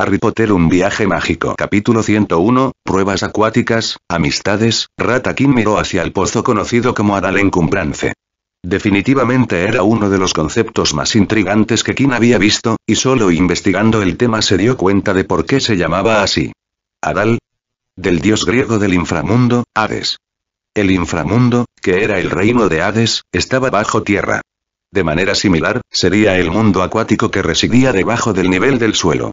Harry Potter un viaje mágico Capítulo 101, Pruebas acuáticas, amistades, Rata miró hacia el pozo conocido como Adal Encumbrance. Definitivamente era uno de los conceptos más intrigantes que Kim había visto, y solo investigando el tema se dio cuenta de por qué se llamaba así. Adal. Del dios griego del inframundo, Hades. El inframundo, que era el reino de Hades, estaba bajo tierra. De manera similar, sería el mundo acuático que residía debajo del nivel del suelo.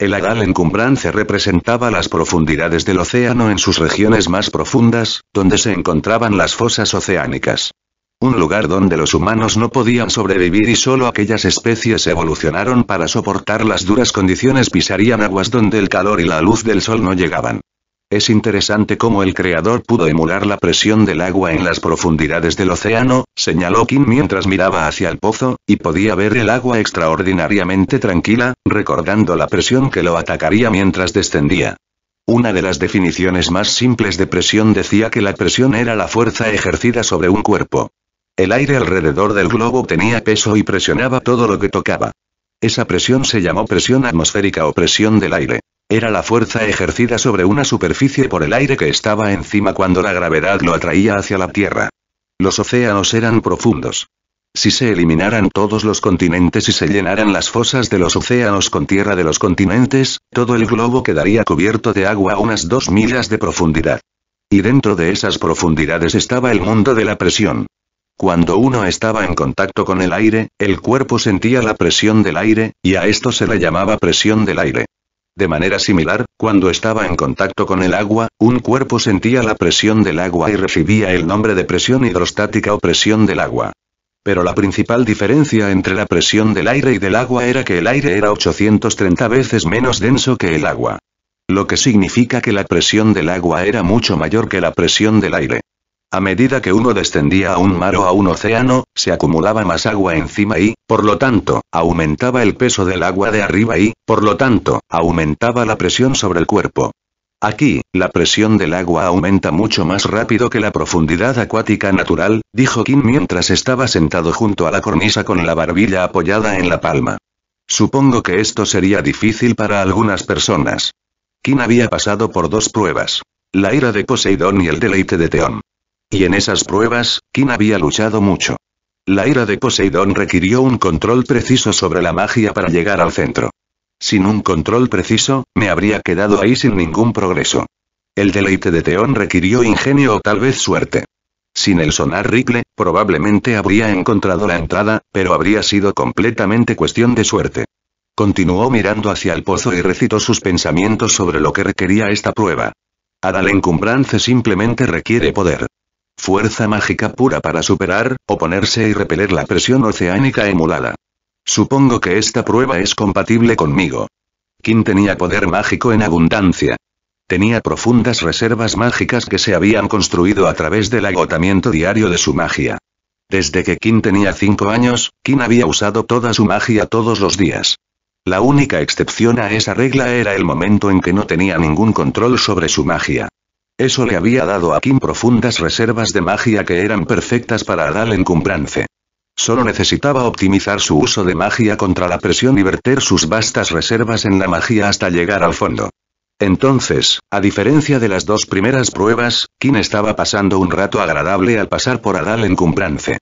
El agal encumbrance representaba las profundidades del océano en sus regiones más profundas, donde se encontraban las fosas oceánicas. Un lugar donde los humanos no podían sobrevivir y solo aquellas especies evolucionaron para soportar las duras condiciones pisarían aguas donde el calor y la luz del sol no llegaban. Es interesante cómo el creador pudo emular la presión del agua en las profundidades del océano, señaló Kim mientras miraba hacia el pozo, y podía ver el agua extraordinariamente tranquila, recordando la presión que lo atacaría mientras descendía. Una de las definiciones más simples de presión decía que la presión era la fuerza ejercida sobre un cuerpo. El aire alrededor del globo tenía peso y presionaba todo lo que tocaba. Esa presión se llamó presión atmosférica o presión del aire. Era la fuerza ejercida sobre una superficie por el aire que estaba encima cuando la gravedad lo atraía hacia la Tierra. Los océanos eran profundos. Si se eliminaran todos los continentes y se llenaran las fosas de los océanos con tierra de los continentes, todo el globo quedaría cubierto de agua a unas dos millas de profundidad. Y dentro de esas profundidades estaba el mundo de la presión. Cuando uno estaba en contacto con el aire, el cuerpo sentía la presión del aire, y a esto se le llamaba presión del aire. De manera similar, cuando estaba en contacto con el agua, un cuerpo sentía la presión del agua y recibía el nombre de presión hidrostática o presión del agua. Pero la principal diferencia entre la presión del aire y del agua era que el aire era 830 veces menos denso que el agua. Lo que significa que la presión del agua era mucho mayor que la presión del aire. A medida que uno descendía a un mar o a un océano, se acumulaba más agua encima y, por lo tanto, aumentaba el peso del agua de arriba y, por lo tanto, aumentaba la presión sobre el cuerpo. Aquí, la presión del agua aumenta mucho más rápido que la profundidad acuática natural, dijo Kim mientras estaba sentado junto a la cornisa con la barbilla apoyada en la palma. Supongo que esto sería difícil para algunas personas. Kim había pasado por dos pruebas. La ira de Poseidón y el deleite de Teón. Y en esas pruebas, Kin había luchado mucho. La ira de Poseidón requirió un control preciso sobre la magia para llegar al centro. Sin un control preciso, me habría quedado ahí sin ningún progreso. El deleite de Teón requirió ingenio o tal vez suerte. Sin el sonar Ricle, probablemente habría encontrado la entrada, pero habría sido completamente cuestión de suerte. Continuó mirando hacia el pozo y recitó sus pensamientos sobre lo que requería esta prueba. Adal la encumbrance simplemente requiere poder. Fuerza mágica pura para superar, oponerse y repeler la presión oceánica emulada. Supongo que esta prueba es compatible conmigo. Kim tenía poder mágico en abundancia. Tenía profundas reservas mágicas que se habían construido a través del agotamiento diario de su magia. Desde que Kim tenía 5 años, Kim había usado toda su magia todos los días. La única excepción a esa regla era el momento en que no tenía ningún control sobre su magia. Eso le había dado a Kim profundas reservas de magia que eran perfectas para Adal encumbrance. Solo necesitaba optimizar su uso de magia contra la presión y verter sus vastas reservas en la magia hasta llegar al fondo. Entonces, a diferencia de las dos primeras pruebas, Kim estaba pasando un rato agradable al pasar por Adal encumbrance.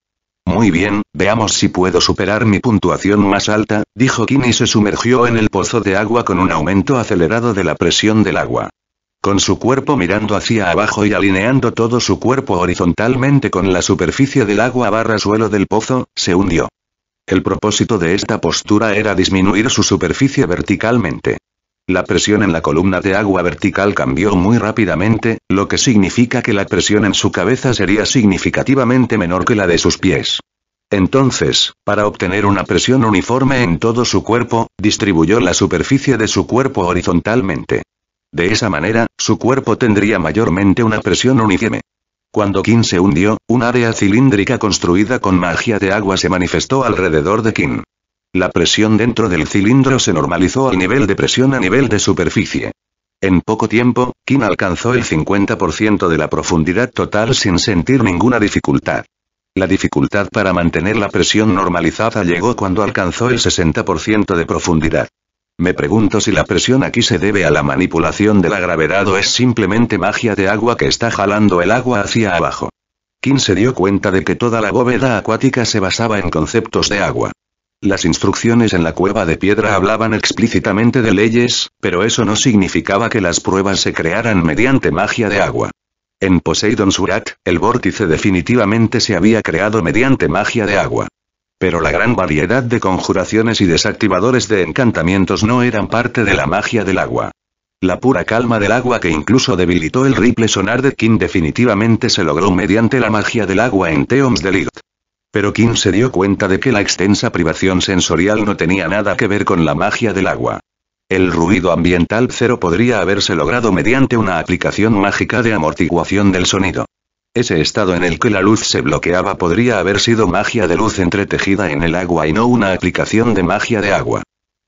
Muy bien, veamos si puedo superar mi puntuación más alta, dijo Kim y se sumergió en el pozo de agua con un aumento acelerado de la presión del agua con su cuerpo mirando hacia abajo y alineando todo su cuerpo horizontalmente con la superficie del agua barra suelo del pozo, se hundió. El propósito de esta postura era disminuir su superficie verticalmente. La presión en la columna de agua vertical cambió muy rápidamente, lo que significa que la presión en su cabeza sería significativamente menor que la de sus pies. Entonces, para obtener una presión uniforme en todo su cuerpo, distribuyó la superficie de su cuerpo horizontalmente. De esa manera, su cuerpo tendría mayormente una presión unigeme. Cuando Kin se hundió, un área cilíndrica construida con magia de agua se manifestó alrededor de Kin. La presión dentro del cilindro se normalizó al nivel de presión a nivel de superficie. En poco tiempo, Kin alcanzó el 50% de la profundidad total sin sentir ninguna dificultad. La dificultad para mantener la presión normalizada llegó cuando alcanzó el 60% de profundidad. Me pregunto si la presión aquí se debe a la manipulación de la gravedad o es simplemente magia de agua que está jalando el agua hacia abajo. King se dio cuenta de que toda la bóveda acuática se basaba en conceptos de agua. Las instrucciones en la cueva de piedra hablaban explícitamente de leyes, pero eso no significaba que las pruebas se crearan mediante magia de agua. En Poseidon Surat, el vórtice definitivamente se había creado mediante magia de agua. Pero la gran variedad de conjuraciones y desactivadores de encantamientos no eran parte de la magia del agua. La pura calma del agua que incluso debilitó el ripple sonar de King definitivamente se logró mediante la magia del agua en Theoms Delict. Pero King se dio cuenta de que la extensa privación sensorial no tenía nada que ver con la magia del agua. El ruido ambiental cero podría haberse logrado mediante una aplicación mágica de amortiguación del sonido. Ese estado en el que la luz se bloqueaba podría haber sido magia de luz entretejida en el agua y no una aplicación de magia de agua.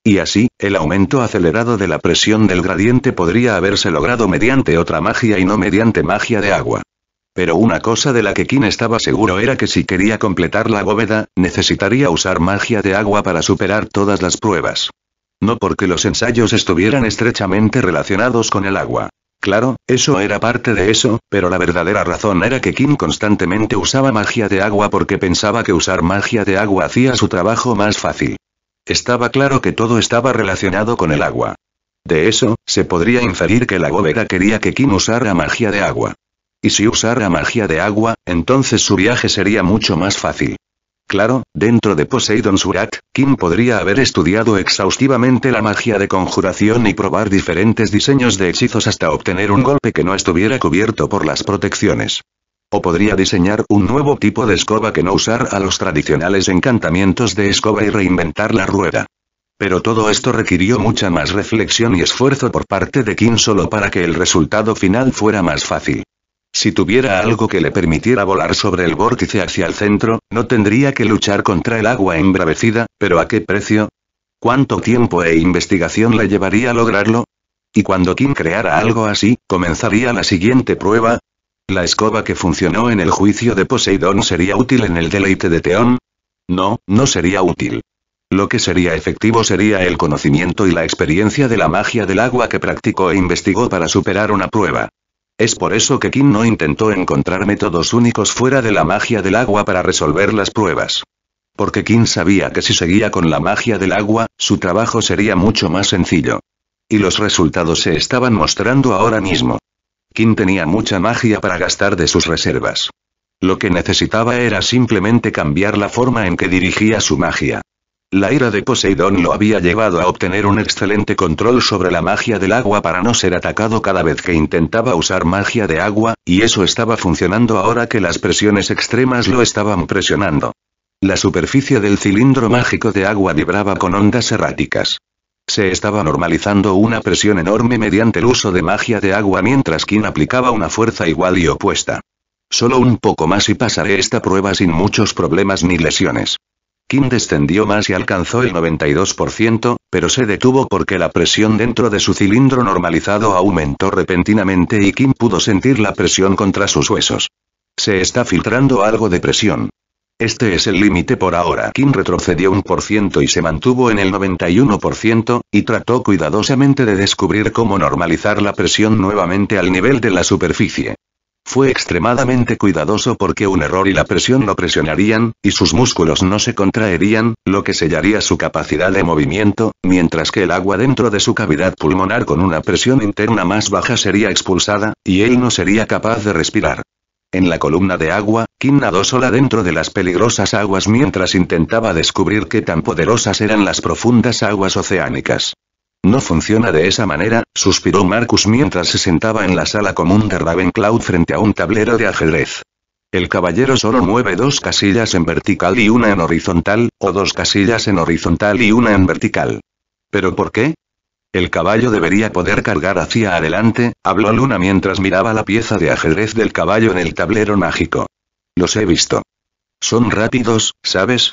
Y así, el aumento acelerado de la presión del gradiente podría haberse logrado mediante otra magia y no mediante magia de agua. Pero una cosa de la que King estaba seguro era que si quería completar la bóveda, necesitaría usar magia de agua para superar todas las pruebas. No porque los ensayos estuvieran estrechamente relacionados con el agua, Claro, eso era parte de eso, pero la verdadera razón era que Kim constantemente usaba magia de agua porque pensaba que usar magia de agua hacía su trabajo más fácil. Estaba claro que todo estaba relacionado con el agua. De eso, se podría inferir que la bóveda quería que Kim usara magia de agua. Y si usara magia de agua, entonces su viaje sería mucho más fácil. Claro, dentro de Poseidon Surat, Kim podría haber estudiado exhaustivamente la magia de conjuración y probar diferentes diseños de hechizos hasta obtener un golpe que no estuviera cubierto por las protecciones. O podría diseñar un nuevo tipo de escoba que no usara a los tradicionales encantamientos de escoba y reinventar la rueda. Pero todo esto requirió mucha más reflexión y esfuerzo por parte de Kim solo para que el resultado final fuera más fácil. Si tuviera algo que le permitiera volar sobre el vórtice hacia el centro, no tendría que luchar contra el agua embravecida, pero ¿a qué precio? ¿Cuánto tiempo e investigación le llevaría a lograrlo? Y cuando Kim creara algo así, comenzaría la siguiente prueba. ¿La escoba que funcionó en el juicio de Poseidón sería útil en el deleite de Teón? No, no sería útil. Lo que sería efectivo sería el conocimiento y la experiencia de la magia del agua que practicó e investigó para superar una prueba. Es por eso que Kim no intentó encontrar métodos únicos fuera de la magia del agua para resolver las pruebas. Porque Kim sabía que si seguía con la magia del agua, su trabajo sería mucho más sencillo. Y los resultados se estaban mostrando ahora mismo. Kim tenía mucha magia para gastar de sus reservas. Lo que necesitaba era simplemente cambiar la forma en que dirigía su magia. La ira de Poseidón lo había llevado a obtener un excelente control sobre la magia del agua para no ser atacado cada vez que intentaba usar magia de agua, y eso estaba funcionando ahora que las presiones extremas lo estaban presionando. La superficie del cilindro mágico de agua vibraba con ondas erráticas. Se estaba normalizando una presión enorme mediante el uso de magia de agua mientras King aplicaba una fuerza igual y opuesta. Solo un poco más y pasaré esta prueba sin muchos problemas ni lesiones. Kim descendió más y alcanzó el 92%, pero se detuvo porque la presión dentro de su cilindro normalizado aumentó repentinamente y Kim pudo sentir la presión contra sus huesos. Se está filtrando algo de presión. Este es el límite por ahora. Kim retrocedió un por ciento y se mantuvo en el 91%, y trató cuidadosamente de descubrir cómo normalizar la presión nuevamente al nivel de la superficie. Fue extremadamente cuidadoso porque un error y la presión lo presionarían, y sus músculos no se contraerían, lo que sellaría su capacidad de movimiento, mientras que el agua dentro de su cavidad pulmonar con una presión interna más baja sería expulsada, y él no sería capaz de respirar. En la columna de agua, Kim nadó sola dentro de las peligrosas aguas mientras intentaba descubrir qué tan poderosas eran las profundas aguas oceánicas. No funciona de esa manera, suspiró Marcus mientras se sentaba en la sala común de Ravenclaw frente a un tablero de ajedrez. El caballero solo mueve dos casillas en vertical y una en horizontal, o dos casillas en horizontal y una en vertical. ¿Pero por qué? El caballo debería poder cargar hacia adelante, habló Luna mientras miraba la pieza de ajedrez del caballo en el tablero mágico. Los he visto. Son rápidos, ¿sabes?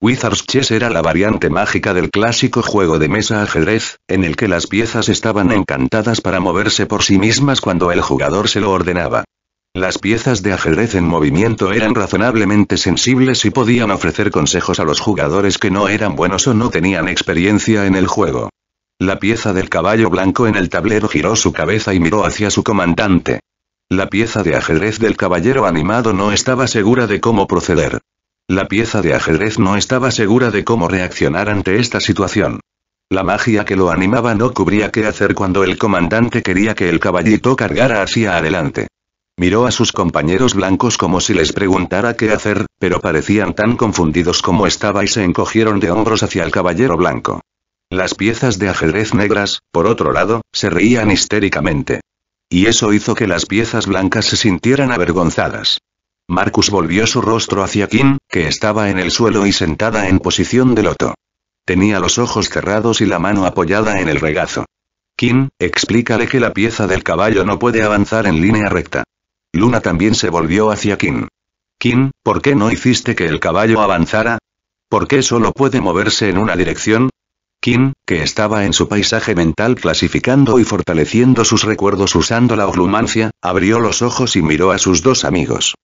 Wizard's Chess era la variante mágica del clásico juego de mesa ajedrez, en el que las piezas estaban encantadas para moverse por sí mismas cuando el jugador se lo ordenaba. Las piezas de ajedrez en movimiento eran razonablemente sensibles y podían ofrecer consejos a los jugadores que no eran buenos o no tenían experiencia en el juego. La pieza del caballo blanco en el tablero giró su cabeza y miró hacia su comandante. La pieza de ajedrez del caballero animado no estaba segura de cómo proceder. La pieza de ajedrez no estaba segura de cómo reaccionar ante esta situación. La magia que lo animaba no cubría qué hacer cuando el comandante quería que el caballito cargara hacia adelante. Miró a sus compañeros blancos como si les preguntara qué hacer, pero parecían tan confundidos como estaba y se encogieron de hombros hacia el caballero blanco. Las piezas de ajedrez negras, por otro lado, se reían histéricamente. Y eso hizo que las piezas blancas se sintieran avergonzadas. Marcus volvió su rostro hacia Kim, que estaba en el suelo y sentada en posición de loto. Tenía los ojos cerrados y la mano apoyada en el regazo. Kim, explícale que la pieza del caballo no puede avanzar en línea recta. Luna también se volvió hacia Kim. Kim, ¿por qué no hiciste que el caballo avanzara? ¿Por qué solo puede moverse en una dirección? Kim, que estaba en su paisaje mental clasificando y fortaleciendo sus recuerdos usando la oglumancia, abrió los ojos y miró a sus dos amigos.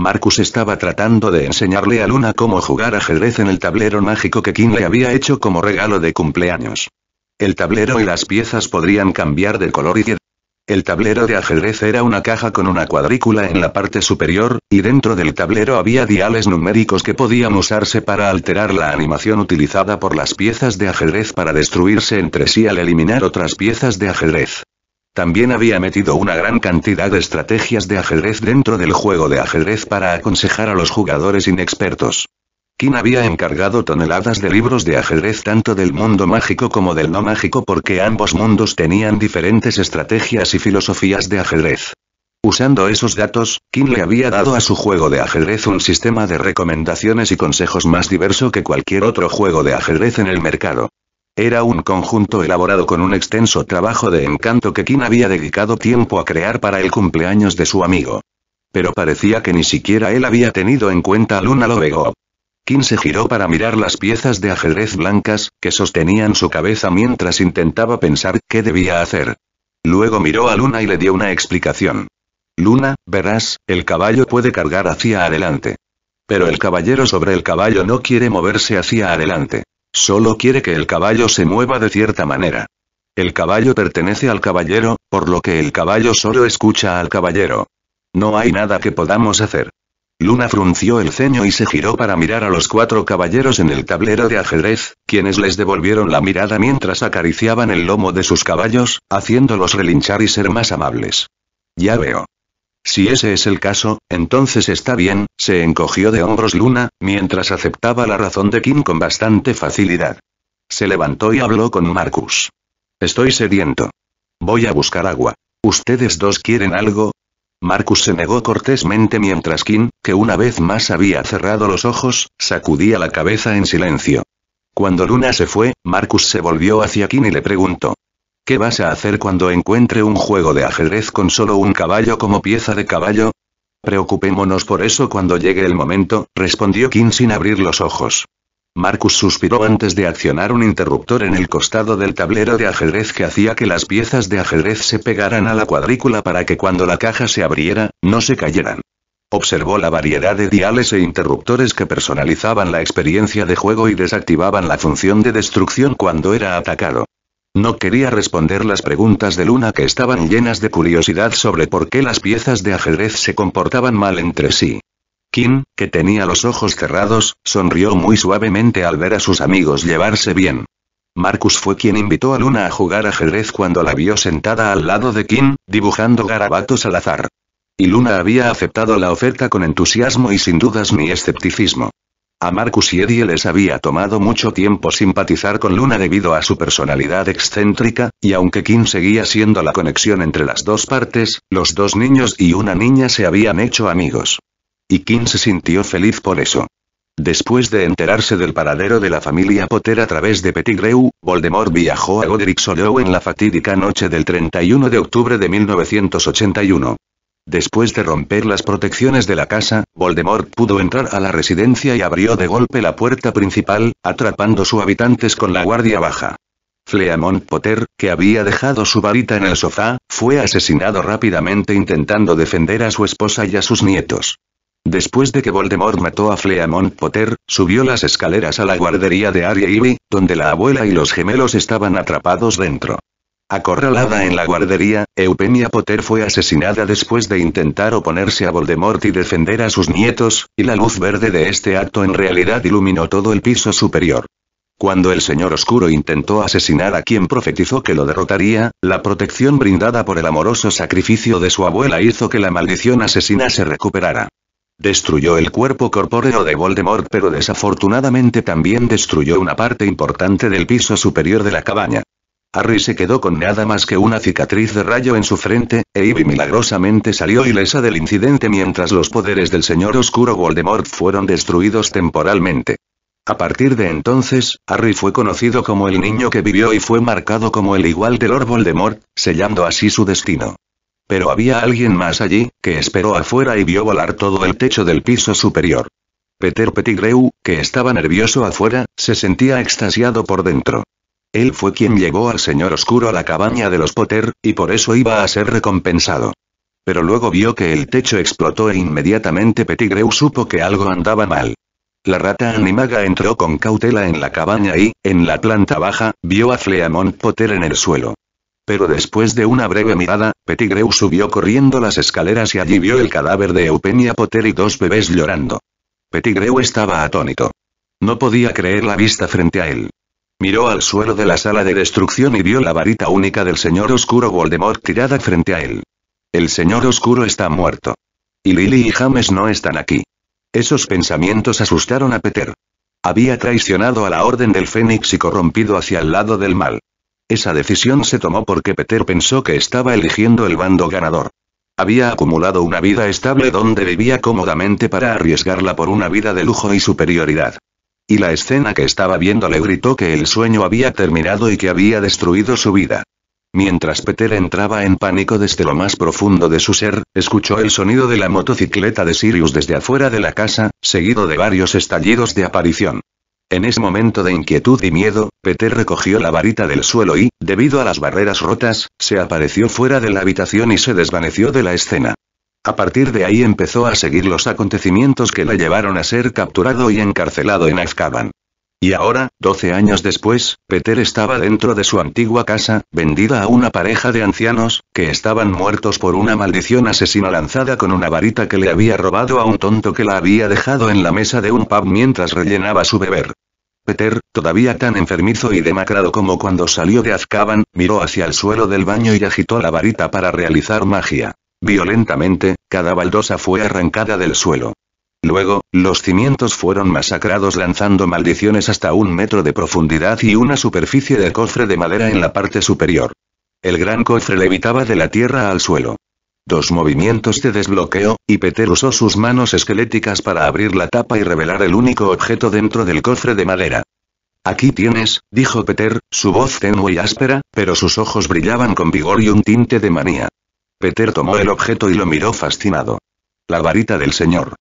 Marcus estaba tratando de enseñarle a Luna cómo jugar ajedrez en el tablero mágico que King le había hecho como regalo de cumpleaños. El tablero y las piezas podrían cambiar de color y El tablero de ajedrez era una caja con una cuadrícula en la parte superior, y dentro del tablero había diales numéricos que podían usarse para alterar la animación utilizada por las piezas de ajedrez para destruirse entre sí al eliminar otras piezas de ajedrez. También había metido una gran cantidad de estrategias de ajedrez dentro del juego de ajedrez para aconsejar a los jugadores inexpertos. Kim había encargado toneladas de libros de ajedrez tanto del mundo mágico como del no mágico porque ambos mundos tenían diferentes estrategias y filosofías de ajedrez. Usando esos datos, Kim le había dado a su juego de ajedrez un sistema de recomendaciones y consejos más diverso que cualquier otro juego de ajedrez en el mercado. Era un conjunto elaborado con un extenso trabajo de encanto que Kim había dedicado tiempo a crear para el cumpleaños de su amigo. Pero parecía que ni siquiera él había tenido en cuenta a Luna Lovegov. Kim se giró para mirar las piezas de ajedrez blancas, que sostenían su cabeza mientras intentaba pensar qué debía hacer. Luego miró a Luna y le dio una explicación. Luna, verás, el caballo puede cargar hacia adelante. Pero el caballero sobre el caballo no quiere moverse hacia adelante. Solo quiere que el caballo se mueva de cierta manera. El caballo pertenece al caballero, por lo que el caballo solo escucha al caballero. No hay nada que podamos hacer. Luna frunció el ceño y se giró para mirar a los cuatro caballeros en el tablero de ajedrez, quienes les devolvieron la mirada mientras acariciaban el lomo de sus caballos, haciéndolos relinchar y ser más amables. Ya veo. Si ese es el caso, entonces está bien, se encogió de hombros Luna, mientras aceptaba la razón de Kim con bastante facilidad. Se levantó y habló con Marcus. Estoy sediento. Voy a buscar agua. ¿Ustedes dos quieren algo? Marcus se negó cortésmente mientras Kim, que una vez más había cerrado los ojos, sacudía la cabeza en silencio. Cuando Luna se fue, Marcus se volvió hacia Kim y le preguntó. ¿Qué vas a hacer cuando encuentre un juego de ajedrez con solo un caballo como pieza de caballo? Preocupémonos por eso cuando llegue el momento, respondió King sin abrir los ojos. Marcus suspiró antes de accionar un interruptor en el costado del tablero de ajedrez que hacía que las piezas de ajedrez se pegaran a la cuadrícula para que cuando la caja se abriera, no se cayeran. Observó la variedad de diales e interruptores que personalizaban la experiencia de juego y desactivaban la función de destrucción cuando era atacado. No quería responder las preguntas de Luna que estaban llenas de curiosidad sobre por qué las piezas de ajedrez se comportaban mal entre sí. Kim, que tenía los ojos cerrados, sonrió muy suavemente al ver a sus amigos llevarse bien. Marcus fue quien invitó a Luna a jugar ajedrez cuando la vio sentada al lado de Kim, dibujando garabatos al azar. Y Luna había aceptado la oferta con entusiasmo y sin dudas ni escepticismo. A Marcus y Eddie les había tomado mucho tiempo simpatizar con Luna debido a su personalidad excéntrica, y aunque Kim seguía siendo la conexión entre las dos partes, los dos niños y una niña se habían hecho amigos. Y Kim se sintió feliz por eso. Después de enterarse del paradero de la familia Potter a través de Pettigrew, Voldemort viajó a Godric's Hollow en la fatídica noche del 31 de octubre de 1981. Después de romper las protecciones de la casa, Voldemort pudo entrar a la residencia y abrió de golpe la puerta principal, atrapando sus habitantes con la guardia baja. Fleamont Potter, que había dejado su varita en el sofá, fue asesinado rápidamente intentando defender a su esposa y a sus nietos. Después de que Voldemort mató a Fleamont Potter, subió las escaleras a la guardería de Arya Ivy, donde la abuela y los gemelos estaban atrapados dentro. Acorralada en la guardería, Eupenia Potter fue asesinada después de intentar oponerse a Voldemort y defender a sus nietos, y la luz verde de este acto en realidad iluminó todo el piso superior. Cuando el Señor Oscuro intentó asesinar a quien profetizó que lo derrotaría, la protección brindada por el amoroso sacrificio de su abuela hizo que la maldición asesina se recuperara. Destruyó el cuerpo corpóreo de Voldemort pero desafortunadamente también destruyó una parte importante del piso superior de la cabaña. Harry se quedó con nada más que una cicatriz de rayo en su frente, e Ivy milagrosamente salió ilesa del incidente mientras los poderes del señor oscuro Voldemort fueron destruidos temporalmente. A partir de entonces, Harry fue conocido como el niño que vivió y fue marcado como el igual de Lord Voldemort, sellando así su destino. Pero había alguien más allí, que esperó afuera y vio volar todo el techo del piso superior. Peter Pettigrew, que estaba nervioso afuera, se sentía extasiado por dentro. Él fue quien llevó al señor oscuro a la cabaña de los Potter, y por eso iba a ser recompensado. Pero luego vio que el techo explotó e inmediatamente Petigrew supo que algo andaba mal. La rata animaga entró con cautela en la cabaña y, en la planta baja, vio a Fleamont Potter en el suelo. Pero después de una breve mirada, Petigrew subió corriendo las escaleras y allí vio el cadáver de Eupenia Potter y dos bebés llorando. Petigrew estaba atónito. No podía creer la vista frente a él. Miró al suelo de la sala de destrucción y vio la varita única del señor oscuro Voldemort tirada frente a él. El señor oscuro está muerto. Y Lily y James no están aquí. Esos pensamientos asustaron a Peter. Había traicionado a la Orden del Fénix y corrompido hacia el lado del mal. Esa decisión se tomó porque Peter pensó que estaba eligiendo el bando ganador. Había acumulado una vida estable donde vivía cómodamente para arriesgarla por una vida de lujo y superioridad. Y la escena que estaba viendo le gritó que el sueño había terminado y que había destruido su vida. Mientras Peter entraba en pánico desde lo más profundo de su ser, escuchó el sonido de la motocicleta de Sirius desde afuera de la casa, seguido de varios estallidos de aparición. En ese momento de inquietud y miedo, Peter recogió la varita del suelo y, debido a las barreras rotas, se apareció fuera de la habitación y se desvaneció de la escena. A partir de ahí empezó a seguir los acontecimientos que la llevaron a ser capturado y encarcelado en Azkaban. Y ahora, 12 años después, Peter estaba dentro de su antigua casa, vendida a una pareja de ancianos, que estaban muertos por una maldición asesina lanzada con una varita que le había robado a un tonto que la había dejado en la mesa de un pub mientras rellenaba su beber. Peter, todavía tan enfermizo y demacrado como cuando salió de Azkaban, miró hacia el suelo del baño y agitó la varita para realizar magia. Violentamente, cada baldosa fue arrancada del suelo. Luego, los cimientos fueron masacrados lanzando maldiciones hasta un metro de profundidad y una superficie de cofre de madera en la parte superior. El gran cofre levitaba de la tierra al suelo. Dos movimientos de desbloqueo, y Peter usó sus manos esqueléticas para abrir la tapa y revelar el único objeto dentro del cofre de madera. Aquí tienes, dijo Peter, su voz tenue y áspera, pero sus ojos brillaban con vigor y un tinte de manía. Peter tomó el objeto y lo miró fascinado. La varita del señor.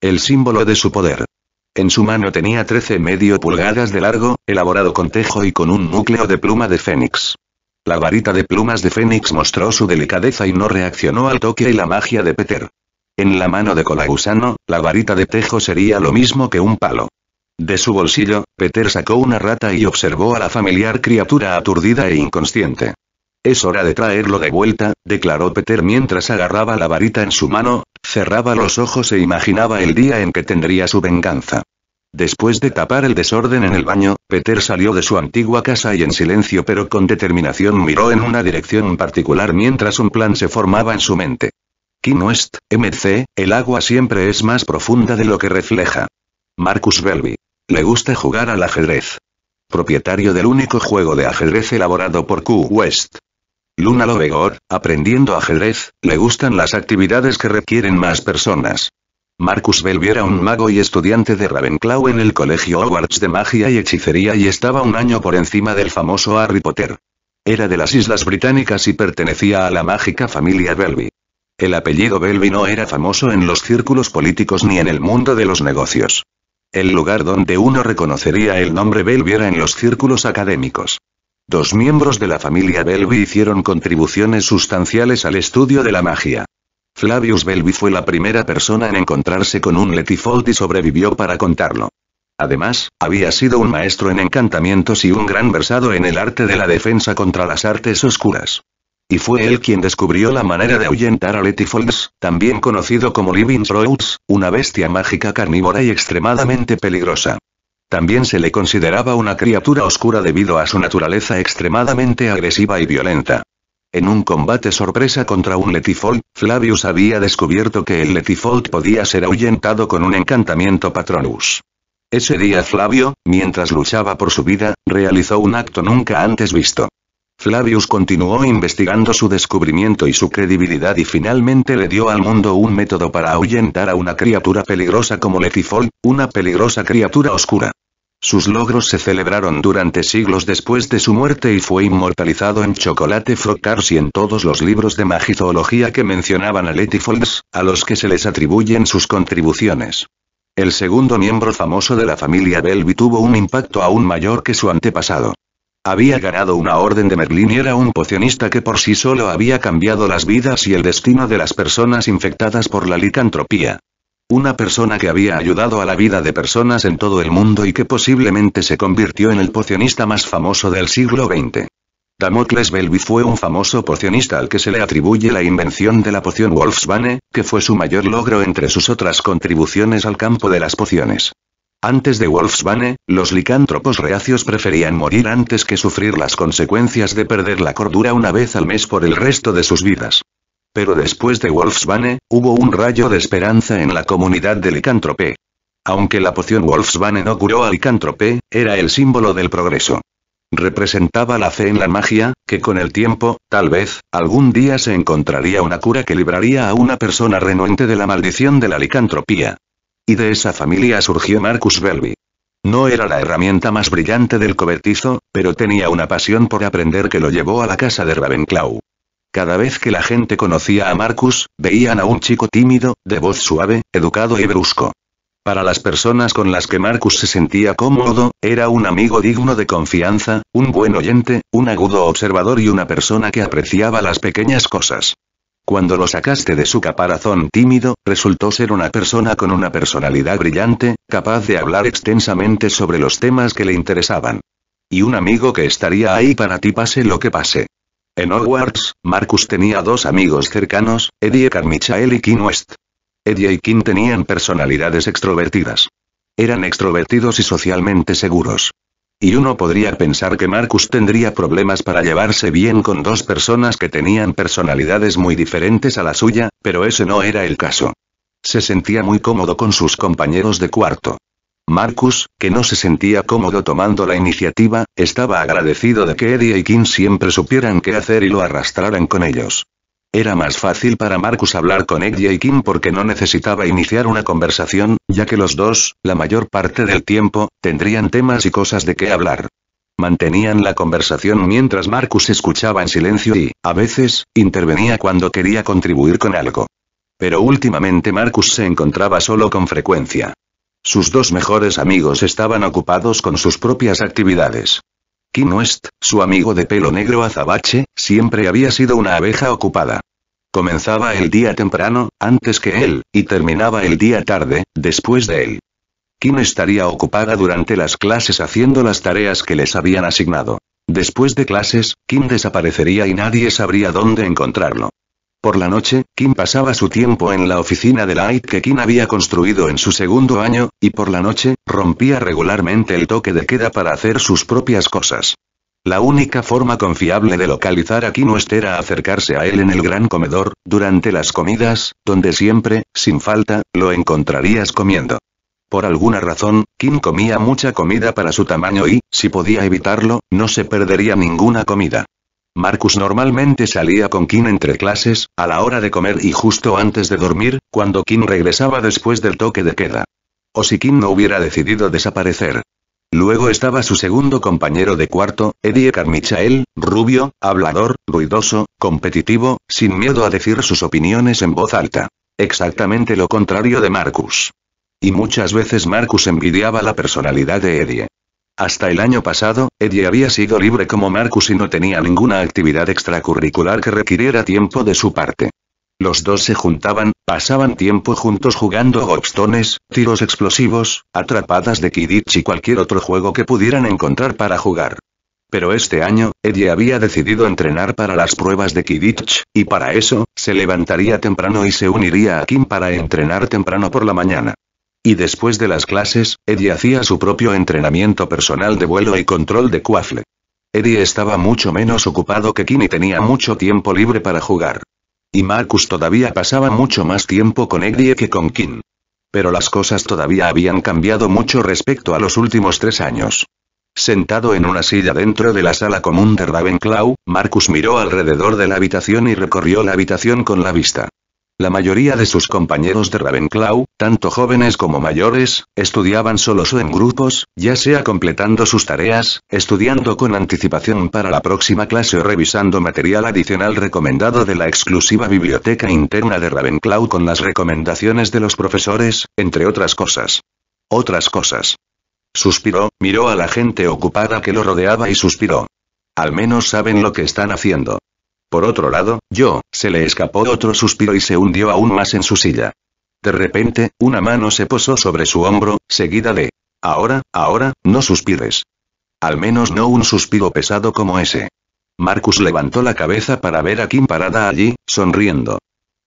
El símbolo de su poder. En su mano tenía trece medio pulgadas de largo, elaborado con tejo y con un núcleo de pluma de fénix. La varita de plumas de fénix mostró su delicadeza y no reaccionó al toque y la magia de Peter. En la mano de Colagusano, la varita de tejo sería lo mismo que un palo. De su bolsillo, Peter sacó una rata y observó a la familiar criatura aturdida e inconsciente. Es hora de traerlo de vuelta, declaró Peter mientras agarraba la varita en su mano, cerraba los ojos e imaginaba el día en que tendría su venganza. Después de tapar el desorden en el baño, Peter salió de su antigua casa y en silencio pero con determinación miró en una dirección particular mientras un plan se formaba en su mente. Kim West, MC, el agua siempre es más profunda de lo que refleja. Marcus Belby. Le gusta jugar al ajedrez. Propietario del único juego de ajedrez elaborado por Q West. Luna Lovegor, aprendiendo ajedrez, le gustan las actividades que requieren más personas. Marcus Belby era un mago y estudiante de Ravenclaw en el Colegio Hogwarts de Magia y Hechicería y estaba un año por encima del famoso Harry Potter. Era de las Islas Británicas y pertenecía a la mágica familia Belby. El apellido Belby no era famoso en los círculos políticos ni en el mundo de los negocios. El lugar donde uno reconocería el nombre Belby era en los círculos académicos. Dos miembros de la familia Belvi hicieron contribuciones sustanciales al estudio de la magia. Flavius Belvi fue la primera persona en encontrarse con un Letifold y sobrevivió para contarlo. Además, había sido un maestro en encantamientos y un gran versado en el arte de la defensa contra las artes oscuras. Y fue él quien descubrió la manera de ahuyentar a Letifolds, también conocido como Living Throats, una bestia mágica carnívora y extremadamente peligrosa. También se le consideraba una criatura oscura debido a su naturaleza extremadamente agresiva y violenta. En un combate sorpresa contra un Letifold, Flavius había descubierto que el Letifold podía ser ahuyentado con un encantamiento Patronus. Ese día Flavio, mientras luchaba por su vida, realizó un acto nunca antes visto. Flavius continuó investigando su descubrimiento y su credibilidad y finalmente le dio al mundo un método para ahuyentar a una criatura peligrosa como Letifold, una peligrosa criatura oscura. Sus logros se celebraron durante siglos después de su muerte y fue inmortalizado en Chocolate Frocars y en todos los libros de magizoología que mencionaban a Letifolds, a los que se les atribuyen sus contribuciones. El segundo miembro famoso de la familia Belby tuvo un impacto aún mayor que su antepasado. Había ganado una orden de Merlin y era un pocionista que por sí solo había cambiado las vidas y el destino de las personas infectadas por la licantropía. Una persona que había ayudado a la vida de personas en todo el mundo y que posiblemente se convirtió en el pocionista más famoso del siglo XX. Damocles Belby fue un famoso pocionista al que se le atribuye la invención de la poción Wolfsbane, que fue su mayor logro entre sus otras contribuciones al campo de las pociones. Antes de Wolfsbane, los licántropos reacios preferían morir antes que sufrir las consecuencias de perder la cordura una vez al mes por el resto de sus vidas. Pero después de Wolfsbane, hubo un rayo de esperanza en la comunidad de licántrope. Aunque la poción Wolfsbane no curó a licántrope, era el símbolo del progreso. Representaba la fe en la magia, que con el tiempo, tal vez, algún día se encontraría una cura que libraría a una persona renuente de la maldición de la licantropía. Y de esa familia surgió Marcus Belby. No era la herramienta más brillante del cobertizo, pero tenía una pasión por aprender que lo llevó a la casa de Ravenclaw. Cada vez que la gente conocía a Marcus, veían a un chico tímido, de voz suave, educado y brusco. Para las personas con las que Marcus se sentía cómodo, era un amigo digno de confianza, un buen oyente, un agudo observador y una persona que apreciaba las pequeñas cosas. Cuando lo sacaste de su caparazón tímido, resultó ser una persona con una personalidad brillante, capaz de hablar extensamente sobre los temas que le interesaban. Y un amigo que estaría ahí para ti pase lo que pase. En Hogwarts, Marcus tenía dos amigos cercanos, Eddie Carmichael y Kim West. Eddie y Kim tenían personalidades extrovertidas. Eran extrovertidos y socialmente seguros. Y uno podría pensar que Marcus tendría problemas para llevarse bien con dos personas que tenían personalidades muy diferentes a la suya, pero ese no era el caso. Se sentía muy cómodo con sus compañeros de cuarto. Marcus, que no se sentía cómodo tomando la iniciativa, estaba agradecido de que Eddie y Kim siempre supieran qué hacer y lo arrastraran con ellos. Era más fácil para Marcus hablar con Eddie y Kim porque no necesitaba iniciar una conversación, ya que los dos, la mayor parte del tiempo, tendrían temas y cosas de qué hablar. Mantenían la conversación mientras Marcus escuchaba en silencio y, a veces, intervenía cuando quería contribuir con algo. Pero últimamente Marcus se encontraba solo con frecuencia. Sus dos mejores amigos estaban ocupados con sus propias actividades. Kim West, su amigo de pelo negro azabache, siempre había sido una abeja ocupada. Comenzaba el día temprano, antes que él, y terminaba el día tarde, después de él. Kim estaría ocupada durante las clases haciendo las tareas que les habían asignado. Después de clases, Kim desaparecería y nadie sabría dónde encontrarlo. Por la noche, Kim pasaba su tiempo en la oficina de la que Kim había construido en su segundo año, y por la noche, rompía regularmente el toque de queda para hacer sus propias cosas. La única forma confiable de localizar a Kim era acercarse a él en el gran comedor, durante las comidas, donde siempre, sin falta, lo encontrarías comiendo. Por alguna razón, Kim comía mucha comida para su tamaño y, si podía evitarlo, no se perdería ninguna comida. Marcus normalmente salía con Kim entre clases, a la hora de comer y justo antes de dormir, cuando Kim regresaba después del toque de queda. O si Kim no hubiera decidido desaparecer. Luego estaba su segundo compañero de cuarto, Eddie Carmichael, rubio, hablador, ruidoso, competitivo, sin miedo a decir sus opiniones en voz alta. Exactamente lo contrario de Marcus. Y muchas veces Marcus envidiaba la personalidad de Eddie. Hasta el año pasado, Eddie había sido libre como Marcus y no tenía ninguna actividad extracurricular que requiriera tiempo de su parte. Los dos se juntaban, pasaban tiempo juntos jugando gobstones, tiros explosivos, atrapadas de Kidditch y cualquier otro juego que pudieran encontrar para jugar. Pero este año, Eddie había decidido entrenar para las pruebas de Kidditch, y para eso, se levantaría temprano y se uniría a Kim para entrenar temprano por la mañana. Y después de las clases, Eddie hacía su propio entrenamiento personal de vuelo y control de cuafle. Eddie estaba mucho menos ocupado que Kim y tenía mucho tiempo libre para jugar. Y Marcus todavía pasaba mucho más tiempo con Eddie que con Kim. Pero las cosas todavía habían cambiado mucho respecto a los últimos tres años. Sentado en una silla dentro de la sala común de Ravenclaw, Marcus miró alrededor de la habitación y recorrió la habitación con la vista. La mayoría de sus compañeros de Ravenclaw, tanto jóvenes como mayores, estudiaban solos o en grupos, ya sea completando sus tareas, estudiando con anticipación para la próxima clase o revisando material adicional recomendado de la exclusiva biblioteca interna de Ravenclaw con las recomendaciones de los profesores, entre otras cosas. Otras cosas. Suspiró, miró a la gente ocupada que lo rodeaba y suspiró. Al menos saben lo que están haciendo. Por otro lado, yo, se le escapó otro suspiro y se hundió aún más en su silla. De repente, una mano se posó sobre su hombro, seguida de... Ahora, ahora, no suspires. Al menos no un suspiro pesado como ese. Marcus levantó la cabeza para ver a Kim parada allí, sonriendo.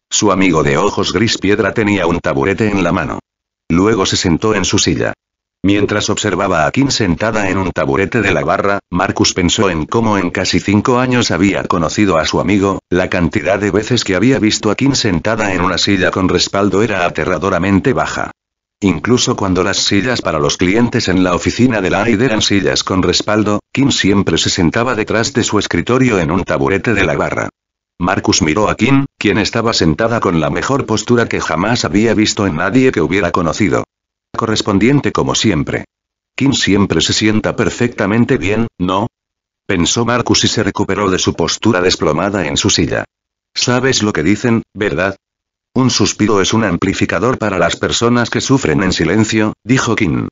Su amigo de ojos gris piedra tenía un taburete en la mano. Luego se sentó en su silla. Mientras observaba a Kim sentada en un taburete de la barra, Marcus pensó en cómo en casi cinco años había conocido a su amigo, la cantidad de veces que había visto a Kim sentada en una silla con respaldo era aterradoramente baja. Incluso cuando las sillas para los clientes en la oficina de la AID eran sillas con respaldo, Kim siempre se sentaba detrás de su escritorio en un taburete de la barra. Marcus miró a Kim, quien estaba sentada con la mejor postura que jamás había visto en nadie que hubiera conocido correspondiente como siempre. Kim siempre se sienta perfectamente bien, ¿no? Pensó Marcus y se recuperó de su postura desplomada en su silla. Sabes lo que dicen, ¿verdad? Un suspiro es un amplificador para las personas que sufren en silencio, dijo Kim.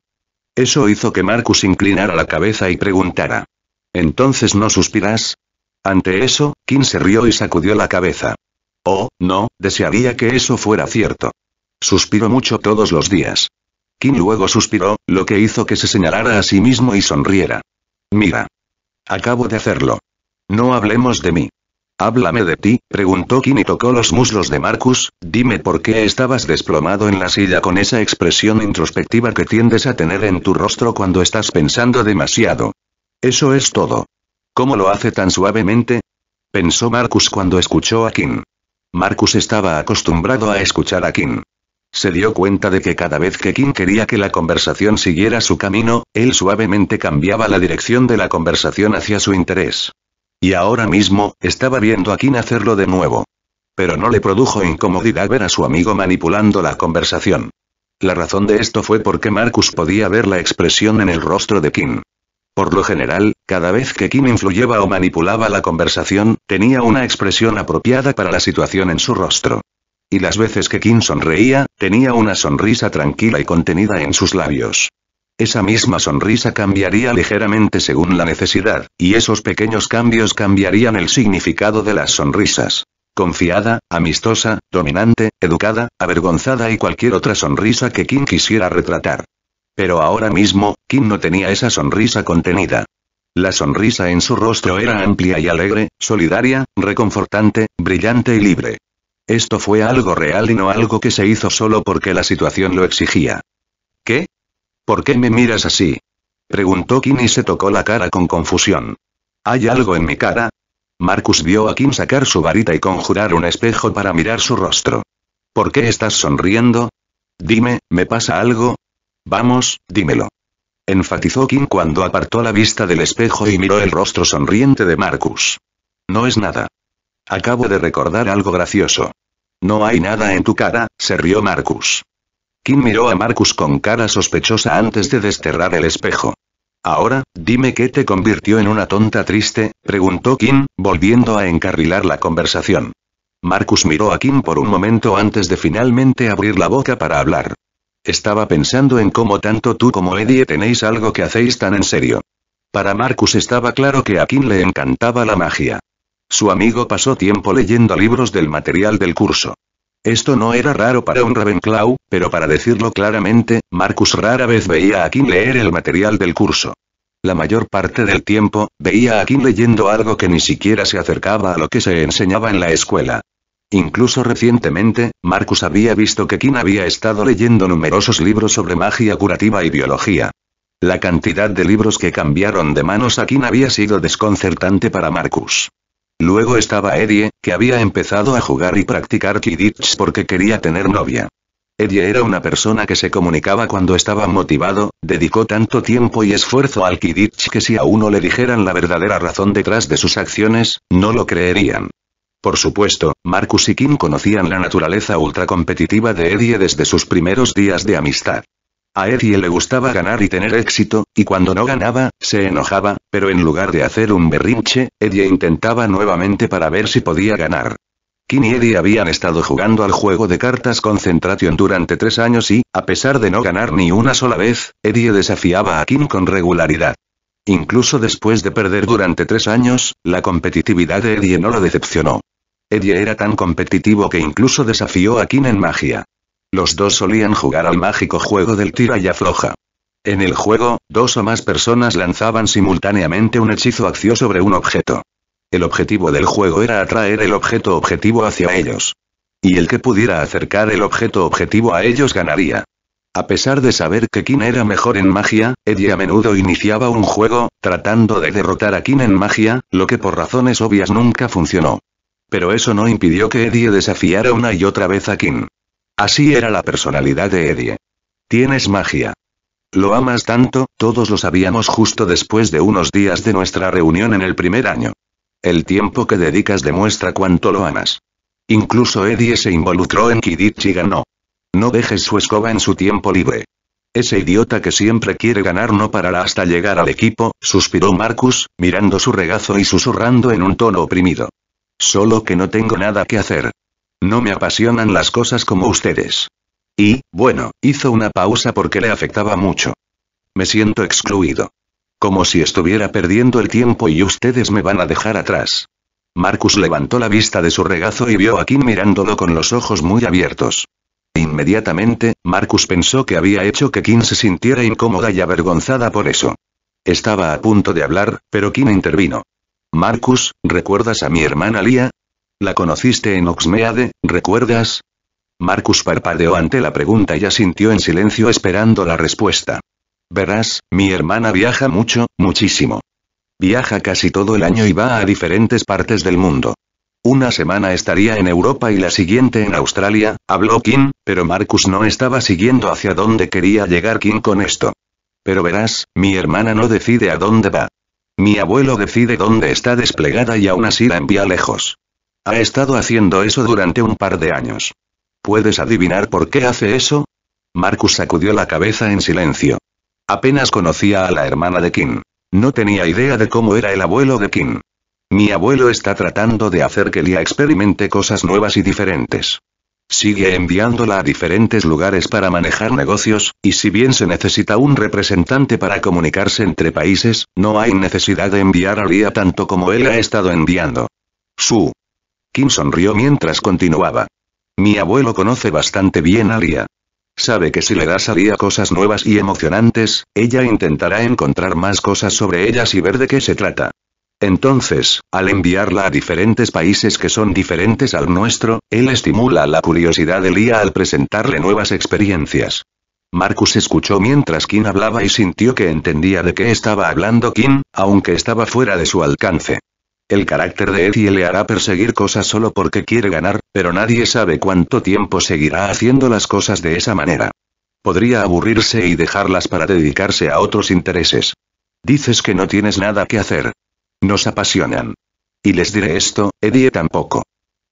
Eso hizo que Marcus inclinara la cabeza y preguntara. ¿Entonces no suspiras? Ante eso, Kim se rió y sacudió la cabeza. Oh, no, desearía que eso fuera cierto. Suspiro mucho todos los días. Kim luego suspiró, lo que hizo que se señalara a sí mismo y sonriera. Mira. Acabo de hacerlo. No hablemos de mí. Háblame de ti, preguntó Kim y tocó los muslos de Marcus, dime por qué estabas desplomado en la silla con esa expresión introspectiva que tiendes a tener en tu rostro cuando estás pensando demasiado. Eso es todo. ¿Cómo lo hace tan suavemente? Pensó Marcus cuando escuchó a Kim. Marcus estaba acostumbrado a escuchar a Kim. Se dio cuenta de que cada vez que Kim quería que la conversación siguiera su camino, él suavemente cambiaba la dirección de la conversación hacia su interés. Y ahora mismo, estaba viendo a Kim hacerlo de nuevo. Pero no le produjo incomodidad ver a su amigo manipulando la conversación. La razón de esto fue porque Marcus podía ver la expresión en el rostro de Kim. Por lo general, cada vez que Kim influyeba o manipulaba la conversación, tenía una expresión apropiada para la situación en su rostro. Y las veces que Kim sonreía, tenía una sonrisa tranquila y contenida en sus labios. Esa misma sonrisa cambiaría ligeramente según la necesidad, y esos pequeños cambios cambiarían el significado de las sonrisas. Confiada, amistosa, dominante, educada, avergonzada y cualquier otra sonrisa que Kim quisiera retratar. Pero ahora mismo, Kim no tenía esa sonrisa contenida. La sonrisa en su rostro era amplia y alegre, solidaria, reconfortante, brillante y libre. Esto fue algo real y no algo que se hizo solo porque la situación lo exigía. ¿Qué? ¿Por qué me miras así? Preguntó Kim y se tocó la cara con confusión. ¿Hay algo en mi cara? Marcus vio a Kim sacar su varita y conjurar un espejo para mirar su rostro. ¿Por qué estás sonriendo? Dime, ¿me pasa algo? Vamos, dímelo. Enfatizó Kim cuando apartó la vista del espejo y miró el rostro sonriente de Marcus. No es nada. Acabo de recordar algo gracioso. No hay nada en tu cara, se rió Marcus. Kim miró a Marcus con cara sospechosa antes de desterrar el espejo. Ahora, dime qué te convirtió en una tonta triste, preguntó Kim, volviendo a encarrilar la conversación. Marcus miró a Kim por un momento antes de finalmente abrir la boca para hablar. Estaba pensando en cómo tanto tú como Eddie tenéis algo que hacéis tan en serio. Para Marcus estaba claro que a Kim le encantaba la magia. Su amigo pasó tiempo leyendo libros del material del curso. Esto no era raro para un Ravenclaw, pero para decirlo claramente, Marcus rara vez veía a Kim leer el material del curso. La mayor parte del tiempo, veía a Kim leyendo algo que ni siquiera se acercaba a lo que se enseñaba en la escuela. Incluso recientemente, Marcus había visto que Kim había estado leyendo numerosos libros sobre magia curativa y biología. La cantidad de libros que cambiaron de manos a Kim había sido desconcertante para Marcus. Luego estaba Eddie, que había empezado a jugar y practicar Kidditch porque quería tener novia. Eddie era una persona que se comunicaba cuando estaba motivado, dedicó tanto tiempo y esfuerzo al Kidditch que si a uno le dijeran la verdadera razón detrás de sus acciones, no lo creerían. Por supuesto, Marcus y Kim conocían la naturaleza ultracompetitiva de Eddie desde sus primeros días de amistad. A Eddie le gustaba ganar y tener éxito, y cuando no ganaba, se enojaba, pero en lugar de hacer un berrinche, Eddie intentaba nuevamente para ver si podía ganar. Kim y Eddie habían estado jugando al juego de cartas Concentration durante tres años y, a pesar de no ganar ni una sola vez, Eddie desafiaba a Kim con regularidad. Incluso después de perder durante tres años, la competitividad de Eddie no lo decepcionó. Eddie era tan competitivo que incluso desafió a Kim en magia. Los dos solían jugar al mágico juego del tira y afloja. En el juego, dos o más personas lanzaban simultáneamente un hechizo acción sobre un objeto. El objetivo del juego era atraer el objeto objetivo hacia ellos. Y el que pudiera acercar el objeto objetivo a ellos ganaría. A pesar de saber que Kin era mejor en magia, Eddie a menudo iniciaba un juego, tratando de derrotar a Kin en magia, lo que por razones obvias nunca funcionó. Pero eso no impidió que Eddie desafiara una y otra vez a Kin. Así era la personalidad de Eddie. Tienes magia. Lo amas tanto, todos lo sabíamos justo después de unos días de nuestra reunión en el primer año. El tiempo que dedicas demuestra cuánto lo amas. Incluso Eddie se involucró en que y ganó. No dejes su escoba en su tiempo libre. Ese idiota que siempre quiere ganar no parará hasta llegar al equipo, suspiró Marcus, mirando su regazo y susurrando en un tono oprimido. Solo que no tengo nada que hacer. No me apasionan las cosas como ustedes. Y, bueno, hizo una pausa porque le afectaba mucho. Me siento excluido. Como si estuviera perdiendo el tiempo y ustedes me van a dejar atrás. Marcus levantó la vista de su regazo y vio a Kim mirándolo con los ojos muy abiertos. Inmediatamente, Marcus pensó que había hecho que Kim se sintiera incómoda y avergonzada por eso. Estaba a punto de hablar, pero Kim intervino. Marcus, ¿recuerdas a mi hermana Lía? La conociste en Oxmeade, ¿recuerdas? Marcus parpadeó ante la pregunta y asintió en silencio esperando la respuesta. Verás, mi hermana viaja mucho, muchísimo. Viaja casi todo el año y va a diferentes partes del mundo. Una semana estaría en Europa y la siguiente en Australia, habló Kim, pero Marcus no estaba siguiendo hacia dónde quería llegar Kim con esto. Pero verás, mi hermana no decide a dónde va. Mi abuelo decide dónde está desplegada y aún así la envía lejos. Ha estado haciendo eso durante un par de años. ¿Puedes adivinar por qué hace eso? Marcus sacudió la cabeza en silencio. Apenas conocía a la hermana de Kim. No tenía idea de cómo era el abuelo de Kim. Mi abuelo está tratando de hacer que Lia experimente cosas nuevas y diferentes. Sigue enviándola a diferentes lugares para manejar negocios, y si bien se necesita un representante para comunicarse entre países, no hay necesidad de enviar a Lia tanto como él ha estado enviando. Su Kim sonrió mientras continuaba. Mi abuelo conoce bastante bien a Lia. Sabe que si le das a Lia cosas nuevas y emocionantes, ella intentará encontrar más cosas sobre ellas y ver de qué se trata. Entonces, al enviarla a diferentes países que son diferentes al nuestro, él estimula la curiosidad de Lia al presentarle nuevas experiencias. Marcus escuchó mientras Kim hablaba y sintió que entendía de qué estaba hablando Kim, aunque estaba fuera de su alcance. El carácter de Eddie le hará perseguir cosas solo porque quiere ganar, pero nadie sabe cuánto tiempo seguirá haciendo las cosas de esa manera. Podría aburrirse y dejarlas para dedicarse a otros intereses. Dices que no tienes nada que hacer. Nos apasionan. Y les diré esto, Eddie tampoco.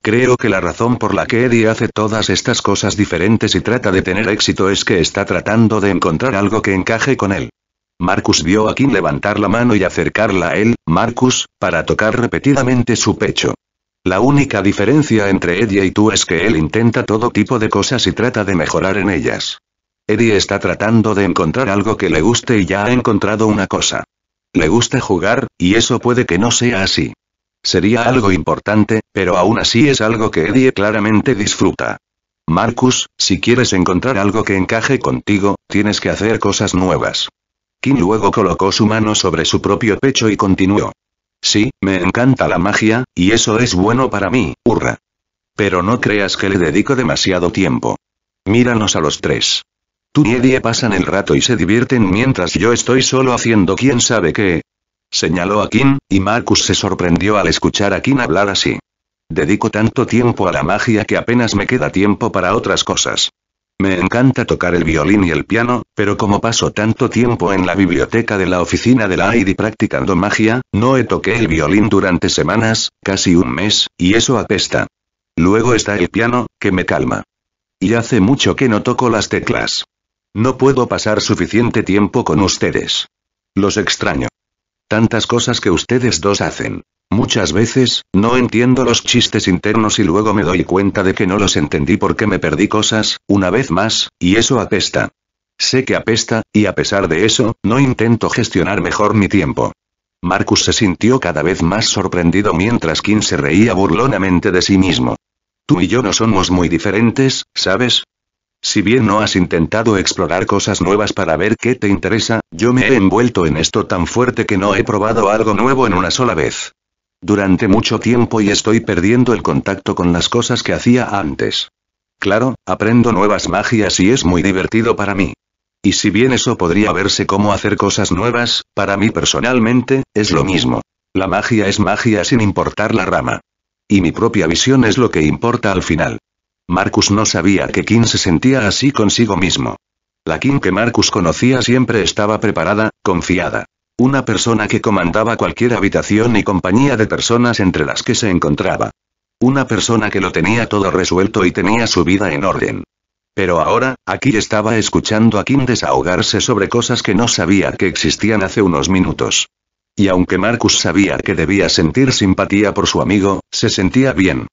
Creo que la razón por la que Eddie hace todas estas cosas diferentes y trata de tener éxito es que está tratando de encontrar algo que encaje con él. Marcus vio a Kim levantar la mano y acercarla a él, Marcus, para tocar repetidamente su pecho. La única diferencia entre Eddie y tú es que él intenta todo tipo de cosas y trata de mejorar en ellas. Eddie está tratando de encontrar algo que le guste y ya ha encontrado una cosa. Le gusta jugar, y eso puede que no sea así. Sería algo importante, pero aún así es algo que Eddie claramente disfruta. Marcus, si quieres encontrar algo que encaje contigo, tienes que hacer cosas nuevas. Kim luego colocó su mano sobre su propio pecho y continuó. Sí, me encanta la magia, y eso es bueno para mí, hurra. Pero no creas que le dedico demasiado tiempo. Míranos a los tres. Tú y Eddie pasan el rato y se divierten mientras yo estoy solo haciendo quién sabe qué. Señaló a Kim, y Marcus se sorprendió al escuchar a Kim hablar así. Dedico tanto tiempo a la magia que apenas me queda tiempo para otras cosas. Me encanta tocar el violín y el piano, pero como paso tanto tiempo en la biblioteca de la oficina de la AIDI practicando magia, no he toqué el violín durante semanas, casi un mes, y eso apesta. Luego está el piano, que me calma. Y hace mucho que no toco las teclas. No puedo pasar suficiente tiempo con ustedes. Los extraño. Tantas cosas que ustedes dos hacen. Muchas veces, no entiendo los chistes internos y luego me doy cuenta de que no los entendí porque me perdí cosas, una vez más, y eso apesta. Sé que apesta, y a pesar de eso, no intento gestionar mejor mi tiempo. Marcus se sintió cada vez más sorprendido mientras Kim se reía burlonamente de sí mismo. Tú y yo no somos muy diferentes, ¿sabes? Si bien no has intentado explorar cosas nuevas para ver qué te interesa, yo me he envuelto en esto tan fuerte que no he probado algo nuevo en una sola vez durante mucho tiempo y estoy perdiendo el contacto con las cosas que hacía antes. Claro, aprendo nuevas magias y es muy divertido para mí. Y si bien eso podría verse como hacer cosas nuevas, para mí personalmente, es lo mismo. La magia es magia sin importar la rama. Y mi propia visión es lo que importa al final. Marcus no sabía que Kim se sentía así consigo mismo. La Kim que Marcus conocía siempre estaba preparada, confiada. Una persona que comandaba cualquier habitación y compañía de personas entre las que se encontraba. Una persona que lo tenía todo resuelto y tenía su vida en orden. Pero ahora, aquí estaba escuchando a Kim desahogarse sobre cosas que no sabía que existían hace unos minutos. Y aunque Marcus sabía que debía sentir simpatía por su amigo, se sentía bien.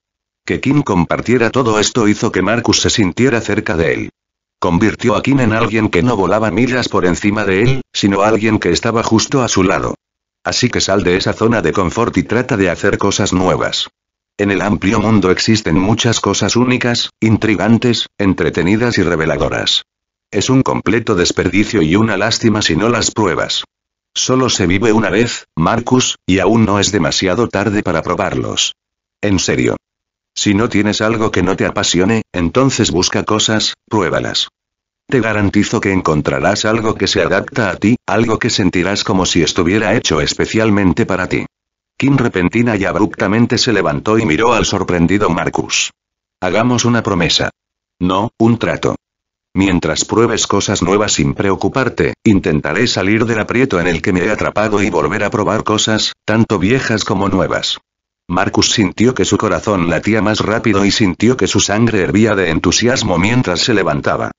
Que Kim compartiera todo esto hizo que Marcus se sintiera cerca de él. Convirtió a Kim en alguien que no volaba millas por encima de él, sino alguien que estaba justo a su lado. Así que sal de esa zona de confort y trata de hacer cosas nuevas. En el amplio mundo existen muchas cosas únicas, intrigantes, entretenidas y reveladoras. Es un completo desperdicio y una lástima si no las pruebas. Solo se vive una vez, Marcus, y aún no es demasiado tarde para probarlos. En serio. Si no tienes algo que no te apasione, entonces busca cosas, pruébalas. Te garantizo que encontrarás algo que se adapta a ti, algo que sentirás como si estuviera hecho especialmente para ti. Kim repentina y abruptamente se levantó y miró al sorprendido Marcus. Hagamos una promesa. No, un trato. Mientras pruebes cosas nuevas sin preocuparte, intentaré salir del aprieto en el que me he atrapado y volver a probar cosas, tanto viejas como nuevas. Marcus sintió que su corazón latía más rápido y sintió que su sangre hervía de entusiasmo mientras se levantaba.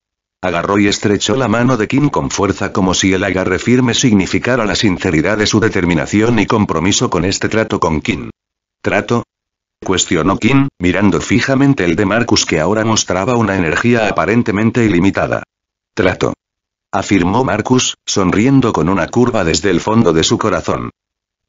Agarró y estrechó la mano de Kim con fuerza como si el agarre firme significara la sinceridad de su determinación y compromiso con este trato con Kim. ¿Trato? cuestionó Kim, mirando fijamente el de Marcus que ahora mostraba una energía aparentemente ilimitada. Trato. Afirmó Marcus, sonriendo con una curva desde el fondo de su corazón.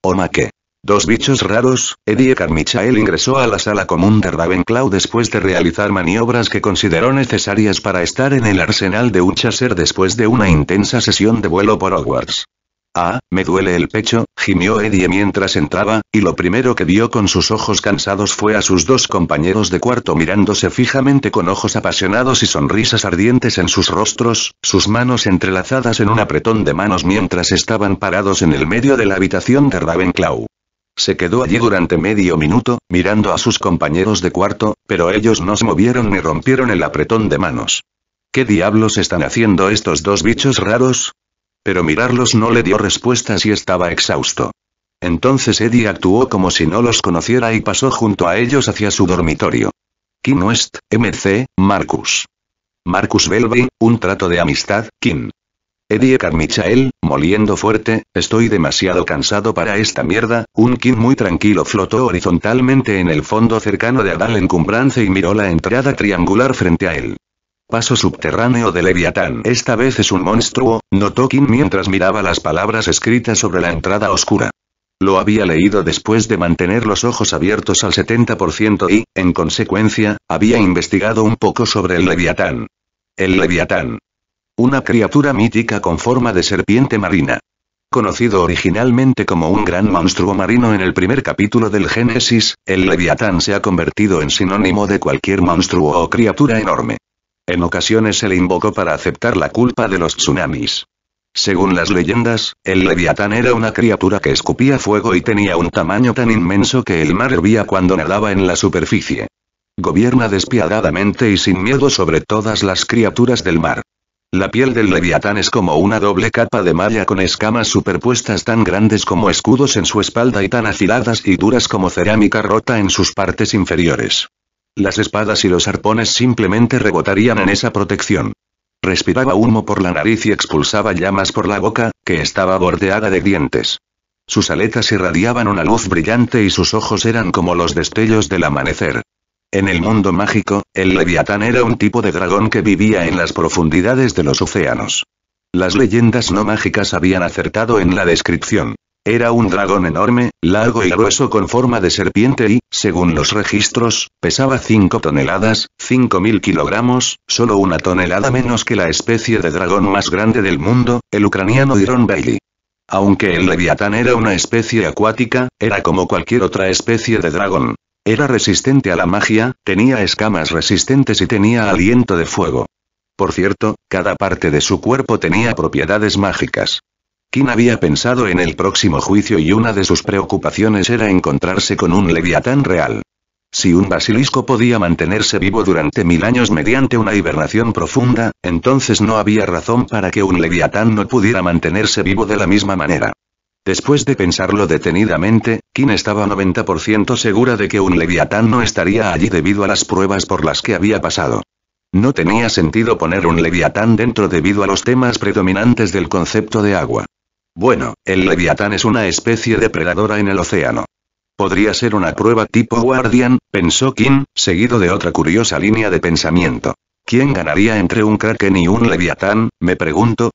Oma que. Dos bichos raros, Eddie Carmichael ingresó a la sala común de Ravenclaw después de realizar maniobras que consideró necesarias para estar en el arsenal de chaser después de una intensa sesión de vuelo por Hogwarts. Ah, me duele el pecho, gimió Eddie mientras entraba, y lo primero que vio con sus ojos cansados fue a sus dos compañeros de cuarto mirándose fijamente con ojos apasionados y sonrisas ardientes en sus rostros, sus manos entrelazadas en un apretón de manos mientras estaban parados en el medio de la habitación de Ravenclaw. Se quedó allí durante medio minuto, mirando a sus compañeros de cuarto, pero ellos no se movieron ni rompieron el apretón de manos. ¿Qué diablos están haciendo estos dos bichos raros? Pero mirarlos no le dio respuestas y estaba exhausto. Entonces Eddie actuó como si no los conociera y pasó junto a ellos hacia su dormitorio. Kim West, MC, Marcus. Marcus Belvey, un trato de amistad, Kim. Edie Carmichael, moliendo fuerte, estoy demasiado cansado para esta mierda, un kim muy tranquilo flotó horizontalmente en el fondo cercano de Adal encumbrance y miró la entrada triangular frente a él. Paso subterráneo de Leviatán. Esta vez es un monstruo, notó Kim mientras miraba las palabras escritas sobre la entrada oscura. Lo había leído después de mantener los ojos abiertos al 70% y, en consecuencia, había investigado un poco sobre el Leviatán. El Leviatán. Una criatura mítica con forma de serpiente marina. Conocido originalmente como un gran monstruo marino en el primer capítulo del Génesis, el leviatán se ha convertido en sinónimo de cualquier monstruo o criatura enorme. En ocasiones se le invocó para aceptar la culpa de los tsunamis. Según las leyendas, el leviatán era una criatura que escupía fuego y tenía un tamaño tan inmenso que el mar hervía cuando nadaba en la superficie. Gobierna despiadadamente y sin miedo sobre todas las criaturas del mar. La piel del leviatán es como una doble capa de malla con escamas superpuestas tan grandes como escudos en su espalda y tan afiladas y duras como cerámica rota en sus partes inferiores. Las espadas y los arpones simplemente rebotarían en esa protección. Respiraba humo por la nariz y expulsaba llamas por la boca, que estaba bordeada de dientes. Sus aletas irradiaban una luz brillante y sus ojos eran como los destellos del amanecer. En el mundo mágico, el leviatán era un tipo de dragón que vivía en las profundidades de los océanos. Las leyendas no mágicas habían acertado en la descripción. Era un dragón enorme, largo y grueso con forma de serpiente y, según los registros, pesaba 5 toneladas, 5.000 kilogramos, solo una tonelada menos que la especie de dragón más grande del mundo, el ucraniano Iron Bailey. Aunque el leviatán era una especie acuática, era como cualquier otra especie de dragón. Era resistente a la magia, tenía escamas resistentes y tenía aliento de fuego. Por cierto, cada parte de su cuerpo tenía propiedades mágicas. Kim había pensado en el próximo juicio y una de sus preocupaciones era encontrarse con un leviatán real. Si un basilisco podía mantenerse vivo durante mil años mediante una hibernación profunda, entonces no había razón para que un leviatán no pudiera mantenerse vivo de la misma manera. Después de pensarlo detenidamente, Kim estaba 90% segura de que un leviatán no estaría allí debido a las pruebas por las que había pasado. No tenía sentido poner un leviatán dentro debido a los temas predominantes del concepto de agua. Bueno, el leviatán es una especie depredadora en el océano. Podría ser una prueba tipo Guardian, pensó Kim, seguido de otra curiosa línea de pensamiento. ¿Quién ganaría entre un kraken y un leviatán? Me pregunto,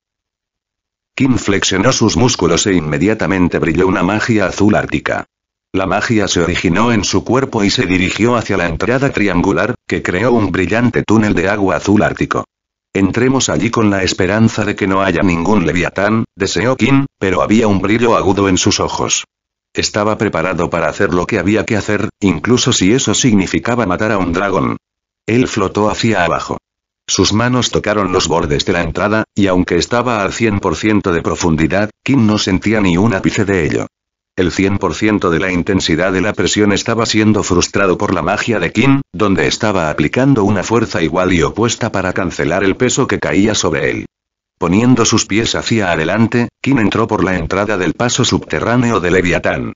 Kim flexionó sus músculos e inmediatamente brilló una magia azul ártica. La magia se originó en su cuerpo y se dirigió hacia la entrada triangular, que creó un brillante túnel de agua azul ártico. Entremos allí con la esperanza de que no haya ningún leviatán, deseó Kim, pero había un brillo agudo en sus ojos. Estaba preparado para hacer lo que había que hacer, incluso si eso significaba matar a un dragón. Él flotó hacia abajo. Sus manos tocaron los bordes de la entrada, y aunque estaba al 100% de profundidad, Kim no sentía ni un ápice de ello. El 100% de la intensidad de la presión estaba siendo frustrado por la magia de Kim, donde estaba aplicando una fuerza igual y opuesta para cancelar el peso que caía sobre él. Poniendo sus pies hacia adelante, Kim entró por la entrada del paso subterráneo de Leviatán.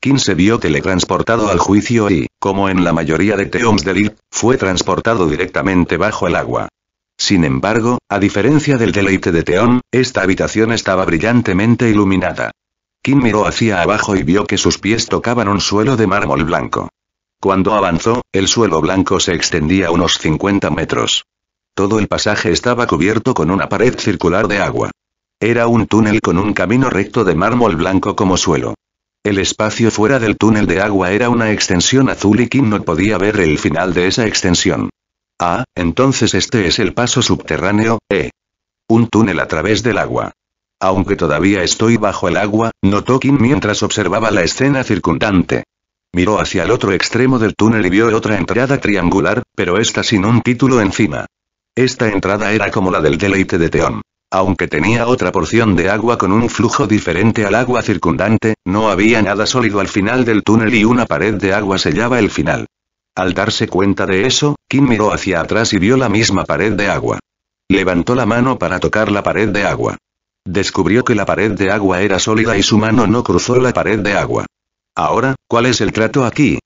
Kim se vio teletransportado al juicio y, como en la mayoría de Teoms del fue transportado directamente bajo el agua. Sin embargo, a diferencia del deleite de Teón, esta habitación estaba brillantemente iluminada. Kim miró hacia abajo y vio que sus pies tocaban un suelo de mármol blanco. Cuando avanzó, el suelo blanco se extendía unos 50 metros. Todo el pasaje estaba cubierto con una pared circular de agua. Era un túnel con un camino recto de mármol blanco como suelo. El espacio fuera del túnel de agua era una extensión azul y Kim no podía ver el final de esa extensión. Ah, entonces este es el paso subterráneo, ¿eh? Un túnel a través del agua. Aunque todavía estoy bajo el agua, notó Kim mientras observaba la escena circundante. Miró hacia el otro extremo del túnel y vio otra entrada triangular, pero esta sin un título encima. Esta entrada era como la del deleite de Teón. Aunque tenía otra porción de agua con un flujo diferente al agua circundante, no había nada sólido al final del túnel y una pared de agua sellaba el final. Al darse cuenta de eso, Kim miró hacia atrás y vio la misma pared de agua. Levantó la mano para tocar la pared de agua. Descubrió que la pared de agua era sólida y su mano no cruzó la pared de agua. Ahora, ¿cuál es el trato aquí?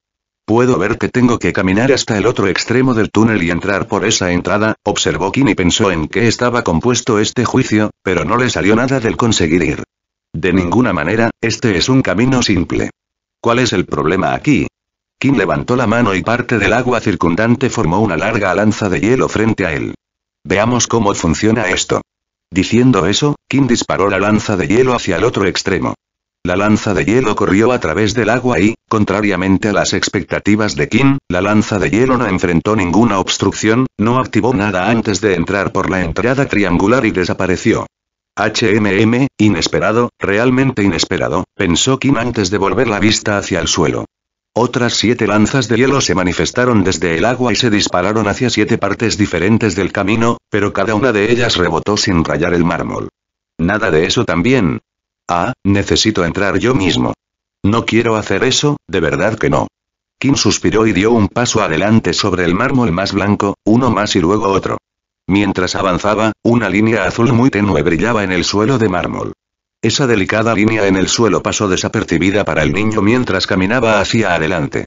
Puedo ver que tengo que caminar hasta el otro extremo del túnel y entrar por esa entrada, observó Kim y pensó en qué estaba compuesto este juicio, pero no le salió nada del conseguir ir. De ninguna manera, este es un camino simple. ¿Cuál es el problema aquí? Kim levantó la mano y parte del agua circundante formó una larga lanza de hielo frente a él. Veamos cómo funciona esto. Diciendo eso, Kim disparó la lanza de hielo hacia el otro extremo. La lanza de hielo corrió a través del agua y, contrariamente a las expectativas de Kim, la lanza de hielo no enfrentó ninguna obstrucción, no activó nada antes de entrar por la entrada triangular y desapareció. HMM, inesperado, realmente inesperado, pensó Kim antes de volver la vista hacia el suelo. Otras siete lanzas de hielo se manifestaron desde el agua y se dispararon hacia siete partes diferentes del camino, pero cada una de ellas rebotó sin rayar el mármol. Nada de eso también. Ah, necesito entrar yo mismo. No quiero hacer eso, de verdad que no. Kim suspiró y dio un paso adelante sobre el mármol más blanco, uno más y luego otro. Mientras avanzaba, una línea azul muy tenue brillaba en el suelo de mármol. Esa delicada línea en el suelo pasó desapercibida para el niño mientras caminaba hacia adelante.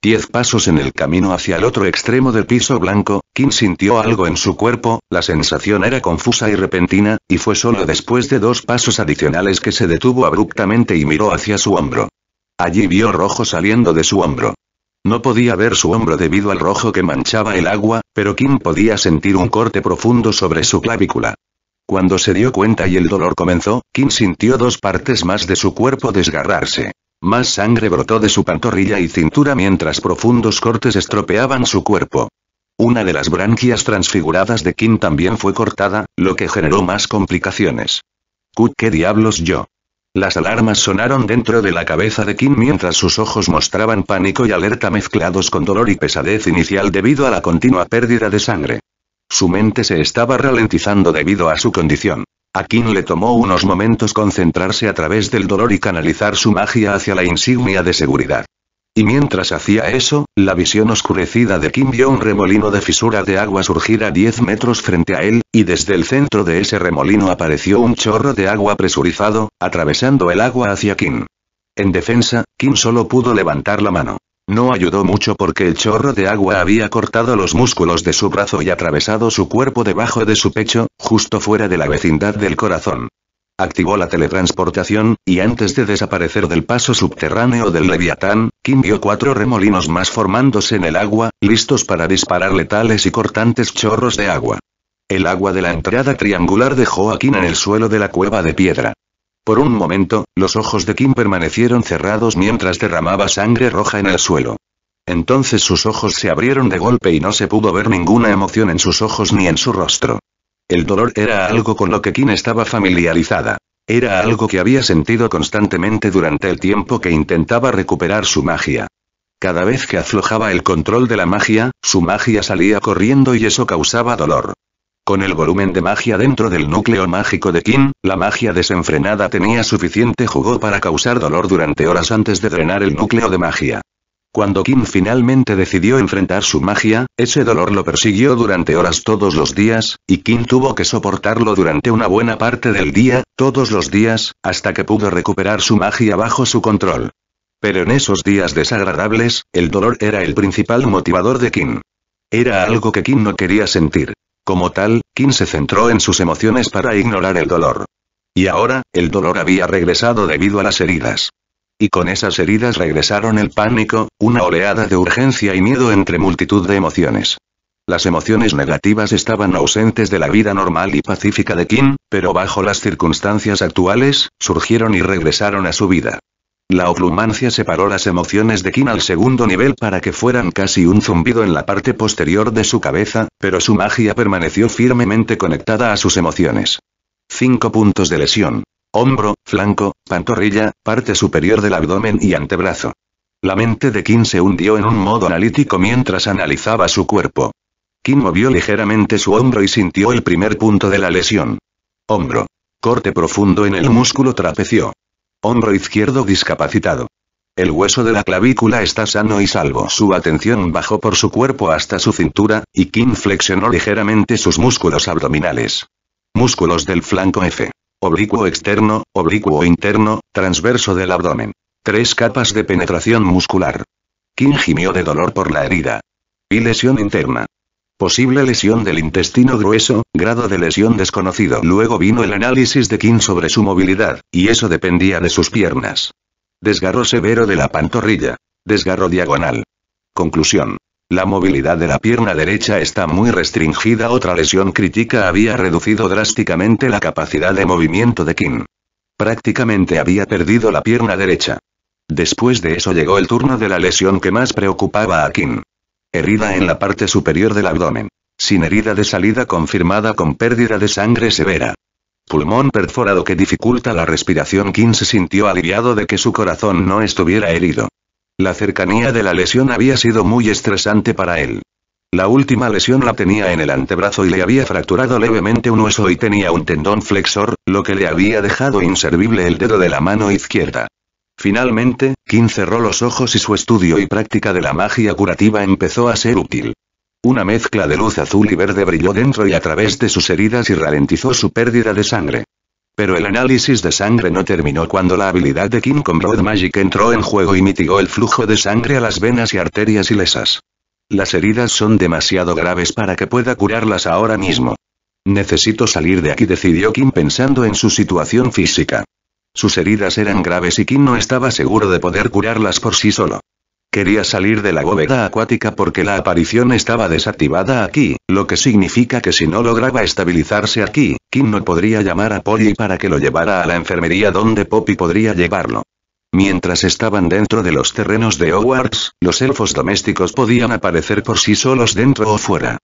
Diez pasos en el camino hacia el otro extremo del piso blanco, Kim sintió algo en su cuerpo, la sensación era confusa y repentina, y fue solo después de dos pasos adicionales que se detuvo abruptamente y miró hacia su hombro. Allí vio rojo saliendo de su hombro. No podía ver su hombro debido al rojo que manchaba el agua, pero Kim podía sentir un corte profundo sobre su clavícula. Cuando se dio cuenta y el dolor comenzó, Kim sintió dos partes más de su cuerpo desgarrarse. Más sangre brotó de su pantorrilla y cintura mientras profundos cortes estropeaban su cuerpo. Una de las branquias transfiguradas de Kim también fue cortada, lo que generó más complicaciones. ¿Qué diablos yo? Las alarmas sonaron dentro de la cabeza de Kim mientras sus ojos mostraban pánico y alerta mezclados con dolor y pesadez inicial debido a la continua pérdida de sangre. Su mente se estaba ralentizando debido a su condición. A Kim le tomó unos momentos concentrarse a través del dolor y canalizar su magia hacia la insignia de seguridad. Y mientras hacía eso, la visión oscurecida de Kim vio un remolino de fisura de agua surgir a 10 metros frente a él, y desde el centro de ese remolino apareció un chorro de agua presurizado, atravesando el agua hacia Kim. En defensa, Kim solo pudo levantar la mano. No ayudó mucho porque el chorro de agua había cortado los músculos de su brazo y atravesado su cuerpo debajo de su pecho, justo fuera de la vecindad del corazón. Activó la teletransportación, y antes de desaparecer del paso subterráneo del Leviatán, Kim vio cuatro remolinos más formándose en el agua, listos para disparar letales y cortantes chorros de agua. El agua de la entrada triangular dejó a Kim en el suelo de la cueva de piedra. Por un momento, los ojos de Kim permanecieron cerrados mientras derramaba sangre roja en el suelo. Entonces sus ojos se abrieron de golpe y no se pudo ver ninguna emoción en sus ojos ni en su rostro. El dolor era algo con lo que Kim estaba familiarizada. Era algo que había sentido constantemente durante el tiempo que intentaba recuperar su magia. Cada vez que aflojaba el control de la magia, su magia salía corriendo y eso causaba dolor. Con el volumen de magia dentro del núcleo mágico de Kim, la magia desenfrenada tenía suficiente jugo para causar dolor durante horas antes de drenar el núcleo de magia. Cuando Kim finalmente decidió enfrentar su magia, ese dolor lo persiguió durante horas todos los días, y Kim tuvo que soportarlo durante una buena parte del día, todos los días, hasta que pudo recuperar su magia bajo su control. Pero en esos días desagradables, el dolor era el principal motivador de Kim. Era algo que Kim no quería sentir. Como tal, Kim se centró en sus emociones para ignorar el dolor. Y ahora, el dolor había regresado debido a las heridas. Y con esas heridas regresaron el pánico, una oleada de urgencia y miedo entre multitud de emociones. Las emociones negativas estaban ausentes de la vida normal y pacífica de Kim, pero bajo las circunstancias actuales, surgieron y regresaron a su vida. La oclumancia separó las emociones de Kim al segundo nivel para que fueran casi un zumbido en la parte posterior de su cabeza, pero su magia permaneció firmemente conectada a sus emociones. Cinco puntos de lesión. Hombro, flanco, pantorrilla, parte superior del abdomen y antebrazo. La mente de Kim se hundió en un modo analítico mientras analizaba su cuerpo. Kim movió ligeramente su hombro y sintió el primer punto de la lesión. Hombro. Corte profundo en el músculo trapecio. Hombro izquierdo discapacitado. El hueso de la clavícula está sano y salvo. Su atención bajó por su cuerpo hasta su cintura, y Kim flexionó ligeramente sus músculos abdominales. Músculos del flanco F. Oblicuo externo, oblicuo interno, transverso del abdomen. Tres capas de penetración muscular. Kim gimió de dolor por la herida. Y lesión interna. Posible lesión del intestino grueso, grado de lesión desconocido. Luego vino el análisis de Kim sobre su movilidad, y eso dependía de sus piernas. Desgarro severo de la pantorrilla. Desgarro diagonal. Conclusión. La movilidad de la pierna derecha está muy restringida. Otra lesión crítica había reducido drásticamente la capacidad de movimiento de King. Prácticamente había perdido la pierna derecha. Después de eso llegó el turno de la lesión que más preocupaba a Kim. Herida en la parte superior del abdomen. Sin herida de salida confirmada con pérdida de sangre severa. Pulmón perforado que dificulta la respiración. Kim se sintió aliviado de que su corazón no estuviera herido. La cercanía de la lesión había sido muy estresante para él. La última lesión la tenía en el antebrazo y le había fracturado levemente un hueso y tenía un tendón flexor, lo que le había dejado inservible el dedo de la mano izquierda. Finalmente, Kim cerró los ojos y su estudio y práctica de la magia curativa empezó a ser útil. Una mezcla de luz azul y verde brilló dentro y a través de sus heridas y ralentizó su pérdida de sangre. Pero el análisis de sangre no terminó cuando la habilidad de Kim con Broad Magic entró en juego y mitigó el flujo de sangre a las venas y arterias ilesas. Las heridas son demasiado graves para que pueda curarlas ahora mismo. Necesito salir de aquí, decidió Kim pensando en su situación física. Sus heridas eran graves y Kim no estaba seguro de poder curarlas por sí solo. Quería salir de la bóveda acuática porque la aparición estaba desactivada aquí, lo que significa que si no lograba estabilizarse aquí, Kim no podría llamar a Polly para que lo llevara a la enfermería donde Poppy podría llevarlo. Mientras estaban dentro de los terrenos de Hogwarts, los elfos domésticos podían aparecer por sí solos dentro o fuera.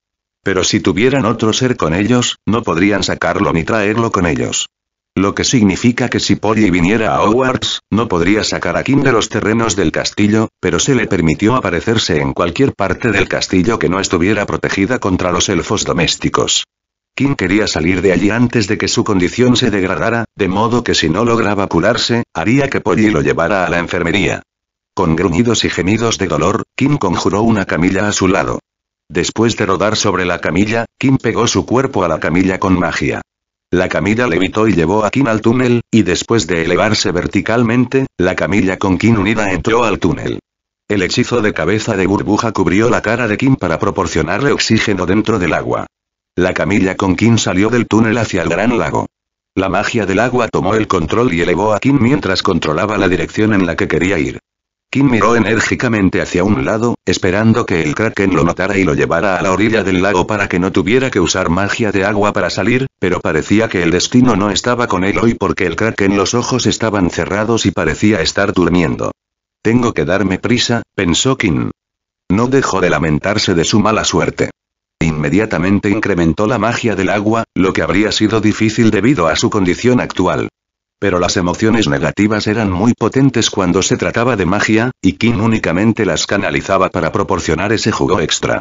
Pero si tuvieran otro ser con ellos, no podrían sacarlo ni traerlo con ellos. Lo que significa que si Polly viniera a Hogwarts, no podría sacar a Kim de los terrenos del castillo, pero se le permitió aparecerse en cualquier parte del castillo que no estuviera protegida contra los elfos domésticos. Kim quería salir de allí antes de que su condición se degradara, de modo que si no lograba curarse, haría que Polly lo llevara a la enfermería. Con gruñidos y gemidos de dolor, Kim conjuró una camilla a su lado. Después de rodar sobre la camilla, Kim pegó su cuerpo a la camilla con magia. La camilla levitó y llevó a Kim al túnel, y después de elevarse verticalmente, la camilla con Kim unida entró al túnel. El hechizo de cabeza de burbuja cubrió la cara de Kim para proporcionarle oxígeno dentro del agua. La camilla con Kim salió del túnel hacia el gran lago. La magia del agua tomó el control y elevó a Kim mientras controlaba la dirección en la que quería ir. Kim miró enérgicamente hacia un lado, esperando que el kraken lo notara y lo llevara a la orilla del lago para que no tuviera que usar magia de agua para salir, pero parecía que el destino no estaba con él hoy porque el kraken los ojos estaban cerrados y parecía estar durmiendo. Tengo que darme prisa, pensó Kim. No dejó de lamentarse de su mala suerte. Inmediatamente incrementó la magia del agua, lo que habría sido difícil debido a su condición actual pero las emociones negativas eran muy potentes cuando se trataba de magia, y Kim únicamente las canalizaba para proporcionar ese jugo extra.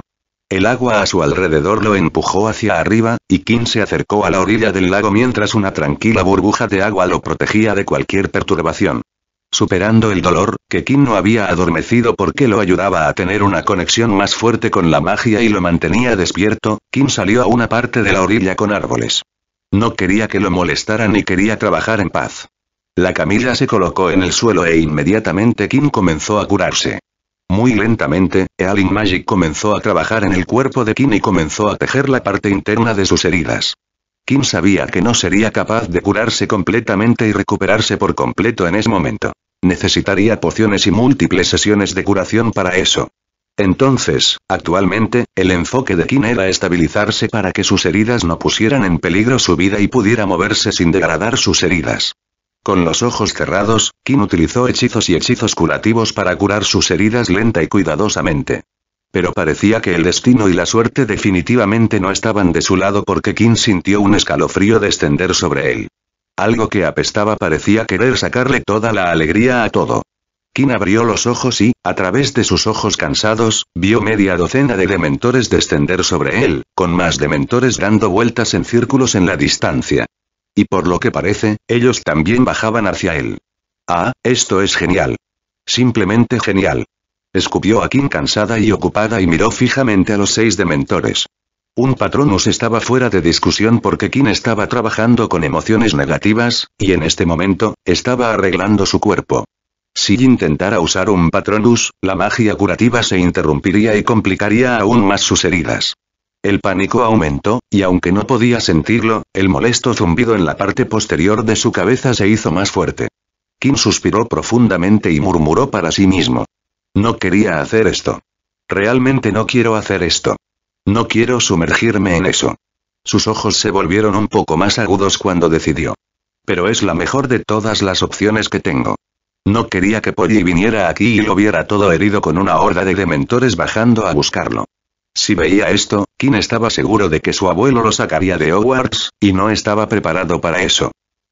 El agua a su alrededor lo empujó hacia arriba, y Kim se acercó a la orilla del lago mientras una tranquila burbuja de agua lo protegía de cualquier perturbación. Superando el dolor, que Kim no había adormecido porque lo ayudaba a tener una conexión más fuerte con la magia y lo mantenía despierto, Kim salió a una parte de la orilla con árboles. No quería que lo molestaran y quería trabajar en paz. La camilla se colocó en el suelo e inmediatamente Kim comenzó a curarse. Muy lentamente, Ealing Magic comenzó a trabajar en el cuerpo de Kim y comenzó a tejer la parte interna de sus heridas. Kim sabía que no sería capaz de curarse completamente y recuperarse por completo en ese momento. Necesitaría pociones y múltiples sesiones de curación para eso. Entonces, actualmente, el enfoque de Kin era estabilizarse para que sus heridas no pusieran en peligro su vida y pudiera moverse sin degradar sus heridas. Con los ojos cerrados, Kin utilizó hechizos y hechizos curativos para curar sus heridas lenta y cuidadosamente. Pero parecía que el destino y la suerte definitivamente no estaban de su lado porque Kim sintió un escalofrío descender sobre él. Algo que apestaba parecía querer sacarle toda la alegría a todo. Kim abrió los ojos y, a través de sus ojos cansados, vio media docena de dementores descender sobre él, con más dementores dando vueltas en círculos en la distancia. Y por lo que parece, ellos también bajaban hacia él. Ah, esto es genial. Simplemente genial. Escupió a Kim cansada y ocupada y miró fijamente a los seis dementores. Un patronus estaba fuera de discusión porque Kim estaba trabajando con emociones negativas, y en este momento, estaba arreglando su cuerpo. Si intentara usar un patronus, la magia curativa se interrumpiría y complicaría aún más sus heridas. El pánico aumentó, y aunque no podía sentirlo, el molesto zumbido en la parte posterior de su cabeza se hizo más fuerte. Kim suspiró profundamente y murmuró para sí mismo. No quería hacer esto. Realmente no quiero hacer esto. No quiero sumergirme en eso. Sus ojos se volvieron un poco más agudos cuando decidió. Pero es la mejor de todas las opciones que tengo. No quería que Polly viniera aquí y lo viera todo herido con una horda de dementores bajando a buscarlo. Si veía esto, King estaba seguro de que su abuelo lo sacaría de Hogwarts, y no estaba preparado para eso.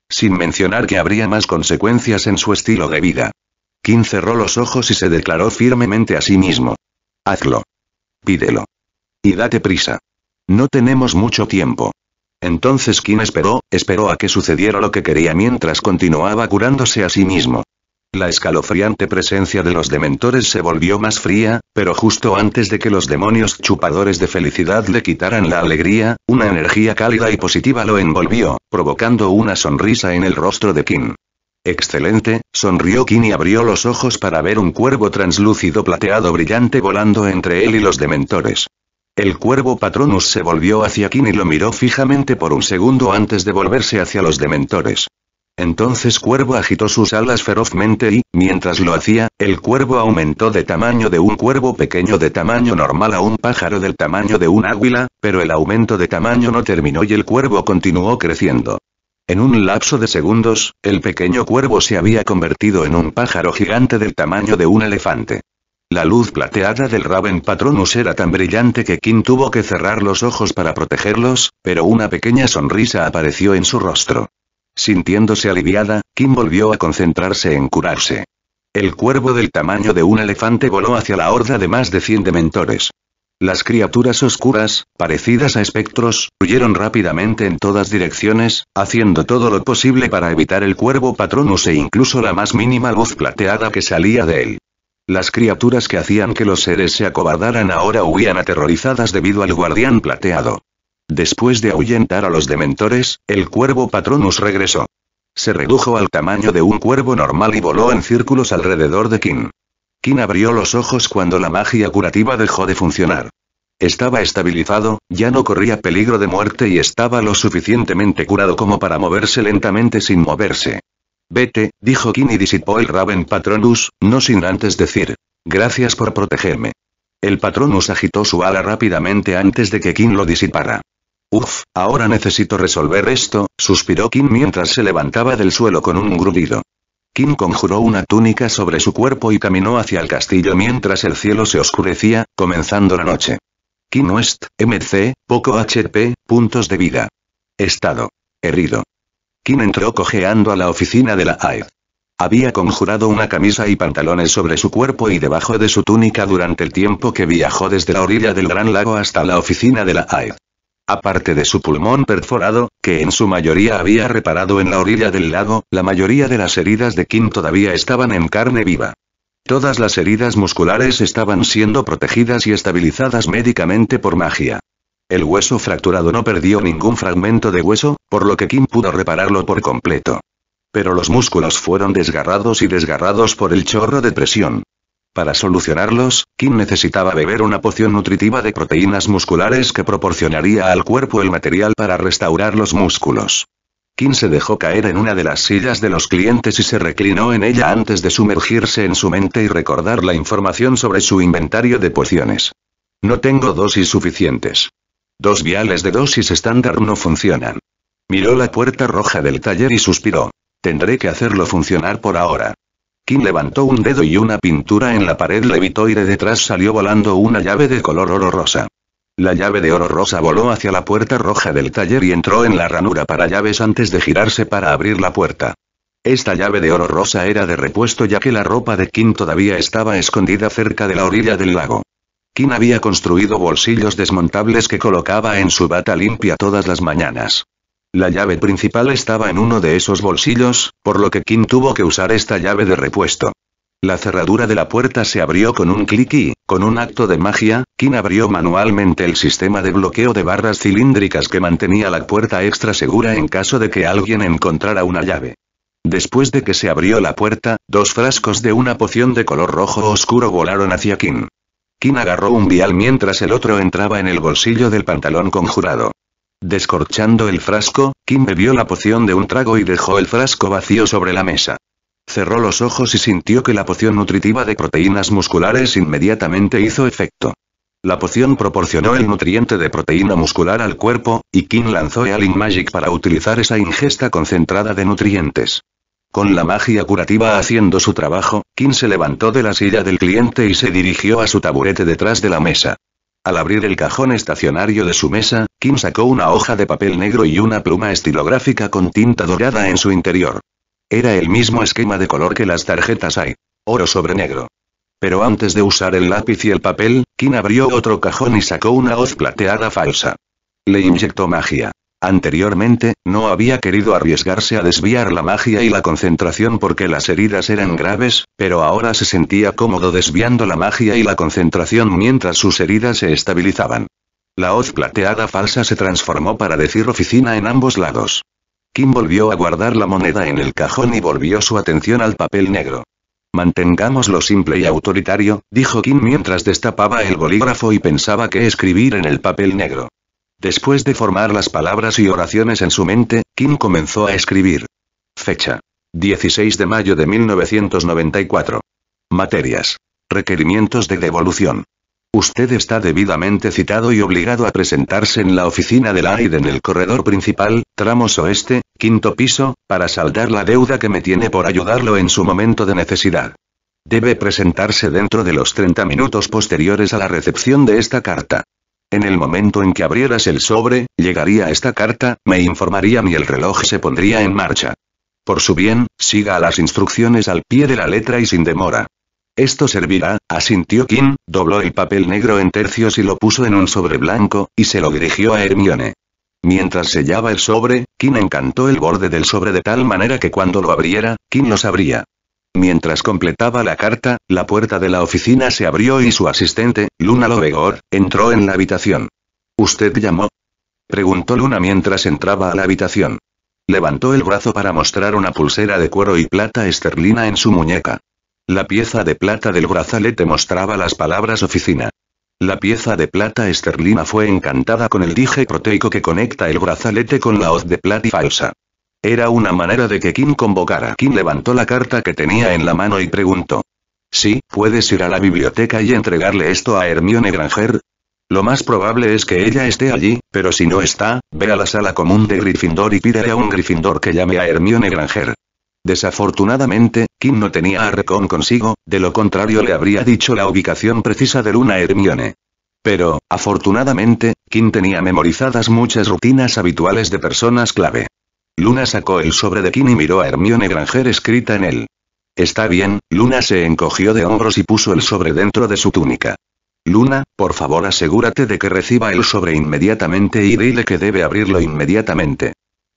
Sin mencionar que habría más consecuencias en su estilo de vida. Kim cerró los ojos y se declaró firmemente a sí mismo. Hazlo. Pídelo. Y date prisa. No tenemos mucho tiempo. Entonces Kim esperó, esperó a que sucediera lo que quería mientras continuaba curándose a sí mismo. La escalofriante presencia de los dementores se volvió más fría, pero justo antes de que los demonios chupadores de felicidad le quitaran la alegría, una energía cálida y positiva lo envolvió, provocando una sonrisa en el rostro de Kim. Excelente, sonrió King y abrió los ojos para ver un cuervo translúcido plateado brillante volando entre él y los dementores. El cuervo Patronus se volvió hacia Kim y lo miró fijamente por un segundo antes de volverse hacia los dementores. Entonces Cuervo agitó sus alas ferozmente y, mientras lo hacía, el cuervo aumentó de tamaño de un cuervo pequeño de tamaño normal a un pájaro del tamaño de un águila, pero el aumento de tamaño no terminó y el cuervo continuó creciendo. En un lapso de segundos, el pequeño cuervo se había convertido en un pájaro gigante del tamaño de un elefante. La luz plateada del Raven Patronus era tan brillante que Kim tuvo que cerrar los ojos para protegerlos, pero una pequeña sonrisa apareció en su rostro. Sintiéndose aliviada, Kim volvió a concentrarse en curarse. El cuervo del tamaño de un elefante voló hacia la horda de más de 100 dementores. Las criaturas oscuras, parecidas a espectros, huyeron rápidamente en todas direcciones, haciendo todo lo posible para evitar el cuervo patronus e incluso la más mínima voz plateada que salía de él. Las criaturas que hacían que los seres se acobardaran ahora huían aterrorizadas debido al guardián plateado. Después de ahuyentar a los dementores, el cuervo Patronus regresó. Se redujo al tamaño de un cuervo normal y voló en círculos alrededor de King. King abrió los ojos cuando la magia curativa dejó de funcionar. Estaba estabilizado, ya no corría peligro de muerte y estaba lo suficientemente curado como para moverse lentamente sin moverse. Vete, dijo King y disipó el Raven Patronus, no sin antes decir. Gracias por protegerme. El Patronus agitó su ala rápidamente antes de que King lo disipara. Uf, ahora necesito resolver esto, suspiró Kim mientras se levantaba del suelo con un grudido. Kim conjuró una túnica sobre su cuerpo y caminó hacia el castillo mientras el cielo se oscurecía, comenzando la noche. Kim West, MC, poco HP, puntos de vida. Estado. Herido. Kim entró cojeando a la oficina de la AID. E Había conjurado una camisa y pantalones sobre su cuerpo y debajo de su túnica durante el tiempo que viajó desde la orilla del Gran Lago hasta la oficina de la AID. E Aparte de su pulmón perforado, que en su mayoría había reparado en la orilla del lago, la mayoría de las heridas de Kim todavía estaban en carne viva. Todas las heridas musculares estaban siendo protegidas y estabilizadas médicamente por magia. El hueso fracturado no perdió ningún fragmento de hueso, por lo que Kim pudo repararlo por completo. Pero los músculos fueron desgarrados y desgarrados por el chorro de presión. Para solucionarlos, Kim necesitaba beber una poción nutritiva de proteínas musculares que proporcionaría al cuerpo el material para restaurar los músculos. Kim se dejó caer en una de las sillas de los clientes y se reclinó en ella antes de sumergirse en su mente y recordar la información sobre su inventario de pociones. No tengo dosis suficientes. Dos viales de dosis estándar no funcionan. Miró la puerta roja del taller y suspiró. Tendré que hacerlo funcionar por ahora. Kim levantó un dedo y una pintura en la pared levitó y de detrás salió volando una llave de color oro rosa. La llave de oro rosa voló hacia la puerta roja del taller y entró en la ranura para llaves antes de girarse para abrir la puerta. Esta llave de oro rosa era de repuesto ya que la ropa de Kim todavía estaba escondida cerca de la orilla del lago. Kim había construido bolsillos desmontables que colocaba en su bata limpia todas las mañanas. La llave principal estaba en uno de esos bolsillos, por lo que Kim tuvo que usar esta llave de repuesto. La cerradura de la puerta se abrió con un clic y, con un acto de magia, Kim abrió manualmente el sistema de bloqueo de barras cilíndricas que mantenía la puerta extra segura en caso de que alguien encontrara una llave. Después de que se abrió la puerta, dos frascos de una poción de color rojo oscuro volaron hacia Kim. Kim agarró un vial mientras el otro entraba en el bolsillo del pantalón conjurado. Descorchando el frasco, Kim bebió la poción de un trago y dejó el frasco vacío sobre la mesa. Cerró los ojos y sintió que la poción nutritiva de proteínas musculares inmediatamente hizo efecto. La poción proporcionó el nutriente de proteína muscular al cuerpo, y Kim lanzó Ealing Magic para utilizar esa ingesta concentrada de nutrientes. Con la magia curativa haciendo su trabajo, Kim se levantó de la silla del cliente y se dirigió a su taburete detrás de la mesa. Al abrir el cajón estacionario de su mesa, Kim sacó una hoja de papel negro y una pluma estilográfica con tinta dorada en su interior. Era el mismo esquema de color que las tarjetas hay. Oro sobre negro. Pero antes de usar el lápiz y el papel, Kim abrió otro cajón y sacó una hoz plateada falsa. Le inyectó magia. Anteriormente, no había querido arriesgarse a desviar la magia y la concentración porque las heridas eran graves, pero ahora se sentía cómodo desviando la magia y la concentración mientras sus heridas se estabilizaban. La hoz plateada falsa se transformó para decir oficina en ambos lados. Kim volvió a guardar la moneda en el cajón y volvió su atención al papel negro. Mantengámoslo simple y autoritario, dijo Kim mientras destapaba el bolígrafo y pensaba que escribir en el papel negro. Después de formar las palabras y oraciones en su mente, Kim comenzó a escribir. Fecha. 16 de mayo de 1994. Materias. Requerimientos de devolución. Usted está debidamente citado y obligado a presentarse en la oficina de la AID e en el corredor principal, tramos oeste, quinto piso, para saldar la deuda que me tiene por ayudarlo en su momento de necesidad. Debe presentarse dentro de los 30 minutos posteriores a la recepción de esta carta. En el momento en que abrieras el sobre, llegaría esta carta, me informaría y el reloj se pondría en marcha. Por su bien, siga las instrucciones al pie de la letra y sin demora. Esto servirá, asintió Kim, dobló el papel negro en tercios y lo puso en un sobre blanco, y se lo dirigió a Hermione. Mientras sellaba el sobre, Kim encantó el borde del sobre de tal manera que cuando lo abriera, Kim lo sabría. Mientras completaba la carta, la puerta de la oficina se abrió y su asistente, Luna Lovegor, entró en la habitación. ¿Usted llamó? Preguntó Luna mientras entraba a la habitación. Levantó el brazo para mostrar una pulsera de cuero y plata esterlina en su muñeca. La pieza de plata del brazalete mostraba las palabras oficina. La pieza de plata esterlina fue encantada con el dije proteico que conecta el brazalete con la hoz de plata y falsa. Era una manera de que Kim convocara. Kim levantó la carta que tenía en la mano y preguntó. Sí, ¿puedes ir a la biblioteca y entregarle esto a Hermione Granger? Lo más probable es que ella esté allí, pero si no está, ve a la sala común de Gryffindor y pídele a un Gryffindor que llame a Hermione Granger. Desafortunadamente, Kim no tenía a Recon consigo, de lo contrario le habría dicho la ubicación precisa de Luna Hermione. Pero, afortunadamente, Kim tenía memorizadas muchas rutinas habituales de personas clave. Luna sacó el sobre de Kim y miró a Hermione Granger escrita en él. Está bien, Luna se encogió de hombros y puso el sobre dentro de su túnica. Luna, por favor asegúrate de que reciba el sobre inmediatamente y dile que debe abrirlo inmediatamente.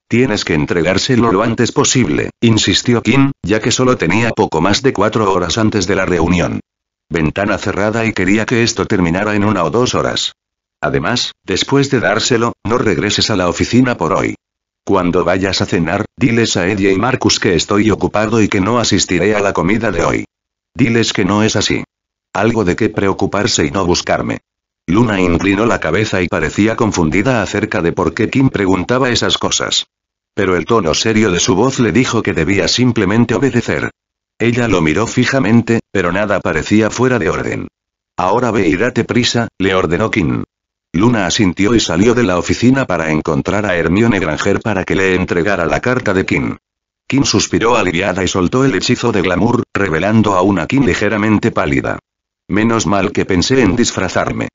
Tienes que entregárselo lo antes posible, insistió Kim, ya que solo tenía poco más de cuatro horas antes de la reunión. Ventana cerrada y quería que esto terminara en una o dos horas. Además, después de dárselo, no regreses a la oficina por hoy. Cuando vayas a cenar, diles a Eddie y Marcus que estoy ocupado y que no asistiré a la comida de hoy. Diles que no es así. Algo de qué preocuparse y no buscarme. Luna inclinó la cabeza y parecía confundida acerca de por qué Kim preguntaba esas cosas. Pero el tono serio de su voz le dijo que debía simplemente obedecer. Ella lo miró fijamente, pero nada parecía fuera de orden. Ahora ve y date prisa, le ordenó Kim. Luna asintió y salió de la oficina para encontrar a Hermione Granger para que le entregara la carta de Kim. Kim suspiró aliviada y soltó el hechizo de glamour, revelando a una Kim ligeramente pálida. Menos mal que pensé en disfrazarme.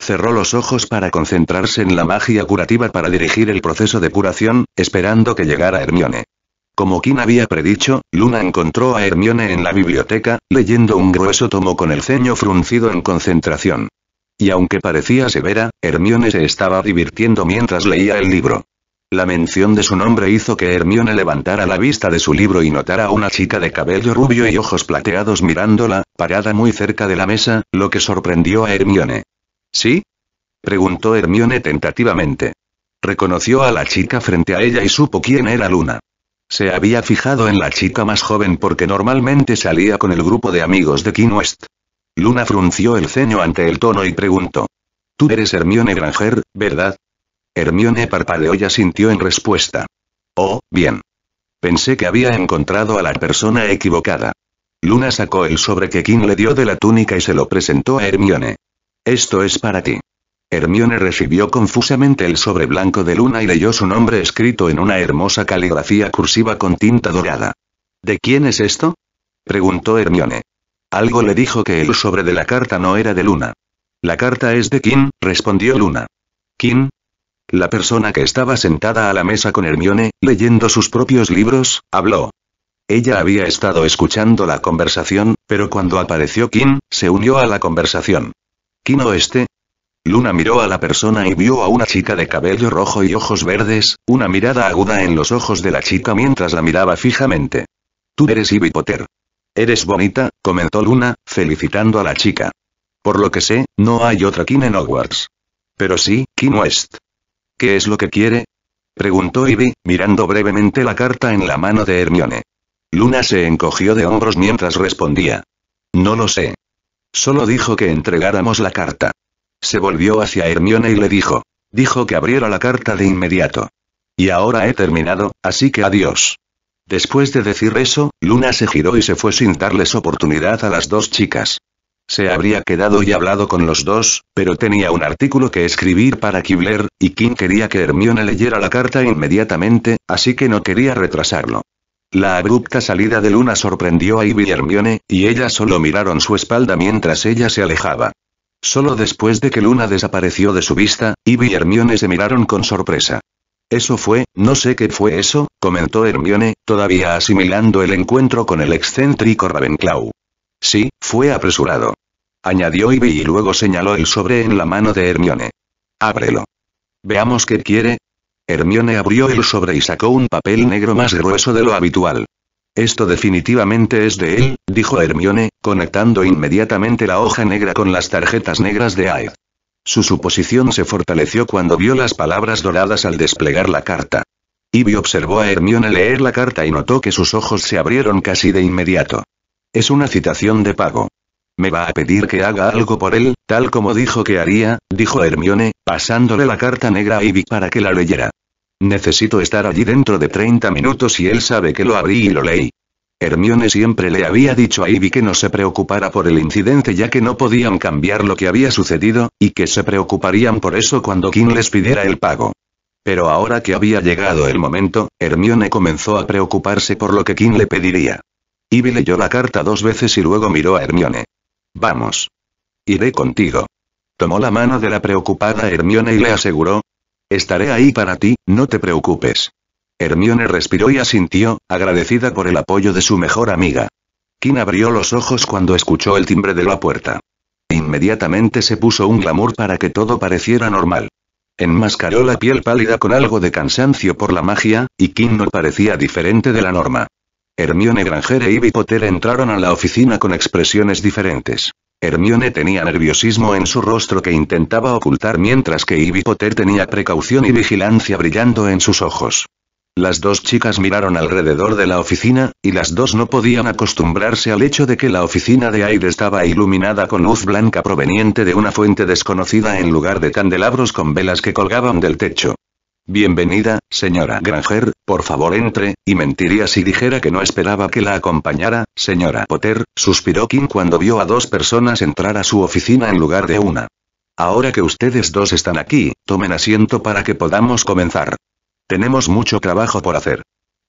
Cerró los ojos para concentrarse en la magia curativa para dirigir el proceso de curación, esperando que llegara Hermione. Como Kim había predicho, Luna encontró a Hermione en la biblioteca, leyendo un grueso tomo con el ceño fruncido en concentración. Y aunque parecía severa, Hermione se estaba divirtiendo mientras leía el libro. La mención de su nombre hizo que Hermione levantara la vista de su libro y notara a una chica de cabello rubio y ojos plateados mirándola, parada muy cerca de la mesa, lo que sorprendió a Hermione. ¿Sí? preguntó Hermione tentativamente. Reconoció a la chica frente a ella y supo quién era Luna. Se había fijado en la chica más joven porque normalmente salía con el grupo de amigos de King West. Luna frunció el ceño ante el tono y preguntó. Tú eres Hermione Granger, ¿verdad? Hermione parpadeó y asintió en respuesta. Oh, bien. Pensé que había encontrado a la persona equivocada. Luna sacó el sobre que King le dio de la túnica y se lo presentó a Hermione. Esto es para ti. Hermione recibió confusamente el sobre blanco de Luna y leyó su nombre escrito en una hermosa caligrafía cursiva con tinta dorada. ¿De quién es esto? preguntó Hermione. Algo le dijo que el sobre de la carta no era de Luna. La carta es de Kim, respondió Luna. ¿Kim? La persona que estaba sentada a la mesa con Hermione, leyendo sus propios libros, habló. Ella había estado escuchando la conversación, pero cuando apareció Kim, se unió a la conversación. ¿Kim este? Luna miró a la persona y vio a una chica de cabello rojo y ojos verdes, una mirada aguda en los ojos de la chica mientras la miraba fijamente. Tú eres Ivy Potter. Eres bonita, comentó Luna, felicitando a la chica. Por lo que sé, no hay otra Kim en Hogwarts. Pero sí, Kim West. ¿Qué es lo que quiere? Preguntó Ivy, mirando brevemente la carta en la mano de Hermione. Luna se encogió de hombros mientras respondía. No lo sé. Solo dijo que entregáramos la carta. Se volvió hacia Hermione y le dijo. Dijo que abriera la carta de inmediato. Y ahora he terminado, así que adiós. Después de decir eso, Luna se giró y se fue sin darles oportunidad a las dos chicas. Se habría quedado y hablado con los dos, pero tenía un artículo que escribir para Kibler, y Kim quería que Hermione leyera la carta inmediatamente, así que no quería retrasarlo. La abrupta salida de Luna sorprendió a Ivy y Hermione, y ellas solo miraron su espalda mientras ella se alejaba. Solo después de que Luna desapareció de su vista, Ivy y Hermione se miraron con sorpresa. Eso fue, no sé qué fue eso, comentó Hermione, todavía asimilando el encuentro con el excéntrico Ravenclaw. Sí, fue apresurado. Añadió Ivy y luego señaló el sobre en la mano de Hermione. Ábrelo. Veamos qué quiere. Hermione abrió el sobre y sacó un papel negro más grueso de lo habitual. Esto definitivamente es de él, dijo Hermione, conectando inmediatamente la hoja negra con las tarjetas negras de Aed. Su suposición se fortaleció cuando vio las palabras doradas al desplegar la carta. Ivy observó a Hermione leer la carta y notó que sus ojos se abrieron casi de inmediato. Es una citación de pago. Me va a pedir que haga algo por él, tal como dijo que haría, dijo Hermione, pasándole la carta negra a Ivy para que la leyera. Necesito estar allí dentro de 30 minutos y él sabe que lo abrí y lo leí. Hermione siempre le había dicho a Ivy que no se preocupara por el incidente ya que no podían cambiar lo que había sucedido, y que se preocuparían por eso cuando King les pidiera el pago. Pero ahora que había llegado el momento, Hermione comenzó a preocuparse por lo que King le pediría. Ivy leyó la carta dos veces y luego miró a Hermione. Vamos. Iré contigo. Tomó la mano de la preocupada Hermione y le aseguró. Estaré ahí para ti, no te preocupes. Hermione respiró y asintió, agradecida por el apoyo de su mejor amiga. Kim abrió los ojos cuando escuchó el timbre de la puerta. Inmediatamente se puso un glamour para que todo pareciera normal. Enmascaró la piel pálida con algo de cansancio por la magia, y Kim no parecía diferente de la norma. Hermione Granger y Ivy Potter entraron a la oficina con expresiones diferentes. Hermione tenía nerviosismo en su rostro que intentaba ocultar mientras que Ivy Potter tenía precaución y vigilancia brillando en sus ojos. Las dos chicas miraron alrededor de la oficina, y las dos no podían acostumbrarse al hecho de que la oficina de aire estaba iluminada con luz blanca proveniente de una fuente desconocida en lugar de candelabros con velas que colgaban del techo. Bienvenida, señora Granger, por favor entre, y mentiría si dijera que no esperaba que la acompañara, señora Potter, suspiró Kim cuando vio a dos personas entrar a su oficina en lugar de una. Ahora que ustedes dos están aquí, tomen asiento para que podamos comenzar. Tenemos mucho trabajo por hacer.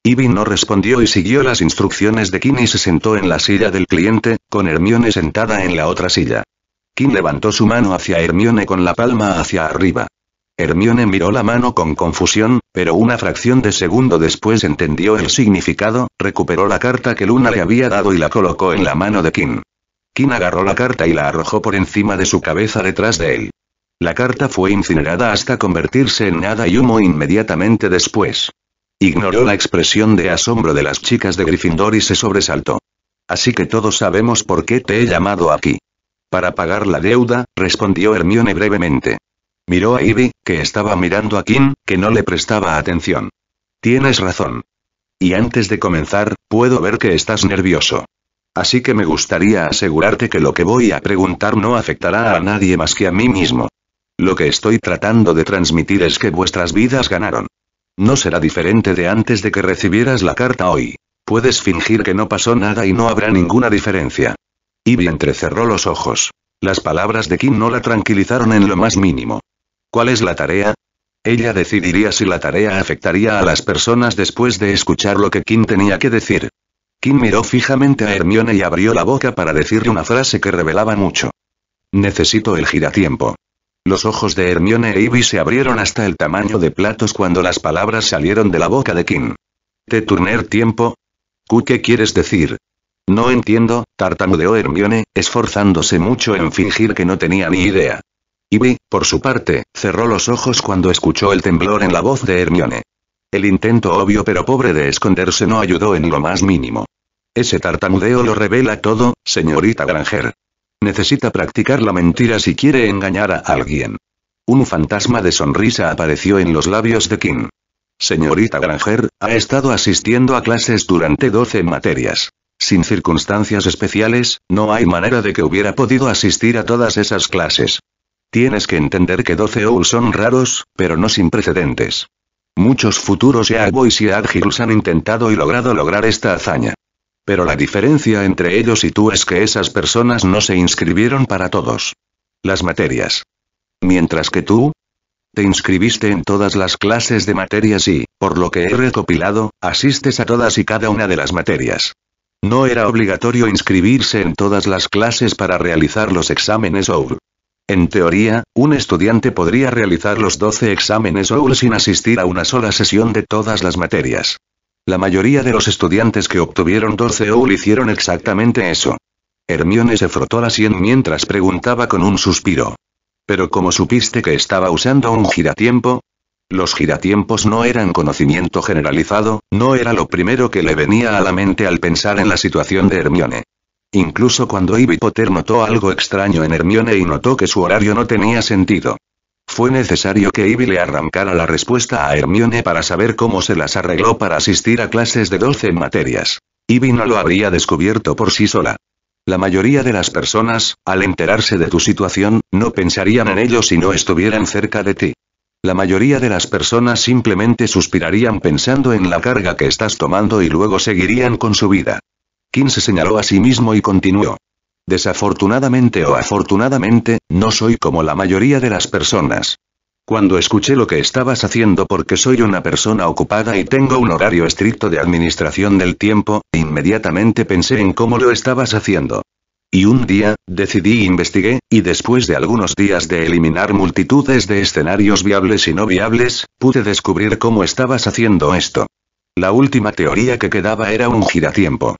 Ivy no respondió y siguió las instrucciones de Kim y se sentó en la silla del cliente, con Hermione sentada en la otra silla. Kim levantó su mano hacia Hermione con la palma hacia arriba. Hermione miró la mano con confusión, pero una fracción de segundo después entendió el significado, recuperó la carta que Luna le había dado y la colocó en la mano de Kim. Kim agarró la carta y la arrojó por encima de su cabeza detrás de él. La carta fue incinerada hasta convertirse en nada y humo inmediatamente después. Ignoró la expresión de asombro de las chicas de Gryffindor y se sobresaltó. Así que todos sabemos por qué te he llamado aquí. Para pagar la deuda, respondió Hermione brevemente. Miró a Ivy, que estaba mirando a Kim, que no le prestaba atención. Tienes razón. Y antes de comenzar, puedo ver que estás nervioso. Así que me gustaría asegurarte que lo que voy a preguntar no afectará a nadie más que a mí mismo. Lo que estoy tratando de transmitir es que vuestras vidas ganaron. No será diferente de antes de que recibieras la carta hoy. Puedes fingir que no pasó nada y no habrá ninguna diferencia. Ivy entrecerró los ojos. Las palabras de Kim no la tranquilizaron en lo más mínimo. ¿Cuál es la tarea? Ella decidiría si la tarea afectaría a las personas después de escuchar lo que Kim tenía que decir. Kim miró fijamente a Hermione y abrió la boca para decirle una frase que revelaba mucho. Necesito el giratiempo. Los ojos de Hermione e Ivy se abrieron hasta el tamaño de platos cuando las palabras salieron de la boca de Kim. ¿Te turner tiempo? qué quieres decir? No entiendo, tartamudeó Hermione, esforzándose mucho en fingir que no tenía ni idea. Ivy, por su parte, cerró los ojos cuando escuchó el temblor en la voz de Hermione. El intento obvio pero pobre de esconderse no ayudó en lo más mínimo. Ese tartamudeo lo revela todo, señorita Granger. Necesita practicar la mentira si quiere engañar a alguien. Un fantasma de sonrisa apareció en los labios de King. Señorita Granger, ha estado asistiendo a clases durante 12 materias. Sin circunstancias especiales, no hay manera de que hubiera podido asistir a todas esas clases. Tienes que entender que 12 Owls son raros, pero no sin precedentes. Muchos futuros Boys y Hills han intentado y logrado lograr esta hazaña. Pero la diferencia entre ellos y tú es que esas personas no se inscribieron para todos. Las materias. Mientras que tú, te inscribiste en todas las clases de materias y, por lo que he recopilado, asistes a todas y cada una de las materias. No era obligatorio inscribirse en todas las clases para realizar los exámenes OUL. En teoría, un estudiante podría realizar los 12 exámenes OUL sin asistir a una sola sesión de todas las materias. La mayoría de los estudiantes que obtuvieron 12 OUL hicieron exactamente eso. Hermione se frotó la sien mientras preguntaba con un suspiro. Pero como supiste que estaba usando un giratiempo? Los giratiempos no eran conocimiento generalizado, no era lo primero que le venía a la mente al pensar en la situación de Hermione. Incluso cuando Ivy Potter notó algo extraño en Hermione y notó que su horario no tenía sentido. Fue necesario que Ivy le arrancara la respuesta a Hermione para saber cómo se las arregló para asistir a clases de 12 materias. Ivy no lo habría descubierto por sí sola. La mayoría de las personas, al enterarse de tu situación, no pensarían en ello si no estuvieran cerca de ti. La mayoría de las personas simplemente suspirarían pensando en la carga que estás tomando y luego seguirían con su vida. King se señaló a sí mismo y continuó. Desafortunadamente o afortunadamente, no soy como la mayoría de las personas. Cuando escuché lo que estabas haciendo porque soy una persona ocupada y tengo un horario estricto de administración del tiempo, inmediatamente pensé en cómo lo estabas haciendo. Y un día, decidí investigué, y después de algunos días de eliminar multitudes de escenarios viables y no viables, pude descubrir cómo estabas haciendo esto. La última teoría que quedaba era un giratiempo.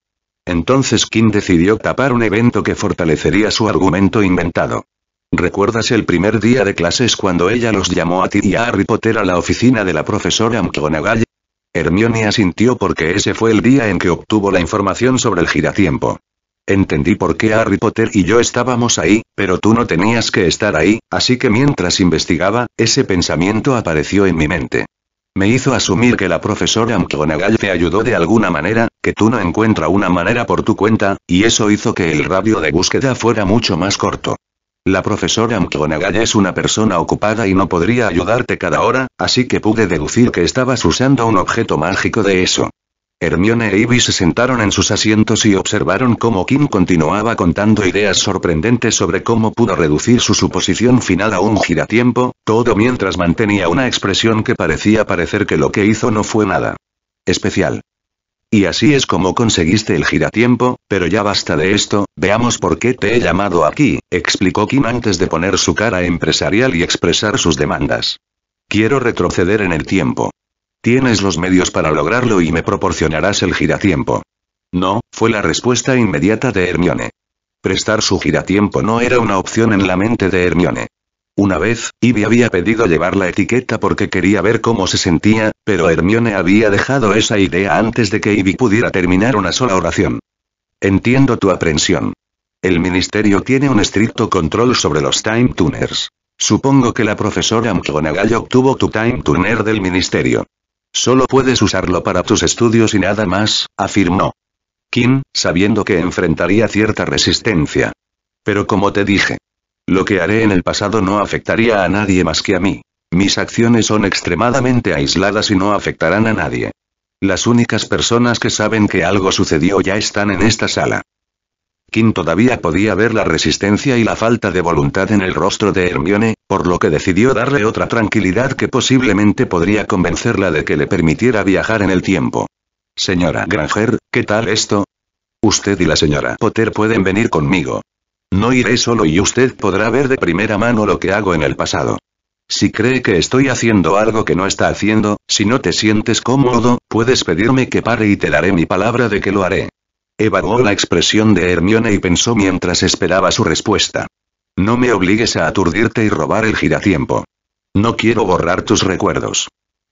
Entonces Kim decidió tapar un evento que fortalecería su argumento inventado. ¿Recuerdas el primer día de clases cuando ella los llamó a ti y a Harry Potter a la oficina de la profesora McGonagall? Hermione asintió porque ese fue el día en que obtuvo la información sobre el giratiempo. Entendí por qué Harry Potter y yo estábamos ahí, pero tú no tenías que estar ahí, así que mientras investigaba, ese pensamiento apareció en mi mente. Me hizo asumir que la profesora McGonagall te ayudó de alguna manera, que tú no encuentras una manera por tu cuenta, y eso hizo que el radio de búsqueda fuera mucho más corto. La profesora McGonagall es una persona ocupada y no podría ayudarte cada hora, así que pude deducir que estabas usando un objeto mágico de eso. Hermione e Ivy se sentaron en sus asientos y observaron cómo Kim continuaba contando ideas sorprendentes sobre cómo pudo reducir su suposición final a un giratiempo, todo mientras mantenía una expresión que parecía parecer que lo que hizo no fue nada especial. Y así es como conseguiste el giratiempo, pero ya basta de esto, veamos por qué te he llamado aquí, explicó Kim antes de poner su cara empresarial y expresar sus demandas. Quiero retroceder en el tiempo. Tienes los medios para lograrlo y me proporcionarás el giratiempo. No, fue la respuesta inmediata de Hermione. Prestar su giratiempo no era una opción en la mente de Hermione. Una vez, Ivy había pedido llevar la etiqueta porque quería ver cómo se sentía, pero Hermione había dejado esa idea antes de que Ivy pudiera terminar una sola oración. Entiendo tu aprensión. El ministerio tiene un estricto control sobre los Time Tuners. Supongo que la profesora McGonagall obtuvo tu Time Tuner del ministerio. Solo puedes usarlo para tus estudios y nada más, afirmó. Kim, sabiendo que enfrentaría cierta resistencia. Pero como te dije, lo que haré en el pasado no afectaría a nadie más que a mí. Mis acciones son extremadamente aisladas y no afectarán a nadie. Las únicas personas que saben que algo sucedió ya están en esta sala. Kim todavía podía ver la resistencia y la falta de voluntad en el rostro de Hermione, por lo que decidió darle otra tranquilidad que posiblemente podría convencerla de que le permitiera viajar en el tiempo. Señora Granger, ¿qué tal esto? Usted y la señora Potter pueden venir conmigo. No iré solo y usted podrá ver de primera mano lo que hago en el pasado. Si cree que estoy haciendo algo que no está haciendo, si no te sientes cómodo, puedes pedirme que pare y te daré mi palabra de que lo haré. Evaluó la expresión de Hermione y pensó mientras esperaba su respuesta. No me obligues a aturdirte y robar el giratiempo. No quiero borrar tus recuerdos.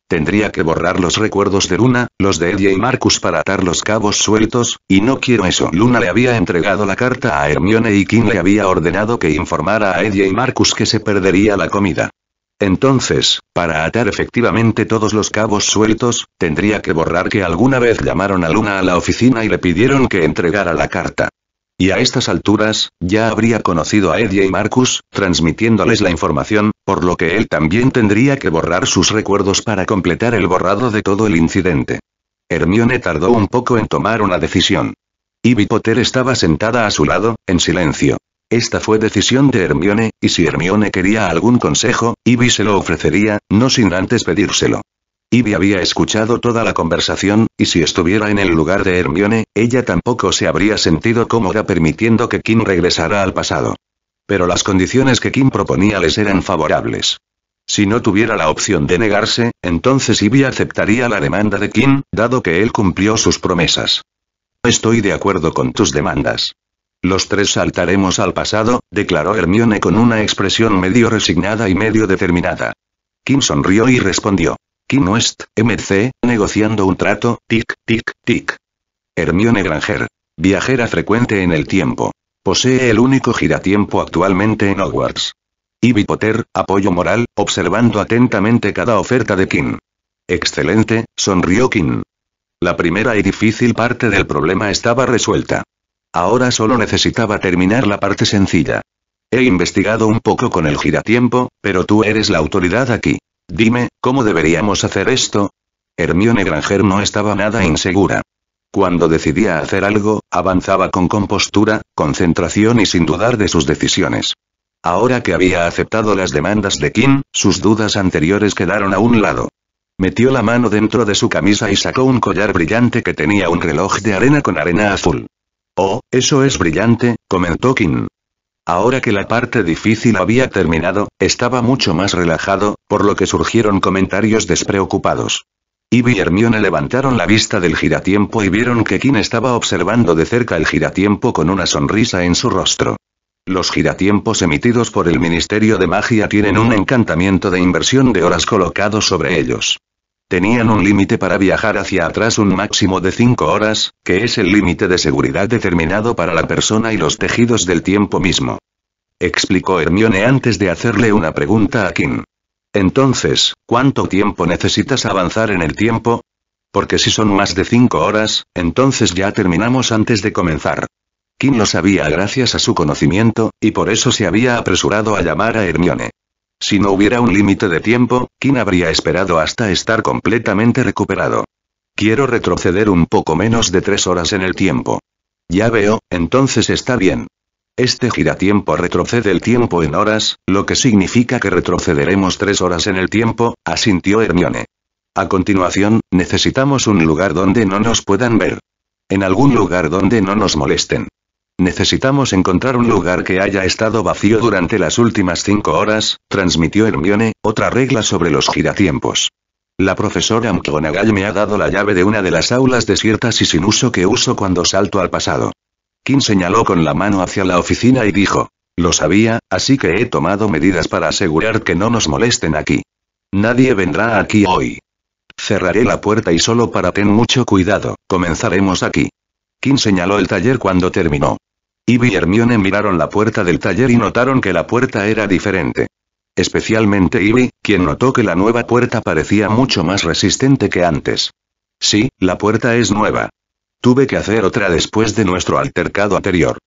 Tendría que borrar los recuerdos de Luna, los de Eddie y Marcus para atar los cabos sueltos, y no quiero eso. Luna le había entregado la carta a Hermione y King le había ordenado que informara a Eddie y Marcus que se perdería la comida. Entonces, para atar efectivamente todos los cabos sueltos, tendría que borrar que alguna vez llamaron a Luna a la oficina y le pidieron que entregara la carta. Y a estas alturas, ya habría conocido a Eddie y Marcus, transmitiéndoles la información, por lo que él también tendría que borrar sus recuerdos para completar el borrado de todo el incidente. Hermione tardó un poco en tomar una decisión. Y Potter estaba sentada a su lado, en silencio. Esta fue decisión de Hermione, y si Hermione quería algún consejo, Ivy se lo ofrecería, no sin antes pedírselo. Ivy había escuchado toda la conversación, y si estuviera en el lugar de Hermione, ella tampoco se habría sentido cómoda permitiendo que Kim regresara al pasado. Pero las condiciones que Kim proponía les eran favorables. Si no tuviera la opción de negarse, entonces Ivy aceptaría la demanda de Kim, dado que él cumplió sus promesas. Estoy de acuerdo con tus demandas. Los tres saltaremos al pasado, declaró Hermione con una expresión medio resignada y medio determinada. Kim sonrió y respondió. Kim West, MC, negociando un trato, tic, tic, tic. Hermione Granger. Viajera frecuente en el tiempo. Posee el único giratiempo actualmente en Hogwarts. Ivy Potter, apoyo moral, observando atentamente cada oferta de Kim. Excelente, sonrió Kim. La primera y difícil parte del problema estaba resuelta. Ahora solo necesitaba terminar la parte sencilla. He investigado un poco con el giratiempo, pero tú eres la autoridad aquí. Dime, ¿cómo deberíamos hacer esto? Hermione Granger no estaba nada insegura. Cuando decidía hacer algo, avanzaba con compostura, concentración y sin dudar de sus decisiones. Ahora que había aceptado las demandas de Kim, sus dudas anteriores quedaron a un lado. Metió la mano dentro de su camisa y sacó un collar brillante que tenía un reloj de arena con arena azul. Oh, eso es brillante, comentó King. Ahora que la parte difícil había terminado, estaba mucho más relajado, por lo que surgieron comentarios despreocupados. Ivy y Hermione levantaron la vista del giratiempo y vieron que King estaba observando de cerca el giratiempo con una sonrisa en su rostro. Los giratiempos emitidos por el Ministerio de Magia tienen un encantamiento de inversión de horas colocado sobre ellos. Tenían un límite para viajar hacia atrás un máximo de 5 horas, que es el límite de seguridad determinado para la persona y los tejidos del tiempo mismo. Explicó Hermione antes de hacerle una pregunta a Kim. Entonces, ¿cuánto tiempo necesitas avanzar en el tiempo? Porque si son más de 5 horas, entonces ya terminamos antes de comenzar. Kim lo sabía gracias a su conocimiento, y por eso se había apresurado a llamar a Hermione. Si no hubiera un límite de tiempo, ¿quién habría esperado hasta estar completamente recuperado. Quiero retroceder un poco menos de tres horas en el tiempo. Ya veo, entonces está bien. Este giratiempo retrocede el tiempo en horas, lo que significa que retrocederemos tres horas en el tiempo, asintió Hermione. A continuación, necesitamos un lugar donde no nos puedan ver. En algún lugar donde no nos molesten. Necesitamos encontrar un lugar que haya estado vacío durante las últimas cinco horas, transmitió Hermione, otra regla sobre los giratiempos. La profesora McGonagall me ha dado la llave de una de las aulas desiertas y sin uso que uso cuando salto al pasado. Kim señaló con la mano hacia la oficina y dijo, lo sabía, así que he tomado medidas para asegurar que no nos molesten aquí. Nadie vendrá aquí hoy. Cerraré la puerta y solo para tener mucho cuidado, comenzaremos aquí. Kim señaló el taller cuando terminó. Ivy y Hermione miraron la puerta del taller y notaron que la puerta era diferente. Especialmente Ivy, quien notó que la nueva puerta parecía mucho más resistente que antes. Sí, la puerta es nueva. Tuve que hacer otra después de nuestro altercado anterior.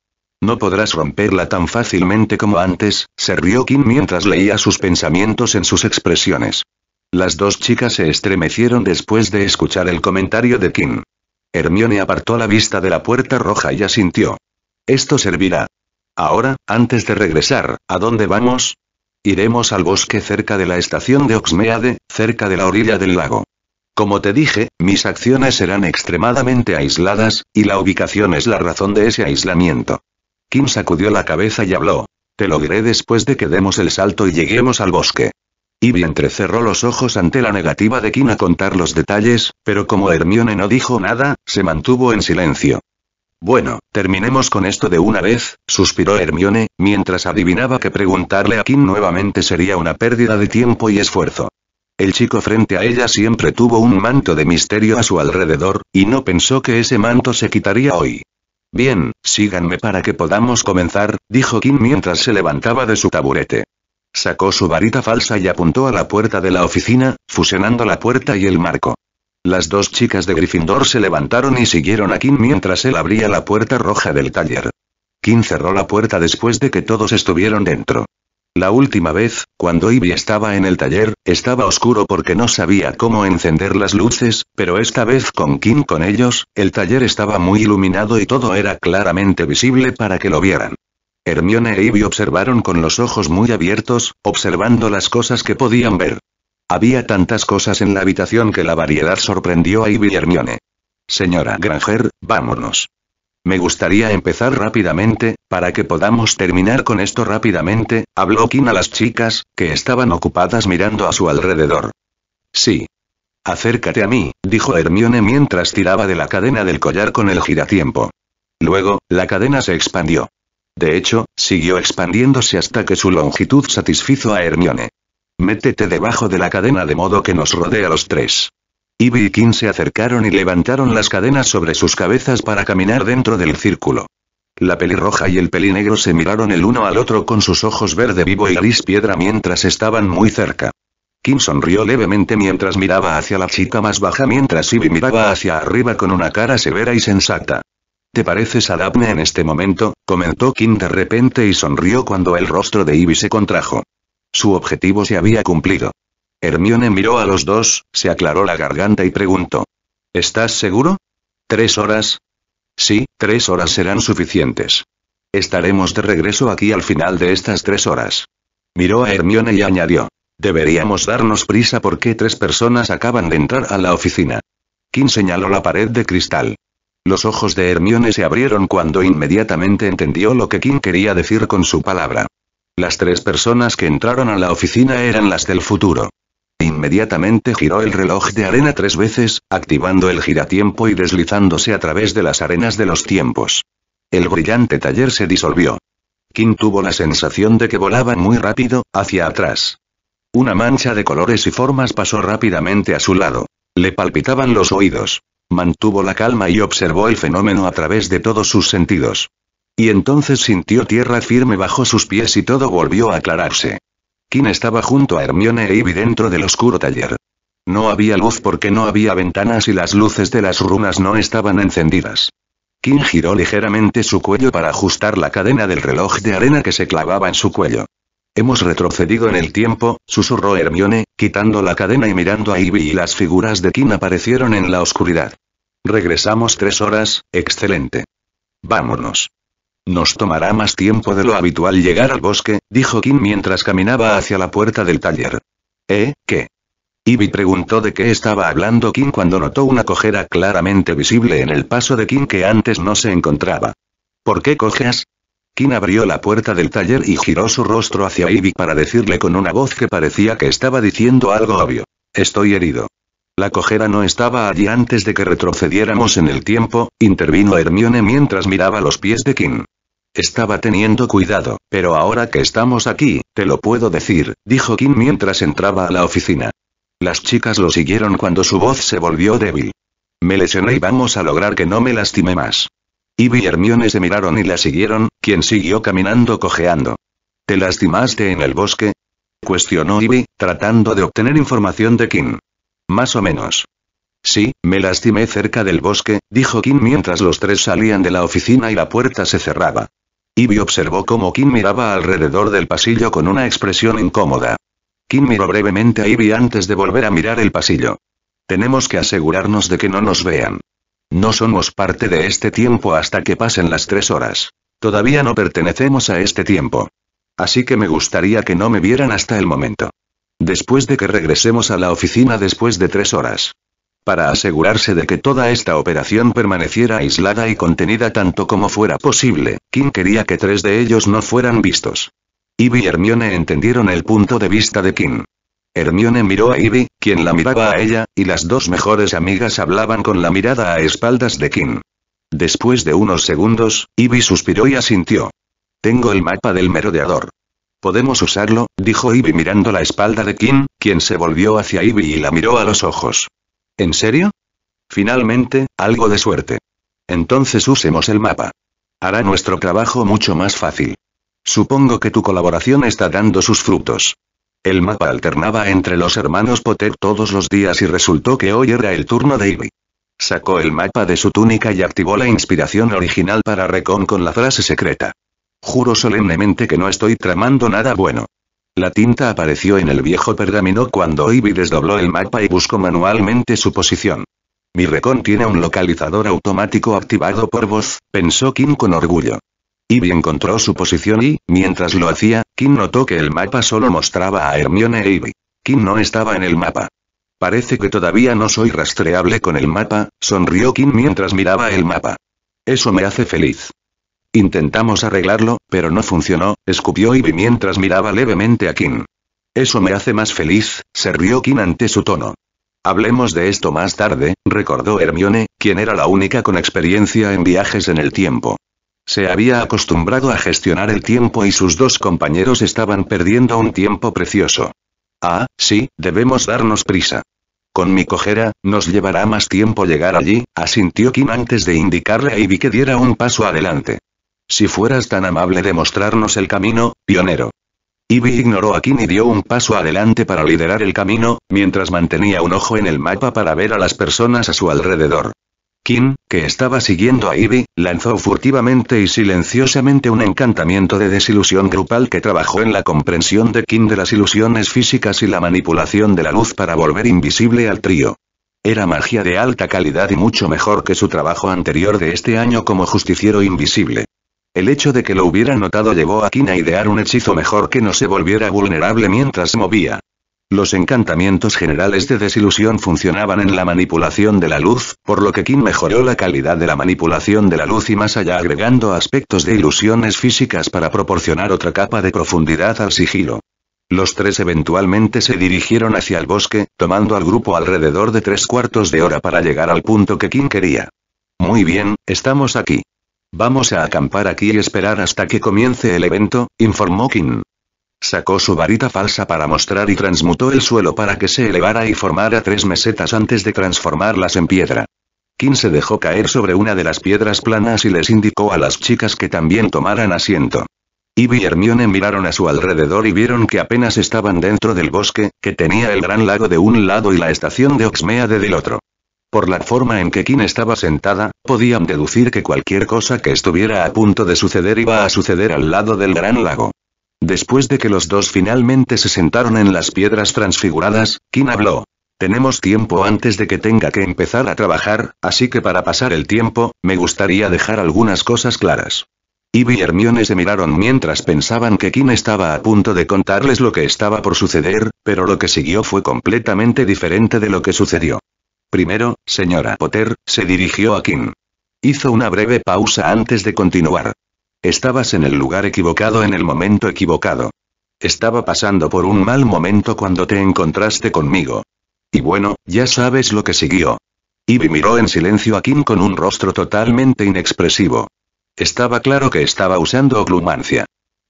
No podrás romperla tan fácilmente como antes, se rió Kim mientras leía sus pensamientos en sus expresiones. Las dos chicas se estremecieron después de escuchar el comentario de Kim. Hermione apartó la vista de la puerta roja y asintió. Esto servirá. Ahora, antes de regresar, ¿a dónde vamos? Iremos al bosque cerca de la estación de Oxmeade, cerca de la orilla del lago. Como te dije, mis acciones serán extremadamente aisladas, y la ubicación es la razón de ese aislamiento. Kim sacudió la cabeza y habló. Te lo diré después de que demos el salto y lleguemos al bosque. Ivy entrecerró los ojos ante la negativa de Kim a contar los detalles, pero como Hermione no dijo nada, se mantuvo en silencio. Bueno, terminemos con esto de una vez, suspiró Hermione, mientras adivinaba que preguntarle a Kim nuevamente sería una pérdida de tiempo y esfuerzo. El chico frente a ella siempre tuvo un manto de misterio a su alrededor, y no pensó que ese manto se quitaría hoy. Bien, síganme para que podamos comenzar, dijo Kim mientras se levantaba de su taburete. Sacó su varita falsa y apuntó a la puerta de la oficina, fusionando la puerta y el marco. Las dos chicas de Gryffindor se levantaron y siguieron a Kim mientras él abría la puerta roja del taller. Kim cerró la puerta después de que todos estuvieron dentro. La última vez, cuando Ivy estaba en el taller, estaba oscuro porque no sabía cómo encender las luces, pero esta vez con Kim con ellos, el taller estaba muy iluminado y todo era claramente visible para que lo vieran. Hermione e Ivy observaron con los ojos muy abiertos, observando las cosas que podían ver. Había tantas cosas en la habitación que la variedad sorprendió a Ivy y Hermione. Señora Granger, vámonos. Me gustaría empezar rápidamente, para que podamos terminar con esto rápidamente, habló Kim a las chicas, que estaban ocupadas mirando a su alrededor. Sí. Acércate a mí, dijo Hermione mientras tiraba de la cadena del collar con el giratiempo. Luego, la cadena se expandió. De hecho, siguió expandiéndose hasta que su longitud satisfizo a Hermione. Métete debajo de la cadena de modo que nos rodee a los tres. Ivy y Kim se acercaron y levantaron las cadenas sobre sus cabezas para caminar dentro del círculo. La pelirroja y el pelinegro se miraron el uno al otro con sus ojos verde vivo y gris piedra mientras estaban muy cerca. Kim sonrió levemente mientras miraba hacia la chica más baja mientras Ivy miraba hacia arriba con una cara severa y sensata. Te pareces a Daphne en este momento, comentó Kim de repente y sonrió cuando el rostro de Ivy se contrajo. Su objetivo se había cumplido. Hermione miró a los dos, se aclaró la garganta y preguntó. ¿Estás seguro? ¿Tres horas? Sí, tres horas serán suficientes. Estaremos de regreso aquí al final de estas tres horas. Miró a Hermione y añadió. Deberíamos darnos prisa porque tres personas acaban de entrar a la oficina. Kim señaló la pared de cristal. Los ojos de Hermione se abrieron cuando inmediatamente entendió lo que Kim quería decir con su palabra. Las tres personas que entraron a la oficina eran las del futuro. Inmediatamente giró el reloj de arena tres veces, activando el giratiempo y deslizándose a través de las arenas de los tiempos. El brillante taller se disolvió. Kim tuvo la sensación de que volaba muy rápido, hacia atrás. Una mancha de colores y formas pasó rápidamente a su lado. Le palpitaban los oídos. Mantuvo la calma y observó el fenómeno a través de todos sus sentidos. Y entonces sintió tierra firme bajo sus pies y todo volvió a aclararse. Kim estaba junto a Hermione y e Ivy dentro del oscuro taller. No había luz porque no había ventanas y las luces de las runas no estaban encendidas. Kim giró ligeramente su cuello para ajustar la cadena del reloj de arena que se clavaba en su cuello. Hemos retrocedido en el tiempo, susurró Hermione, quitando la cadena y mirando a Ivy y las figuras de Kim aparecieron en la oscuridad. Regresamos tres horas, excelente. Vámonos. Nos tomará más tiempo de lo habitual llegar al bosque, dijo Kim mientras caminaba hacia la puerta del taller. ¿Eh, qué? Ivy preguntó de qué estaba hablando Kim cuando notó una cojera claramente visible en el paso de Kim que antes no se encontraba. ¿Por qué cojeas? Kim abrió la puerta del taller y giró su rostro hacia Ivy para decirle con una voz que parecía que estaba diciendo algo obvio. Estoy herido. La cojera no estaba allí antes de que retrocediéramos en el tiempo, intervino Hermione mientras miraba los pies de Kim. Estaba teniendo cuidado, pero ahora que estamos aquí, te lo puedo decir, dijo Kim mientras entraba a la oficina. Las chicas lo siguieron cuando su voz se volvió débil. Me lesioné y vamos a lograr que no me lastime más. Ivy y Hermione se miraron y la siguieron, quien siguió caminando cojeando. ¿Te lastimaste en el bosque? Cuestionó Ivy, tratando de obtener información de Kim. Más o menos. Sí, me lastimé cerca del bosque, dijo Kim mientras los tres salían de la oficina y la puerta se cerraba. Ivy observó cómo Kim miraba alrededor del pasillo con una expresión incómoda. Kim miró brevemente a Ivy antes de volver a mirar el pasillo. Tenemos que asegurarnos de que no nos vean. No somos parte de este tiempo hasta que pasen las tres horas. Todavía no pertenecemos a este tiempo. Así que me gustaría que no me vieran hasta el momento. Después de que regresemos a la oficina después de tres horas. Para asegurarse de que toda esta operación permaneciera aislada y contenida tanto como fuera posible, Kim quería que tres de ellos no fueran vistos. Ivy y Hermione entendieron el punto de vista de Kim. Hermione miró a Ivy, quien la miraba a ella, y las dos mejores amigas hablaban con la mirada a espaldas de Kim. Después de unos segundos, Ivy suspiró y asintió. Tengo el mapa del merodeador. Podemos usarlo, dijo Ivy mirando la espalda de Kim, quien se volvió hacia Ivy y la miró a los ojos. ¿En serio? Finalmente, algo de suerte. Entonces usemos el mapa. Hará nuestro trabajo mucho más fácil. Supongo que tu colaboración está dando sus frutos. El mapa alternaba entre los hermanos Potter todos los días y resultó que hoy era el turno de Ivy. Sacó el mapa de su túnica y activó la inspiración original para Recon con la frase secreta. Juro solemnemente que no estoy tramando nada bueno. La tinta apareció en el viejo pergamino cuando Ivy desdobló el mapa y buscó manualmente su posición. Mi Recon tiene un localizador automático activado por voz, pensó Kim con orgullo. Ivy encontró su posición y, mientras lo hacía, Kim notó que el mapa solo mostraba a Hermione e Ivy. Kim no estaba en el mapa. Parece que todavía no soy rastreable con el mapa, sonrió Kim mientras miraba el mapa. Eso me hace feliz. Intentamos arreglarlo, pero no funcionó, escupió Ivy mientras miraba levemente a Kim. Eso me hace más feliz, se rió Kim ante su tono. Hablemos de esto más tarde, recordó Hermione, quien era la única con experiencia en viajes en el tiempo. Se había acostumbrado a gestionar el tiempo y sus dos compañeros estaban perdiendo un tiempo precioso. Ah, sí, debemos darnos prisa. Con mi cojera, nos llevará más tiempo llegar allí, asintió Kim antes de indicarle a Ivy que diera un paso adelante. Si fueras tan amable de mostrarnos el camino, pionero. Ivy ignoró a Kim y dio un paso adelante para liderar el camino, mientras mantenía un ojo en el mapa para ver a las personas a su alrededor. Kim, que estaba siguiendo a Ivy, lanzó furtivamente y silenciosamente un encantamiento de desilusión grupal que trabajó en la comprensión de Kim de las ilusiones físicas y la manipulación de la luz para volver invisible al trío. Era magia de alta calidad y mucho mejor que su trabajo anterior de este año como justiciero invisible. El hecho de que lo hubiera notado llevó a Kim a idear un hechizo mejor que no se volviera vulnerable mientras movía. Los encantamientos generales de desilusión funcionaban en la manipulación de la luz, por lo que Kim mejoró la calidad de la manipulación de la luz y más allá agregando aspectos de ilusiones físicas para proporcionar otra capa de profundidad al sigilo. Los tres eventualmente se dirigieron hacia el bosque, tomando al grupo alrededor de tres cuartos de hora para llegar al punto que Kim quería. Muy bien, estamos aquí. Vamos a acampar aquí y esperar hasta que comience el evento, informó Kim. Sacó su varita falsa para mostrar y transmutó el suelo para que se elevara y formara tres mesetas antes de transformarlas en piedra. Kim se dejó caer sobre una de las piedras planas y les indicó a las chicas que también tomaran asiento. Ivy y Hermione miraron a su alrededor y vieron que apenas estaban dentro del bosque, que tenía el gran lago de un lado y la estación de Oxmeade del otro. Por la forma en que Kim estaba sentada, podían deducir que cualquier cosa que estuviera a punto de suceder iba a suceder al lado del gran lago. Después de que los dos finalmente se sentaron en las piedras transfiguradas, Kim habló. Tenemos tiempo antes de que tenga que empezar a trabajar, así que para pasar el tiempo, me gustaría dejar algunas cosas claras. Ivy y Hermione se miraron mientras pensaban que Kim estaba a punto de contarles lo que estaba por suceder, pero lo que siguió fue completamente diferente de lo que sucedió. Primero, señora Potter, se dirigió a Kim. Hizo una breve pausa antes de continuar. Estabas en el lugar equivocado en el momento equivocado. Estaba pasando por un mal momento cuando te encontraste conmigo. Y bueno, ya sabes lo que siguió. Ivy miró en silencio a Kim con un rostro totalmente inexpresivo. Estaba claro que estaba usando oclumancia.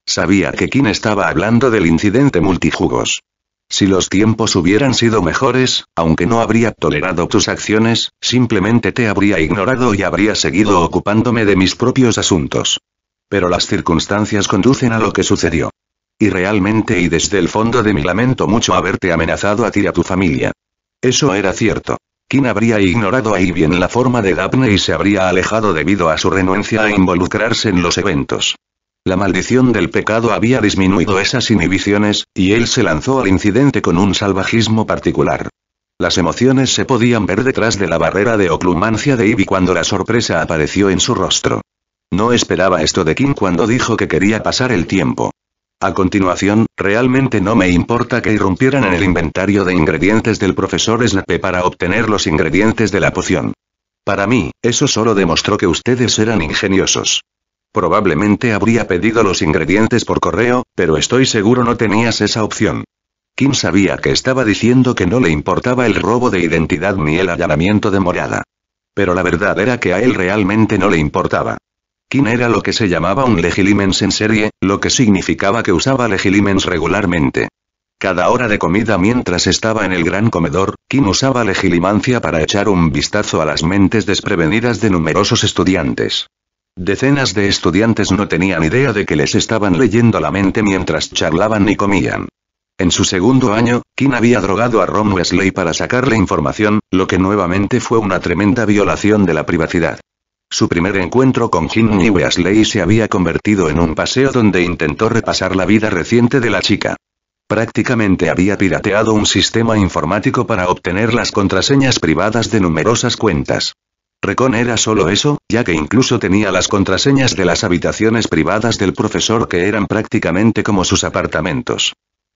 Sabía que Kim estaba hablando del incidente multijugos. Si los tiempos hubieran sido mejores, aunque no habría tolerado tus acciones, simplemente te habría ignorado y habría seguido ocupándome de mis propios asuntos. Pero las circunstancias conducen a lo que sucedió. Y realmente y desde el fondo de mi lamento mucho haberte amenazado a ti y a tu familia. Eso era cierto. ¿Quién habría ignorado ahí bien la forma de Daphne y se habría alejado debido a su renuencia a involucrarse en los eventos. La maldición del pecado había disminuido esas inhibiciones, y él se lanzó al incidente con un salvajismo particular. Las emociones se podían ver detrás de la barrera de oclumancia de Ivy cuando la sorpresa apareció en su rostro. No esperaba esto de Kim cuando dijo que quería pasar el tiempo. A continuación, realmente no me importa que irrumpieran en el inventario de ingredientes del profesor Snape para obtener los ingredientes de la poción. Para mí, eso solo demostró que ustedes eran ingeniosos. Probablemente habría pedido los ingredientes por correo, pero estoy seguro no tenías esa opción. Kim sabía que estaba diciendo que no le importaba el robo de identidad ni el allanamiento de morada. Pero la verdad era que a él realmente no le importaba. Kin era lo que se llamaba un legilimens en serie, lo que significaba que usaba legilimens regularmente. Cada hora de comida mientras estaba en el gran comedor, Kim usaba legilimancia para echar un vistazo a las mentes desprevenidas de numerosos estudiantes. Decenas de estudiantes no tenían idea de que les estaban leyendo la mente mientras charlaban y comían. En su segundo año, King había drogado a Ron Wesley para sacarle información, lo que nuevamente fue una tremenda violación de la privacidad. Su primer encuentro con Ginny Weasley se había convertido en un paseo donde intentó repasar la vida reciente de la chica. Prácticamente había pirateado un sistema informático para obtener las contraseñas privadas de numerosas cuentas. Recon era solo eso, ya que incluso tenía las contraseñas de las habitaciones privadas del profesor que eran prácticamente como sus apartamentos.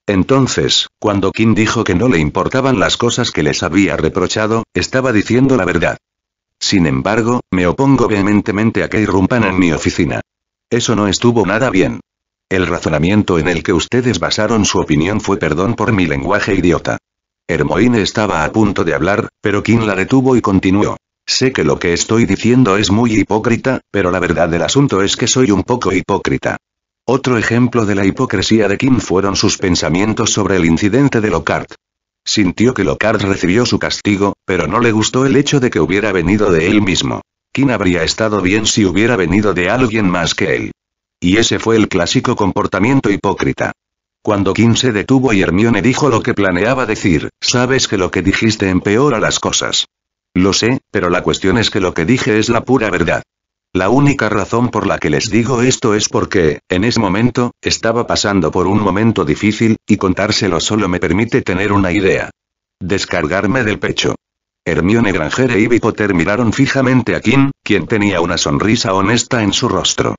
Entonces, cuando Kim dijo que no le importaban las cosas que les había reprochado, estaba diciendo la verdad. Sin embargo, me opongo vehementemente a que irrumpan en mi oficina. Eso no estuvo nada bien. El razonamiento en el que ustedes basaron su opinión fue perdón por mi lenguaje idiota. Hermoine estaba a punto de hablar, pero Kim la detuvo y continuó. Sé que lo que estoy diciendo es muy hipócrita, pero la verdad del asunto es que soy un poco hipócrita. Otro ejemplo de la hipocresía de Kim fueron sus pensamientos sobre el incidente de Lockhart. Sintió que Locard recibió su castigo, pero no le gustó el hecho de que hubiera venido de él mismo. ¿Quién habría estado bien si hubiera venido de alguien más que él. Y ese fue el clásico comportamiento hipócrita. Cuando King se detuvo y Hermione dijo lo que planeaba decir, sabes que lo que dijiste empeora las cosas. Lo sé, pero la cuestión es que lo que dije es la pura verdad. La única razón por la que les digo esto es porque, en ese momento, estaba pasando por un momento difícil, y contárselo solo me permite tener una idea. Descargarme del pecho. Hermione Granger y e Ivy Potter miraron fijamente a Kim, quien tenía una sonrisa honesta en su rostro.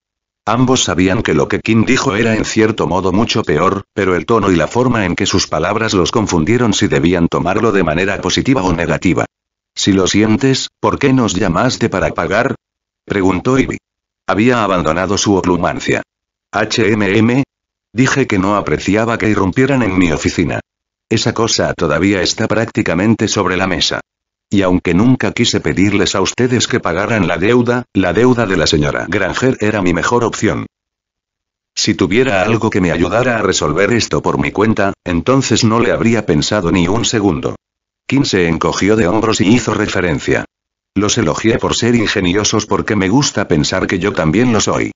Ambos sabían que lo que Kim dijo era en cierto modo mucho peor, pero el tono y la forma en que sus palabras los confundieron si debían tomarlo de manera positiva o negativa. Si lo sientes, ¿por qué nos llamaste para pagar? Preguntó Ivy. Había abandonado su oplumancia. HMM. Dije que no apreciaba que irrumpieran en mi oficina. Esa cosa todavía está prácticamente sobre la mesa. Y aunque nunca quise pedirles a ustedes que pagaran la deuda, la deuda de la señora Granger era mi mejor opción. Si tuviera algo que me ayudara a resolver esto por mi cuenta, entonces no le habría pensado ni un segundo. Kim se encogió de hombros y hizo referencia. Los elogié por ser ingeniosos porque me gusta pensar que yo también lo soy.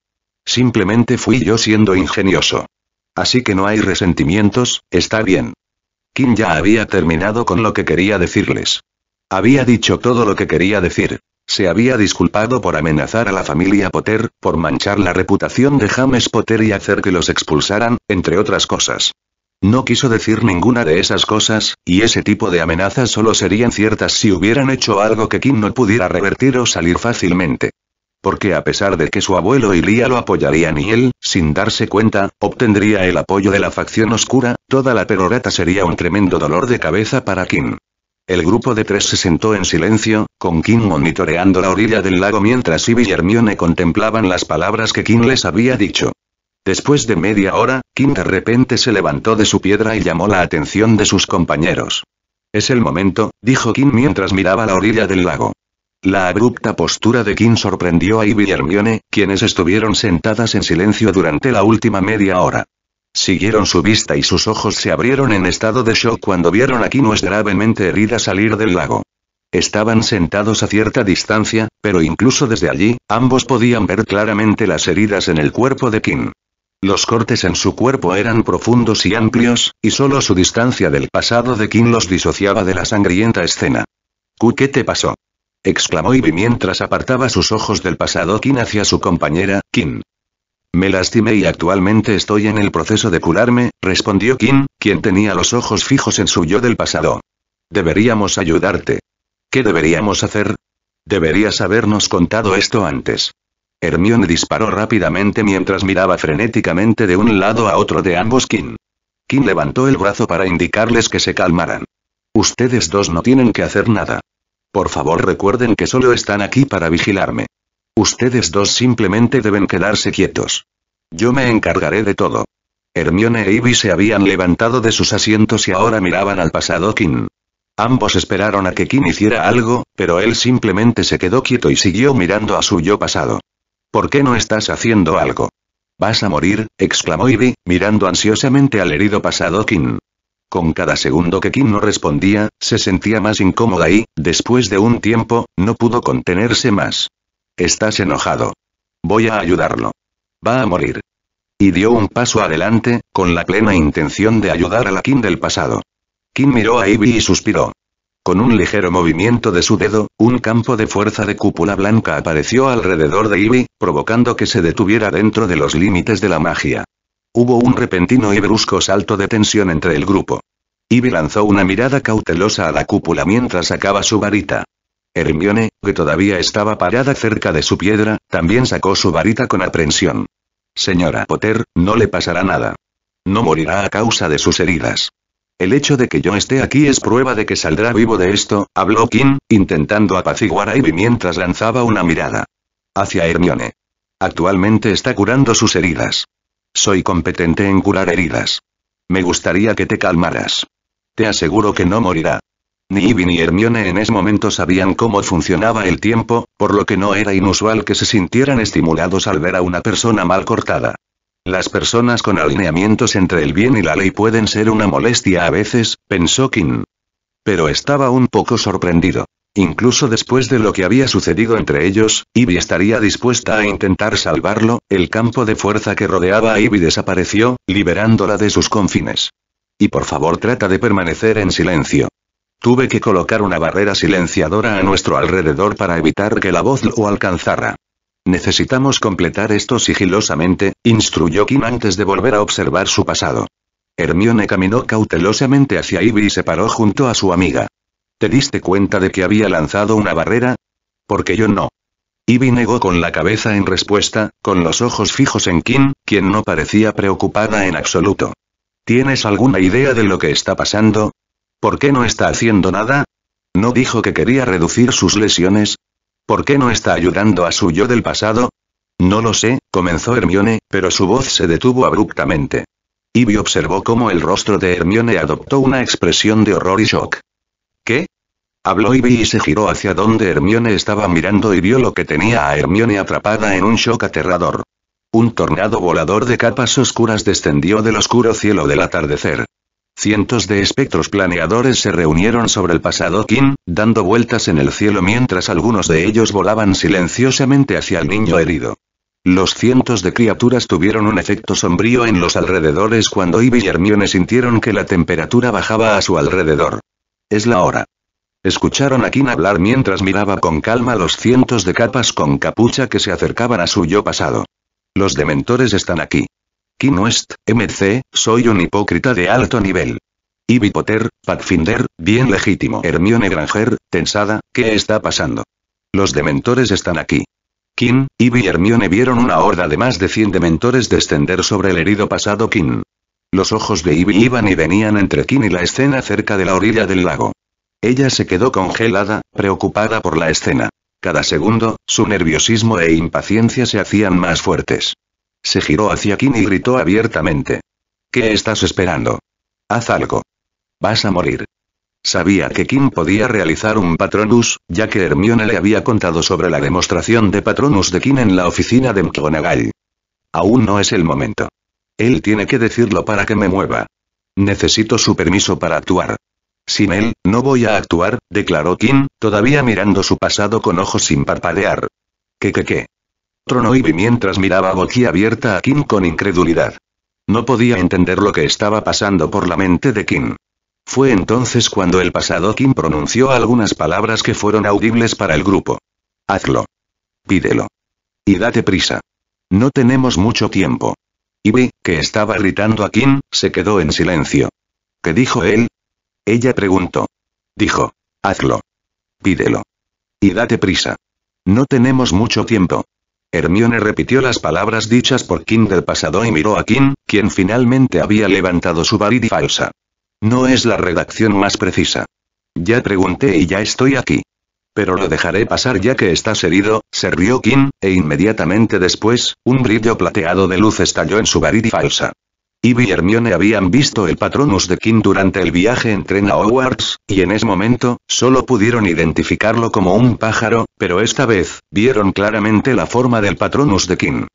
Simplemente fui yo siendo ingenioso. Así que no hay resentimientos, está bien. Kim ya había terminado con lo que quería decirles. Había dicho todo lo que quería decir. Se había disculpado por amenazar a la familia Potter, por manchar la reputación de James Potter y hacer que los expulsaran, entre otras cosas. No quiso decir ninguna de esas cosas, y ese tipo de amenazas solo serían ciertas si hubieran hecho algo que Kim no pudiera revertir o salir fácilmente. Porque a pesar de que su abuelo y Lía lo apoyarían y él, sin darse cuenta, obtendría el apoyo de la facción oscura, toda la perorata sería un tremendo dolor de cabeza para Kim. El grupo de tres se sentó en silencio, con Kim monitoreando la orilla del lago mientras Ivy y Hermione contemplaban las palabras que Kim les había dicho. Después de media hora, Kim de repente se levantó de su piedra y llamó la atención de sus compañeros. Es el momento, dijo Kim mientras miraba la orilla del lago. La abrupta postura de Kim sorprendió a Ivy y Hermione, quienes estuvieron sentadas en silencio durante la última media hora. Siguieron su vista y sus ojos se abrieron en estado de shock cuando vieron a es gravemente herida salir del lago. Estaban sentados a cierta distancia, pero incluso desde allí, ambos podían ver claramente las heridas en el cuerpo de Kim. Los cortes en su cuerpo eran profundos y amplios, y solo su distancia del pasado de Kim los disociaba de la sangrienta escena. qué te pasó? exclamó Ivy mientras apartaba sus ojos del pasado Kim hacia su compañera, Kim. Me lastimé y actualmente estoy en el proceso de curarme, respondió Kim, quien tenía los ojos fijos en su yo del pasado. Deberíamos ayudarte. ¿Qué deberíamos hacer? Deberías habernos contado esto antes. Hermione disparó rápidamente mientras miraba frenéticamente de un lado a otro de ambos Kim. Kim levantó el brazo para indicarles que se calmaran. Ustedes dos no tienen que hacer nada. Por favor recuerden que solo están aquí para vigilarme. Ustedes dos simplemente deben quedarse quietos. Yo me encargaré de todo. Hermione e Ivy se habían levantado de sus asientos y ahora miraban al pasado Kim. Ambos esperaron a que Kim hiciera algo, pero él simplemente se quedó quieto y siguió mirando a su yo pasado. ¿Por qué no estás haciendo algo? Vas a morir, exclamó Ivy, mirando ansiosamente al herido pasado Kim. Con cada segundo que Kim no respondía, se sentía más incómoda y, después de un tiempo, no pudo contenerse más. Estás enojado. Voy a ayudarlo. Va a morir. Y dio un paso adelante, con la plena intención de ayudar a la Kim del pasado. Kim miró a Ivy y suspiró. Con un ligero movimiento de su dedo, un campo de fuerza de cúpula blanca apareció alrededor de Ivy, provocando que se detuviera dentro de los límites de la magia. Hubo un repentino y brusco salto de tensión entre el grupo. Ivy lanzó una mirada cautelosa a la cúpula mientras sacaba su varita. Hermione, que todavía estaba parada cerca de su piedra, también sacó su varita con aprensión. Señora Potter, no le pasará nada. No morirá a causa de sus heridas. El hecho de que yo esté aquí es prueba de que saldrá vivo de esto, habló Kim, intentando apaciguar a Ivy mientras lanzaba una mirada. Hacia Hermione. Actualmente está curando sus heridas. Soy competente en curar heridas. Me gustaría que te calmaras. Te aseguro que no morirá. Ni Ivy ni Hermione en ese momento sabían cómo funcionaba el tiempo, por lo que no era inusual que se sintieran estimulados al ver a una persona mal cortada. Las personas con alineamientos entre el bien y la ley pueden ser una molestia a veces, pensó Kim. Pero estaba un poco sorprendido. Incluso después de lo que había sucedido entre ellos, Ivy estaría dispuesta a intentar salvarlo, el campo de fuerza que rodeaba a Ivy desapareció, liberándola de sus confines. Y por favor trata de permanecer en silencio. Tuve que colocar una barrera silenciadora a nuestro alrededor para evitar que la voz lo alcanzara. Necesitamos completar esto sigilosamente, instruyó Kim antes de volver a observar su pasado. Hermione caminó cautelosamente hacia Ivy y se paró junto a su amiga. ¿Te diste cuenta de que había lanzado una barrera? Porque yo no. Ivy negó con la cabeza en respuesta, con los ojos fijos en Kim, quien no parecía preocupada en absoluto. ¿Tienes alguna idea de lo que está pasando? ¿Por qué no está haciendo nada? ¿No dijo que quería reducir sus lesiones? ¿Por qué no está ayudando a su yo del pasado? No lo sé, comenzó Hermione, pero su voz se detuvo abruptamente. Ivy observó cómo el rostro de Hermione adoptó una expresión de horror y shock. ¿Qué? Habló Ivy y se giró hacia donde Hermione estaba mirando y vio lo que tenía a Hermione atrapada en un shock aterrador. Un tornado volador de capas oscuras descendió del oscuro cielo del atardecer. Cientos de espectros planeadores se reunieron sobre el pasado Kim, dando vueltas en el cielo mientras algunos de ellos volaban silenciosamente hacia el niño herido. Los cientos de criaturas tuvieron un efecto sombrío en los alrededores cuando Ivy y Hermione sintieron que la temperatura bajaba a su alrededor. Es la hora. Escucharon a Kim hablar mientras miraba con calma los cientos de capas con capucha que se acercaban a su yo pasado. Los dementores están aquí. Kim West, MC, soy un hipócrita de alto nivel. Ivy Potter, Pathfinder, bien legítimo. Hermione Granger, tensada, ¿qué está pasando? Los dementores están aquí. Kim, Ivy y Hermione vieron una horda de más de 100 dementores descender sobre el herido pasado Kim. Los ojos de Ivy iban y venían entre Kim y la escena cerca de la orilla del lago. Ella se quedó congelada, preocupada por la escena. Cada segundo, su nerviosismo e impaciencia se hacían más fuertes. Se giró hacia Kim y gritó abiertamente. ¿Qué estás esperando? Haz algo. Vas a morir. Sabía que Kim podía realizar un Patronus, ya que Hermione le había contado sobre la demostración de Patronus de Kim en la oficina de McGonagall. Aún no es el momento. Él tiene que decirlo para que me mueva. Necesito su permiso para actuar. Sin él, no voy a actuar, declaró Kim, todavía mirando su pasado con ojos sin parpadear. ¿Qué qué qué? Trono vi mientras miraba abierta a Kim con incredulidad. No podía entender lo que estaba pasando por la mente de Kim. Fue entonces cuando el pasado Kim pronunció algunas palabras que fueron audibles para el grupo. Hazlo. Pídelo. Y date prisa. No tenemos mucho tiempo. Y vi que estaba gritando a Kim, se quedó en silencio. ¿Qué dijo él? Ella preguntó. Dijo. Hazlo. Pídelo. Y date prisa. No tenemos mucho tiempo. Hermione repitió las palabras dichas por King del pasado y miró a King, quien finalmente había levantado su varita falsa. No es la redacción más precisa. Ya pregunté y ya estoy aquí. Pero lo dejaré pasar ya que estás herido, se rió King, e inmediatamente después, un brillo plateado de luz estalló en su varita falsa. Ivy y Hermione habían visto el Patronus de King durante el viaje en tren a Hogwarts, y en ese momento, solo pudieron identificarlo como un pájaro, pero esta vez, vieron claramente la forma del Patronus de King.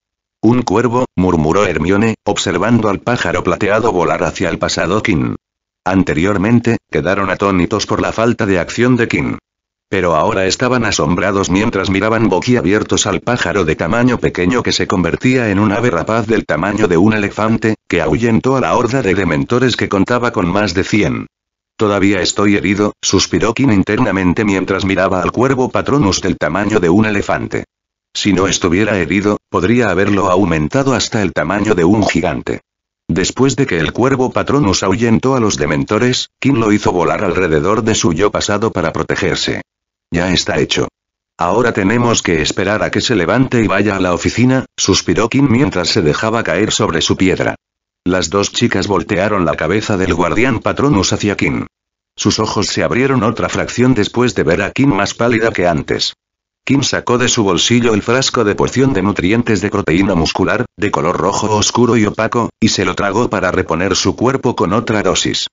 Un cuervo, murmuró Hermione, observando al pájaro plateado volar hacia el pasado King. Anteriormente, quedaron atónitos por la falta de acción de King. Pero ahora estaban asombrados mientras miraban boquiabiertos al pájaro de tamaño pequeño que se convertía en un ave rapaz del tamaño de un elefante, que ahuyentó a la horda de dementores que contaba con más de 100. Todavía estoy herido, suspiró Kim internamente mientras miraba al cuervo Patronus del tamaño de un elefante. Si no estuviera herido, podría haberlo aumentado hasta el tamaño de un gigante. Después de que el cuervo Patronus ahuyentó a los dementores, Kim lo hizo volar alrededor de su yo pasado para protegerse. Ya está hecho. Ahora tenemos que esperar a que se levante y vaya a la oficina, suspiró Kim mientras se dejaba caer sobre su piedra. Las dos chicas voltearon la cabeza del guardián patronus hacia Kim. Sus ojos se abrieron otra fracción después de ver a Kim más pálida que antes. Kim sacó de su bolsillo el frasco de porción de nutrientes de proteína muscular, de color rojo oscuro y opaco, y se lo tragó para reponer su cuerpo con otra dosis.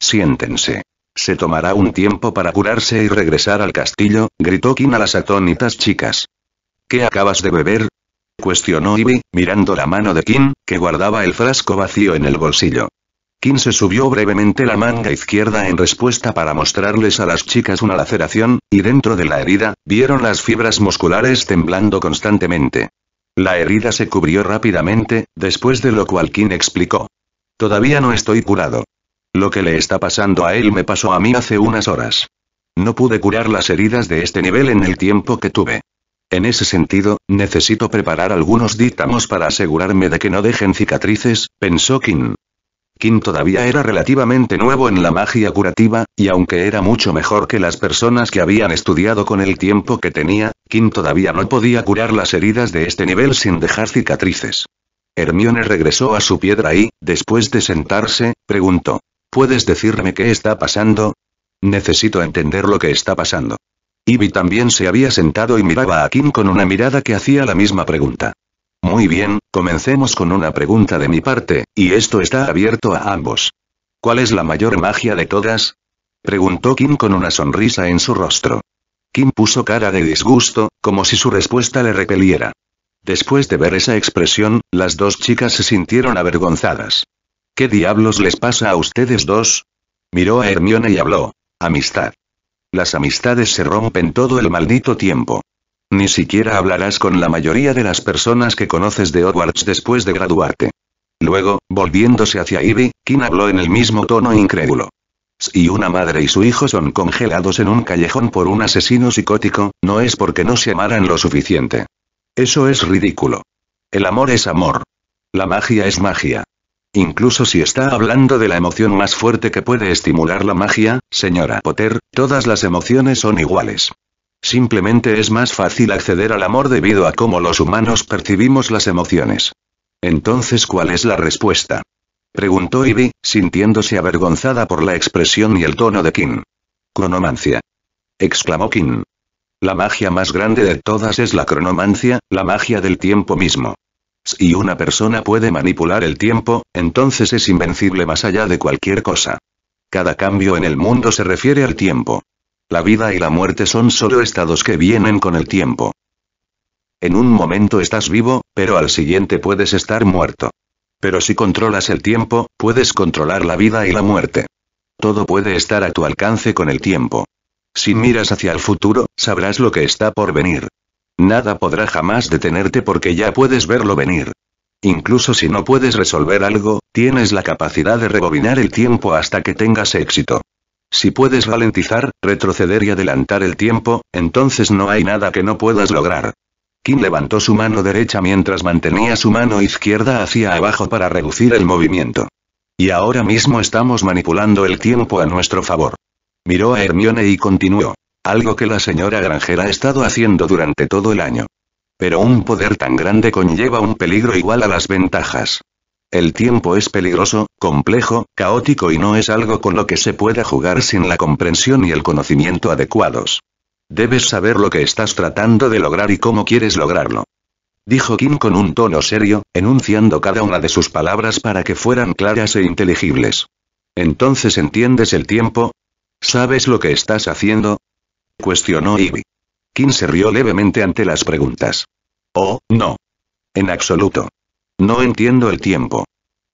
Siéntense. Se tomará un tiempo para curarse y regresar al castillo, gritó Kim a las atónitas chicas. ¿Qué acabas de beber? cuestionó Ivy, mirando la mano de Kim, que guardaba el frasco vacío en el bolsillo. Kim se subió brevemente la manga izquierda en respuesta para mostrarles a las chicas una laceración, y dentro de la herida, vieron las fibras musculares temblando constantemente. La herida se cubrió rápidamente, después de lo cual Kim explicó. Todavía no estoy curado. Lo que le está pasando a él me pasó a mí hace unas horas. No pude curar las heridas de este nivel en el tiempo que tuve. En ese sentido, necesito preparar algunos dítamos para asegurarme de que no dejen cicatrices, pensó King. Kim todavía era relativamente nuevo en la magia curativa, y aunque era mucho mejor que las personas que habían estudiado con el tiempo que tenía, King todavía no podía curar las heridas de este nivel sin dejar cicatrices. Hermione regresó a su piedra y, después de sentarse, preguntó. ¿Puedes decirme qué está pasando? Necesito entender lo que está pasando. Ivy también se había sentado y miraba a Kim con una mirada que hacía la misma pregunta. Muy bien, comencemos con una pregunta de mi parte, y esto está abierto a ambos. ¿Cuál es la mayor magia de todas? Preguntó Kim con una sonrisa en su rostro. Kim puso cara de disgusto, como si su respuesta le repeliera. Después de ver esa expresión, las dos chicas se sintieron avergonzadas. ¿Qué diablos les pasa a ustedes dos? Miró a Hermione y habló. Amistad. Las amistades se rompen todo el maldito tiempo. Ni siquiera hablarás con la mayoría de las personas que conoces de Hogwarts después de graduarte. Luego, volviéndose hacia Ivy, Kim habló en el mismo tono incrédulo. Si una madre y su hijo son congelados en un callejón por un asesino psicótico, no es porque no se amaran lo suficiente. Eso es ridículo. El amor es amor. La magia es magia. Incluso si está hablando de la emoción más fuerte que puede estimular la magia, señora Potter, todas las emociones son iguales. Simplemente es más fácil acceder al amor debido a cómo los humanos percibimos las emociones. Entonces, ¿cuál es la respuesta? Preguntó Ivy, sintiéndose avergonzada por la expresión y el tono de King. Cronomancia. Exclamó King. La magia más grande de todas es la cronomancia, la magia del tiempo mismo. Si una persona puede manipular el tiempo, entonces es invencible más allá de cualquier cosa. Cada cambio en el mundo se refiere al tiempo. La vida y la muerte son solo estados que vienen con el tiempo. En un momento estás vivo, pero al siguiente puedes estar muerto. Pero si controlas el tiempo, puedes controlar la vida y la muerte. Todo puede estar a tu alcance con el tiempo. Si miras hacia el futuro, sabrás lo que está por venir. Nada podrá jamás detenerte porque ya puedes verlo venir. Incluso si no puedes resolver algo, tienes la capacidad de rebobinar el tiempo hasta que tengas éxito. Si puedes ralentizar, retroceder y adelantar el tiempo, entonces no hay nada que no puedas lograr. Kim levantó su mano derecha mientras mantenía su mano izquierda hacia abajo para reducir el movimiento. Y ahora mismo estamos manipulando el tiempo a nuestro favor. Miró a Hermione y continuó. Algo que la señora granjera ha estado haciendo durante todo el año. Pero un poder tan grande conlleva un peligro igual a las ventajas. El tiempo es peligroso, complejo, caótico y no es algo con lo que se pueda jugar sin la comprensión y el conocimiento adecuados. Debes saber lo que estás tratando de lograr y cómo quieres lograrlo. Dijo Kim con un tono serio, enunciando cada una de sus palabras para que fueran claras e inteligibles. Entonces entiendes el tiempo. ¿Sabes lo que estás haciendo? cuestionó Ivy. Kim se rió levemente ante las preguntas. Oh, no. En absoluto. No entiendo el tiempo.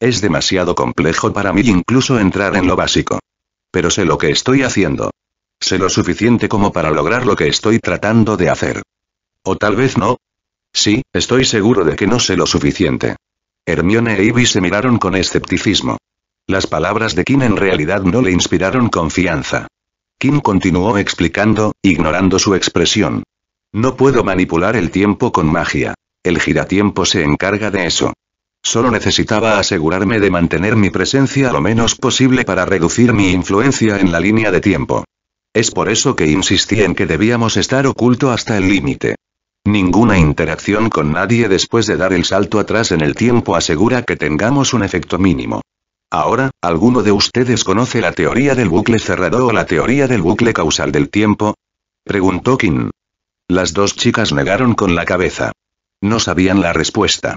Es demasiado complejo para mí incluso entrar en lo básico. Pero sé lo que estoy haciendo. Sé lo suficiente como para lograr lo que estoy tratando de hacer. O tal vez no. Sí, estoy seguro de que no sé lo suficiente. Hermione e Ivy se miraron con escepticismo. Las palabras de Kim en realidad no le inspiraron confianza. Kim continuó explicando, ignorando su expresión. No puedo manipular el tiempo con magia. El giratiempo se encarga de eso. Solo necesitaba asegurarme de mantener mi presencia lo menos posible para reducir mi influencia en la línea de tiempo. Es por eso que insistí en que debíamos estar oculto hasta el límite. Ninguna interacción con nadie después de dar el salto atrás en el tiempo asegura que tengamos un efecto mínimo. Ahora, ¿alguno de ustedes conoce la teoría del bucle cerrado o la teoría del bucle causal del tiempo? Preguntó Kim. Las dos chicas negaron con la cabeza. No sabían la respuesta.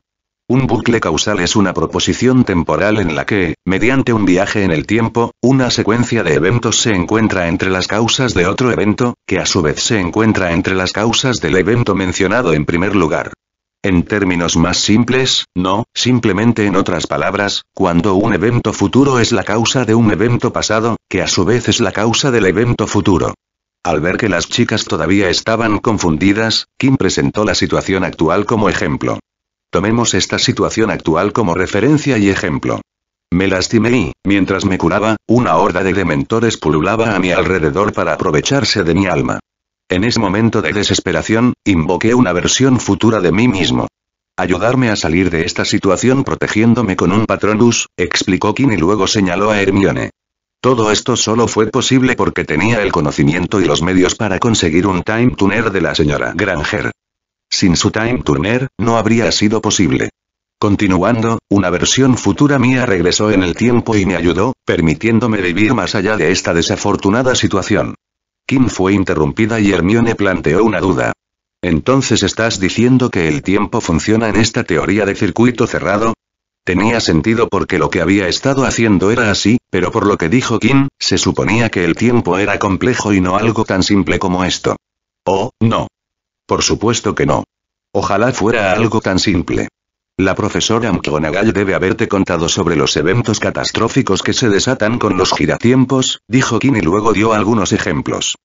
Un bucle causal es una proposición temporal en la que, mediante un viaje en el tiempo, una secuencia de eventos se encuentra entre las causas de otro evento, que a su vez se encuentra entre las causas del evento mencionado en primer lugar. En términos más simples, no, simplemente en otras palabras, cuando un evento futuro es la causa de un evento pasado, que a su vez es la causa del evento futuro. Al ver que las chicas todavía estaban confundidas, Kim presentó la situación actual como ejemplo. Tomemos esta situación actual como referencia y ejemplo. Me lastimé y, mientras me curaba, una horda de dementores pululaba a mi alrededor para aprovecharse de mi alma. En ese momento de desesperación, invoqué una versión futura de mí mismo. Ayudarme a salir de esta situación protegiéndome con un patronus, explicó Kim y luego señaló a Hermione. Todo esto solo fue posible porque tenía el conocimiento y los medios para conseguir un time tuner de la señora Granger. Sin su time tuner, no habría sido posible. Continuando, una versión futura mía regresó en el tiempo y me ayudó, permitiéndome vivir más allá de esta desafortunada situación. Kim fue interrumpida y Hermione planteó una duda. Entonces estás diciendo que el tiempo funciona en esta teoría de circuito cerrado? Tenía sentido porque lo que había estado haciendo era así, pero por lo que dijo Kim, se suponía que el tiempo era complejo y no algo tan simple como esto. Oh, no. Por supuesto que no. Ojalá fuera algo tan simple. La profesora McGonagall debe haberte contado sobre los eventos catastróficos que se desatan con los giratiempos, dijo Kim y luego dio algunos ejemplos.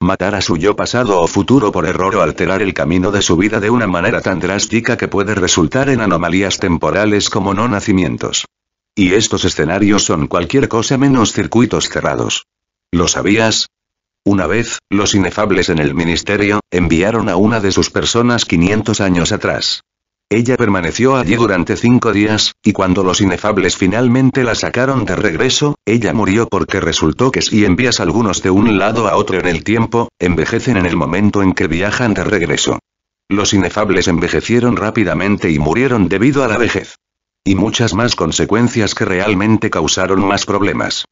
Matar a su yo pasado o futuro por error o alterar el camino de su vida de una manera tan drástica que puede resultar en anomalías temporales como no nacimientos. Y estos escenarios son cualquier cosa menos circuitos cerrados. ¿Lo sabías? Una vez, los inefables en el ministerio, enviaron a una de sus personas 500 años atrás. Ella permaneció allí durante cinco días, y cuando los inefables finalmente la sacaron de regreso, ella murió porque resultó que si envías algunos de un lado a otro en el tiempo, envejecen en el momento en que viajan de regreso. Los inefables envejecieron rápidamente y murieron debido a la vejez. Y muchas más consecuencias que realmente causaron más problemas.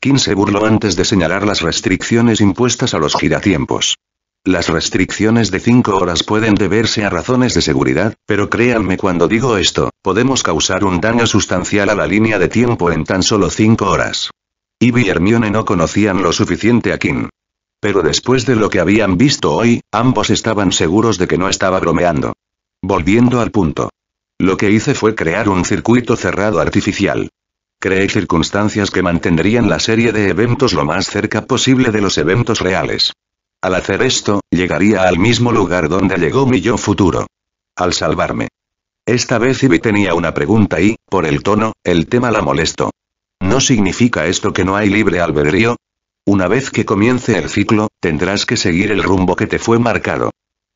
King se burló antes de señalar las restricciones impuestas a los giratiempos. Las restricciones de 5 horas pueden deberse a razones de seguridad, pero créanme cuando digo esto, podemos causar un daño sustancial a la línea de tiempo en tan solo 5 horas. Ivy y Hermione no conocían lo suficiente a Kim. Pero después de lo que habían visto hoy, ambos estaban seguros de que no estaba bromeando. Volviendo al punto. Lo que hice fue crear un circuito cerrado artificial. Creé circunstancias que mantendrían la serie de eventos lo más cerca posible de los eventos reales. Al hacer esto, llegaría al mismo lugar donde llegó mi yo futuro. Al salvarme. Esta vez Ivy tenía una pregunta y, por el tono, el tema la molestó. ¿No significa esto que no hay libre albedrío? Una vez que comience el ciclo, tendrás que seguir el rumbo que te fue marcado.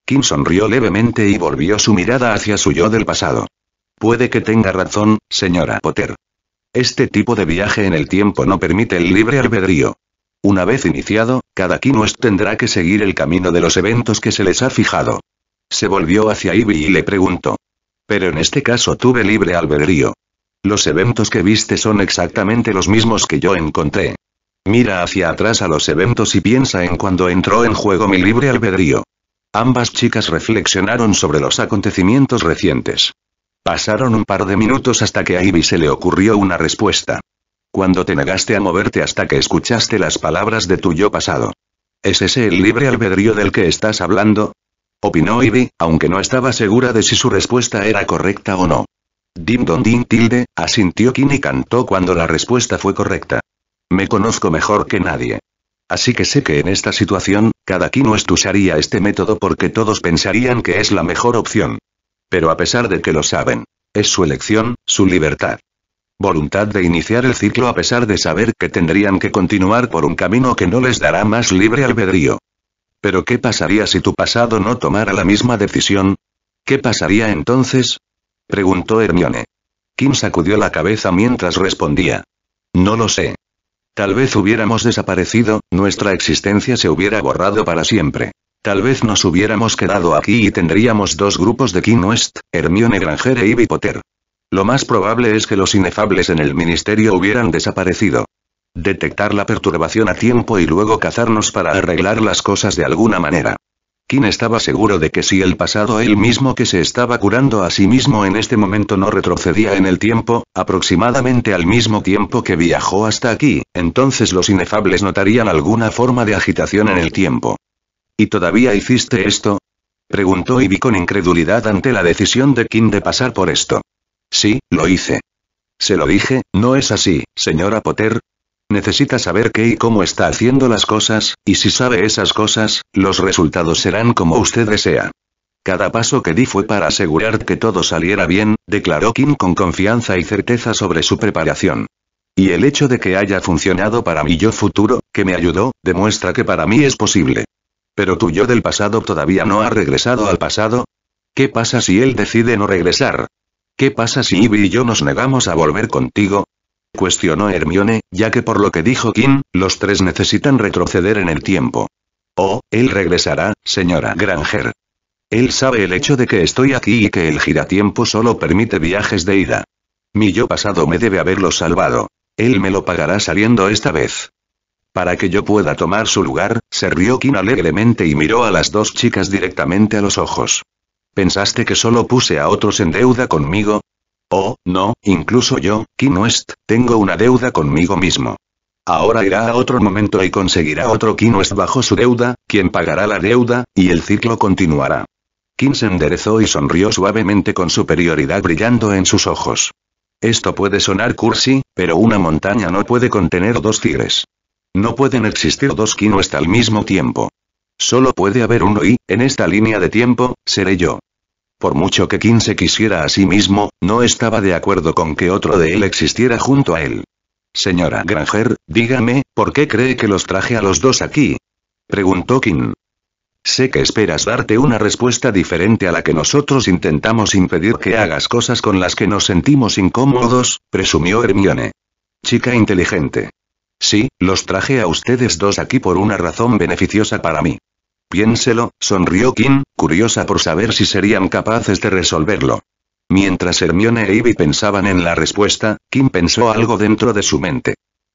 Kim sonrió levemente y volvió su mirada hacia su yo del pasado. Puede que tenga razón, señora Potter. Este tipo de viaje en el tiempo no permite el libre albedrío. Una vez iniciado, cada Kinuest tendrá que seguir el camino de los eventos que se les ha fijado. Se volvió hacia Ivy y le preguntó. Pero en este caso tuve libre albedrío. Los eventos que viste son exactamente los mismos que yo encontré. Mira hacia atrás a los eventos y piensa en cuando entró en juego mi libre albedrío. Ambas chicas reflexionaron sobre los acontecimientos recientes. Pasaron un par de minutos hasta que a Ivy se le ocurrió una respuesta. Cuando te negaste a moverte hasta que escuchaste las palabras de tu yo pasado. ¿Es ese el libre albedrío del que estás hablando? Opinó Ivy, aunque no estaba segura de si su respuesta era correcta o no. Dim don din tilde, asintió Kim y cantó cuando la respuesta fue correcta. Me conozco mejor que nadie. Así que sé que en esta situación, cada quien usaría este método porque todos pensarían que es la mejor opción. Pero a pesar de que lo saben, es su elección, su libertad. Voluntad de iniciar el ciclo a pesar de saber que tendrían que continuar por un camino que no les dará más libre albedrío. Pero ¿qué pasaría si tu pasado no tomara la misma decisión? ¿Qué pasaría entonces? preguntó Hermione. Kim sacudió la cabeza mientras respondía. No lo sé. Tal vez hubiéramos desaparecido, nuestra existencia se hubiera borrado para siempre. Tal vez nos hubiéramos quedado aquí y tendríamos dos grupos de Kim West, Hermione Granger y e Ivy Potter. Lo más probable es que los inefables en el ministerio hubieran desaparecido. Detectar la perturbación a tiempo y luego cazarnos para arreglar las cosas de alguna manera. Kim estaba seguro de que si el pasado él mismo que se estaba curando a sí mismo en este momento no retrocedía en el tiempo, aproximadamente al mismo tiempo que viajó hasta aquí, entonces los inefables notarían alguna forma de agitación en el tiempo. ¿Y todavía hiciste esto? Preguntó Ivy con incredulidad ante la decisión de Kim de pasar por esto. Sí, lo hice. Se lo dije, no es así, señora Potter. Necesita saber qué y cómo está haciendo las cosas, y si sabe esas cosas, los resultados serán como usted desea. Cada paso que di fue para asegurar que todo saliera bien, declaró Kim con confianza y certeza sobre su preparación. Y el hecho de que haya funcionado para mi yo futuro, que me ayudó, demuestra que para mí es posible. Pero tu yo del pasado todavía no ha regresado al pasado. ¿Qué pasa si él decide no regresar? ¿Qué pasa si Ivy y yo nos negamos a volver contigo? cuestionó Hermione, ya que por lo que dijo Kim, los tres necesitan retroceder en el tiempo. Oh, él regresará, señora Granger. Él sabe el hecho de que estoy aquí y que el giratiempo solo permite viajes de ida. Mi yo pasado me debe haberlo salvado. Él me lo pagará saliendo esta vez. Para que yo pueda tomar su lugar, se rió Kim alegremente y miró a las dos chicas directamente a los ojos. ¿Pensaste que solo puse a otros en deuda conmigo? Oh, no, incluso yo, Kinoest, tengo una deuda conmigo mismo. Ahora irá a otro momento y conseguirá otro Kim bajo su deuda, quien pagará la deuda, y el ciclo continuará. Kim se enderezó y sonrió suavemente con superioridad brillando en sus ojos. Esto puede sonar cursi, pero una montaña no puede contener dos tigres. No pueden existir dos Kim al mismo tiempo. Solo puede haber uno y, en esta línea de tiempo, seré yo. Por mucho que King se quisiera a sí mismo, no estaba de acuerdo con que otro de él existiera junto a él. Señora Granger, dígame, ¿por qué cree que los traje a los dos aquí? Preguntó Kim. Sé que esperas darte una respuesta diferente a la que nosotros intentamos impedir que hagas cosas con las que nos sentimos incómodos, presumió Hermione. Chica inteligente. Sí, los traje a ustedes dos aquí por una razón beneficiosa para mí. Piénselo, sonrió Kim, curiosa por saber si serían capaces de resolverlo. Mientras Hermione e Ivy pensaban en la respuesta, Kim pensó algo dentro de su mente.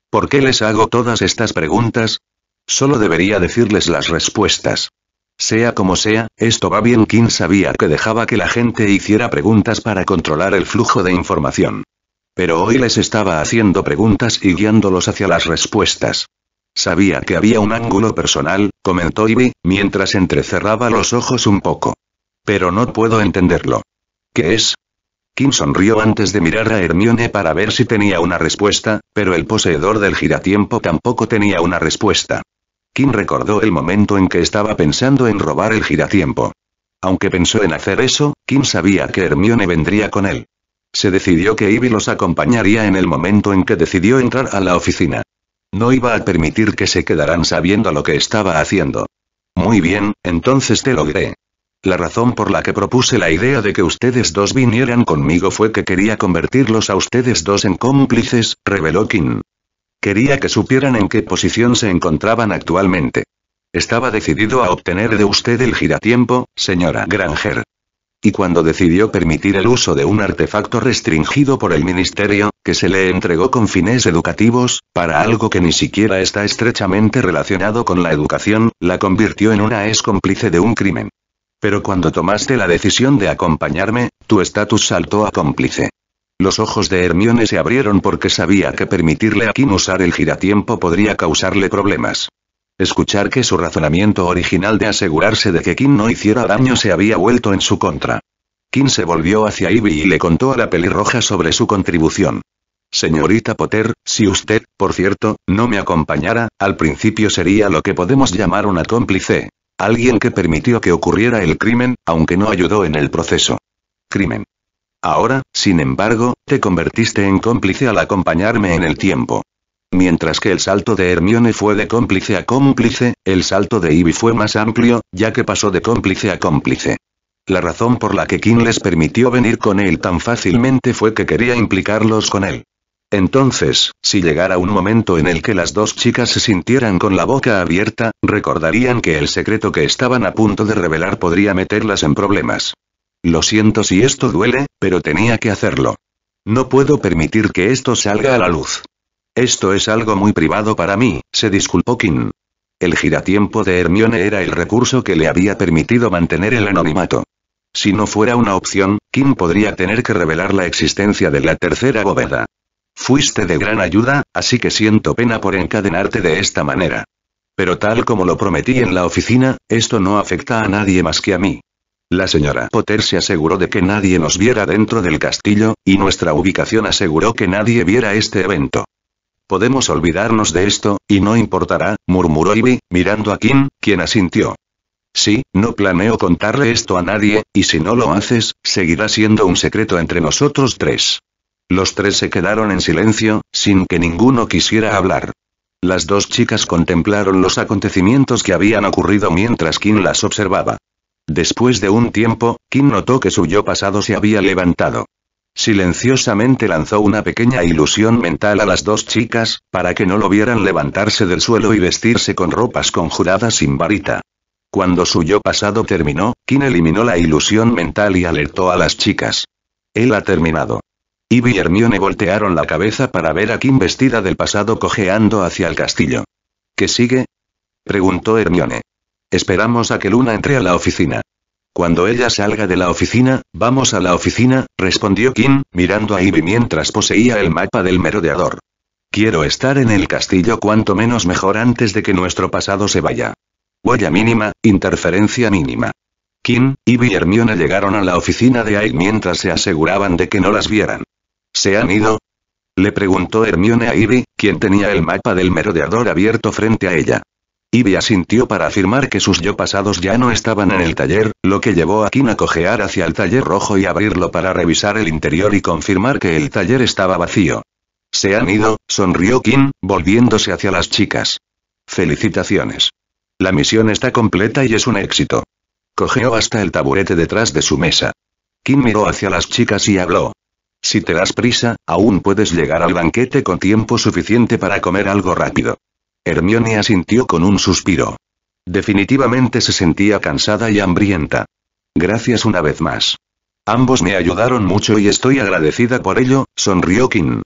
¿Por qué les hago todas estas preguntas? Solo debería decirles las respuestas. Sea como sea, esto va bien. Kim sabía que dejaba que la gente hiciera preguntas para controlar el flujo de información. Pero hoy les estaba haciendo preguntas y guiándolos hacia las respuestas. Sabía que había un ángulo personal, comentó Ivy, mientras entrecerraba los ojos un poco. Pero no puedo entenderlo. ¿Qué es? Kim sonrió antes de mirar a Hermione para ver si tenía una respuesta, pero el poseedor del giratiempo tampoco tenía una respuesta. Kim recordó el momento en que estaba pensando en robar el giratiempo. Aunque pensó en hacer eso, Kim sabía que Hermione vendría con él. Se decidió que Ivy los acompañaría en el momento en que decidió entrar a la oficina. No iba a permitir que se quedaran sabiendo lo que estaba haciendo. Muy bien, entonces te logré. La razón por la que propuse la idea de que ustedes dos vinieran conmigo fue que quería convertirlos a ustedes dos en cómplices, reveló King. Quería que supieran en qué posición se encontraban actualmente. Estaba decidido a obtener de usted el giratiempo, señora Granger y cuando decidió permitir el uso de un artefacto restringido por el Ministerio, que se le entregó con fines educativos, para algo que ni siquiera está estrechamente relacionado con la educación, la convirtió en una ex cómplice de un crimen. Pero cuando tomaste la decisión de acompañarme, tu estatus saltó a cómplice. Los ojos de Hermione se abrieron porque sabía que permitirle a Kim usar el giratiempo podría causarle problemas. Escuchar que su razonamiento original de asegurarse de que Kim no hiciera daño se había vuelto en su contra. Kim se volvió hacia Ivy y le contó a la pelirroja sobre su contribución. Señorita Potter, si usted, por cierto, no me acompañara, al principio sería lo que podemos llamar una cómplice. Alguien que permitió que ocurriera el crimen, aunque no ayudó en el proceso. Crimen. Ahora, sin embargo, te convertiste en cómplice al acompañarme en el tiempo. Mientras que el salto de Hermione fue de cómplice a cómplice, el salto de Ivy fue más amplio, ya que pasó de cómplice a cómplice. La razón por la que King les permitió venir con él tan fácilmente fue que quería implicarlos con él. Entonces, si llegara un momento en el que las dos chicas se sintieran con la boca abierta, recordarían que el secreto que estaban a punto de revelar podría meterlas en problemas. Lo siento si esto duele, pero tenía que hacerlo. No puedo permitir que esto salga a la luz. Esto es algo muy privado para mí, se disculpó Kim. El giratiempo de Hermione era el recurso que le había permitido mantener el anonimato. Si no fuera una opción, Kim podría tener que revelar la existencia de la tercera bóveda. Fuiste de gran ayuda, así que siento pena por encadenarte de esta manera. Pero tal como lo prometí en la oficina, esto no afecta a nadie más que a mí. La señora Potter se aseguró de que nadie nos viera dentro del castillo, y nuestra ubicación aseguró que nadie viera este evento. Podemos olvidarnos de esto, y no importará, murmuró Ivy, mirando a Kim, quien asintió. Sí, no planeo contarle esto a nadie, y si no lo haces, seguirá siendo un secreto entre nosotros tres. Los tres se quedaron en silencio, sin que ninguno quisiera hablar. Las dos chicas contemplaron los acontecimientos que habían ocurrido mientras Kim las observaba. Después de un tiempo, Kim notó que su yo pasado se había levantado. Silenciosamente lanzó una pequeña ilusión mental a las dos chicas, para que no lo vieran levantarse del suelo y vestirse con ropas conjuradas sin varita. Cuando su yo pasado terminó, Kim eliminó la ilusión mental y alertó a las chicas. Él ha terminado. Ivy y Hermione voltearon la cabeza para ver a Kim vestida del pasado cojeando hacia el castillo. ¿Qué sigue? preguntó Hermione. Esperamos a que Luna entre a la oficina. Cuando ella salga de la oficina, vamos a la oficina, respondió Kim, mirando a Ivy mientras poseía el mapa del merodeador. Quiero estar en el castillo cuanto menos mejor antes de que nuestro pasado se vaya. Huella mínima, interferencia mínima. Kim, Ivy y Hermione llegaron a la oficina de Ivy mientras se aseguraban de que no las vieran. ¿Se han ido? Le preguntó Hermione a Ivy, quien tenía el mapa del merodeador abierto frente a ella. Ivy asintió para afirmar que sus yo pasados ya no estaban en el taller, lo que llevó a Kim a cojear hacia el taller rojo y abrirlo para revisar el interior y confirmar que el taller estaba vacío. Se han ido, sonrió Kim, volviéndose hacia las chicas. Felicitaciones. La misión está completa y es un éxito. Cojeó hasta el taburete detrás de su mesa. Kim miró hacia las chicas y habló. Si te das prisa, aún puedes llegar al banquete con tiempo suficiente para comer algo rápido. Hermione asintió con un suspiro. Definitivamente se sentía cansada y hambrienta. Gracias una vez más. Ambos me ayudaron mucho y estoy agradecida por ello, sonrió King.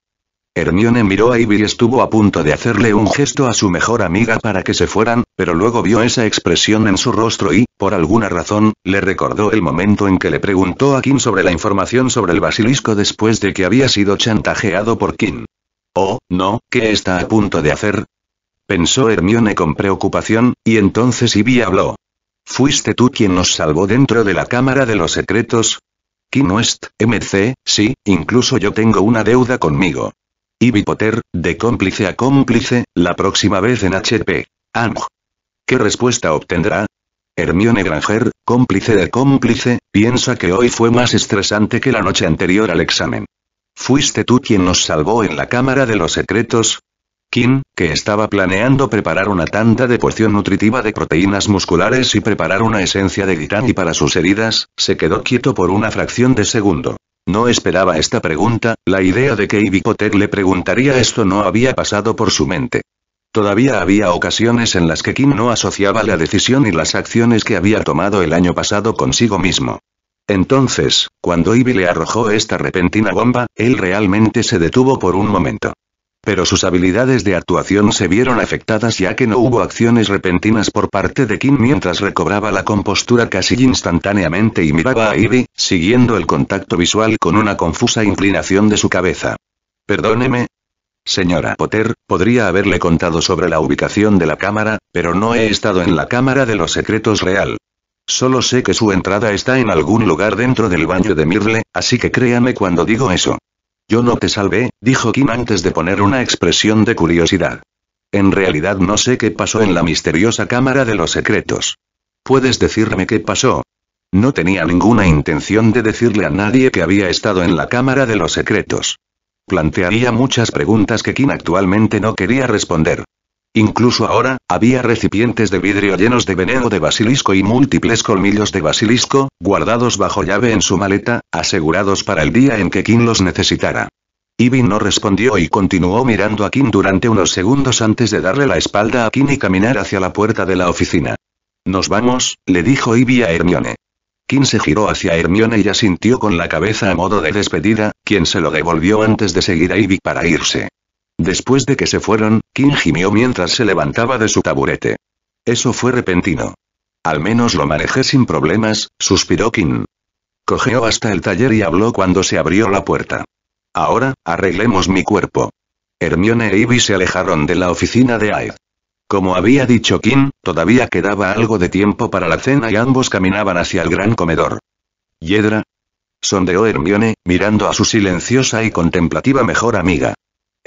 Hermione miró a Ivy y estuvo a punto de hacerle un gesto a su mejor amiga para que se fueran, pero luego vio esa expresión en su rostro y, por alguna razón, le recordó el momento en que le preguntó a Kim sobre la información sobre el basilisco después de que había sido chantajeado por Kim. Oh, no, ¿qué está a punto de hacer? pensó Hermione con preocupación, y entonces Ivy habló. ¿Fuiste tú quien nos salvó dentro de la Cámara de los Secretos? no es, MC, sí, incluso yo tengo una deuda conmigo. Ivy Potter, de cómplice a cómplice, la próxima vez en HP. Ang. ¿Qué respuesta obtendrá? Hermione Granger, cómplice de cómplice, piensa que hoy fue más estresante que la noche anterior al examen. ¿Fuiste tú quien nos salvó en la Cámara de los Secretos? Kim, que estaba planeando preparar una tanda de porción nutritiva de proteínas musculares y preparar una esencia de Gitani para sus heridas, se quedó quieto por una fracción de segundo. No esperaba esta pregunta, la idea de que Ivy Potter le preguntaría esto no había pasado por su mente. Todavía había ocasiones en las que Kim no asociaba la decisión y las acciones que había tomado el año pasado consigo mismo. Entonces, cuando Ivy le arrojó esta repentina bomba, él realmente se detuvo por un momento pero sus habilidades de actuación se vieron afectadas ya que no hubo acciones repentinas por parte de Kim mientras recobraba la compostura casi instantáneamente y miraba a Ivy, siguiendo el contacto visual con una confusa inclinación de su cabeza. Perdóneme. Señora Potter, podría haberle contado sobre la ubicación de la cámara, pero no he estado en la cámara de los secretos real. Solo sé que su entrada está en algún lugar dentro del baño de Mirle, así que créame cuando digo eso. Yo no te salvé, dijo Kim antes de poner una expresión de curiosidad. En realidad no sé qué pasó en la misteriosa Cámara de los Secretos. ¿Puedes decirme qué pasó? No tenía ninguna intención de decirle a nadie que había estado en la Cámara de los Secretos. Plantearía muchas preguntas que Kim actualmente no quería responder. Incluso ahora, había recipientes de vidrio llenos de veneno de basilisco y múltiples colmillos de basilisco, guardados bajo llave en su maleta, asegurados para el día en que Kim los necesitara. Ivy no respondió y continuó mirando a Kim durante unos segundos antes de darle la espalda a Kim y caminar hacia la puerta de la oficina. Nos vamos, le dijo Ivy a Hermione. Kim se giró hacia Hermione y asintió con la cabeza a modo de despedida, quien se lo devolvió antes de seguir a Ibi para irse. Después de que se fueron, King gimió mientras se levantaba de su taburete. Eso fue repentino. Al menos lo manejé sin problemas, suspiró Kim Cogeó hasta el taller y habló cuando se abrió la puerta. Ahora, arreglemos mi cuerpo. Hermione e Ivy se alejaron de la oficina de Aed. Como había dicho Kim, todavía quedaba algo de tiempo para la cena y ambos caminaban hacia el gran comedor. ¿Yedra? Sondeó Hermione, mirando a su silenciosa y contemplativa mejor amiga.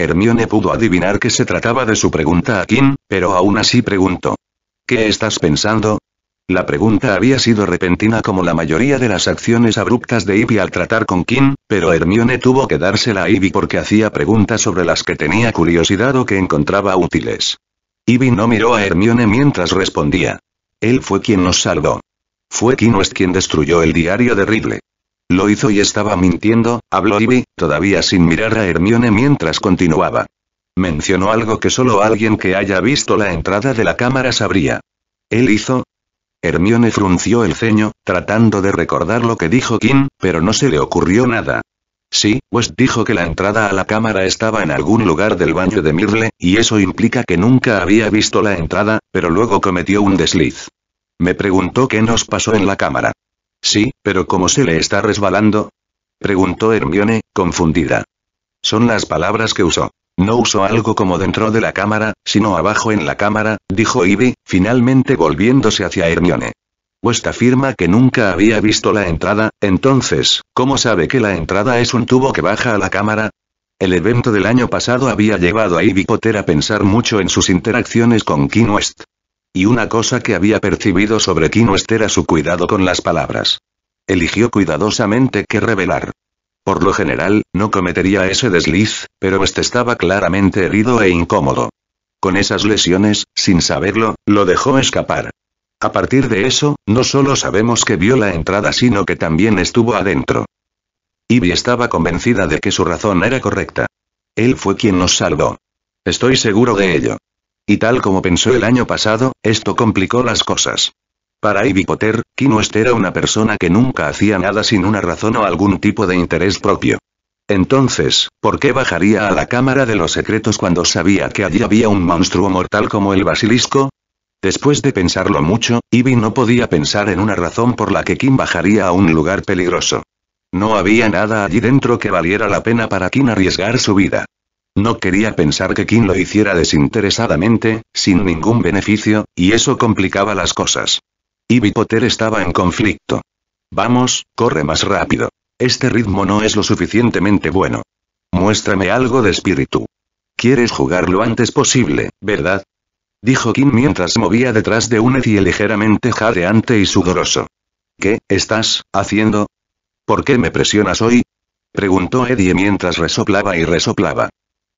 Hermione pudo adivinar que se trataba de su pregunta a Kim, pero aún así preguntó. ¿Qué estás pensando? La pregunta había sido repentina como la mayoría de las acciones abruptas de Ivy al tratar con Kim, pero Hermione tuvo que dársela a Ivy porque hacía preguntas sobre las que tenía curiosidad o que encontraba útiles. Ivy no miró a Hermione mientras respondía. Él fue quien nos salvó. Fue Kim es quien destruyó el diario de Ridley. Lo hizo y estaba mintiendo, habló Ivy, todavía sin mirar a Hermione mientras continuaba. Mencionó algo que solo alguien que haya visto la entrada de la cámara sabría. Él hizo, Hermione frunció el ceño, tratando de recordar lo que dijo Kim, pero no se le ocurrió nada. Sí, West dijo que la entrada a la cámara estaba en algún lugar del baño de Mirle, y eso implica que nunca había visto la entrada, pero luego cometió un desliz. Me preguntó qué nos pasó en la cámara. Sí, pero ¿cómo se le está resbalando? Preguntó Hermione, confundida. Son las palabras que usó. No usó algo como dentro de la cámara, sino abajo en la cámara, dijo Ivy, finalmente volviéndose hacia Hermione. West afirma que nunca había visto la entrada, entonces, ¿cómo sabe que la entrada es un tubo que baja a la cámara? El evento del año pasado había llevado a Ivy Potter a pensar mucho en sus interacciones con King West. Y una cosa que había percibido sobre Kino era su cuidado con las palabras. Eligió cuidadosamente qué revelar. Por lo general, no cometería ese desliz, pero este estaba claramente herido e incómodo. Con esas lesiones, sin saberlo, lo dejó escapar. A partir de eso, no solo sabemos que vio la entrada sino que también estuvo adentro. Ivy estaba convencida de que su razón era correcta. Él fue quien nos salvó. Estoy seguro de ello. Y tal como pensó el año pasado, esto complicó las cosas. Para Ivy Potter, no era una persona que nunca hacía nada sin una razón o algún tipo de interés propio. Entonces, ¿por qué bajaría a la Cámara de los Secretos cuando sabía que allí había un monstruo mortal como el basilisco? Después de pensarlo mucho, Ivy no podía pensar en una razón por la que Kim bajaría a un lugar peligroso. No había nada allí dentro que valiera la pena para Kim arriesgar su vida. No quería pensar que Kim lo hiciera desinteresadamente, sin ningún beneficio, y eso complicaba las cosas. Ivy Potter estaba en conflicto. Vamos, corre más rápido. Este ritmo no es lo suficientemente bueno. Muéstrame algo de espíritu. Quieres jugar lo antes posible, ¿verdad? Dijo Kim mientras movía detrás de un y ligeramente jadeante y sudoroso. ¿Qué estás haciendo? ¿Por qué me presionas hoy? Preguntó Eddie mientras resoplaba y resoplaba.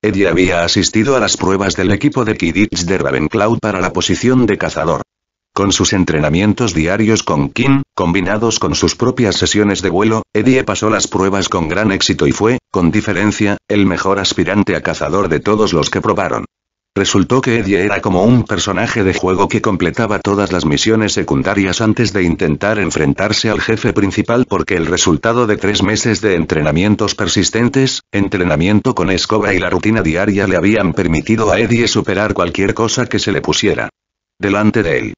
Eddie había asistido a las pruebas del equipo de Kidditch de Ravenclaw para la posición de cazador. Con sus entrenamientos diarios con Kim, combinados con sus propias sesiones de vuelo, Eddie pasó las pruebas con gran éxito y fue, con diferencia, el mejor aspirante a cazador de todos los que probaron. Resultó que Eddie era como un personaje de juego que completaba todas las misiones secundarias antes de intentar enfrentarse al jefe principal porque el resultado de tres meses de entrenamientos persistentes, entrenamiento con escoba y la rutina diaria le habían permitido a Eddie superar cualquier cosa que se le pusiera delante de él.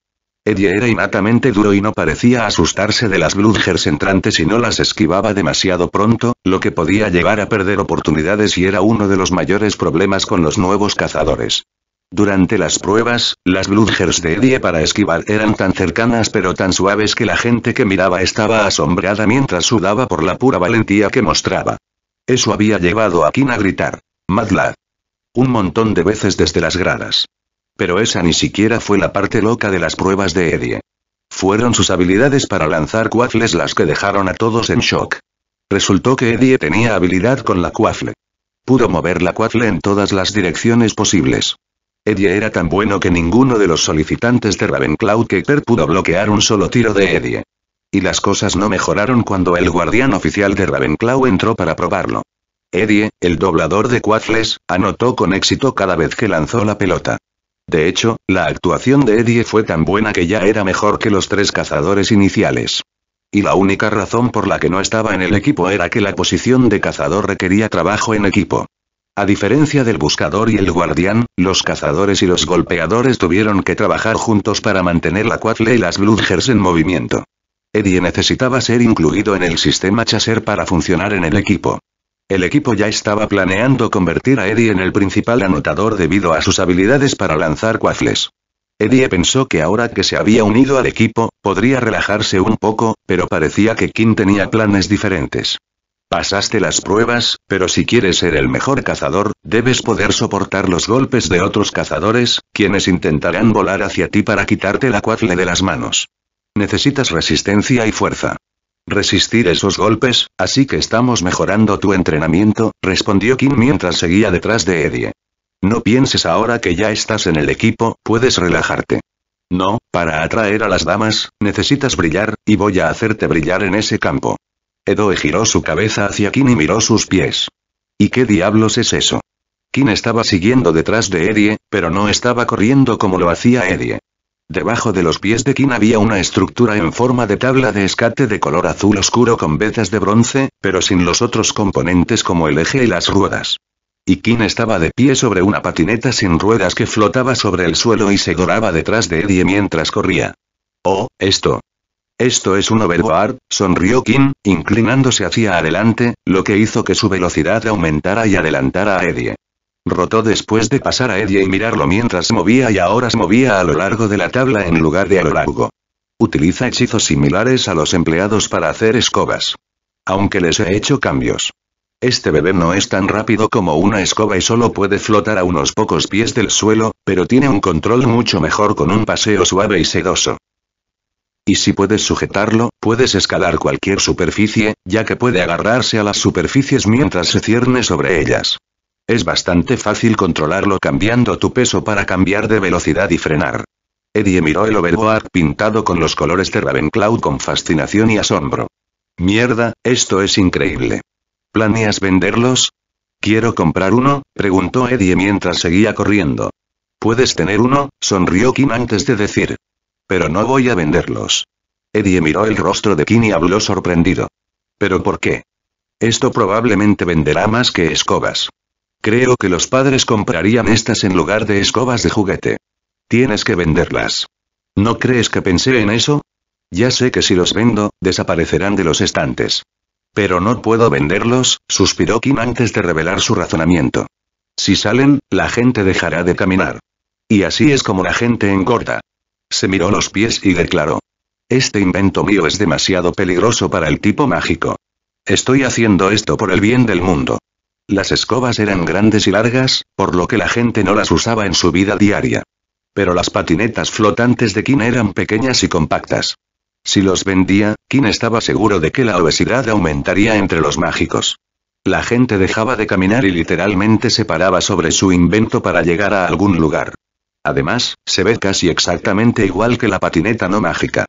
Eddie era innatamente duro y no parecía asustarse de las bludgers entrantes y no las esquivaba demasiado pronto, lo que podía llevar a perder oportunidades y era uno de los mayores problemas con los nuevos cazadores. Durante las pruebas, las bludgers de Eddie para esquivar eran tan cercanas pero tan suaves que la gente que miraba estaba asombrada mientras sudaba por la pura valentía que mostraba. Eso había llevado a Kim a gritar. «¡Madlad!» Un montón de veces desde las gradas. Pero esa ni siquiera fue la parte loca de las pruebas de Eddie. Fueron sus habilidades para lanzar cuafles las que dejaron a todos en shock. Resultó que Eddie tenía habilidad con la cuafle. Pudo mover la cuafle en todas las direcciones posibles. Eddie era tan bueno que ninguno de los solicitantes de Ravenclaw Keter pudo bloquear un solo tiro de Eddie. Y las cosas no mejoraron cuando el guardián oficial de Ravenclaw entró para probarlo. Eddie, el doblador de cuafles, anotó con éxito cada vez que lanzó la pelota. De hecho, la actuación de Eddie fue tan buena que ya era mejor que los tres cazadores iniciales. Y la única razón por la que no estaba en el equipo era que la posición de cazador requería trabajo en equipo. A diferencia del buscador y el guardián, los cazadores y los golpeadores tuvieron que trabajar juntos para mantener la Quatle y las Bludgers en movimiento. Eddie necesitaba ser incluido en el sistema Chaser para funcionar en el equipo. El equipo ya estaba planeando convertir a Eddie en el principal anotador debido a sus habilidades para lanzar cuafles. Eddie pensó que ahora que se había unido al equipo, podría relajarse un poco, pero parecía que Kim tenía planes diferentes. Pasaste las pruebas, pero si quieres ser el mejor cazador, debes poder soportar los golpes de otros cazadores, quienes intentarán volar hacia ti para quitarte la cuafle de las manos. Necesitas resistencia y fuerza resistir esos golpes, así que estamos mejorando tu entrenamiento, respondió Kim mientras seguía detrás de Eddie. No pienses ahora que ya estás en el equipo, puedes relajarte. No, para atraer a las damas, necesitas brillar, y voy a hacerte brillar en ese campo. Edoe giró su cabeza hacia Kim y miró sus pies. ¿Y qué diablos es eso? Kim estaba siguiendo detrás de Eddie, pero no estaba corriendo como lo hacía Eddie. Debajo de los pies de Kim había una estructura en forma de tabla de escate de color azul oscuro con vetas de bronce, pero sin los otros componentes como el eje y las ruedas. Y Kim estaba de pie sobre una patineta sin ruedas que flotaba sobre el suelo y se doraba detrás de Eddie mientras corría. Oh, esto. Esto es un overboard, sonrió Kim, inclinándose hacia adelante, lo que hizo que su velocidad aumentara y adelantara a Eddie. Rotó después de pasar a Eddie y mirarlo mientras movía y ahora se movía a lo largo de la tabla en lugar de a lo largo. Utiliza hechizos similares a los empleados para hacer escobas. Aunque les he hecho cambios. Este bebé no es tan rápido como una escoba y solo puede flotar a unos pocos pies del suelo, pero tiene un control mucho mejor con un paseo suave y sedoso. Y si puedes sujetarlo, puedes escalar cualquier superficie, ya que puede agarrarse a las superficies mientras se cierne sobre ellas. Es bastante fácil controlarlo cambiando tu peso para cambiar de velocidad y frenar. Eddie miró el overboard pintado con los colores de Ravenclaw con fascinación y asombro. Mierda, esto es increíble. ¿Planeas venderlos? ¿Quiero comprar uno? preguntó Eddie mientras seguía corriendo. ¿Puedes tener uno? sonrió Kim antes de decir. Pero no voy a venderlos. Eddie miró el rostro de Kim y habló sorprendido. ¿Pero por qué? Esto probablemente venderá más que escobas. Creo que los padres comprarían estas en lugar de escobas de juguete. Tienes que venderlas. ¿No crees que pensé en eso? Ya sé que si los vendo, desaparecerán de los estantes. Pero no puedo venderlos, suspiró Kim antes de revelar su razonamiento. Si salen, la gente dejará de caminar. Y así es como la gente engorda. Se miró los pies y declaró. Este invento mío es demasiado peligroso para el tipo mágico. Estoy haciendo esto por el bien del mundo. Las escobas eran grandes y largas, por lo que la gente no las usaba en su vida diaria. Pero las patinetas flotantes de Kim eran pequeñas y compactas. Si los vendía, Kim estaba seguro de que la obesidad aumentaría entre los mágicos. La gente dejaba de caminar y literalmente se paraba sobre su invento para llegar a algún lugar. Además, se ve casi exactamente igual que la patineta no mágica.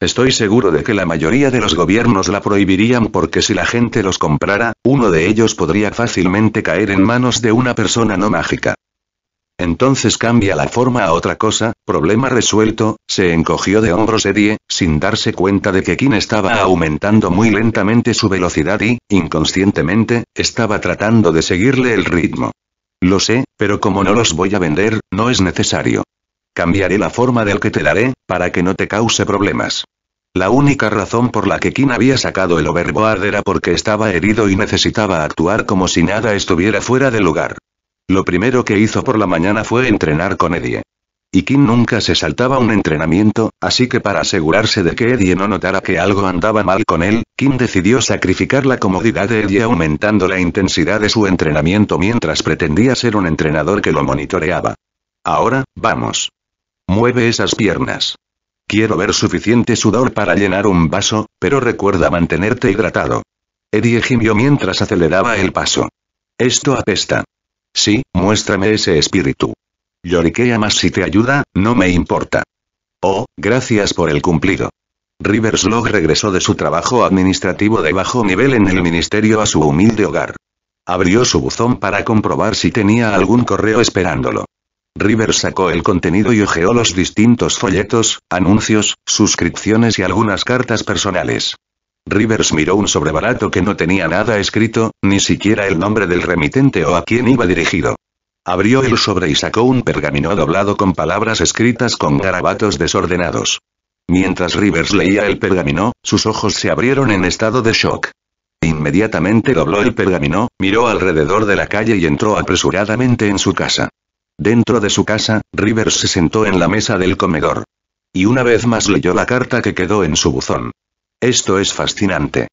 Estoy seguro de que la mayoría de los gobiernos la prohibirían porque si la gente los comprara, uno de ellos podría fácilmente caer en manos de una persona no mágica. Entonces cambia la forma a otra cosa, problema resuelto, se encogió de hombros Eddie, sin darse cuenta de que Kim estaba aumentando muy lentamente su velocidad y, inconscientemente, estaba tratando de seguirle el ritmo. Lo sé, pero como no los voy a vender, no es necesario. Cambiaré la forma del que te daré, para que no te cause problemas. La única razón por la que Kim había sacado el overboard era porque estaba herido y necesitaba actuar como si nada estuviera fuera de lugar. Lo primero que hizo por la mañana fue entrenar con Eddie. Y Kim nunca se saltaba un entrenamiento, así que para asegurarse de que Eddie no notara que algo andaba mal con él, Kim decidió sacrificar la comodidad de Eddie aumentando la intensidad de su entrenamiento mientras pretendía ser un entrenador que lo monitoreaba. Ahora, vamos. Mueve esas piernas. Quiero ver suficiente sudor para llenar un vaso, pero recuerda mantenerte hidratado. Eddie gimió mientras aceleraba el paso. Esto apesta. Sí, muéstrame ese espíritu. Lloriquea más si te ayuda, no me importa. Oh, gracias por el cumplido. Rivers regresó de su trabajo administrativo de bajo nivel en el ministerio a su humilde hogar. Abrió su buzón para comprobar si tenía algún correo esperándolo. Rivers sacó el contenido y hojeó los distintos folletos, anuncios, suscripciones y algunas cartas personales. Rivers miró un sobrebarato que no tenía nada escrito, ni siquiera el nombre del remitente o a quién iba dirigido. Abrió el sobre y sacó un pergamino doblado con palabras escritas con garabatos desordenados. Mientras Rivers leía el pergamino, sus ojos se abrieron en estado de shock. Inmediatamente dobló el pergamino, miró alrededor de la calle y entró apresuradamente en su casa. Dentro de su casa, Rivers se sentó en la mesa del comedor. Y una vez más leyó la carta que quedó en su buzón. Esto es fascinante.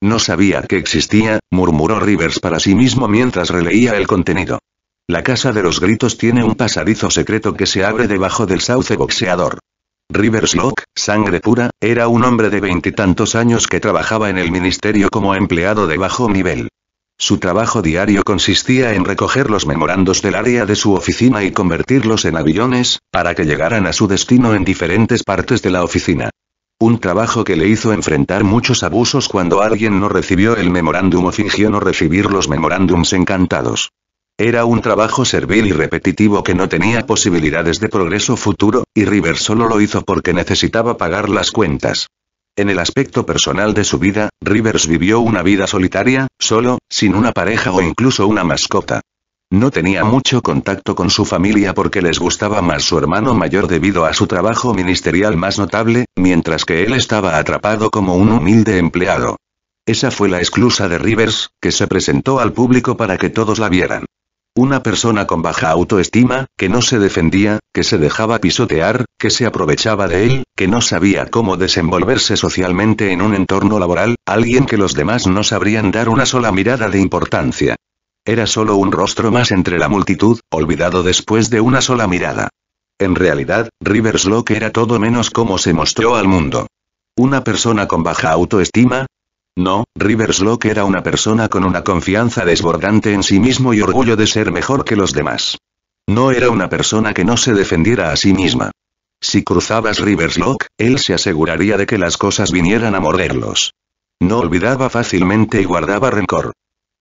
No sabía que existía, murmuró Rivers para sí mismo mientras releía el contenido. La casa de los gritos tiene un pasadizo secreto que se abre debajo del sauce boxeador. Rivers Locke, sangre pura, era un hombre de veintitantos años que trabajaba en el ministerio como empleado de bajo nivel. Su trabajo diario consistía en recoger los memorandos del área de su oficina y convertirlos en aviones, para que llegaran a su destino en diferentes partes de la oficina. Un trabajo que le hizo enfrentar muchos abusos cuando alguien no recibió el memorándum o fingió no recibir los memorándums encantados. Era un trabajo servil y repetitivo que no tenía posibilidades de progreso futuro, y River solo lo hizo porque necesitaba pagar las cuentas. En el aspecto personal de su vida, Rivers vivió una vida solitaria, solo, sin una pareja o incluso una mascota. No tenía mucho contacto con su familia porque les gustaba más su hermano mayor debido a su trabajo ministerial más notable, mientras que él estaba atrapado como un humilde empleado. Esa fue la exclusa de Rivers, que se presentó al público para que todos la vieran. Una persona con baja autoestima, que no se defendía, que se dejaba pisotear, que se aprovechaba de él, que no sabía cómo desenvolverse socialmente en un entorno laboral, alguien que los demás no sabrían dar una sola mirada de importancia. Era solo un rostro más entre la multitud, olvidado después de una sola mirada. En realidad, Rivers era todo menos como se mostró al mundo. Una persona con baja autoestima, no, Rivers Locke era una persona con una confianza desbordante en sí mismo y orgullo de ser mejor que los demás. No era una persona que no se defendiera a sí misma. Si cruzabas Rivers Locke, él se aseguraría de que las cosas vinieran a morderlos. No olvidaba fácilmente y guardaba rencor.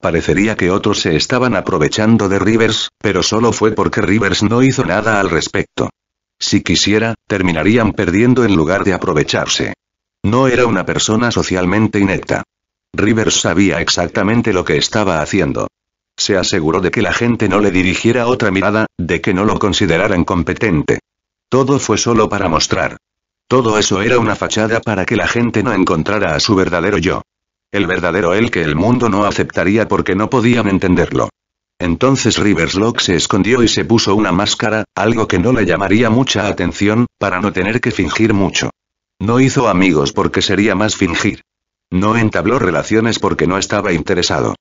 Parecería que otros se estaban aprovechando de Rivers, pero solo fue porque Rivers no hizo nada al respecto. Si quisiera, terminarían perdiendo en lugar de aprovecharse. No era una persona socialmente inecta. Rivers sabía exactamente lo que estaba haciendo. Se aseguró de que la gente no le dirigiera otra mirada, de que no lo consideraran competente. Todo fue solo para mostrar. Todo eso era una fachada para que la gente no encontrara a su verdadero yo. El verdadero él que el mundo no aceptaría porque no podían entenderlo. Entonces Rivers Locke se escondió y se puso una máscara, algo que no le llamaría mucha atención, para no tener que fingir mucho. No hizo amigos porque sería más fingir. No entabló relaciones porque no estaba interesado.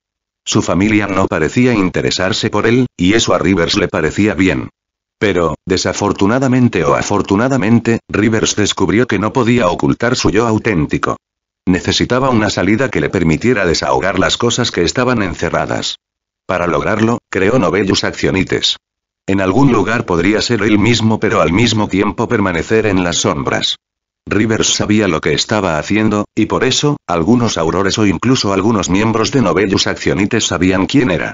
Su familia no parecía interesarse por él, y eso a Rivers le parecía bien. Pero, desafortunadamente o afortunadamente, Rivers descubrió que no podía ocultar su yo auténtico. Necesitaba una salida que le permitiera desahogar las cosas que estaban encerradas. Para lograrlo, creó Novellus accionites. En algún lugar podría ser él mismo pero al mismo tiempo permanecer en las sombras. Rivers sabía lo que estaba haciendo, y por eso, algunos aurores o incluso algunos miembros de Novellus Actionites sabían quién era.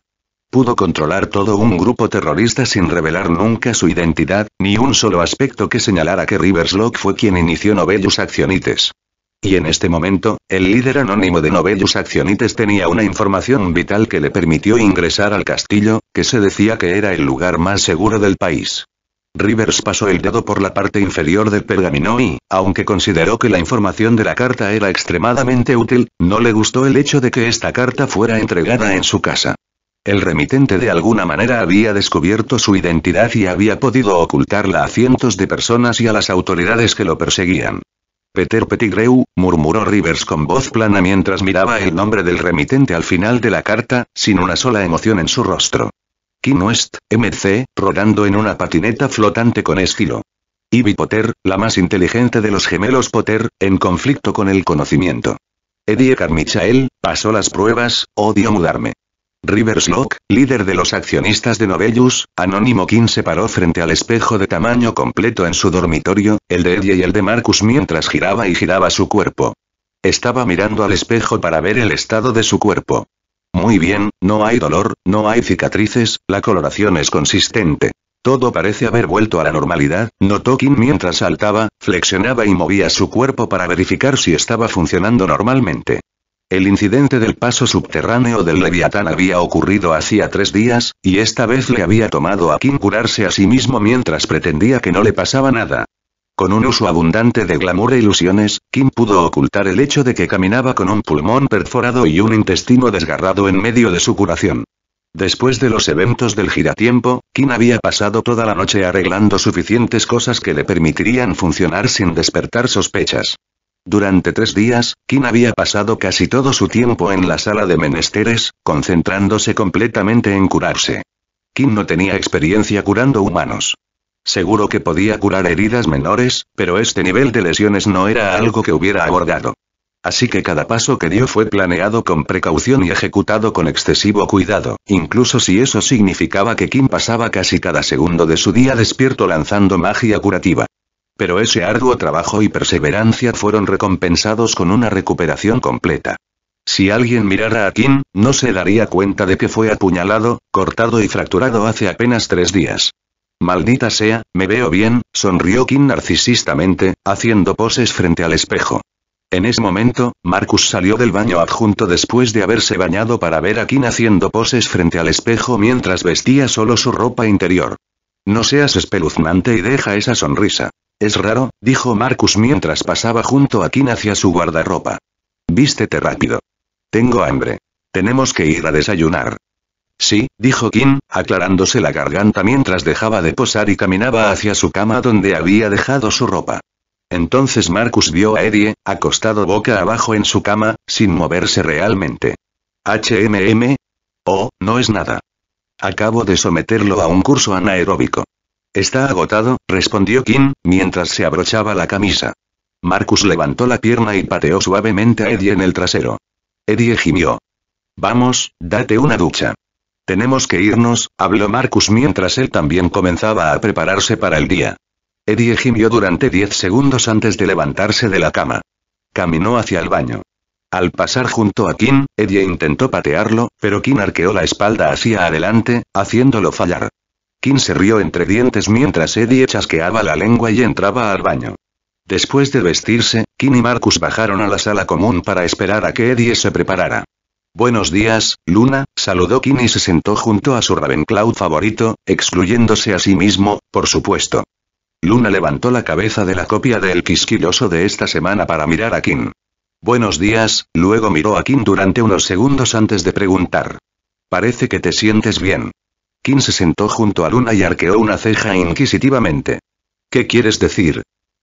Pudo controlar todo un grupo terrorista sin revelar nunca su identidad, ni un solo aspecto que señalara que Rivers Locke fue quien inició Novellus Actionites. Y en este momento, el líder anónimo de Novellus Actionites tenía una información vital que le permitió ingresar al castillo, que se decía que era el lugar más seguro del país. Rivers pasó el dedo por la parte inferior del pergamino y, aunque consideró que la información de la carta era extremadamente útil, no le gustó el hecho de que esta carta fuera entregada en su casa. El remitente de alguna manera había descubierto su identidad y había podido ocultarla a cientos de personas y a las autoridades que lo perseguían. Peter Pettigrew, murmuró Rivers con voz plana mientras miraba el nombre del remitente al final de la carta, sin una sola emoción en su rostro. Kim West, MC, rodando en una patineta flotante con estilo. Ivy Potter, la más inteligente de los gemelos Potter, en conflicto con el conocimiento. Eddie Carmichael, pasó las pruebas, odio mudarme. Rivers Locke, líder de los accionistas de Novellus, Anónimo Kim se paró frente al espejo de tamaño completo en su dormitorio, el de Eddie y el de Marcus mientras giraba y giraba su cuerpo. Estaba mirando al espejo para ver el estado de su cuerpo. Muy bien, no hay dolor, no hay cicatrices, la coloración es consistente. Todo parece haber vuelto a la normalidad, notó Kim mientras saltaba, flexionaba y movía su cuerpo para verificar si estaba funcionando normalmente. El incidente del paso subterráneo del Leviatán había ocurrido hacía tres días, y esta vez le había tomado a Kim curarse a sí mismo mientras pretendía que no le pasaba nada. Con un uso abundante de glamour e ilusiones, Kim pudo ocultar el hecho de que caminaba con un pulmón perforado y un intestino desgarrado en medio de su curación. Después de los eventos del giratiempo, Kim había pasado toda la noche arreglando suficientes cosas que le permitirían funcionar sin despertar sospechas. Durante tres días, Kim había pasado casi todo su tiempo en la sala de menesteres, concentrándose completamente en curarse. Kim no tenía experiencia curando humanos. Seguro que podía curar heridas menores, pero este nivel de lesiones no era algo que hubiera abordado. Así que cada paso que dio fue planeado con precaución y ejecutado con excesivo cuidado, incluso si eso significaba que Kim pasaba casi cada segundo de su día despierto lanzando magia curativa. Pero ese arduo trabajo y perseverancia fueron recompensados con una recuperación completa. Si alguien mirara a Kim, no se daría cuenta de que fue apuñalado, cortado y fracturado hace apenas tres días. Maldita sea, me veo bien, sonrió Kim narcisistamente, haciendo poses frente al espejo. En ese momento, Marcus salió del baño adjunto después de haberse bañado para ver a Kim haciendo poses frente al espejo mientras vestía solo su ropa interior. No seas espeluznante y deja esa sonrisa. Es raro, dijo Marcus mientras pasaba junto a Kim hacia su guardarropa. Vístete rápido. Tengo hambre. Tenemos que ir a desayunar. Sí, dijo Kim, aclarándose la garganta mientras dejaba de posar y caminaba hacia su cama donde había dejado su ropa. Entonces Marcus vio a Eddie, acostado boca abajo en su cama, sin moverse realmente. ¿HMM? Oh, no es nada. Acabo de someterlo a un curso anaeróbico. Está agotado, respondió Kim, mientras se abrochaba la camisa. Marcus levantó la pierna y pateó suavemente a Eddie en el trasero. Eddie gimió. Vamos, date una ducha. Tenemos que irnos, habló Marcus mientras él también comenzaba a prepararse para el día. Eddie gimió durante diez segundos antes de levantarse de la cama. Caminó hacia el baño. Al pasar junto a Kim, Eddie intentó patearlo, pero Kim arqueó la espalda hacia adelante, haciéndolo fallar. Kim se rió entre dientes mientras Eddie chasqueaba la lengua y entraba al baño. Después de vestirse, Kim y Marcus bajaron a la sala común para esperar a que Eddie se preparara. Buenos días, Luna, saludó Kim y se sentó junto a su Ravenclaw favorito, excluyéndose a sí mismo, por supuesto. Luna levantó la cabeza de la copia del quisquilloso de esta semana para mirar a Kim. Buenos días, luego miró a Kim durante unos segundos antes de preguntar. Parece que te sientes bien. Kim se sentó junto a Luna y arqueó una ceja inquisitivamente. ¿Qué quieres decir?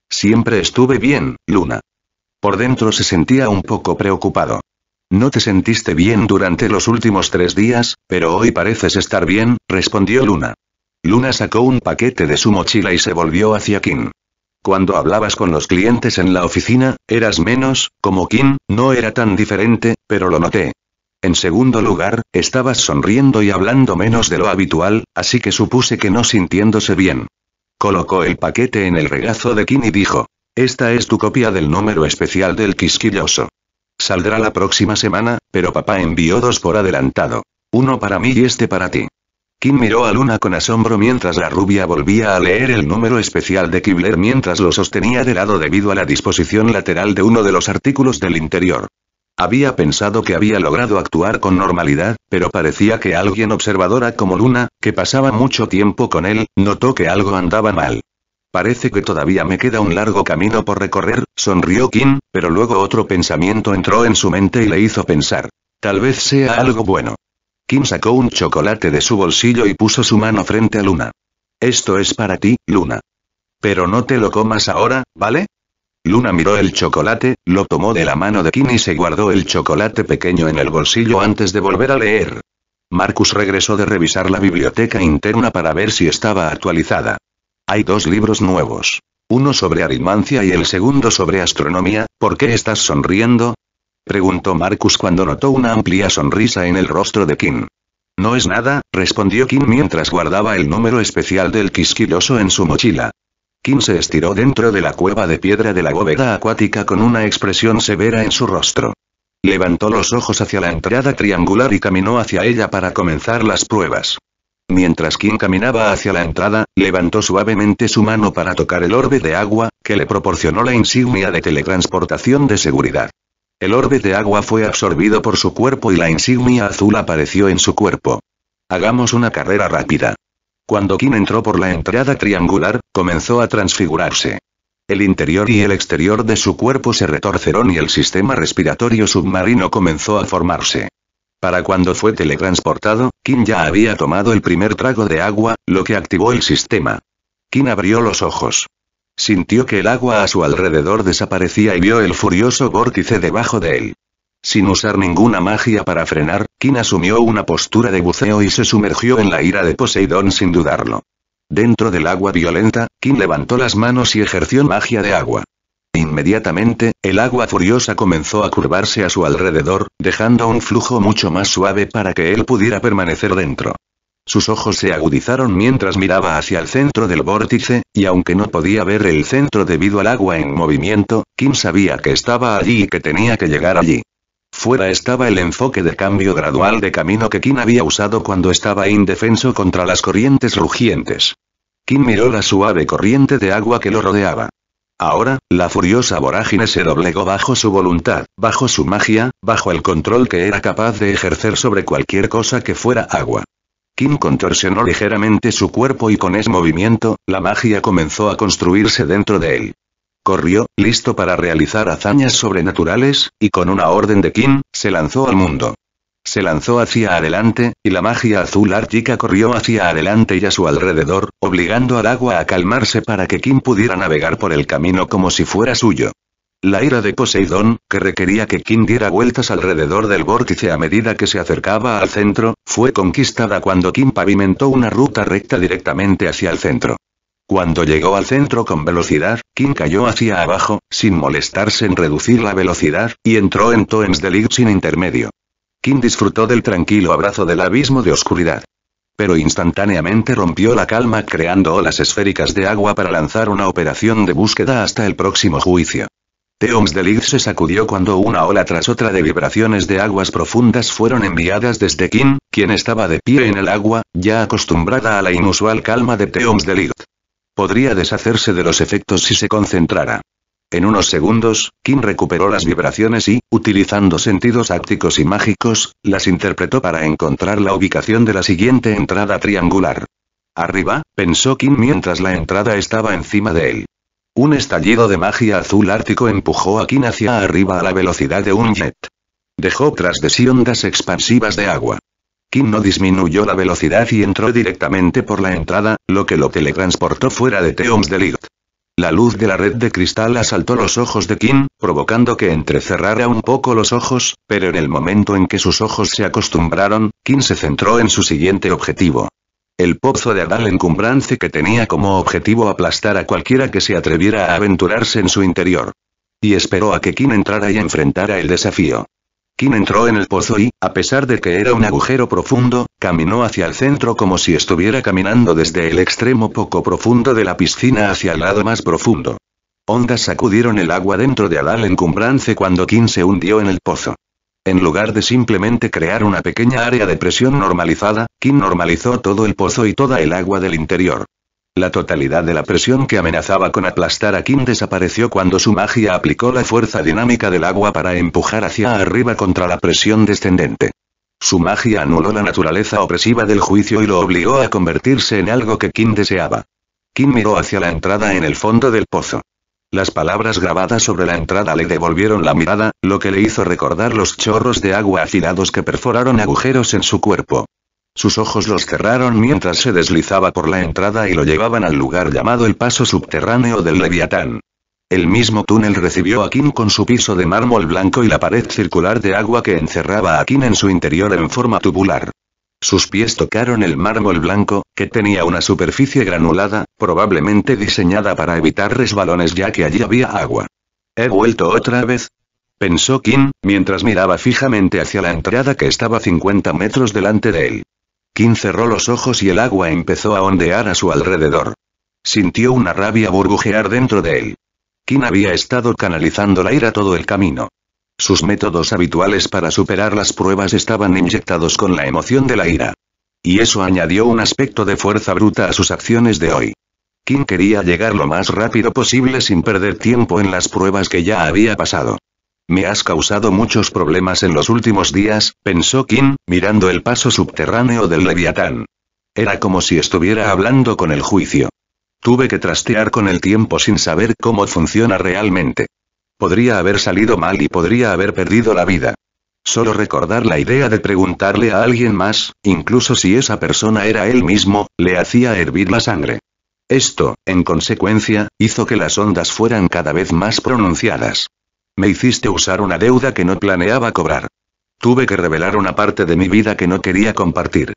Siempre estuve bien, Luna. Por dentro se sentía un poco preocupado. No te sentiste bien durante los últimos tres días, pero hoy pareces estar bien, respondió Luna. Luna sacó un paquete de su mochila y se volvió hacia Kim. Cuando hablabas con los clientes en la oficina, eras menos, como Kim, no era tan diferente, pero lo noté. En segundo lugar, estabas sonriendo y hablando menos de lo habitual, así que supuse que no sintiéndose bien. Colocó el paquete en el regazo de Kim y dijo, esta es tu copia del número especial del quisquilloso. Saldrá la próxima semana, pero papá envió dos por adelantado. Uno para mí y este para ti. Kim miró a Luna con asombro mientras la rubia volvía a leer el número especial de Kibler mientras lo sostenía de lado debido a la disposición lateral de uno de los artículos del interior. Había pensado que había logrado actuar con normalidad, pero parecía que alguien observadora como Luna, que pasaba mucho tiempo con él, notó que algo andaba mal. Parece que todavía me queda un largo camino por recorrer, sonrió Kim, pero luego otro pensamiento entró en su mente y le hizo pensar. Tal vez sea algo bueno. Kim sacó un chocolate de su bolsillo y puso su mano frente a Luna. Esto es para ti, Luna. Pero no te lo comas ahora, ¿vale? Luna miró el chocolate, lo tomó de la mano de Kim y se guardó el chocolate pequeño en el bolsillo antes de volver a leer. Marcus regresó de revisar la biblioteca interna para ver si estaba actualizada. Hay dos libros nuevos. Uno sobre arimancia y el segundo sobre astronomía, ¿por qué estás sonriendo? Preguntó Marcus cuando notó una amplia sonrisa en el rostro de Kim. No es nada, respondió Kim mientras guardaba el número especial del quisquilloso en su mochila. Kim se estiró dentro de la cueva de piedra de la bóveda acuática con una expresión severa en su rostro. Levantó los ojos hacia la entrada triangular y caminó hacia ella para comenzar las pruebas. Mientras Kim caminaba hacia la entrada, levantó suavemente su mano para tocar el orbe de agua, que le proporcionó la insignia de teletransportación de seguridad. El orbe de agua fue absorbido por su cuerpo y la insignia azul apareció en su cuerpo. Hagamos una carrera rápida. Cuando Kim entró por la entrada triangular, comenzó a transfigurarse. El interior y el exterior de su cuerpo se retorceron y el sistema respiratorio submarino comenzó a formarse. Para cuando fue teletransportado, Kim ya había tomado el primer trago de agua, lo que activó el sistema. Kim abrió los ojos. Sintió que el agua a su alrededor desaparecía y vio el furioso vórtice debajo de él. Sin usar ninguna magia para frenar, Kim asumió una postura de buceo y se sumergió en la ira de Poseidón sin dudarlo. Dentro del agua violenta, Kim levantó las manos y ejerció magia de agua. Inmediatamente, el agua furiosa comenzó a curvarse a su alrededor, dejando un flujo mucho más suave para que él pudiera permanecer dentro. Sus ojos se agudizaron mientras miraba hacia el centro del vórtice, y aunque no podía ver el centro debido al agua en movimiento, Kim sabía que estaba allí y que tenía que llegar allí. Fuera estaba el enfoque de cambio gradual de camino que Kim había usado cuando estaba indefenso contra las corrientes rugientes. Kim miró la suave corriente de agua que lo rodeaba. Ahora, la furiosa vorágine se doblegó bajo su voluntad, bajo su magia, bajo el control que era capaz de ejercer sobre cualquier cosa que fuera agua. Kim contorsionó ligeramente su cuerpo y con ese movimiento, la magia comenzó a construirse dentro de él. Corrió, listo para realizar hazañas sobrenaturales, y con una orden de Kim, se lanzó al mundo. Se lanzó hacia adelante, y la magia azul ártica corrió hacia adelante y a su alrededor, obligando al agua a calmarse para que Kim pudiera navegar por el camino como si fuera suyo. La ira de Poseidón, que requería que Kim diera vueltas alrededor del vórtice a medida que se acercaba al centro, fue conquistada cuando Kim pavimentó una ruta recta directamente hacia el centro. Cuando llegó al centro con velocidad, Kim cayó hacia abajo, sin molestarse en reducir la velocidad, y entró en Toens de League sin intermedio. Kim disfrutó del tranquilo abrazo del abismo de oscuridad. Pero instantáneamente rompió la calma creando olas esféricas de agua para lanzar una operación de búsqueda hasta el próximo juicio. Theoms Lyd se sacudió cuando una ola tras otra de vibraciones de aguas profundas fueron enviadas desde Kim, quien estaba de pie en el agua, ya acostumbrada a la inusual calma de de Lyd. Podría deshacerse de los efectos si se concentrara. En unos segundos, Kim recuperó las vibraciones y, utilizando sentidos ápticos y mágicos, las interpretó para encontrar la ubicación de la siguiente entrada triangular. Arriba, pensó Kim mientras la entrada estaba encima de él. Un estallido de magia azul ártico empujó a Kim hacia arriba a la velocidad de un jet. Dejó tras de sí ondas expansivas de agua. Kim no disminuyó la velocidad y entró directamente por la entrada, lo que lo teletransportó fuera de Teoms Delight. La luz de la red de cristal asaltó los ojos de Kim, provocando que entrecerrara un poco los ojos, pero en el momento en que sus ojos se acostumbraron, Kim se centró en su siguiente objetivo. El pozo de Adal encumbrance que tenía como objetivo aplastar a cualquiera que se atreviera a aventurarse en su interior. Y esperó a que Kim entrara y enfrentara el desafío. Kim entró en el pozo y, a pesar de que era un agujero profundo, caminó hacia el centro como si estuviera caminando desde el extremo poco profundo de la piscina hacia el lado más profundo. Ondas sacudieron el agua dentro de Alal encumbrance cuando Kim se hundió en el pozo. En lugar de simplemente crear una pequeña área de presión normalizada, Kim normalizó todo el pozo y toda el agua del interior. La totalidad de la presión que amenazaba con aplastar a Kim desapareció cuando su magia aplicó la fuerza dinámica del agua para empujar hacia arriba contra la presión descendente. Su magia anuló la naturaleza opresiva del juicio y lo obligó a convertirse en algo que Kim deseaba. Kim miró hacia la entrada en el fondo del pozo. Las palabras grabadas sobre la entrada le devolvieron la mirada, lo que le hizo recordar los chorros de agua afilados que perforaron agujeros en su cuerpo. Sus ojos los cerraron mientras se deslizaba por la entrada y lo llevaban al lugar llamado el paso subterráneo del Leviatán. El mismo túnel recibió a Kim con su piso de mármol blanco y la pared circular de agua que encerraba a Kim en su interior en forma tubular. Sus pies tocaron el mármol blanco, que tenía una superficie granulada, probablemente diseñada para evitar resbalones ya que allí había agua. ¿He vuelto otra vez? pensó Kim, mientras miraba fijamente hacia la entrada que estaba 50 metros delante de él. Kim cerró los ojos y el agua empezó a ondear a su alrededor. Sintió una rabia burbujear dentro de él. Kim había estado canalizando la ira todo el camino. Sus métodos habituales para superar las pruebas estaban inyectados con la emoción de la ira. Y eso añadió un aspecto de fuerza bruta a sus acciones de hoy. Kim quería llegar lo más rápido posible sin perder tiempo en las pruebas que ya había pasado. Me has causado muchos problemas en los últimos días, pensó Kim, mirando el paso subterráneo del leviatán. Era como si estuviera hablando con el juicio. Tuve que trastear con el tiempo sin saber cómo funciona realmente. Podría haber salido mal y podría haber perdido la vida. Solo recordar la idea de preguntarle a alguien más, incluso si esa persona era él mismo, le hacía hervir la sangre. Esto, en consecuencia, hizo que las ondas fueran cada vez más pronunciadas. Me hiciste usar una deuda que no planeaba cobrar. Tuve que revelar una parte de mi vida que no quería compartir.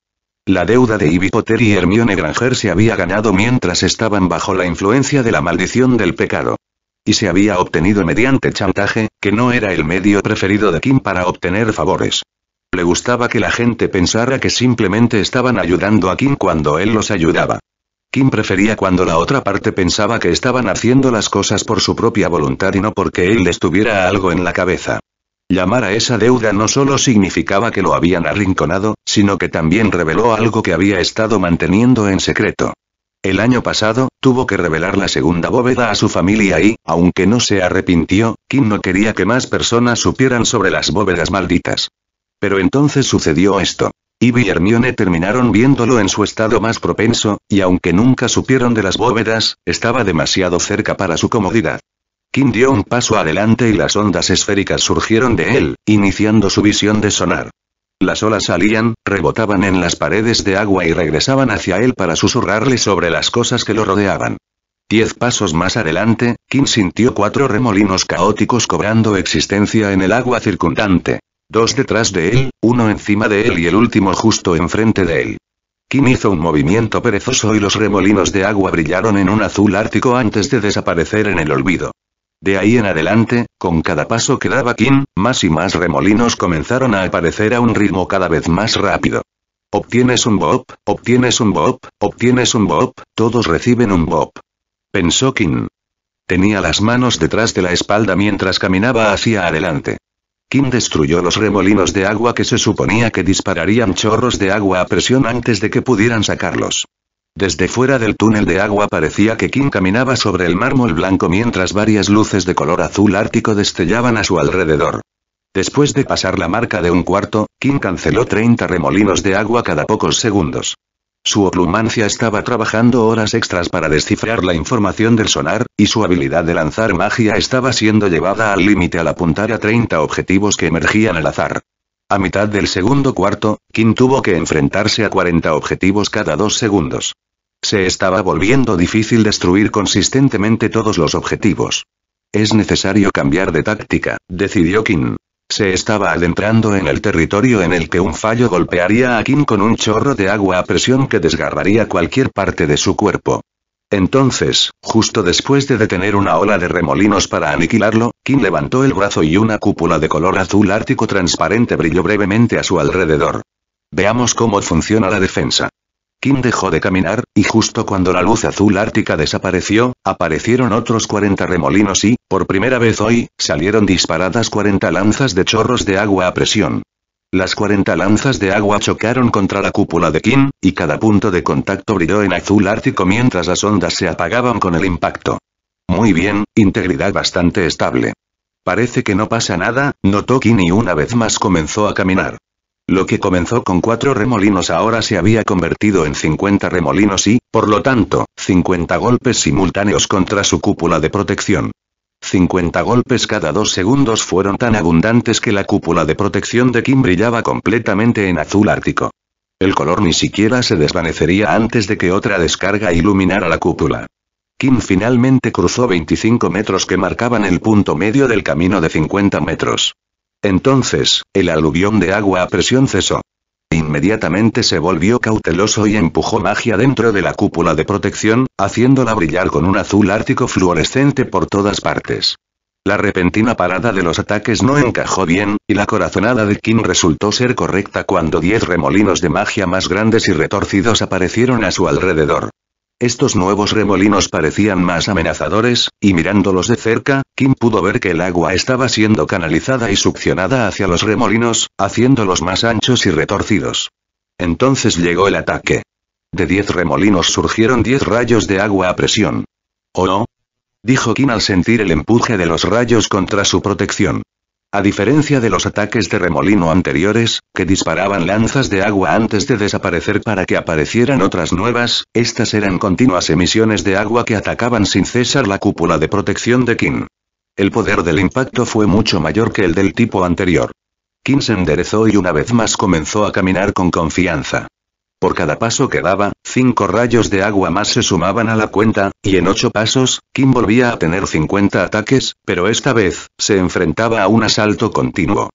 La deuda de Ivy Potter y Hermione Granger se había ganado mientras estaban bajo la influencia de la maldición del pecado. Y se había obtenido mediante chantaje, que no era el medio preferido de Kim para obtener favores. Le gustaba que la gente pensara que simplemente estaban ayudando a Kim cuando él los ayudaba. Kim prefería cuando la otra parte pensaba que estaban haciendo las cosas por su propia voluntad y no porque él les tuviera algo en la cabeza. Llamar a esa deuda no solo significaba que lo habían arrinconado, sino que también reveló algo que había estado manteniendo en secreto. El año pasado, tuvo que revelar la segunda bóveda a su familia y, aunque no se arrepintió, Kim no quería que más personas supieran sobre las bóvedas malditas. Pero entonces sucedió esto. Ivy y Hermione terminaron viéndolo en su estado más propenso, y aunque nunca supieron de las bóvedas, estaba demasiado cerca para su comodidad. Kim dio un paso adelante y las ondas esféricas surgieron de él, iniciando su visión de sonar. Las olas salían, rebotaban en las paredes de agua y regresaban hacia él para susurrarle sobre las cosas que lo rodeaban. Diez pasos más adelante, Kim sintió cuatro remolinos caóticos cobrando existencia en el agua circundante. Dos detrás de él, uno encima de él y el último justo enfrente de él. Kim hizo un movimiento perezoso y los remolinos de agua brillaron en un azul ártico antes de desaparecer en el olvido. De ahí en adelante, con cada paso que daba Kim, más y más remolinos comenzaron a aparecer a un ritmo cada vez más rápido. Obtienes un bob, obtienes un bob, obtienes un bob, todos reciben un bob. Pensó Kim. Tenía las manos detrás de la espalda mientras caminaba hacia adelante. Kim destruyó los remolinos de agua que se suponía que dispararían chorros de agua a presión antes de que pudieran sacarlos. Desde fuera del túnel de agua parecía que Kim caminaba sobre el mármol blanco mientras varias luces de color azul ártico destellaban a su alrededor. Después de pasar la marca de un cuarto, Kim canceló 30 remolinos de agua cada pocos segundos. Su oplumancia estaba trabajando horas extras para descifrar la información del sonar, y su habilidad de lanzar magia estaba siendo llevada al límite al apuntar a 30 objetivos que emergían al azar. A mitad del segundo cuarto, Kim tuvo que enfrentarse a 40 objetivos cada dos segundos. Se estaba volviendo difícil destruir consistentemente todos los objetivos. Es necesario cambiar de táctica, decidió Kim. Se estaba adentrando en el territorio en el que un fallo golpearía a Kim con un chorro de agua a presión que desgarraría cualquier parte de su cuerpo. Entonces, justo después de detener una ola de remolinos para aniquilarlo, Kim levantó el brazo y una cúpula de color azul ártico transparente brilló brevemente a su alrededor. Veamos cómo funciona la defensa. Kim dejó de caminar, y justo cuando la luz azul ártica desapareció, aparecieron otros 40 remolinos y, por primera vez hoy, salieron disparadas 40 lanzas de chorros de agua a presión. Las 40 lanzas de agua chocaron contra la cúpula de Kim, y cada punto de contacto brilló en azul ártico mientras las ondas se apagaban con el impacto. Muy bien, integridad bastante estable. Parece que no pasa nada, notó Kim y una vez más comenzó a caminar. Lo que comenzó con cuatro remolinos ahora se había convertido en 50 remolinos y, por lo tanto, 50 golpes simultáneos contra su cúpula de protección. 50 golpes cada dos segundos fueron tan abundantes que la cúpula de protección de Kim brillaba completamente en azul ártico. El color ni siquiera se desvanecería antes de que otra descarga iluminara la cúpula. Kim finalmente cruzó 25 metros que marcaban el punto medio del camino de 50 metros. Entonces, el aluvión de agua a presión cesó. Inmediatamente se volvió cauteloso y empujó magia dentro de la cúpula de protección, haciéndola brillar con un azul ártico fluorescente por todas partes. La repentina parada de los ataques no encajó bien, y la corazonada de Kim resultó ser correcta cuando diez remolinos de magia más grandes y retorcidos aparecieron a su alrededor. Estos nuevos remolinos parecían más amenazadores, y mirándolos de cerca, Kim pudo ver que el agua estaba siendo canalizada y succionada hacia los remolinos, haciéndolos más anchos y retorcidos. Entonces llegó el ataque. De diez remolinos surgieron diez rayos de agua a presión. ¿O ¿Oh, no? dijo Kim al sentir el empuje de los rayos contra su protección. A diferencia de los ataques de remolino anteriores, que disparaban lanzas de agua antes de desaparecer para que aparecieran otras nuevas, estas eran continuas emisiones de agua que atacaban sin cesar la cúpula de protección de King. El poder del impacto fue mucho mayor que el del tipo anterior. Kim se enderezó y una vez más comenzó a caminar con confianza. Por cada paso que daba, cinco rayos de agua más se sumaban a la cuenta, y en ocho pasos, Kim volvía a tener 50 ataques, pero esta vez, se enfrentaba a un asalto continuo.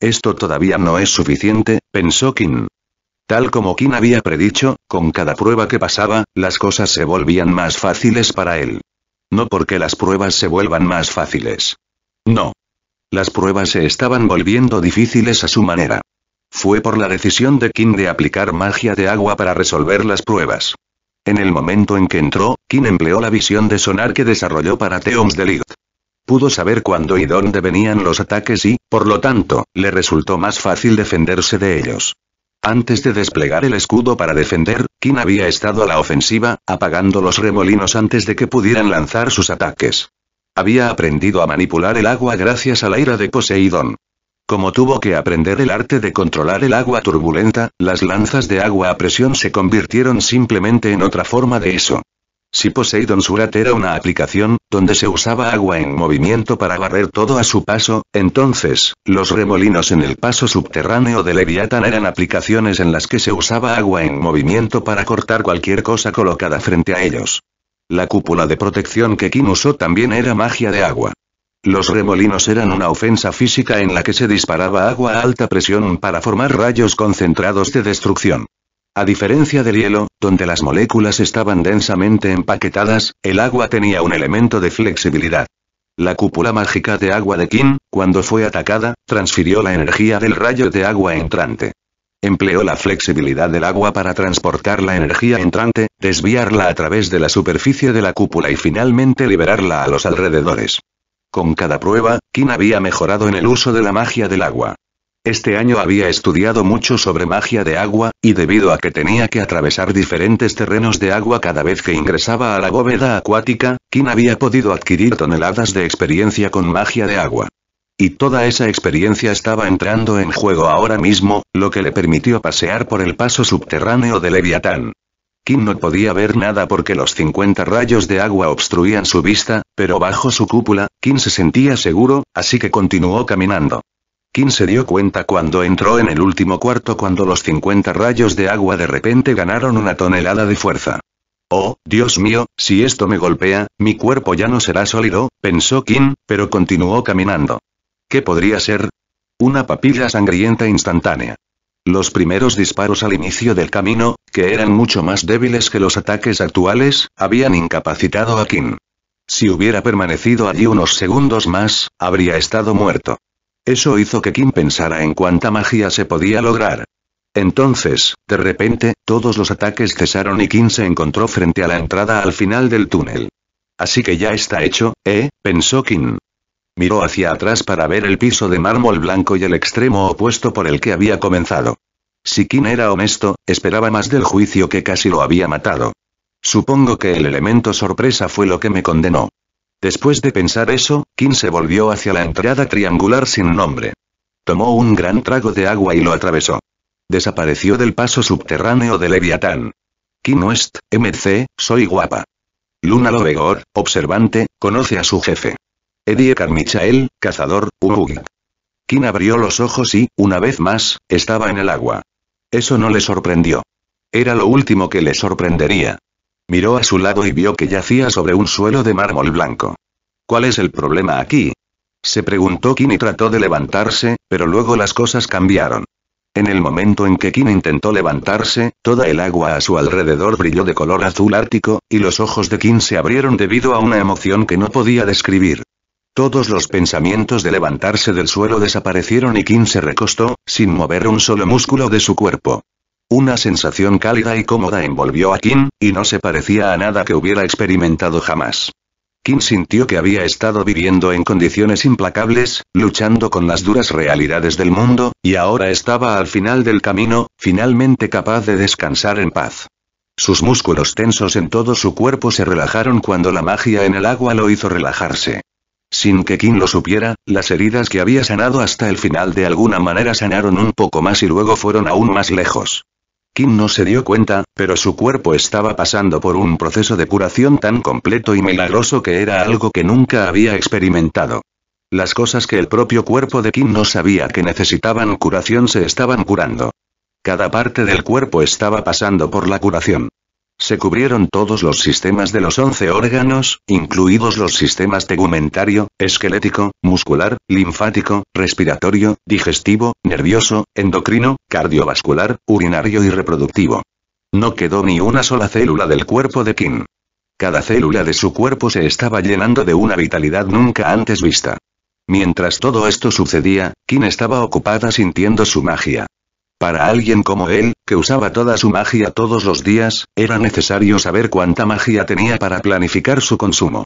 Esto todavía no es suficiente, pensó Kim. Tal como Kim había predicho, con cada prueba que pasaba, las cosas se volvían más fáciles para él. No porque las pruebas se vuelvan más fáciles. No. Las pruebas se estaban volviendo difíciles a su manera. Fue por la decisión de Kim de aplicar magia de agua para resolver las pruebas. En el momento en que entró, Kim empleó la visión de sonar que desarrolló para Theom's Delict. Pudo saber cuándo y dónde venían los ataques y, por lo tanto, le resultó más fácil defenderse de ellos. Antes de desplegar el escudo para defender, Kim había estado a la ofensiva, apagando los remolinos antes de que pudieran lanzar sus ataques. Había aprendido a manipular el agua gracias a la ira de Poseidón. Como tuvo que aprender el arte de controlar el agua turbulenta, las lanzas de agua a presión se convirtieron simplemente en otra forma de eso. Si Poseidon Surat era una aplicación, donde se usaba agua en movimiento para barrer todo a su paso, entonces, los remolinos en el paso subterráneo de Leviathan eran aplicaciones en las que se usaba agua en movimiento para cortar cualquier cosa colocada frente a ellos. La cúpula de protección que Kim usó también era magia de agua. Los remolinos eran una ofensa física en la que se disparaba agua a alta presión para formar rayos concentrados de destrucción. A diferencia del hielo, donde las moléculas estaban densamente empaquetadas, el agua tenía un elemento de flexibilidad. La cúpula mágica de agua de Kim, cuando fue atacada, transfirió la energía del rayo de agua entrante. Empleó la flexibilidad del agua para transportar la energía entrante, desviarla a través de la superficie de la cúpula y finalmente liberarla a los alrededores. Con cada prueba, Kin había mejorado en el uso de la magia del agua. Este año había estudiado mucho sobre magia de agua, y debido a que tenía que atravesar diferentes terrenos de agua cada vez que ingresaba a la bóveda acuática, Kin había podido adquirir toneladas de experiencia con magia de agua. Y toda esa experiencia estaba entrando en juego ahora mismo, lo que le permitió pasear por el paso subterráneo de Leviatán. Kim no podía ver nada porque los 50 rayos de agua obstruían su vista, pero bajo su cúpula, Kim se sentía seguro, así que continuó caminando. Kim se dio cuenta cuando entró en el último cuarto cuando los 50 rayos de agua de repente ganaron una tonelada de fuerza. Oh, Dios mío, si esto me golpea, mi cuerpo ya no será sólido, pensó Kim, pero continuó caminando. ¿Qué podría ser? Una papilla sangrienta instantánea. Los primeros disparos al inicio del camino, que eran mucho más débiles que los ataques actuales, habían incapacitado a Kim. Si hubiera permanecido allí unos segundos más, habría estado muerto. Eso hizo que Kim pensara en cuánta magia se podía lograr. Entonces, de repente, todos los ataques cesaron y Kim se encontró frente a la entrada al final del túnel. Así que ya está hecho, ¿eh? pensó Kim. Miró hacia atrás para ver el piso de mármol blanco y el extremo opuesto por el que había comenzado. Si Kim era honesto, esperaba más del juicio que casi lo había matado. Supongo que el elemento sorpresa fue lo que me condenó. Después de pensar eso, Kim se volvió hacia la entrada triangular sin nombre. Tomó un gran trago de agua y lo atravesó. Desapareció del paso subterráneo de Leviatán. Kim West, MC, soy guapa. Luna Lovegor, observante, conoce a su jefe. Eddie Carmichael, cazador, Ubug. Kim abrió los ojos y, una vez más, estaba en el agua. Eso no le sorprendió. Era lo último que le sorprendería. Miró a su lado y vio que yacía sobre un suelo de mármol blanco. ¿Cuál es el problema aquí? Se preguntó Kim y trató de levantarse, pero luego las cosas cambiaron. En el momento en que Kim intentó levantarse, toda el agua a su alrededor brilló de color azul ártico, y los ojos de Kim se abrieron debido a una emoción que no podía describir. Todos los pensamientos de levantarse del suelo desaparecieron y Kim se recostó, sin mover un solo músculo de su cuerpo. Una sensación cálida y cómoda envolvió a Kim, y no se parecía a nada que hubiera experimentado jamás. Kim sintió que había estado viviendo en condiciones implacables, luchando con las duras realidades del mundo, y ahora estaba al final del camino, finalmente capaz de descansar en paz. Sus músculos tensos en todo su cuerpo se relajaron cuando la magia en el agua lo hizo relajarse. Sin que Kim lo supiera, las heridas que había sanado hasta el final de alguna manera sanaron un poco más y luego fueron aún más lejos. Kim no se dio cuenta, pero su cuerpo estaba pasando por un proceso de curación tan completo y milagroso que era algo que nunca había experimentado. Las cosas que el propio cuerpo de Kim no sabía que necesitaban curación se estaban curando. Cada parte del cuerpo estaba pasando por la curación. Se cubrieron todos los sistemas de los once órganos, incluidos los sistemas tegumentario, esquelético, muscular, linfático, respiratorio, digestivo, nervioso, endocrino, cardiovascular, urinario y reproductivo. No quedó ni una sola célula del cuerpo de Kim. Cada célula de su cuerpo se estaba llenando de una vitalidad nunca antes vista. Mientras todo esto sucedía, King estaba ocupada sintiendo su magia. Para alguien como él, que usaba toda su magia todos los días, era necesario saber cuánta magia tenía para planificar su consumo.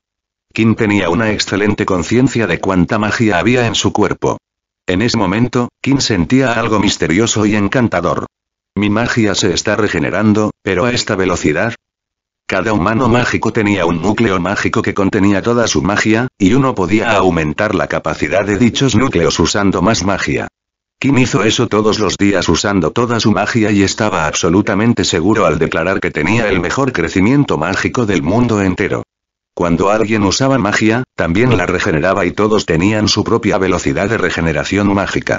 Kim tenía una excelente conciencia de cuánta magia había en su cuerpo. En ese momento, Kim sentía algo misterioso y encantador. Mi magia se está regenerando, pero a esta velocidad, cada humano mágico tenía un núcleo mágico que contenía toda su magia, y uno podía aumentar la capacidad de dichos núcleos usando más magia. Kim hizo eso todos los días usando toda su magia y estaba absolutamente seguro al declarar que tenía el mejor crecimiento mágico del mundo entero. Cuando alguien usaba magia, también la regeneraba y todos tenían su propia velocidad de regeneración mágica.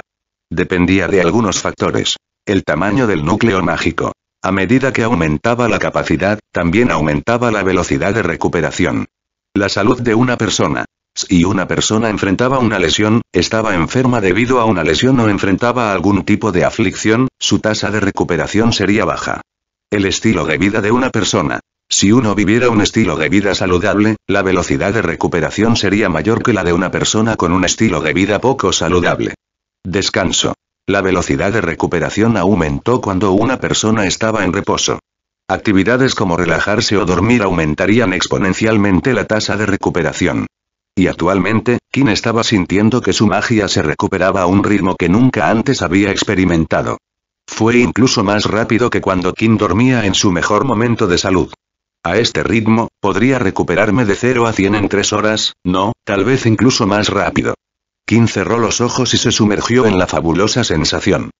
Dependía de algunos factores. El tamaño del núcleo mágico. A medida que aumentaba la capacidad, también aumentaba la velocidad de recuperación. La salud de una persona. Si una persona enfrentaba una lesión, estaba enferma debido a una lesión o enfrentaba algún tipo de aflicción, su tasa de recuperación sería baja. El estilo de vida de una persona. Si uno viviera un estilo de vida saludable, la velocidad de recuperación sería mayor que la de una persona con un estilo de vida poco saludable. Descanso. La velocidad de recuperación aumentó cuando una persona estaba en reposo. Actividades como relajarse o dormir aumentarían exponencialmente la tasa de recuperación. Y actualmente, Kim estaba sintiendo que su magia se recuperaba a un ritmo que nunca antes había experimentado. Fue incluso más rápido que cuando Kim dormía en su mejor momento de salud. A este ritmo, podría recuperarme de 0 a 100 en tres horas, no, tal vez incluso más rápido. Kim cerró los ojos y se sumergió en la fabulosa sensación.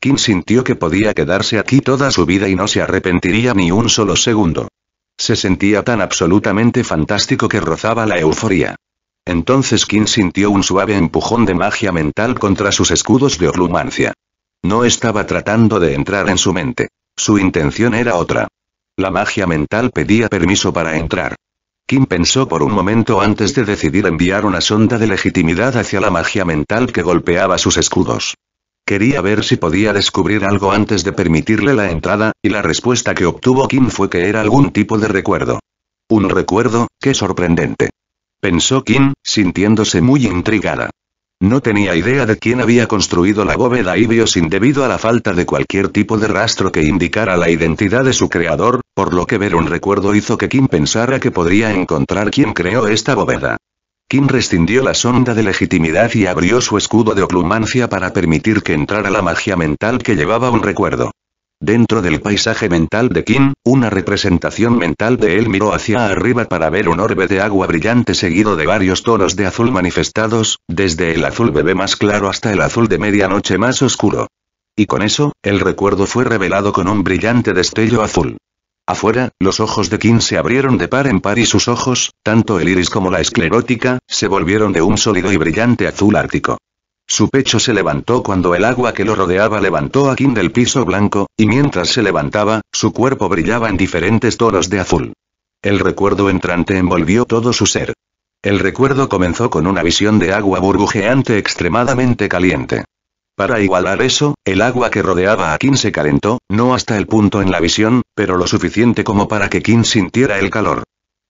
Kim sintió que podía quedarse aquí toda su vida y no se arrepentiría ni un solo segundo. Se sentía tan absolutamente fantástico que rozaba la euforia. Entonces Kim sintió un suave empujón de magia mental contra sus escudos de orlumancia. No estaba tratando de entrar en su mente. Su intención era otra. La magia mental pedía permiso para entrar. Kim pensó por un momento antes de decidir enviar una sonda de legitimidad hacia la magia mental que golpeaba sus escudos. Quería ver si podía descubrir algo antes de permitirle la entrada, y la respuesta que obtuvo Kim fue que era algún tipo de recuerdo. Un recuerdo, qué sorprendente pensó Kim, sintiéndose muy intrigada. No tenía idea de quién había construido la bóveda y vio sin debido a la falta de cualquier tipo de rastro que indicara la identidad de su creador, por lo que ver un recuerdo hizo que Kim pensara que podría encontrar quién creó esta bóveda. Kim rescindió la sonda de legitimidad y abrió su escudo de oclumancia para permitir que entrara la magia mental que llevaba un recuerdo. Dentro del paisaje mental de Kim, una representación mental de él miró hacia arriba para ver un orbe de agua brillante seguido de varios tonos de azul manifestados, desde el azul bebé más claro hasta el azul de medianoche más oscuro. Y con eso, el recuerdo fue revelado con un brillante destello azul. Afuera, los ojos de Kim se abrieron de par en par y sus ojos, tanto el iris como la esclerótica, se volvieron de un sólido y brillante azul ártico. Su pecho se levantó cuando el agua que lo rodeaba levantó a Kim del piso blanco, y mientras se levantaba, su cuerpo brillaba en diferentes toros de azul. El recuerdo entrante envolvió todo su ser. El recuerdo comenzó con una visión de agua burbujeante extremadamente caliente. Para igualar eso, el agua que rodeaba a Kim se calentó, no hasta el punto en la visión, pero lo suficiente como para que Kim sintiera el calor.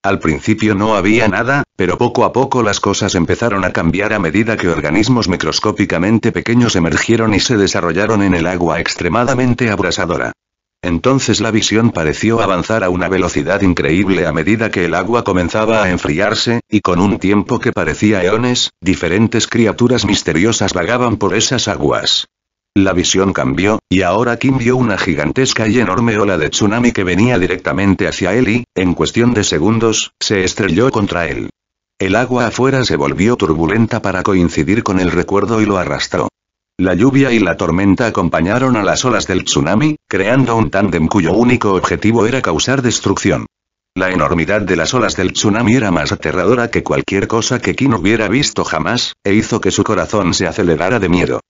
Al principio no había nada, pero poco a poco las cosas empezaron a cambiar a medida que organismos microscópicamente pequeños emergieron y se desarrollaron en el agua extremadamente abrasadora. Entonces la visión pareció avanzar a una velocidad increíble a medida que el agua comenzaba a enfriarse, y con un tiempo que parecía eones, diferentes criaturas misteriosas vagaban por esas aguas. La visión cambió, y ahora Kim vio una gigantesca y enorme ola de tsunami que venía directamente hacia él y, en cuestión de segundos, se estrelló contra él. El agua afuera se volvió turbulenta para coincidir con el recuerdo y lo arrastró. La lluvia y la tormenta acompañaron a las olas del tsunami, creando un tándem cuyo único objetivo era causar destrucción. La enormidad de las olas del tsunami era más aterradora que cualquier cosa que Kim hubiera visto jamás, e hizo que su corazón se acelerara de miedo.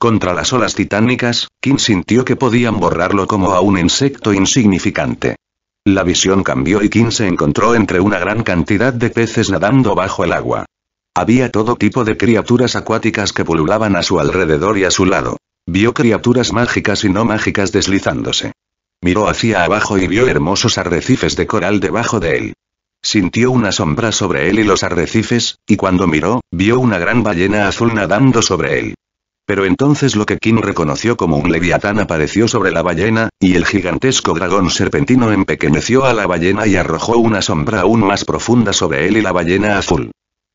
Contra las olas titánicas, Kim sintió que podían borrarlo como a un insecto insignificante. La visión cambió y Kim se encontró entre una gran cantidad de peces nadando bajo el agua. Había todo tipo de criaturas acuáticas que pululaban a su alrededor y a su lado. Vio criaturas mágicas y no mágicas deslizándose. Miró hacia abajo y vio hermosos arrecifes de coral debajo de él. Sintió una sombra sobre él y los arrecifes, y cuando miró, vio una gran ballena azul nadando sobre él. Pero entonces lo que Kim reconoció como un leviatán apareció sobre la ballena, y el gigantesco dragón serpentino empequeñeció a la ballena y arrojó una sombra aún más profunda sobre él y la ballena azul.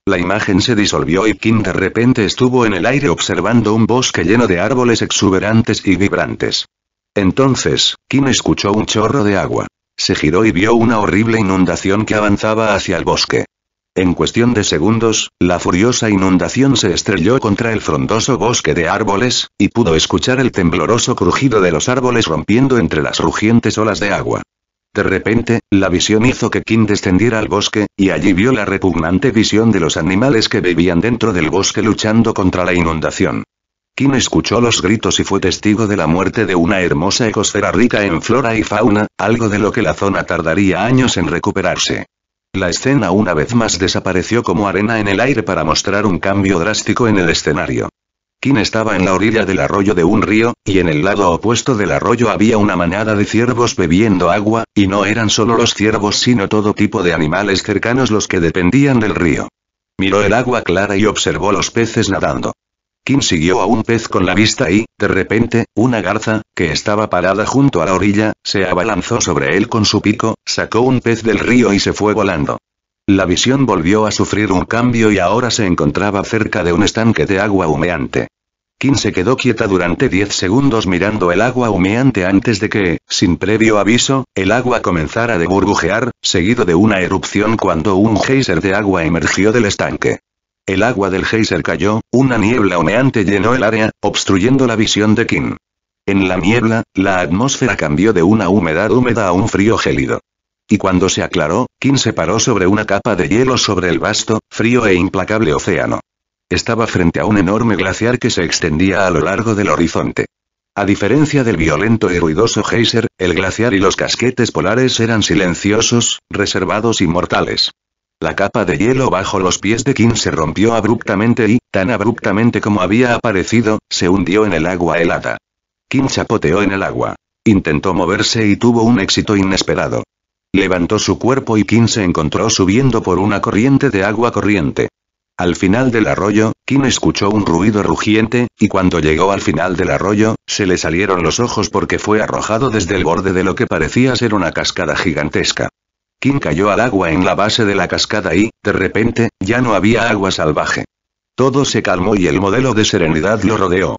La imagen se disolvió y Kim de repente estuvo en el aire observando un bosque lleno de árboles exuberantes y vibrantes. Entonces, Kim escuchó un chorro de agua. Se giró y vio una horrible inundación que avanzaba hacia el bosque. En cuestión de segundos, la furiosa inundación se estrelló contra el frondoso bosque de árboles, y pudo escuchar el tembloroso crujido de los árboles rompiendo entre las rugientes olas de agua. De repente, la visión hizo que Kim descendiera al bosque, y allí vio la repugnante visión de los animales que vivían dentro del bosque luchando contra la inundación. Kim escuchó los gritos y fue testigo de la muerte de una hermosa ecosfera rica en flora y fauna, algo de lo que la zona tardaría años en recuperarse. La escena una vez más desapareció como arena en el aire para mostrar un cambio drástico en el escenario. Kim estaba en la orilla del arroyo de un río, y en el lado opuesto del arroyo había una manada de ciervos bebiendo agua, y no eran solo los ciervos sino todo tipo de animales cercanos los que dependían del río. Miró el agua clara y observó los peces nadando. Kim siguió a un pez con la vista y, de repente, una garza, que estaba parada junto a la orilla, se abalanzó sobre él con su pico, sacó un pez del río y se fue volando. La visión volvió a sufrir un cambio y ahora se encontraba cerca de un estanque de agua humeante. Kim se quedó quieta durante 10 segundos mirando el agua humeante antes de que, sin previo aviso, el agua comenzara de burbujear, seguido de una erupción cuando un geyser de agua emergió del estanque. El agua del geyser cayó, una niebla humeante llenó el área, obstruyendo la visión de Kim. En la niebla, la atmósfera cambió de una humedad húmeda a un frío gélido. Y cuando se aclaró, Kim se paró sobre una capa de hielo sobre el vasto, frío e implacable océano. Estaba frente a un enorme glaciar que se extendía a lo largo del horizonte. A diferencia del violento y ruidoso geyser, el glaciar y los casquetes polares eran silenciosos, reservados y mortales. La capa de hielo bajo los pies de Kim se rompió abruptamente y, tan abruptamente como había aparecido, se hundió en el agua helada. Kim chapoteó en el agua. Intentó moverse y tuvo un éxito inesperado. Levantó su cuerpo y Kim se encontró subiendo por una corriente de agua corriente. Al final del arroyo, Kim escuchó un ruido rugiente, y cuando llegó al final del arroyo, se le salieron los ojos porque fue arrojado desde el borde de lo que parecía ser una cascada gigantesca. Kim cayó al agua en la base de la cascada y, de repente, ya no había agua salvaje. Todo se calmó y el modelo de serenidad lo rodeó.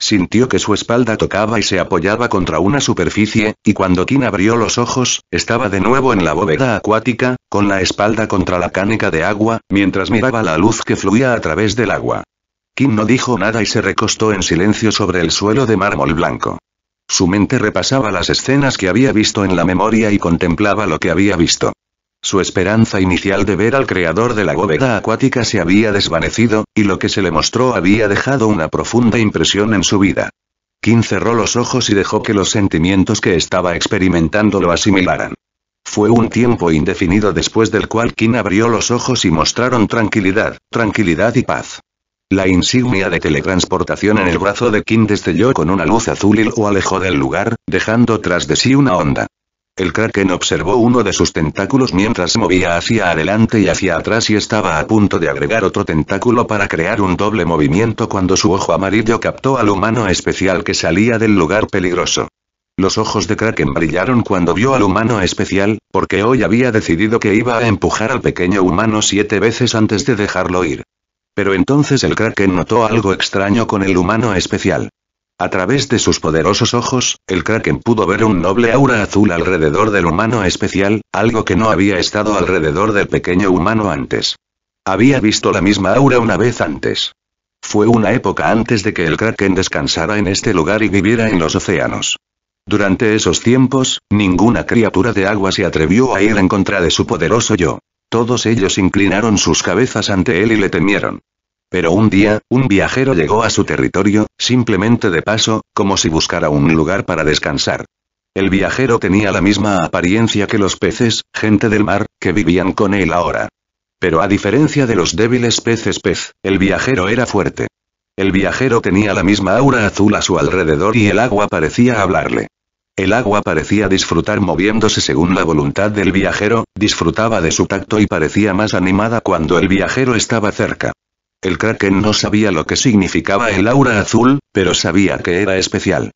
Sintió que su espalda tocaba y se apoyaba contra una superficie, y cuando Kim abrió los ojos, estaba de nuevo en la bóveda acuática, con la espalda contra la cánica de agua, mientras miraba la luz que fluía a través del agua. Kim no dijo nada y se recostó en silencio sobre el suelo de mármol blanco. Su mente repasaba las escenas que había visto en la memoria y contemplaba lo que había visto. Su esperanza inicial de ver al creador de la bóveda acuática se había desvanecido, y lo que se le mostró había dejado una profunda impresión en su vida. Kim cerró los ojos y dejó que los sentimientos que estaba experimentando lo asimilaran. Fue un tiempo indefinido después del cual King abrió los ojos y mostraron tranquilidad, tranquilidad y paz. La insignia de teletransportación en el brazo de Kim destelló con una luz azul y lo alejó del lugar, dejando tras de sí una onda. El kraken observó uno de sus tentáculos mientras movía hacia adelante y hacia atrás y estaba a punto de agregar otro tentáculo para crear un doble movimiento cuando su ojo amarillo captó al humano especial que salía del lugar peligroso. Los ojos de Kraken brillaron cuando vio al humano especial, porque hoy había decidido que iba a empujar al pequeño humano siete veces antes de dejarlo ir. Pero entonces el Kraken notó algo extraño con el humano especial. A través de sus poderosos ojos, el Kraken pudo ver un noble aura azul alrededor del humano especial, algo que no había estado alrededor del pequeño humano antes. Había visto la misma aura una vez antes. Fue una época antes de que el Kraken descansara en este lugar y viviera en los océanos. Durante esos tiempos, ninguna criatura de agua se atrevió a ir en contra de su poderoso yo. Todos ellos inclinaron sus cabezas ante él y le temieron. Pero un día, un viajero llegó a su territorio, simplemente de paso, como si buscara un lugar para descansar. El viajero tenía la misma apariencia que los peces, gente del mar, que vivían con él ahora. Pero a diferencia de los débiles peces pez, el viajero era fuerte. El viajero tenía la misma aura azul a su alrededor y el agua parecía hablarle. El agua parecía disfrutar moviéndose según la voluntad del viajero, disfrutaba de su tacto y parecía más animada cuando el viajero estaba cerca. El kraken no sabía lo que significaba el aura azul, pero sabía que era especial.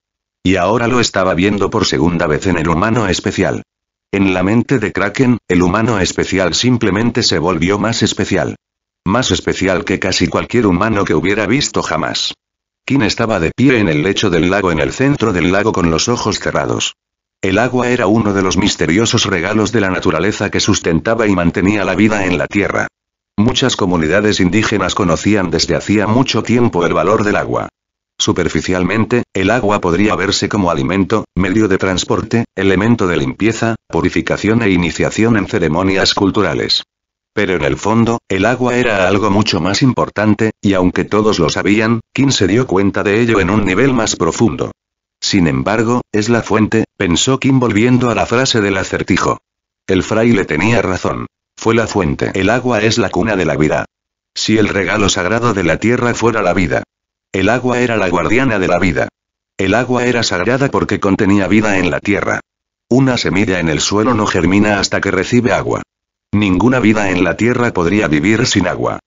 Y ahora lo estaba viendo por segunda vez en el humano especial. En la mente de Kraken, el humano especial simplemente se volvió más especial. Más especial que casi cualquier humano que hubiera visto jamás. Kim estaba de pie en el lecho del lago en el centro del lago con los ojos cerrados. El agua era uno de los misteriosos regalos de la naturaleza que sustentaba y mantenía la vida en la tierra. Muchas comunidades indígenas conocían desde hacía mucho tiempo el valor del agua. Superficialmente, el agua podría verse como alimento, medio de transporte, elemento de limpieza, purificación e iniciación en ceremonias culturales. Pero en el fondo, el agua era algo mucho más importante, y aunque todos lo sabían, Kim se dio cuenta de ello en un nivel más profundo. Sin embargo, es la fuente, pensó Kim volviendo a la frase del acertijo. El fraile tenía razón. Fue la fuente. El agua es la cuna de la vida. Si el regalo sagrado de la tierra fuera la vida. El agua era la guardiana de la vida. El agua era sagrada porque contenía vida en la tierra. Una semilla en el suelo no germina hasta que recibe agua. Ninguna vida en la tierra podría vivir sin agua.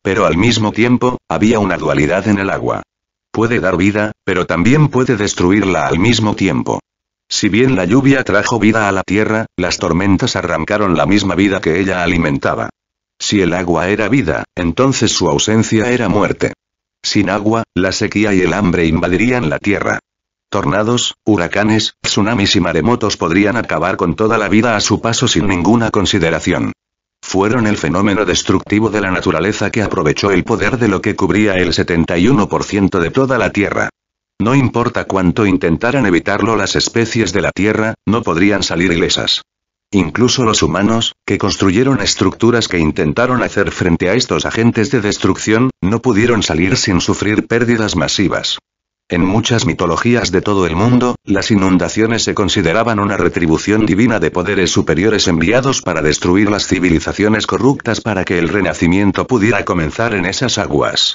Pero al mismo tiempo, había una dualidad en el agua. Puede dar vida, pero también puede destruirla al mismo tiempo. Si bien la lluvia trajo vida a la tierra, las tormentas arrancaron la misma vida que ella alimentaba. Si el agua era vida, entonces su ausencia era muerte. Sin agua, la sequía y el hambre invadirían la tierra. Tornados, huracanes, tsunamis y maremotos podrían acabar con toda la vida a su paso sin ninguna consideración. Fueron el fenómeno destructivo de la naturaleza que aprovechó el poder de lo que cubría el 71% de toda la Tierra. No importa cuánto intentaran evitarlo las especies de la Tierra, no podrían salir ilesas. Incluso los humanos, que construyeron estructuras que intentaron hacer frente a estos agentes de destrucción, no pudieron salir sin sufrir pérdidas masivas. En muchas mitologías de todo el mundo, las inundaciones se consideraban una retribución divina de poderes superiores enviados para destruir las civilizaciones corruptas para que el renacimiento pudiera comenzar en esas aguas.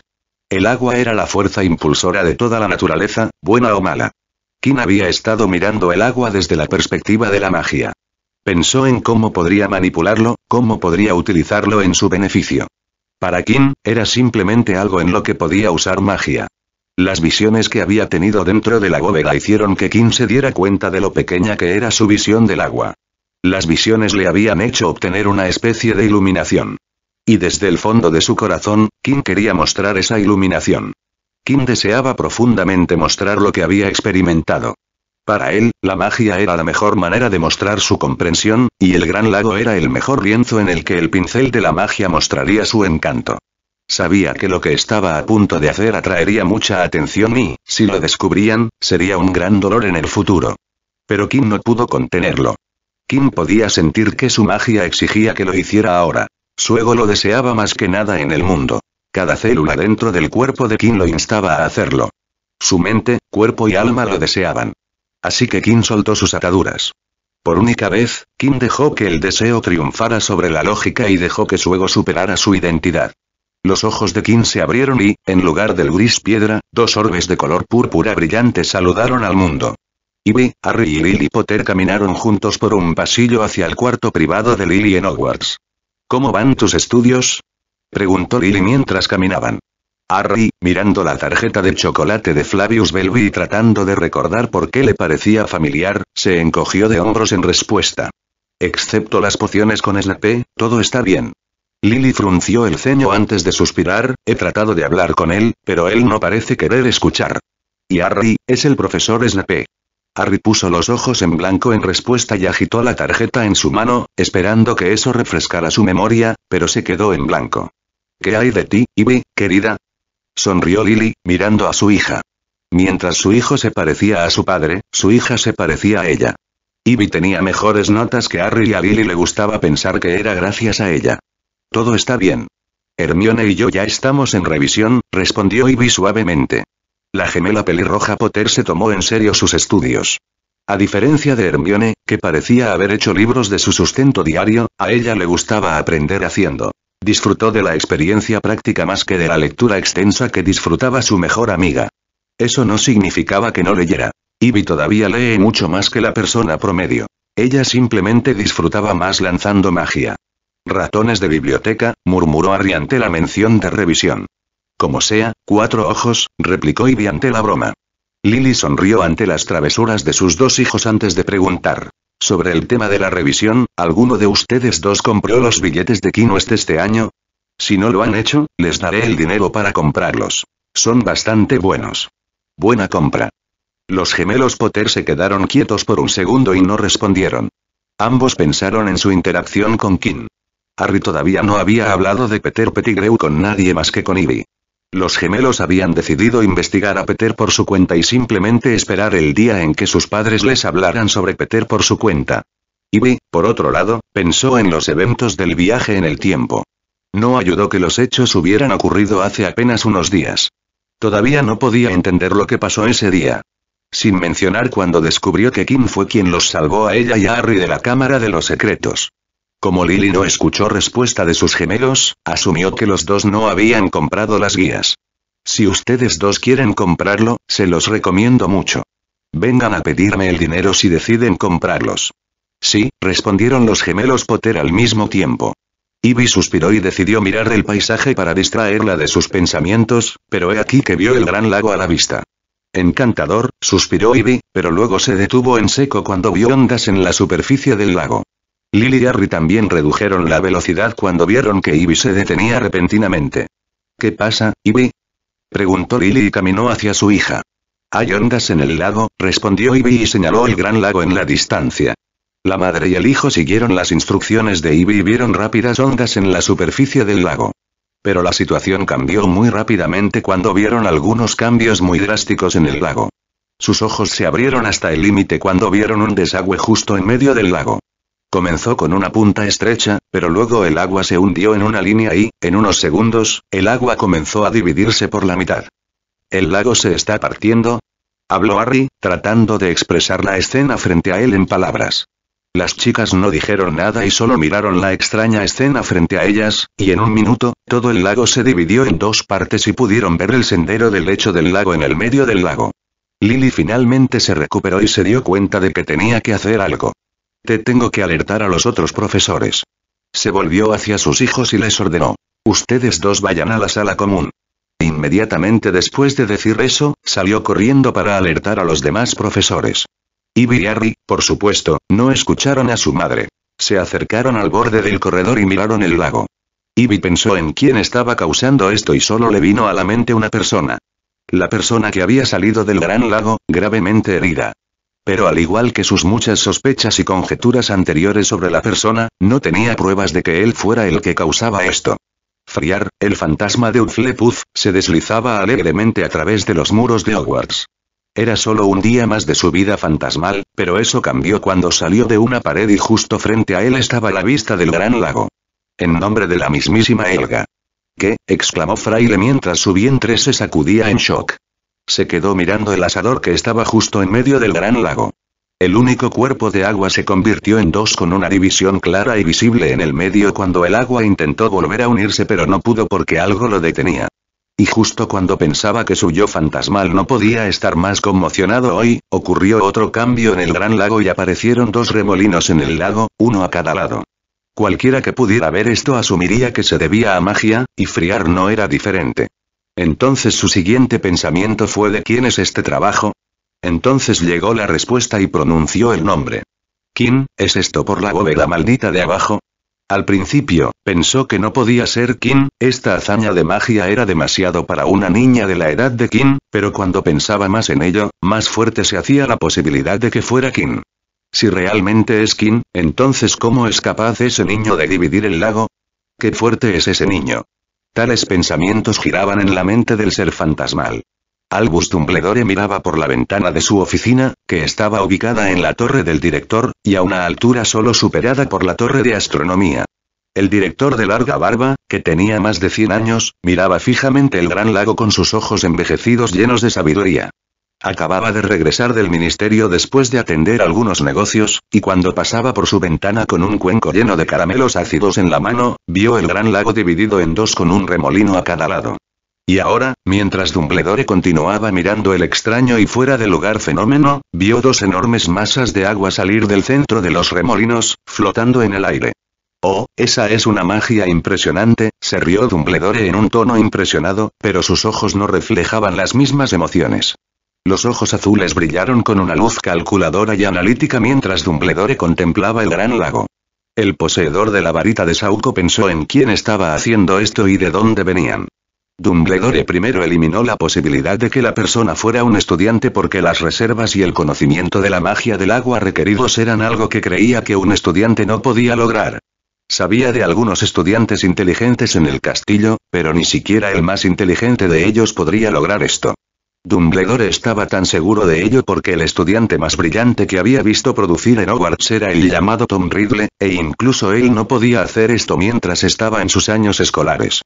El agua era la fuerza impulsora de toda la naturaleza, buena o mala. Kim había estado mirando el agua desde la perspectiva de la magia. Pensó en cómo podría manipularlo, cómo podría utilizarlo en su beneficio. Para Kim, era simplemente algo en lo que podía usar magia. Las visiones que había tenido dentro de la bóveda hicieron que Kim se diera cuenta de lo pequeña que era su visión del agua. Las visiones le habían hecho obtener una especie de iluminación. Y desde el fondo de su corazón, Kim quería mostrar esa iluminación. Kim deseaba profundamente mostrar lo que había experimentado. Para él, la magia era la mejor manera de mostrar su comprensión, y el gran lago era el mejor lienzo en el que el pincel de la magia mostraría su encanto. Sabía que lo que estaba a punto de hacer atraería mucha atención y, si lo descubrían, sería un gran dolor en el futuro. Pero Kim no pudo contenerlo. Kim podía sentir que su magia exigía que lo hiciera ahora. Su ego lo deseaba más que nada en el mundo. Cada célula dentro del cuerpo de Kim lo instaba a hacerlo. Su mente, cuerpo y alma lo deseaban. Así que Kim soltó sus ataduras. Por única vez, Kim dejó que el deseo triunfara sobre la lógica y dejó que su ego superara su identidad. Los ojos de Kim se abrieron y, en lugar del gris piedra, dos orbes de color púrpura brillante saludaron al mundo. Ivy, Harry y Lily Potter caminaron juntos por un pasillo hacia el cuarto privado de Lily en Hogwarts. ¿Cómo van tus estudios? Preguntó Lily mientras caminaban. Harry, mirando la tarjeta de chocolate de Flavius Belby y tratando de recordar por qué le parecía familiar, se encogió de hombros en respuesta. Excepto las pociones con Snape, todo está bien. Lily frunció el ceño antes de suspirar, he tratado de hablar con él, pero él no parece querer escuchar. Y Harry, es el profesor Snape. Harry puso los ojos en blanco en respuesta y agitó la tarjeta en su mano, esperando que eso refrescara su memoria, pero se quedó en blanco. ¿Qué hay de ti, Ivy, querida? Sonrió Lily, mirando a su hija. Mientras su hijo se parecía a su padre, su hija se parecía a ella. Ivy tenía mejores notas que Harry y a Lily le gustaba pensar que era gracias a ella. Todo está bien. Hermione y yo ya estamos en revisión, respondió Ivy suavemente. La gemela pelirroja Potter se tomó en serio sus estudios. A diferencia de Hermione, que parecía haber hecho libros de su sustento diario, a ella le gustaba aprender haciendo. Disfrutó de la experiencia práctica más que de la lectura extensa que disfrutaba su mejor amiga. Eso no significaba que no leyera. Ivy todavía lee mucho más que la persona promedio. Ella simplemente disfrutaba más lanzando magia. Ratones de biblioteca, murmuró Ariante la mención de revisión. Como sea, cuatro ojos, replicó Ivy ante la broma. Lily sonrió ante las travesuras de sus dos hijos antes de preguntar. Sobre el tema de la revisión, ¿alguno de ustedes dos compró los billetes de Kino este, este año? Si no lo han hecho, les daré el dinero para comprarlos. Son bastante buenos. Buena compra. Los gemelos Potter se quedaron quietos por un segundo y no respondieron. Ambos pensaron en su interacción con Kin. Harry todavía no había hablado de Peter Pettigrew con nadie más que con Ivy. Los gemelos habían decidido investigar a Peter por su cuenta y simplemente esperar el día en que sus padres les hablaran sobre Peter por su cuenta. Ivy, por otro lado, pensó en los eventos del viaje en el tiempo. No ayudó que los hechos hubieran ocurrido hace apenas unos días. Todavía no podía entender lo que pasó ese día. Sin mencionar cuando descubrió que Kim fue quien los salvó a ella y a Harry de la Cámara de los Secretos. Como Lily no escuchó respuesta de sus gemelos, asumió que los dos no habían comprado las guías. Si ustedes dos quieren comprarlo, se los recomiendo mucho. Vengan a pedirme el dinero si deciden comprarlos. Sí, respondieron los gemelos Potter al mismo tiempo. Ivy suspiró y decidió mirar el paisaje para distraerla de sus pensamientos, pero he aquí que vio el gran lago a la vista. Encantador, suspiró Ivy, pero luego se detuvo en seco cuando vio ondas en la superficie del lago. Lily y Harry también redujeron la velocidad cuando vieron que Ivy se detenía repentinamente. ¿Qué pasa, Ivy? Preguntó Lily y caminó hacia su hija. Hay ondas en el lago, respondió Ivy y señaló el gran lago en la distancia. La madre y el hijo siguieron las instrucciones de Ivy y vieron rápidas ondas en la superficie del lago. Pero la situación cambió muy rápidamente cuando vieron algunos cambios muy drásticos en el lago. Sus ojos se abrieron hasta el límite cuando vieron un desagüe justo en medio del lago. Comenzó con una punta estrecha, pero luego el agua se hundió en una línea y, en unos segundos, el agua comenzó a dividirse por la mitad. ¿El lago se está partiendo? Habló Harry, tratando de expresar la escena frente a él en palabras. Las chicas no dijeron nada y solo miraron la extraña escena frente a ellas, y en un minuto, todo el lago se dividió en dos partes y pudieron ver el sendero del lecho del lago en el medio del lago. Lily finalmente se recuperó y se dio cuenta de que tenía que hacer algo. Te tengo que alertar a los otros profesores. Se volvió hacia sus hijos y les ordenó. Ustedes dos vayan a la sala común. Inmediatamente después de decir eso, salió corriendo para alertar a los demás profesores. Ivy y Harry, por supuesto, no escucharon a su madre. Se acercaron al borde del corredor y miraron el lago. Ivy pensó en quién estaba causando esto y solo le vino a la mente una persona. La persona que había salido del gran lago, gravemente herida pero al igual que sus muchas sospechas y conjeturas anteriores sobre la persona, no tenía pruebas de que él fuera el que causaba esto. Friar, el fantasma de Uflepuz, se deslizaba alegremente a través de los muros de Hogwarts. Era solo un día más de su vida fantasmal, pero eso cambió cuando salió de una pared y justo frente a él estaba la vista del gran lago. En nombre de la mismísima Helga. ¿Qué? exclamó Fraile mientras su vientre se sacudía en shock. Se quedó mirando el asador que estaba justo en medio del gran lago. El único cuerpo de agua se convirtió en dos con una división clara y visible en el medio cuando el agua intentó volver a unirse pero no pudo porque algo lo detenía. Y justo cuando pensaba que su yo fantasmal no podía estar más conmocionado hoy, ocurrió otro cambio en el gran lago y aparecieron dos remolinos en el lago, uno a cada lado. Cualquiera que pudiera ver esto asumiría que se debía a magia, y Friar no era diferente. Entonces su siguiente pensamiento fue de quién es este trabajo. Entonces llegó la respuesta y pronunció el nombre. ¿Quién es esto por la bóveda maldita de abajo? Al principio, pensó que no podía ser Kim, esta hazaña de magia era demasiado para una niña de la edad de Kim, pero cuando pensaba más en ello, más fuerte se hacía la posibilidad de que fuera Kim. Si realmente es Kim, entonces ¿cómo es capaz ese niño de dividir el lago? ¡Qué fuerte es ese niño! Tales pensamientos giraban en la mente del ser fantasmal. Albus Dumbledore miraba por la ventana de su oficina, que estaba ubicada en la torre del director, y a una altura solo superada por la torre de astronomía. El director de larga barba, que tenía más de 100 años, miraba fijamente el gran lago con sus ojos envejecidos llenos de sabiduría. Acababa de regresar del ministerio después de atender algunos negocios, y cuando pasaba por su ventana con un cuenco lleno de caramelos ácidos en la mano, vio el gran lago dividido en dos con un remolino a cada lado. Y ahora, mientras Dumbledore continuaba mirando el extraño y fuera de lugar fenómeno, vio dos enormes masas de agua salir del centro de los remolinos, flotando en el aire. Oh, esa es una magia impresionante, se rió Dumbledore en un tono impresionado, pero sus ojos no reflejaban las mismas emociones. Los ojos azules brillaron con una luz calculadora y analítica mientras Dumbledore contemplaba el gran lago. El poseedor de la varita de Sauco pensó en quién estaba haciendo esto y de dónde venían. Dumbledore primero eliminó la posibilidad de que la persona fuera un estudiante porque las reservas y el conocimiento de la magia del agua requeridos eran algo que creía que un estudiante no podía lograr. Sabía de algunos estudiantes inteligentes en el castillo, pero ni siquiera el más inteligente de ellos podría lograr esto. Dumbledore estaba tan seguro de ello porque el estudiante más brillante que había visto producir en Hogwarts era el llamado Tom Riddle, e incluso él no podía hacer esto mientras estaba en sus años escolares.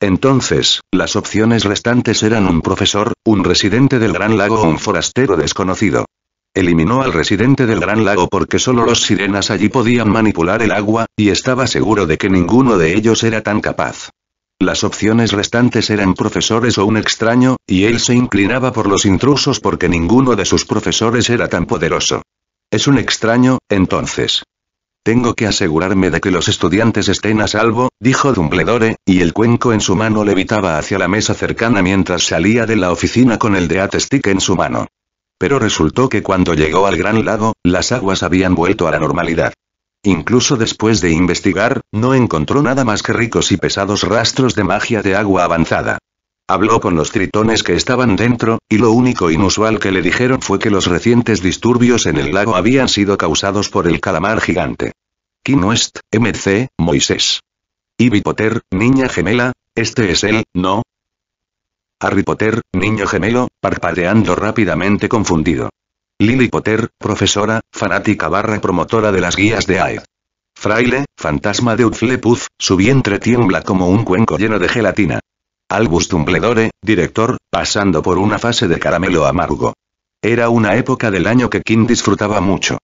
Entonces, las opciones restantes eran un profesor, un residente del Gran Lago o un forastero desconocido. Eliminó al residente del Gran Lago porque solo los sirenas allí podían manipular el agua, y estaba seguro de que ninguno de ellos era tan capaz. Las opciones restantes eran profesores o un extraño, y él se inclinaba por los intrusos porque ninguno de sus profesores era tan poderoso. Es un extraño, entonces. Tengo que asegurarme de que los estudiantes estén a salvo, dijo Dumbledore, y el cuenco en su mano levitaba hacia la mesa cercana mientras salía de la oficina con el de Stick en su mano. Pero resultó que cuando llegó al gran lago, las aguas habían vuelto a la normalidad. Incluso después de investigar, no encontró nada más que ricos y pesados rastros de magia de agua avanzada. Habló con los tritones que estaban dentro, y lo único inusual que le dijeron fue que los recientes disturbios en el lago habían sido causados por el calamar gigante. Kinoest, MC, Moisés. Ivy Potter, niña gemela, este es él, ¿no? Harry Potter, niño gemelo, parpadeando rápidamente confundido. Lily Potter, profesora, fanática barra promotora de las guías de AED. Fraile, fantasma de Utflepuff, su vientre tiembla como un cuenco lleno de gelatina. Albus Tumbledore, director, pasando por una fase de caramelo amargo. Era una época del año que Kim disfrutaba mucho.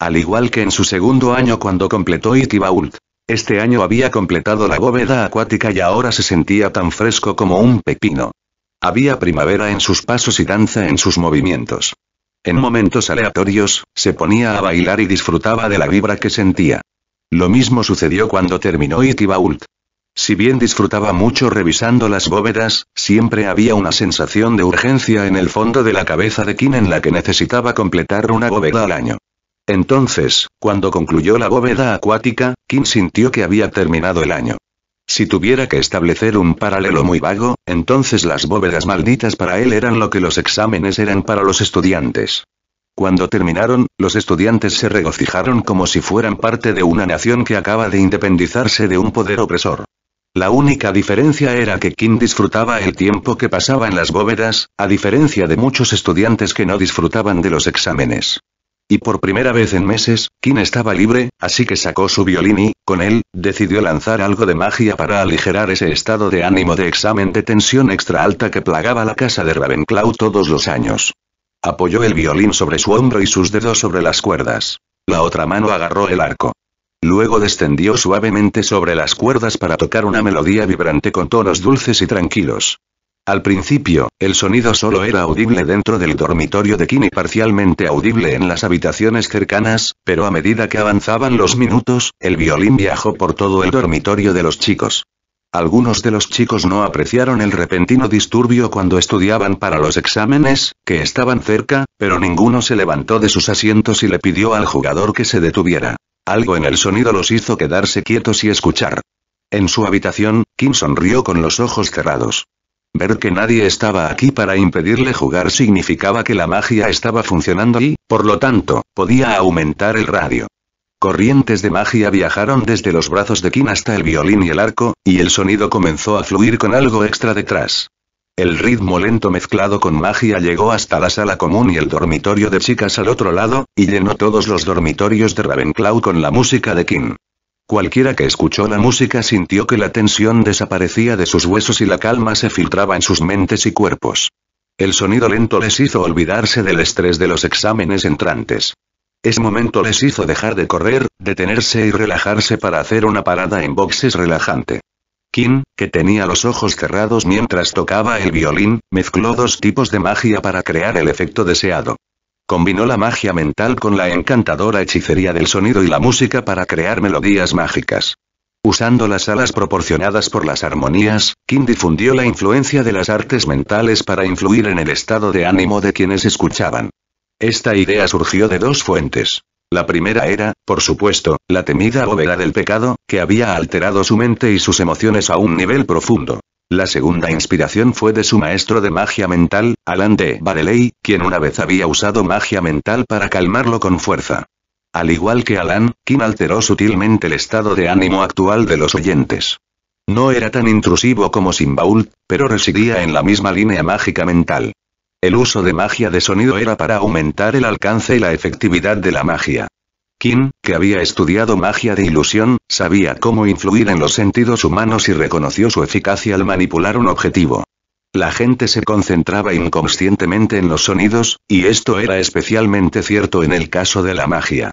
Al igual que en su segundo año cuando completó Itibault. Este año había completado la bóveda acuática y ahora se sentía tan fresco como un pepino. Había primavera en sus pasos y danza en sus movimientos. En momentos aleatorios, se ponía a bailar y disfrutaba de la vibra que sentía. Lo mismo sucedió cuando terminó Itibault. Si bien disfrutaba mucho revisando las bóvedas, siempre había una sensación de urgencia en el fondo de la cabeza de Kim en la que necesitaba completar una bóveda al año. Entonces, cuando concluyó la bóveda acuática, Kim sintió que había terminado el año. Si tuviera que establecer un paralelo muy vago, entonces las bóvedas malditas para él eran lo que los exámenes eran para los estudiantes. Cuando terminaron, los estudiantes se regocijaron como si fueran parte de una nación que acaba de independizarse de un poder opresor. La única diferencia era que Kim disfrutaba el tiempo que pasaba en las bóvedas, a diferencia de muchos estudiantes que no disfrutaban de los exámenes. Y por primera vez en meses, Kim estaba libre, así que sacó su violín y, con él, decidió lanzar algo de magia para aligerar ese estado de ánimo de examen de tensión extra alta que plagaba la casa de Ravenclaw todos los años. Apoyó el violín sobre su hombro y sus dedos sobre las cuerdas. La otra mano agarró el arco. Luego descendió suavemente sobre las cuerdas para tocar una melodía vibrante con tonos dulces y tranquilos. Al principio, el sonido solo era audible dentro del dormitorio de Kim y parcialmente audible en las habitaciones cercanas, pero a medida que avanzaban los minutos, el violín viajó por todo el dormitorio de los chicos. Algunos de los chicos no apreciaron el repentino disturbio cuando estudiaban para los exámenes, que estaban cerca, pero ninguno se levantó de sus asientos y le pidió al jugador que se detuviera. Algo en el sonido los hizo quedarse quietos y escuchar. En su habitación, Kim sonrió con los ojos cerrados. Ver que nadie estaba aquí para impedirle jugar significaba que la magia estaba funcionando y, por lo tanto, podía aumentar el radio. Corrientes de magia viajaron desde los brazos de Kim hasta el violín y el arco, y el sonido comenzó a fluir con algo extra detrás. El ritmo lento mezclado con magia llegó hasta la sala común y el dormitorio de chicas al otro lado, y llenó todos los dormitorios de Ravenclaw con la música de Kim. Cualquiera que escuchó la música sintió que la tensión desaparecía de sus huesos y la calma se filtraba en sus mentes y cuerpos. El sonido lento les hizo olvidarse del estrés de los exámenes entrantes. Ese momento les hizo dejar de correr, detenerse y relajarse para hacer una parada en boxes relajante. Kim, que tenía los ojos cerrados mientras tocaba el violín, mezcló dos tipos de magia para crear el efecto deseado. Combinó la magia mental con la encantadora hechicería del sonido y la música para crear melodías mágicas. Usando las alas proporcionadas por las armonías, Kim difundió la influencia de las artes mentales para influir en el estado de ánimo de quienes escuchaban. Esta idea surgió de dos fuentes. La primera era, por supuesto, la temida bóveda del pecado, que había alterado su mente y sus emociones a un nivel profundo. La segunda inspiración fue de su maestro de magia mental, Alan de Bareley, quien una vez había usado magia mental para calmarlo con fuerza. Al igual que Alan, Kim alteró sutilmente el estado de ánimo actual de los oyentes. No era tan intrusivo como Simbault, pero residía en la misma línea mágica mental. El uso de magia de sonido era para aumentar el alcance y la efectividad de la magia. Kim, que había estudiado magia de ilusión, sabía cómo influir en los sentidos humanos y reconoció su eficacia al manipular un objetivo. La gente se concentraba inconscientemente en los sonidos, y esto era especialmente cierto en el caso de la magia.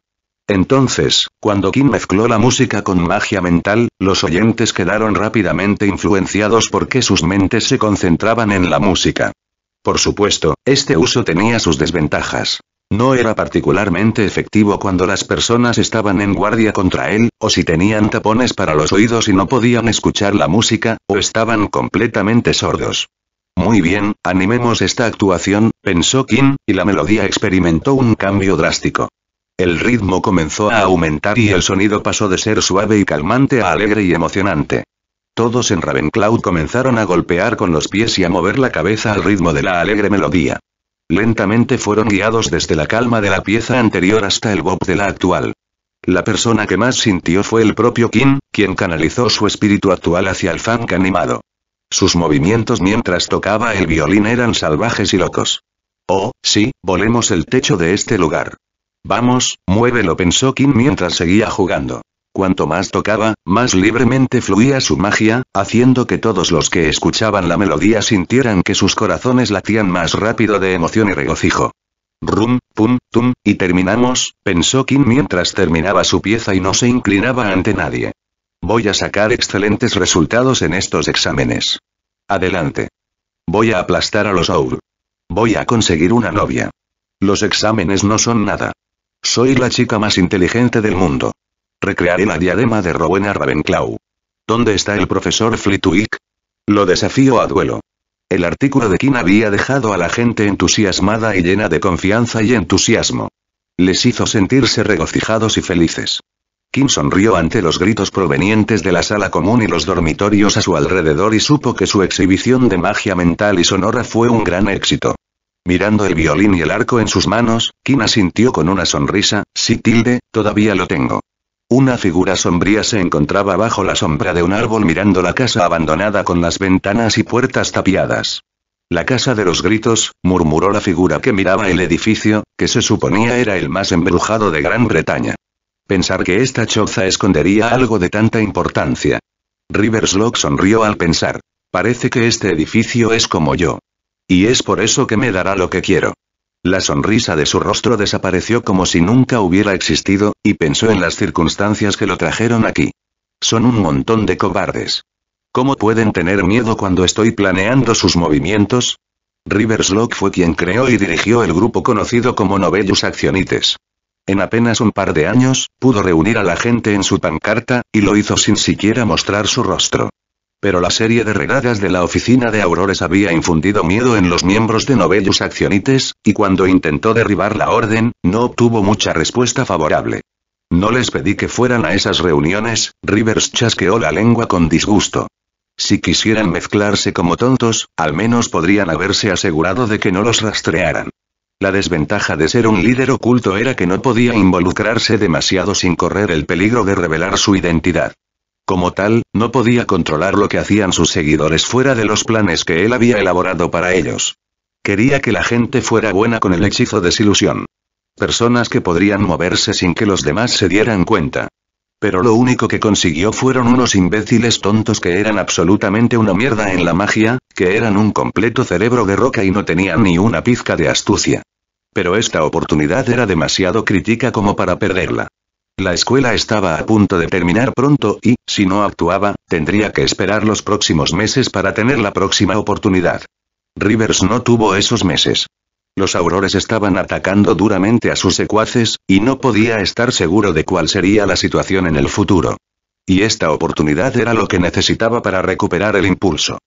Entonces, cuando Kim mezcló la música con magia mental, los oyentes quedaron rápidamente influenciados porque sus mentes se concentraban en la música. Por supuesto, este uso tenía sus desventajas. No era particularmente efectivo cuando las personas estaban en guardia contra él, o si tenían tapones para los oídos y no podían escuchar la música, o estaban completamente sordos. Muy bien, animemos esta actuación, pensó Kim, y la melodía experimentó un cambio drástico. El ritmo comenzó a aumentar y el sonido pasó de ser suave y calmante a alegre y emocionante. Todos en Ravenclaw comenzaron a golpear con los pies y a mover la cabeza al ritmo de la alegre melodía. Lentamente fueron guiados desde la calma de la pieza anterior hasta el bob de la actual. La persona que más sintió fue el propio Kim, quien canalizó su espíritu actual hacia el funk animado. Sus movimientos mientras tocaba el violín eran salvajes y locos. Oh, sí, volemos el techo de este lugar. Vamos, muévelo pensó Kim mientras seguía jugando. Cuanto más tocaba, más libremente fluía su magia, haciendo que todos los que escuchaban la melodía sintieran que sus corazones latían más rápido de emoción y regocijo. Rum, pum, tum, y terminamos, pensó Kim mientras terminaba su pieza y no se inclinaba ante nadie. Voy a sacar excelentes resultados en estos exámenes. Adelante. Voy a aplastar a los Aur. Voy a conseguir una novia. Los exámenes no son nada. Soy la chica más inteligente del mundo recrearé la diadema de Rowena Ravenclaw. ¿Dónde está el profesor Flitwick? Lo desafío a duelo. El artículo de Kim había dejado a la gente entusiasmada y llena de confianza y entusiasmo. Les hizo sentirse regocijados y felices. Kim sonrió ante los gritos provenientes de la sala común y los dormitorios a su alrededor y supo que su exhibición de magia mental y sonora fue un gran éxito. Mirando el violín y el arco en sus manos, Kim asintió con una sonrisa, sí tilde, todavía lo tengo. Una figura sombría se encontraba bajo la sombra de un árbol mirando la casa abandonada con las ventanas y puertas tapiadas. La casa de los gritos, murmuró la figura que miraba el edificio, que se suponía era el más embrujado de Gran Bretaña. Pensar que esta choza escondería algo de tanta importancia. Riverslock sonrió al pensar. Parece que este edificio es como yo. Y es por eso que me dará lo que quiero. La sonrisa de su rostro desapareció como si nunca hubiera existido, y pensó en las circunstancias que lo trajeron aquí. Son un montón de cobardes. ¿Cómo pueden tener miedo cuando estoy planeando sus movimientos? Riverslock fue quien creó y dirigió el grupo conocido como Novellus Accionites. En apenas un par de años, pudo reunir a la gente en su pancarta, y lo hizo sin siquiera mostrar su rostro. Pero la serie de regadas de la oficina de Aurores había infundido miedo en los miembros de Novellus Accionites, y cuando intentó derribar la orden, no obtuvo mucha respuesta favorable. No les pedí que fueran a esas reuniones, Rivers chasqueó la lengua con disgusto. Si quisieran mezclarse como tontos, al menos podrían haberse asegurado de que no los rastrearan. La desventaja de ser un líder oculto era que no podía involucrarse demasiado sin correr el peligro de revelar su identidad. Como tal, no podía controlar lo que hacían sus seguidores fuera de los planes que él había elaborado para ellos. Quería que la gente fuera buena con el hechizo desilusión. Personas que podrían moverse sin que los demás se dieran cuenta. Pero lo único que consiguió fueron unos imbéciles tontos que eran absolutamente una mierda en la magia, que eran un completo cerebro de roca y no tenían ni una pizca de astucia. Pero esta oportunidad era demasiado crítica como para perderla. La escuela estaba a punto de terminar pronto y, si no actuaba, tendría que esperar los próximos meses para tener la próxima oportunidad. Rivers no tuvo esos meses. Los aurores estaban atacando duramente a sus secuaces, y no podía estar seguro de cuál sería la situación en el futuro. Y esta oportunidad era lo que necesitaba para recuperar el impulso.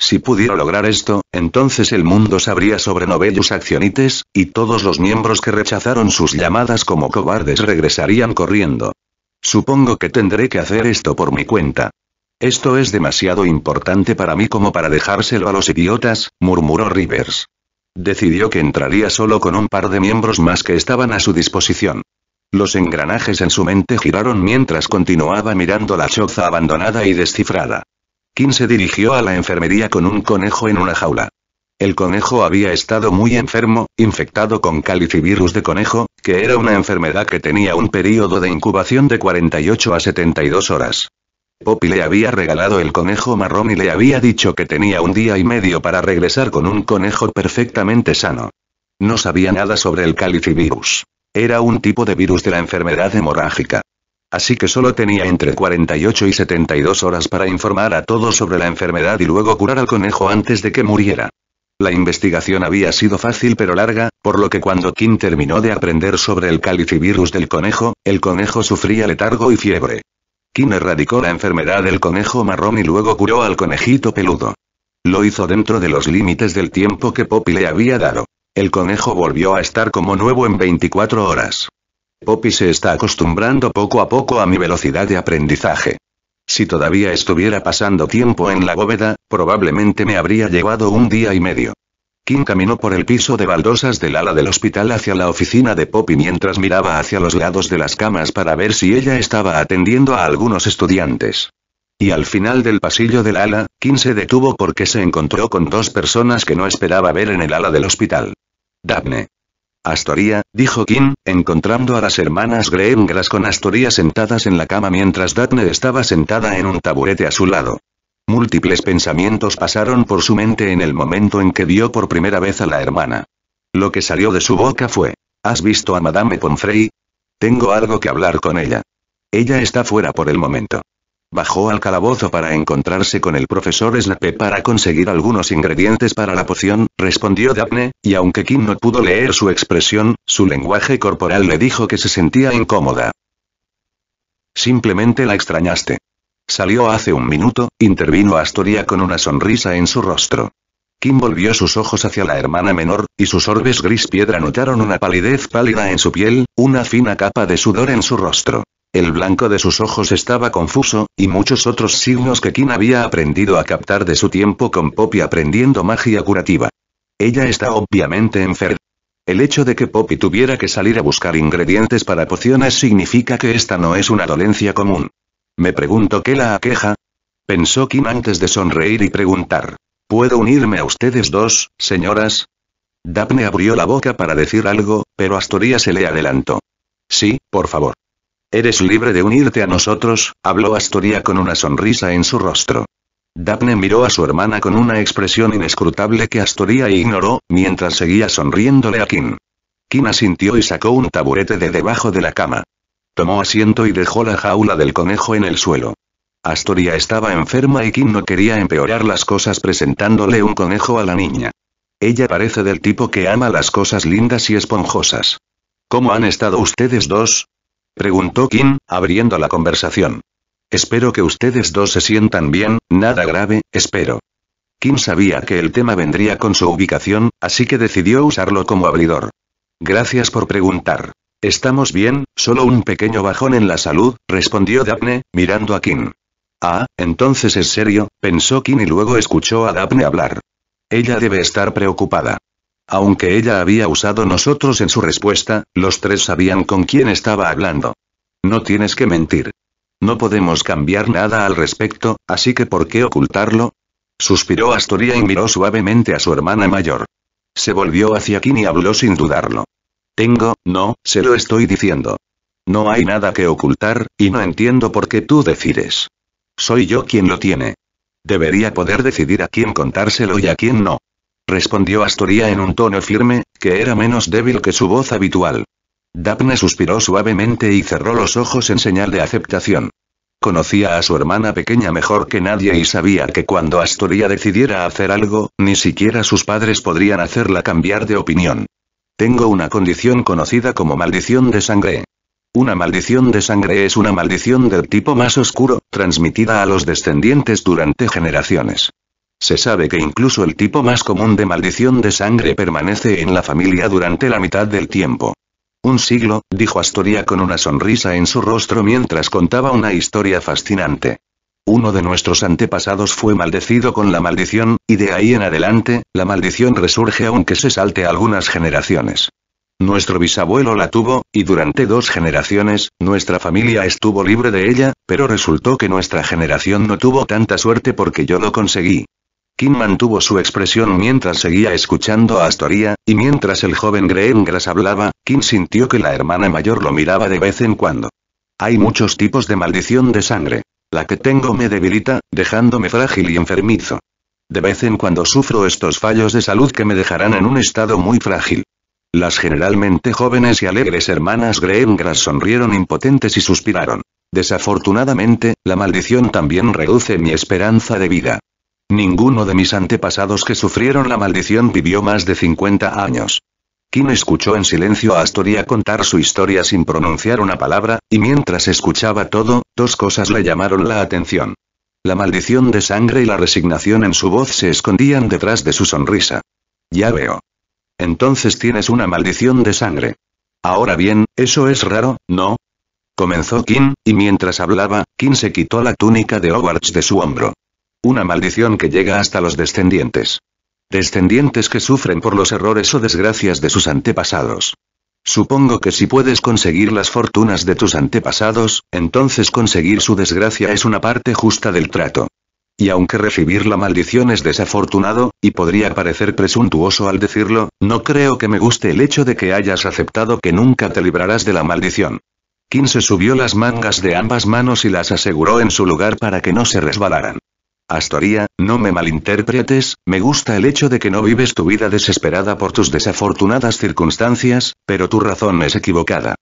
Si pudiera lograr esto, entonces el mundo sabría sobre Novellus Accionites, y todos los miembros que rechazaron sus llamadas como cobardes regresarían corriendo. Supongo que tendré que hacer esto por mi cuenta. Esto es demasiado importante para mí como para dejárselo a los idiotas, murmuró Rivers. Decidió que entraría solo con un par de miembros más que estaban a su disposición. Los engranajes en su mente giraron mientras continuaba mirando la choza abandonada y descifrada. Kim se dirigió a la enfermería con un conejo en una jaula. El conejo había estado muy enfermo, infectado con calicivirus de conejo, que era una enfermedad que tenía un periodo de incubación de 48 a 72 horas. Poppy le había regalado el conejo marrón y le había dicho que tenía un día y medio para regresar con un conejo perfectamente sano. No sabía nada sobre el calicivirus. Era un tipo de virus de la enfermedad hemorrágica. Así que solo tenía entre 48 y 72 horas para informar a todos sobre la enfermedad y luego curar al conejo antes de que muriera. La investigación había sido fácil pero larga, por lo que cuando Kim terminó de aprender sobre el calicivirus del conejo, el conejo sufría letargo y fiebre. Kim erradicó la enfermedad del conejo marrón y luego curó al conejito peludo. Lo hizo dentro de los límites del tiempo que Poppy le había dado. El conejo volvió a estar como nuevo en 24 horas. Poppy se está acostumbrando poco a poco a mi velocidad de aprendizaje. Si todavía estuviera pasando tiempo en la bóveda, probablemente me habría llevado un día y medio. Kim caminó por el piso de baldosas del ala del hospital hacia la oficina de Poppy mientras miraba hacia los lados de las camas para ver si ella estaba atendiendo a algunos estudiantes. Y al final del pasillo del ala, Kim se detuvo porque se encontró con dos personas que no esperaba ver en el ala del hospital. Daphne. Astoria, dijo Kim, encontrando a las hermanas Greengrass con Astoria sentadas en la cama mientras Daphne estaba sentada en un taburete a su lado. Múltiples pensamientos pasaron por su mente en el momento en que vio por primera vez a la hermana. Lo que salió de su boca fue, ¿has visto a Madame Pomfrey? Tengo algo que hablar con ella. Ella está fuera por el momento. Bajó al calabozo para encontrarse con el profesor Snape para conseguir algunos ingredientes para la poción, respondió Daphne, y aunque Kim no pudo leer su expresión, su lenguaje corporal le dijo que se sentía incómoda. Simplemente la extrañaste. Salió hace un minuto, intervino Astoria con una sonrisa en su rostro. Kim volvió sus ojos hacia la hermana menor, y sus orbes gris piedra notaron una palidez pálida en su piel, una fina capa de sudor en su rostro. El blanco de sus ojos estaba confuso, y muchos otros signos que Kim había aprendido a captar de su tiempo con Poppy aprendiendo magia curativa. Ella está obviamente enferma. El hecho de que Poppy tuviera que salir a buscar ingredientes para pociones significa que esta no es una dolencia común. Me pregunto qué la aqueja. Pensó Kim antes de sonreír y preguntar. ¿Puedo unirme a ustedes dos, señoras? Daphne abrió la boca para decir algo, pero Astoria se le adelantó. Sí, por favor. Eres libre de unirte a nosotros, habló Astoria con una sonrisa en su rostro. Daphne miró a su hermana con una expresión inescrutable que Astoria ignoró, mientras seguía sonriéndole a Kim. Kim asintió y sacó un taburete de debajo de la cama. Tomó asiento y dejó la jaula del conejo en el suelo. Astoria estaba enferma y Kim no quería empeorar las cosas presentándole un conejo a la niña. Ella parece del tipo que ama las cosas lindas y esponjosas. ¿Cómo han estado ustedes dos? preguntó Kim, abriendo la conversación. Espero que ustedes dos se sientan bien, nada grave, espero. Kim sabía que el tema vendría con su ubicación, así que decidió usarlo como abridor. Gracias por preguntar. Estamos bien, solo un pequeño bajón en la salud, respondió Daphne, mirando a Kim. Ah, entonces es serio, pensó Kim y luego escuchó a Daphne hablar. Ella debe estar preocupada. Aunque ella había usado nosotros en su respuesta, los tres sabían con quién estaba hablando. No tienes que mentir. No podemos cambiar nada al respecto, así que ¿por qué ocultarlo? Suspiró Astoria y miró suavemente a su hermana mayor. Se volvió hacia Kim y habló sin dudarlo. Tengo, no, se lo estoy diciendo. No hay nada que ocultar, y no entiendo por qué tú decides. Soy yo quien lo tiene. Debería poder decidir a quién contárselo y a quién no respondió Astoria en un tono firme, que era menos débil que su voz habitual. Daphne suspiró suavemente y cerró los ojos en señal de aceptación. Conocía a su hermana pequeña mejor que nadie y sabía que cuando Astoria decidiera hacer algo, ni siquiera sus padres podrían hacerla cambiar de opinión. Tengo una condición conocida como maldición de sangre. Una maldición de sangre es una maldición del tipo más oscuro, transmitida a los descendientes durante generaciones. Se sabe que incluso el tipo más común de maldición de sangre permanece en la familia durante la mitad del tiempo. Un siglo, dijo Astoria con una sonrisa en su rostro mientras contaba una historia fascinante. Uno de nuestros antepasados fue maldecido con la maldición, y de ahí en adelante, la maldición resurge aunque se salte algunas generaciones. Nuestro bisabuelo la tuvo, y durante dos generaciones, nuestra familia estuvo libre de ella, pero resultó que nuestra generación no tuvo tanta suerte porque yo lo conseguí. Kim mantuvo su expresión mientras seguía escuchando a Astoria, y mientras el joven Greengras hablaba, Kim sintió que la hermana mayor lo miraba de vez en cuando. Hay muchos tipos de maldición de sangre. La que tengo me debilita, dejándome frágil y enfermizo. De vez en cuando sufro estos fallos de salud que me dejarán en un estado muy frágil. Las generalmente jóvenes y alegres hermanas Greengras sonrieron impotentes y suspiraron. Desafortunadamente, la maldición también reduce mi esperanza de vida. Ninguno de mis antepasados que sufrieron la maldición vivió más de 50 años. Kim escuchó en silencio a Astoria contar su historia sin pronunciar una palabra, y mientras escuchaba todo, dos cosas le llamaron la atención. La maldición de sangre y la resignación en su voz se escondían detrás de su sonrisa. Ya veo. Entonces tienes una maldición de sangre. Ahora bien, eso es raro, ¿no? Comenzó Kim, y mientras hablaba, Kim se quitó la túnica de Hogwarts de su hombro. Una maldición que llega hasta los descendientes. Descendientes que sufren por los errores o desgracias de sus antepasados. Supongo que si puedes conseguir las fortunas de tus antepasados, entonces conseguir su desgracia es una parte justa del trato. Y aunque recibir la maldición es desafortunado, y podría parecer presuntuoso al decirlo, no creo que me guste el hecho de que hayas aceptado que nunca te librarás de la maldición. Kim se subió las mangas de ambas manos y las aseguró en su lugar para que no se resbalaran. Astoria, no me malinterpretes, me gusta el hecho de que no vives tu vida desesperada por tus desafortunadas circunstancias, pero tu razón es equivocada.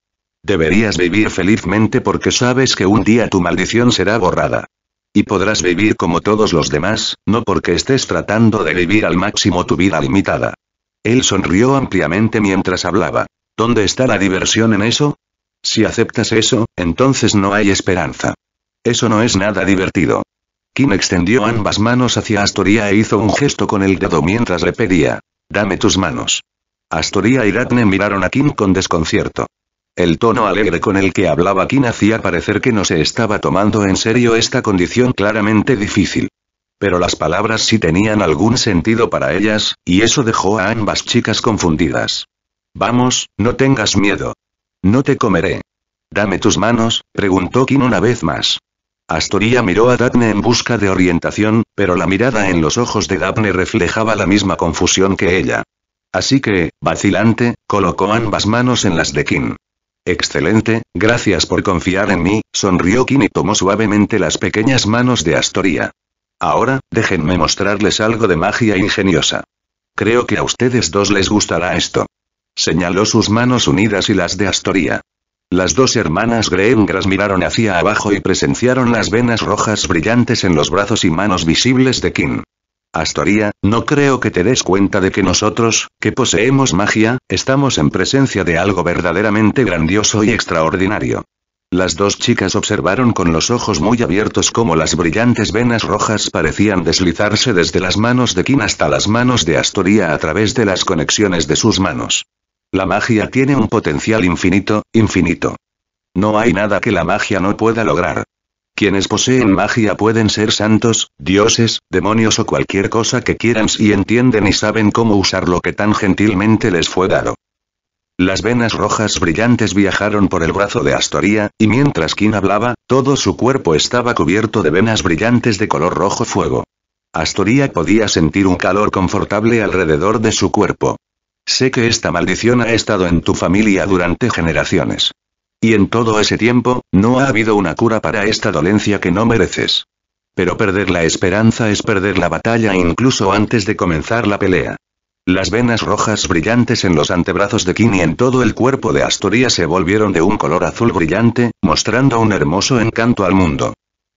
Deberías vivir felizmente porque sabes que un día tu maldición será borrada. Y podrás vivir como todos los demás, no porque estés tratando de vivir al máximo tu vida limitada. Él sonrió ampliamente mientras hablaba. ¿Dónde está la diversión en eso? Si aceptas eso, entonces no hay esperanza. Eso no es nada divertido. Kim extendió ambas manos hacia Astoria e hizo un gesto con el dedo mientras le pedía. Dame tus manos. Astoria y Ratne miraron a Kim con desconcierto. El tono alegre con el que hablaba Kim hacía parecer que no se estaba tomando en serio esta condición claramente difícil. Pero las palabras sí tenían algún sentido para ellas, y eso dejó a ambas chicas confundidas. Vamos, no tengas miedo. No te comeré. Dame tus manos, preguntó Kim una vez más. Astoria miró a Daphne en busca de orientación, pero la mirada en los ojos de Daphne reflejaba la misma confusión que ella. Así que, vacilante, colocó ambas manos en las de Kim. Excelente, gracias por confiar en mí, sonrió Kim y tomó suavemente las pequeñas manos de Astoria. Ahora, déjenme mostrarles algo de magia ingeniosa. Creo que a ustedes dos les gustará esto. Señaló sus manos unidas y las de Astoria. Las dos hermanas Greengras miraron hacia abajo y presenciaron las venas rojas brillantes en los brazos y manos visibles de Kim. Astoria, no creo que te des cuenta de que nosotros, que poseemos magia, estamos en presencia de algo verdaderamente grandioso y extraordinario. Las dos chicas observaron con los ojos muy abiertos cómo las brillantes venas rojas parecían deslizarse desde las manos de Kim hasta las manos de Astoria a través de las conexiones de sus manos. La magia tiene un potencial infinito, infinito. No hay nada que la magia no pueda lograr. Quienes poseen magia pueden ser santos, dioses, demonios o cualquier cosa que quieran si entienden y saben cómo usar lo que tan gentilmente les fue dado. Las venas rojas brillantes viajaron por el brazo de Astoria, y mientras quien hablaba, todo su cuerpo estaba cubierto de venas brillantes de color rojo fuego. Astoria podía sentir un calor confortable alrededor de su cuerpo. Sé que esta maldición ha estado en tu familia durante generaciones. Y en todo ese tiempo, no ha habido una cura para esta dolencia que no mereces. Pero perder la esperanza es perder la batalla incluso antes de comenzar la pelea. Las venas rojas brillantes en los antebrazos de Kim y en todo el cuerpo de Astoria se volvieron de un color azul brillante, mostrando un hermoso encanto al mundo.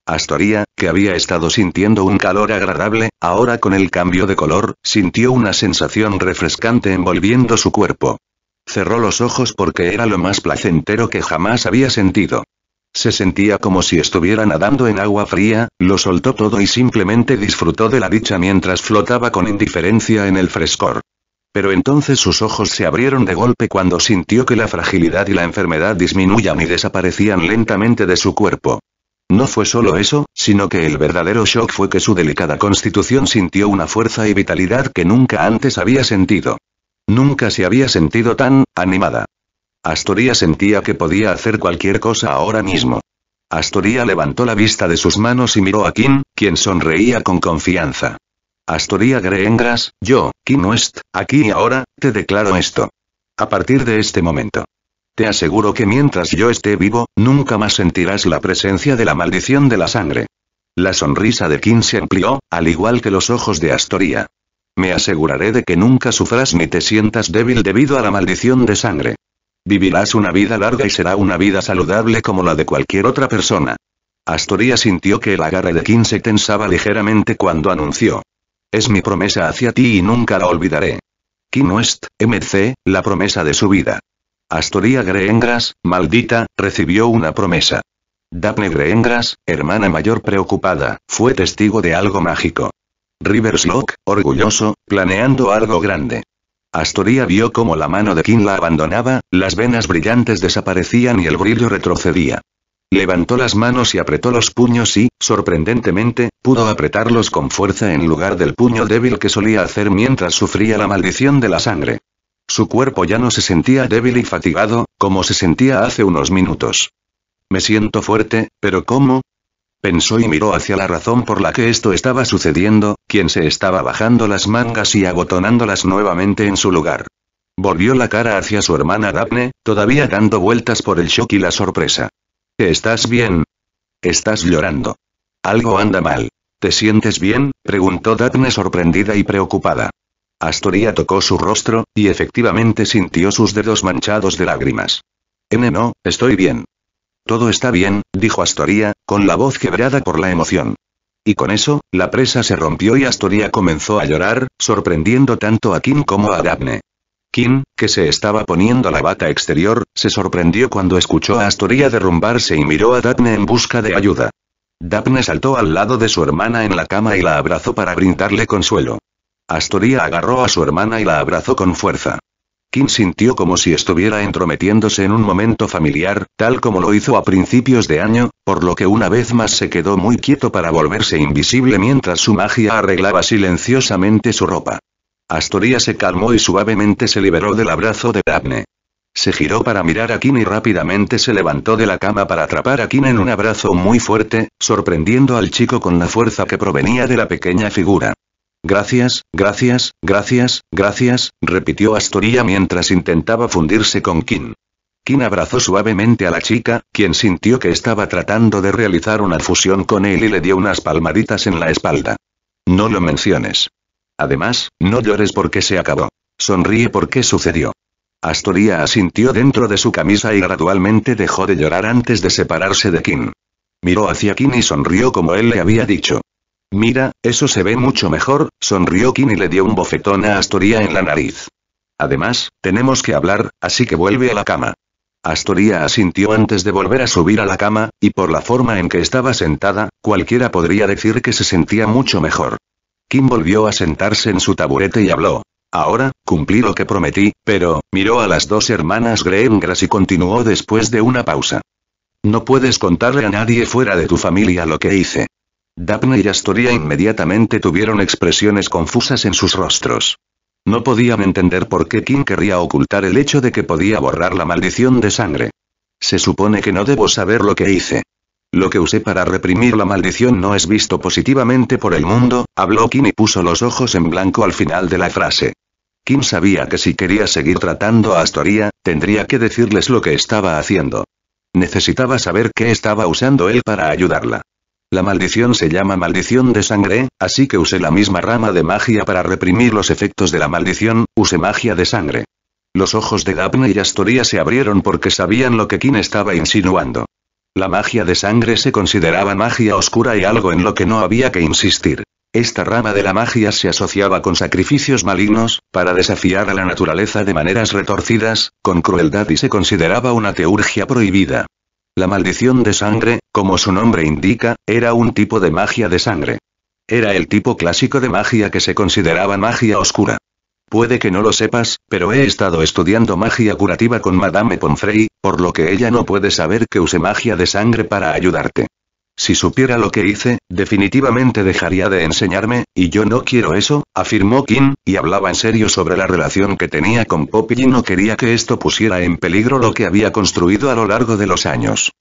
Astoria, que había estado sintiendo un calor agradable, ahora con el cambio de color, sintió una sensación refrescante envolviendo su cuerpo. Cerró los ojos porque era lo más placentero que jamás había sentido. Se sentía como si estuviera nadando en agua fría, lo soltó todo y simplemente disfrutó de la dicha mientras flotaba con indiferencia en el frescor. Pero entonces sus ojos se abrieron de golpe cuando sintió que la fragilidad y la enfermedad disminuían y desaparecían lentamente de su cuerpo. No fue solo eso, sino que el verdadero shock fue que su delicada constitución sintió una fuerza y vitalidad que nunca antes había sentido. Nunca se había sentido tan animada. Astoria sentía que podía hacer cualquier cosa ahora mismo. Astoria levantó la vista de sus manos y miró a Kim, quien sonreía con confianza. Astoria Greengras, yo, Kim West, aquí y ahora, te declaro esto. A partir de este momento. Te aseguro que mientras yo esté vivo, nunca más sentirás la presencia de la maldición de la sangre. La sonrisa de King se amplió, al igual que los ojos de Astoria. Me aseguraré de que nunca sufras ni te sientas débil debido a la maldición de sangre. Vivirás una vida larga y será una vida saludable como la de cualquier otra persona. Astoria sintió que el agarre de King se tensaba ligeramente cuando anunció. Es mi promesa hacia ti y nunca la olvidaré. King West, MC, la promesa de su vida. Astoria Greengras, maldita, recibió una promesa. Daphne Greengras, hermana mayor preocupada, fue testigo de algo mágico. Riverslock, orgulloso, planeando algo grande. Astoria vio cómo la mano de King la abandonaba, las venas brillantes desaparecían y el brillo retrocedía. Levantó las manos y apretó los puños y, sorprendentemente, pudo apretarlos con fuerza en lugar del puño débil que solía hacer mientras sufría la maldición de la sangre. Su cuerpo ya no se sentía débil y fatigado, como se sentía hace unos minutos. Me siento fuerte, pero ¿cómo? Pensó y miró hacia la razón por la que esto estaba sucediendo, quien se estaba bajando las mangas y abotonándolas nuevamente en su lugar. Volvió la cara hacia su hermana Daphne, todavía dando vueltas por el shock y la sorpresa. ¿Estás bien? Estás llorando. Algo anda mal. ¿Te sientes bien? preguntó Daphne sorprendida y preocupada. Astoria tocó su rostro, y efectivamente sintió sus dedos manchados de lágrimas. N no, estoy bien. Todo está bien, dijo Astoria, con la voz quebrada por la emoción. Y con eso, la presa se rompió y Astoria comenzó a llorar, sorprendiendo tanto a Kim como a Daphne. Kim, que se estaba poniendo la bata exterior, se sorprendió cuando escuchó a Astoria derrumbarse y miró a Daphne en busca de ayuda. Daphne saltó al lado de su hermana en la cama y la abrazó para brindarle consuelo. Astoria agarró a su hermana y la abrazó con fuerza. Kim sintió como si estuviera entrometiéndose en un momento familiar, tal como lo hizo a principios de año, por lo que una vez más se quedó muy quieto para volverse invisible mientras su magia arreglaba silenciosamente su ropa. Astoria se calmó y suavemente se liberó del abrazo de Daphne. Se giró para mirar a Kim y rápidamente se levantó de la cama para atrapar a Kim en un abrazo muy fuerte, sorprendiendo al chico con la fuerza que provenía de la pequeña figura. Gracias, gracias, gracias, gracias, repitió Astoria mientras intentaba fundirse con Kim. Kim abrazó suavemente a la chica, quien sintió que estaba tratando de realizar una fusión con él y le dio unas palmaditas en la espalda. No lo menciones. Además, no llores porque se acabó. Sonríe porque sucedió. Astoria asintió dentro de su camisa y gradualmente dejó de llorar antes de separarse de Kim. Miró hacia Kim y sonrió como él le había dicho. Mira, eso se ve mucho mejor, sonrió Kim y le dio un bofetón a Astoria en la nariz. Además, tenemos que hablar, así que vuelve a la cama. Astoria asintió antes de volver a subir a la cama, y por la forma en que estaba sentada, cualquiera podría decir que se sentía mucho mejor. Kim volvió a sentarse en su taburete y habló. Ahora, cumplí lo que prometí, pero, miró a las dos hermanas Greengras y continuó después de una pausa. No puedes contarle a nadie fuera de tu familia lo que hice. Daphne y Astoria inmediatamente tuvieron expresiones confusas en sus rostros. No podían entender por qué Kim querría ocultar el hecho de que podía borrar la maldición de sangre. Se supone que no debo saber lo que hice. Lo que usé para reprimir la maldición no es visto positivamente por el mundo, habló Kim y puso los ojos en blanco al final de la frase. Kim sabía que si quería seguir tratando a Astoria, tendría que decirles lo que estaba haciendo. Necesitaba saber qué estaba usando él para ayudarla. La maldición se llama maldición de sangre, así que use la misma rama de magia para reprimir los efectos de la maldición, use magia de sangre. Los ojos de Daphne y Astoria se abrieron porque sabían lo que King estaba insinuando. La magia de sangre se consideraba magia oscura y algo en lo que no había que insistir. Esta rama de la magia se asociaba con sacrificios malignos, para desafiar a la naturaleza de maneras retorcidas, con crueldad y se consideraba una teurgia prohibida. La maldición de sangre, como su nombre indica, era un tipo de magia de sangre. Era el tipo clásico de magia que se consideraba magia oscura. Puede que no lo sepas, pero he estado estudiando magia curativa con Madame Pomfrey, por lo que ella no puede saber que use magia de sangre para ayudarte. Si supiera lo que hice, definitivamente dejaría de enseñarme, y yo no quiero eso, afirmó Kim, y hablaba en serio sobre la relación que tenía con Poppy y no quería que esto pusiera en peligro lo que había construido a lo largo de los años.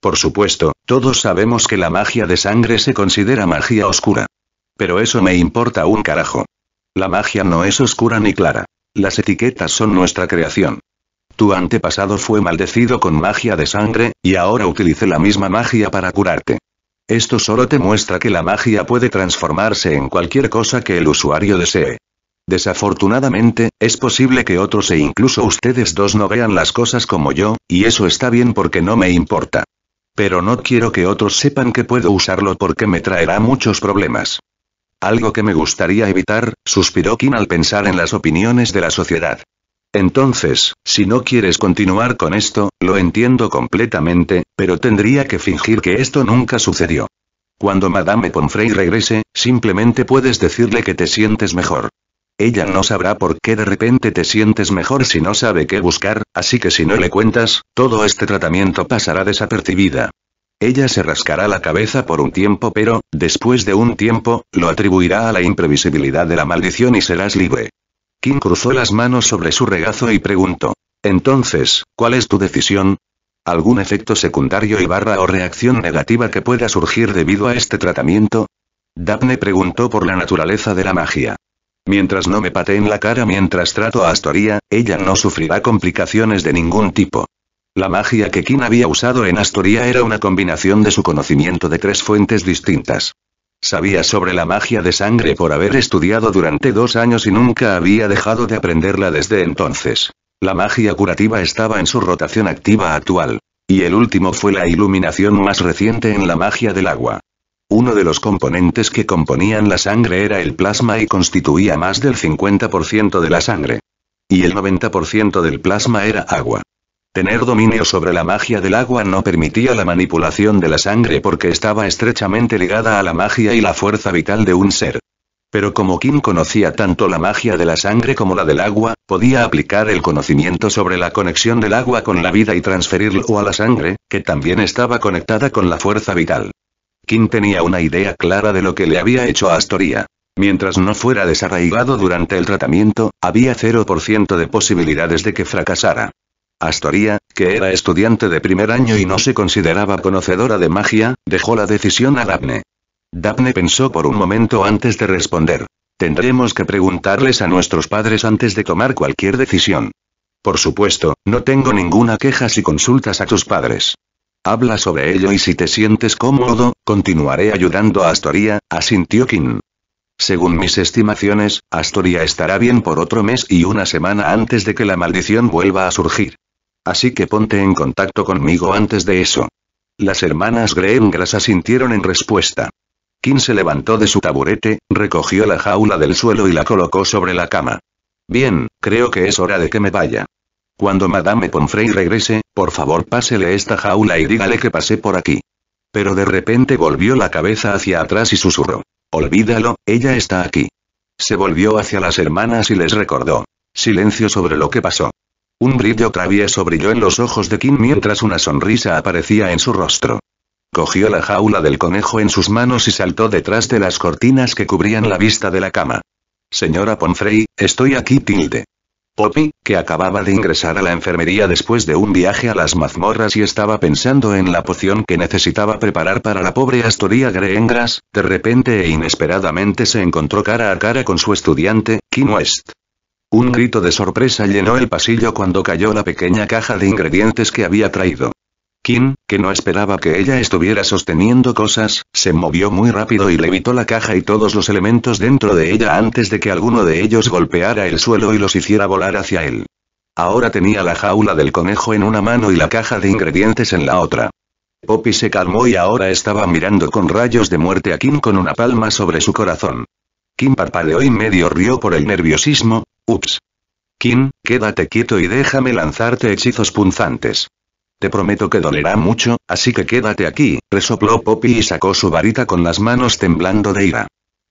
Por supuesto, todos sabemos que la magia de sangre se considera magia oscura. Pero eso me importa un carajo. La magia no es oscura ni clara. Las etiquetas son nuestra creación. Tu antepasado fue maldecido con magia de sangre, y ahora utilicé la misma magia para curarte. Esto solo te muestra que la magia puede transformarse en cualquier cosa que el usuario desee. Desafortunadamente, es posible que otros e incluso ustedes dos no vean las cosas como yo, y eso está bien porque no me importa. Pero no quiero que otros sepan que puedo usarlo porque me traerá muchos problemas. Algo que me gustaría evitar, suspiró Kim al pensar en las opiniones de la sociedad. Entonces, si no quieres continuar con esto, lo entiendo completamente, pero tendría que fingir que esto nunca sucedió. Cuando Madame Pomfrey regrese, simplemente puedes decirle que te sientes mejor. Ella no sabrá por qué de repente te sientes mejor si no sabe qué buscar, así que si no le cuentas, todo este tratamiento pasará desapercibida. Ella se rascará la cabeza por un tiempo pero, después de un tiempo, lo atribuirá a la imprevisibilidad de la maldición y serás libre cruzó las manos sobre su regazo y preguntó. Entonces, ¿cuál es tu decisión? ¿Algún efecto secundario y barra o reacción negativa que pueda surgir debido a este tratamiento? Daphne preguntó por la naturaleza de la magia. Mientras no me en la cara mientras trato a Astoria, ella no sufrirá complicaciones de ningún tipo. La magia que Kim había usado en Astoria era una combinación de su conocimiento de tres fuentes distintas. Sabía sobre la magia de sangre por haber estudiado durante dos años y nunca había dejado de aprenderla desde entonces. La magia curativa estaba en su rotación activa actual. Y el último fue la iluminación más reciente en la magia del agua. Uno de los componentes que componían la sangre era el plasma y constituía más del 50% de la sangre. Y el 90% del plasma era agua. Tener dominio sobre la magia del agua no permitía la manipulación de la sangre porque estaba estrechamente ligada a la magia y la fuerza vital de un ser. Pero como Kim conocía tanto la magia de la sangre como la del agua, podía aplicar el conocimiento sobre la conexión del agua con la vida y transferirlo a la sangre, que también estaba conectada con la fuerza vital. Kim tenía una idea clara de lo que le había hecho a Astoria. Mientras no fuera desarraigado durante el tratamiento, había 0% de posibilidades de que fracasara. Astoria, que era estudiante de primer año y no se consideraba conocedora de magia, dejó la decisión a Daphne. Daphne pensó por un momento antes de responder. Tendremos que preguntarles a nuestros padres antes de tomar cualquier decisión. Por supuesto, no tengo ninguna queja si consultas a tus padres. Habla sobre ello y si te sientes cómodo, continuaré ayudando a Astoria, asintió Sintiokin. Según mis estimaciones, Astoria estará bien por otro mes y una semana antes de que la maldición vuelva a surgir. Así que ponte en contacto conmigo antes de eso. Las hermanas Greengras asintieron en respuesta. Kim se levantó de su taburete, recogió la jaula del suelo y la colocó sobre la cama. Bien, creo que es hora de que me vaya. Cuando Madame Pomfrey regrese, por favor pásele esta jaula y dígale que pasé por aquí. Pero de repente volvió la cabeza hacia atrás y susurró. Olvídalo, ella está aquí. Se volvió hacia las hermanas y les recordó. Silencio sobre lo que pasó. Un brillo travieso brilló en los ojos de Kim mientras una sonrisa aparecía en su rostro. Cogió la jaula del conejo en sus manos y saltó detrás de las cortinas que cubrían la vista de la cama. Señora Ponfrey, estoy aquí tilde. Poppy, que acababa de ingresar a la enfermería después de un viaje a las mazmorras y estaba pensando en la poción que necesitaba preparar para la pobre Astoria Greengrass, de repente e inesperadamente se encontró cara a cara con su estudiante, Kim West. Un grito de sorpresa llenó el pasillo cuando cayó la pequeña caja de ingredientes que había traído. Kim, que no esperaba que ella estuviera sosteniendo cosas, se movió muy rápido y levitó la caja y todos los elementos dentro de ella antes de que alguno de ellos golpeara el suelo y los hiciera volar hacia él. Ahora tenía la jaula del conejo en una mano y la caja de ingredientes en la otra. Poppy se calmó y ahora estaba mirando con rayos de muerte a Kim con una palma sobre su corazón. Kim parpadeó y medio rió por el nerviosismo. Ups. Kim, quédate quieto y déjame lanzarte hechizos punzantes. Te prometo que dolerá mucho, así que quédate aquí, resopló Poppy y sacó su varita con las manos temblando de ira.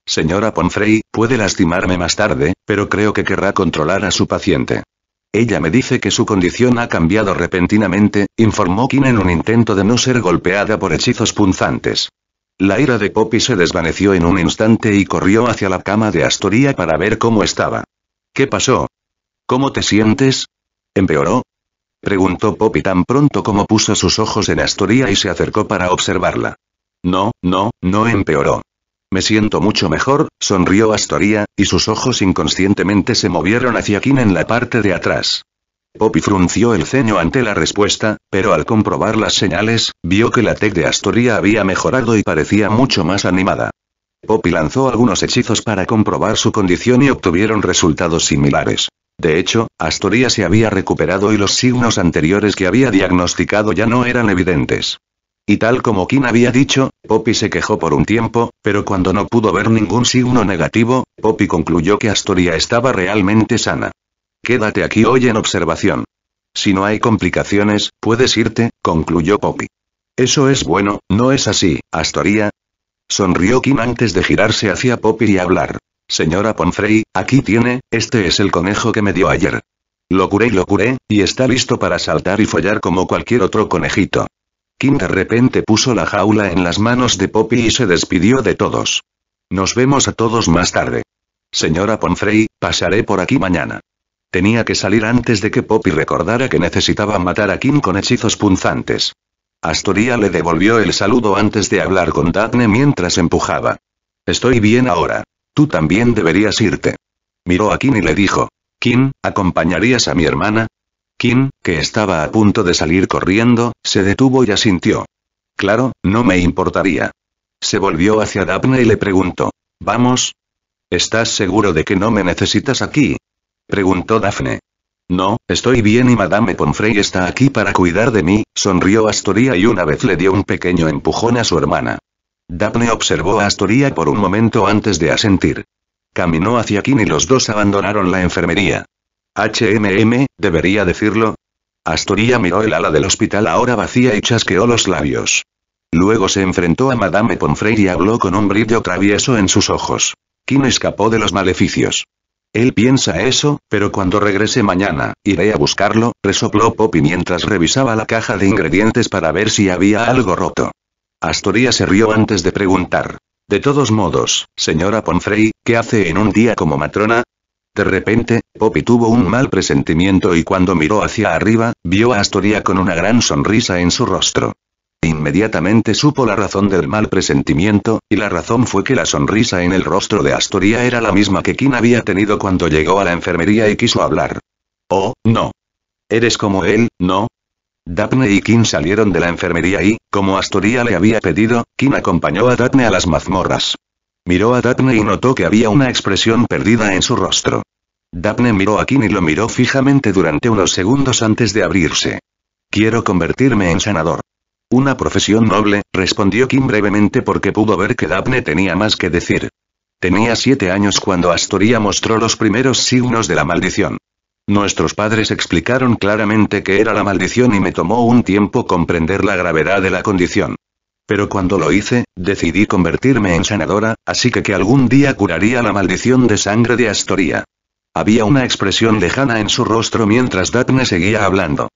Señora Ponfrey, puede lastimarme más tarde, pero creo que querrá controlar a su paciente. Ella me dice que su condición ha cambiado repentinamente, informó Kim en un intento de no ser golpeada por hechizos punzantes. La ira de Poppy se desvaneció en un instante y corrió hacia la cama de Astoria para ver cómo estaba. ¿Qué pasó? ¿Cómo te sientes? ¿Empeoró? Preguntó Poppy tan pronto como puso sus ojos en Astoria y se acercó para observarla. No, no, no empeoró. Me siento mucho mejor, sonrió Astoria, y sus ojos inconscientemente se movieron hacia Kim en la parte de atrás. Poppy frunció el ceño ante la respuesta, pero al comprobar las señales, vio que la tech de Astoria había mejorado y parecía mucho más animada. Poppy lanzó algunos hechizos para comprobar su condición y obtuvieron resultados similares. De hecho, Astoria se había recuperado y los signos anteriores que había diagnosticado ya no eran evidentes. Y tal como Kim había dicho, Poppy se quejó por un tiempo, pero cuando no pudo ver ningún signo negativo, Poppy concluyó que Astoria estaba realmente sana. Quédate aquí hoy en observación. Si no hay complicaciones, puedes irte, concluyó Poppy. Eso es bueno, ¿no es así, Astoria? Sonrió Kim antes de girarse hacia Poppy y hablar. Señora Ponfrey, aquí tiene, este es el conejo que me dio ayer. Lo curé y lo curé, y está listo para saltar y follar como cualquier otro conejito. Kim de repente puso la jaula en las manos de Poppy y se despidió de todos. Nos vemos a todos más tarde. Señora Ponfrey, pasaré por aquí mañana. Tenía que salir antes de que Poppy recordara que necesitaba matar a Kim con hechizos punzantes. Astoria le devolvió el saludo antes de hablar con Daphne mientras empujaba. Estoy bien ahora. Tú también deberías irte. Miró a Kim y le dijo. Kim, ¿acompañarías a mi hermana? Kim, que estaba a punto de salir corriendo, se detuvo y asintió. Claro, no me importaría. Se volvió hacia Daphne y le preguntó. ¿Vamos? ¿Estás seguro de que no me necesitas aquí? preguntó Daphne. No, estoy bien y Madame Pomfrey está aquí para cuidar de mí, sonrió Astoria y una vez le dio un pequeño empujón a su hermana. Daphne observó a Astoria por un momento antes de asentir. Caminó hacia Kim y los dos abandonaron la enfermería. HMM, debería decirlo. Astoria miró el ala del hospital ahora vacía y chasqueó los labios. Luego se enfrentó a Madame Pomfrey y habló con un brillo travieso en sus ojos. Kim escapó de los maleficios. Él piensa eso, pero cuando regrese mañana, iré a buscarlo, resopló Poppy mientras revisaba la caja de ingredientes para ver si había algo roto. Astoria se rió antes de preguntar. De todos modos, señora Ponfrey, ¿qué hace en un día como matrona? De repente, Poppy tuvo un mal presentimiento y cuando miró hacia arriba, vio a Astoria con una gran sonrisa en su rostro. Inmediatamente supo la razón del mal presentimiento, y la razón fue que la sonrisa en el rostro de Astoria era la misma que Kim había tenido cuando llegó a la enfermería y quiso hablar. Oh, no. Eres como él, ¿no? Daphne y Kim salieron de la enfermería y, como Astoria le había pedido, Kim acompañó a Daphne a las mazmorras. Miró a Daphne y notó que había una expresión perdida en su rostro. Daphne miró a Kim y lo miró fijamente durante unos segundos antes de abrirse. Quiero convertirme en sanador. Una profesión noble, respondió Kim brevemente porque pudo ver que Daphne tenía más que decir. Tenía siete años cuando Astoria mostró los primeros signos de la maldición. Nuestros padres explicaron claramente que era la maldición y me tomó un tiempo comprender la gravedad de la condición. Pero cuando lo hice, decidí convertirme en sanadora, así que que algún día curaría la maldición de sangre de Astoria. Había una expresión lejana en su rostro mientras Daphne seguía hablando.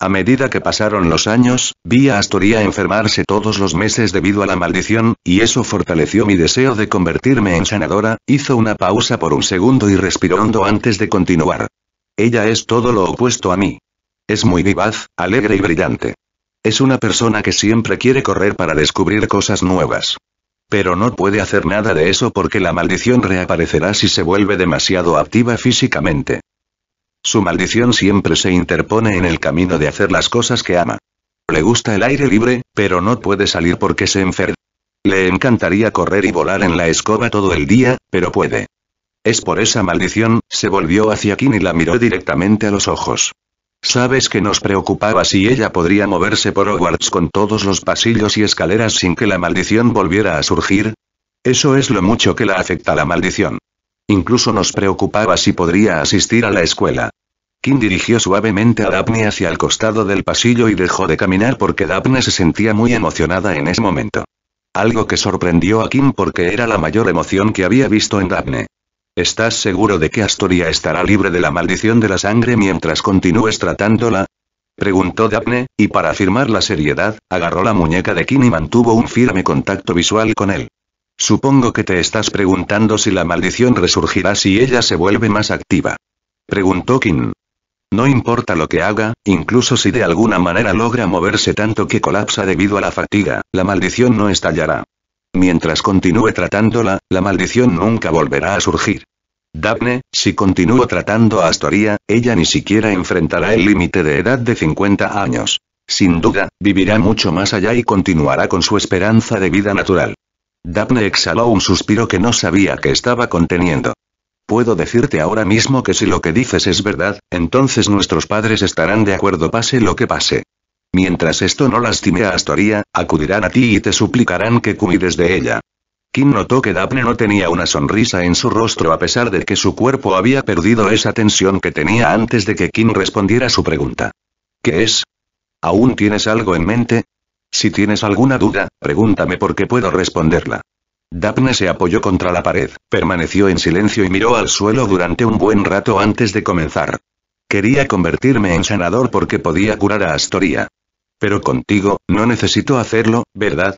A medida que pasaron los años, vi a Astoria enfermarse todos los meses debido a la maldición, y eso fortaleció mi deseo de convertirme en sanadora, hizo una pausa por un segundo y respiró hondo antes de continuar. Ella es todo lo opuesto a mí. Es muy vivaz, alegre y brillante. Es una persona que siempre quiere correr para descubrir cosas nuevas. Pero no puede hacer nada de eso porque la maldición reaparecerá si se vuelve demasiado activa físicamente. Su maldición siempre se interpone en el camino de hacer las cosas que ama. Le gusta el aire libre, pero no puede salir porque se enferma. Le encantaría correr y volar en la escoba todo el día, pero puede. Es por esa maldición, se volvió hacia Kim y la miró directamente a los ojos. Sabes que nos preocupaba si ella podría moverse por Hogwarts con todos los pasillos y escaleras sin que la maldición volviera a surgir. Eso es lo mucho que la afecta la maldición. Incluso nos preocupaba si podría asistir a la escuela. Kim dirigió suavemente a Daphne hacia el costado del pasillo y dejó de caminar porque Daphne se sentía muy emocionada en ese momento. Algo que sorprendió a Kim porque era la mayor emoción que había visto en Daphne. ¿Estás seguro de que Astoria estará libre de la maldición de la sangre mientras continúes tratándola? Preguntó Daphne, y para afirmar la seriedad, agarró la muñeca de Kim y mantuvo un firme contacto visual con él. Supongo que te estás preguntando si la maldición resurgirá si ella se vuelve más activa. Preguntó Kim. No importa lo que haga, incluso si de alguna manera logra moverse tanto que colapsa debido a la fatiga, la maldición no estallará. Mientras continúe tratándola, la maldición nunca volverá a surgir. Daphne, si continúo tratando a Astoria, ella ni siquiera enfrentará el límite de edad de 50 años. Sin duda, vivirá mucho más allá y continuará con su esperanza de vida natural. Daphne exhaló un suspiro que no sabía que estaba conteniendo. Puedo decirte ahora mismo que si lo que dices es verdad, entonces nuestros padres estarán de acuerdo pase lo que pase. Mientras esto no lastime a Astoria, acudirán a ti y te suplicarán que cuides de ella. Kim notó que Daphne no tenía una sonrisa en su rostro a pesar de que su cuerpo había perdido esa tensión que tenía antes de que Kim respondiera su pregunta. ¿Qué es? ¿Aún tienes algo en mente? Si tienes alguna duda, pregúntame porque puedo responderla. Daphne se apoyó contra la pared, permaneció en silencio y miró al suelo durante un buen rato antes de comenzar. Quería convertirme en sanador porque podía curar a Astoria. Pero contigo, no necesito hacerlo, ¿verdad?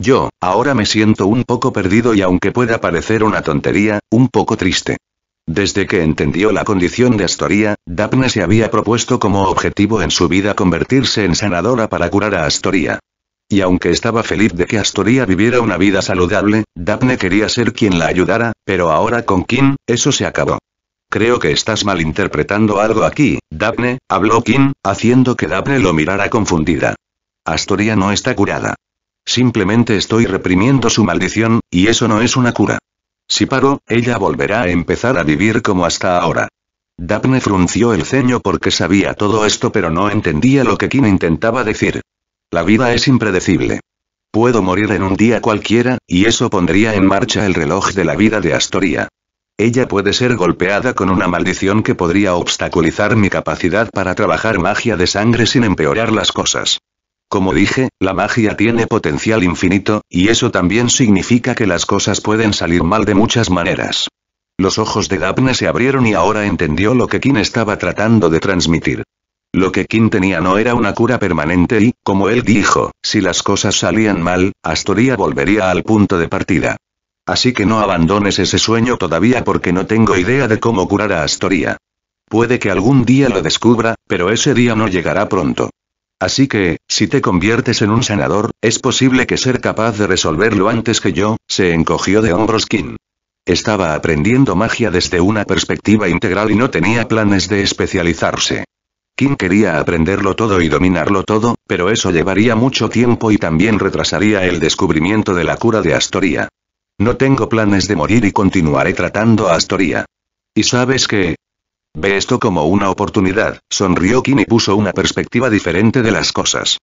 Yo, ahora me siento un poco perdido y aunque pueda parecer una tontería, un poco triste. Desde que entendió la condición de Astoria, Daphne se había propuesto como objetivo en su vida convertirse en sanadora para curar a Astoria. Y aunque estaba feliz de que Astoria viviera una vida saludable, Daphne quería ser quien la ayudara, pero ahora con Kim, eso se acabó. Creo que estás malinterpretando algo aquí, Daphne, habló Kim, haciendo que Daphne lo mirara confundida. Astoria no está curada. Simplemente estoy reprimiendo su maldición, y eso no es una cura. Si paró, ella volverá a empezar a vivir como hasta ahora. Daphne frunció el ceño porque sabía todo esto pero no entendía lo que Kim intentaba decir. La vida es impredecible. Puedo morir en un día cualquiera, y eso pondría en marcha el reloj de la vida de Astoria. Ella puede ser golpeada con una maldición que podría obstaculizar mi capacidad para trabajar magia de sangre sin empeorar las cosas. Como dije, la magia tiene potencial infinito, y eso también significa que las cosas pueden salir mal de muchas maneras. Los ojos de Daphne se abrieron y ahora entendió lo que King estaba tratando de transmitir. Lo que King tenía no era una cura permanente y, como él dijo, si las cosas salían mal, Astoria volvería al punto de partida. Así que no abandones ese sueño todavía porque no tengo idea de cómo curar a Astoria. Puede que algún día lo descubra, pero ese día no llegará pronto. Así que, si te conviertes en un sanador, es posible que ser capaz de resolverlo antes que yo, se encogió de hombros Kim. Estaba aprendiendo magia desde una perspectiva integral y no tenía planes de especializarse. Kim quería aprenderlo todo y dominarlo todo, pero eso llevaría mucho tiempo y también retrasaría el descubrimiento de la cura de Astoria. No tengo planes de morir y continuaré tratando a Astoria. Y sabes que, Ve esto como una oportunidad, sonrió Kim y puso una perspectiva diferente de las cosas.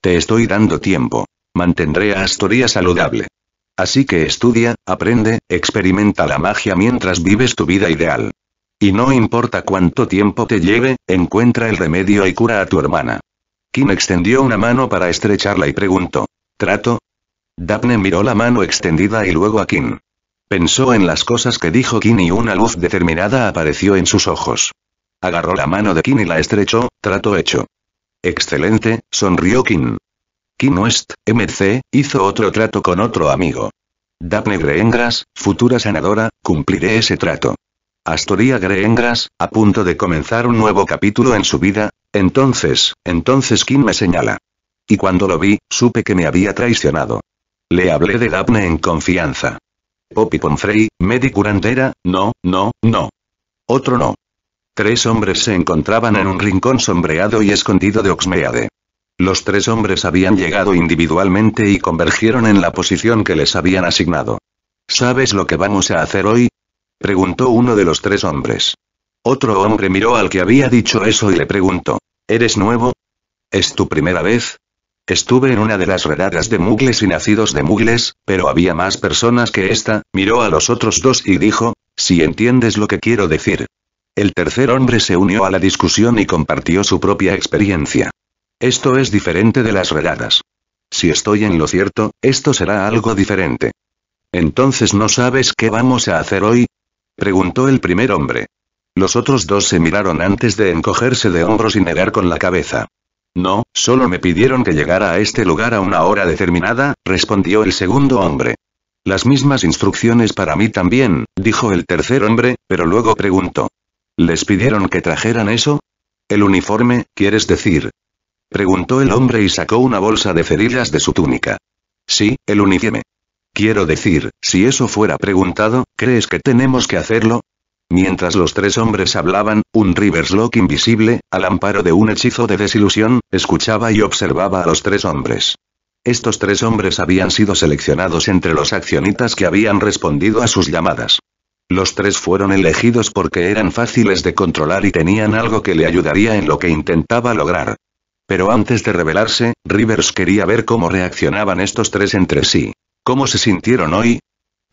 Te estoy dando tiempo. Mantendré a Astoria saludable. Así que estudia, aprende, experimenta la magia mientras vives tu vida ideal. Y no importa cuánto tiempo te lleve, encuentra el remedio y cura a tu hermana. Kim extendió una mano para estrecharla y preguntó. ¿Trato? Daphne miró la mano extendida y luego a Kim. Pensó en las cosas que dijo Kim y una luz determinada apareció en sus ojos. Agarró la mano de Kim y la estrechó, trato hecho. Excelente, sonrió Kim. Kim West, MC, hizo otro trato con otro amigo. Daphne Greengras, futura sanadora, cumpliré ese trato. Astoria Greengras, a punto de comenzar un nuevo capítulo en su vida, entonces, entonces Kim me señala. Y cuando lo vi, supe que me había traicionado. Le hablé de Daphne en confianza. Poppy Pomfrey, medicurandera, no, no, no. Otro no. Tres hombres se encontraban en un rincón sombreado y escondido de Oxmeade. Los tres hombres habían llegado individualmente y convergieron en la posición que les habían asignado. ¿Sabes lo que vamos a hacer hoy? preguntó uno de los tres hombres. Otro hombre miró al que había dicho eso y le preguntó. ¿Eres nuevo? ¿Es tu primera vez? Estuve en una de las redadas de mugles y nacidos de mugles, pero había más personas que esta, miró a los otros dos y dijo, si entiendes lo que quiero decir. El tercer hombre se unió a la discusión y compartió su propia experiencia. Esto es diferente de las redadas. Si estoy en lo cierto, esto será algo diferente. Entonces no sabes qué vamos a hacer hoy? Preguntó el primer hombre. Los otros dos se miraron antes de encogerse de hombros y negar con la cabeza. No, solo me pidieron que llegara a este lugar a una hora determinada, respondió el segundo hombre. Las mismas instrucciones para mí también, dijo el tercer hombre, pero luego preguntó. ¿Les pidieron que trajeran eso? El uniforme, quieres decir. Preguntó el hombre y sacó una bolsa de cerillas de su túnica. Sí, el uniforme. Quiero decir, si eso fuera preguntado, ¿crees que tenemos que hacerlo? Mientras los tres hombres hablaban, un Riverslock invisible, al amparo de un hechizo de desilusión, escuchaba y observaba a los tres hombres. Estos tres hombres habían sido seleccionados entre los accionistas que habían respondido a sus llamadas. Los tres fueron elegidos porque eran fáciles de controlar y tenían algo que le ayudaría en lo que intentaba lograr. Pero antes de revelarse, Rivers quería ver cómo reaccionaban estos tres entre sí. ¿Cómo se sintieron hoy?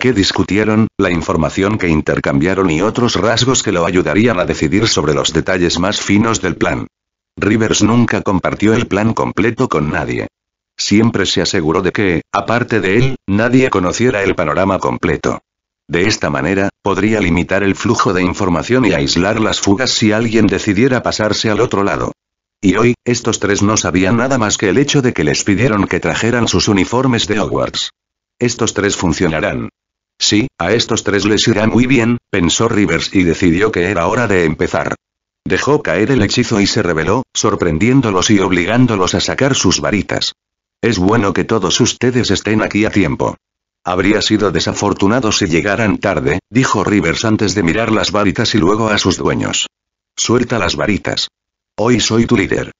Que discutieron, la información que intercambiaron y otros rasgos que lo ayudarían a decidir sobre los detalles más finos del plan. Rivers nunca compartió el plan completo con nadie. Siempre se aseguró de que, aparte de él, nadie conociera el panorama completo. De esta manera, podría limitar el flujo de información y aislar las fugas si alguien decidiera pasarse al otro lado. Y hoy, estos tres no sabían nada más que el hecho de que les pidieron que trajeran sus uniformes de Hogwarts. Estos tres funcionarán, Sí, a estos tres les irá muy bien, pensó Rivers y decidió que era hora de empezar. Dejó caer el hechizo y se reveló, sorprendiéndolos y obligándolos a sacar sus varitas. Es bueno que todos ustedes estén aquí a tiempo. Habría sido desafortunado si llegaran tarde, dijo Rivers antes de mirar las varitas y luego a sus dueños. Suelta las varitas. Hoy soy tu líder.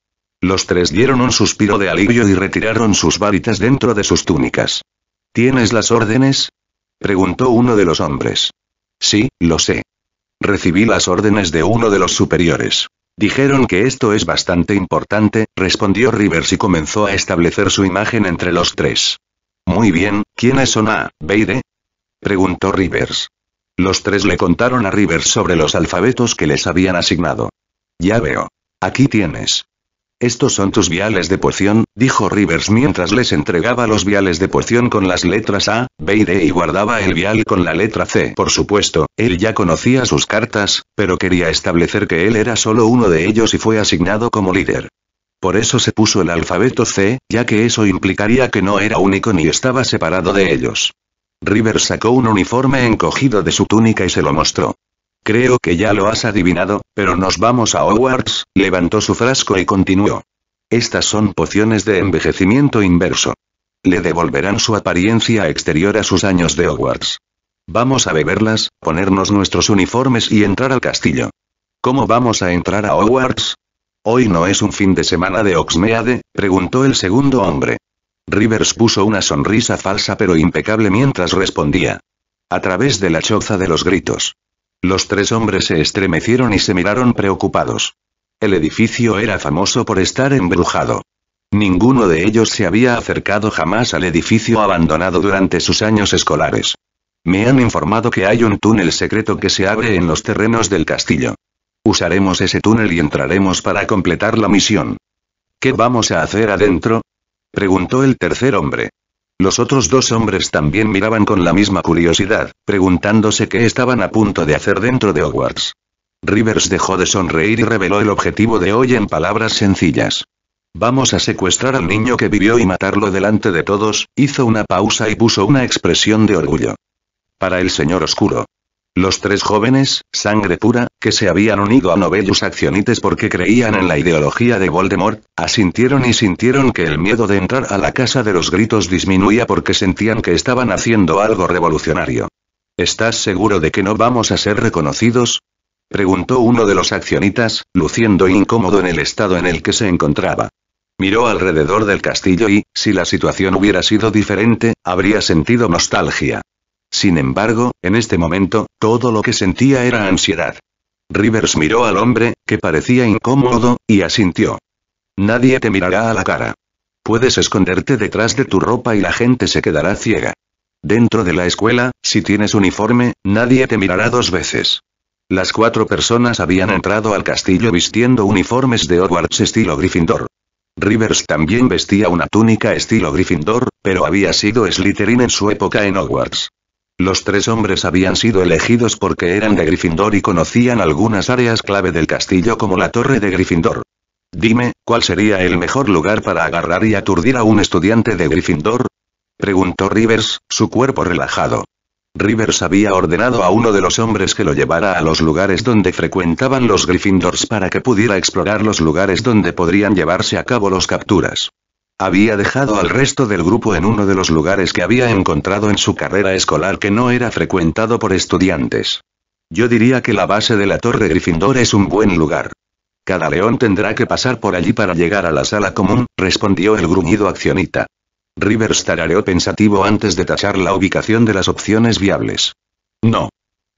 Los tres dieron un suspiro de alivio y retiraron sus varitas dentro de sus túnicas. ¿Tienes las órdenes? Preguntó uno de los hombres. Sí, lo sé. Recibí las órdenes de uno de los superiores. Dijeron que esto es bastante importante, respondió Rivers y comenzó a establecer su imagen entre los tres. Muy bien, ¿quiénes son A, B preguntó Rivers. Los tres le contaron a Rivers sobre los alfabetos que les habían asignado. Ya veo. Aquí tienes. Estos son tus viales de poción, dijo Rivers mientras les entregaba los viales de poción con las letras A, B y D y guardaba el vial con la letra C. Por supuesto, él ya conocía sus cartas, pero quería establecer que él era solo uno de ellos y fue asignado como líder. Por eso se puso el alfabeto C, ya que eso implicaría que no era único ni estaba separado de ellos. Rivers sacó un uniforme encogido de su túnica y se lo mostró. Creo que ya lo has adivinado, pero nos vamos a Hogwarts, levantó su frasco y continuó. Estas son pociones de envejecimiento inverso. Le devolverán su apariencia exterior a sus años de Hogwarts. Vamos a beberlas, ponernos nuestros uniformes y entrar al castillo. ¿Cómo vamos a entrar a Hogwarts? ¿Hoy no es un fin de semana de Oxmeade? preguntó el segundo hombre. Rivers puso una sonrisa falsa pero impecable mientras respondía. A través de la choza de los gritos. Los tres hombres se estremecieron y se miraron preocupados. El edificio era famoso por estar embrujado. Ninguno de ellos se había acercado jamás al edificio abandonado durante sus años escolares. Me han informado que hay un túnel secreto que se abre en los terrenos del castillo. Usaremos ese túnel y entraremos para completar la misión. ¿Qué vamos a hacer adentro? preguntó el tercer hombre. Los otros dos hombres también miraban con la misma curiosidad, preguntándose qué estaban a punto de hacer dentro de Hogwarts. Rivers dejó de sonreír y reveló el objetivo de hoy en palabras sencillas. Vamos a secuestrar al niño que vivió y matarlo delante de todos, hizo una pausa y puso una expresión de orgullo. Para el señor oscuro, los tres jóvenes, sangre pura, que se habían unido a Novellus accionites porque creían en la ideología de Voldemort, asintieron y sintieron que el miedo de entrar a la casa de los gritos disminuía porque sentían que estaban haciendo algo revolucionario. ¿Estás seguro de que no vamos a ser reconocidos? Preguntó uno de los accionitas, luciendo incómodo en el estado en el que se encontraba. Miró alrededor del castillo y, si la situación hubiera sido diferente, habría sentido nostalgia. Sin embargo, en este momento, todo lo que sentía era ansiedad. Rivers miró al hombre, que parecía incómodo, y asintió. Nadie te mirará a la cara. Puedes esconderte detrás de tu ropa y la gente se quedará ciega. Dentro de la escuela, si tienes uniforme, nadie te mirará dos veces. Las cuatro personas habían entrado al castillo vistiendo uniformes de Hogwarts estilo Gryffindor. Rivers también vestía una túnica estilo Gryffindor, pero había sido Slytherin en su época en Hogwarts. Los tres hombres habían sido elegidos porque eran de Gryffindor y conocían algunas áreas clave del castillo como la torre de Gryffindor. Dime, ¿cuál sería el mejor lugar para agarrar y aturdir a un estudiante de Gryffindor? Preguntó Rivers, su cuerpo relajado. Rivers había ordenado a uno de los hombres que lo llevara a los lugares donde frecuentaban los Gryffindors para que pudiera explorar los lugares donde podrían llevarse a cabo las capturas. Había dejado al resto del grupo en uno de los lugares que había encontrado en su carrera escolar que no era frecuentado por estudiantes. Yo diría que la base de la Torre Gryffindor es un buen lugar. Cada león tendrá que pasar por allí para llegar a la sala común, respondió el gruñido accionista. Rivers tarareó pensativo antes de tachar la ubicación de las opciones viables. No.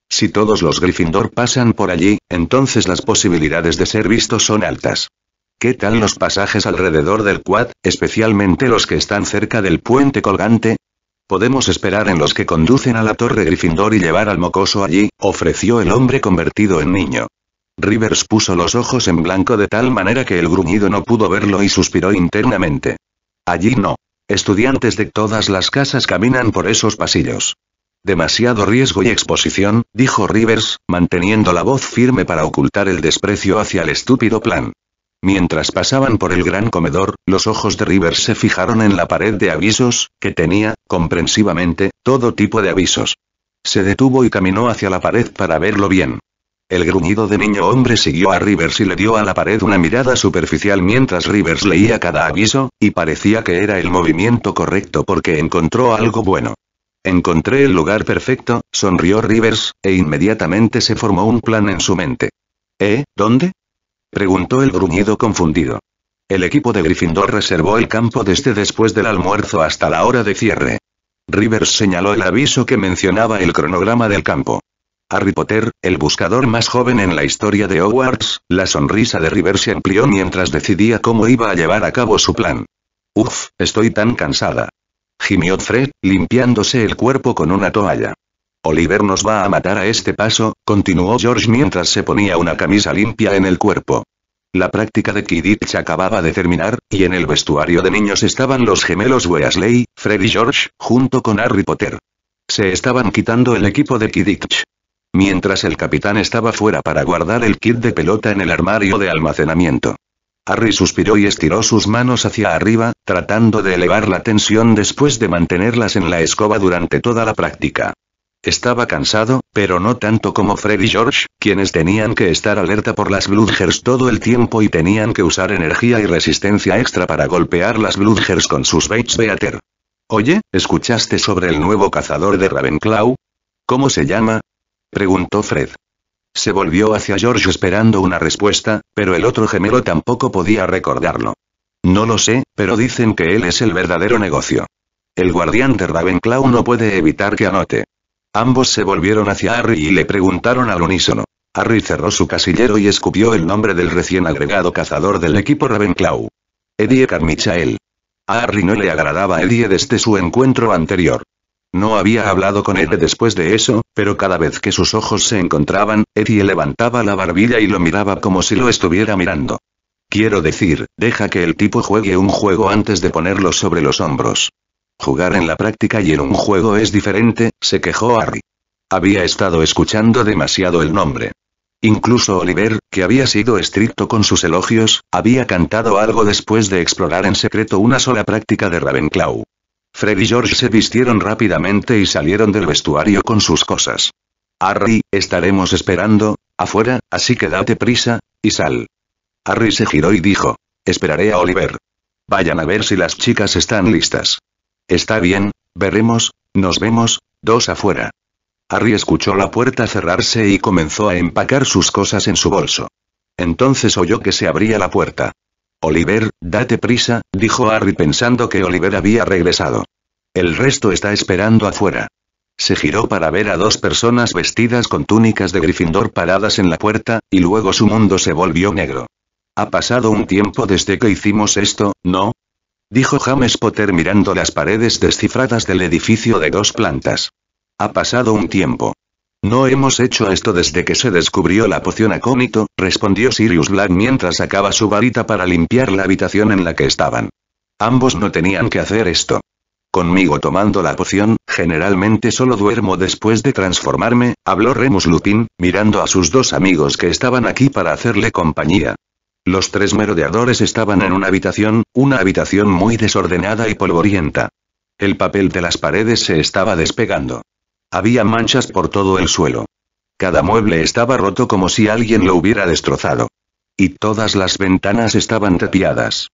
Si todos los Gryffindor pasan por allí, entonces las posibilidades de ser vistos son altas. ¿Qué tal los pasajes alrededor del quad, especialmente los que están cerca del puente colgante? Podemos esperar en los que conducen a la torre Gryffindor y llevar al mocoso allí, ofreció el hombre convertido en niño. Rivers puso los ojos en blanco de tal manera que el gruñido no pudo verlo y suspiró internamente. Allí no. Estudiantes de todas las casas caminan por esos pasillos. Demasiado riesgo y exposición, dijo Rivers, manteniendo la voz firme para ocultar el desprecio hacia el estúpido plan. Mientras pasaban por el gran comedor, los ojos de Rivers se fijaron en la pared de avisos, que tenía, comprensivamente, todo tipo de avisos. Se detuvo y caminó hacia la pared para verlo bien. El gruñido de niño hombre siguió a Rivers y le dio a la pared una mirada superficial mientras Rivers leía cada aviso, y parecía que era el movimiento correcto porque encontró algo bueno. Encontré el lugar perfecto, sonrió Rivers, e inmediatamente se formó un plan en su mente. ¿Eh? ¿Dónde? Preguntó el gruñido confundido. El equipo de Gryffindor reservó el campo desde este después del almuerzo hasta la hora de cierre. Rivers señaló el aviso que mencionaba el cronograma del campo. Harry Potter, el buscador más joven en la historia de Hogwarts, la sonrisa de Rivers se amplió mientras decidía cómo iba a llevar a cabo su plan. Uf, estoy tan cansada. Gimió Fred, limpiándose el cuerpo con una toalla. Oliver nos va a matar a este paso, continuó George mientras se ponía una camisa limpia en el cuerpo. La práctica de Kidditch acababa de terminar, y en el vestuario de niños estaban los gemelos Weasley, Fred y George, junto con Harry Potter. Se estaban quitando el equipo de Kidditch. Mientras el capitán estaba fuera para guardar el kit de pelota en el armario de almacenamiento. Harry suspiró y estiró sus manos hacia arriba, tratando de elevar la tensión después de mantenerlas en la escoba durante toda la práctica. Estaba cansado, pero no tanto como Fred y George, quienes tenían que estar alerta por las Bludgers todo el tiempo y tenían que usar energía y resistencia extra para golpear las Bludgers con sus Bates Beater. Oye, ¿escuchaste sobre el nuevo cazador de Ravenclaw? ¿Cómo se llama? preguntó Fred. Se volvió hacia George esperando una respuesta, pero el otro gemelo tampoco podía recordarlo. No lo sé, pero dicen que él es el verdadero negocio. El guardián de Ravenclaw no puede evitar que anote. Ambos se volvieron hacia Harry y le preguntaron al unísono. Harry cerró su casillero y escupió el nombre del recién agregado cazador del equipo Ravenclaw. Eddie Carmichael. A Harry no le agradaba Eddie desde su encuentro anterior. No había hablado con Eddie después de eso, pero cada vez que sus ojos se encontraban, Eddie levantaba la barbilla y lo miraba como si lo estuviera mirando. Quiero decir, deja que el tipo juegue un juego antes de ponerlo sobre los hombros. Jugar en la práctica y en un juego es diferente, se quejó Harry. Había estado escuchando demasiado el nombre. Incluso Oliver, que había sido estricto con sus elogios, había cantado algo después de explorar en secreto una sola práctica de Ravenclaw. Fred y George se vistieron rápidamente y salieron del vestuario con sus cosas. Harry, estaremos esperando, afuera, así que date prisa, y sal. Harry se giró y dijo, esperaré a Oliver. Vayan a ver si las chicas están listas. Está bien, veremos, nos vemos, dos afuera. Harry escuchó la puerta cerrarse y comenzó a empacar sus cosas en su bolso. Entonces oyó que se abría la puerta. Oliver, date prisa, dijo Harry pensando que Oliver había regresado. El resto está esperando afuera. Se giró para ver a dos personas vestidas con túnicas de Gryffindor paradas en la puerta, y luego su mundo se volvió negro. Ha pasado un tiempo desde que hicimos esto, ¿no? dijo James Potter mirando las paredes descifradas del edificio de dos plantas. Ha pasado un tiempo. No hemos hecho esto desde que se descubrió la poción acónito, respondió Sirius Black mientras sacaba su varita para limpiar la habitación en la que estaban. Ambos no tenían que hacer esto. Conmigo tomando la poción, generalmente solo duermo después de transformarme, habló Remus Lupin, mirando a sus dos amigos que estaban aquí para hacerle compañía. Los tres merodeadores estaban en una habitación, una habitación muy desordenada y polvorienta. El papel de las paredes se estaba despegando. Había manchas por todo el suelo. Cada mueble estaba roto como si alguien lo hubiera destrozado. Y todas las ventanas estaban tapiadas.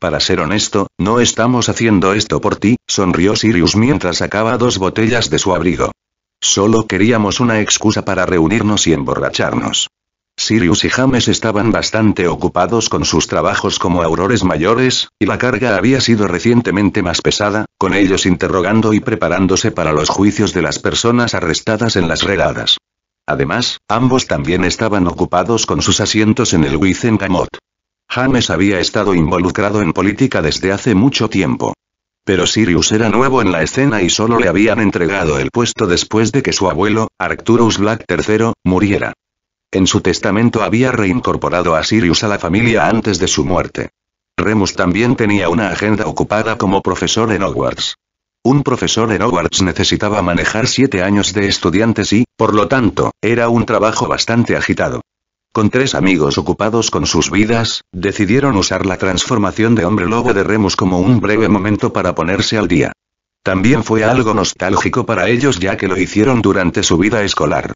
Para ser honesto, no estamos haciendo esto por ti, sonrió Sirius mientras sacaba dos botellas de su abrigo. Solo queríamos una excusa para reunirnos y emborracharnos. Sirius y James estaban bastante ocupados con sus trabajos como aurores mayores, y la carga había sido recientemente más pesada, con ellos interrogando y preparándose para los juicios de las personas arrestadas en las redadas. Además, ambos también estaban ocupados con sus asientos en el Wizengamot. James había estado involucrado en política desde hace mucho tiempo. Pero Sirius era nuevo en la escena y solo le habían entregado el puesto después de que su abuelo, Arcturus Black III, muriera. En su testamento había reincorporado a Sirius a la familia antes de su muerte. Remus también tenía una agenda ocupada como profesor en Hogwarts. Un profesor en Hogwarts necesitaba manejar siete años de estudiantes y, por lo tanto, era un trabajo bastante agitado. Con tres amigos ocupados con sus vidas, decidieron usar la transformación de hombre lobo de Remus como un breve momento para ponerse al día. También fue algo nostálgico para ellos ya que lo hicieron durante su vida escolar.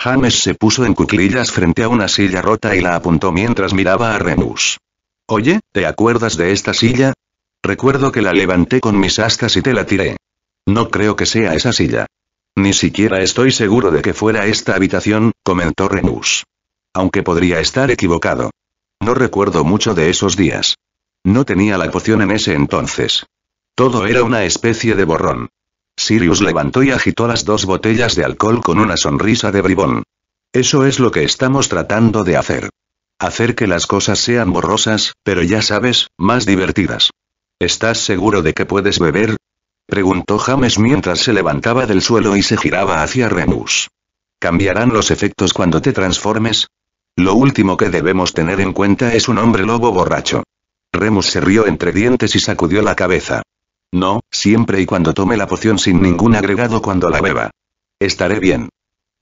James se puso en cuclillas frente a una silla rota y la apuntó mientras miraba a Remus. Oye, ¿te acuerdas de esta silla? Recuerdo que la levanté con mis astas y te la tiré. No creo que sea esa silla. Ni siquiera estoy seguro de que fuera esta habitación, comentó Remus. Aunque podría estar equivocado. No recuerdo mucho de esos días. No tenía la poción en ese entonces. Todo era una especie de borrón. Sirius levantó y agitó las dos botellas de alcohol con una sonrisa de bribón. Eso es lo que estamos tratando de hacer. Hacer que las cosas sean borrosas, pero ya sabes, más divertidas. ¿Estás seguro de que puedes beber? Preguntó James mientras se levantaba del suelo y se giraba hacia Remus. ¿Cambiarán los efectos cuando te transformes? Lo último que debemos tener en cuenta es un hombre lobo borracho. Remus se rió entre dientes y sacudió la cabeza. No, siempre y cuando tome la poción sin ningún agregado cuando la beba. Estaré bien.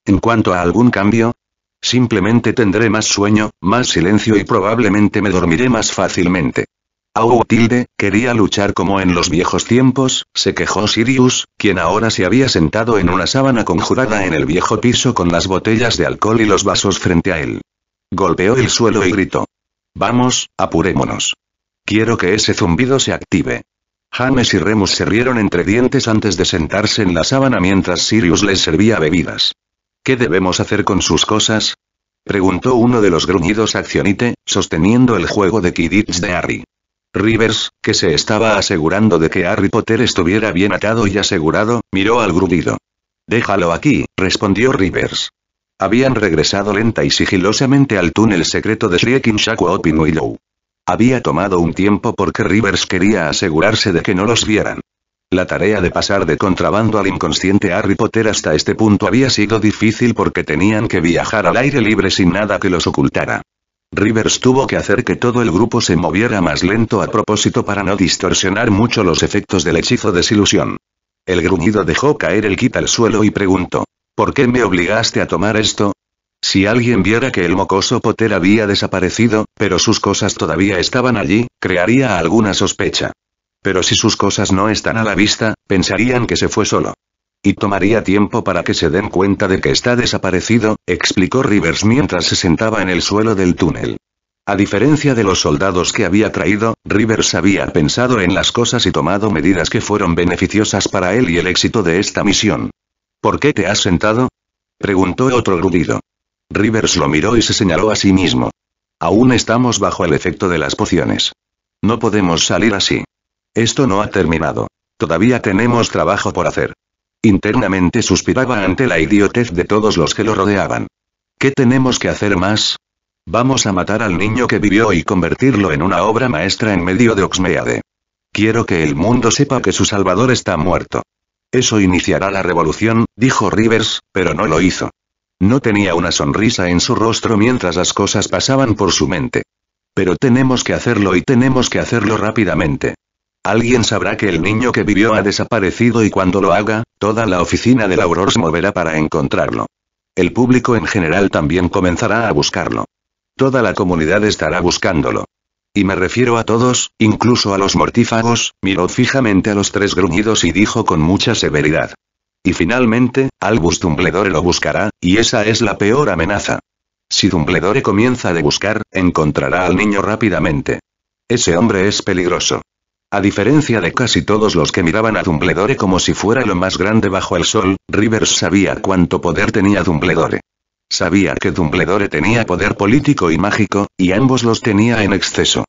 En cuanto a algún cambio, simplemente tendré más sueño, más silencio y probablemente me dormiré más fácilmente. Au tilde, quería luchar como en los viejos tiempos, se quejó Sirius, quien ahora se había sentado en una sábana conjurada en el viejo piso con las botellas de alcohol y los vasos frente a él. Golpeó el suelo y gritó. Vamos, apurémonos. Quiero que ese zumbido se active. James y Remus se rieron entre dientes antes de sentarse en la sábana mientras Sirius les servía bebidas. ¿Qué debemos hacer con sus cosas? Preguntó uno de los gruñidos accionite, sosteniendo el juego de kiddits de Harry. Rivers, que se estaba asegurando de que Harry Potter estuviera bien atado y asegurado, miró al gruñido. Déjalo aquí, respondió Rivers. Habían regresado lenta y sigilosamente al túnel secreto de Shrieking Shack Willow. Había tomado un tiempo porque Rivers quería asegurarse de que no los vieran. La tarea de pasar de contrabando al inconsciente Harry Potter hasta este punto había sido difícil porque tenían que viajar al aire libre sin nada que los ocultara. Rivers tuvo que hacer que todo el grupo se moviera más lento a propósito para no distorsionar mucho los efectos del hechizo desilusión. El gruñido dejó caer el kit al suelo y preguntó, ¿por qué me obligaste a tomar esto? Si alguien viera que el mocoso Potter había desaparecido, pero sus cosas todavía estaban allí, crearía alguna sospecha. Pero si sus cosas no están a la vista, pensarían que se fue solo. Y tomaría tiempo para que se den cuenta de que está desaparecido, explicó Rivers mientras se sentaba en el suelo del túnel. A diferencia de los soldados que había traído, Rivers había pensado en las cosas y tomado medidas que fueron beneficiosas para él y el éxito de esta misión. ¿Por qué te has sentado? preguntó otro gruñido. Rivers lo miró y se señaló a sí mismo. Aún estamos bajo el efecto de las pociones. No podemos salir así. Esto no ha terminado. Todavía tenemos trabajo por hacer. Internamente suspiraba ante la idiotez de todos los que lo rodeaban. ¿Qué tenemos que hacer más? Vamos a matar al niño que vivió y convertirlo en una obra maestra en medio de Oxmeade. Quiero que el mundo sepa que su salvador está muerto. Eso iniciará la revolución, dijo Rivers, pero no lo hizo. No tenía una sonrisa en su rostro mientras las cosas pasaban por su mente. Pero tenemos que hacerlo y tenemos que hacerlo rápidamente. Alguien sabrá que el niño que vivió ha desaparecido y cuando lo haga, toda la oficina del Auror se moverá para encontrarlo. El público en general también comenzará a buscarlo. Toda la comunidad estará buscándolo. Y me refiero a todos, incluso a los mortífagos, miró fijamente a los tres gruñidos y dijo con mucha severidad. Y finalmente, Albus Dumbledore lo buscará, y esa es la peor amenaza. Si Dumbledore comienza de buscar, encontrará al niño rápidamente. Ese hombre es peligroso. A diferencia de casi todos los que miraban a Dumbledore como si fuera lo más grande bajo el sol, Rivers sabía cuánto poder tenía Dumbledore. Sabía que Dumbledore tenía poder político y mágico, y ambos los tenía en exceso.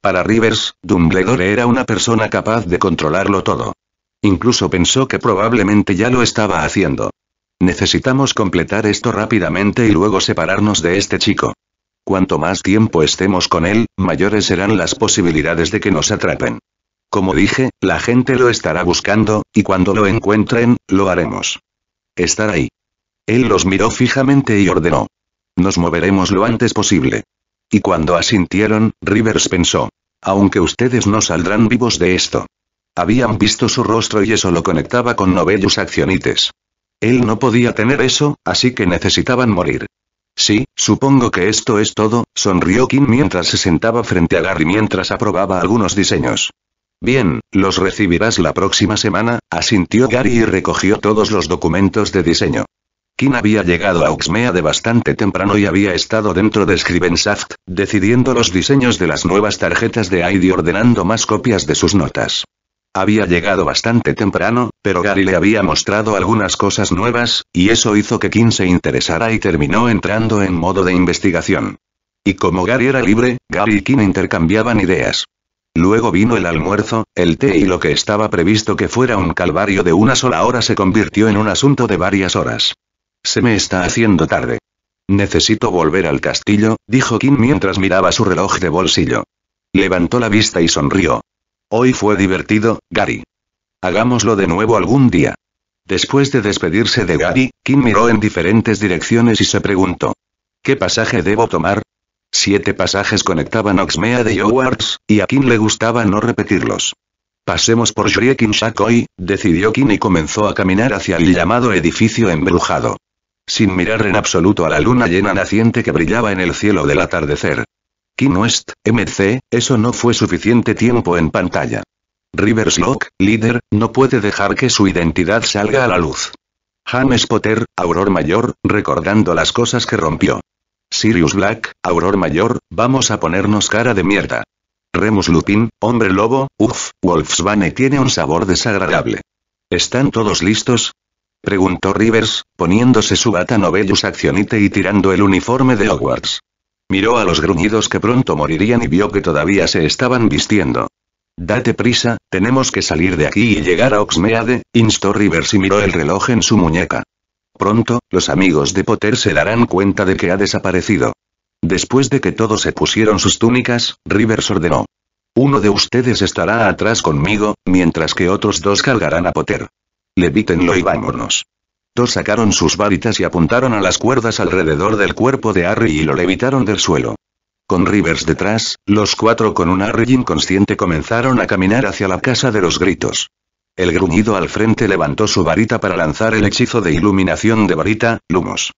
Para Rivers, Dumbledore era una persona capaz de controlarlo todo. Incluso pensó que probablemente ya lo estaba haciendo. Necesitamos completar esto rápidamente y luego separarnos de este chico. Cuanto más tiempo estemos con él, mayores serán las posibilidades de que nos atrapen. Como dije, la gente lo estará buscando, y cuando lo encuentren, lo haremos. Estar ahí. Él los miró fijamente y ordenó. Nos moveremos lo antes posible. Y cuando asintieron, Rivers pensó. Aunque ustedes no saldrán vivos de esto. Habían visto su rostro y eso lo conectaba con Novellus Accionites. Él no podía tener eso, así que necesitaban morir. Sí, supongo que esto es todo, sonrió Kim mientras se sentaba frente a Gary mientras aprobaba algunos diseños. Bien, los recibirás la próxima semana, asintió Gary y recogió todos los documentos de diseño. Kim había llegado a Oxmea de bastante temprano y había estado dentro de Scribenshaft, decidiendo los diseños de las nuevas tarjetas de ID y ordenando más copias de sus notas. Había llegado bastante temprano, pero Gary le había mostrado algunas cosas nuevas, y eso hizo que Kim se interesara y terminó entrando en modo de investigación. Y como Gary era libre, Gary y Kim intercambiaban ideas. Luego vino el almuerzo, el té y lo que estaba previsto que fuera un calvario de una sola hora se convirtió en un asunto de varias horas. Se me está haciendo tarde. Necesito volver al castillo, dijo Kim mientras miraba su reloj de bolsillo. Levantó la vista y sonrió. Hoy fue divertido, Gary. Hagámoslo de nuevo algún día. Después de despedirse de Gary, Kim miró en diferentes direcciones y se preguntó. ¿Qué pasaje debo tomar? Siete pasajes conectaban Oxmea de Hogwarts, y a Kim le gustaba no repetirlos. Pasemos por Shrieking hoy, decidió Kim y comenzó a caminar hacia el llamado edificio embrujado. Sin mirar en absoluto a la luna llena naciente que brillaba en el cielo del atardecer. No West, MC, eso no fue suficiente tiempo en pantalla. Rivers Locke, líder, no puede dejar que su identidad salga a la luz. James Potter, Auror Mayor, recordando las cosas que rompió. Sirius Black, Auror Mayor, vamos a ponernos cara de mierda. Remus Lupin, Hombre Lobo, uff, Wolfsbane tiene un sabor desagradable. ¿Están todos listos? Preguntó Rivers, poniéndose su bata Novellus Accionite y tirando el uniforme de Hogwarts. Miró a los gruñidos que pronto morirían y vio que todavía se estaban vistiendo. Date prisa, tenemos que salir de aquí y llegar a Oxmeade, instó Rivers y miró el reloj en su muñeca. Pronto, los amigos de Potter se darán cuenta de que ha desaparecido. Después de que todos se pusieron sus túnicas, Rivers ordenó. Uno de ustedes estará atrás conmigo, mientras que otros dos cargarán a Potter. Levítenlo y vámonos. Dos sacaron sus varitas y apuntaron a las cuerdas alrededor del cuerpo de Harry y lo levitaron del suelo. Con Rivers detrás, los cuatro con un Harry inconsciente comenzaron a caminar hacia la casa de los gritos. El gruñido al frente levantó su varita para lanzar el hechizo de iluminación de varita, Lumos.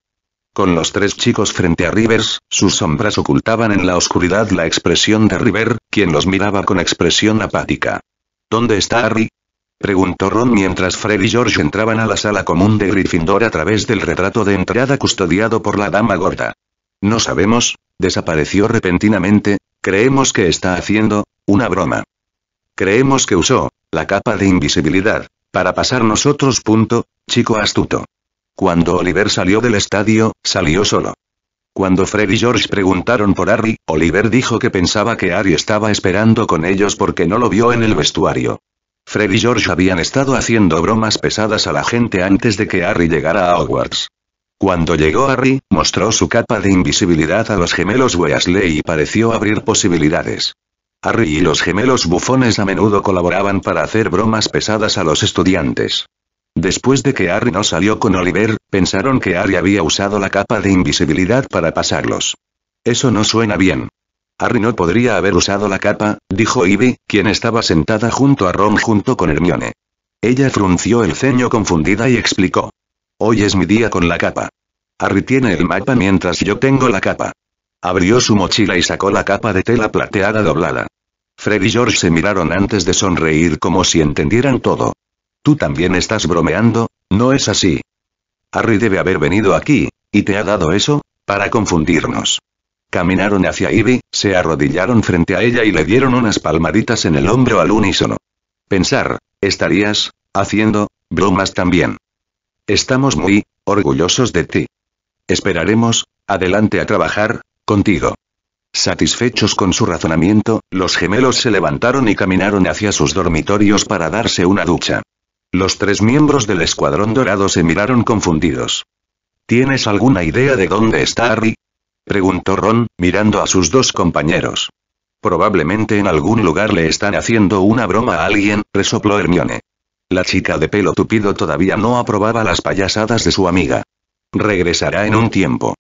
Con los tres chicos frente a Rivers, sus sombras ocultaban en la oscuridad la expresión de River, quien los miraba con expresión apática. ¿Dónde está Harry? Preguntó Ron mientras Fred y George entraban a la sala común de Gryffindor a través del retrato de entrada custodiado por la dama gorda. No sabemos, desapareció repentinamente, creemos que está haciendo, una broma. Creemos que usó, la capa de invisibilidad, para pasar nosotros. Punto, chico astuto. Cuando Oliver salió del estadio, salió solo. Cuando Fred y George preguntaron por Harry, Oliver dijo que pensaba que Harry estaba esperando con ellos porque no lo vio en el vestuario. Fred y George habían estado haciendo bromas pesadas a la gente antes de que Harry llegara a Hogwarts. Cuando llegó Harry, mostró su capa de invisibilidad a los gemelos Weasley y pareció abrir posibilidades. Harry y los gemelos bufones a menudo colaboraban para hacer bromas pesadas a los estudiantes. Después de que Harry no salió con Oliver, pensaron que Harry había usado la capa de invisibilidad para pasarlos. Eso no suena bien. Harry no podría haber usado la capa, dijo Ivy, quien estaba sentada junto a Ron junto con Hermione. Ella frunció el ceño confundida y explicó. Hoy es mi día con la capa. Harry tiene el mapa mientras yo tengo la capa. Abrió su mochila y sacó la capa de tela plateada doblada. Fred y George se miraron antes de sonreír como si entendieran todo. ¿Tú también estás bromeando? No es así. Harry debe haber venido aquí, y te ha dado eso, para confundirnos. Caminaron hacia Ivy, se arrodillaron frente a ella y le dieron unas palmaditas en el hombro al unísono. Pensar, estarías, haciendo, bromas también. Estamos muy, orgullosos de ti. Esperaremos, adelante a trabajar, contigo. Satisfechos con su razonamiento, los gemelos se levantaron y caminaron hacia sus dormitorios para darse una ducha. Los tres miembros del Escuadrón Dorado se miraron confundidos. ¿Tienes alguna idea de dónde está Harry? preguntó Ron, mirando a sus dos compañeros. Probablemente en algún lugar le están haciendo una broma a alguien, resopló Hermione. La chica de pelo tupido todavía no aprobaba las payasadas de su amiga. Regresará en un tiempo.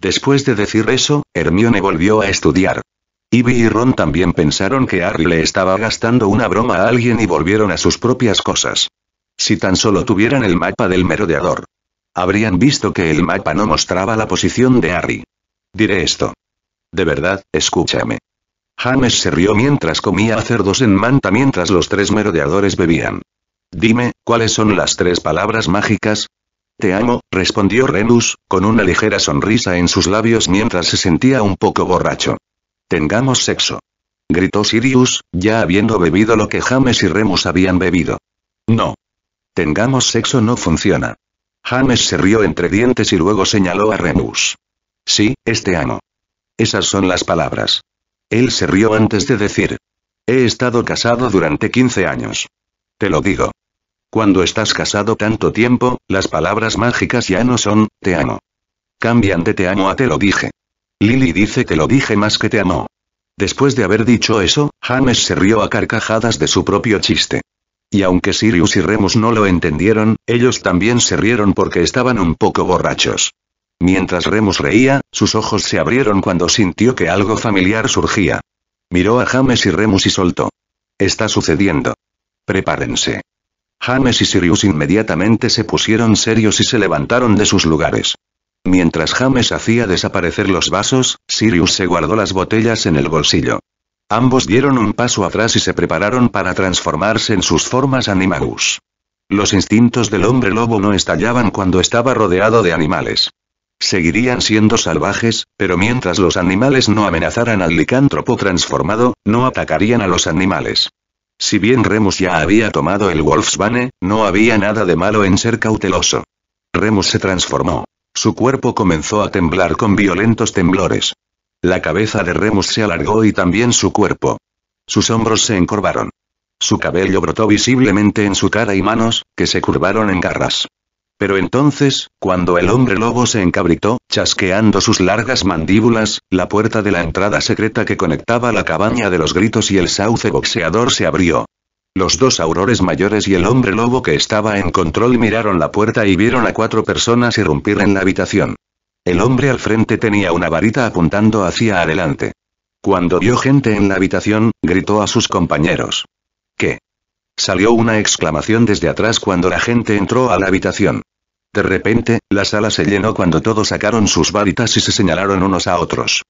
Después de decir eso, Hermione volvió a estudiar. Ivy y Ron también pensaron que Harry le estaba gastando una broma a alguien y volvieron a sus propias cosas. Si tan solo tuvieran el mapa del merodeador. Habrían visto que el mapa no mostraba la posición de Harry. Diré esto. De verdad, escúchame. James se rió mientras comía cerdos en manta mientras los tres merodeadores bebían. Dime, ¿cuáles son las tres palabras mágicas? Te amo, respondió Remus, con una ligera sonrisa en sus labios mientras se sentía un poco borracho. Tengamos sexo. Gritó Sirius, ya habiendo bebido lo que James y Remus habían bebido. No. Tengamos sexo no funciona. James se rió entre dientes y luego señaló a Remus. Sí, este amo. Esas son las palabras. Él se rió antes de decir. He estado casado durante 15 años. Te lo digo. Cuando estás casado tanto tiempo, las palabras mágicas ya no son, te amo. Cambian de te amo a te lo dije. Lily dice que lo dije más que te amo. Después de haber dicho eso, James se rió a carcajadas de su propio chiste. Y aunque Sirius y Remus no lo entendieron, ellos también se rieron porque estaban un poco borrachos. Mientras Remus reía, sus ojos se abrieron cuando sintió que algo familiar surgía. Miró a James y Remus y soltó. Está sucediendo. Prepárense. James y Sirius inmediatamente se pusieron serios y se levantaron de sus lugares. Mientras James hacía desaparecer los vasos, Sirius se guardó las botellas en el bolsillo. Ambos dieron un paso atrás y se prepararon para transformarse en sus formas animagus. Los instintos del hombre lobo no estallaban cuando estaba rodeado de animales. Seguirían siendo salvajes, pero mientras los animales no amenazaran al licántropo transformado, no atacarían a los animales. Si bien Remus ya había tomado el Wolfsbane, no había nada de malo en ser cauteloso. Remus se transformó. Su cuerpo comenzó a temblar con violentos temblores. La cabeza de Remus se alargó y también su cuerpo. Sus hombros se encorvaron. Su cabello brotó visiblemente en su cara y manos, que se curvaron en garras. Pero entonces, cuando el hombre lobo se encabritó, chasqueando sus largas mandíbulas, la puerta de la entrada secreta que conectaba la cabaña de los gritos y el sauce boxeador se abrió. Los dos aurores mayores y el hombre lobo que estaba en control miraron la puerta y vieron a cuatro personas irrumpir en la habitación. El hombre al frente tenía una varita apuntando hacia adelante. Cuando vio gente en la habitación, gritó a sus compañeros. ¿Qué? Salió una exclamación desde atrás cuando la gente entró a la habitación. De repente, la sala se llenó cuando todos sacaron sus varitas y se señalaron unos a otros.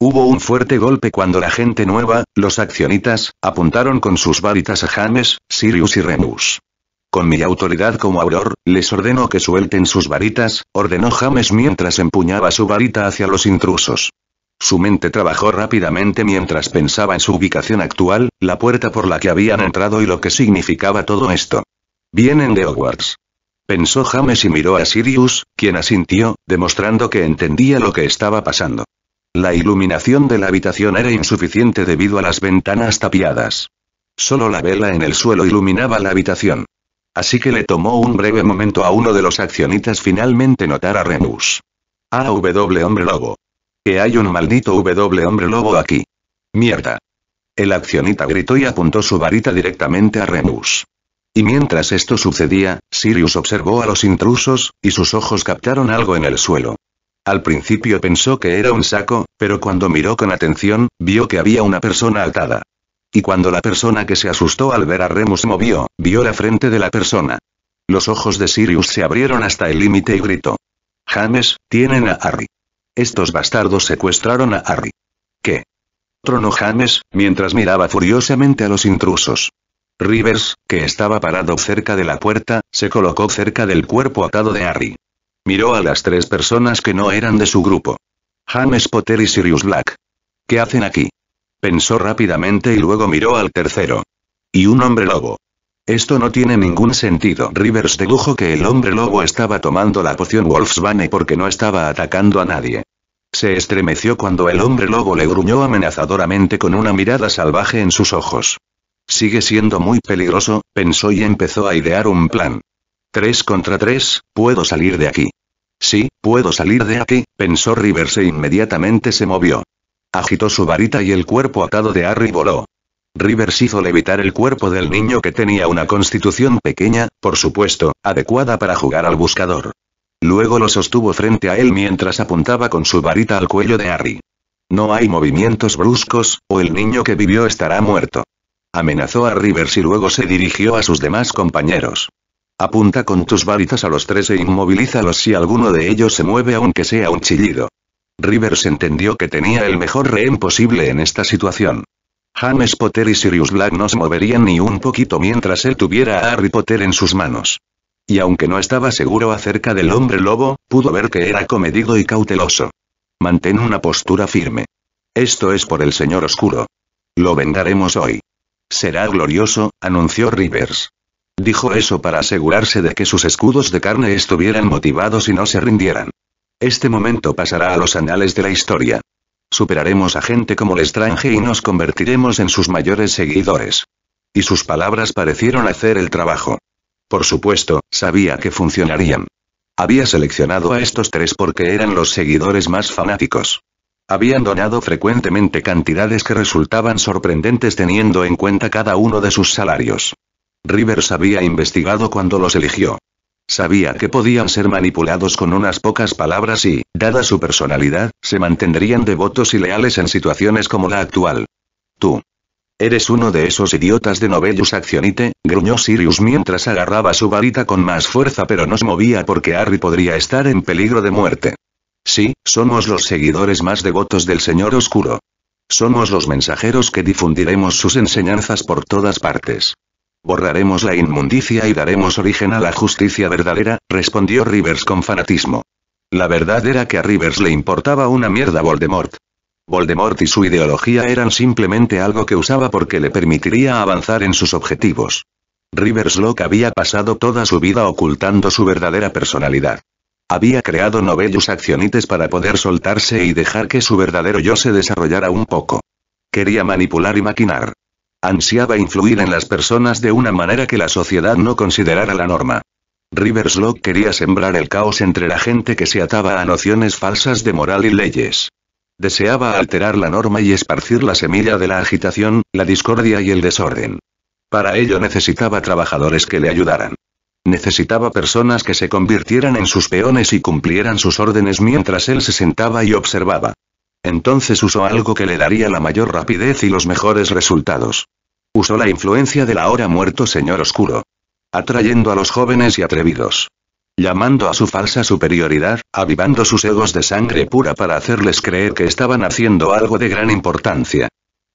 Hubo un fuerte golpe cuando la gente nueva, los accionitas, apuntaron con sus varitas a James, Sirius y Remus. Con mi autoridad como auror, les ordeno que suelten sus varitas, ordenó James mientras empuñaba su varita hacia los intrusos. Su mente trabajó rápidamente mientras pensaba en su ubicación actual, la puerta por la que habían entrado y lo que significaba todo esto. Vienen de Hogwarts. Pensó James y miró a Sirius, quien asintió, demostrando que entendía lo que estaba pasando. La iluminación de la habitación era insuficiente debido a las ventanas tapiadas. Solo la vela en el suelo iluminaba la habitación. Así que le tomó un breve momento a uno de los accionistas finalmente notar a Remus. AW Hombre Lobo. Que hay un maldito W hombre lobo aquí. Mierda. El accionita gritó y apuntó su varita directamente a Remus. Y mientras esto sucedía, Sirius observó a los intrusos, y sus ojos captaron algo en el suelo. Al principio pensó que era un saco, pero cuando miró con atención, vio que había una persona atada. Y cuando la persona que se asustó al ver a Remus movió, vio la frente de la persona. Los ojos de Sirius se abrieron hasta el límite y gritó. James, tienen a Harry. Estos bastardos secuestraron a Harry. ¿Qué? Tronó James, mientras miraba furiosamente a los intrusos. Rivers, que estaba parado cerca de la puerta, se colocó cerca del cuerpo atado de Harry. Miró a las tres personas que no eran de su grupo. James Potter y Sirius Black. ¿Qué hacen aquí? Pensó rápidamente y luego miró al tercero. Y un hombre lobo. Esto no tiene ningún sentido. Rivers dedujo que el hombre lobo estaba tomando la poción Wolfsbane porque no estaba atacando a nadie. Se estremeció cuando el hombre lobo le gruñó amenazadoramente con una mirada salvaje en sus ojos. Sigue siendo muy peligroso, pensó y empezó a idear un plan. Tres contra tres, puedo salir de aquí. Sí, puedo salir de aquí, pensó Rivers e inmediatamente se movió. Agitó su varita y el cuerpo atado de Harry voló. Rivers hizo levitar el cuerpo del niño que tenía una constitución pequeña, por supuesto, adecuada para jugar al buscador. Luego lo sostuvo frente a él mientras apuntaba con su varita al cuello de Harry. No hay movimientos bruscos, o el niño que vivió estará muerto. Amenazó a Rivers y luego se dirigió a sus demás compañeros. Apunta con tus varitas a los tres e inmovilízalos si alguno de ellos se mueve aunque sea un chillido. Rivers entendió que tenía el mejor rehén posible en esta situación. James Potter y Sirius Black no se moverían ni un poquito mientras él tuviera a Harry Potter en sus manos. Y aunque no estaba seguro acerca del hombre lobo, pudo ver que era comedido y cauteloso. Mantén una postura firme. Esto es por el Señor Oscuro. Lo vendaremos hoy. Será glorioso, anunció Rivers. Dijo eso para asegurarse de que sus escudos de carne estuvieran motivados y no se rindieran. Este momento pasará a los anales de la historia. Superaremos a gente como el extranje y nos convertiremos en sus mayores seguidores. Y sus palabras parecieron hacer el trabajo. Por supuesto, sabía que funcionarían. Había seleccionado a estos tres porque eran los seguidores más fanáticos. Habían donado frecuentemente cantidades que resultaban sorprendentes teniendo en cuenta cada uno de sus salarios. Rivers había investigado cuando los eligió. Sabía que podían ser manipulados con unas pocas palabras y, dada su personalidad, se mantendrían devotos y leales en situaciones como la actual. Tú. Eres uno de esos idiotas de Novellus Accionite, gruñó Sirius mientras agarraba su varita con más fuerza pero no se movía porque Harry podría estar en peligro de muerte. Sí, somos los seguidores más devotos del Señor Oscuro. Somos los mensajeros que difundiremos sus enseñanzas por todas partes. Borraremos la inmundicia y daremos origen a la justicia verdadera, respondió Rivers con fanatismo. La verdad era que a Rivers le importaba una mierda Voldemort. Voldemort y su ideología eran simplemente algo que usaba porque le permitiría avanzar en sus objetivos. Rivers Locke había pasado toda su vida ocultando su verdadera personalidad. Había creado novellos accionites para poder soltarse y dejar que su verdadero yo se desarrollara un poco. Quería manipular y maquinar. Ansiaba influir en las personas de una manera que la sociedad no considerara la norma. Riverslock quería sembrar el caos entre la gente que se ataba a nociones falsas de moral y leyes. Deseaba alterar la norma y esparcir la semilla de la agitación, la discordia y el desorden. Para ello necesitaba trabajadores que le ayudaran. Necesitaba personas que se convirtieran en sus peones y cumplieran sus órdenes mientras él se sentaba y observaba. Entonces usó algo que le daría la mayor rapidez y los mejores resultados. Usó la influencia del ahora muerto señor oscuro. Atrayendo a los jóvenes y atrevidos. Llamando a su falsa superioridad, avivando sus egos de sangre pura para hacerles creer que estaban haciendo algo de gran importancia.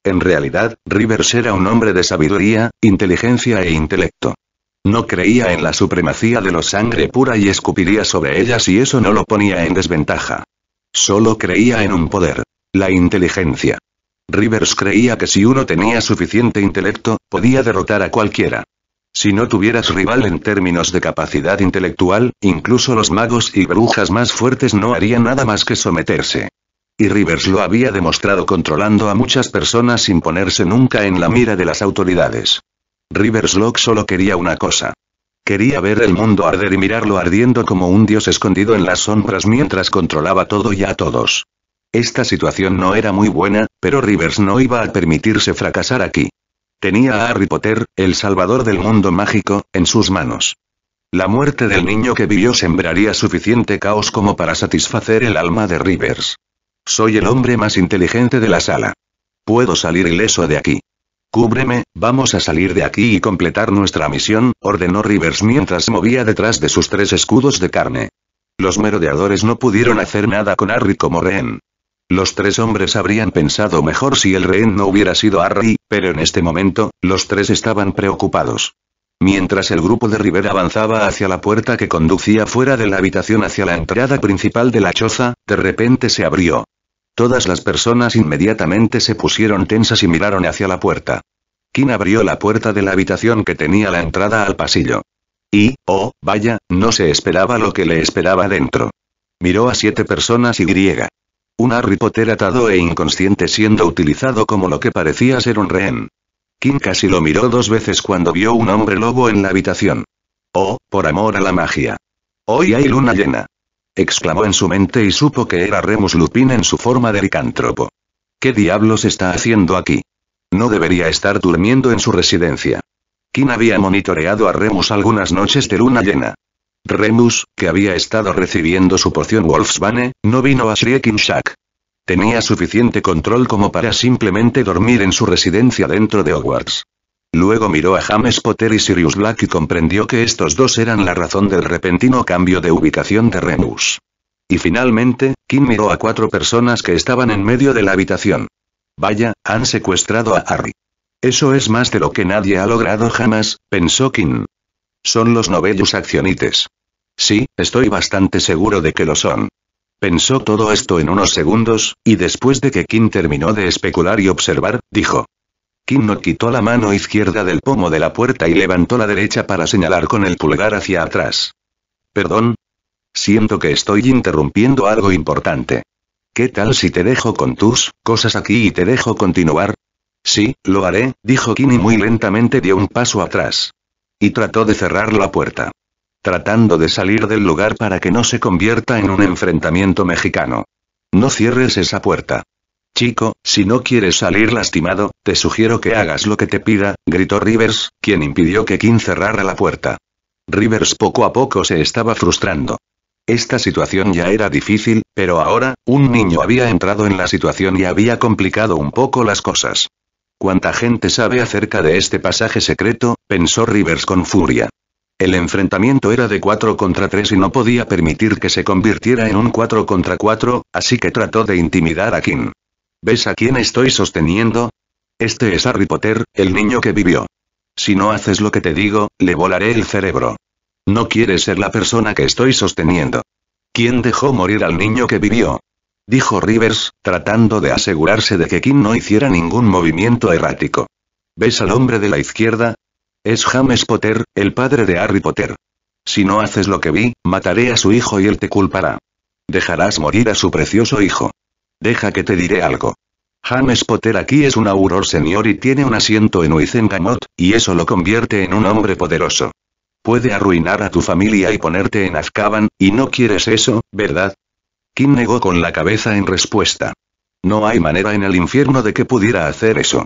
En realidad, Rivers era un hombre de sabiduría, inteligencia e intelecto. No creía en la supremacía de los sangre pura y escupiría sobre ellas si eso no lo ponía en desventaja. Solo creía en un poder. La inteligencia. Rivers creía que si uno tenía suficiente intelecto, podía derrotar a cualquiera. Si no tuvieras rival en términos de capacidad intelectual, incluso los magos y brujas más fuertes no harían nada más que someterse. Y Rivers lo había demostrado controlando a muchas personas sin ponerse nunca en la mira de las autoridades. Rivers Locke solo quería una cosa. Quería ver el mundo arder y mirarlo ardiendo como un dios escondido en las sombras mientras controlaba todo y a todos. Esta situación no era muy buena, pero Rivers no iba a permitirse fracasar aquí. Tenía a Harry Potter, el salvador del mundo mágico, en sus manos. La muerte del niño que vivió sembraría suficiente caos como para satisfacer el alma de Rivers. Soy el hombre más inteligente de la sala. Puedo salir ileso de aquí. Cúbreme, vamos a salir de aquí y completar nuestra misión, ordenó Rivers mientras movía detrás de sus tres escudos de carne. Los merodeadores no pudieron hacer nada con Harry como rehén. Los tres hombres habrían pensado mejor si el rehén no hubiera sido Harry, pero en este momento, los tres estaban preocupados. Mientras el grupo de Rivera avanzaba hacia la puerta que conducía fuera de la habitación hacia la entrada principal de la choza, de repente se abrió. Todas las personas inmediatamente se pusieron tensas y miraron hacia la puerta. Kim abrió la puerta de la habitación que tenía la entrada al pasillo. Y, oh, vaya, no se esperaba lo que le esperaba dentro. Miró a siete personas y griega. Un Harry Potter atado e inconsciente siendo utilizado como lo que parecía ser un rehén. Kim casi lo miró dos veces cuando vio un hombre lobo en la habitación. Oh, por amor a la magia. Hoy hay luna llena. Exclamó en su mente y supo que era Remus Lupin en su forma de licántropo. ¿Qué diablos está haciendo aquí? No debería estar durmiendo en su residencia. Kim había monitoreado a Remus algunas noches de luna llena. Remus, que había estado recibiendo su porción Wolfsbane, no vino a Shrieking Shack. Tenía suficiente control como para simplemente dormir en su residencia dentro de Hogwarts. Luego miró a James Potter y Sirius Black y comprendió que estos dos eran la razón del repentino cambio de ubicación de Remus. Y finalmente, Kim miró a cuatro personas que estaban en medio de la habitación. Vaya, han secuestrado a Harry. Eso es más de lo que nadie ha logrado jamás, pensó Kim. Son los Novellus accionites. Sí, estoy bastante seguro de que lo son. Pensó todo esto en unos segundos, y después de que Kim terminó de especular y observar, dijo. Kim no quitó la mano izquierda del pomo de la puerta y levantó la derecha para señalar con el pulgar hacia atrás. Perdón. Siento que estoy interrumpiendo algo importante. ¿Qué tal si te dejo con tus cosas aquí y te dejo continuar? Sí, lo haré, dijo Kim y muy lentamente dio un paso atrás y trató de cerrar la puerta. Tratando de salir del lugar para que no se convierta en un enfrentamiento mexicano. No cierres esa puerta. Chico, si no quieres salir lastimado, te sugiero que hagas lo que te pida, gritó Rivers, quien impidió que King cerrara la puerta. Rivers poco a poco se estaba frustrando. Esta situación ya era difícil, pero ahora, un niño había entrado en la situación y había complicado un poco las cosas. Cuánta gente sabe acerca de este pasaje secreto, pensó Rivers con furia. El enfrentamiento era de 4 contra 3 y no podía permitir que se convirtiera en un 4 contra 4, así que trató de intimidar a King. ¿Ves a quién estoy sosteniendo? Este es Harry Potter, el niño que vivió. Si no haces lo que te digo, le volaré el cerebro. No quieres ser la persona que estoy sosteniendo. ¿Quién dejó morir al niño que vivió? dijo Rivers, tratando de asegurarse de que Kim no hiciera ningún movimiento errático. ¿Ves al hombre de la izquierda? Es James Potter, el padre de Harry Potter. Si no haces lo que vi, mataré a su hijo y él te culpará. Dejarás morir a su precioso hijo. Deja que te diré algo. James Potter aquí es un auror señor y tiene un asiento en Wizengamot, y eso lo convierte en un hombre poderoso. Puede arruinar a tu familia y ponerte en Azkaban, y no quieres eso, ¿verdad? Kim negó con la cabeza en respuesta. No hay manera en el infierno de que pudiera hacer eso.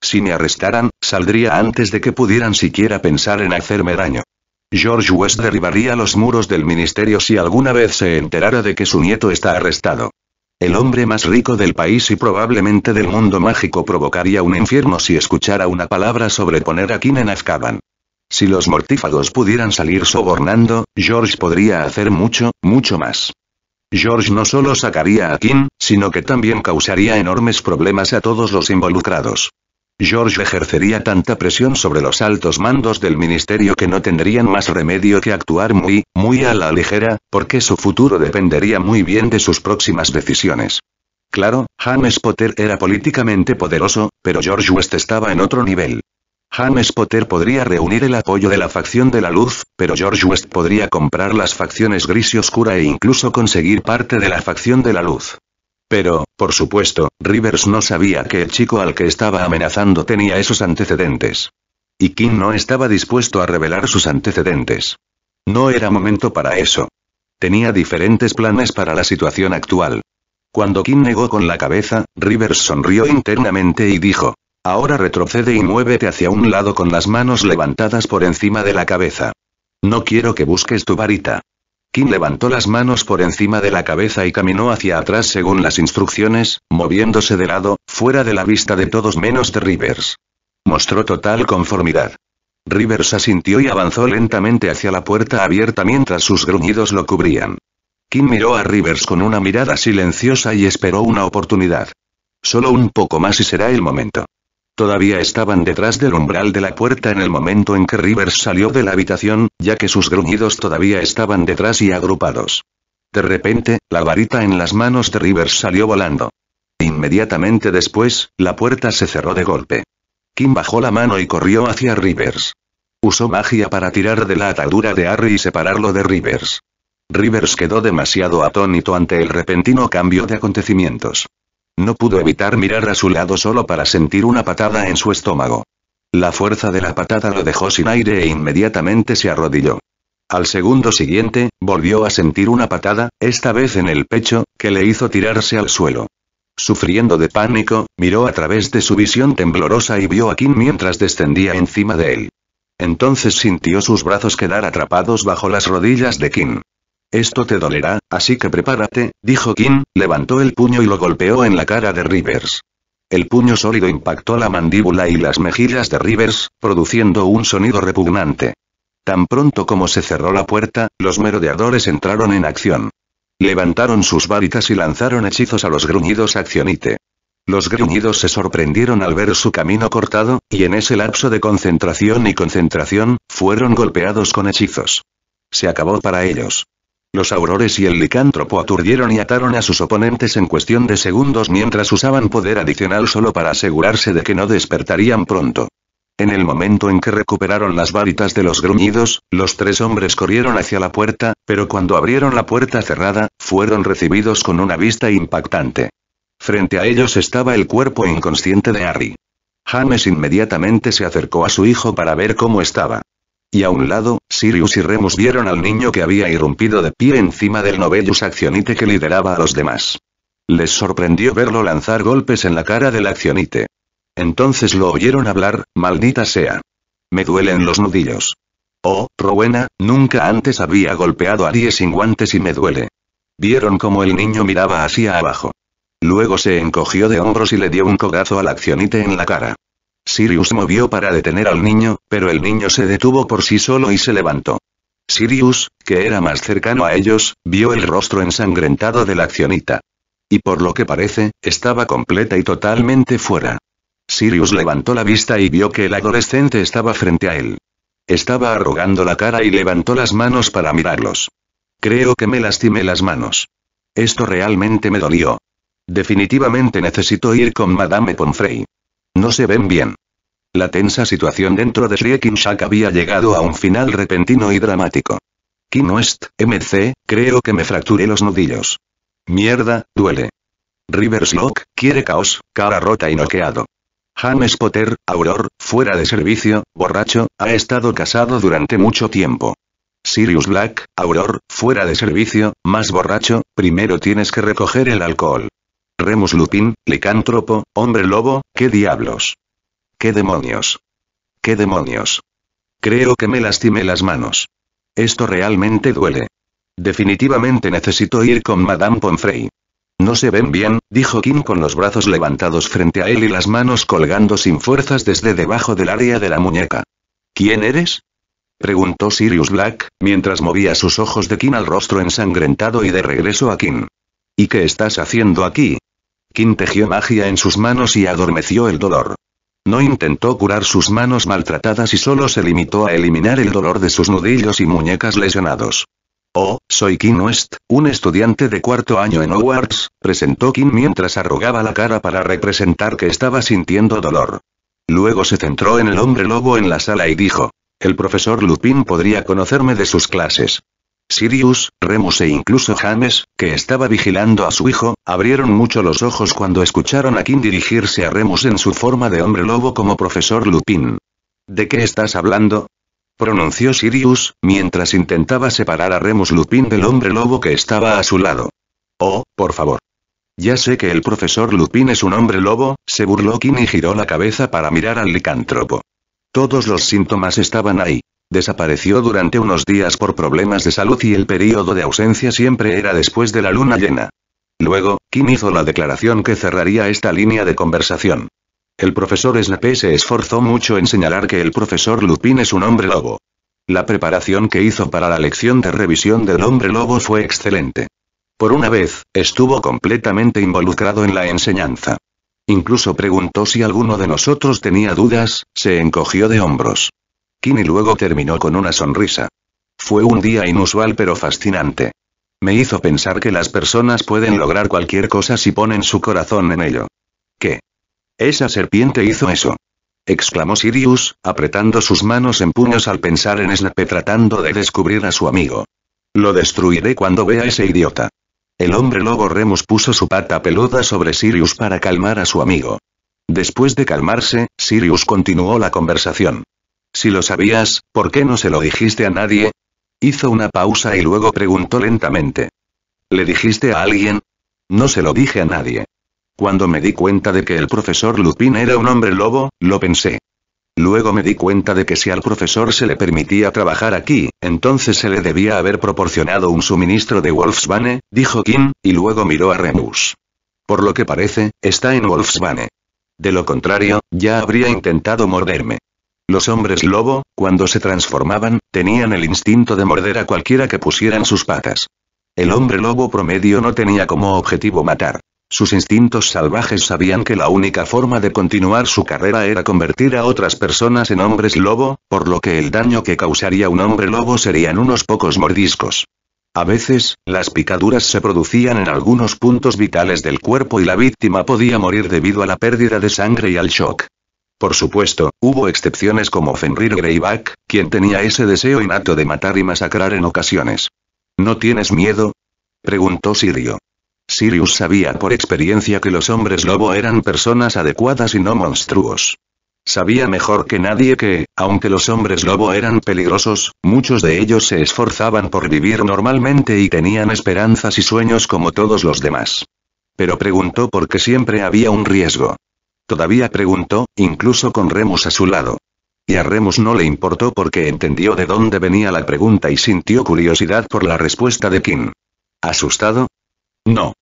Si me arrestaran, saldría antes de que pudieran siquiera pensar en hacerme daño. George West derribaría los muros del ministerio si alguna vez se enterara de que su nieto está arrestado. El hombre más rico del país y probablemente del mundo mágico provocaría un infierno si escuchara una palabra sobre poner a Kim en Azkaban. Si los mortífagos pudieran salir sobornando, George podría hacer mucho, mucho más. George no solo sacaría a Kim, sino que también causaría enormes problemas a todos los involucrados. George ejercería tanta presión sobre los altos mandos del ministerio que no tendrían más remedio que actuar muy, muy a la ligera, porque su futuro dependería muy bien de sus próximas decisiones. Claro, James Potter era políticamente poderoso, pero George West estaba en otro nivel. James Potter podría reunir el apoyo de la facción de la luz, pero George West podría comprar las facciones gris y oscura e incluso conseguir parte de la facción de la luz. Pero, por supuesto, Rivers no sabía que el chico al que estaba amenazando tenía esos antecedentes. Y King no estaba dispuesto a revelar sus antecedentes. No era momento para eso. Tenía diferentes planes para la situación actual. Cuando King negó con la cabeza, Rivers sonrió internamente y dijo, Ahora retrocede y muévete hacia un lado con las manos levantadas por encima de la cabeza. No quiero que busques tu varita. Kim levantó las manos por encima de la cabeza y caminó hacia atrás según las instrucciones, moviéndose de lado, fuera de la vista de todos menos de Rivers. Mostró total conformidad. Rivers asintió y avanzó lentamente hacia la puerta abierta mientras sus gruñidos lo cubrían. Kim miró a Rivers con una mirada silenciosa y esperó una oportunidad. Solo un poco más y será el momento. Todavía estaban detrás del umbral de la puerta en el momento en que Rivers salió de la habitación, ya que sus gruñidos todavía estaban detrás y agrupados. De repente, la varita en las manos de Rivers salió volando. Inmediatamente después, la puerta se cerró de golpe. Kim bajó la mano y corrió hacia Rivers. Usó magia para tirar de la atadura de Harry y separarlo de Rivers. Rivers quedó demasiado atónito ante el repentino cambio de acontecimientos. No pudo evitar mirar a su lado solo para sentir una patada en su estómago. La fuerza de la patada lo dejó sin aire e inmediatamente se arrodilló. Al segundo siguiente, volvió a sentir una patada, esta vez en el pecho, que le hizo tirarse al suelo. Sufriendo de pánico, miró a través de su visión temblorosa y vio a Kim mientras descendía encima de él. Entonces sintió sus brazos quedar atrapados bajo las rodillas de Kim. Esto te dolerá, así que prepárate, dijo Kim, levantó el puño y lo golpeó en la cara de Rivers. El puño sólido impactó la mandíbula y las mejillas de Rivers, produciendo un sonido repugnante. Tan pronto como se cerró la puerta, los merodeadores entraron en acción. Levantaron sus varitas y lanzaron hechizos a los gruñidos accionite. Los gruñidos se sorprendieron al ver su camino cortado, y en ese lapso de concentración y concentración, fueron golpeados con hechizos. Se acabó para ellos. Los aurores y el licántropo aturdieron y ataron a sus oponentes en cuestión de segundos mientras usaban poder adicional solo para asegurarse de que no despertarían pronto. En el momento en que recuperaron las varitas de los gruñidos, los tres hombres corrieron hacia la puerta, pero cuando abrieron la puerta cerrada, fueron recibidos con una vista impactante. Frente a ellos estaba el cuerpo inconsciente de Harry. James inmediatamente se acercó a su hijo para ver cómo estaba. Y a un lado, Sirius y Remus vieron al niño que había irrumpido de pie encima del Novellus Accionite que lideraba a los demás. Les sorprendió verlo lanzar golpes en la cara del Accionite. Entonces lo oyeron hablar, maldita sea. Me duelen los nudillos. Oh, Rowena, nunca antes había golpeado a Die sin guantes y me duele. Vieron cómo el niño miraba hacia abajo. Luego se encogió de hombros y le dio un cogazo al accionite en la cara. Sirius movió para detener al niño, pero el niño se detuvo por sí solo y se levantó. Sirius, que era más cercano a ellos, vio el rostro ensangrentado de la accionita. Y por lo que parece, estaba completa y totalmente fuera. Sirius levantó la vista y vio que el adolescente estaba frente a él. Estaba arrugando la cara y levantó las manos para mirarlos. Creo que me lastimé las manos. Esto realmente me dolió. Definitivamente necesito ir con Madame Pomfrey. No se ven bien. La tensa situación dentro de Shrieking Shack había llegado a un final repentino y dramático. Kim West, MC, creo que me fracturé los nudillos. Mierda, duele. Rivers Lock, quiere caos, cara rota y noqueado. James Potter, Auror, fuera de servicio, borracho, ha estado casado durante mucho tiempo. Sirius Black, Auror, fuera de servicio, más borracho, primero tienes que recoger el alcohol. Remus Lupin, licántropo, hombre lobo, ¿qué diablos? ¿Qué demonios? ¿Qué demonios? Creo que me lastimé las manos. Esto realmente duele. Definitivamente necesito ir con Madame Pomfrey. No se ven bien, dijo Kim con los brazos levantados frente a él y las manos colgando sin fuerzas desde debajo del área de la muñeca. ¿Quién eres? preguntó Sirius Black, mientras movía sus ojos de Kim al rostro ensangrentado y de regreso a Kim. ¿Y qué estás haciendo aquí? Anakin tejió magia en sus manos y adormeció el dolor. No intentó curar sus manos maltratadas y solo se limitó a eliminar el dolor de sus nudillos y muñecas lesionados. Oh, soy Kim West, un estudiante de cuarto año en Hogwarts, presentó Kim mientras arrugaba la cara para representar que estaba sintiendo dolor. Luego se centró en el hombre lobo en la sala y dijo, el profesor Lupin podría conocerme de sus clases. Sirius, Remus e incluso James, que estaba vigilando a su hijo, abrieron mucho los ojos cuando escucharon a Kim dirigirse a Remus en su forma de hombre lobo como profesor Lupin. ¿De qué estás hablando? pronunció Sirius, mientras intentaba separar a Remus Lupin del hombre lobo que estaba a su lado. Oh, por favor. Ya sé que el profesor Lupin es un hombre lobo, se burló Kim y giró la cabeza para mirar al licántropo. Todos los síntomas estaban ahí. Desapareció durante unos días por problemas de salud y el periodo de ausencia siempre era después de la luna llena. Luego, Kim hizo la declaración que cerraría esta línea de conversación. El profesor Snape se esforzó mucho en señalar que el profesor Lupin es un hombre lobo. La preparación que hizo para la lección de revisión del hombre lobo fue excelente. Por una vez, estuvo completamente involucrado en la enseñanza. Incluso preguntó si alguno de nosotros tenía dudas, se encogió de hombros. Kimi luego terminó con una sonrisa. Fue un día inusual pero fascinante. Me hizo pensar que las personas pueden lograr cualquier cosa si ponen su corazón en ello. ¿Qué? Esa serpiente hizo eso. exclamó Sirius, apretando sus manos en puños al pensar en Snape tratando de descubrir a su amigo. Lo destruiré cuando vea a ese idiota. El hombre lobo Remus puso su pata peluda sobre Sirius para calmar a su amigo. Después de calmarse, Sirius continuó la conversación. Si lo sabías, ¿por qué no se lo dijiste a nadie? Hizo una pausa y luego preguntó lentamente. ¿Le dijiste a alguien? No se lo dije a nadie. Cuando me di cuenta de que el profesor Lupin era un hombre lobo, lo pensé. Luego me di cuenta de que si al profesor se le permitía trabajar aquí, entonces se le debía haber proporcionado un suministro de Wolfsbane, dijo Kim, y luego miró a Remus. Por lo que parece, está en Wolfsbane. De lo contrario, ya habría intentado morderme. Los hombres lobo, cuando se transformaban, tenían el instinto de morder a cualquiera que pusieran sus patas. El hombre lobo promedio no tenía como objetivo matar. Sus instintos salvajes sabían que la única forma de continuar su carrera era convertir a otras personas en hombres lobo, por lo que el daño que causaría un hombre lobo serían unos pocos mordiscos. A veces, las picaduras se producían en algunos puntos vitales del cuerpo y la víctima podía morir debido a la pérdida de sangre y al shock. Por supuesto, hubo excepciones como Fenrir Greyback, quien tenía ese deseo innato de matar y masacrar en ocasiones. ¿No tienes miedo? preguntó Sirio. Sirius sabía por experiencia que los hombres lobo eran personas adecuadas y no monstruos. Sabía mejor que nadie que, aunque los hombres lobo eran peligrosos, muchos de ellos se esforzaban por vivir normalmente y tenían esperanzas y sueños como todos los demás. Pero preguntó por qué siempre había un riesgo. Todavía preguntó, incluso con Remus a su lado. Y a Remus no le importó porque entendió de dónde venía la pregunta y sintió curiosidad por la respuesta de Kim. ¿Asustado? No.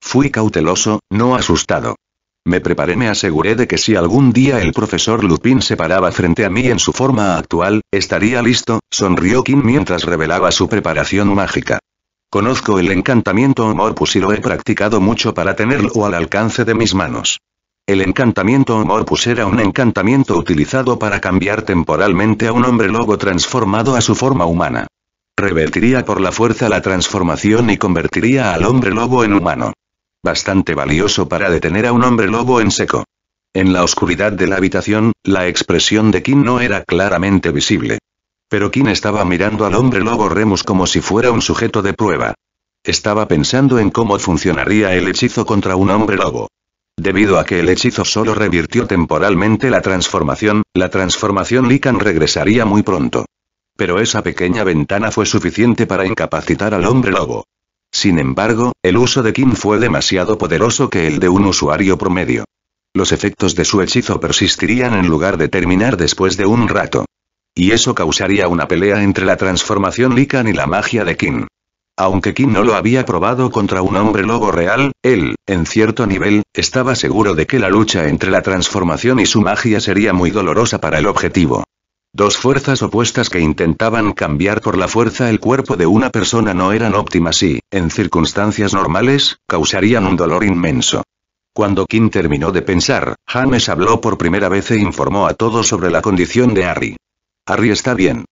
Fui cauteloso, no asustado. Me preparé, me aseguré de que si algún día el profesor Lupin se paraba frente a mí en su forma actual, estaría listo, sonrió Kim mientras revelaba su preparación mágica. Conozco el encantamiento Morpus y lo he practicado mucho para tenerlo al alcance de mis manos. El encantamiento Homorpus era un encantamiento utilizado para cambiar temporalmente a un hombre lobo transformado a su forma humana. Revertiría por la fuerza la transformación y convertiría al hombre lobo en humano. Bastante valioso para detener a un hombre lobo en seco. En la oscuridad de la habitación, la expresión de Kim no era claramente visible. Pero Kim estaba mirando al hombre lobo Remus como si fuera un sujeto de prueba. Estaba pensando en cómo funcionaría el hechizo contra un hombre lobo. Debido a que el hechizo solo revirtió temporalmente la transformación, la transformación Lican regresaría muy pronto. Pero esa pequeña ventana fue suficiente para incapacitar al hombre lobo. Sin embargo, el uso de Kim fue demasiado poderoso que el de un usuario promedio. Los efectos de su hechizo persistirían en lugar de terminar después de un rato. Y eso causaría una pelea entre la transformación Likan y la magia de Kim. Aunque Kim no lo había probado contra un hombre lobo real, él, en cierto nivel, estaba seguro de que la lucha entre la transformación y su magia sería muy dolorosa para el objetivo. Dos fuerzas opuestas que intentaban cambiar por la fuerza el cuerpo de una persona no eran óptimas y, en circunstancias normales, causarían un dolor inmenso. Cuando Kim terminó de pensar, James habló por primera vez e informó a todos sobre la condición de Harry. Harry está bien.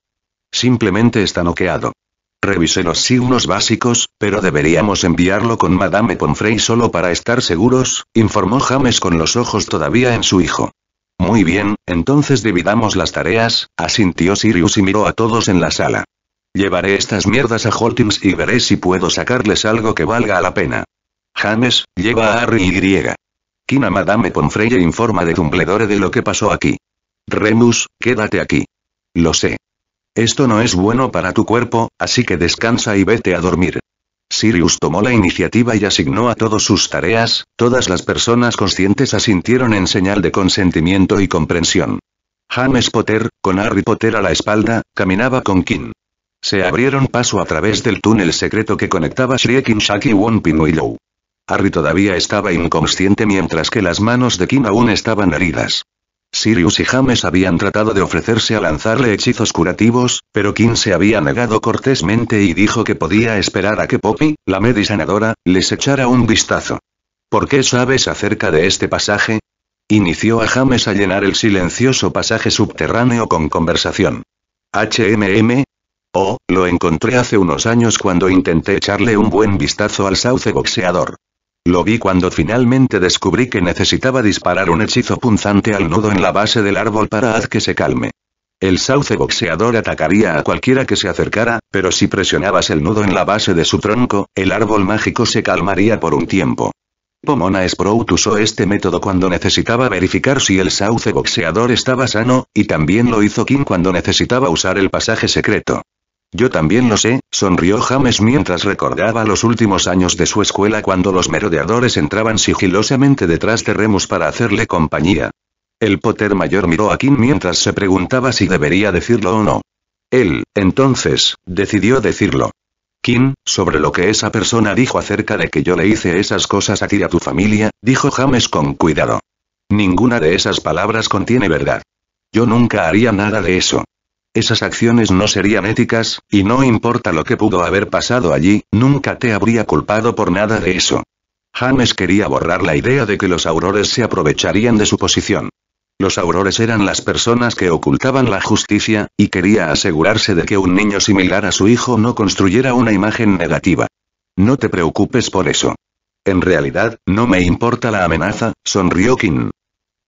Simplemente está noqueado. Revisé los signos básicos, pero deberíamos enviarlo con Madame Pomfrey solo para estar seguros, informó James con los ojos todavía en su hijo. Muy bien, entonces dividamos las tareas, asintió Sirius y miró a todos en la sala. Llevaré estas mierdas a Holtins y veré si puedo sacarles algo que valga la pena. James, lleva a Harry y. «Quina Madame Pomfrey informa de Dumbledore de lo que pasó aquí. Remus, quédate aquí. Lo sé. Esto no es bueno para tu cuerpo, así que descansa y vete a dormir. Sirius tomó la iniciativa y asignó a todos sus tareas, todas las personas conscientes asintieron en señal de consentimiento y comprensión. James Potter, con Harry Potter a la espalda, caminaba con King. Se abrieron paso a través del túnel secreto que conectaba Shrieking Shaki, y Willow. Harry todavía estaba inconsciente mientras que las manos de King aún estaban heridas. Sirius y James habían tratado de ofrecerse a lanzarle hechizos curativos, pero Kim se había negado cortésmente y dijo que podía esperar a que Poppy, la medisanadora, les echara un vistazo. ¿Por qué sabes acerca de este pasaje? Inició a James a llenar el silencioso pasaje subterráneo con conversación. HMM, Oh, lo encontré hace unos años cuando intenté echarle un buen vistazo al sauce boxeador. Lo vi cuando finalmente descubrí que necesitaba disparar un hechizo punzante al nudo en la base del árbol para haz que se calme. El sauce boxeador atacaría a cualquiera que se acercara, pero si presionabas el nudo en la base de su tronco, el árbol mágico se calmaría por un tiempo. Pomona oh, Sprout usó este método cuando necesitaba verificar si el sauce boxeador estaba sano, y también lo hizo King cuando necesitaba usar el pasaje secreto. Yo también lo sé, sonrió James mientras recordaba los últimos años de su escuela cuando los merodeadores entraban sigilosamente detrás de Remus para hacerle compañía. El Potter mayor miró a Kim mientras se preguntaba si debería decirlo o no. Él, entonces, decidió decirlo. Kim, sobre lo que esa persona dijo acerca de que yo le hice esas cosas a ti y a tu familia, dijo James con cuidado. Ninguna de esas palabras contiene verdad. Yo nunca haría nada de eso esas acciones no serían éticas, y no importa lo que pudo haber pasado allí, nunca te habría culpado por nada de eso. James quería borrar la idea de que los aurores se aprovecharían de su posición. Los aurores eran las personas que ocultaban la justicia, y quería asegurarse de que un niño similar a su hijo no construyera una imagen negativa. No te preocupes por eso. En realidad, no me importa la amenaza, sonrió King.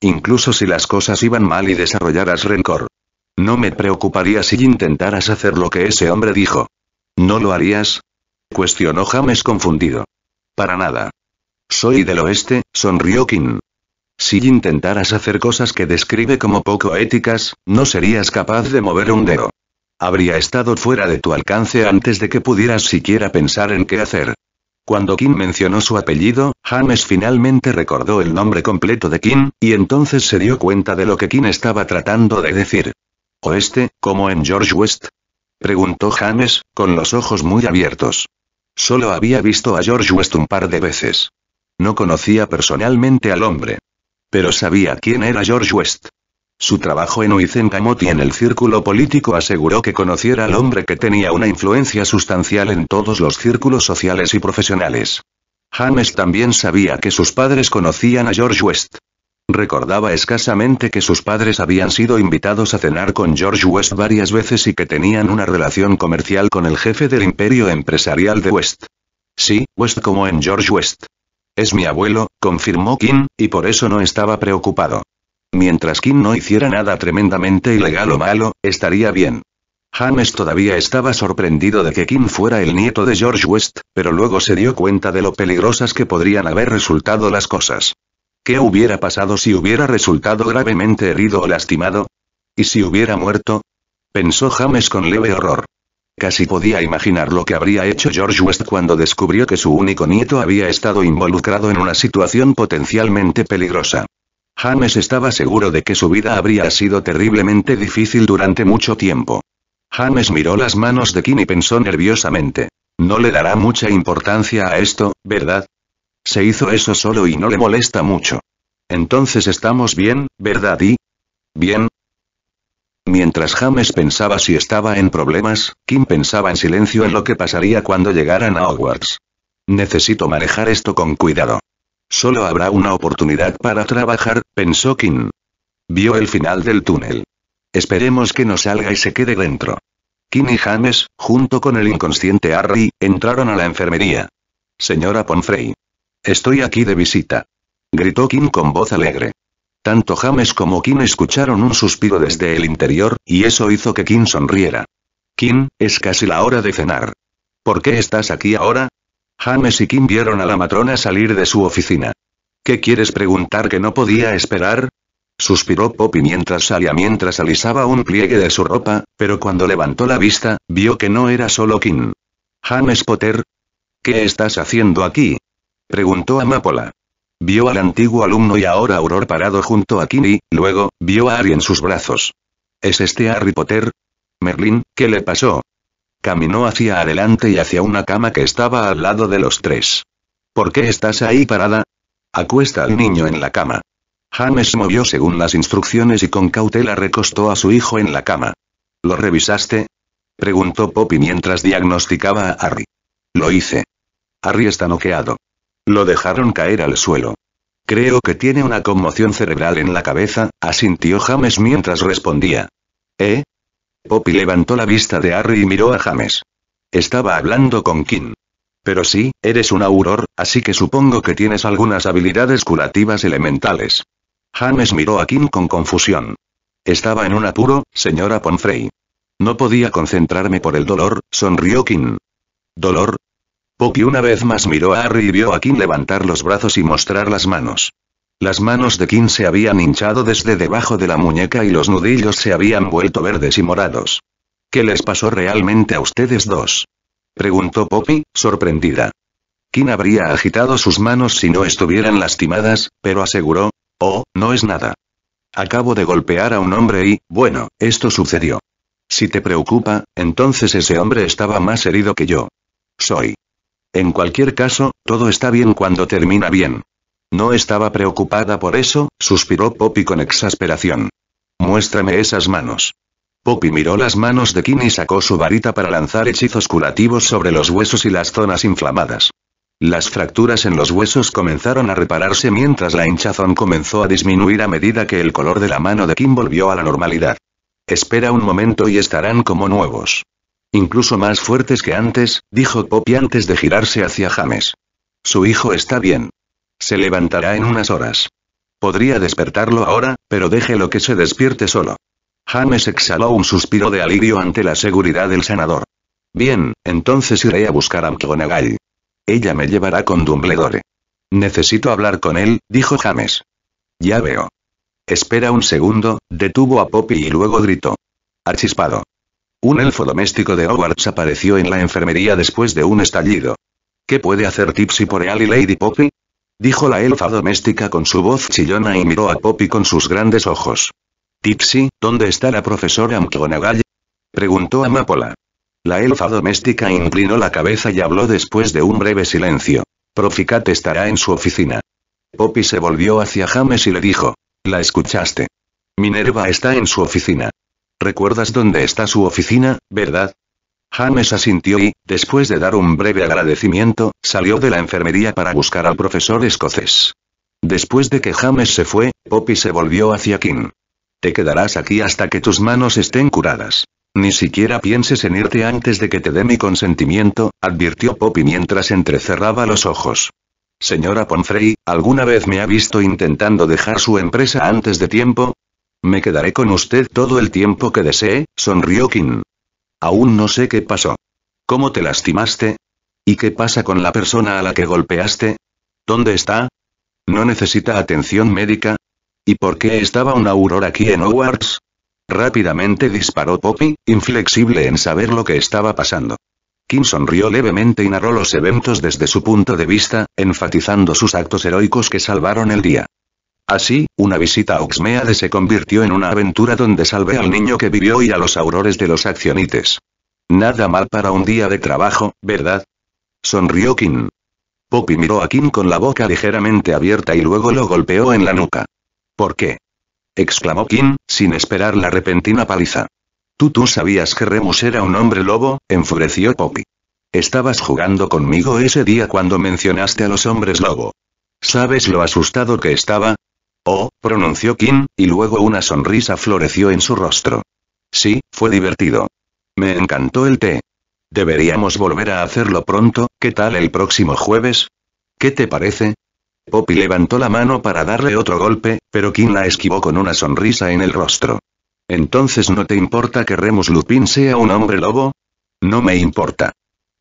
Incluso si las cosas iban mal y desarrollaras rencor, no me preocuparía si intentaras hacer lo que ese hombre dijo. ¿No lo harías? Cuestionó James confundido. Para nada. Soy del oeste, sonrió King. Si intentaras hacer cosas que describe como poco éticas, no serías capaz de mover un dedo. Habría estado fuera de tu alcance antes de que pudieras siquiera pensar en qué hacer. Cuando Kim mencionó su apellido, James finalmente recordó el nombre completo de Kim, y entonces se dio cuenta de lo que Kim estaba tratando de decir. ¿Oeste, como en George West? Preguntó James, con los ojos muy abiertos. Solo había visto a George West un par de veces. No conocía personalmente al hombre. Pero sabía quién era George West. Su trabajo en Uizengamot y en el círculo político aseguró que conociera al hombre que tenía una influencia sustancial en todos los círculos sociales y profesionales. James también sabía que sus padres conocían a George West. Recordaba escasamente que sus padres habían sido invitados a cenar con George West varias veces y que tenían una relación comercial con el jefe del imperio empresarial de West. Sí, West como en George West. Es mi abuelo, confirmó Kim, y por eso no estaba preocupado. Mientras Kim no hiciera nada tremendamente ilegal o malo, estaría bien. James todavía estaba sorprendido de que Kim fuera el nieto de George West, pero luego se dio cuenta de lo peligrosas que podrían haber resultado las cosas. ¿Qué hubiera pasado si hubiera resultado gravemente herido o lastimado? ¿Y si hubiera muerto? Pensó James con leve horror. Casi podía imaginar lo que habría hecho George West cuando descubrió que su único nieto había estado involucrado en una situación potencialmente peligrosa. James estaba seguro de que su vida habría sido terriblemente difícil durante mucho tiempo. James miró las manos de Kim y pensó nerviosamente. No le dará mucha importancia a esto, ¿verdad? Se hizo eso solo y no le molesta mucho. Entonces estamos bien, ¿verdad? Y... Bien. Mientras James pensaba si estaba en problemas, Kim pensaba en silencio en lo que pasaría cuando llegaran a Hogwarts. Necesito manejar esto con cuidado. Solo habrá una oportunidad para trabajar, pensó Kim. Vio el final del túnel. Esperemos que no salga y se quede dentro. Kim y James, junto con el inconsciente Harry, entraron a la enfermería. Señora Ponfrey. Estoy aquí de visita. Gritó Kim con voz alegre. Tanto James como Kim escucharon un suspiro desde el interior, y eso hizo que Kim sonriera. Kim, es casi la hora de cenar. ¿Por qué estás aquí ahora? James y Kim vieron a la matrona salir de su oficina. ¿Qué quieres preguntar que no podía esperar? Suspiró Poppy mientras salía mientras alisaba un pliegue de su ropa, pero cuando levantó la vista, vio que no era solo Kim. James Potter. ¿Qué estás haciendo aquí? Preguntó Amapola. Vio al antiguo alumno y ahora Auror parado junto a Kini, luego, vio a Ari en sus brazos. ¿Es este Harry Potter? Merlin, ¿qué le pasó? Caminó hacia adelante y hacia una cama que estaba al lado de los tres. ¿Por qué estás ahí parada? Acuesta al niño en la cama. James movió según las instrucciones y con cautela recostó a su hijo en la cama. ¿Lo revisaste? Preguntó Poppy mientras diagnosticaba a Harry. Lo hice. Harry está noqueado. Lo dejaron caer al suelo. Creo que tiene una conmoción cerebral en la cabeza, asintió James mientras respondía. ¿Eh? Poppy levantó la vista de Harry y miró a James. Estaba hablando con Kim. Pero sí, eres un auror, así que supongo que tienes algunas habilidades curativas elementales. James miró a Kim con confusión. Estaba en un apuro, señora Ponfrey. No podía concentrarme por el dolor, sonrió Kim. ¿Dolor? Poppy una vez más miró a Harry y vio a Kim levantar los brazos y mostrar las manos. Las manos de Kim se habían hinchado desde debajo de la muñeca y los nudillos se habían vuelto verdes y morados. ¿Qué les pasó realmente a ustedes dos? preguntó Poppy, sorprendida. Kim habría agitado sus manos si no estuvieran lastimadas, pero aseguró, oh, no es nada. Acabo de golpear a un hombre y, bueno, esto sucedió. Si te preocupa, entonces ese hombre estaba más herido que yo. Soy en cualquier caso, todo está bien cuando termina bien. No estaba preocupada por eso, suspiró Poppy con exasperación. Muéstrame esas manos. Poppy miró las manos de Kim y sacó su varita para lanzar hechizos curativos sobre los huesos y las zonas inflamadas. Las fracturas en los huesos comenzaron a repararse mientras la hinchazón comenzó a disminuir a medida que el color de la mano de Kim volvió a la normalidad. Espera un momento y estarán como nuevos. Incluso más fuertes que antes, dijo Poppy antes de girarse hacia James. Su hijo está bien. Se levantará en unas horas. Podría despertarlo ahora, pero déjelo que se despierte solo. James exhaló un suspiro de alivio ante la seguridad del sanador. Bien, entonces iré a buscar a McGonagall. Ella me llevará con Dumbledore. Necesito hablar con él, dijo James. Ya veo. Espera un segundo, detuvo a Poppy y luego gritó. Achispado. Un elfo doméstico de Hogwarts apareció en la enfermería después de un estallido. ¿Qué puede hacer Tipsy por Ali y Lady Poppy? Dijo la elfa doméstica con su voz chillona y miró a Poppy con sus grandes ojos. Tipsy, ¿dónde está la profesora McGonagall? Preguntó Amapola. La elfa doméstica inclinó la cabeza y habló después de un breve silencio. Proficat estará en su oficina. Poppy se volvió hacia James y le dijo. La escuchaste. Minerva está en su oficina. Recuerdas dónde está su oficina, ¿verdad? James asintió y, después de dar un breve agradecimiento, salió de la enfermería para buscar al profesor escocés. Después de que James se fue, Poppy se volvió hacia Kim. Te quedarás aquí hasta que tus manos estén curadas. Ni siquiera pienses en irte antes de que te dé mi consentimiento, advirtió Poppy mientras entrecerraba los ojos. Señora Ponfrey, ¿alguna vez me ha visto intentando dejar su empresa antes de tiempo? Me quedaré con usted todo el tiempo que desee, sonrió King. Aún no sé qué pasó. ¿Cómo te lastimaste? ¿Y qué pasa con la persona a la que golpeaste? ¿Dónde está? ¿No necesita atención médica? ¿Y por qué estaba una aurora aquí en Hogwarts? Rápidamente disparó Poppy, inflexible en saber lo que estaba pasando. Kim sonrió levemente y narró los eventos desde su punto de vista, enfatizando sus actos heroicos que salvaron el día. Así, una visita a Oxmeade se convirtió en una aventura donde salvé al niño que vivió y a los aurores de los accionites. Nada mal para un día de trabajo, ¿verdad? Sonrió Kim. Poppy miró a Kim con la boca ligeramente abierta y luego lo golpeó en la nuca. ¿Por qué? exclamó Kim, sin esperar la repentina paliza. Tú tú sabías que Remus era un hombre lobo, enfureció Poppy. Estabas jugando conmigo ese día cuando mencionaste a los hombres lobo. ¿Sabes lo asustado que estaba? Oh, pronunció Kim, y luego una sonrisa floreció en su rostro. Sí, fue divertido. Me encantó el té. Deberíamos volver a hacerlo pronto, ¿qué tal el próximo jueves? ¿Qué te parece? Poppy levantó la mano para darle otro golpe, pero Kim la esquivó con una sonrisa en el rostro. ¿Entonces no te importa que Remus Lupin sea un hombre lobo? No me importa.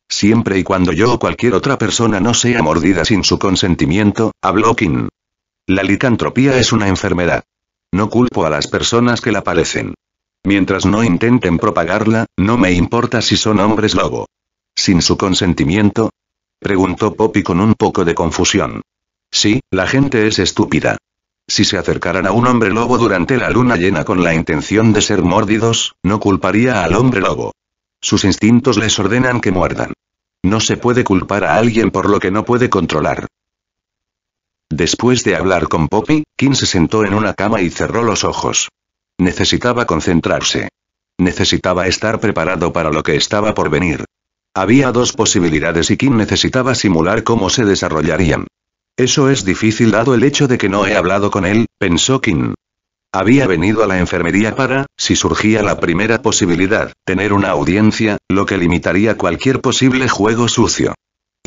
Siempre y cuando yo o cualquier otra persona no sea mordida sin su consentimiento, habló Kim. La licantropía es una enfermedad. No culpo a las personas que la padecen. Mientras no intenten propagarla, no me importa si son hombres lobo. ¿Sin su consentimiento? Preguntó Poppy con un poco de confusión. Sí, la gente es estúpida. Si se acercaran a un hombre lobo durante la luna llena con la intención de ser mordidos, no culparía al hombre lobo. Sus instintos les ordenan que muerdan. No se puede culpar a alguien por lo que no puede controlar. Después de hablar con Poppy, Kim se sentó en una cama y cerró los ojos. Necesitaba concentrarse. Necesitaba estar preparado para lo que estaba por venir. Había dos posibilidades y Kim necesitaba simular cómo se desarrollarían. Eso es difícil dado el hecho de que no he hablado con él, pensó Kim. Había venido a la enfermería para, si surgía la primera posibilidad, tener una audiencia, lo que limitaría cualquier posible juego sucio.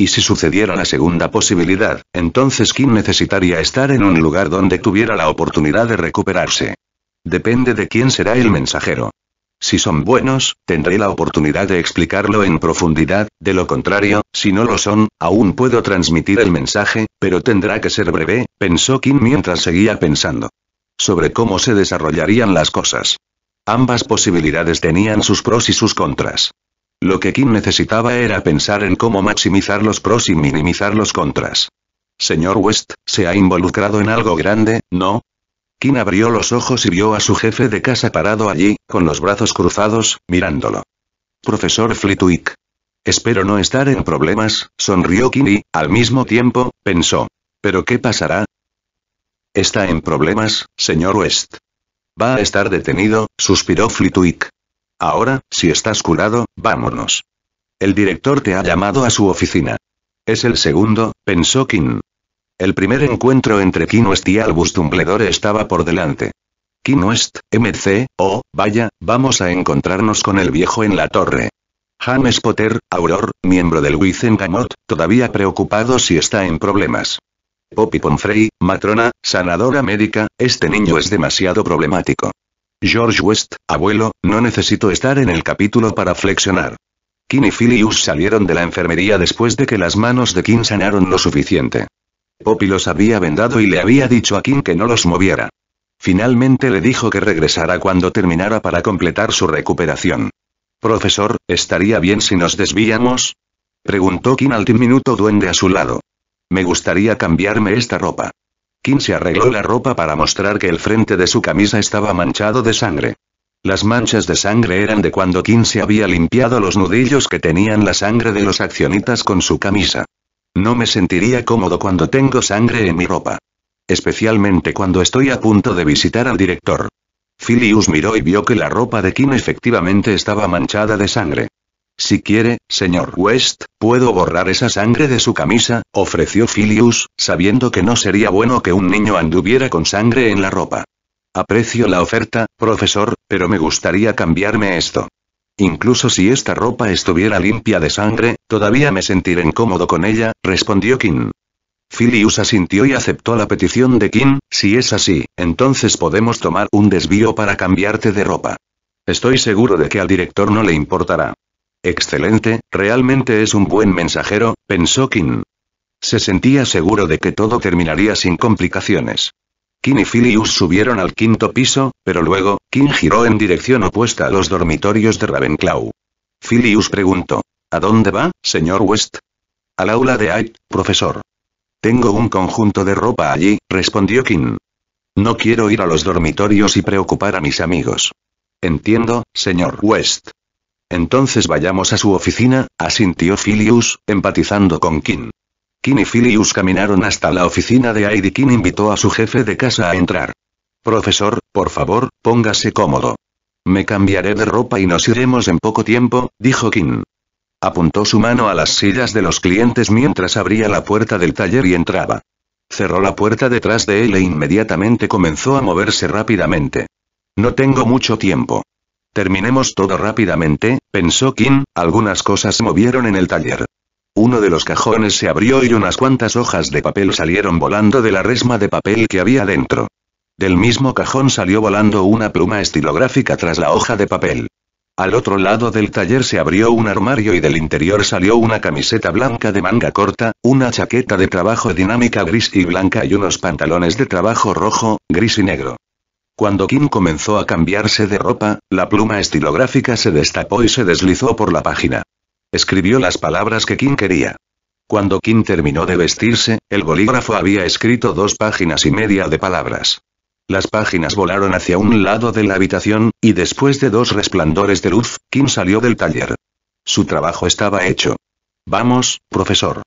Y si sucediera la segunda posibilidad, entonces Kim necesitaría estar en un lugar donde tuviera la oportunidad de recuperarse. Depende de quién será el mensajero. Si son buenos, tendré la oportunidad de explicarlo en profundidad, de lo contrario, si no lo son, aún puedo transmitir el mensaje, pero tendrá que ser breve, pensó Kim mientras seguía pensando. Sobre cómo se desarrollarían las cosas. Ambas posibilidades tenían sus pros y sus contras. Lo que Kim necesitaba era pensar en cómo maximizar los pros y minimizar los contras. Señor West, ¿se ha involucrado en algo grande, no? Kim abrió los ojos y vio a su jefe de casa parado allí, con los brazos cruzados, mirándolo. Profesor Flitwick. Espero no estar en problemas, sonrió Kim y, al mismo tiempo, pensó. ¿Pero qué pasará? Está en problemas, señor West. Va a estar detenido, suspiró Flitwick. Ahora, si estás curado, vámonos. El director te ha llamado a su oficina. Es el segundo, pensó King. El primer encuentro entre Kim y Albus Dumbledore estaba por delante. Kim MC, oh, vaya, vamos a encontrarnos con el viejo en la torre. James Potter, Auror, miembro del Wizengamot, todavía preocupado si está en problemas. Poppy Pomfrey, matrona, sanadora médica, este niño es demasiado problemático. George West, abuelo, no necesito estar en el capítulo para flexionar. Kim y Philius salieron de la enfermería después de que las manos de Kim sanaron lo suficiente. Poppy los había vendado y le había dicho a Kim que no los moviera. Finalmente le dijo que regresara cuando terminara para completar su recuperación. Profesor, ¿estaría bien si nos desvíamos? Preguntó Kim al diminuto duende a su lado. Me gustaría cambiarme esta ropa. Kim se arregló la ropa para mostrar que el frente de su camisa estaba manchado de sangre. Las manchas de sangre eran de cuando Kim se había limpiado los nudillos que tenían la sangre de los accionitas con su camisa. No me sentiría cómodo cuando tengo sangre en mi ropa. Especialmente cuando estoy a punto de visitar al director. Phileas miró y vio que la ropa de Kim efectivamente estaba manchada de sangre. Si quiere, señor West, puedo borrar esa sangre de su camisa, ofreció Philius, sabiendo que no sería bueno que un niño anduviera con sangre en la ropa. Aprecio la oferta, profesor, pero me gustaría cambiarme esto. Incluso si esta ropa estuviera limpia de sangre, todavía me sentiré incómodo con ella, respondió King. Philius asintió y aceptó la petición de Kim. si es así, entonces podemos tomar un desvío para cambiarte de ropa. Estoy seguro de que al director no le importará. Excelente, realmente es un buen mensajero, pensó King. Se sentía seguro de que todo terminaría sin complicaciones. King y Philius subieron al quinto piso, pero luego, King giró en dirección opuesta a los dormitorios de Ravenclaw. Philius preguntó, ¿A dónde va, señor West? Al aula de Ait, profesor. Tengo un conjunto de ropa allí, respondió King. No quiero ir a los dormitorios y preocupar a mis amigos. Entiendo, señor West. Entonces vayamos a su oficina, asintió Philius, empatizando con King. King y Philius caminaron hasta la oficina de Heidi. King invitó a su jefe de casa a entrar. Profesor, por favor, póngase cómodo. Me cambiaré de ropa y nos iremos en poco tiempo, dijo King. Apuntó su mano a las sillas de los clientes mientras abría la puerta del taller y entraba. Cerró la puerta detrás de él e inmediatamente comenzó a moverse rápidamente. No tengo mucho tiempo. Terminemos todo rápidamente, pensó Kim, algunas cosas se movieron en el taller. Uno de los cajones se abrió y unas cuantas hojas de papel salieron volando de la resma de papel que había dentro. Del mismo cajón salió volando una pluma estilográfica tras la hoja de papel. Al otro lado del taller se abrió un armario y del interior salió una camiseta blanca de manga corta, una chaqueta de trabajo dinámica gris y blanca y unos pantalones de trabajo rojo, gris y negro. Cuando Kim comenzó a cambiarse de ropa, la pluma estilográfica se destapó y se deslizó por la página. Escribió las palabras que Kim quería. Cuando Kim terminó de vestirse, el bolígrafo había escrito dos páginas y media de palabras. Las páginas volaron hacia un lado de la habitación, y después de dos resplandores de luz, Kim salió del taller. Su trabajo estaba hecho. Vamos, profesor.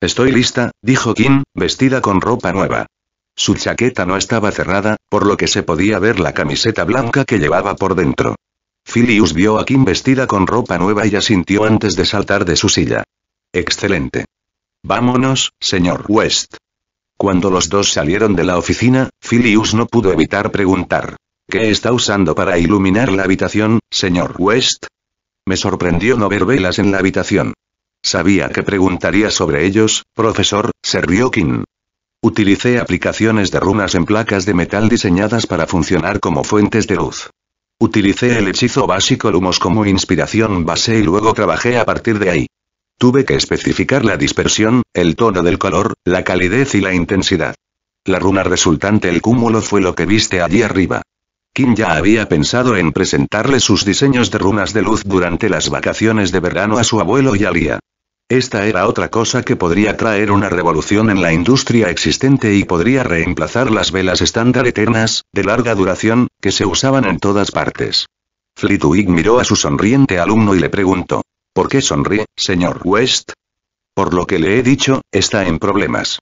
Estoy lista, dijo Kim, vestida con ropa nueva. Su chaqueta no estaba cerrada, por lo que se podía ver la camiseta blanca que llevaba por dentro. Philius vio a Kim vestida con ropa nueva y asintió antes de saltar de su silla. Excelente. Vámonos, señor West. Cuando los dos salieron de la oficina, Philius no pudo evitar preguntar. ¿Qué está usando para iluminar la habitación, señor West? Me sorprendió no ver velas en la habitación. Sabía que preguntaría sobre ellos, profesor, se rió Kim. Utilicé aplicaciones de runas en placas de metal diseñadas para funcionar como fuentes de luz. Utilicé el hechizo básico Lumos como inspiración base y luego trabajé a partir de ahí. Tuve que especificar la dispersión, el tono del color, la calidez y la intensidad. La runa resultante el cúmulo fue lo que viste allí arriba. Kim ya había pensado en presentarle sus diseños de runas de luz durante las vacaciones de verano a su abuelo y a Lía. Esta era otra cosa que podría traer una revolución en la industria existente y podría reemplazar las velas estándar eternas, de larga duración, que se usaban en todas partes. Flitwick miró a su sonriente alumno y le preguntó. ¿Por qué sonríe, señor West? Por lo que le he dicho, está en problemas.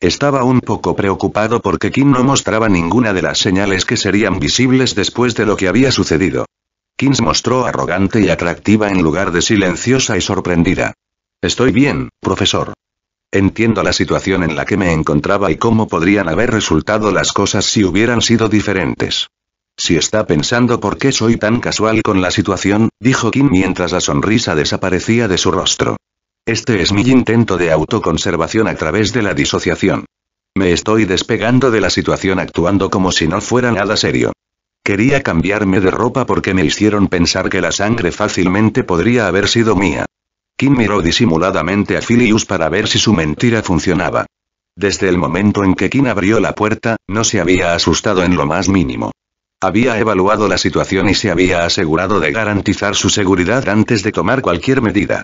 Estaba un poco preocupado porque Kim no mostraba ninguna de las señales que serían visibles después de lo que había sucedido. Kim se mostró arrogante y atractiva en lugar de silenciosa y sorprendida. Estoy bien, profesor. Entiendo la situación en la que me encontraba y cómo podrían haber resultado las cosas si hubieran sido diferentes. Si está pensando por qué soy tan casual con la situación, dijo Kim mientras la sonrisa desaparecía de su rostro. Este es mi intento de autoconservación a través de la disociación. Me estoy despegando de la situación actuando como si no fuera nada serio. Quería cambiarme de ropa porque me hicieron pensar que la sangre fácilmente podría haber sido mía. Kim miró disimuladamente a Phileas para ver si su mentira funcionaba. Desde el momento en que Kim abrió la puerta, no se había asustado en lo más mínimo. Había evaluado la situación y se había asegurado de garantizar su seguridad antes de tomar cualquier medida.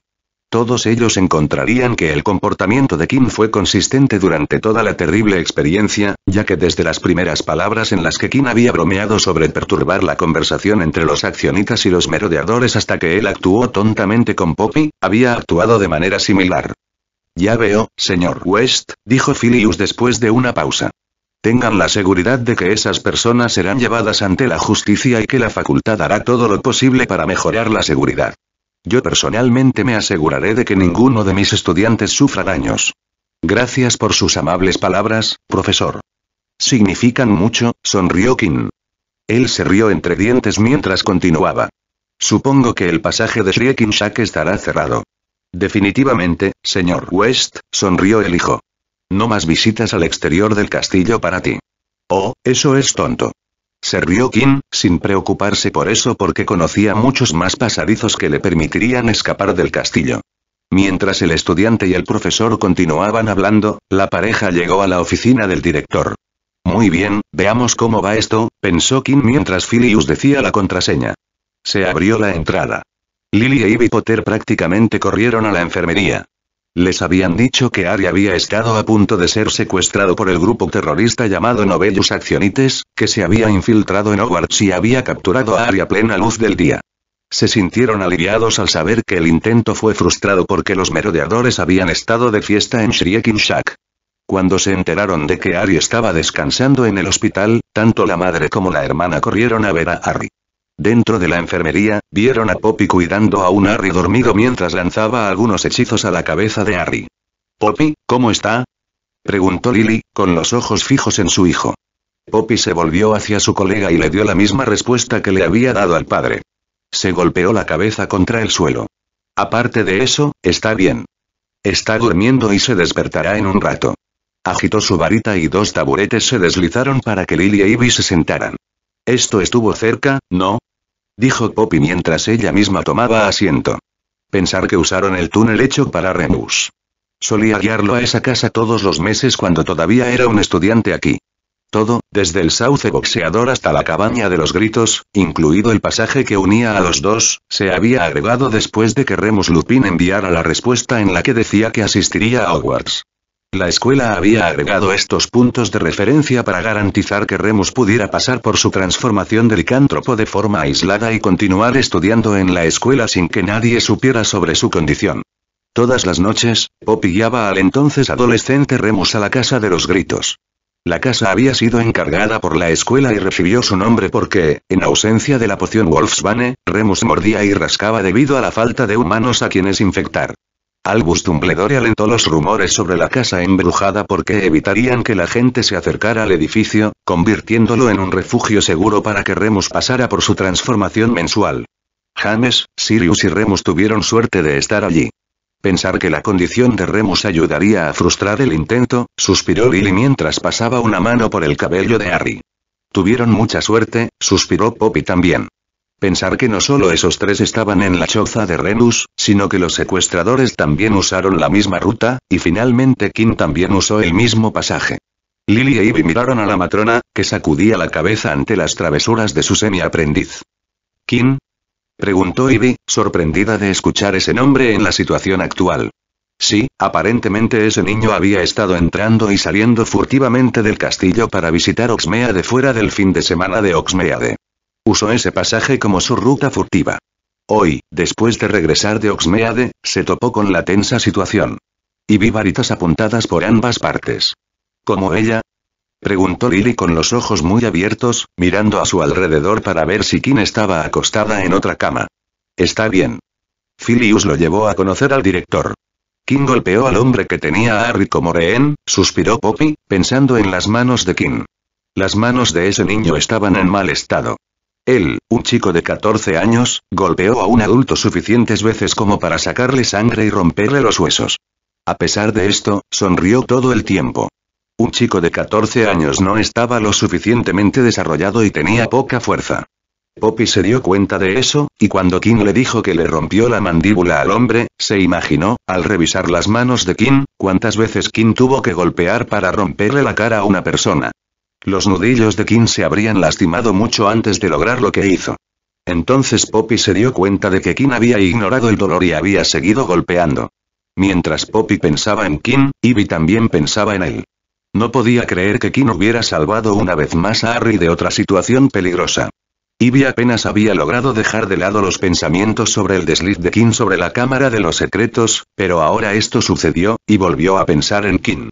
Todos ellos encontrarían que el comportamiento de Kim fue consistente durante toda la terrible experiencia, ya que desde las primeras palabras en las que Kim había bromeado sobre perturbar la conversación entre los accionistas y los merodeadores hasta que él actuó tontamente con Poppy, había actuado de manera similar. Ya veo, señor West, dijo Phileas después de una pausa. Tengan la seguridad de que esas personas serán llevadas ante la justicia y que la facultad hará todo lo posible para mejorar la seguridad. Yo personalmente me aseguraré de que ninguno de mis estudiantes sufra daños. Gracias por sus amables palabras, profesor. Significan mucho, sonrió King. Él se rió entre dientes mientras continuaba. Supongo que el pasaje de Shrieking Shack estará cerrado. Definitivamente, señor West, sonrió el hijo. No más visitas al exterior del castillo para ti. Oh, eso es tonto se Kim, sin preocuparse por eso porque conocía muchos más pasadizos que le permitirían escapar del castillo. Mientras el estudiante y el profesor continuaban hablando, la pareja llegó a la oficina del director. Muy bien, veamos cómo va esto, pensó Kim mientras Phileas decía la contraseña. Se abrió la entrada. Lily y Ivy Potter prácticamente corrieron a la enfermería. Les habían dicho que Ari había estado a punto de ser secuestrado por el grupo terrorista llamado Novellus Actionites, que se había infiltrado en Hogwarts y había capturado a Ari a plena luz del día. Se sintieron aliviados al saber que el intento fue frustrado porque los merodeadores habían estado de fiesta en Shrieking Cuando se enteraron de que Ari estaba descansando en el hospital, tanto la madre como la hermana corrieron a ver a Ari. Dentro de la enfermería, vieron a Poppy cuidando a un Harry dormido mientras lanzaba algunos hechizos a la cabeza de Harry. Poppy, ¿cómo está? preguntó Lily, con los ojos fijos en su hijo. Poppy se volvió hacia su colega y le dio la misma respuesta que le había dado al padre. Se golpeó la cabeza contra el suelo. Aparte de eso, está bien. Está durmiendo y se despertará en un rato. Agitó su varita y dos taburetes se deslizaron para que Lily y Ivy se sentaran. Esto estuvo cerca, ¿no? dijo Poppy mientras ella misma tomaba asiento. Pensar que usaron el túnel hecho para Remus. Solía guiarlo a esa casa todos los meses cuando todavía era un estudiante aquí. Todo, desde el sauce boxeador hasta la cabaña de los gritos, incluido el pasaje que unía a los dos, se había agregado después de que Remus Lupin enviara la respuesta en la que decía que asistiría a Hogwarts. La escuela había agregado estos puntos de referencia para garantizar que Remus pudiera pasar por su transformación de licántropo de forma aislada y continuar estudiando en la escuela sin que nadie supiera sobre su condición. Todas las noches, Pop guiaba al entonces adolescente Remus a la casa de los gritos. La casa había sido encargada por la escuela y recibió su nombre porque, en ausencia de la poción Wolfsbane, Remus mordía y rascaba debido a la falta de humanos a quienes infectar. Albus Dumbledore alentó los rumores sobre la casa embrujada porque evitarían que la gente se acercara al edificio, convirtiéndolo en un refugio seguro para que Remus pasara por su transformación mensual. James, Sirius y Remus tuvieron suerte de estar allí. Pensar que la condición de Remus ayudaría a frustrar el intento, suspiró Lily mientras pasaba una mano por el cabello de Harry. Tuvieron mucha suerte, suspiró Poppy también. Pensar que no solo esos tres estaban en la choza de Renus, sino que los secuestradores también usaron la misma ruta, y finalmente Kim también usó el mismo pasaje. Lily y e Ivy miraron a la matrona, que sacudía la cabeza ante las travesuras de su semiaprendiz. ¿Kim? preguntó Ivy, sorprendida de escuchar ese nombre en la situación actual. Sí, aparentemente ese niño había estado entrando y saliendo furtivamente del castillo para visitar de fuera del fin de semana de Oxmeade. Usó ese pasaje como su ruta furtiva. Hoy, después de regresar de Oxmeade, se topó con la tensa situación. Y vi varitas apuntadas por ambas partes. ¿Como ella? Preguntó Lily con los ojos muy abiertos, mirando a su alrededor para ver si Kim estaba acostada en otra cama. Está bien. Philius lo llevó a conocer al director. Kim golpeó al hombre que tenía a Harry como rehén, suspiró Poppy, pensando en las manos de Kim. Las manos de ese niño estaban en mal estado. Él, un chico de 14 años, golpeó a un adulto suficientes veces como para sacarle sangre y romperle los huesos. A pesar de esto, sonrió todo el tiempo. Un chico de 14 años no estaba lo suficientemente desarrollado y tenía poca fuerza. Poppy se dio cuenta de eso, y cuando Kim le dijo que le rompió la mandíbula al hombre, se imaginó, al revisar las manos de Kim, cuántas veces Kim tuvo que golpear para romperle la cara a una persona. Los nudillos de Kim se habrían lastimado mucho antes de lograr lo que hizo. Entonces Poppy se dio cuenta de que Kim había ignorado el dolor y había seguido golpeando. Mientras Poppy pensaba en Kim, Ivy también pensaba en él. No podía creer que Kim hubiera salvado una vez más a Harry de otra situación peligrosa. Ivy apenas había logrado dejar de lado los pensamientos sobre el desliz de Kim sobre la Cámara de los Secretos, pero ahora esto sucedió, y volvió a pensar en Kim.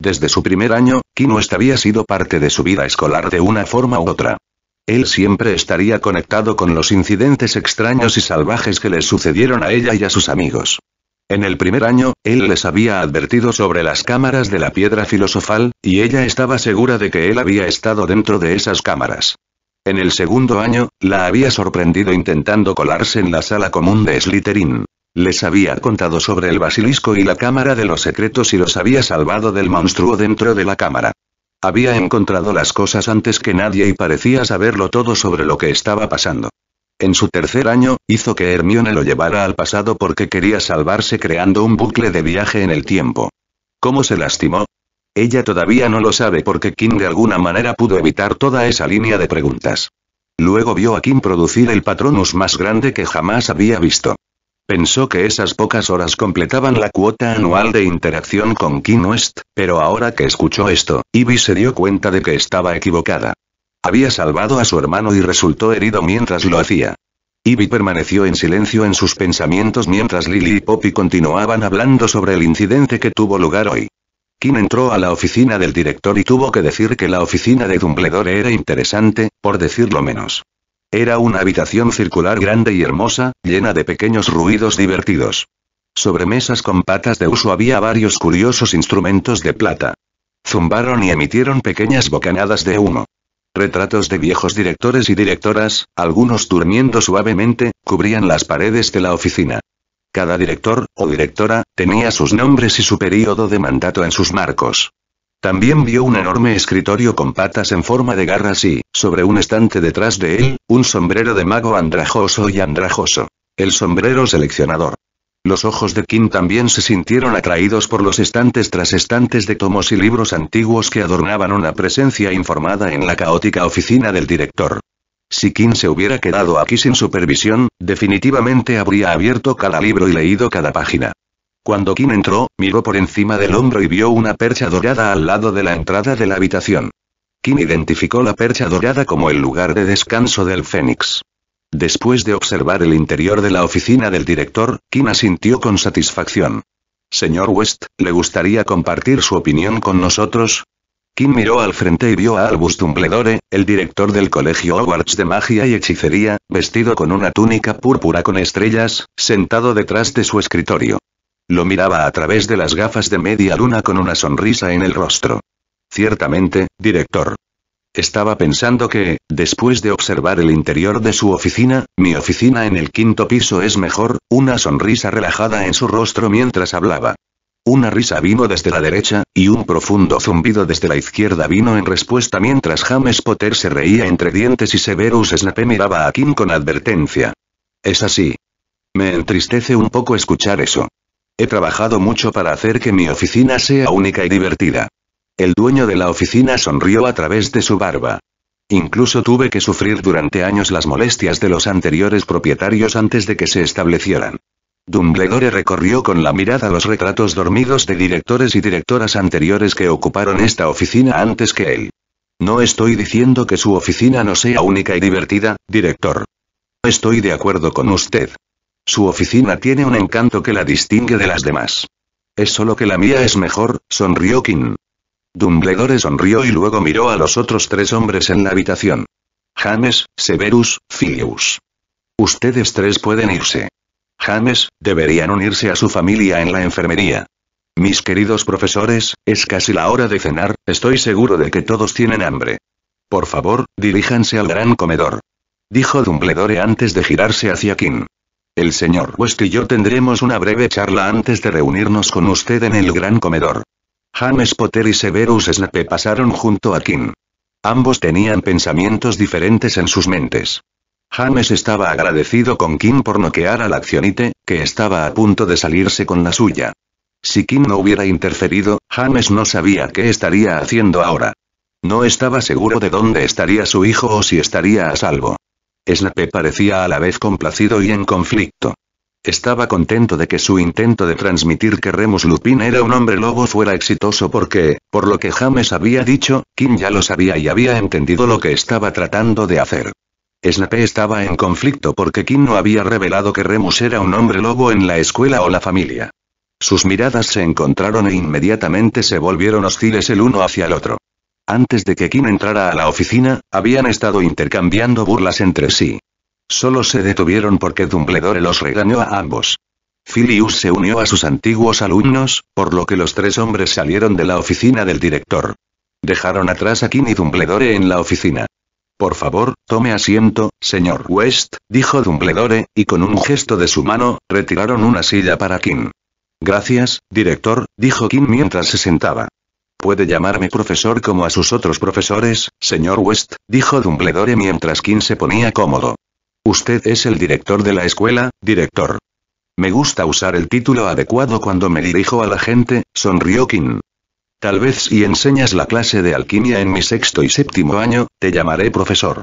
Desde su primer año, Kinuest había sido parte de su vida escolar de una forma u otra. Él siempre estaría conectado con los incidentes extraños y salvajes que le sucedieron a ella y a sus amigos. En el primer año, él les había advertido sobre las cámaras de la piedra filosofal, y ella estaba segura de que él había estado dentro de esas cámaras. En el segundo año, la había sorprendido intentando colarse en la sala común de Slytherin. Les había contado sobre el basilisco y la cámara de los secretos y los había salvado del monstruo dentro de la cámara. Había encontrado las cosas antes que nadie y parecía saberlo todo sobre lo que estaba pasando. En su tercer año, hizo que Hermione lo llevara al pasado porque quería salvarse creando un bucle de viaje en el tiempo. ¿Cómo se lastimó? Ella todavía no lo sabe porque King de alguna manera pudo evitar toda esa línea de preguntas. Luego vio a Kim producir el patronus más grande que jamás había visto. Pensó que esas pocas horas completaban la cuota anual de interacción con King West, pero ahora que escuchó esto, Ivy se dio cuenta de que estaba equivocada. Había salvado a su hermano y resultó herido mientras lo hacía. Ivy permaneció en silencio en sus pensamientos mientras Lily y Poppy continuaban hablando sobre el incidente que tuvo lugar hoy. Kim entró a la oficina del director y tuvo que decir que la oficina de Dumbledore era interesante, por decirlo menos. Era una habitación circular grande y hermosa, llena de pequeños ruidos divertidos. Sobre mesas con patas de uso había varios curiosos instrumentos de plata. Zumbaron y emitieron pequeñas bocanadas de humo. Retratos de viejos directores y directoras, algunos durmiendo suavemente, cubrían las paredes de la oficina. Cada director, o directora, tenía sus nombres y su período de mandato en sus marcos. También vio un enorme escritorio con patas en forma de garras y, sobre un estante detrás de él, un sombrero de mago andrajoso y andrajoso. El sombrero seleccionador. Los ojos de Kim también se sintieron atraídos por los estantes tras estantes de tomos y libros antiguos que adornaban una presencia informada en la caótica oficina del director. Si Kim se hubiera quedado aquí sin supervisión, definitivamente habría abierto cada libro y leído cada página. Cuando Kim entró, miró por encima del hombro y vio una percha dorada al lado de la entrada de la habitación. Kim identificó la percha dorada como el lugar de descanso del Fénix. Después de observar el interior de la oficina del director, Kim asintió con satisfacción. Señor West, ¿le gustaría compartir su opinión con nosotros? Kim miró al frente y vio a Albus Dumbledore, el director del Colegio Hogwarts de Magia y Hechicería, vestido con una túnica púrpura con estrellas, sentado detrás de su escritorio. Lo miraba a través de las gafas de media luna con una sonrisa en el rostro. Ciertamente, director. Estaba pensando que, después de observar el interior de su oficina, mi oficina en el quinto piso es mejor, una sonrisa relajada en su rostro mientras hablaba. Una risa vino desde la derecha, y un profundo zumbido desde la izquierda vino en respuesta mientras James Potter se reía entre dientes y Severus Snape miraba a Kim con advertencia. Es así. Me entristece un poco escuchar eso. He trabajado mucho para hacer que mi oficina sea única y divertida. El dueño de la oficina sonrió a través de su barba. Incluso tuve que sufrir durante años las molestias de los anteriores propietarios antes de que se establecieran. Dumbledore recorrió con la mirada los retratos dormidos de directores y directoras anteriores que ocuparon esta oficina antes que él. No estoy diciendo que su oficina no sea única y divertida, director. Estoy de acuerdo con usted. Su oficina tiene un encanto que la distingue de las demás. Es solo que la mía es mejor, sonrió King. Dumbledore sonrió y luego miró a los otros tres hombres en la habitación. James, Severus, Filius. Ustedes tres pueden irse. James, deberían unirse a su familia en la enfermería. Mis queridos profesores, es casi la hora de cenar, estoy seguro de que todos tienen hambre. Por favor, diríjanse al gran comedor. Dijo Dumbledore antes de girarse hacia King. El señor West y yo tendremos una breve charla antes de reunirnos con usted en el gran comedor. James Potter y Severus Snape pasaron junto a Kim. Ambos tenían pensamientos diferentes en sus mentes. James estaba agradecido con Kim por noquear al accionite, que estaba a punto de salirse con la suya. Si Kim no hubiera interferido, James no sabía qué estaría haciendo ahora. No estaba seguro de dónde estaría su hijo o si estaría a salvo. Snape parecía a la vez complacido y en conflicto. Estaba contento de que su intento de transmitir que Remus Lupin era un hombre lobo fuera exitoso porque, por lo que James había dicho, Kim ya lo sabía y había entendido lo que estaba tratando de hacer. Snape estaba en conflicto porque Kim no había revelado que Remus era un hombre lobo en la escuela o la familia. Sus miradas se encontraron e inmediatamente se volvieron hostiles el uno hacia el otro. Antes de que Kim entrara a la oficina, habían estado intercambiando burlas entre sí. Solo se detuvieron porque Dumbledore los regañó a ambos. Filius se unió a sus antiguos alumnos, por lo que los tres hombres salieron de la oficina del director. Dejaron atrás a Kim y Dumbledore en la oficina. Por favor, tome asiento, señor West, dijo Dumbledore, y con un gesto de su mano, retiraron una silla para Kim. Gracias, director, dijo Kim mientras se sentaba. Puede llamarme profesor como a sus otros profesores, señor West, dijo Dumbledore mientras King se ponía cómodo. Usted es el director de la escuela, director. Me gusta usar el título adecuado cuando me dirijo a la gente, sonrió King. Tal vez si enseñas la clase de alquimia en mi sexto y séptimo año, te llamaré profesor.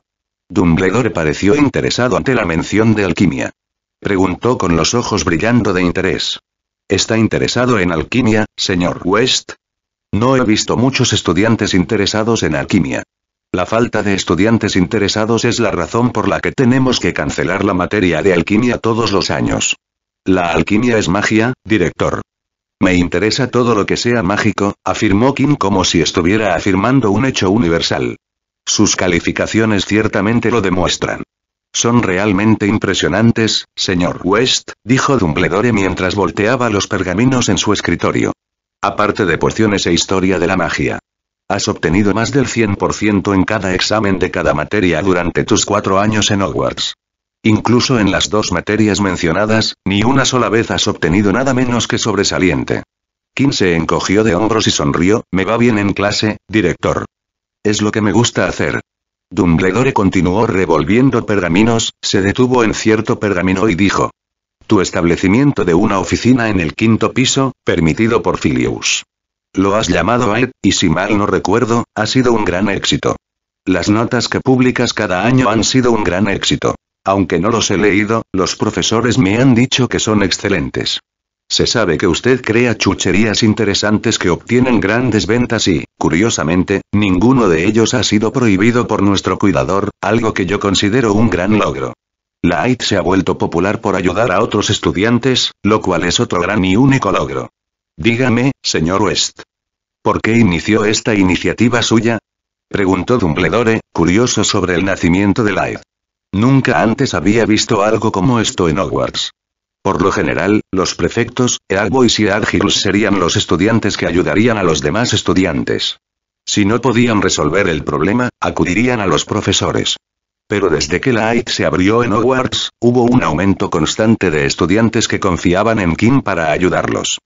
Dumbledore pareció interesado ante la mención de alquimia. Preguntó con los ojos brillando de interés. ¿Está interesado en alquimia, señor West? No he visto muchos estudiantes interesados en alquimia. La falta de estudiantes interesados es la razón por la que tenemos que cancelar la materia de alquimia todos los años. La alquimia es magia, director. Me interesa todo lo que sea mágico, afirmó Kim como si estuviera afirmando un hecho universal. Sus calificaciones ciertamente lo demuestran. Son realmente impresionantes, señor West, dijo Dumbledore mientras volteaba los pergaminos en su escritorio. Aparte de porciones e historia de la magia. Has obtenido más del 100% en cada examen de cada materia durante tus cuatro años en Hogwarts. Incluso en las dos materias mencionadas, ni una sola vez has obtenido nada menos que sobresaliente. Kim se encogió de hombros y sonrió, me va bien en clase, director. Es lo que me gusta hacer. Dumbledore continuó revolviendo pergaminos, se detuvo en cierto pergamino y dijo, tu establecimiento de una oficina en el quinto piso, permitido por Philius, Lo has llamado Ed, y si mal no recuerdo, ha sido un gran éxito. Las notas que publicas cada año han sido un gran éxito. Aunque no los he leído, los profesores me han dicho que son excelentes. Se sabe que usted crea chucherías interesantes que obtienen grandes ventas y, curiosamente, ninguno de ellos ha sido prohibido por nuestro cuidador, algo que yo considero un gran logro. La AIDE se ha vuelto popular por ayudar a otros estudiantes, lo cual es otro gran y único logro. Dígame, señor West. ¿Por qué inició esta iniciativa suya? Preguntó Dumbledore, curioso sobre el nacimiento de Light. Nunca antes había visto algo como esto en Hogwarts. Por lo general, los prefectos, Eagboys y Hills serían los estudiantes que ayudarían a los demás estudiantes. Si no podían resolver el problema, acudirían a los profesores. Pero desde que la AID se abrió en Hogwarts, hubo un aumento constante de estudiantes que confiaban en Kim para ayudarlos.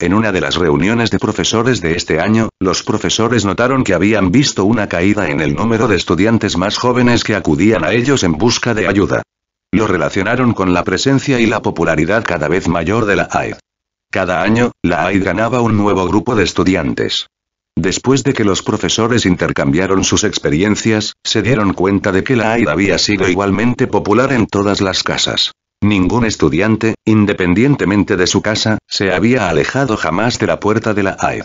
En una de las reuniones de profesores de este año, los profesores notaron que habían visto una caída en el número de estudiantes más jóvenes que acudían a ellos en busca de ayuda. Lo relacionaron con la presencia y la popularidad cada vez mayor de la AID. Cada año, la AID ganaba un nuevo grupo de estudiantes. Después de que los profesores intercambiaron sus experiencias, se dieron cuenta de que la AID había sido igualmente popular en todas las casas. Ningún estudiante, independientemente de su casa, se había alejado jamás de la puerta de la AID.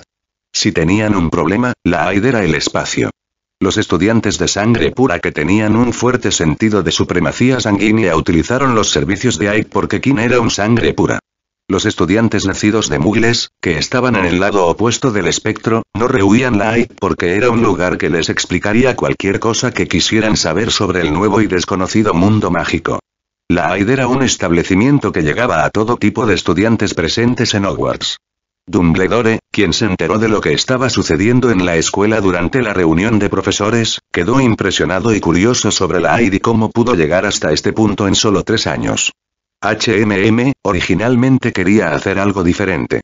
Si tenían un problema, la AID era el espacio. Los estudiantes de sangre pura que tenían un fuerte sentido de supremacía sanguínea utilizaron los servicios de AID porque KIN era un sangre pura. Los estudiantes nacidos de Mugles, que estaban en el lado opuesto del espectro, no rehuían la AID porque era un lugar que les explicaría cualquier cosa que quisieran saber sobre el nuevo y desconocido mundo mágico. La AID era un establecimiento que llegaba a todo tipo de estudiantes presentes en Hogwarts. Dumbledore, quien se enteró de lo que estaba sucediendo en la escuela durante la reunión de profesores, quedó impresionado y curioso sobre la AID y cómo pudo llegar hasta este punto en solo tres años. HMM, originalmente quería hacer algo diferente.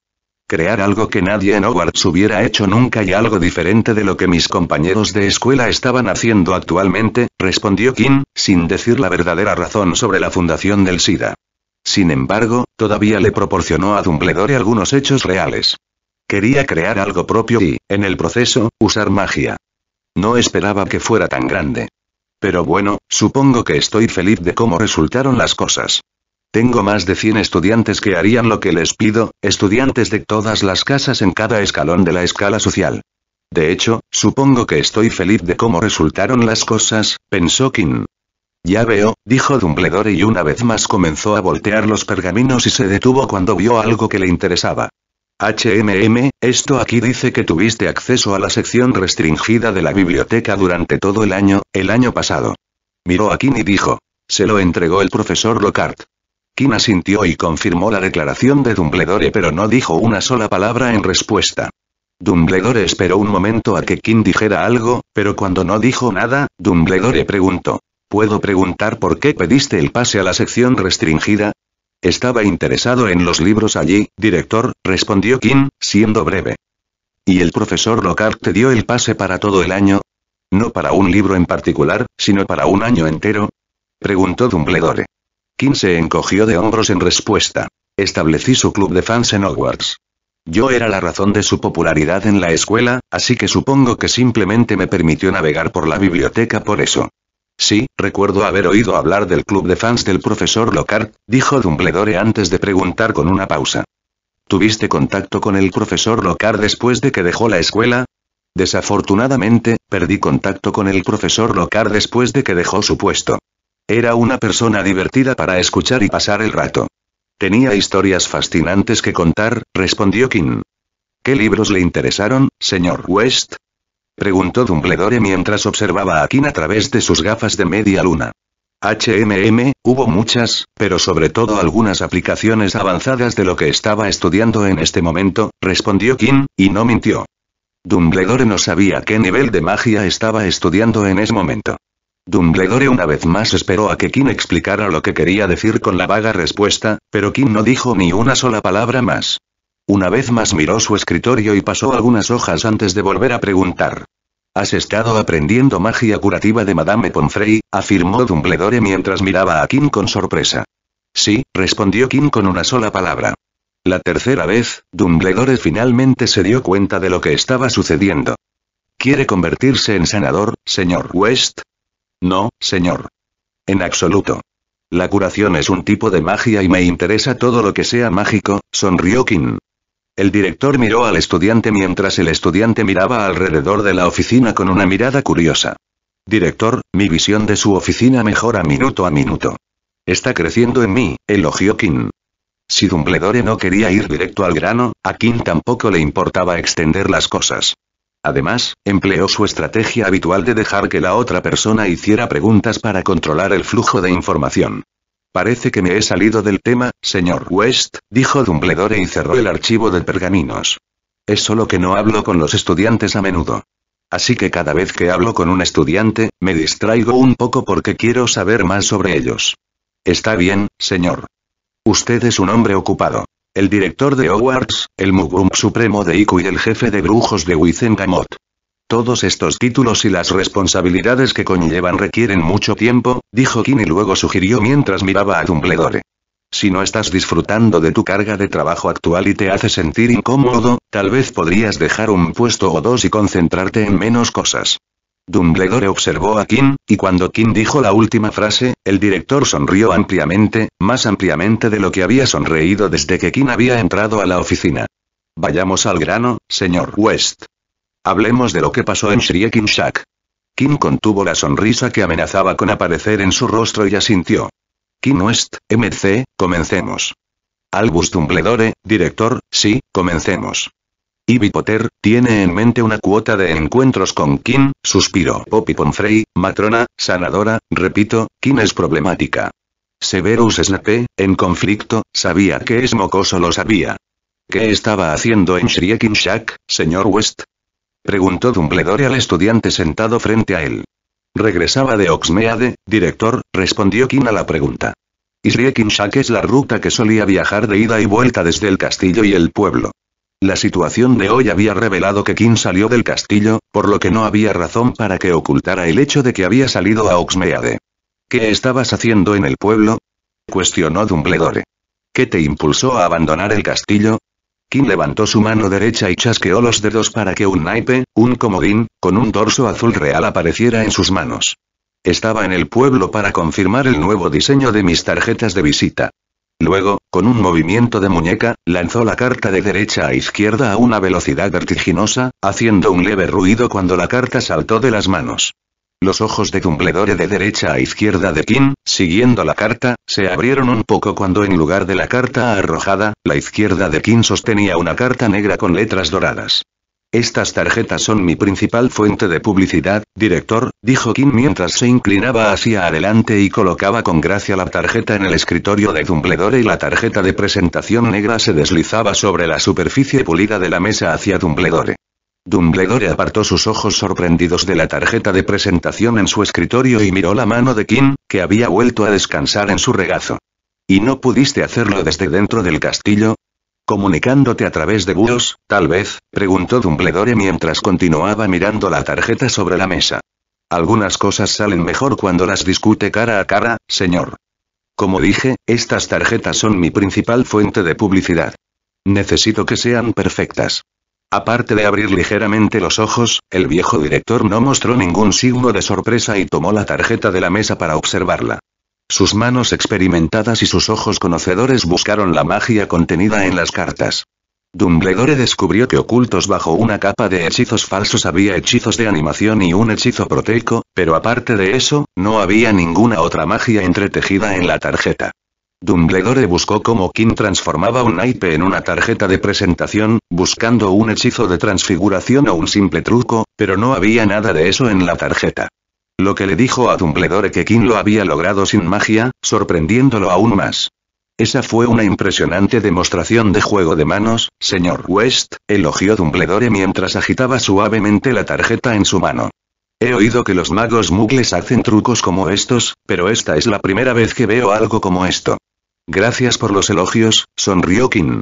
Crear algo que nadie en Hogwarts hubiera hecho nunca y algo diferente de lo que mis compañeros de escuela estaban haciendo actualmente, respondió Kim, sin decir la verdadera razón sobre la fundación del SIDA. Sin embargo, todavía le proporcionó a Dumbledore algunos hechos reales. Quería crear algo propio y, en el proceso, usar magia. No esperaba que fuera tan grande. Pero bueno, supongo que estoy feliz de cómo resultaron las cosas. Tengo más de 100 estudiantes que harían lo que les pido, estudiantes de todas las casas en cada escalón de la escala social. De hecho, supongo que estoy feliz de cómo resultaron las cosas, pensó Kim. Ya veo, dijo Dumbledore y una vez más comenzó a voltear los pergaminos y se detuvo cuando vio algo que le interesaba. HMM, esto aquí dice que tuviste acceso a la sección restringida de la biblioteca durante todo el año, el año pasado. Miró a Kim y dijo. Se lo entregó el profesor Lockhart. Kim asintió y confirmó la declaración de Dumbledore pero no dijo una sola palabra en respuesta. Dumbledore esperó un momento a que Kim dijera algo, pero cuando no dijo nada, Dumbledore preguntó. ¿Puedo preguntar por qué pediste el pase a la sección restringida? Estaba interesado en los libros allí, director, respondió Kim, siendo breve. ¿Y el profesor Lockhart te dio el pase para todo el año? No para un libro en particular, sino para un año entero. Preguntó Dumbledore. King se encogió de hombros en respuesta. Establecí su club de fans en Hogwarts. Yo era la razón de su popularidad en la escuela, así que supongo que simplemente me permitió navegar por la biblioteca por eso. Sí, recuerdo haber oído hablar del club de fans del profesor Lockhart, dijo Dumbledore antes de preguntar con una pausa. ¿Tuviste contacto con el profesor Lockhart después de que dejó la escuela? Desafortunadamente, perdí contacto con el profesor Lockhart después de que dejó su puesto. Era una persona divertida para escuchar y pasar el rato. Tenía historias fascinantes que contar, respondió King. ¿Qué libros le interesaron, señor West? preguntó Dumbledore mientras observaba a King a través de sus gafas de media luna. HMM, hubo muchas, pero sobre todo algunas aplicaciones avanzadas de lo que estaba estudiando en este momento, respondió King, y no mintió. Dumbledore no sabía qué nivel de magia estaba estudiando en ese momento. Dumbledore una vez más esperó a que Kim explicara lo que quería decir con la vaga respuesta, pero Kim no dijo ni una sola palabra más. Una vez más miró su escritorio y pasó algunas hojas antes de volver a preguntar. Has estado aprendiendo magia curativa de Madame Pomfrey, afirmó Dumbledore mientras miraba a Kim con sorpresa. Sí, respondió Kim con una sola palabra. La tercera vez, Dumbledore finalmente se dio cuenta de lo que estaba sucediendo. Quiere convertirse en sanador, señor West, no, señor. En absoluto. La curación es un tipo de magia y me interesa todo lo que sea mágico, sonrió King. El director miró al estudiante mientras el estudiante miraba alrededor de la oficina con una mirada curiosa. Director, mi visión de su oficina mejora minuto a minuto. Está creciendo en mí, elogió Kim. Si Dumbledore no quería ir directo al grano, a Kim tampoco le importaba extender las cosas. Además, empleó su estrategia habitual de dejar que la otra persona hiciera preguntas para controlar el flujo de información. Parece que me he salido del tema, señor West, dijo Dumbledore y cerró el archivo de pergaminos. Es solo que no hablo con los estudiantes a menudo. Así que cada vez que hablo con un estudiante, me distraigo un poco porque quiero saber más sobre ellos. Está bien, señor. Usted es un hombre ocupado el director de Hogwarts, el Mugum Supremo de Iku y el jefe de brujos de Wizengamot. Todos estos títulos y las responsabilidades que conllevan requieren mucho tiempo, dijo y luego sugirió mientras miraba a Dumbledore. Si no estás disfrutando de tu carga de trabajo actual y te hace sentir incómodo, tal vez podrías dejar un puesto o dos y concentrarte en menos cosas. Dumbledore observó a Kim, y cuando Kim dijo la última frase, el director sonrió ampliamente, más ampliamente de lo que había sonreído desde que Kim había entrado a la oficina. Vayamos al grano, señor West. Hablemos de lo que pasó en Shrieking Shack. Kim contuvo la sonrisa que amenazaba con aparecer en su rostro y asintió. Kim West, MC, comencemos. Albus Dumbledore, director, sí, comencemos. Ivy Potter, tiene en mente una cuota de encuentros con Kim, Suspiro, Poppy Pomfrey, matrona, sanadora, repito, Kim es problemática. Severus Snape, en conflicto, sabía que es mocoso lo sabía. ¿Qué estaba haciendo en Shrieking Shack, señor West? Preguntó Dumbledore al estudiante sentado frente a él. Regresaba de Oxmeade, director, respondió Kim a la pregunta. Shrieking Shack es la ruta que solía viajar de ida y vuelta desde el castillo y el pueblo. La situación de hoy había revelado que Kim salió del castillo, por lo que no había razón para que ocultara el hecho de que había salido a Oxmeade. ¿Qué estabas haciendo en el pueblo? cuestionó Dumbledore. ¿Qué te impulsó a abandonar el castillo? Kim levantó su mano derecha y chasqueó los dedos para que un naipe, un comodín, con un dorso azul real apareciera en sus manos. Estaba en el pueblo para confirmar el nuevo diseño de mis tarjetas de visita. Luego, con un movimiento de muñeca, lanzó la carta de derecha a izquierda a una velocidad vertiginosa, haciendo un leve ruido cuando la carta saltó de las manos. Los ojos de Dumbledore de derecha a izquierda de Kim, siguiendo la carta, se abrieron un poco cuando en lugar de la carta arrojada, la izquierda de Kim sostenía una carta negra con letras doradas. Estas tarjetas son mi principal fuente de publicidad, director, dijo Kim mientras se inclinaba hacia adelante y colocaba con gracia la tarjeta en el escritorio de Dumbledore y la tarjeta de presentación negra se deslizaba sobre la superficie pulida de la mesa hacia Dumbledore. Dumbledore apartó sus ojos sorprendidos de la tarjeta de presentación en su escritorio y miró la mano de Kim, que había vuelto a descansar en su regazo. ¿Y no pudiste hacerlo desde dentro del castillo? ¿Comunicándote a través de búhos, tal vez? preguntó Dumbledore mientras continuaba mirando la tarjeta sobre la mesa. Algunas cosas salen mejor cuando las discute cara a cara, señor. Como dije, estas tarjetas son mi principal fuente de publicidad. Necesito que sean perfectas. Aparte de abrir ligeramente los ojos, el viejo director no mostró ningún signo de sorpresa y tomó la tarjeta de la mesa para observarla. Sus manos experimentadas y sus ojos conocedores buscaron la magia contenida en las cartas. Dumbledore descubrió que ocultos bajo una capa de hechizos falsos había hechizos de animación y un hechizo proteico, pero aparte de eso, no había ninguna otra magia entretejida en la tarjeta. Dumbledore buscó cómo Kim transformaba un naipe en una tarjeta de presentación, buscando un hechizo de transfiguración o un simple truco, pero no había nada de eso en la tarjeta. Lo que le dijo a Dumbledore que King lo había logrado sin magia, sorprendiéndolo aún más. Esa fue una impresionante demostración de juego de manos, señor West, elogió Dumbledore mientras agitaba suavemente la tarjeta en su mano. He oído que los magos mugles hacen trucos como estos, pero esta es la primera vez que veo algo como esto. Gracias por los elogios, sonrió King.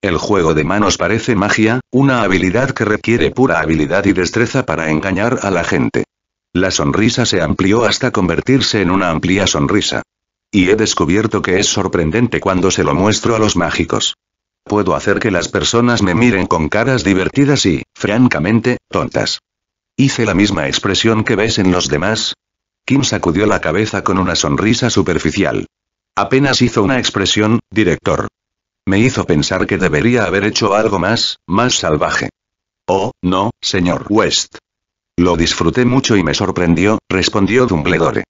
El juego de manos parece magia, una habilidad que requiere pura habilidad y destreza para engañar a la gente. La sonrisa se amplió hasta convertirse en una amplia sonrisa. Y he descubierto que es sorprendente cuando se lo muestro a los mágicos. Puedo hacer que las personas me miren con caras divertidas y, francamente, tontas. Hice la misma expresión que ves en los demás. Kim sacudió la cabeza con una sonrisa superficial. Apenas hizo una expresión, director. Me hizo pensar que debería haber hecho algo más, más salvaje. Oh, no, señor West. Lo disfruté mucho y me sorprendió, respondió Dumbledore.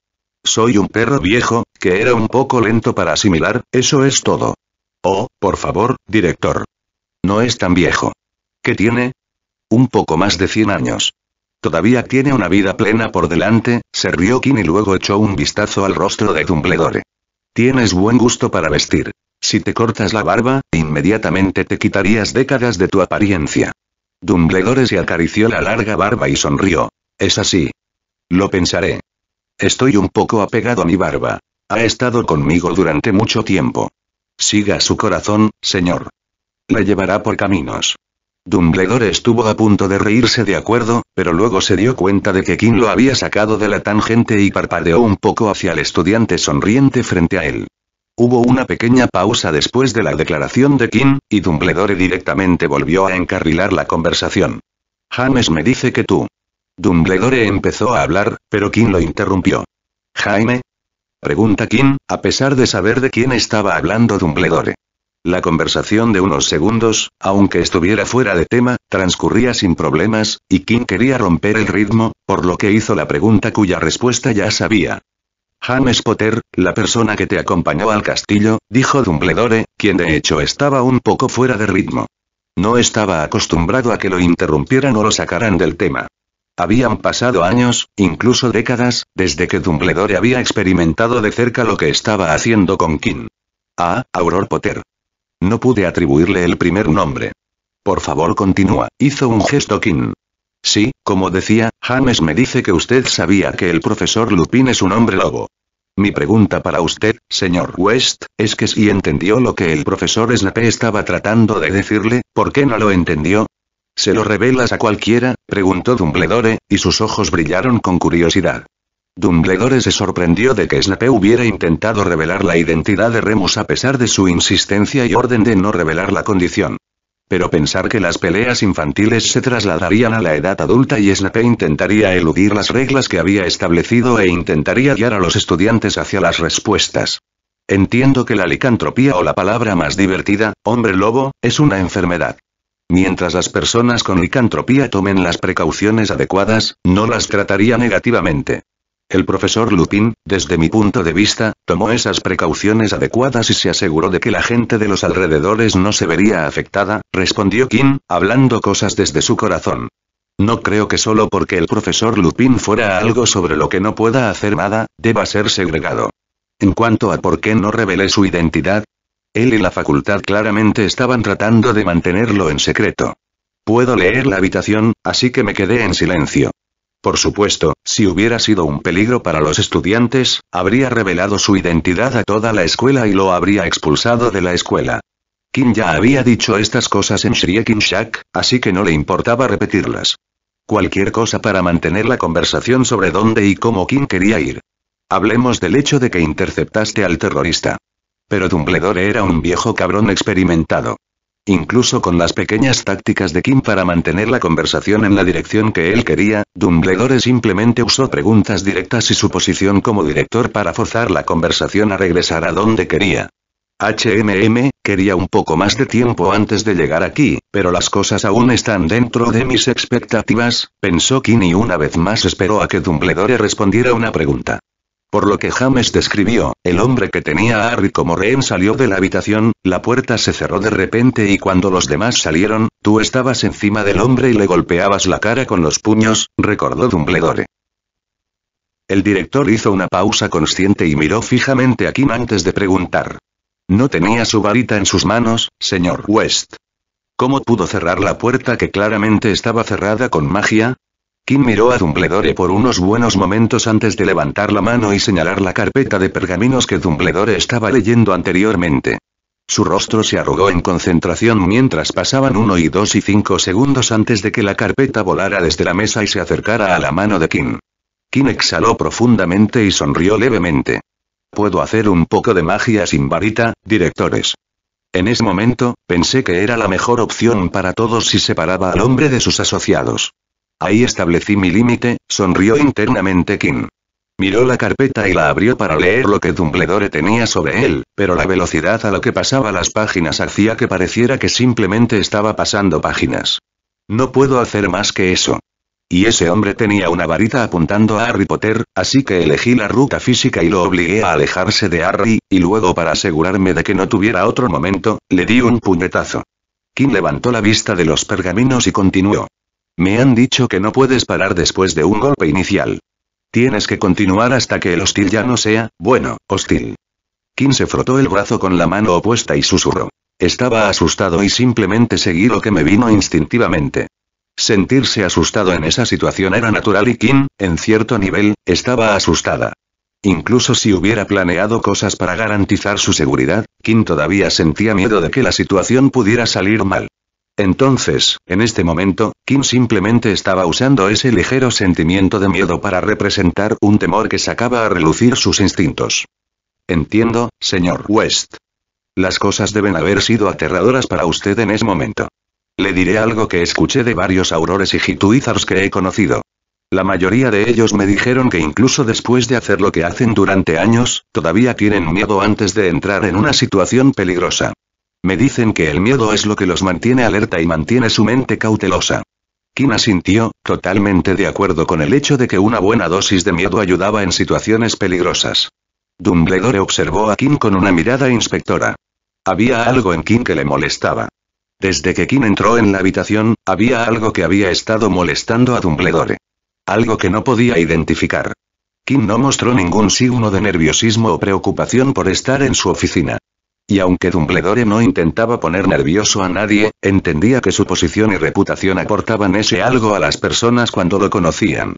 Soy un perro viejo, que era un poco lento para asimilar, eso es todo. Oh, por favor, director. No es tan viejo. ¿Qué tiene? Un poco más de 100 años. Todavía tiene una vida plena por delante, se rió King y luego echó un vistazo al rostro de Dumbledore. Tienes buen gusto para vestir. Si te cortas la barba, inmediatamente te quitarías décadas de tu apariencia. Dumbledore se acarició la larga barba y sonrió. Es así. Lo pensaré. Estoy un poco apegado a mi barba. Ha estado conmigo durante mucho tiempo. Siga su corazón, señor. La llevará por caminos. Dumbledore estuvo a punto de reírse de acuerdo, pero luego se dio cuenta de que King lo había sacado de la tangente y parpadeó un poco hacia el estudiante sonriente frente a él. Hubo una pequeña pausa después de la declaración de Kim, y Dumbledore directamente volvió a encarrilar la conversación. James me dice que tú. Dumbledore empezó a hablar, pero Kim lo interrumpió. Jaime? Pregunta Kim, a pesar de saber de quién estaba hablando Dumbledore. La conversación de unos segundos, aunque estuviera fuera de tema, transcurría sin problemas, y Kim quería romper el ritmo, por lo que hizo la pregunta cuya respuesta ya sabía. James Potter, la persona que te acompañó al castillo, dijo Dumbledore, quien de hecho estaba un poco fuera de ritmo. No estaba acostumbrado a que lo interrumpieran o lo sacaran del tema. Habían pasado años, incluso décadas, desde que Dumbledore había experimentado de cerca lo que estaba haciendo con King. Ah, Auror Potter. No pude atribuirle el primer nombre. Por favor continúa, hizo un gesto King. Sí, como decía, James me dice que usted sabía que el profesor Lupin es un hombre lobo. Mi pregunta para usted, señor West, es que si entendió lo que el profesor Snape estaba tratando de decirle, ¿por qué no lo entendió? ¿Se lo revelas a cualquiera? preguntó Dumbledore, y sus ojos brillaron con curiosidad. Dumbledore se sorprendió de que Snape hubiera intentado revelar la identidad de Remus a pesar de su insistencia y orden de no revelar la condición. Pero pensar que las peleas infantiles se trasladarían a la edad adulta y Snape intentaría eludir las reglas que había establecido e intentaría guiar a los estudiantes hacia las respuestas. Entiendo que la licantropía o la palabra más divertida, hombre lobo, es una enfermedad. Mientras las personas con licantropía tomen las precauciones adecuadas, no las trataría negativamente. El profesor Lupin, desde mi punto de vista, tomó esas precauciones adecuadas y se aseguró de que la gente de los alrededores no se vería afectada, respondió Kim, hablando cosas desde su corazón. No creo que solo porque el profesor Lupin fuera algo sobre lo que no pueda hacer nada, deba ser segregado. En cuanto a por qué no revelé su identidad, él y la facultad claramente estaban tratando de mantenerlo en secreto. Puedo leer la habitación, así que me quedé en silencio. Por supuesto, si hubiera sido un peligro para los estudiantes, habría revelado su identidad a toda la escuela y lo habría expulsado de la escuela. Kim ya había dicho estas cosas en Shrieking Shack, así que no le importaba repetirlas. Cualquier cosa para mantener la conversación sobre dónde y cómo Kim quería ir. Hablemos del hecho de que interceptaste al terrorista. Pero Dumbledore era un viejo cabrón experimentado. Incluso con las pequeñas tácticas de Kim para mantener la conversación en la dirección que él quería, Dumbledore simplemente usó preguntas directas y su posición como director para forzar la conversación a regresar a donde quería. HMM, quería un poco más de tiempo antes de llegar aquí, pero las cosas aún están dentro de mis expectativas, pensó Kim y una vez más esperó a que Dumbledore respondiera una pregunta. Por lo que James describió, el hombre que tenía a Harry como rehén salió de la habitación, la puerta se cerró de repente y cuando los demás salieron, tú estabas encima del hombre y le golpeabas la cara con los puños, recordó Dumbledore. El director hizo una pausa consciente y miró fijamente a Kim antes de preguntar. No tenía su varita en sus manos, señor West. ¿Cómo pudo cerrar la puerta que claramente estaba cerrada con magia? Kim miró a Dumbledore por unos buenos momentos antes de levantar la mano y señalar la carpeta de pergaminos que Dumbledore estaba leyendo anteriormente. Su rostro se arrugó en concentración mientras pasaban uno y dos y cinco segundos antes de que la carpeta volara desde la mesa y se acercara a la mano de Kim. Kim exhaló profundamente y sonrió levemente. Puedo hacer un poco de magia sin varita, directores. En ese momento, pensé que era la mejor opción para todos si separaba al hombre de sus asociados. Ahí establecí mi límite, sonrió internamente King. Miró la carpeta y la abrió para leer lo que Dumbledore tenía sobre él, pero la velocidad a la que pasaba las páginas hacía que pareciera que simplemente estaba pasando páginas. No puedo hacer más que eso. Y ese hombre tenía una varita apuntando a Harry Potter, así que elegí la ruta física y lo obligué a alejarse de Harry, y luego para asegurarme de que no tuviera otro momento, le di un puñetazo. Kim levantó la vista de los pergaminos y continuó. Me han dicho que no puedes parar después de un golpe inicial. Tienes que continuar hasta que el hostil ya no sea, bueno, hostil. Kim se frotó el brazo con la mano opuesta y susurró. Estaba asustado y simplemente seguí lo que me vino instintivamente. Sentirse asustado en esa situación era natural y Kim, en cierto nivel, estaba asustada. Incluso si hubiera planeado cosas para garantizar su seguridad, Kim todavía sentía miedo de que la situación pudiera salir mal. Entonces, en este momento, Kim simplemente estaba usando ese ligero sentimiento de miedo para representar un temor que sacaba a relucir sus instintos. Entiendo, señor West. Las cosas deben haber sido aterradoras para usted en ese momento. Le diré algo que escuché de varios aurores y hituizars que he conocido. La mayoría de ellos me dijeron que incluso después de hacer lo que hacen durante años, todavía tienen miedo antes de entrar en una situación peligrosa. Me dicen que el miedo es lo que los mantiene alerta y mantiene su mente cautelosa. Kim asintió, totalmente de acuerdo con el hecho de que una buena dosis de miedo ayudaba en situaciones peligrosas. Dumbledore observó a Kim con una mirada inspectora. Había algo en Kim que le molestaba. Desde que Kim entró en la habitación, había algo que había estado molestando a Dumbledore. Algo que no podía identificar. Kim no mostró ningún signo de nerviosismo o preocupación por estar en su oficina. Y aunque Dumbledore no intentaba poner nervioso a nadie, entendía que su posición y reputación aportaban ese algo a las personas cuando lo conocían.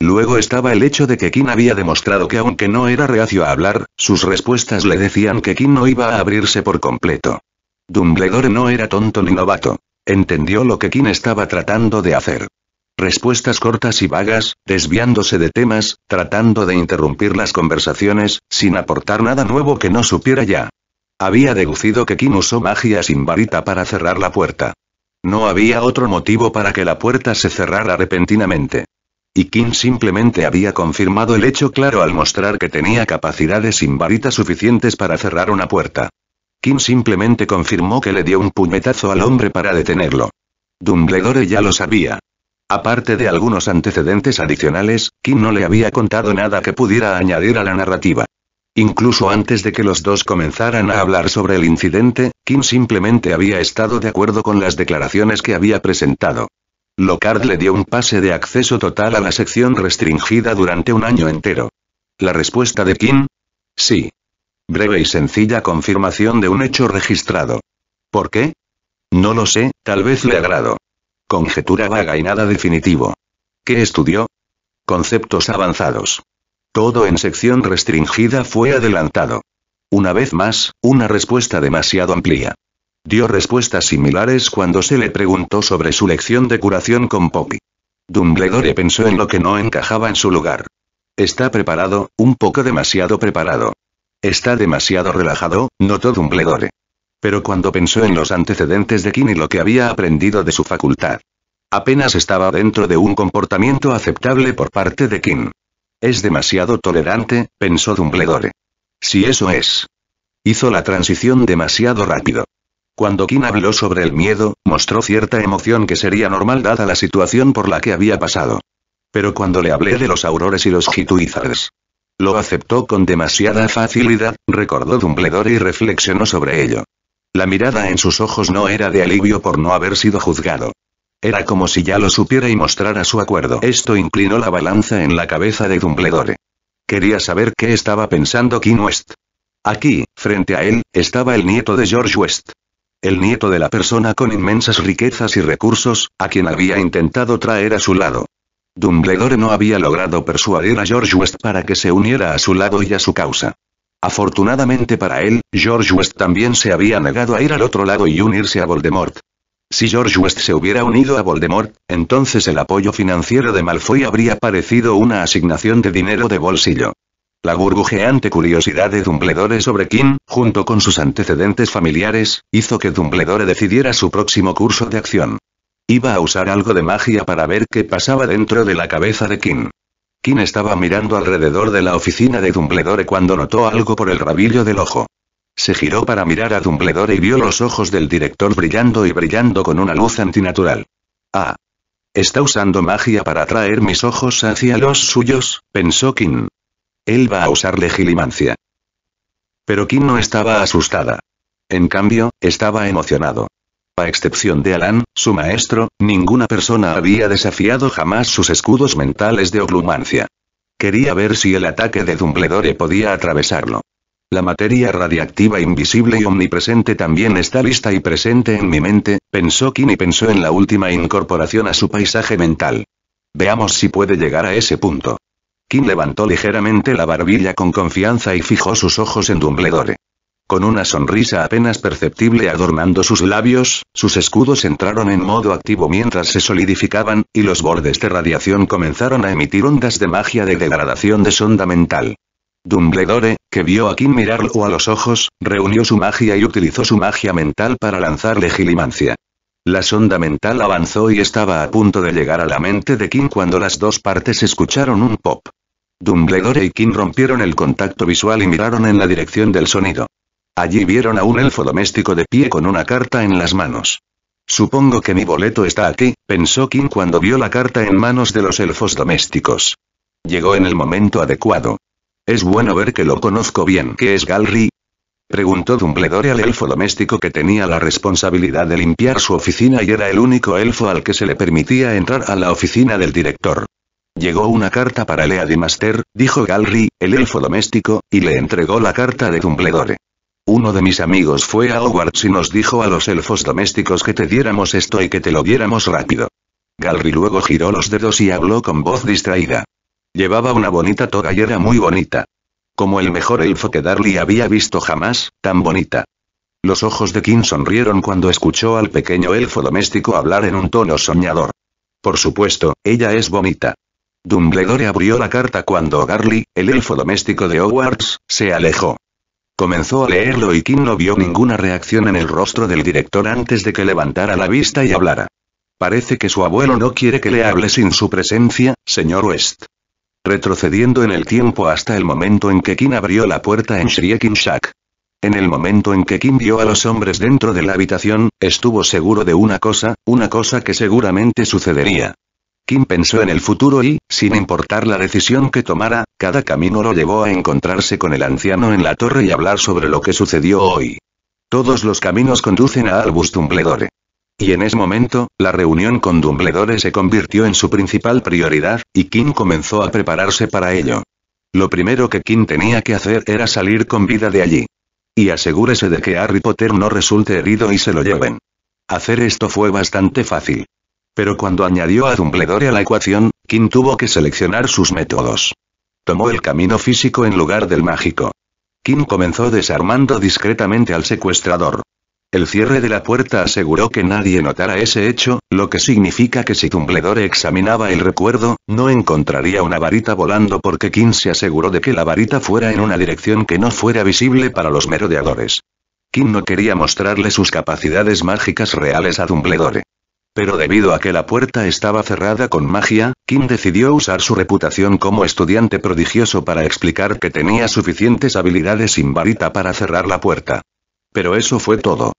Luego estaba el hecho de que King había demostrado que aunque no era reacio a hablar, sus respuestas le decían que King no iba a abrirse por completo. Dumbledore no era tonto ni novato. Entendió lo que King estaba tratando de hacer. Respuestas cortas y vagas, desviándose de temas, tratando de interrumpir las conversaciones, sin aportar nada nuevo que no supiera ya. Había deducido que Kim usó magia sin varita para cerrar la puerta. No había otro motivo para que la puerta se cerrara repentinamente. Y Kim simplemente había confirmado el hecho claro al mostrar que tenía capacidades sin varita suficientes para cerrar una puerta. Kim simplemente confirmó que le dio un puñetazo al hombre para detenerlo. Dumbledore ya lo sabía. Aparte de algunos antecedentes adicionales, Kim no le había contado nada que pudiera añadir a la narrativa. Incluso antes de que los dos comenzaran a hablar sobre el incidente, Kim simplemente había estado de acuerdo con las declaraciones que había presentado. Lockhart le dio un pase de acceso total a la sección restringida durante un año entero. La respuesta de Kim? Sí. Breve y sencilla confirmación de un hecho registrado. ¿Por qué? No lo sé, tal vez le agrado. Conjetura vaga y nada definitivo. ¿Qué estudió? Conceptos avanzados. Todo en sección restringida fue adelantado. Una vez más, una respuesta demasiado amplia. Dio respuestas similares cuando se le preguntó sobre su lección de curación con Poppy. Dumbledore pensó en lo que no encajaba en su lugar. Está preparado, un poco demasiado preparado. Está demasiado relajado, notó Dumbledore. Pero cuando pensó en los antecedentes de King y lo que había aprendido de su facultad, apenas estaba dentro de un comportamiento aceptable por parte de Kim. Es demasiado tolerante, pensó Dumbledore. Si eso es. Hizo la transición demasiado rápido. Cuando Kim habló sobre el miedo, mostró cierta emoción que sería normal dada la situación por la que había pasado. Pero cuando le hablé de los aurores y los hituizards, lo aceptó con demasiada facilidad, recordó Dumbledore y reflexionó sobre ello. La mirada en sus ojos no era de alivio por no haber sido juzgado. Era como si ya lo supiera y mostrara su acuerdo. Esto inclinó la balanza en la cabeza de Dumbledore. Quería saber qué estaba pensando King West. Aquí, frente a él, estaba el nieto de George West. El nieto de la persona con inmensas riquezas y recursos, a quien había intentado traer a su lado. Dumbledore no había logrado persuadir a George West para que se uniera a su lado y a su causa. Afortunadamente para él, George West también se había negado a ir al otro lado y unirse a Voldemort. Si George West se hubiera unido a Voldemort, entonces el apoyo financiero de Malfoy habría parecido una asignación de dinero de bolsillo. La burbujeante curiosidad de Dumbledore sobre King, junto con sus antecedentes familiares, hizo que Dumbledore decidiera su próximo curso de acción. Iba a usar algo de magia para ver qué pasaba dentro de la cabeza de King. King estaba mirando alrededor de la oficina de Dumbledore cuando notó algo por el rabillo del ojo. Se giró para mirar a Dumbledore y vio los ojos del director brillando y brillando con una luz antinatural. Ah. Está usando magia para atraer mis ojos hacia los suyos, pensó Kim. Él va a usar legilimancia. Pero Kim no estaba asustada. En cambio, estaba emocionado. A excepción de Alan, su maestro, ninguna persona había desafiado jamás sus escudos mentales de oglumancia. Quería ver si el ataque de Dumbledore podía atravesarlo. La materia radiactiva invisible y omnipresente también está lista y presente en mi mente, pensó Kim y pensó en la última incorporación a su paisaje mental. Veamos si puede llegar a ese punto. Kim levantó ligeramente la barbilla con confianza y fijó sus ojos en Dumbledore. Con una sonrisa apenas perceptible adornando sus labios, sus escudos entraron en modo activo mientras se solidificaban, y los bordes de radiación comenzaron a emitir ondas de magia de degradación de sonda mental. Dumbledore, que vio a Kim mirarlo a los ojos, reunió su magia y utilizó su magia mental para lanzarle gilimancia. La sonda mental avanzó y estaba a punto de llegar a la mente de Kim cuando las dos partes escucharon un pop. Dumbledore y Kim rompieron el contacto visual y miraron en la dirección del sonido. Allí vieron a un elfo doméstico de pie con una carta en las manos. Supongo que mi boleto está aquí, pensó Kim cuando vio la carta en manos de los elfos domésticos. Llegó en el momento adecuado. Es bueno ver que lo conozco bien. ¿Qué es Galri? Preguntó Dumbledore al elfo doméstico que tenía la responsabilidad de limpiar su oficina y era el único elfo al que se le permitía entrar a la oficina del director. Llegó una carta para Lea de Master, dijo Galri, el elfo doméstico, y le entregó la carta de Dumbledore. Uno de mis amigos fue a Hogwarts y nos dijo a los elfos domésticos que te diéramos esto y que te lo diéramos rápido. Galri luego giró los dedos y habló con voz distraída. Llevaba una bonita toga y era muy bonita. Como el mejor elfo que Darly había visto jamás, tan bonita. Los ojos de King sonrieron cuando escuchó al pequeño elfo doméstico hablar en un tono soñador. Por supuesto, ella es bonita. Dumbledore abrió la carta cuando Garly, el elfo doméstico de Hogwarts, se alejó. Comenzó a leerlo y Kim no vio ninguna reacción en el rostro del director antes de que levantara la vista y hablara. Parece que su abuelo no quiere que le hable sin su presencia, señor West retrocediendo en el tiempo hasta el momento en que Kim abrió la puerta en Shrieking Shack. En el momento en que Kim vio a los hombres dentro de la habitación, estuvo seguro de una cosa, una cosa que seguramente sucedería. Kim pensó en el futuro y, sin importar la decisión que tomara, cada camino lo llevó a encontrarse con el anciano en la torre y hablar sobre lo que sucedió hoy. Todos los caminos conducen a Albus y en ese momento, la reunión con Dumbledore se convirtió en su principal prioridad, y King comenzó a prepararse para ello. Lo primero que King tenía que hacer era salir con vida de allí. Y asegúrese de que Harry Potter no resulte herido y se lo lleven. Hacer esto fue bastante fácil. Pero cuando añadió a Dumbledore a la ecuación, King tuvo que seleccionar sus métodos. Tomó el camino físico en lugar del mágico. King comenzó desarmando discretamente al secuestrador. El cierre de la puerta aseguró que nadie notara ese hecho, lo que significa que si Dumbledore examinaba el recuerdo, no encontraría una varita volando porque King se aseguró de que la varita fuera en una dirección que no fuera visible para los merodeadores. King no quería mostrarle sus capacidades mágicas reales a Dumbledore. Pero debido a que la puerta estaba cerrada con magia, Kim decidió usar su reputación como estudiante prodigioso para explicar que tenía suficientes habilidades sin varita para cerrar la puerta. Pero eso fue todo.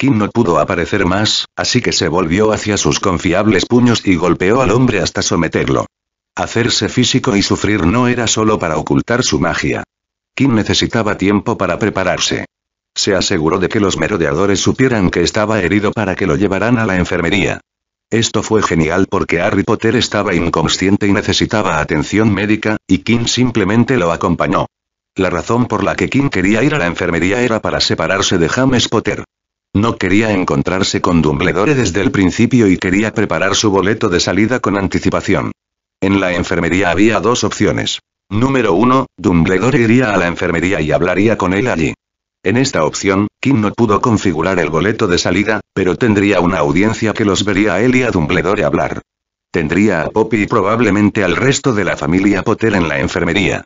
Kim no pudo aparecer más, así que se volvió hacia sus confiables puños y golpeó al hombre hasta someterlo. Hacerse físico y sufrir no era solo para ocultar su magia. Kim necesitaba tiempo para prepararse. Se aseguró de que los merodeadores supieran que estaba herido para que lo llevaran a la enfermería. Esto fue genial porque Harry Potter estaba inconsciente y necesitaba atención médica, y Kim simplemente lo acompañó. La razón por la que Kim quería ir a la enfermería era para separarse de James Potter. No quería encontrarse con Dumbledore desde el principio y quería preparar su boleto de salida con anticipación. En la enfermería había dos opciones. Número 1, Dumbledore iría a la enfermería y hablaría con él allí. En esta opción, Kim no pudo configurar el boleto de salida, pero tendría una audiencia que los vería a él y a Dumbledore hablar. Tendría a Poppy y probablemente al resto de la familia Potter en la enfermería.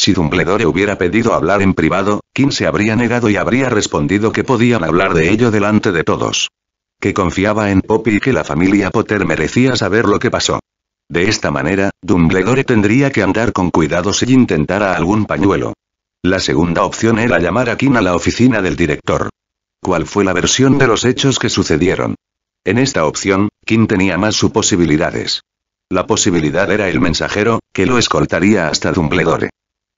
Si Dumbledore hubiera pedido hablar en privado, Kim se habría negado y habría respondido que podían hablar de ello delante de todos. Que confiaba en Poppy y que la familia Potter merecía saber lo que pasó. De esta manera, Dumbledore tendría que andar con cuidado si intentara algún pañuelo. La segunda opción era llamar a Kim a la oficina del director. ¿Cuál fue la versión de los hechos que sucedieron? En esta opción, Kim tenía más sus posibilidades. La posibilidad era el mensajero, que lo escoltaría hasta Dumbledore.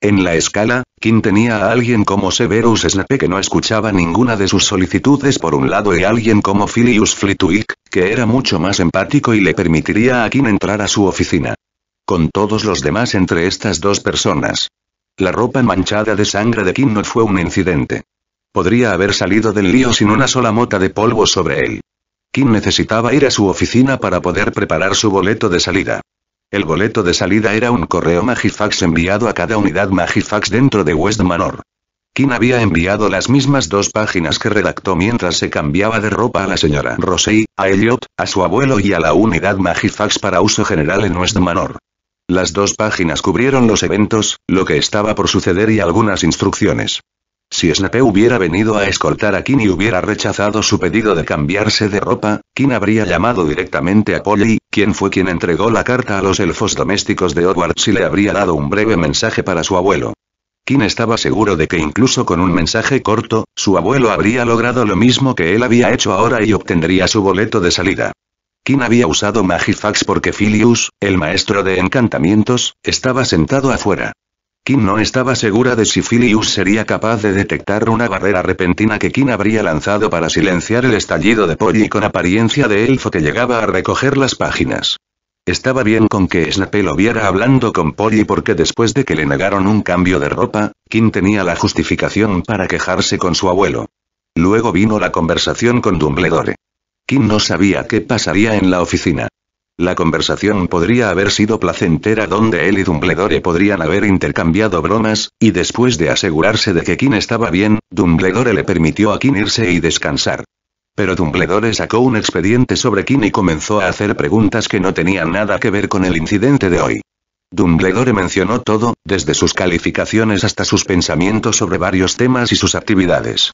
En la escala, Kim tenía a alguien como Severus Snape que no escuchaba ninguna de sus solicitudes por un lado y alguien como Philius Flitwick, que era mucho más empático y le permitiría a Kim entrar a su oficina. Con todos los demás entre estas dos personas. La ropa manchada de sangre de Kim no fue un incidente. Podría haber salido del lío sin una sola mota de polvo sobre él. Kim necesitaba ir a su oficina para poder preparar su boleto de salida. El boleto de salida era un correo Magifax enviado a cada unidad Magifax dentro de West Manor. Kim había enviado las mismas dos páginas que redactó mientras se cambiaba de ropa a la señora Rosey, a Elliot, a su abuelo y a la unidad Magifax para uso general en West Manor. Las dos páginas cubrieron los eventos, lo que estaba por suceder y algunas instrucciones. Si Snape hubiera venido a escoltar a Kim y hubiera rechazado su pedido de cambiarse de ropa, King habría llamado directamente a Polly, ¿Quién fue quien entregó la carta a los elfos domésticos de Hogwarts y le habría dado un breve mensaje para su abuelo? Kim estaba seguro de que incluso con un mensaje corto, su abuelo habría logrado lo mismo que él había hecho ahora y obtendría su boleto de salida. Kim había usado Magifax porque Filius, el maestro de encantamientos, estaba sentado afuera. Kim no estaba segura de si Filius sería capaz de detectar una barrera repentina que Kim habría lanzado para silenciar el estallido de Polly con apariencia de elfo que llegaba a recoger las páginas. Estaba bien con que Snape lo viera hablando con Polly porque después de que le negaron un cambio de ropa, Kim tenía la justificación para quejarse con su abuelo. Luego vino la conversación con Dumbledore. Kim no sabía qué pasaría en la oficina. La conversación podría haber sido placentera donde él y Dumbledore podrían haber intercambiado bromas, y después de asegurarse de que King estaba bien, Dumbledore le permitió a King irse y descansar. Pero Dumbledore sacó un expediente sobre King y comenzó a hacer preguntas que no tenían nada que ver con el incidente de hoy. Dumbledore mencionó todo, desde sus calificaciones hasta sus pensamientos sobre varios temas y sus actividades.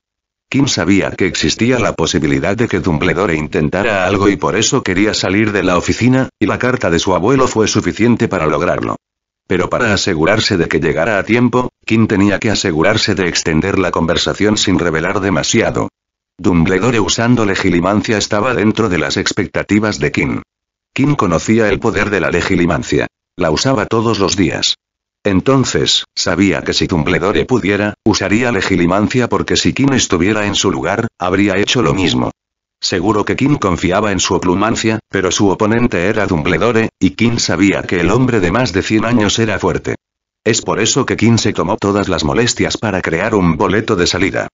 Kim sabía que existía la posibilidad de que Dumbledore intentara algo y por eso quería salir de la oficina, y la carta de su abuelo fue suficiente para lograrlo. Pero para asegurarse de que llegara a tiempo, Kim tenía que asegurarse de extender la conversación sin revelar demasiado. Dumbledore usando legilimancia estaba dentro de las expectativas de Kim. Kim conocía el poder de la legilimancia. La usaba todos los días. Entonces, sabía que si Dumbledore pudiera, usaría legilimancia porque si Kim estuviera en su lugar, habría hecho lo mismo. Seguro que Kim confiaba en su plumancia, pero su oponente era Dumbledore, y Kim sabía que el hombre de más de 100 años era fuerte. Es por eso que Kim se tomó todas las molestias para crear un boleto de salida.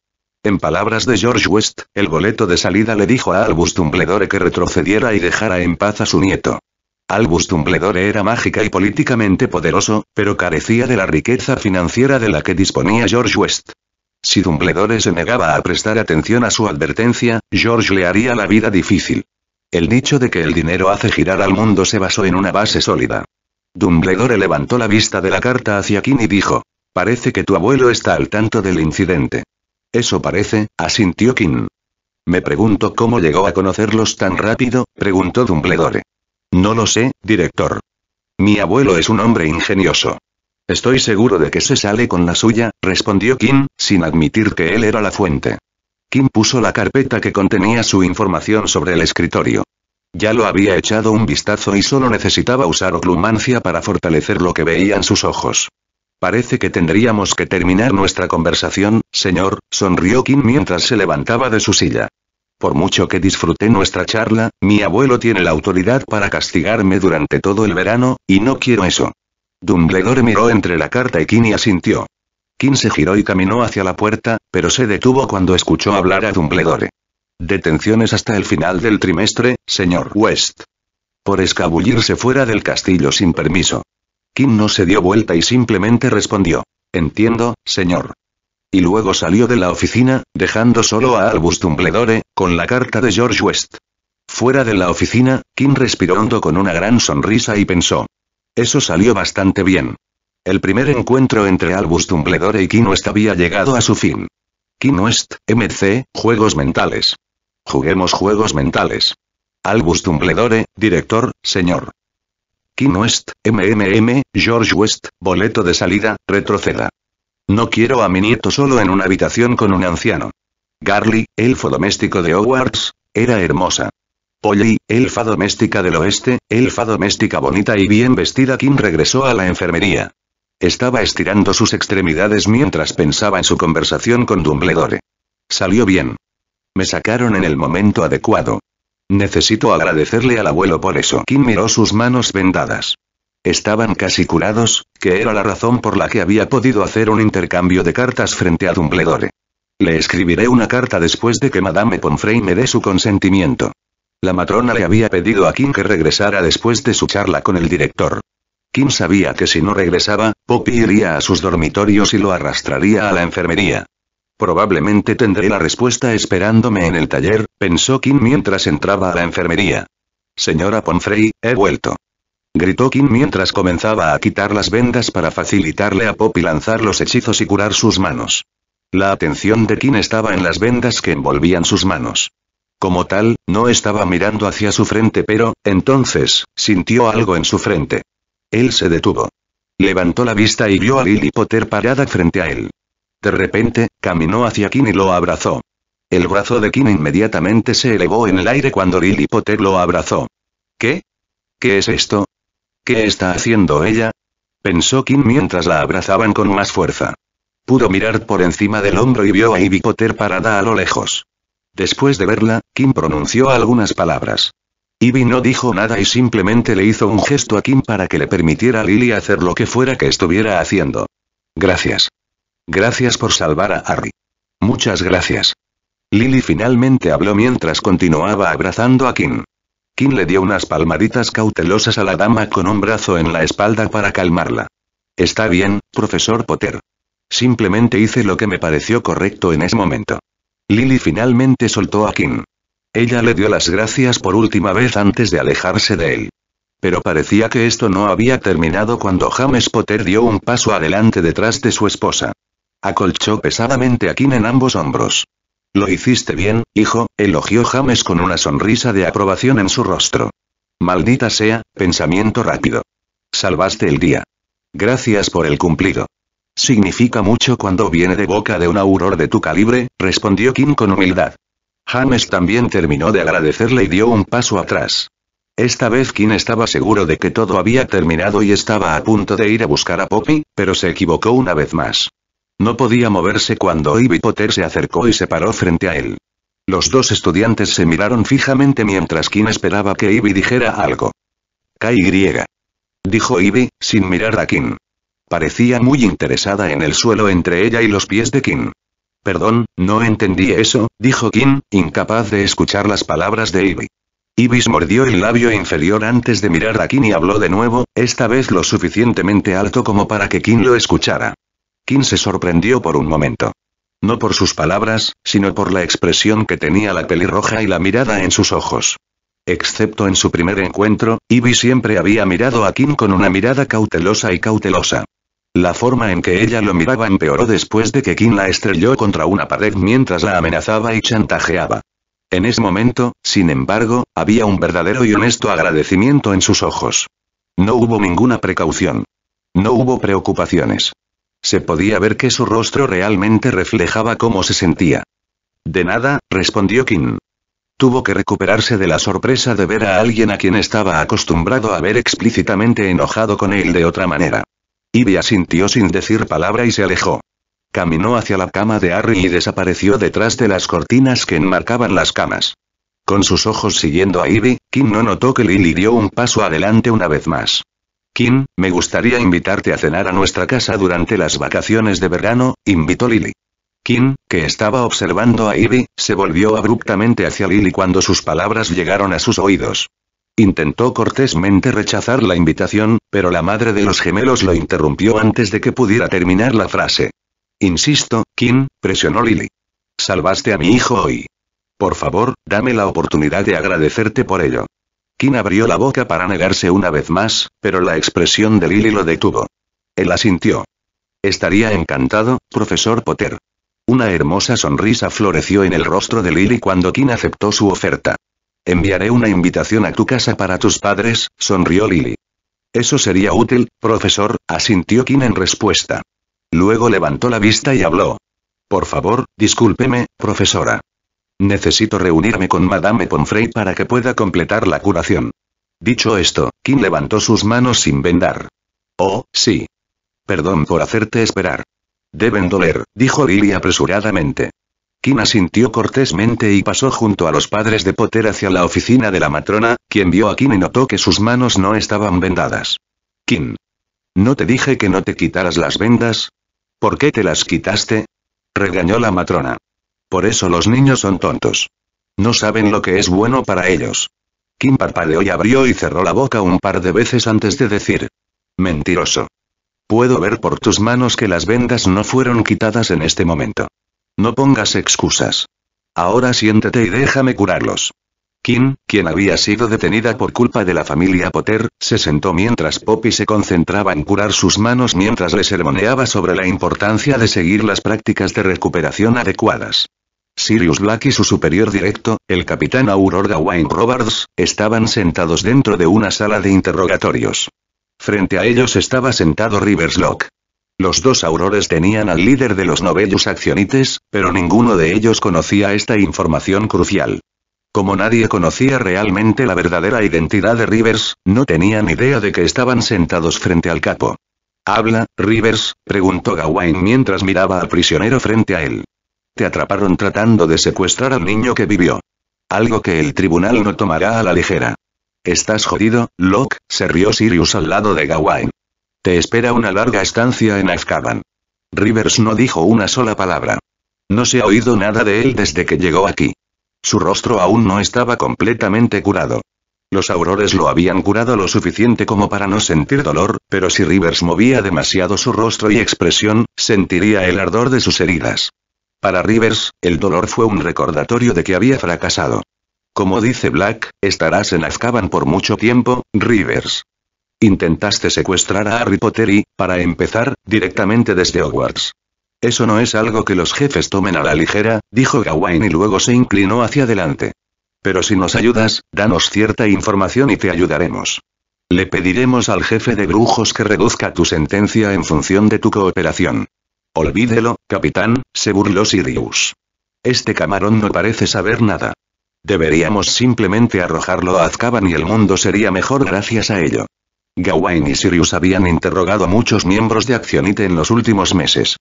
En palabras de George West, el boleto de salida le dijo a Albus Dumbledore que retrocediera y dejara en paz a su nieto. Albus Dumbledore era mágica y políticamente poderoso, pero carecía de la riqueza financiera de la que disponía George West. Si Dumbledore se negaba a prestar atención a su advertencia, George le haría la vida difícil. El dicho de que el dinero hace girar al mundo se basó en una base sólida. Dumbledore levantó la vista de la carta hacia King y dijo, parece que tu abuelo está al tanto del incidente. Eso parece, asintió King. Me pregunto cómo llegó a conocerlos tan rápido, preguntó Dumbledore. No lo sé, director. Mi abuelo es un hombre ingenioso. Estoy seguro de que se sale con la suya, respondió Kim, sin admitir que él era la fuente. Kim puso la carpeta que contenía su información sobre el escritorio. Ya lo había echado un vistazo y solo necesitaba usar oclumancia para fortalecer lo que veían sus ojos. Parece que tendríamos que terminar nuestra conversación, señor, sonrió Kim mientras se levantaba de su silla. Por mucho que disfruté nuestra charla, mi abuelo tiene la autoridad para castigarme durante todo el verano, y no quiero eso. Dumbledore miró entre la carta y y asintió. Kim se giró y caminó hacia la puerta, pero se detuvo cuando escuchó hablar a Dumbledore. Detenciones hasta el final del trimestre, señor West. Por escabullirse fuera del castillo sin permiso. Kim no se dio vuelta y simplemente respondió. Entiendo, señor y luego salió de la oficina, dejando solo a Albus Dumbledore, con la carta de George West. Fuera de la oficina, Kim respiró hondo con una gran sonrisa y pensó. Eso salió bastante bien. El primer encuentro entre Albus Dumbledore y Kim West había llegado a su fin. Kim West, MC, Juegos Mentales. Juguemos Juegos Mentales. Albus Dumbledore, director, señor. Kim West, MMM, George West, boleto de salida, retroceda. No quiero a mi nieto solo en una habitación con un anciano. Garly, elfo doméstico de Hogwarts, era hermosa. Polly, elfa doméstica del oeste, elfa doméstica bonita y bien vestida, Kim regresó a la enfermería. Estaba estirando sus extremidades mientras pensaba en su conversación con Dumbledore. Salió bien. Me sacaron en el momento adecuado. Necesito agradecerle al abuelo por eso. Kim miró sus manos vendadas. Estaban casi curados, que era la razón por la que había podido hacer un intercambio de cartas frente a Dumbledore. Le escribiré una carta después de que Madame Pomfrey me dé su consentimiento. La matrona le había pedido a Kim que regresara después de su charla con el director. Kim sabía que si no regresaba, Poppy iría a sus dormitorios y lo arrastraría a la enfermería. Probablemente tendré la respuesta esperándome en el taller, pensó Kim mientras entraba a la enfermería. Señora Pomfrey, he vuelto gritó Kim mientras comenzaba a quitar las vendas para facilitarle a Poppy lanzar los hechizos y curar sus manos. La atención de Kim estaba en las vendas que envolvían sus manos. Como tal, no estaba mirando hacia su frente pero, entonces, sintió algo en su frente. Él se detuvo. Levantó la vista y vio a Lily Potter parada frente a él. De repente, caminó hacia Kim y lo abrazó. El brazo de Kim inmediatamente se elevó en el aire cuando Lily Potter lo abrazó. ¿Qué? ¿Qué es esto? ¿Qué está haciendo ella? Pensó Kim mientras la abrazaban con más fuerza. Pudo mirar por encima del hombro y vio a Ivy Potter parada a lo lejos. Después de verla, Kim pronunció algunas palabras. Ivy no dijo nada y simplemente le hizo un gesto a Kim para que le permitiera a Lily hacer lo que fuera que estuviera haciendo. Gracias. Gracias por salvar a Harry. Muchas gracias. Lily finalmente habló mientras continuaba abrazando a Kim. Kim le dio unas palmaditas cautelosas a la dama con un brazo en la espalda para calmarla. Está bien, profesor Potter. Simplemente hice lo que me pareció correcto en ese momento. Lily finalmente soltó a Kim. Ella le dio las gracias por última vez antes de alejarse de él. Pero parecía que esto no había terminado cuando James Potter dio un paso adelante detrás de su esposa. Acolchó pesadamente a Kim en ambos hombros. Lo hiciste bien, hijo, elogió James con una sonrisa de aprobación en su rostro. Maldita sea, pensamiento rápido. Salvaste el día. Gracias por el cumplido. Significa mucho cuando viene de boca de un auror de tu calibre, respondió Kim con humildad. James también terminó de agradecerle y dio un paso atrás. Esta vez Kim estaba seguro de que todo había terminado y estaba a punto de ir a buscar a Poppy, pero se equivocó una vez más. No podía moverse cuando Ivy Potter se acercó y se paró frente a él. Los dos estudiantes se miraron fijamente mientras Kim esperaba que Ivy dijera algo. KY. Dijo Ivy, sin mirar a Kim. Parecía muy interesada en el suelo entre ella y los pies de Kim. Perdón, no entendí eso, dijo Kim, incapaz de escuchar las palabras de Ivy. Ivy mordió el labio inferior antes de mirar a Kim y habló de nuevo, esta vez lo suficientemente alto como para que Kim lo escuchara. Kim se sorprendió por un momento. No por sus palabras, sino por la expresión que tenía la pelirroja y la mirada en sus ojos. Excepto en su primer encuentro, Ivy siempre había mirado a Kim con una mirada cautelosa y cautelosa. La forma en que ella lo miraba empeoró después de que Kim la estrelló contra una pared mientras la amenazaba y chantajeaba. En ese momento, sin embargo, había un verdadero y honesto agradecimiento en sus ojos. No hubo ninguna precaución. No hubo preocupaciones. Se podía ver que su rostro realmente reflejaba cómo se sentía. De nada, respondió Kim. Tuvo que recuperarse de la sorpresa de ver a alguien a quien estaba acostumbrado a ver explícitamente enojado con él de otra manera. Ivy asintió sin decir palabra y se alejó. Caminó hacia la cama de Harry y desapareció detrás de las cortinas que enmarcaban las camas. Con sus ojos siguiendo a Ivy, Kim no notó que Lily dio un paso adelante una vez más. Kim, me gustaría invitarte a cenar a nuestra casa durante las vacaciones de verano, invitó Lily. Kim, que estaba observando a Ivy, se volvió abruptamente hacia Lily cuando sus palabras llegaron a sus oídos. Intentó cortésmente rechazar la invitación, pero la madre de los gemelos lo interrumpió antes de que pudiera terminar la frase. Insisto, Kim, presionó Lily. Salvaste a mi hijo hoy. Por favor, dame la oportunidad de agradecerte por ello. King abrió la boca para negarse una vez más, pero la expresión de Lily lo detuvo. Él asintió. Estaría encantado, profesor Potter. Una hermosa sonrisa floreció en el rostro de Lily cuando Kim aceptó su oferta. Enviaré una invitación a tu casa para tus padres, sonrió Lily. Eso sería útil, profesor, asintió Kim en respuesta. Luego levantó la vista y habló. Por favor, discúlpeme, profesora. Necesito reunirme con Madame Pomfrey para que pueda completar la curación. Dicho esto, Kim levantó sus manos sin vendar. Oh, sí. Perdón por hacerte esperar. Deben doler, dijo Lily apresuradamente. Kim asintió cortésmente y pasó junto a los padres de Potter hacia la oficina de la matrona, quien vio a Kim y notó que sus manos no estaban vendadas. Kim. ¿No te dije que no te quitaras las vendas? ¿Por qué te las quitaste? regañó la matrona. Por eso los niños son tontos. No saben lo que es bueno para ellos. Kim parpadeó y abrió y cerró la boca un par de veces antes de decir. Mentiroso. Puedo ver por tus manos que las vendas no fueron quitadas en este momento. No pongas excusas. Ahora siéntete y déjame curarlos. Kim, quien había sido detenida por culpa de la familia Potter, se sentó mientras Poppy se concentraba en curar sus manos mientras le sermoneaba sobre la importancia de seguir las prácticas de recuperación adecuadas. Sirius Black y su superior directo, el capitán Auror Gawain Roberts, estaban sentados dentro de una sala de interrogatorios. Frente a ellos estaba sentado Rivers Locke. Los dos aurores tenían al líder de los Novellus Accionites, pero ninguno de ellos conocía esta información crucial. Como nadie conocía realmente la verdadera identidad de Rivers, no tenían idea de que estaban sentados frente al capo. ¿Habla, Rivers? preguntó Gawain mientras miraba al prisionero frente a él. Te atraparon tratando de secuestrar al niño que vivió. Algo que el tribunal no tomará a la ligera. Estás jodido, Locke, se rió Sirius al lado de Gawain. Te espera una larga estancia en Azkaban. Rivers no dijo una sola palabra. No se ha oído nada de él desde que llegó aquí. Su rostro aún no estaba completamente curado. Los aurores lo habían curado lo suficiente como para no sentir dolor, pero si Rivers movía demasiado su rostro y expresión, sentiría el ardor de sus heridas. Para Rivers, el dolor fue un recordatorio de que había fracasado. Como dice Black, estarás en Azkaban por mucho tiempo, Rivers. Intentaste secuestrar a Harry Potter y, para empezar, directamente desde Hogwarts. Eso no es algo que los jefes tomen a la ligera, dijo Gawain y luego se inclinó hacia adelante. Pero si nos ayudas, danos cierta información y te ayudaremos. Le pediremos al jefe de brujos que reduzca tu sentencia en función de tu cooperación. Olvídelo, capitán, se burló Sirius. Este camarón no parece saber nada. Deberíamos simplemente arrojarlo a Azkaban y el mundo sería mejor gracias a ello. Gawain y Sirius habían interrogado a muchos miembros de Accionite en los últimos meses.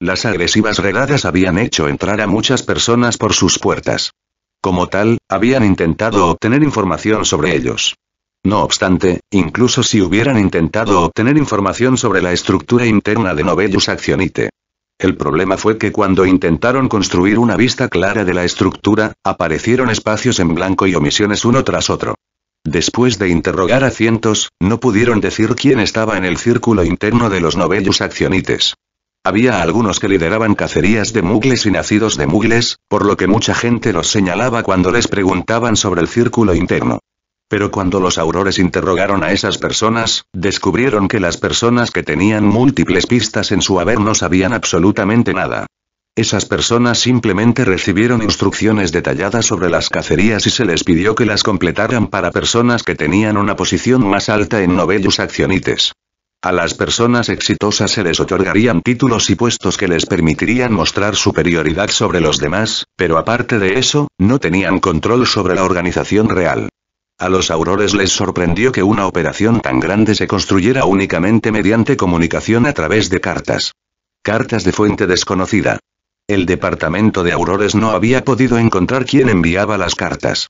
Las agresivas regadas habían hecho entrar a muchas personas por sus puertas. Como tal, habían intentado obtener información sobre ellos. No obstante, incluso si hubieran intentado obtener información sobre la estructura interna de Novellus Accionite. el problema fue que cuando intentaron construir una vista clara de la estructura, aparecieron espacios en blanco y omisiones uno tras otro. Después de interrogar a cientos, no pudieron decir quién estaba en el círculo interno de los Novellus Accionites. Había algunos que lideraban cacerías de mugles y nacidos de mugles, por lo que mucha gente los señalaba cuando les preguntaban sobre el círculo interno. Pero cuando los aurores interrogaron a esas personas, descubrieron que las personas que tenían múltiples pistas en su haber no sabían absolutamente nada. Esas personas simplemente recibieron instrucciones detalladas sobre las cacerías y se les pidió que las completaran para personas que tenían una posición más alta en Novellus accionites. A las personas exitosas se les otorgarían títulos y puestos que les permitirían mostrar superioridad sobre los demás, pero aparte de eso, no tenían control sobre la organización real. A los aurores les sorprendió que una operación tan grande se construyera únicamente mediante comunicación a través de cartas. Cartas de fuente desconocida. El departamento de aurores no había podido encontrar quién enviaba las cartas.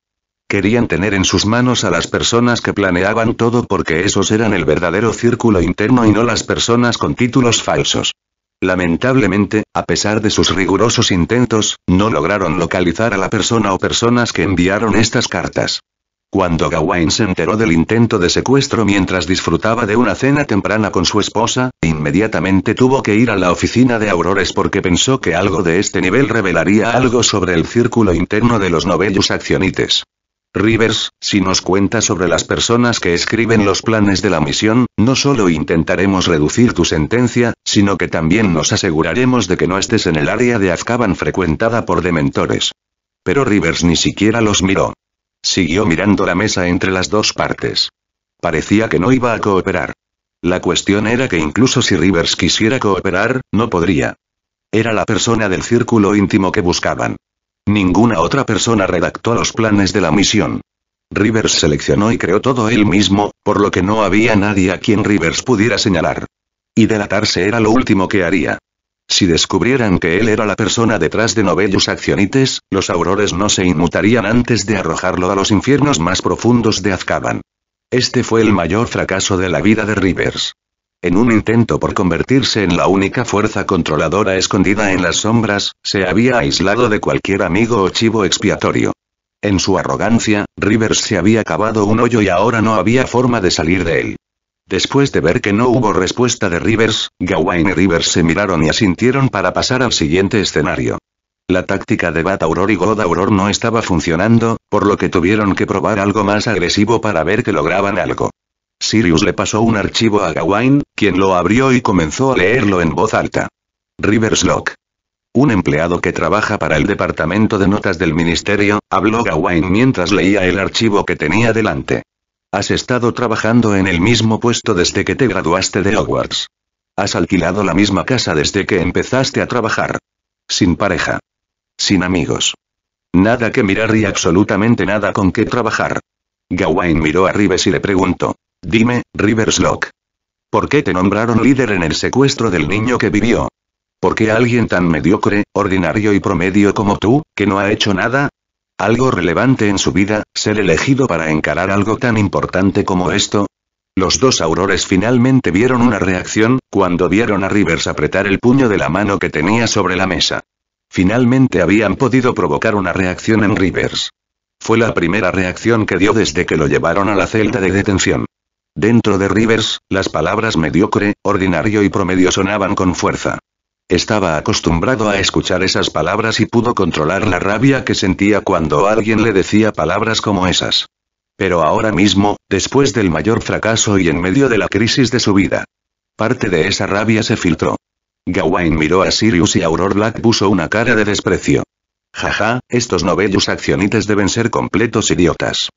Querían tener en sus manos a las personas que planeaban todo porque esos eran el verdadero círculo interno y no las personas con títulos falsos. Lamentablemente, a pesar de sus rigurosos intentos, no lograron localizar a la persona o personas que enviaron estas cartas. Cuando Gawain se enteró del intento de secuestro mientras disfrutaba de una cena temprana con su esposa, inmediatamente tuvo que ir a la oficina de Aurores porque pensó que algo de este nivel revelaría algo sobre el círculo interno de los Novellus Accionites. Rivers, si nos cuenta sobre las personas que escriben los planes de la misión, no solo intentaremos reducir tu sentencia, sino que también nos aseguraremos de que no estés en el área de Azkaban frecuentada por dementores. Pero Rivers ni siquiera los miró. Siguió mirando la mesa entre las dos partes. Parecía que no iba a cooperar. La cuestión era que incluso si Rivers quisiera cooperar, no podría. Era la persona del círculo íntimo que buscaban. Ninguna otra persona redactó los planes de la misión. Rivers seleccionó y creó todo él mismo, por lo que no había nadie a quien Rivers pudiera señalar. Y delatarse era lo último que haría. Si descubrieran que él era la persona detrás de Novellus accionites, los aurores no se inmutarían antes de arrojarlo a los infiernos más profundos de Azkaban. Este fue el mayor fracaso de la vida de Rivers. En un intento por convertirse en la única fuerza controladora escondida en las sombras, se había aislado de cualquier amigo o chivo expiatorio. En su arrogancia, Rivers se había cavado un hoyo y ahora no había forma de salir de él. Después de ver que no hubo respuesta de Rivers, Gawain y Rivers se miraron y asintieron para pasar al siguiente escenario. La táctica de Bat Auror y God Auror no estaba funcionando, por lo que tuvieron que probar algo más agresivo para ver que lograban algo. Sirius le pasó un archivo a Gawain, quien lo abrió y comenzó a leerlo en voz alta. Rivers Locke. Un empleado que trabaja para el departamento de notas del ministerio, habló Gawain mientras leía el archivo que tenía delante. Has estado trabajando en el mismo puesto desde que te graduaste de Hogwarts. Has alquilado la misma casa desde que empezaste a trabajar. Sin pareja. Sin amigos. Nada que mirar y absolutamente nada con que trabajar. Gawain miró a Rivers y le preguntó. Dime, Rivers ¿Por qué te nombraron líder en el secuestro del niño que vivió? ¿Por qué alguien tan mediocre, ordinario y promedio como tú, que no ha hecho nada, algo relevante en su vida, ser elegido para encarar algo tan importante como esto? Los dos aurores finalmente vieron una reacción, cuando vieron a Rivers apretar el puño de la mano que tenía sobre la mesa. Finalmente habían podido provocar una reacción en Rivers. Fue la primera reacción que dio desde que lo llevaron a la celda de detención. Dentro de Rivers, las palabras mediocre, ordinario y promedio sonaban con fuerza. Estaba acostumbrado a escuchar esas palabras y pudo controlar la rabia que sentía cuando alguien le decía palabras como esas. Pero ahora mismo, después del mayor fracaso y en medio de la crisis de su vida, parte de esa rabia se filtró. Gawain miró a Sirius y Auror Black puso una cara de desprecio. Jaja, estos novellos accionites deben ser completos idiotas.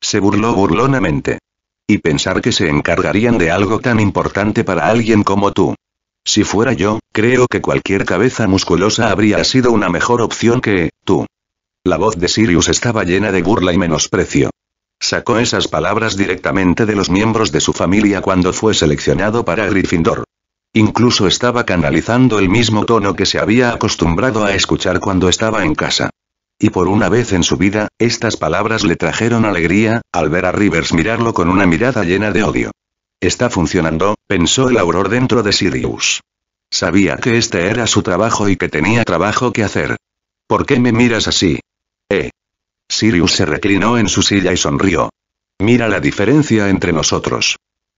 Se burló burlonamente. Y pensar que se encargarían de algo tan importante para alguien como tú. Si fuera yo, creo que cualquier cabeza musculosa habría sido una mejor opción que tú. La voz de Sirius estaba llena de burla y menosprecio. Sacó esas palabras directamente de los miembros de su familia cuando fue seleccionado para Gryffindor. Incluso estaba canalizando el mismo tono que se había acostumbrado a escuchar cuando estaba en casa. Y por una vez en su vida, estas palabras le trajeron alegría, al ver a Rivers mirarlo con una mirada llena de odio. Está funcionando, pensó el auror dentro de Sirius. Sabía que este era su trabajo y que tenía trabajo que hacer. ¿Por qué me miras así? Eh. Sirius se reclinó en su silla y sonrió. Mira la diferencia entre nosotros.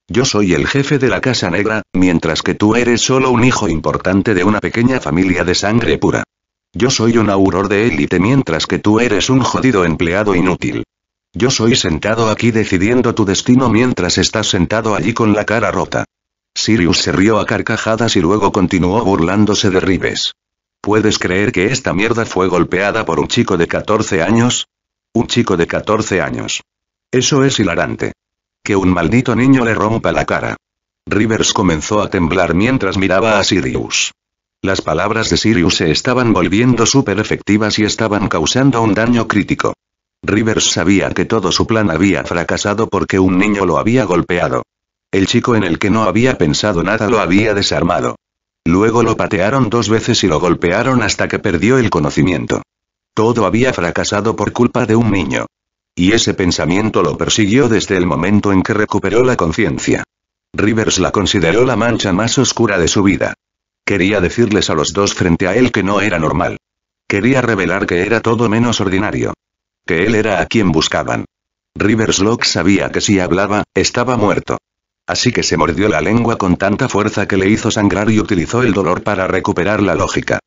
Yo soy el jefe de la Casa Negra, mientras que tú eres solo un hijo importante de una pequeña familia de sangre pura. Yo soy un auror de élite mientras que tú eres un jodido empleado inútil. Yo soy sentado aquí decidiendo tu destino mientras estás sentado allí con la cara rota. Sirius se rió a carcajadas y luego continuó burlándose de Rivers. ¿Puedes creer que esta mierda fue golpeada por un chico de 14 años? Un chico de 14 años. Eso es hilarante. Que un maldito niño le rompa la cara. Rivers comenzó a temblar mientras miraba a Sirius. Las palabras de Sirius se estaban volviendo súper efectivas y estaban causando un daño crítico. Rivers sabía que todo su plan había fracasado porque un niño lo había golpeado. El chico en el que no había pensado nada lo había desarmado. Luego lo patearon dos veces y lo golpearon hasta que perdió el conocimiento. Todo había fracasado por culpa de un niño. Y ese pensamiento lo persiguió desde el momento en que recuperó la conciencia. Rivers la consideró la mancha más oscura de su vida. Quería decirles a los dos frente a él que no era normal. Quería revelar que era todo menos ordinario que él era a quien buscaban. Rivers Riverslock sabía que si hablaba, estaba muerto. Así que se mordió la lengua con tanta fuerza que le hizo sangrar y utilizó el dolor para recuperar la lógica.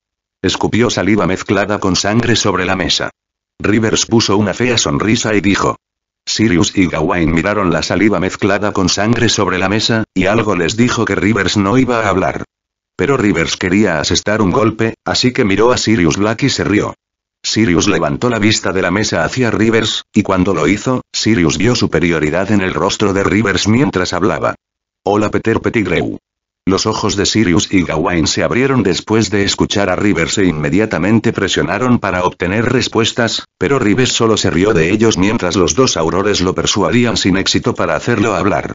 Escupió saliva mezclada con sangre sobre la mesa. Rivers puso una fea sonrisa y dijo. Sirius y Gawain miraron la saliva mezclada con sangre sobre la mesa, y algo les dijo que Rivers no iba a hablar. Pero Rivers quería asestar un golpe, así que miró a Sirius Black y se rió. Sirius levantó la vista de la mesa hacia Rivers, y cuando lo hizo, Sirius vio superioridad en el rostro de Rivers mientras hablaba. Hola Peter Pettigrew. Los ojos de Sirius y Gawain se abrieron después de escuchar a Rivers e inmediatamente presionaron para obtener respuestas, pero Rivers solo se rió de ellos mientras los dos aurores lo persuadían sin éxito para hacerlo hablar.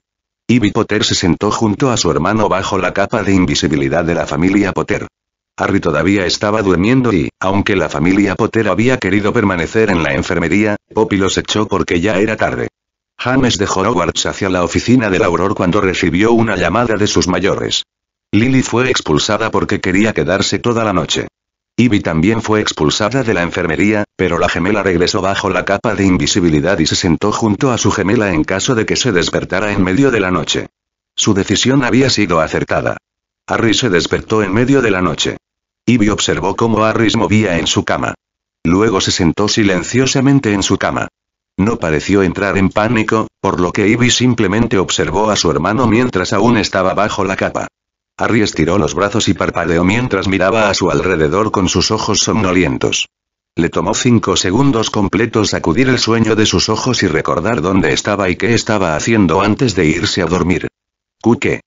Ivy Potter se sentó junto a su hermano bajo la capa de invisibilidad de la familia Potter. Harry todavía estaba durmiendo y, aunque la familia Potter había querido permanecer en la enfermería, Poppy los echó porque ya era tarde. James dejó Hogwarts hacia la oficina del Auror cuando recibió una llamada de sus mayores. Lily fue expulsada porque quería quedarse toda la noche. Ivy también fue expulsada de la enfermería, pero la gemela regresó bajo la capa de invisibilidad y se sentó junto a su gemela en caso de que se despertara en medio de la noche. Su decisión había sido acertada. Harry se despertó en medio de la noche. Ivy observó cómo Harris movía en su cama. Luego se sentó silenciosamente en su cama. No pareció entrar en pánico, por lo que Ivy simplemente observó a su hermano mientras aún estaba bajo la capa. Harry estiró los brazos y parpadeó mientras miraba a su alrededor con sus ojos somnolientos. Le tomó cinco segundos completos sacudir el sueño de sus ojos y recordar dónde estaba y qué estaba haciendo antes de irse a dormir. ¿Qué?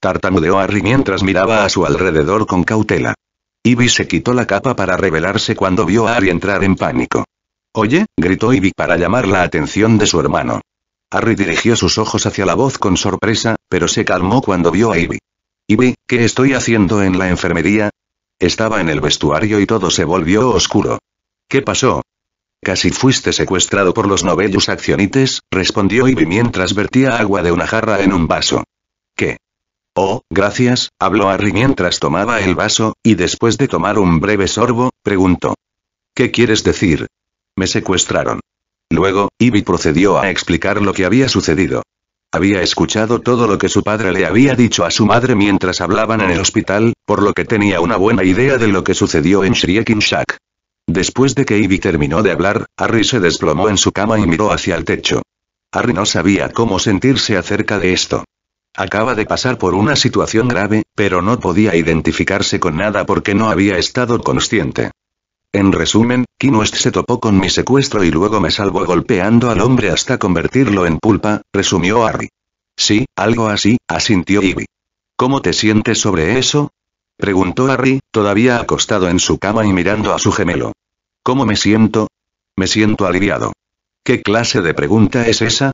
Tartamudeó Harry mientras miraba a su alrededor con cautela. Ivy se quitó la capa para revelarse cuando vio a Ari entrar en pánico. Oye, gritó Ivy para llamar la atención de su hermano. Harry dirigió sus ojos hacia la voz con sorpresa, pero se calmó cuando vio a Ivy. Ivy, ¿qué estoy haciendo en la enfermería? Estaba en el vestuario y todo se volvió oscuro. ¿Qué pasó? Casi fuiste secuestrado por los novellus accionites, respondió Ivy mientras vertía agua de una jarra en un vaso. ¿Qué? Oh, gracias, habló Harry mientras tomaba el vaso, y después de tomar un breve sorbo, preguntó. ¿Qué quieres decir? Me secuestraron. Luego, Ivy procedió a explicar lo que había sucedido. Había escuchado todo lo que su padre le había dicho a su madre mientras hablaban en el hospital, por lo que tenía una buena idea de lo que sucedió en Shrieking Shack. Después de que Ivy terminó de hablar, Harry se desplomó en su cama y miró hacia el techo. Harry no sabía cómo sentirse acerca de esto. Acaba de pasar por una situación grave, pero no podía identificarse con nada porque no había estado consciente. En resumen, Kino se topó con mi secuestro y luego me salvó golpeando al hombre hasta convertirlo en pulpa, resumió Harry. Sí, algo así, asintió Ivy. ¿Cómo te sientes sobre eso? Preguntó Harry, todavía acostado en su cama y mirando a su gemelo. ¿Cómo me siento? Me siento aliviado. ¿Qué clase de pregunta es esa?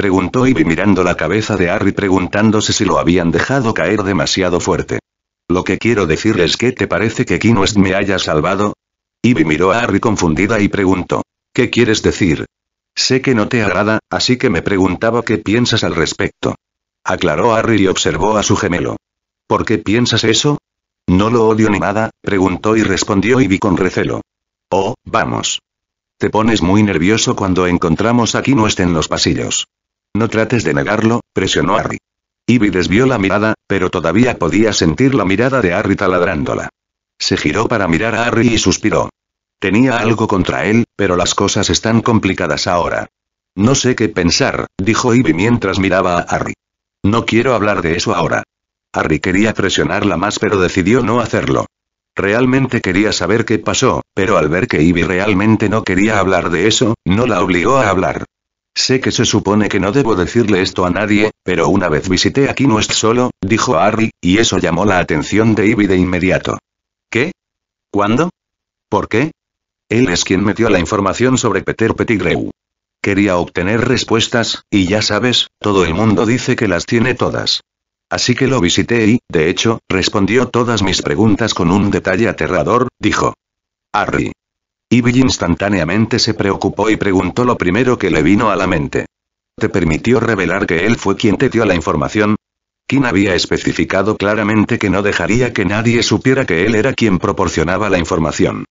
Preguntó Ivy mirando la cabeza de Harry preguntándose si lo habían dejado caer demasiado fuerte. Lo que quiero decir es que te parece que kinoest me haya salvado. Ivy miró a Harry confundida y preguntó. ¿Qué quieres decir? Sé que no te agrada, así que me preguntaba qué piensas al respecto. Aclaró Harry y observó a su gemelo. ¿Por qué piensas eso? No lo odio ni nada, preguntó y respondió Ivy con recelo. Oh, vamos. Te pones muy nervioso cuando encontramos a no en los pasillos. No trates de negarlo, presionó Harry. Ivy desvió la mirada, pero todavía podía sentir la mirada de Harry taladrándola. Se giró para mirar a Harry y suspiró. Tenía algo contra él, pero las cosas están complicadas ahora. No sé qué pensar, dijo Ivy mientras miraba a Harry. No quiero hablar de eso ahora. Harry quería presionarla más pero decidió no hacerlo. Realmente quería saber qué pasó, pero al ver que Ivy realmente no quería hablar de eso, no la obligó a hablar. Sé que se supone que no debo decirle esto a nadie, pero una vez visité aquí no es solo, dijo Harry, y eso llamó la atención de Ivy de inmediato. ¿Qué? ¿Cuándo? ¿Por qué? Él es quien metió la información sobre Peter Pettigrew. Quería obtener respuestas, y ya sabes, todo el mundo dice que las tiene todas. Así que lo visité y, de hecho, respondió todas mis preguntas con un detalle aterrador, dijo. Harry. Evil instantáneamente se preocupó y preguntó lo primero que le vino a la mente. ¿Te permitió revelar que él fue quien te dio la información? Kim había especificado claramente que no dejaría que nadie supiera que él era quien proporcionaba la información.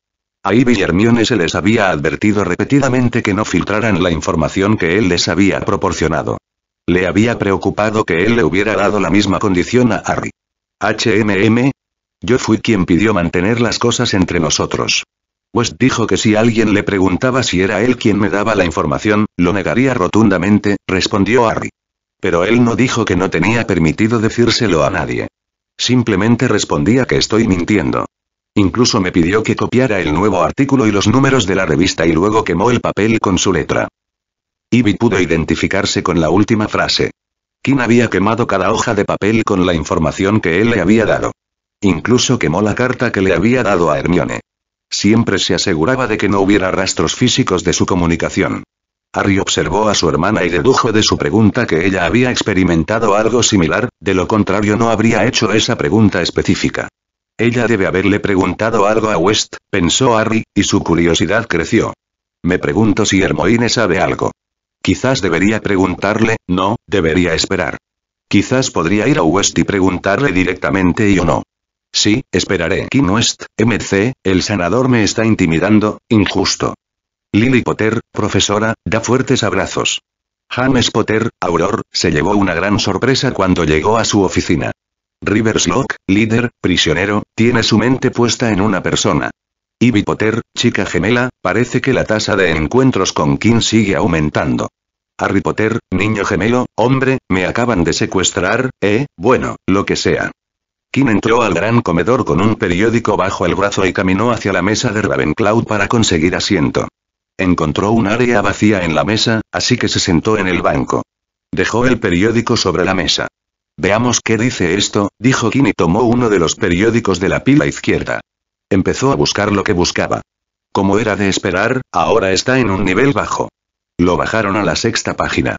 A Ibi y Hermione se les había advertido repetidamente que no filtraran la información que él les había proporcionado. Le había preocupado que él le hubiera dado la misma condición a Harry. HMM. Yo fui quien pidió mantener las cosas entre nosotros. West dijo que si alguien le preguntaba si era él quien me daba la información, lo negaría rotundamente, respondió Harry. Pero él no dijo que no tenía permitido decírselo a nadie. Simplemente respondía que estoy mintiendo. Incluso me pidió que copiara el nuevo artículo y los números de la revista y luego quemó el papel con su letra. Ivy pudo identificarse con la última frase. ¿Quién había quemado cada hoja de papel con la información que él le había dado. Incluso quemó la carta que le había dado a Hermione. Siempre se aseguraba de que no hubiera rastros físicos de su comunicación. Harry observó a su hermana y dedujo de su pregunta que ella había experimentado algo similar, de lo contrario no habría hecho esa pregunta específica. Ella debe haberle preguntado algo a West, pensó Harry, y su curiosidad creció. Me pregunto si Hermoine sabe algo. Quizás debería preguntarle, no, debería esperar. Quizás podría ir a West y preguntarle directamente y o no. Sí, esperaré. Kim West, MC, el sanador me está intimidando, injusto. Lily Potter, profesora, da fuertes abrazos. James Potter, Auror, se llevó una gran sorpresa cuando llegó a su oficina. Riverslock, líder, prisionero, tiene su mente puesta en una persona. Ivy Potter, chica gemela, parece que la tasa de encuentros con Kim sigue aumentando. Harry Potter, niño gemelo, hombre, me acaban de secuestrar, eh, bueno, lo que sea. Kim entró al gran comedor con un periódico bajo el brazo y caminó hacia la mesa de Ravenclaw para conseguir asiento. Encontró un área vacía en la mesa, así que se sentó en el banco. Dejó el periódico sobre la mesa. Veamos qué dice esto, dijo Kim y tomó uno de los periódicos de la pila izquierda. Empezó a buscar lo que buscaba. Como era de esperar, ahora está en un nivel bajo. Lo bajaron a la sexta página.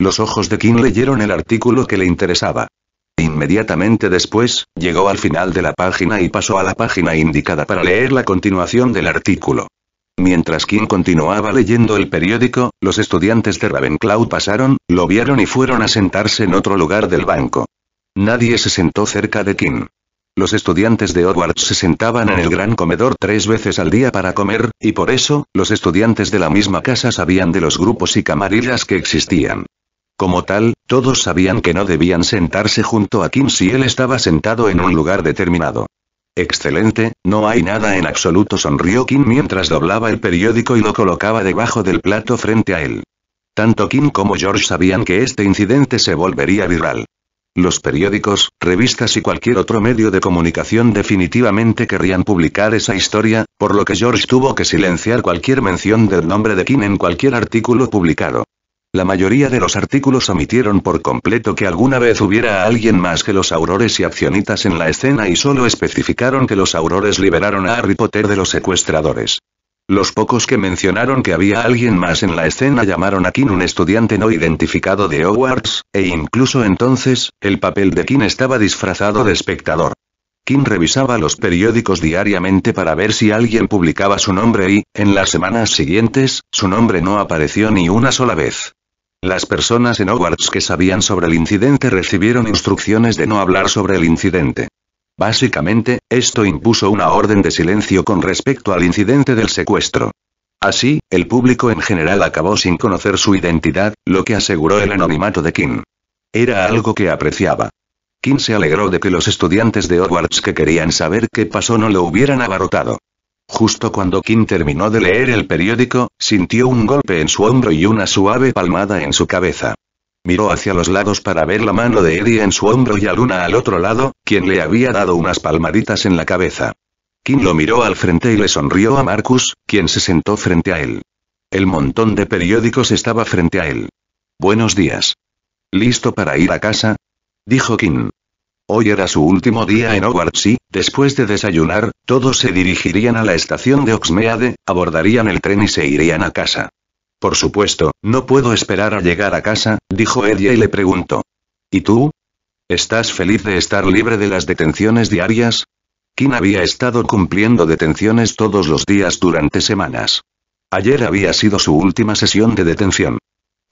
Los ojos de Kim leyeron el artículo que le interesaba. Inmediatamente después, llegó al final de la página y pasó a la página indicada para leer la continuación del artículo. Mientras Kim continuaba leyendo el periódico, los estudiantes de Ravenclaw pasaron, lo vieron y fueron a sentarse en otro lugar del banco. Nadie se sentó cerca de Kim. Los estudiantes de Hogwarts se sentaban en el gran comedor tres veces al día para comer, y por eso, los estudiantes de la misma casa sabían de los grupos y camarillas que existían. Como tal, todos sabían que no debían sentarse junto a Kim si él estaba sentado en un lugar determinado. Excelente, no hay nada en absoluto, sonrió Kim mientras doblaba el periódico y lo colocaba debajo del plato frente a él. Tanto Kim como George sabían que este incidente se volvería viral. Los periódicos, revistas y cualquier otro medio de comunicación definitivamente querrían publicar esa historia, por lo que George tuvo que silenciar cualquier mención del nombre de Kim en cualquier artículo publicado. La mayoría de los artículos omitieron por completo que alguna vez hubiera alguien más que los aurores y accionitas en la escena y solo especificaron que los aurores liberaron a Harry Potter de los secuestradores. Los pocos que mencionaron que había alguien más en la escena llamaron a King un estudiante no identificado de Hogwarts, e incluso entonces, el papel de King estaba disfrazado de espectador. Kim revisaba los periódicos diariamente para ver si alguien publicaba su nombre y, en las semanas siguientes, su nombre no apareció ni una sola vez. Las personas en Hogwarts que sabían sobre el incidente recibieron instrucciones de no hablar sobre el incidente. Básicamente, esto impuso una orden de silencio con respecto al incidente del secuestro. Así, el público en general acabó sin conocer su identidad, lo que aseguró el anonimato de King. Era algo que apreciaba. King se alegró de que los estudiantes de Hogwarts que querían saber qué pasó no lo hubieran abarrotado. Justo cuando Kim terminó de leer el periódico, sintió un golpe en su hombro y una suave palmada en su cabeza. Miró hacia los lados para ver la mano de Eddie en su hombro y a Luna al otro lado, quien le había dado unas palmaditas en la cabeza. Kim lo miró al frente y le sonrió a Marcus, quien se sentó frente a él. El montón de periódicos estaba frente a él. Buenos días. ¿Listo para ir a casa? Dijo Kim. Hoy era su último día en Hogwarts y, después de desayunar, todos se dirigirían a la estación de Oxmeade, abordarían el tren y se irían a casa. Por supuesto, no puedo esperar a llegar a casa, dijo ella y le preguntó. ¿Y tú? ¿Estás feliz de estar libre de las detenciones diarias? Kim había estado cumpliendo detenciones todos los días durante semanas. Ayer había sido su última sesión de detención.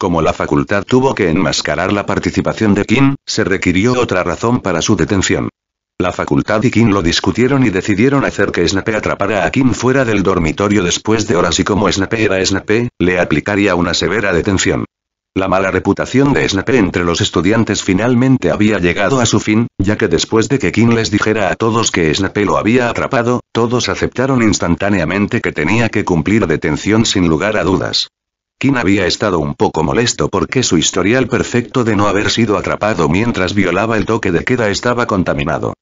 Como la facultad tuvo que enmascarar la participación de Kim, se requirió otra razón para su detención. La facultad y Kim lo discutieron y decidieron hacer que Snape atrapara a Kim fuera del dormitorio después de horas y como Snape era Snape, le aplicaría una severa detención. La mala reputación de Snape entre los estudiantes finalmente había llegado a su fin, ya que después de que Kim les dijera a todos que Snape lo había atrapado, todos aceptaron instantáneamente que tenía que cumplir detención sin lugar a dudas. Kim había estado un poco molesto porque su historial perfecto de no haber sido atrapado mientras violaba el toque de queda estaba contaminado.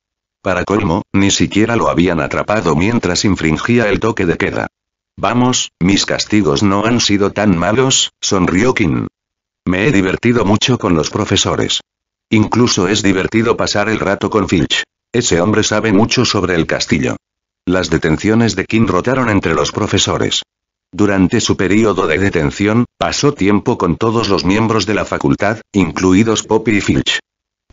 Para colmo, ni siquiera lo habían atrapado mientras infringía el toque de queda. Vamos, mis castigos no han sido tan malos, sonrió Kim. Me he divertido mucho con los profesores. Incluso es divertido pasar el rato con Finch. Ese hombre sabe mucho sobre el castillo. Las detenciones de Kim rotaron entre los profesores. Durante su período de detención, pasó tiempo con todos los miembros de la facultad, incluidos Poppy y Filch.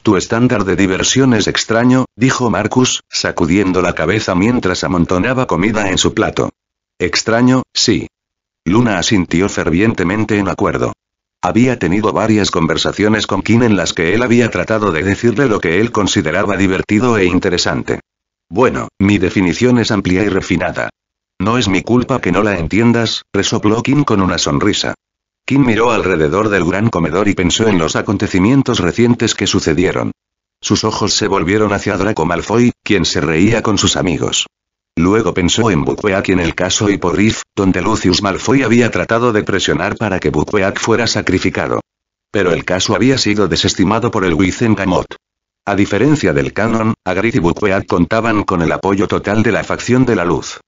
Tu estándar de diversión es extraño, dijo Marcus, sacudiendo la cabeza mientras amontonaba comida en su plato. Extraño, sí. Luna asintió fervientemente en acuerdo. Había tenido varias conversaciones con Kim en las que él había tratado de decirle lo que él consideraba divertido e interesante. Bueno, mi definición es amplia y refinada. No es mi culpa que no la entiendas, resopló Kim con una sonrisa. Kim miró alrededor del gran comedor y pensó en los acontecimientos recientes que sucedieron. Sus ojos se volvieron hacia Draco Malfoy, quien se reía con sus amigos. Luego pensó en Buqueac y en el caso Hippogriff, donde Lucius Malfoy había tratado de presionar para que Buqueac fuera sacrificado. Pero el caso había sido desestimado por el Wizengamot. A diferencia del canon, Hagrid y Buqueac contaban con el apoyo total de la facción de la luz.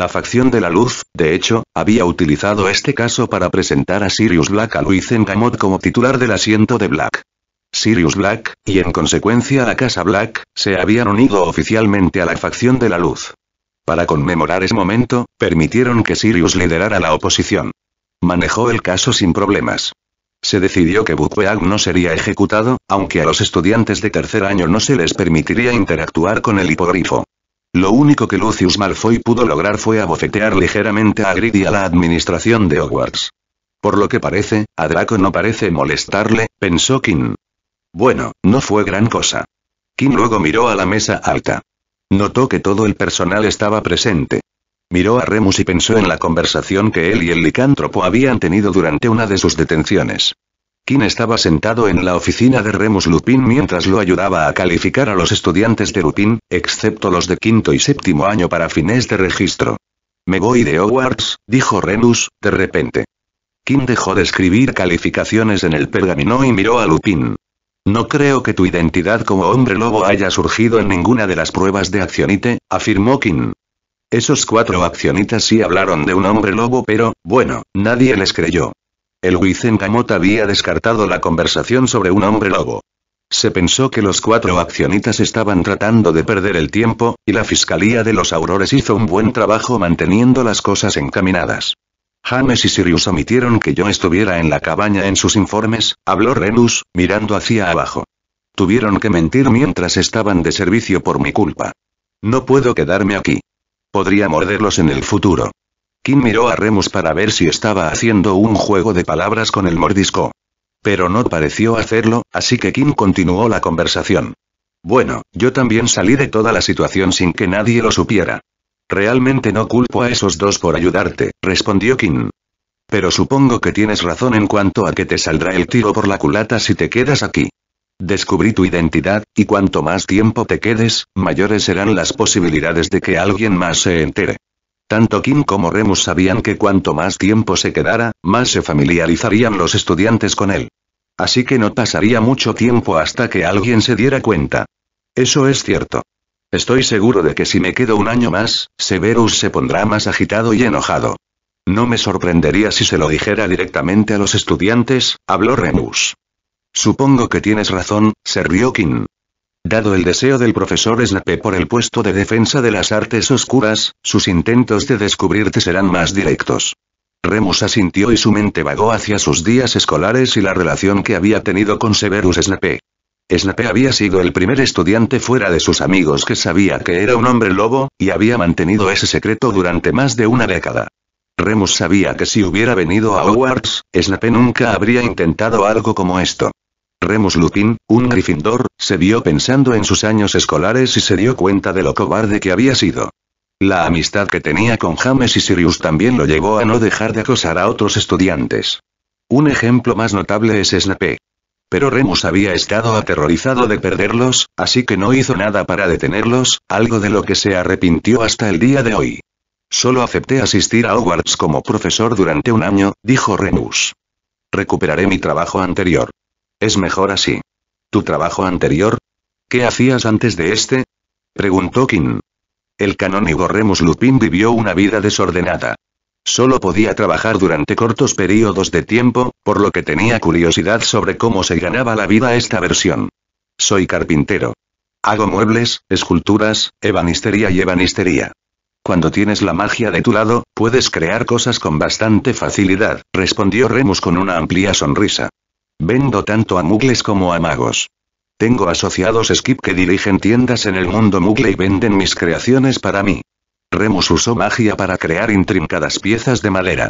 La facción de la luz, de hecho, había utilizado este caso para presentar a Sirius Black a Luis Engamot como titular del asiento de Black. Sirius Black, y en consecuencia la Casa Black, se habían unido oficialmente a la facción de la luz. Para conmemorar ese momento, permitieron que Sirius liderara la oposición. Manejó el caso sin problemas. Se decidió que Bukweag no sería ejecutado, aunque a los estudiantes de tercer año no se les permitiría interactuar con el hipogrifo. Lo único que Lucius Malfoy pudo lograr fue abofetear ligeramente a Grid y a la administración de Hogwarts. Por lo que parece, a Draco no parece molestarle, pensó King. Bueno, no fue gran cosa. Kim luego miró a la mesa alta. Notó que todo el personal estaba presente. Miró a Remus y pensó en la conversación que él y el licántropo habían tenido durante una de sus detenciones. Kim estaba sentado en la oficina de Remus Lupin mientras lo ayudaba a calificar a los estudiantes de Lupin, excepto los de quinto y séptimo año para fines de registro. Me voy de Hogwarts, dijo Remus, de repente. Kim dejó de escribir calificaciones en el pergamino y miró a Lupin. No creo que tu identidad como hombre lobo haya surgido en ninguna de las pruebas de accionite, afirmó Kim. Esos cuatro accionitas sí hablaron de un hombre lobo, pero, bueno, nadie les creyó. El Camot había descartado la conversación sobre un hombre lobo. Se pensó que los cuatro accionistas estaban tratando de perder el tiempo, y la Fiscalía de los Aurores hizo un buen trabajo manteniendo las cosas encaminadas. James y Sirius omitieron que yo estuviera en la cabaña en sus informes, habló Renus, mirando hacia abajo. Tuvieron que mentir mientras estaban de servicio por mi culpa. No puedo quedarme aquí. Podría morderlos en el futuro. Kim miró a Remus para ver si estaba haciendo un juego de palabras con el mordisco. Pero no pareció hacerlo, así que Kim continuó la conversación. Bueno, yo también salí de toda la situación sin que nadie lo supiera. Realmente no culpo a esos dos por ayudarte, respondió Kim. Pero supongo que tienes razón en cuanto a que te saldrá el tiro por la culata si te quedas aquí. Descubrí tu identidad, y cuanto más tiempo te quedes, mayores serán las posibilidades de que alguien más se entere. Tanto Kim como Remus sabían que cuanto más tiempo se quedara, más se familiarizarían los estudiantes con él. Así que no pasaría mucho tiempo hasta que alguien se diera cuenta. Eso es cierto. Estoy seguro de que si me quedo un año más, Severus se pondrá más agitado y enojado. No me sorprendería si se lo dijera directamente a los estudiantes, habló Remus. Supongo que tienes razón, se rió Kim. Dado el deseo del profesor Snape por el puesto de defensa de las artes oscuras, sus intentos de descubrirte serán más directos. Remus asintió y su mente vagó hacia sus días escolares y la relación que había tenido con Severus Snape. Snape había sido el primer estudiante fuera de sus amigos que sabía que era un hombre lobo, y había mantenido ese secreto durante más de una década. Remus sabía que si hubiera venido a Hogwarts, Snape nunca habría intentado algo como esto. Remus Lupin, un Gryffindor, se vio pensando en sus años escolares y se dio cuenta de lo cobarde que había sido. La amistad que tenía con James y Sirius también lo llevó a no dejar de acosar a otros estudiantes. Un ejemplo más notable es Snape. Pero Remus había estado aterrorizado de perderlos, así que no hizo nada para detenerlos, algo de lo que se arrepintió hasta el día de hoy. Solo acepté asistir a Hogwarts como profesor durante un año, dijo Remus. Recuperaré mi trabajo anterior. Es mejor así. ¿Tu trabajo anterior? ¿Qué hacías antes de este? Preguntó Kim. El canónigo Remus Lupin vivió una vida desordenada. Solo podía trabajar durante cortos periodos de tiempo, por lo que tenía curiosidad sobre cómo se ganaba la vida esta versión. Soy carpintero. Hago muebles, esculturas, ebanistería y ebanistería. Cuando tienes la magia de tu lado, puedes crear cosas con bastante facilidad, respondió Remus con una amplia sonrisa. Vendo tanto a mugles como a magos. Tengo asociados Skip que dirigen tiendas en el mundo mugle y venden mis creaciones para mí. Remus usó magia para crear intrincadas piezas de madera.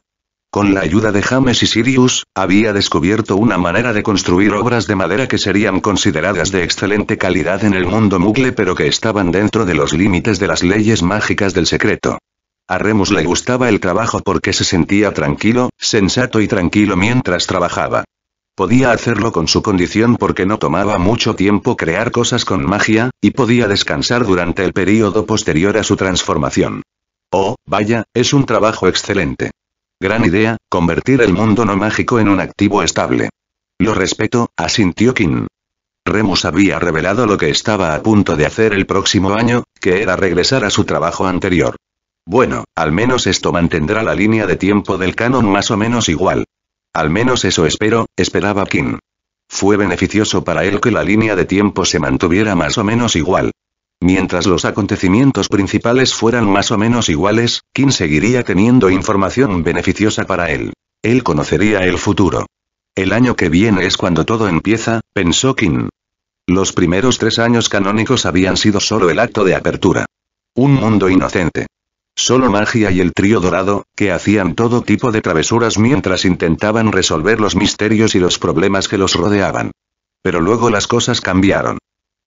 Con la ayuda de James y Sirius, había descubierto una manera de construir obras de madera que serían consideradas de excelente calidad en el mundo mugle pero que estaban dentro de los límites de las leyes mágicas del secreto. A Remus le gustaba el trabajo porque se sentía tranquilo, sensato y tranquilo mientras trabajaba. Podía hacerlo con su condición porque no tomaba mucho tiempo crear cosas con magia, y podía descansar durante el periodo posterior a su transformación. Oh, vaya, es un trabajo excelente. Gran idea, convertir el mundo no mágico en un activo estable. Lo respeto, asintió King. Remus había revelado lo que estaba a punto de hacer el próximo año, que era regresar a su trabajo anterior. Bueno, al menos esto mantendrá la línea de tiempo del canon más o menos igual. Al menos eso espero, esperaba King. Fue beneficioso para él que la línea de tiempo se mantuviera más o menos igual. Mientras los acontecimientos principales fueran más o menos iguales, Kim seguiría teniendo información beneficiosa para él. Él conocería el futuro. El año que viene es cuando todo empieza, pensó King. Los primeros tres años canónicos habían sido solo el acto de apertura. Un mundo inocente. Solo magia y el trío dorado, que hacían todo tipo de travesuras mientras intentaban resolver los misterios y los problemas que los rodeaban. Pero luego las cosas cambiaron.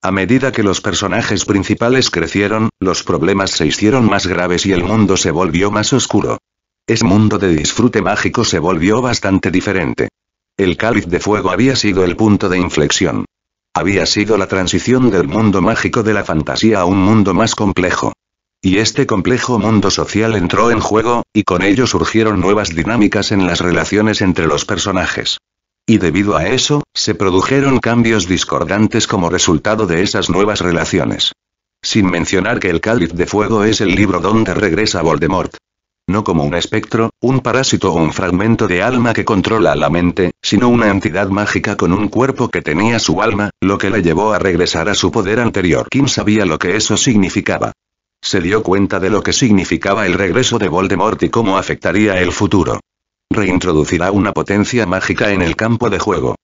A medida que los personajes principales crecieron, los problemas se hicieron más graves y el mundo se volvió más oscuro. Ese mundo de disfrute mágico se volvió bastante diferente. El cáliz de fuego había sido el punto de inflexión. Había sido la transición del mundo mágico de la fantasía a un mundo más complejo. Y este complejo mundo social entró en juego, y con ello surgieron nuevas dinámicas en las relaciones entre los personajes. Y debido a eso, se produjeron cambios discordantes como resultado de esas nuevas relaciones. Sin mencionar que El Cáliz de Fuego es el libro donde regresa Voldemort. No como un espectro, un parásito o un fragmento de alma que controla la mente, sino una entidad mágica con un cuerpo que tenía su alma, lo que le llevó a regresar a su poder anterior. Kim sabía lo que eso significaba. Se dio cuenta de lo que significaba el regreso de Voldemort y cómo afectaría el futuro. Reintroducirá una potencia mágica en el campo de juego.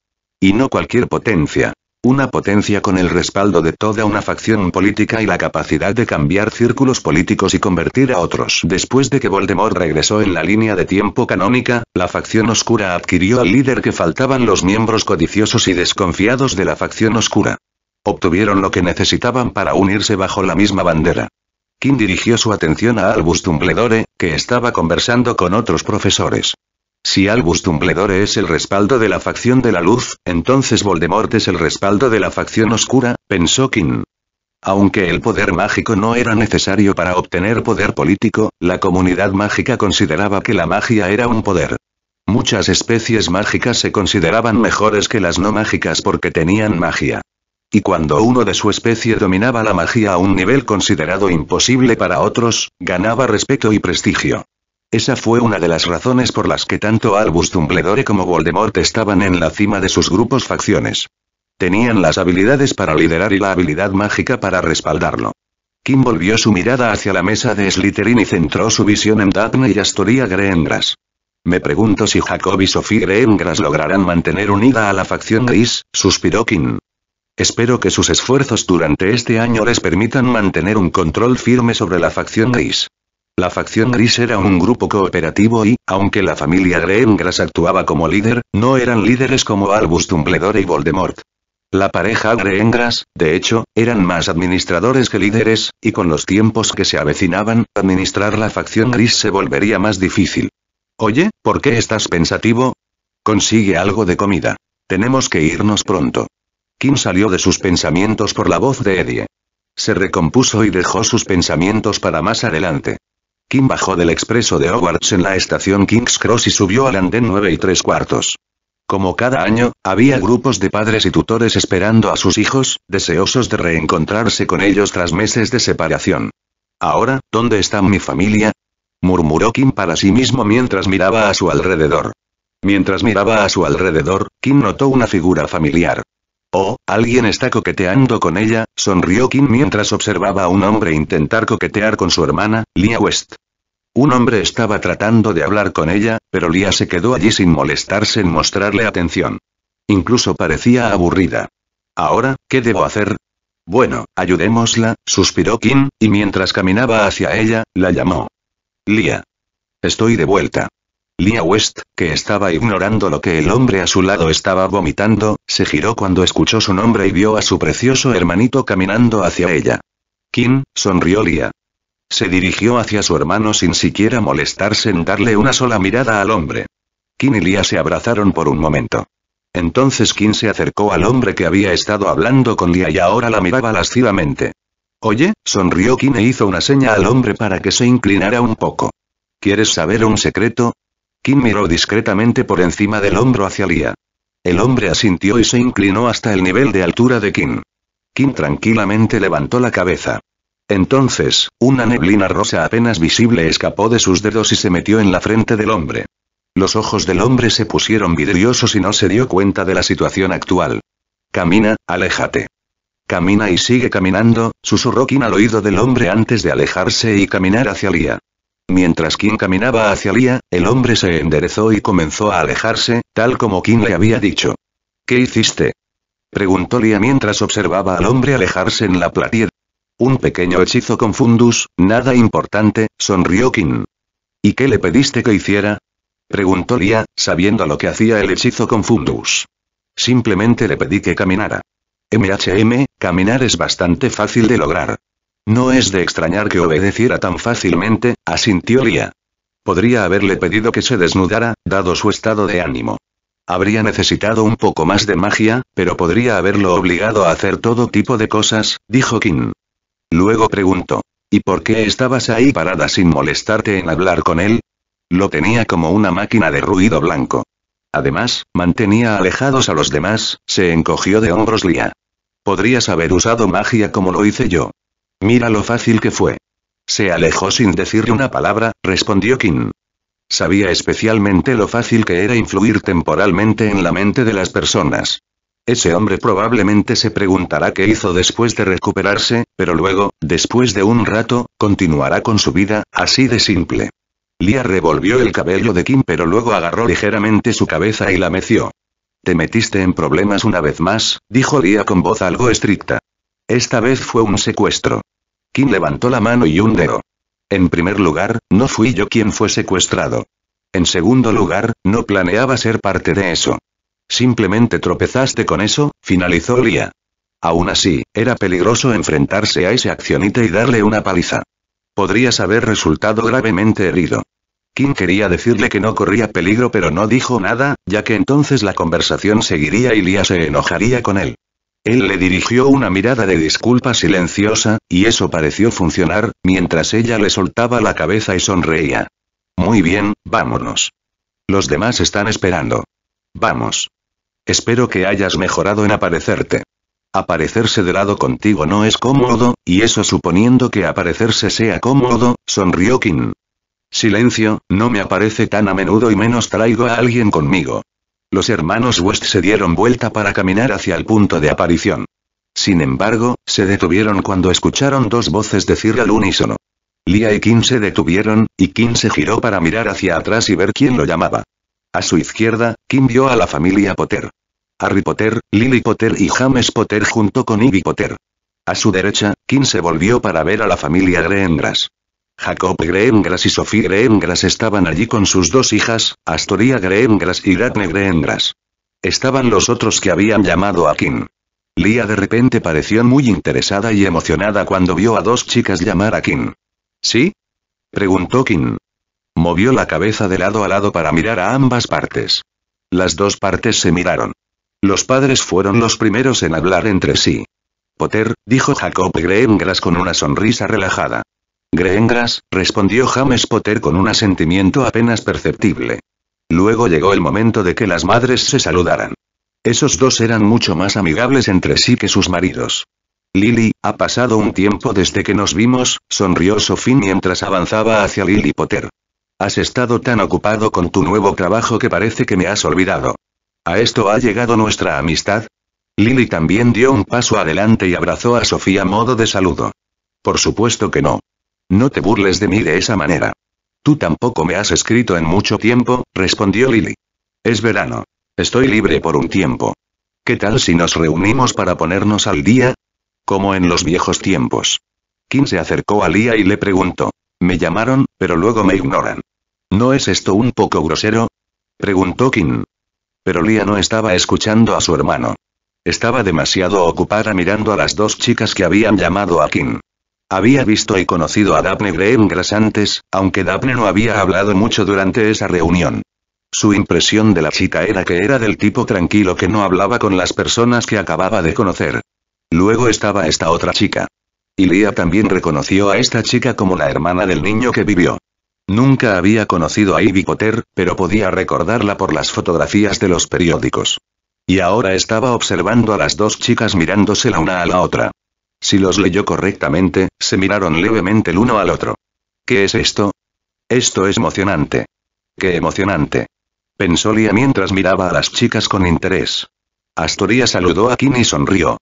Y no cualquier potencia. Una potencia con el respaldo de toda una facción política y la capacidad de cambiar círculos políticos y convertir a otros. Después de que Voldemort regresó en la línea de tiempo canónica, la facción oscura adquirió al líder que faltaban los miembros codiciosos y desconfiados de la facción oscura. Obtuvieron lo que necesitaban para unirse bajo la misma bandera. Kim dirigió su atención a Albus Tumbledore, que estaba conversando con otros profesores. Si Albus Tumbledore es el respaldo de la facción de la luz, entonces Voldemort es el respaldo de la facción oscura, pensó King. Aunque el poder mágico no era necesario para obtener poder político, la comunidad mágica consideraba que la magia era un poder. Muchas especies mágicas se consideraban mejores que las no mágicas porque tenían magia. Y cuando uno de su especie dominaba la magia a un nivel considerado imposible para otros, ganaba respeto y prestigio. Esa fue una de las razones por las que tanto Albus Dumbledore como Voldemort estaban en la cima de sus grupos facciones. Tenían las habilidades para liderar y la habilidad mágica para respaldarlo. Kim volvió su mirada hacia la mesa de Slytherin y centró su visión en Daphne y Astoria Greengras. Me pregunto si Jacob y Sophie Greengras lograrán mantener unida a la facción gris, suspiró Kim. Espero que sus esfuerzos durante este año les permitan mantener un control firme sobre la facción gris. La facción gris era un grupo cooperativo y, aunque la familia Greengrass actuaba como líder, no eran líderes como Albus Dumbledore y Voldemort. La pareja Greengrass, de hecho, eran más administradores que líderes, y con los tiempos que se avecinaban, administrar la facción gris se volvería más difícil. Oye, ¿por qué estás pensativo? Consigue algo de comida. Tenemos que irnos pronto. Kim salió de sus pensamientos por la voz de Eddie. Se recompuso y dejó sus pensamientos para más adelante. Kim bajó del expreso de Hogwarts en la estación King's Cross y subió al andén 9 y 3 cuartos. Como cada año, había grupos de padres y tutores esperando a sus hijos, deseosos de reencontrarse con ellos tras meses de separación. Ahora, ¿dónde está mi familia? murmuró Kim para sí mismo mientras miraba a su alrededor. Mientras miraba a su alrededor, Kim notó una figura familiar. Oh, alguien está coqueteando con ella, sonrió Kim mientras observaba a un hombre intentar coquetear con su hermana, Lia West. Un hombre estaba tratando de hablar con ella, pero Lia se quedó allí sin molestarse en mostrarle atención. Incluso parecía aburrida. Ahora, ¿qué debo hacer? Bueno, ayudémosla, suspiró Kim, y mientras caminaba hacia ella, la llamó. Lia. Estoy de vuelta. Lia West, que estaba ignorando lo que el hombre a su lado estaba vomitando, se giró cuando escuchó su nombre y vio a su precioso hermanito caminando hacia ella. Kim, sonrió Lia. Se dirigió hacia su hermano sin siquiera molestarse en darle una sola mirada al hombre. Kim y Lia se abrazaron por un momento. Entonces Kim se acercó al hombre que había estado hablando con Lia y ahora la miraba lascivamente. Oye, sonrió Kim e hizo una seña al hombre para que se inclinara un poco. ¿Quieres saber un secreto? Kim miró discretamente por encima del hombro hacia Lia. El hombre asintió y se inclinó hasta el nivel de altura de Kim. Kim tranquilamente levantó la cabeza. Entonces, una neblina rosa apenas visible escapó de sus dedos y se metió en la frente del hombre. Los ojos del hombre se pusieron vidriosos y no se dio cuenta de la situación actual. Camina, aléjate. Camina y sigue caminando, susurró Kim al oído del hombre antes de alejarse y caminar hacia Lia. Mientras Kim caminaba hacia Lia, el hombre se enderezó y comenzó a alejarse, tal como Kim le había dicho. ¿Qué hiciste? Preguntó Lia mientras observaba al hombre alejarse en la platía. Un pequeño hechizo con fundus, nada importante, sonrió Kim. ¿Y qué le pediste que hiciera? Preguntó Lia, sabiendo lo que hacía el hechizo con fundus. Simplemente le pedí que caminara. MHM, caminar es bastante fácil de lograr. No es de extrañar que obedeciera tan fácilmente, asintió Lía. Podría haberle pedido que se desnudara, dado su estado de ánimo. Habría necesitado un poco más de magia, pero podría haberlo obligado a hacer todo tipo de cosas, dijo Kim. Luego preguntó. ¿Y por qué estabas ahí parada sin molestarte en hablar con él? Lo tenía como una máquina de ruido blanco. Además, mantenía alejados a los demás, se encogió de hombros Lia. Podrías haber usado magia como lo hice yo. Mira lo fácil que fue. Se alejó sin decirle una palabra, respondió Kim. Sabía especialmente lo fácil que era influir temporalmente en la mente de las personas. Ese hombre probablemente se preguntará qué hizo después de recuperarse, pero luego, después de un rato, continuará con su vida, así de simple. Lia revolvió el cabello de Kim pero luego agarró ligeramente su cabeza y la meció. Te metiste en problemas una vez más, dijo Lia con voz algo estricta. Esta vez fue un secuestro. Kim levantó la mano y un dedo. En primer lugar, no fui yo quien fue secuestrado. En segundo lugar, no planeaba ser parte de eso. Simplemente tropezaste con eso, finalizó Lia. Aún así, era peligroso enfrentarse a ese accionita y darle una paliza. Podrías haber resultado gravemente herido. Kim quería decirle que no corría peligro pero no dijo nada, ya que entonces la conversación seguiría y Lia se enojaría con él. Él le dirigió una mirada de disculpa silenciosa, y eso pareció funcionar, mientras ella le soltaba la cabeza y sonreía. Muy bien, vámonos. Los demás están esperando. Vamos. Espero que hayas mejorado en aparecerte. Aparecerse de lado contigo no es cómodo, y eso suponiendo que aparecerse sea cómodo, sonrió Kim. Silencio, no me aparece tan a menudo y menos traigo a alguien conmigo. Los hermanos West se dieron vuelta para caminar hacia el punto de aparición. Sin embargo, se detuvieron cuando escucharon dos voces decir al unísono. Lia y Kim se detuvieron, y Kim se giró para mirar hacia atrás y ver quién lo llamaba. A su izquierda, Kim vio a la familia Potter. Harry Potter, Lily Potter y James Potter junto con Ivy Potter. A su derecha, Kim se volvió para ver a la familia Greengrass. Jacob Greengrass y Sophie Greengrass estaban allí con sus dos hijas, Astoria Greengrass y Daphne Greengrass. Estaban los otros que habían llamado a Kim. Lia de repente pareció muy interesada y emocionada cuando vio a dos chicas llamar a Kim. ¿Sí? preguntó Kim. Movió la cabeza de lado a lado para mirar a ambas partes. Las dos partes se miraron. Los padres fueron los primeros en hablar entre sí. Potter, dijo Jacob Greengrass con una sonrisa relajada. Greengras, respondió James Potter con un asentimiento apenas perceptible. Luego llegó el momento de que las madres se saludaran. Esos dos eran mucho más amigables entre sí que sus maridos. Lily, ha pasado un tiempo desde que nos vimos, sonrió Sophie mientras avanzaba hacia Lily Potter. Has estado tan ocupado con tu nuevo trabajo que parece que me has olvidado. ¿A esto ha llegado nuestra amistad? Lily también dio un paso adelante y abrazó a Sofía a modo de saludo. Por supuesto que no. No te burles de mí de esa manera. Tú tampoco me has escrito en mucho tiempo, respondió Lily. Es verano. Estoy libre por un tiempo. ¿Qué tal si nos reunimos para ponernos al día? Como en los viejos tiempos. Kim se acercó a Lia y le preguntó. Me llamaron, pero luego me ignoran. ¿No es esto un poco grosero? Preguntó Kim. Pero Lía no estaba escuchando a su hermano. Estaba demasiado ocupada mirando a las dos chicas que habían llamado a Kim. Había visto y conocido a Daphne Grass antes, aunque Daphne no había hablado mucho durante esa reunión. Su impresión de la chica era que era del tipo tranquilo que no hablaba con las personas que acababa de conocer. Luego estaba esta otra chica. Ilia también reconoció a esta chica como la hermana del niño que vivió. Nunca había conocido a Ivy Potter, pero podía recordarla por las fotografías de los periódicos. Y ahora estaba observando a las dos chicas mirándose la una a la otra. Si los leyó correctamente, se miraron levemente el uno al otro. ¿Qué es esto? Esto es emocionante. ¡Qué emocionante! Pensó Lia mientras miraba a las chicas con interés. Astoria saludó a Kim y sonrió.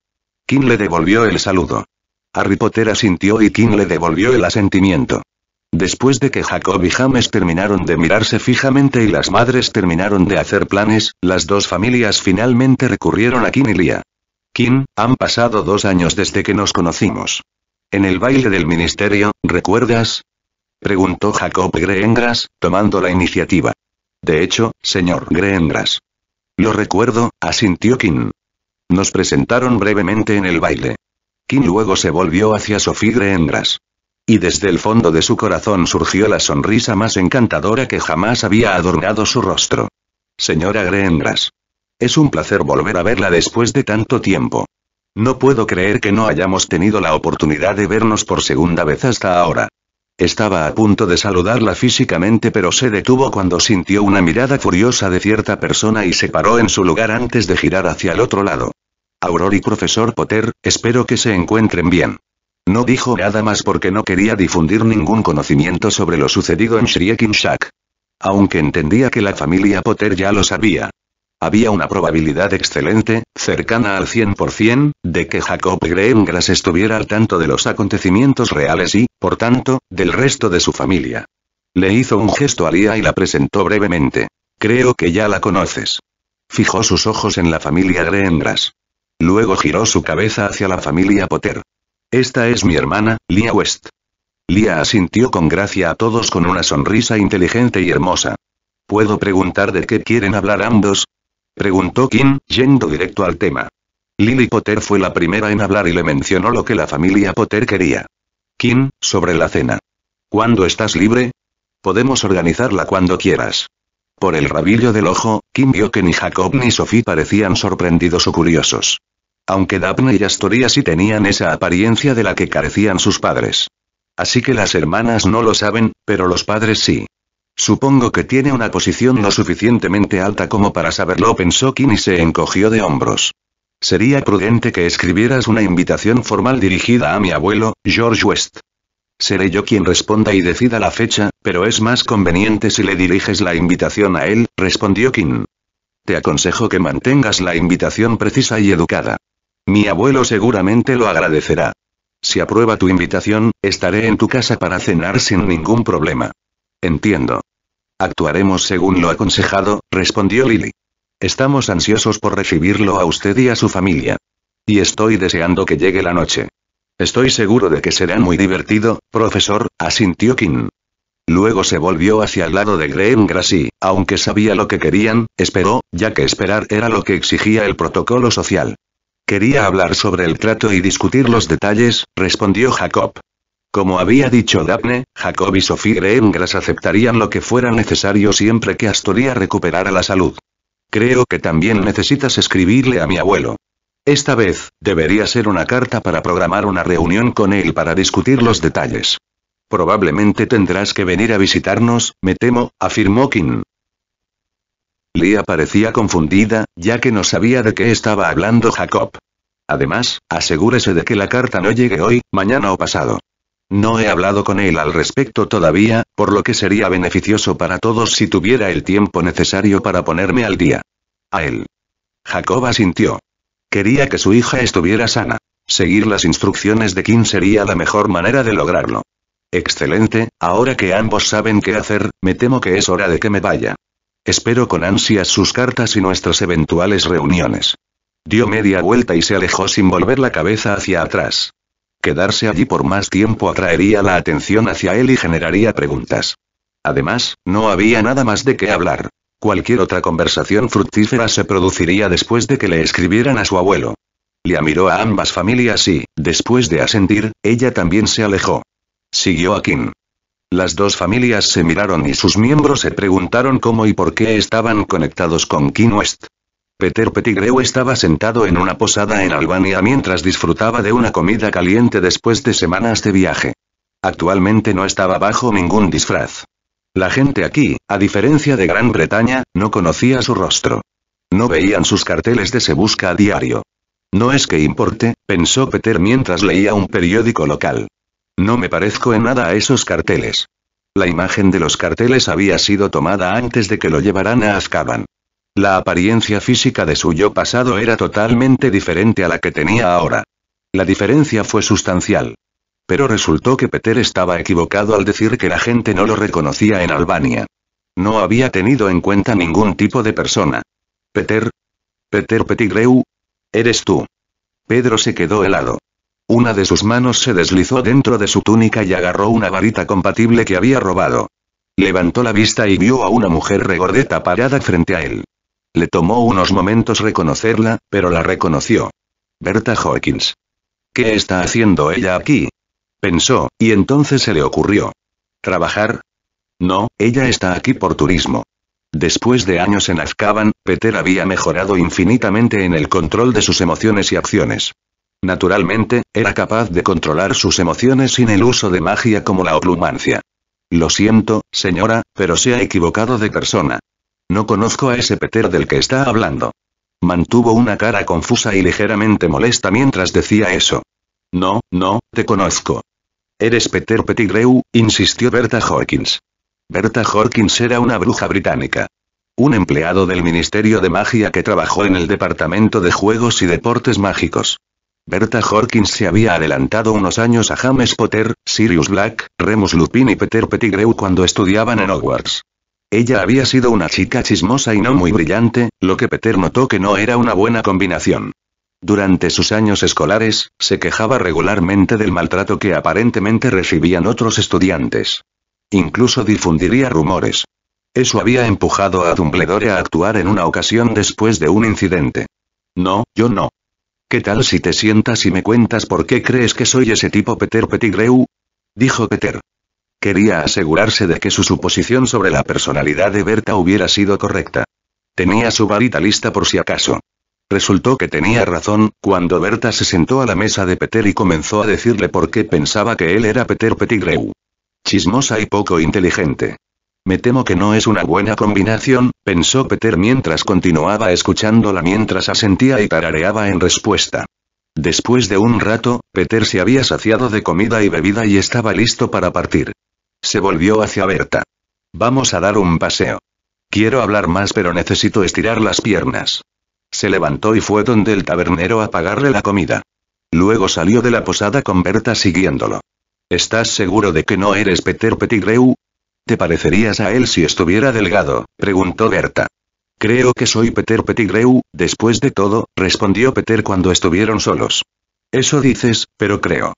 Kim le devolvió el saludo. Harry Potter asintió y Kim le devolvió el asentimiento. Después de que Jacob y James terminaron de mirarse fijamente y las madres terminaron de hacer planes, las dos familias finalmente recurrieron a Kim y Lía. Kim, han pasado dos años desde que nos conocimos. En el baile del ministerio, ¿recuerdas? Preguntó Jacob Greengras, tomando la iniciativa. De hecho, señor Greengrass. Lo recuerdo, asintió Kim. Nos presentaron brevemente en el baile. Kim luego se volvió hacia Sophie Greengrass. Y desde el fondo de su corazón surgió la sonrisa más encantadora que jamás había adornado su rostro. Señora Greengrass. Es un placer volver a verla después de tanto tiempo. No puedo creer que no hayamos tenido la oportunidad de vernos por segunda vez hasta ahora. Estaba a punto de saludarla físicamente pero se detuvo cuando sintió una mirada furiosa de cierta persona y se paró en su lugar antes de girar hacia el otro lado. Auror y profesor Potter, espero que se encuentren bien. No dijo nada más porque no quería difundir ningún conocimiento sobre lo sucedido en Shrieking Shack. Aunque entendía que la familia Potter ya lo sabía. Había una probabilidad excelente, cercana al 100%, de que Jacob Greengras estuviera al tanto de los acontecimientos reales y, por tanto, del resto de su familia. Le hizo un gesto a Lía y la presentó brevemente. Creo que ya la conoces. Fijó sus ojos en la familia Greengrass. Luego giró su cabeza hacia la familia Potter. Esta es mi hermana, Lia West. Lía asintió con gracia a todos con una sonrisa inteligente y hermosa. ¿Puedo preguntar de qué quieren hablar ambos? Preguntó Kim, yendo directo al tema. Lily Potter fue la primera en hablar y le mencionó lo que la familia Potter quería. Kim, sobre la cena. ¿Cuándo estás libre? Podemos organizarla cuando quieras. Por el rabillo del ojo, Kim vio que ni Jacob ni Sophie parecían sorprendidos o curiosos. Aunque Daphne y Astoria sí tenían esa apariencia de la que carecían sus padres. Así que las hermanas no lo saben, pero los padres sí. Supongo que tiene una posición lo suficientemente alta como para saberlo, pensó Kim y se encogió de hombros. Sería prudente que escribieras una invitación formal dirigida a mi abuelo, George West. Seré yo quien responda y decida la fecha, pero es más conveniente si le diriges la invitación a él, respondió Kim. Te aconsejo que mantengas la invitación precisa y educada. Mi abuelo seguramente lo agradecerá. Si aprueba tu invitación, estaré en tu casa para cenar sin ningún problema. Entiendo. Actuaremos según lo aconsejado, respondió Lily. Estamos ansiosos por recibirlo a usted y a su familia. Y estoy deseando que llegue la noche. Estoy seguro de que será muy divertido, profesor, asintió King. Luego se volvió hacia el lado de Graham Grassy, aunque sabía lo que querían, esperó, ya que esperar era lo que exigía el protocolo social. Quería hablar sobre el trato y discutir los detalles, respondió Jacob. Como había dicho Daphne, Jacob y Sophie Engras aceptarían lo que fuera necesario siempre que Astoria recuperara la salud. Creo que también necesitas escribirle a mi abuelo. Esta vez, debería ser una carta para programar una reunión con él para discutir los detalles. Probablemente tendrás que venir a visitarnos, me temo, afirmó King. Lea parecía confundida, ya que no sabía de qué estaba hablando Jacob. Además, asegúrese de que la carta no llegue hoy, mañana o pasado. No he hablado con él al respecto todavía, por lo que sería beneficioso para todos si tuviera el tiempo necesario para ponerme al día. A él. Jacoba sintió. Quería que su hija estuviera sana. Seguir las instrucciones de Kim sería la mejor manera de lograrlo. Excelente, ahora que ambos saben qué hacer, me temo que es hora de que me vaya. Espero con ansias sus cartas y nuestras eventuales reuniones. Dio media vuelta y se alejó sin volver la cabeza hacia atrás. Quedarse allí por más tiempo atraería la atención hacia él y generaría preguntas. Además, no había nada más de qué hablar. Cualquier otra conversación fructífera se produciría después de que le escribieran a su abuelo. Le miró a ambas familias y, después de asentir, ella también se alejó. Siguió a Kim. Las dos familias se miraron y sus miembros se preguntaron cómo y por qué estaban conectados con Kim West. Peter Pettigrew estaba sentado en una posada en Albania mientras disfrutaba de una comida caliente después de semanas de viaje. Actualmente no estaba bajo ningún disfraz. La gente aquí, a diferencia de Gran Bretaña, no conocía su rostro. No veían sus carteles de se busca a diario. No es que importe, pensó Peter mientras leía un periódico local. No me parezco en nada a esos carteles. La imagen de los carteles había sido tomada antes de que lo llevaran a Azkaban. La apariencia física de su yo pasado era totalmente diferente a la que tenía ahora. La diferencia fue sustancial. Pero resultó que Peter estaba equivocado al decir que la gente no lo reconocía en Albania. No había tenido en cuenta ningún tipo de persona. Peter. Peter Petigreu. Eres tú. Pedro se quedó helado. Una de sus manos se deslizó dentro de su túnica y agarró una varita compatible que había robado. Levantó la vista y vio a una mujer regordeta parada frente a él. Le tomó unos momentos reconocerla, pero la reconoció. Berta Hawkins. ¿Qué está haciendo ella aquí? Pensó, y entonces se le ocurrió. ¿Trabajar? No, ella está aquí por turismo. Después de años en Azkaban, Peter había mejorado infinitamente en el control de sus emociones y acciones. Naturalmente, era capaz de controlar sus emociones sin el uso de magia como la oplumancia. Lo siento, señora, pero se ha equivocado de persona. No conozco a ese Peter del que está hablando. Mantuvo una cara confusa y ligeramente molesta mientras decía eso. No, no, te conozco. Eres Peter Pettigrew, insistió Berta Hawkins. Berta Hawkins era una bruja británica. Un empleado del Ministerio de Magia que trabajó en el Departamento de Juegos y Deportes Mágicos. Berta Hawkins se había adelantado unos años a James Potter, Sirius Black, Remus Lupin y Peter Pettigrew cuando estudiaban en Hogwarts. Ella había sido una chica chismosa y no muy brillante, lo que Peter notó que no era una buena combinación. Durante sus años escolares, se quejaba regularmente del maltrato que aparentemente recibían otros estudiantes. Incluso difundiría rumores. Eso había empujado a Dumbledore a actuar en una ocasión después de un incidente. No, yo no. ¿Qué tal si te sientas y me cuentas por qué crees que soy ese tipo Peter Pettigrew? Dijo Peter. Quería asegurarse de que su suposición sobre la personalidad de Berta hubiera sido correcta. Tenía su varita lista por si acaso. Resultó que tenía razón, cuando Berta se sentó a la mesa de Peter y comenzó a decirle por qué pensaba que él era Peter Pettigrew. Chismosa y poco inteligente. Me temo que no es una buena combinación, pensó Peter mientras continuaba escuchándola mientras asentía y tarareaba en respuesta. Después de un rato, Peter se había saciado de comida y bebida y estaba listo para partir. Se volvió hacia Berta. Vamos a dar un paseo. Quiero hablar más pero necesito estirar las piernas. Se levantó y fue donde el tabernero a pagarle la comida. Luego salió de la posada con Berta siguiéndolo. ¿Estás seguro de que no eres Peter Pettigrew? ¿Te parecerías a él si estuviera delgado? preguntó Berta. Creo que soy Peter Pettigrew, después de todo, respondió Peter cuando estuvieron solos. Eso dices, pero creo.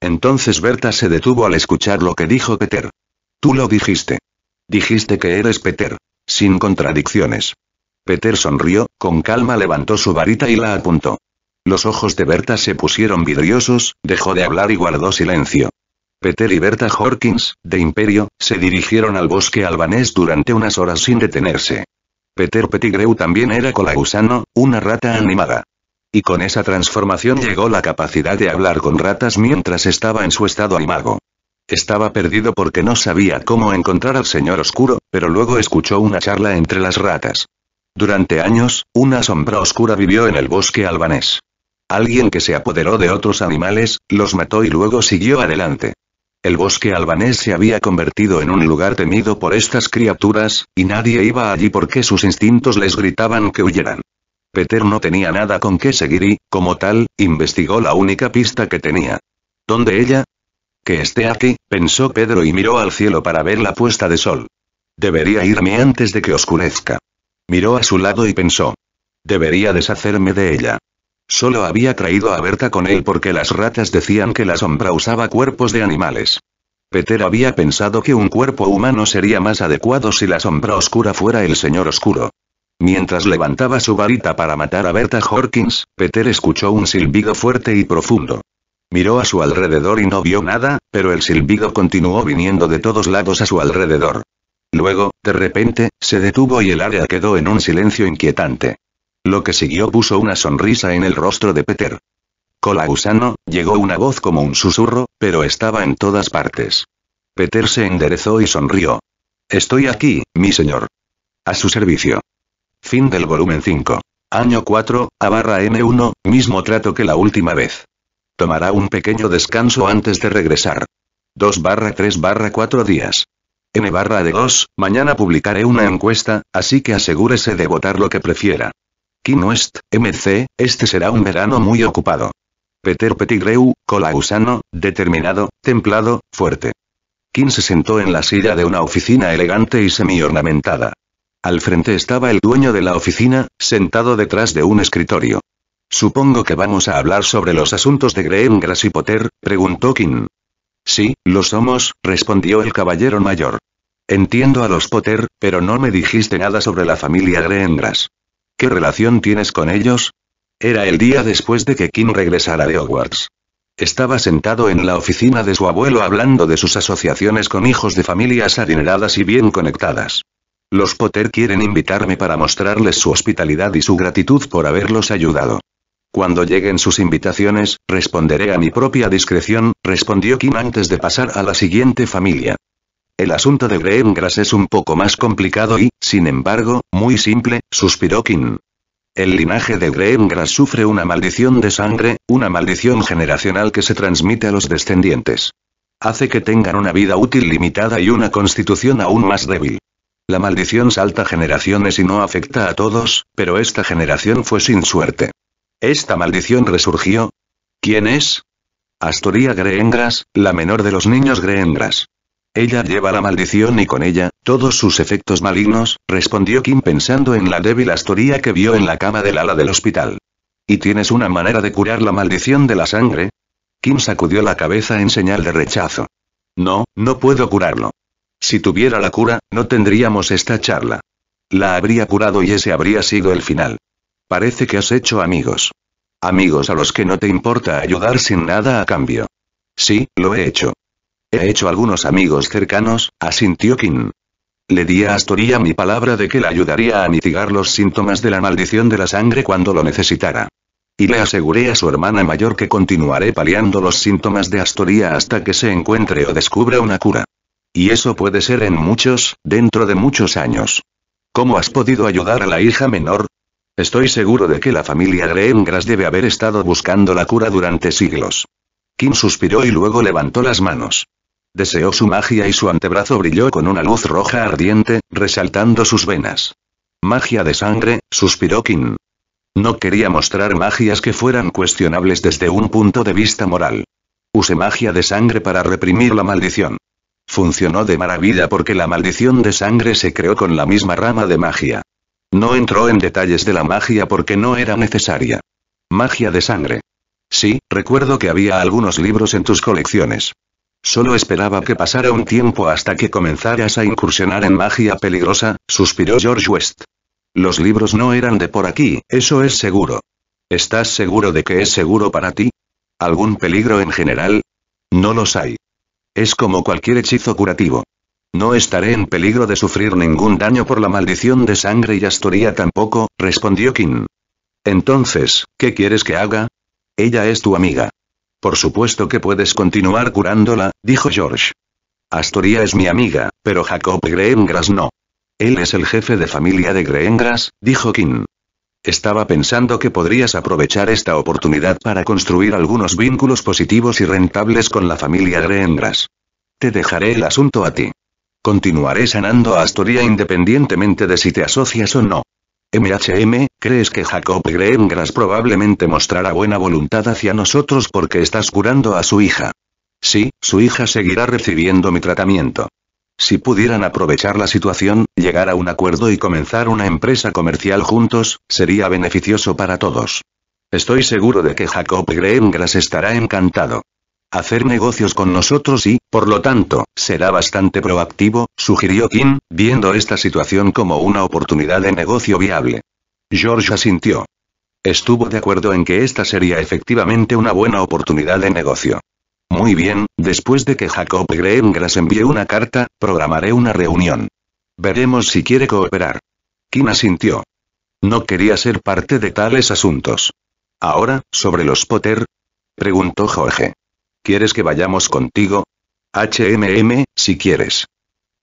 Entonces Berta se detuvo al escuchar lo que dijo Peter. Tú lo dijiste. Dijiste que eres Peter. Sin contradicciones. Peter sonrió, con calma levantó su varita y la apuntó. Los ojos de Berta se pusieron vidriosos, dejó de hablar y guardó silencio. Peter y Berta Hawkins, de Imperio, se dirigieron al bosque albanés durante unas horas sin detenerse. Peter Pettigrew también era colagusano, una rata animada. Y con esa transformación llegó la capacidad de hablar con ratas mientras estaba en su estado animago. Estaba perdido porque no sabía cómo encontrar al señor oscuro, pero luego escuchó una charla entre las ratas. Durante años, una sombra oscura vivió en el bosque albanés. Alguien que se apoderó de otros animales, los mató y luego siguió adelante. El bosque albanés se había convertido en un lugar temido por estas criaturas, y nadie iba allí porque sus instintos les gritaban que huyeran. Peter no tenía nada con qué seguir y, como tal, investigó la única pista que tenía. ¿Dónde ella? Que esté aquí, pensó Pedro y miró al cielo para ver la puesta de sol. Debería irme antes de que oscurezca. Miró a su lado y pensó. Debería deshacerme de ella. Solo había traído a Berta con él porque las ratas decían que la sombra usaba cuerpos de animales. Peter había pensado que un cuerpo humano sería más adecuado si la sombra oscura fuera el señor oscuro. Mientras levantaba su varita para matar a Berta Hawkins, Peter escuchó un silbido fuerte y profundo. Miró a su alrededor y no vio nada, pero el silbido continuó viniendo de todos lados a su alrededor. Luego, de repente, se detuvo y el área quedó en un silencio inquietante. Lo que siguió puso una sonrisa en el rostro de Peter. Cola gusano, llegó una voz como un susurro, pero estaba en todas partes. Peter se enderezó y sonrió. Estoy aquí, mi señor. A su servicio. Fin del volumen 5. Año 4, A barra M1, mismo trato que la última vez. Tomará un pequeño descanso antes de regresar. 2 barra 3 barra 4 días. N barra de 2, mañana publicaré una encuesta, así que asegúrese de votar lo que prefiera. Kim West, MC, este será un verano muy ocupado. Peter cola colagusano, determinado, templado, fuerte. Kim se sentó en la silla de una oficina elegante y semi-ornamentada. Al frente estaba el dueño de la oficina, sentado detrás de un escritorio. Supongo que vamos a hablar sobre los asuntos de Greengrass y Potter, preguntó Kim. Sí, lo somos, respondió el caballero mayor. Entiendo a los Potter, pero no me dijiste nada sobre la familia Greengrass. ¿Qué relación tienes con ellos? Era el día después de que Kim regresara de Hogwarts. Estaba sentado en la oficina de su abuelo hablando de sus asociaciones con hijos de familias adineradas y bien conectadas. Los Potter quieren invitarme para mostrarles su hospitalidad y su gratitud por haberlos ayudado. Cuando lleguen sus invitaciones, responderé a mi propia discreción, respondió Kim antes de pasar a la siguiente familia. El asunto de Greengrass es un poco más complicado y, sin embargo, muy simple, suspiró Kim. El linaje de Graham sufre una maldición de sangre, una maldición generacional que se transmite a los descendientes. Hace que tengan una vida útil limitada y una constitución aún más débil. La maldición salta generaciones y no afecta a todos, pero esta generación fue sin suerte. Esta maldición resurgió. ¿Quién es? Astoria Greengras, la menor de los niños Greengras. Ella lleva la maldición y con ella, todos sus efectos malignos, respondió Kim pensando en la débil Astoria que vio en la cama del ala del hospital. ¿Y tienes una manera de curar la maldición de la sangre? Kim sacudió la cabeza en señal de rechazo. No, no puedo curarlo. Si tuviera la cura, no tendríamos esta charla. La habría curado y ese habría sido el final. Parece que has hecho amigos. Amigos a los que no te importa ayudar sin nada a cambio. Sí, lo he hecho. He hecho algunos amigos cercanos, asintió Kim. Le di a Astoria mi palabra de que la ayudaría a mitigar los síntomas de la maldición de la sangre cuando lo necesitara. Y le aseguré a su hermana mayor que continuaré paliando los síntomas de Astoria hasta que se encuentre o descubra una cura. Y eso puede ser en muchos, dentro de muchos años. ¿Cómo has podido ayudar a la hija menor? Estoy seguro de que la familia Greengrass debe haber estado buscando la cura durante siglos. Kim suspiró y luego levantó las manos. Deseó su magia y su antebrazo brilló con una luz roja ardiente, resaltando sus venas. Magia de sangre, suspiró Kim. No quería mostrar magias que fueran cuestionables desde un punto de vista moral. Use magia de sangre para reprimir la maldición. Funcionó de maravilla porque la maldición de sangre se creó con la misma rama de magia. No entró en detalles de la magia porque no era necesaria. Magia de sangre. Sí, recuerdo que había algunos libros en tus colecciones. Solo esperaba que pasara un tiempo hasta que comenzaras a incursionar en magia peligrosa, suspiró George West. Los libros no eran de por aquí, eso es seguro. ¿Estás seguro de que es seguro para ti? ¿Algún peligro en general? No los hay. Es como cualquier hechizo curativo. No estaré en peligro de sufrir ningún daño por la maldición de sangre y astoría tampoco, respondió Kim. Entonces, ¿qué quieres que haga? Ella es tu amiga. Por supuesto que puedes continuar curándola, dijo George. Astoria es mi amiga, pero Jacob Greengras no. Él es el jefe de familia de Greengrass, dijo King. Estaba pensando que podrías aprovechar esta oportunidad para construir algunos vínculos positivos y rentables con la familia Greengrass. Te dejaré el asunto a ti. Continuaré sanando a Astoria independientemente de si te asocias o no. MHM, ¿crees que Jacob Greengras probablemente mostrará buena voluntad hacia nosotros porque estás curando a su hija? Sí, su hija seguirá recibiendo mi tratamiento. Si pudieran aprovechar la situación, llegar a un acuerdo y comenzar una empresa comercial juntos, sería beneficioso para todos. Estoy seguro de que Jacob Greengras estará encantado. Hacer negocios con nosotros y, por lo tanto, será bastante proactivo, sugirió Kim, viendo esta situación como una oportunidad de negocio viable. George asintió. Estuvo de acuerdo en que esta sería efectivamente una buena oportunidad de negocio. Muy bien, después de que Jacob Greengrass envíe una carta, programaré una reunión. Veremos si quiere cooperar. Kim asintió. No quería ser parte de tales asuntos. Ahora, sobre los Potter? preguntó Jorge. ¿Quieres que vayamos contigo? HMM, si quieres.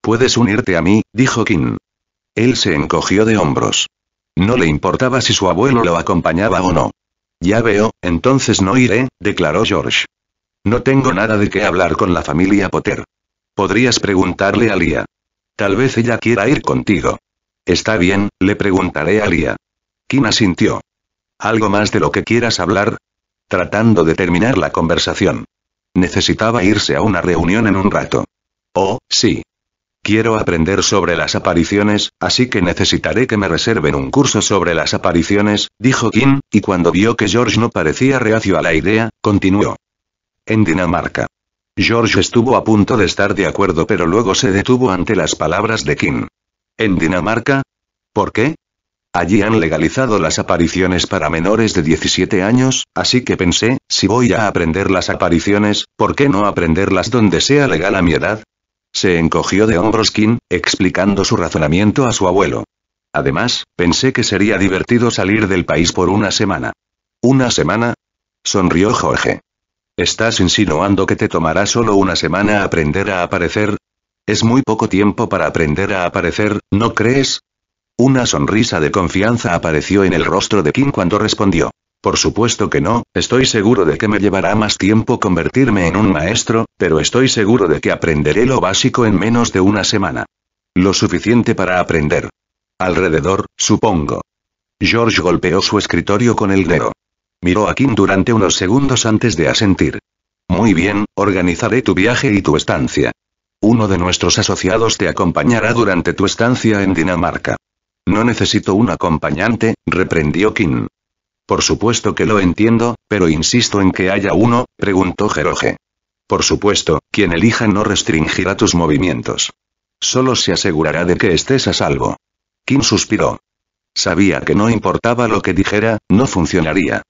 Puedes unirte a mí, dijo Kim. Él se encogió de hombros. No le importaba si su abuelo lo acompañaba o no. Ya veo, entonces no iré, declaró George. No tengo nada de qué hablar con la familia Potter. Podrías preguntarle a Lía. Tal vez ella quiera ir contigo. Está bien, le preguntaré a Lía. Kim asintió. ¿Algo más de lo que quieras hablar? Tratando de terminar la conversación. Necesitaba irse a una reunión en un rato. Oh, sí. Quiero aprender sobre las apariciones, así que necesitaré que me reserven un curso sobre las apariciones, dijo Kim, y cuando vio que George no parecía reacio a la idea, continuó en Dinamarca. George estuvo a punto de estar de acuerdo pero luego se detuvo ante las palabras de Kim. ¿En Dinamarca? ¿Por qué? Allí han legalizado las apariciones para menores de 17 años, así que pensé, si voy a aprender las apariciones, ¿por qué no aprenderlas donde sea legal a mi edad? Se encogió de hombros Kim, explicando su razonamiento a su abuelo. Además, pensé que sería divertido salir del país por una semana. ¿Una semana? Sonrió Jorge. ¿Estás insinuando que te tomará solo una semana aprender a aparecer? Es muy poco tiempo para aprender a aparecer, ¿no crees? Una sonrisa de confianza apareció en el rostro de Kim cuando respondió. Por supuesto que no, estoy seguro de que me llevará más tiempo convertirme en un maestro, pero estoy seguro de que aprenderé lo básico en menos de una semana. Lo suficiente para aprender. Alrededor, supongo. George golpeó su escritorio con el dedo. Miró a Kim durante unos segundos antes de asentir. Muy bien, organizaré tu viaje y tu estancia. Uno de nuestros asociados te acompañará durante tu estancia en Dinamarca. No necesito un acompañante, reprendió Kim. Por supuesto que lo entiendo, pero insisto en que haya uno, preguntó Geroge. Por supuesto, quien elija no restringirá tus movimientos. Solo se asegurará de que estés a salvo. Kim suspiró. Sabía que no importaba lo que dijera, no funcionaría.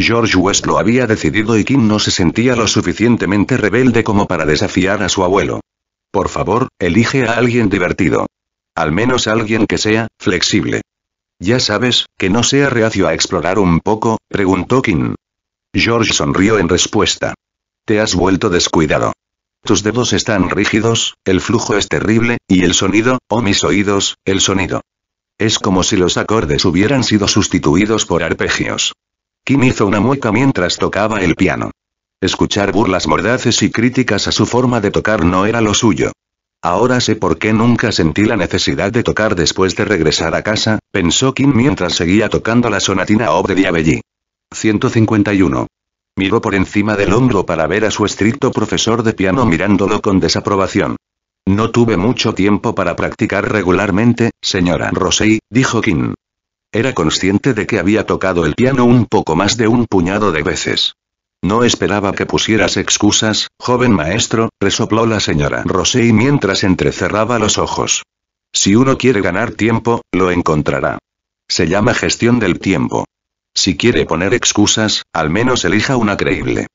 George West lo había decidido y Kim no se sentía lo suficientemente rebelde como para desafiar a su abuelo. Por favor, elige a alguien divertido. Al menos alguien que sea, flexible. Ya sabes, que no sea reacio a explorar un poco, preguntó Kim. George sonrió en respuesta. Te has vuelto descuidado. Tus dedos están rígidos, el flujo es terrible, y el sonido, oh mis oídos, el sonido. Es como si los acordes hubieran sido sustituidos por arpegios. Kim hizo una mueca mientras tocaba el piano. Escuchar burlas mordaces y críticas a su forma de tocar no era lo suyo. Ahora sé por qué nunca sentí la necesidad de tocar después de regresar a casa, pensó Kim mientras seguía tocando la sonatina de Diabelli. 151. Miró por encima del hombro para ver a su estricto profesor de piano mirándolo con desaprobación. No tuve mucho tiempo para practicar regularmente, señora Rosey, dijo Kim. Era consciente de que había tocado el piano un poco más de un puñado de veces. No esperaba que pusieras excusas, joven maestro, resopló la señora Rosé mientras entrecerraba los ojos. Si uno quiere ganar tiempo, lo encontrará. Se llama gestión del tiempo. Si quiere poner excusas, al menos elija una creíble.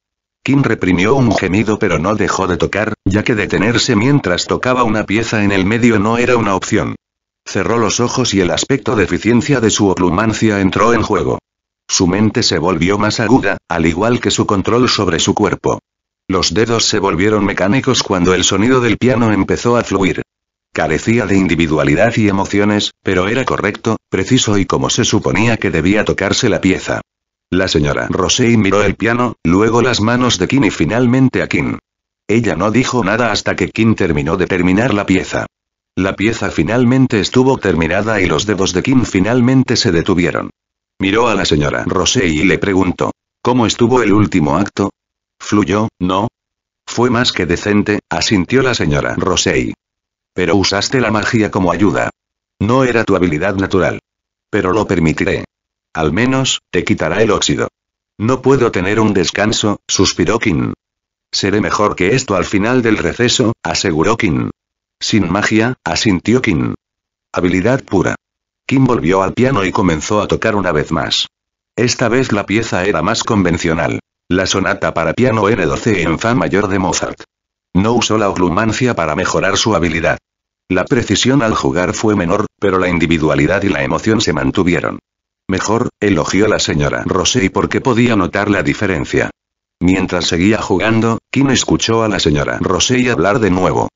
Kim reprimió un gemido pero no dejó de tocar, ya que detenerse mientras tocaba una pieza en el medio no era una opción. Cerró los ojos y el aspecto de eficiencia de su oplumancia entró en juego. Su mente se volvió más aguda, al igual que su control sobre su cuerpo. Los dedos se volvieron mecánicos cuando el sonido del piano empezó a fluir. Carecía de individualidad y emociones, pero era correcto, preciso y como se suponía que debía tocarse la pieza. La señora Rosey miró el piano, luego las manos de Kim y finalmente a Kim. Ella no dijo nada hasta que Kim terminó de terminar la pieza. La pieza finalmente estuvo terminada y los dedos de Kim finalmente se detuvieron. Miró a la señora Rosey y le preguntó, ¿cómo estuvo el último acto? ¿Fluyó, no? Fue más que decente, asintió la señora Rosey. Pero usaste la magia como ayuda. No era tu habilidad natural. Pero lo permitiré. Al menos, te quitará el óxido. No puedo tener un descanso, suspiró Kim. Seré mejor que esto al final del receso, aseguró Kim. Sin magia, asintió Kim. Habilidad pura. Kim volvió al piano y comenzó a tocar una vez más. Esta vez la pieza era más convencional. La sonata para piano N12 en Fa mayor de Mozart. No usó la oglumancia para mejorar su habilidad. La precisión al jugar fue menor, pero la individualidad y la emoción se mantuvieron. Mejor, elogió la señora Rosey porque podía notar la diferencia. Mientras seguía jugando, Kim escuchó a la señora Rosey hablar de nuevo.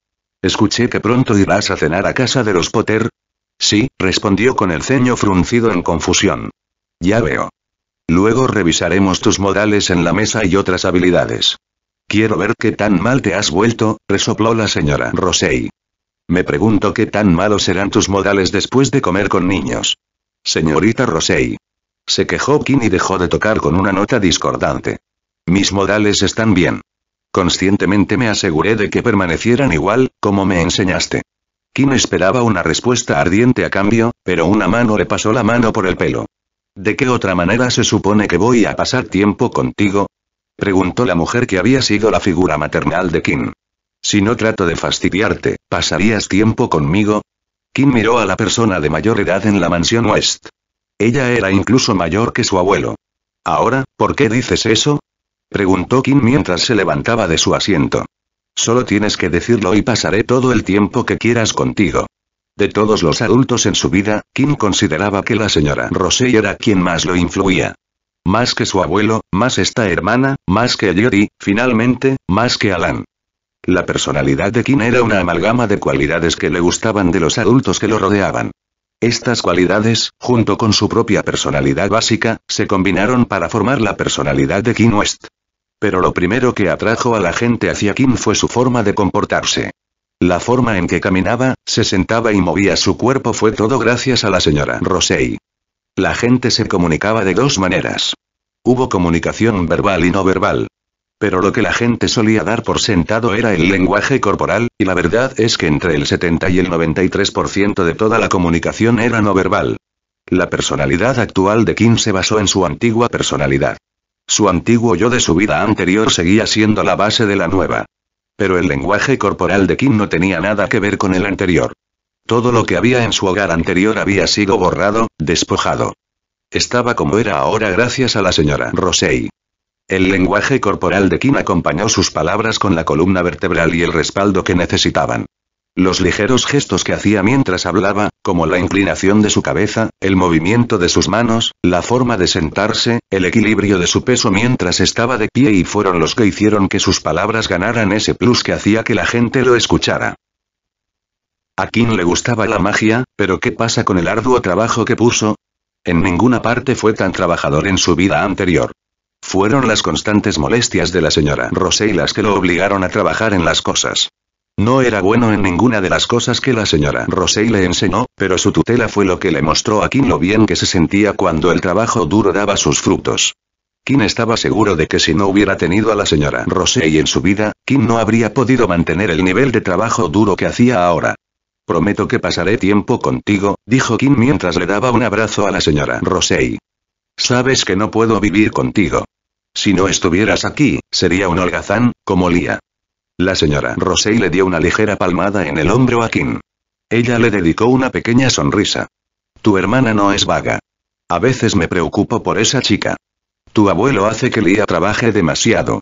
Escuché que pronto irás a cenar a casa de los Potter. Sí, respondió con el ceño fruncido en confusión. Ya veo. Luego revisaremos tus modales en la mesa y otras habilidades. Quiero ver qué tan mal te has vuelto, resopló la señora Rosey. Me pregunto qué tan malos serán tus modales después de comer con niños. Señorita Rosey. Se quejó Kim y dejó de tocar con una nota discordante. Mis modales están bien. Conscientemente me aseguré de que permanecieran igual, como me enseñaste. Kim esperaba una respuesta ardiente a cambio, pero una mano le pasó la mano por el pelo. ¿De qué otra manera se supone que voy a pasar tiempo contigo? Preguntó la mujer que había sido la figura maternal de Kim. Si no trato de fastidiarte, ¿pasarías tiempo conmigo? Kim miró a la persona de mayor edad en la mansión West. Ella era incluso mayor que su abuelo. Ahora, ¿por qué dices eso? Preguntó Kim mientras se levantaba de su asiento. Solo tienes que decirlo y pasaré todo el tiempo que quieras contigo. De todos los adultos en su vida, Kim consideraba que la señora Rosé era quien más lo influía. Más que su abuelo, más esta hermana, más que Jerry, finalmente, más que Alan. La personalidad de Kim era una amalgama de cualidades que le gustaban de los adultos que lo rodeaban. Estas cualidades, junto con su propia personalidad básica, se combinaron para formar la personalidad de Kim West. Pero lo primero que atrajo a la gente hacia Kim fue su forma de comportarse. La forma en que caminaba, se sentaba y movía su cuerpo fue todo gracias a la señora Rosey. La gente se comunicaba de dos maneras. Hubo comunicación verbal y no verbal. Pero lo que la gente solía dar por sentado era el lenguaje corporal, y la verdad es que entre el 70 y el 93% de toda la comunicación era no verbal. La personalidad actual de Kim se basó en su antigua personalidad. Su antiguo yo de su vida anterior seguía siendo la base de la nueva. Pero el lenguaje corporal de Kim no tenía nada que ver con el anterior. Todo lo que había en su hogar anterior había sido borrado, despojado. Estaba como era ahora gracias a la señora Rosey. El lenguaje corporal de Kim acompañó sus palabras con la columna vertebral y el respaldo que necesitaban. Los ligeros gestos que hacía mientras hablaba, como la inclinación de su cabeza, el movimiento de sus manos, la forma de sentarse, el equilibrio de su peso mientras estaba de pie y fueron los que hicieron que sus palabras ganaran ese plus que hacía que la gente lo escuchara. A Kim le gustaba la magia, pero ¿qué pasa con el arduo trabajo que puso? En ninguna parte fue tan trabajador en su vida anterior. Fueron las constantes molestias de la señora Rosé las que lo obligaron a trabajar en las cosas. No era bueno en ninguna de las cosas que la señora Rosey le enseñó, pero su tutela fue lo que le mostró a Kim lo bien que se sentía cuando el trabajo duro daba sus frutos. Kim estaba seguro de que si no hubiera tenido a la señora Rosey en su vida, Kim no habría podido mantener el nivel de trabajo duro que hacía ahora. Prometo que pasaré tiempo contigo, dijo Kim mientras le daba un abrazo a la señora Rosey. Sabes que no puedo vivir contigo. Si no estuvieras aquí, sería un holgazán, como Lía. La señora Rosey le dio una ligera palmada en el hombro a Kim. Ella le dedicó una pequeña sonrisa. Tu hermana no es vaga. A veces me preocupo por esa chica. Tu abuelo hace que Lia trabaje demasiado.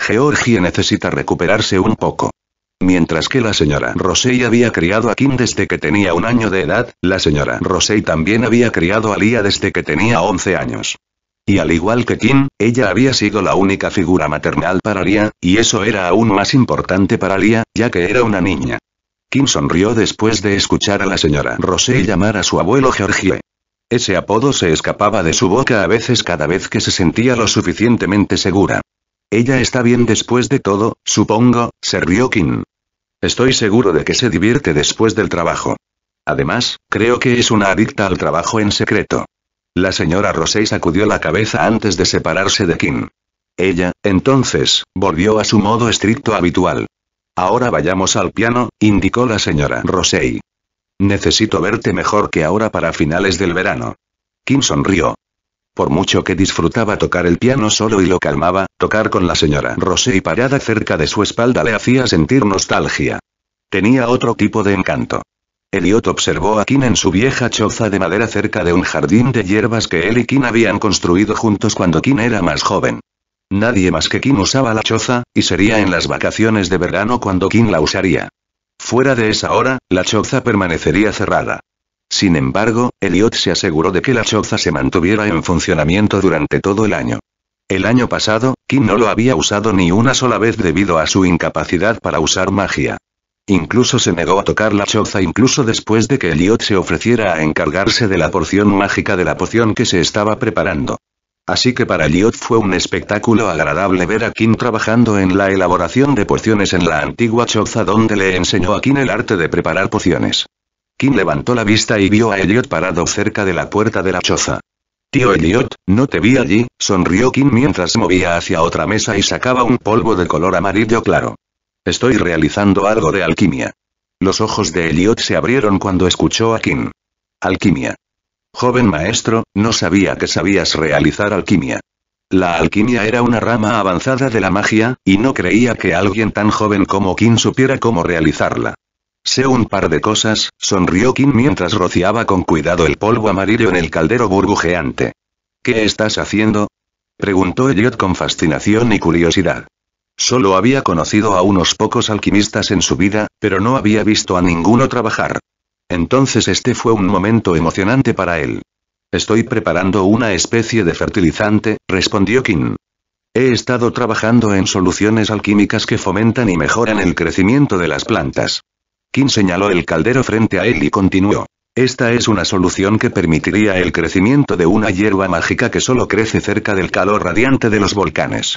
Georgie necesita recuperarse un poco. Mientras que la señora Rosey había criado a Kim desde que tenía un año de edad, la señora Rosey también había criado a Lia desde que tenía 11 años. Y al igual que Kim, ella había sido la única figura maternal para Lia, y eso era aún más importante para Lia, ya que era una niña. Kim sonrió después de escuchar a la señora Rosé llamar a su abuelo Georgie. Ese apodo se escapaba de su boca a veces cada vez que se sentía lo suficientemente segura. Ella está bien después de todo, supongo, se rió Kim. Estoy seguro de que se divierte después del trabajo. Además, creo que es una adicta al trabajo en secreto. La señora Rosey sacudió la cabeza antes de separarse de Kim. Ella, entonces, volvió a su modo estricto habitual. Ahora vayamos al piano, indicó la señora Rosey. Necesito verte mejor que ahora para finales del verano. Kim sonrió. Por mucho que disfrutaba tocar el piano solo y lo calmaba, tocar con la señora Rosey parada cerca de su espalda le hacía sentir nostalgia. Tenía otro tipo de encanto. Elliot observó a Kim en su vieja choza de madera cerca de un jardín de hierbas que él y Kim habían construido juntos cuando Kim era más joven. Nadie más que Kim usaba la choza, y sería en las vacaciones de verano cuando Kim la usaría. Fuera de esa hora, la choza permanecería cerrada. Sin embargo, Elliot se aseguró de que la choza se mantuviera en funcionamiento durante todo el año. El año pasado, Kim no lo había usado ni una sola vez debido a su incapacidad para usar magia. Incluso se negó a tocar la choza incluso después de que Elliot se ofreciera a encargarse de la porción mágica de la poción que se estaba preparando. Así que para Elliot fue un espectáculo agradable ver a Kim trabajando en la elaboración de pociones en la antigua choza donde le enseñó a Kim el arte de preparar pociones. Kim levantó la vista y vio a Elliot parado cerca de la puerta de la choza. Tío Elliot, no te vi allí, sonrió Kim mientras movía hacia otra mesa y sacaba un polvo de color amarillo claro. Estoy realizando algo de alquimia. Los ojos de Elliot se abrieron cuando escuchó a Kim. Alquimia. Joven maestro, no sabía que sabías realizar alquimia. La alquimia era una rama avanzada de la magia, y no creía que alguien tan joven como Kim supiera cómo realizarla. Sé un par de cosas, sonrió Kim mientras rociaba con cuidado el polvo amarillo en el caldero burbujeante. ¿Qué estás haciendo? preguntó Elliot con fascinación y curiosidad. Solo había conocido a unos pocos alquimistas en su vida, pero no había visto a ninguno trabajar. Entonces este fue un momento emocionante para él. Estoy preparando una especie de fertilizante, respondió Kim. He estado trabajando en soluciones alquímicas que fomentan y mejoran el crecimiento de las plantas. Kim señaló el caldero frente a él y continuó. Esta es una solución que permitiría el crecimiento de una hierba mágica que solo crece cerca del calor radiante de los volcanes.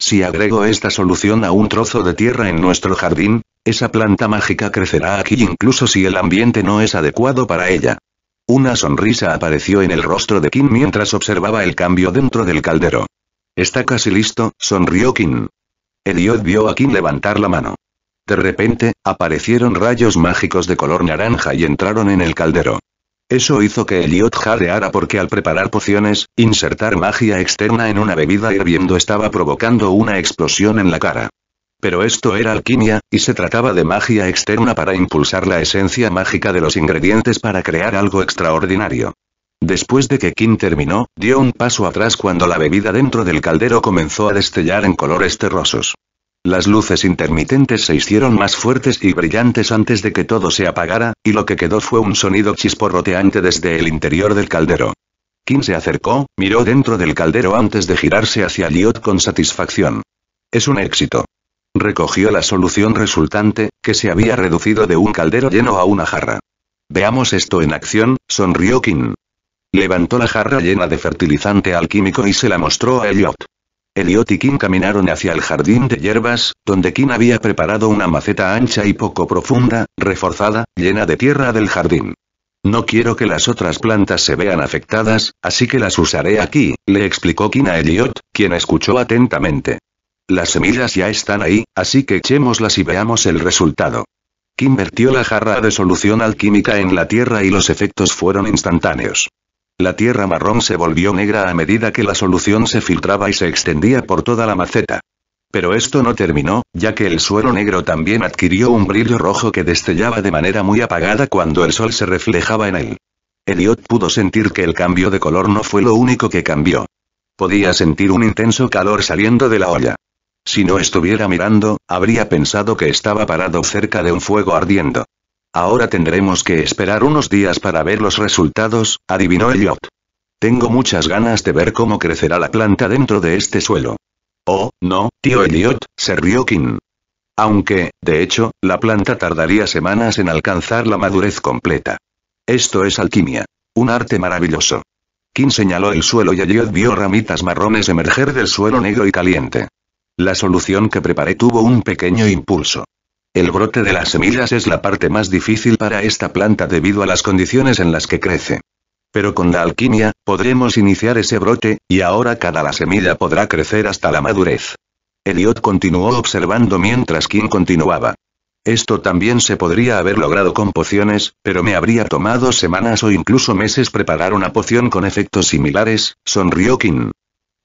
Si agrego esta solución a un trozo de tierra en nuestro jardín, esa planta mágica crecerá aquí incluso si el ambiente no es adecuado para ella. Una sonrisa apareció en el rostro de Kim mientras observaba el cambio dentro del caldero. Está casi listo, sonrió Kim. Eliot vio a Kim levantar la mano. De repente, aparecieron rayos mágicos de color naranja y entraron en el caldero. Eso hizo que Elliot jadeara porque al preparar pociones, insertar magia externa en una bebida hirviendo estaba provocando una explosión en la cara. Pero esto era alquimia, y se trataba de magia externa para impulsar la esencia mágica de los ingredientes para crear algo extraordinario. Después de que Kim terminó, dio un paso atrás cuando la bebida dentro del caldero comenzó a destellar en colores terrosos. Las luces intermitentes se hicieron más fuertes y brillantes antes de que todo se apagara, y lo que quedó fue un sonido chisporroteante desde el interior del caldero. Kim se acercó, miró dentro del caldero antes de girarse hacia Liot con satisfacción. Es un éxito. Recogió la solución resultante, que se había reducido de un caldero lleno a una jarra. Veamos esto en acción, sonrió Kim. Levantó la jarra llena de fertilizante alquímico y se la mostró a Elliot. Elliot y Kim caminaron hacia el jardín de hierbas, donde Kim había preparado una maceta ancha y poco profunda, reforzada, llena de tierra del jardín. No quiero que las otras plantas se vean afectadas, así que las usaré aquí, le explicó Kim a Elliot, quien escuchó atentamente. Las semillas ya están ahí, así que echémoslas y veamos el resultado. Kim vertió la jarra de solución alquímica en la tierra y los efectos fueron instantáneos. La tierra marrón se volvió negra a medida que la solución se filtraba y se extendía por toda la maceta. Pero esto no terminó, ya que el suelo negro también adquirió un brillo rojo que destellaba de manera muy apagada cuando el sol se reflejaba en él. Elliot pudo sentir que el cambio de color no fue lo único que cambió. Podía sentir un intenso calor saliendo de la olla. Si no estuviera mirando, habría pensado que estaba parado cerca de un fuego ardiendo. Ahora tendremos que esperar unos días para ver los resultados, adivinó Elliot. Tengo muchas ganas de ver cómo crecerá la planta dentro de este suelo. Oh, no, tío Elliot, se rió King. Aunque, de hecho, la planta tardaría semanas en alcanzar la madurez completa. Esto es alquimia. Un arte maravilloso. King señaló el suelo y Elliot vio ramitas marrones emerger del suelo negro y caliente. La solución que preparé tuvo un pequeño impulso. El brote de las semillas es la parte más difícil para esta planta debido a las condiciones en las que crece. Pero con la alquimia, podremos iniciar ese brote, y ahora cada la semilla podrá crecer hasta la madurez. Elliot continuó observando mientras Kim continuaba. Esto también se podría haber logrado con pociones, pero me habría tomado semanas o incluso meses preparar una poción con efectos similares, sonrió Kim.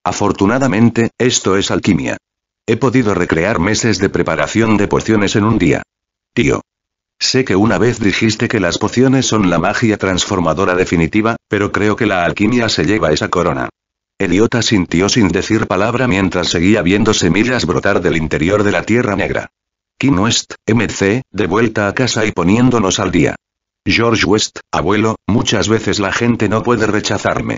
Afortunadamente, esto es alquimia. He podido recrear meses de preparación de pociones en un día. Tío. Sé que una vez dijiste que las pociones son la magia transformadora definitiva, pero creo que la alquimia se lleva esa corona. Eliota sintió sin decir palabra mientras seguía viendo semillas brotar del interior de la Tierra Negra. Kim West, MC, de vuelta a casa y poniéndonos al día. George West, abuelo, muchas veces la gente no puede rechazarme.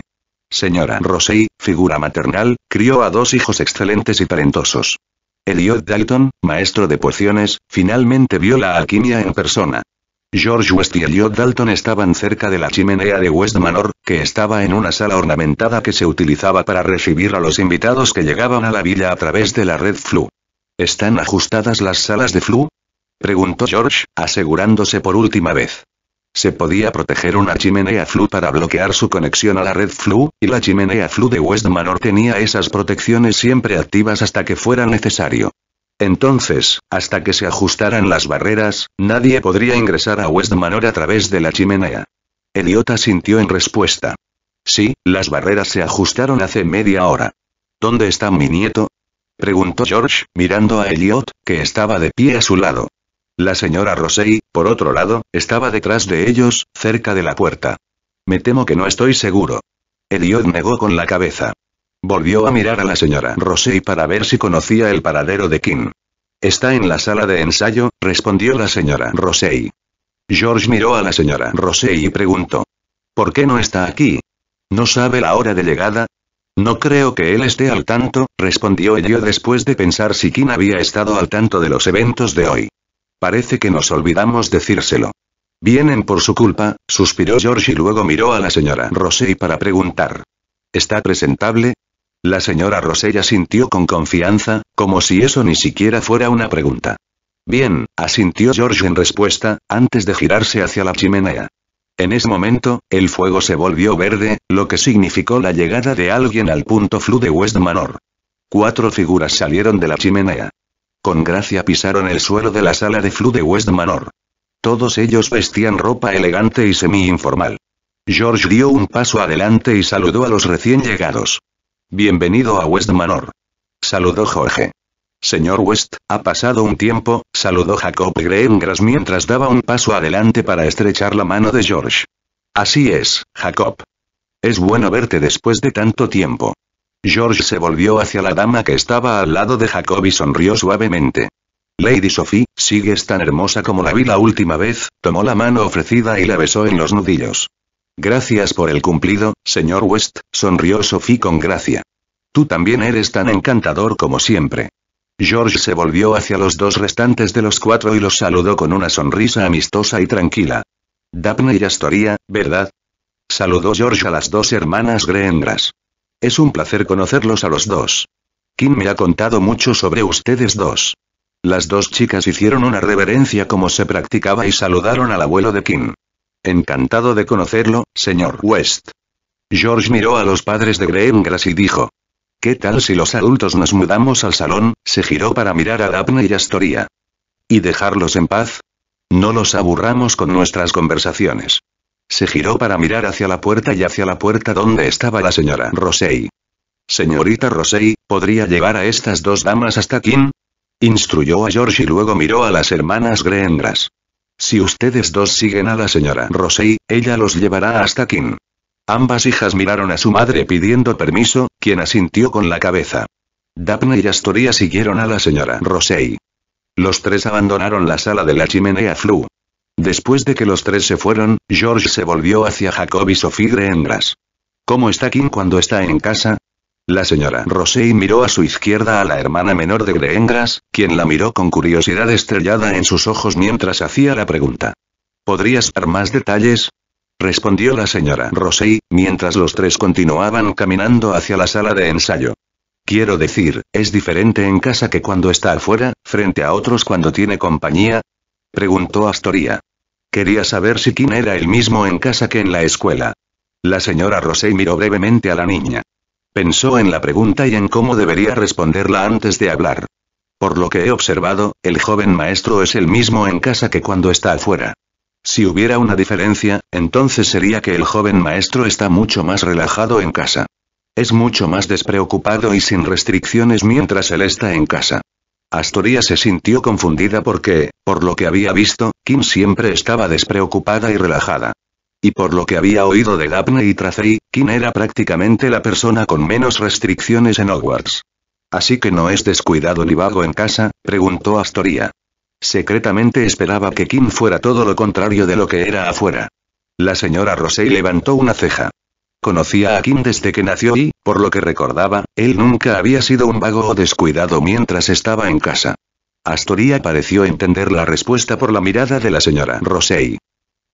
Señora Rosey, figura maternal, crió a dos hijos excelentes y talentosos. Elliot Dalton, maestro de pociones, finalmente vio la alquimia en persona. George West y Elliot Dalton estaban cerca de la chimenea de West Manor, que estaba en una sala ornamentada que se utilizaba para recibir a los invitados que llegaban a la villa a través de la red Flu. ¿Están ajustadas las salas de Flu? preguntó George, asegurándose por última vez. Se podía proteger una chimenea flu para bloquear su conexión a la red flu, y la chimenea flu de West Manor tenía esas protecciones siempre activas hasta que fuera necesario. Entonces, hasta que se ajustaran las barreras, nadie podría ingresar a West Manor a través de la chimenea. Elliot sintió en respuesta. Sí, las barreras se ajustaron hace media hora. ¿Dónde está mi nieto? Preguntó George, mirando a Elliot, que estaba de pie a su lado. La señora Rosey, por otro lado, estaba detrás de ellos, cerca de la puerta. Me temo que no estoy seguro. elliot negó con la cabeza. Volvió a mirar a la señora Rosey para ver si conocía el paradero de Kim. Está en la sala de ensayo, respondió la señora Rosey. George miró a la señora Rosey y preguntó. ¿Por qué no está aquí? ¿No sabe la hora de llegada? No creo que él esté al tanto, respondió Elliot después de pensar si Kim había estado al tanto de los eventos de hoy. Parece que nos olvidamos decírselo. Vienen por su culpa, suspiró George y luego miró a la señora Rosey para preguntar. ¿Está presentable? La señora Rosey asintió con confianza, como si eso ni siquiera fuera una pregunta. Bien, asintió George en respuesta, antes de girarse hacia la chimenea. En ese momento, el fuego se volvió verde, lo que significó la llegada de alguien al punto flu de Westmanor. Cuatro figuras salieron de la chimenea. Con gracia pisaron el suelo de la sala de flu de West Manor. Todos ellos vestían ropa elegante y semi-informal. George dio un paso adelante y saludó a los recién llegados. Bienvenido a West Manor. Saludó Jorge. Señor West, ha pasado un tiempo, saludó Jacob Greengrass mientras daba un paso adelante para estrechar la mano de George. Así es, Jacob. Es bueno verte después de tanto tiempo. George se volvió hacia la dama que estaba al lado de Jacob y sonrió suavemente. Lady Sophie, sigues tan hermosa como la vi la última vez, tomó la mano ofrecida y la besó en los nudillos. Gracias por el cumplido, señor West, sonrió Sophie con gracia. Tú también eres tan encantador como siempre. George se volvió hacia los dos restantes de los cuatro y los saludó con una sonrisa amistosa y tranquila. Daphne y Astoria, ¿verdad? Saludó George a las dos hermanas greendras. Es un placer conocerlos a los dos. Kim me ha contado mucho sobre ustedes dos. Las dos chicas hicieron una reverencia como se practicaba y saludaron al abuelo de Kim. Encantado de conocerlo, señor West. George miró a los padres de Graham y dijo. ¿Qué tal si los adultos nos mudamos al salón? Se giró para mirar a Daphne y Astoria. ¿Y dejarlos en paz? No los aburramos con nuestras conversaciones. Se giró para mirar hacia la puerta y hacia la puerta donde estaba la señora Rosey. Señorita Rosey, ¿podría llevar a estas dos damas hasta aquí? Instruyó a George y luego miró a las hermanas Greengras. Si ustedes dos siguen a la señora Rosey, ella los llevará hasta Kim. Ambas hijas miraron a su madre pidiendo permiso, quien asintió con la cabeza. Daphne y Astoria siguieron a la señora Rosey. Los tres abandonaron la sala de la chimenea flu. Después de que los tres se fueron, George se volvió hacia Jacob y Sophie Greengras. ¿Cómo está Kim cuando está en casa? La señora Rosey miró a su izquierda a la hermana menor de Greengras, quien la miró con curiosidad estrellada en sus ojos mientras hacía la pregunta. ¿Podrías dar más detalles? Respondió la señora Rosey, mientras los tres continuaban caminando hacia la sala de ensayo. Quiero decir, ¿es diferente en casa que cuando está afuera, frente a otros cuando tiene compañía? Preguntó Astoria. Quería saber si Kim era el mismo en casa que en la escuela. La señora Rosé miró brevemente a la niña. Pensó en la pregunta y en cómo debería responderla antes de hablar. Por lo que he observado, el joven maestro es el mismo en casa que cuando está afuera. Si hubiera una diferencia, entonces sería que el joven maestro está mucho más relajado en casa. Es mucho más despreocupado y sin restricciones mientras él está en casa. Astoria se sintió confundida porque, por lo que había visto, Kim siempre estaba despreocupada y relajada. Y por lo que había oído de Daphne y Tracey, Kim era prácticamente la persona con menos restricciones en Hogwarts. Así que no es descuidado ni vago en casa, preguntó Astoria. Secretamente esperaba que Kim fuera todo lo contrario de lo que era afuera. La señora Rosey levantó una ceja. Conocía a Kim desde que nació y, por lo que recordaba, él nunca había sido un vago o descuidado mientras estaba en casa. Astoria pareció entender la respuesta por la mirada de la señora Rosey.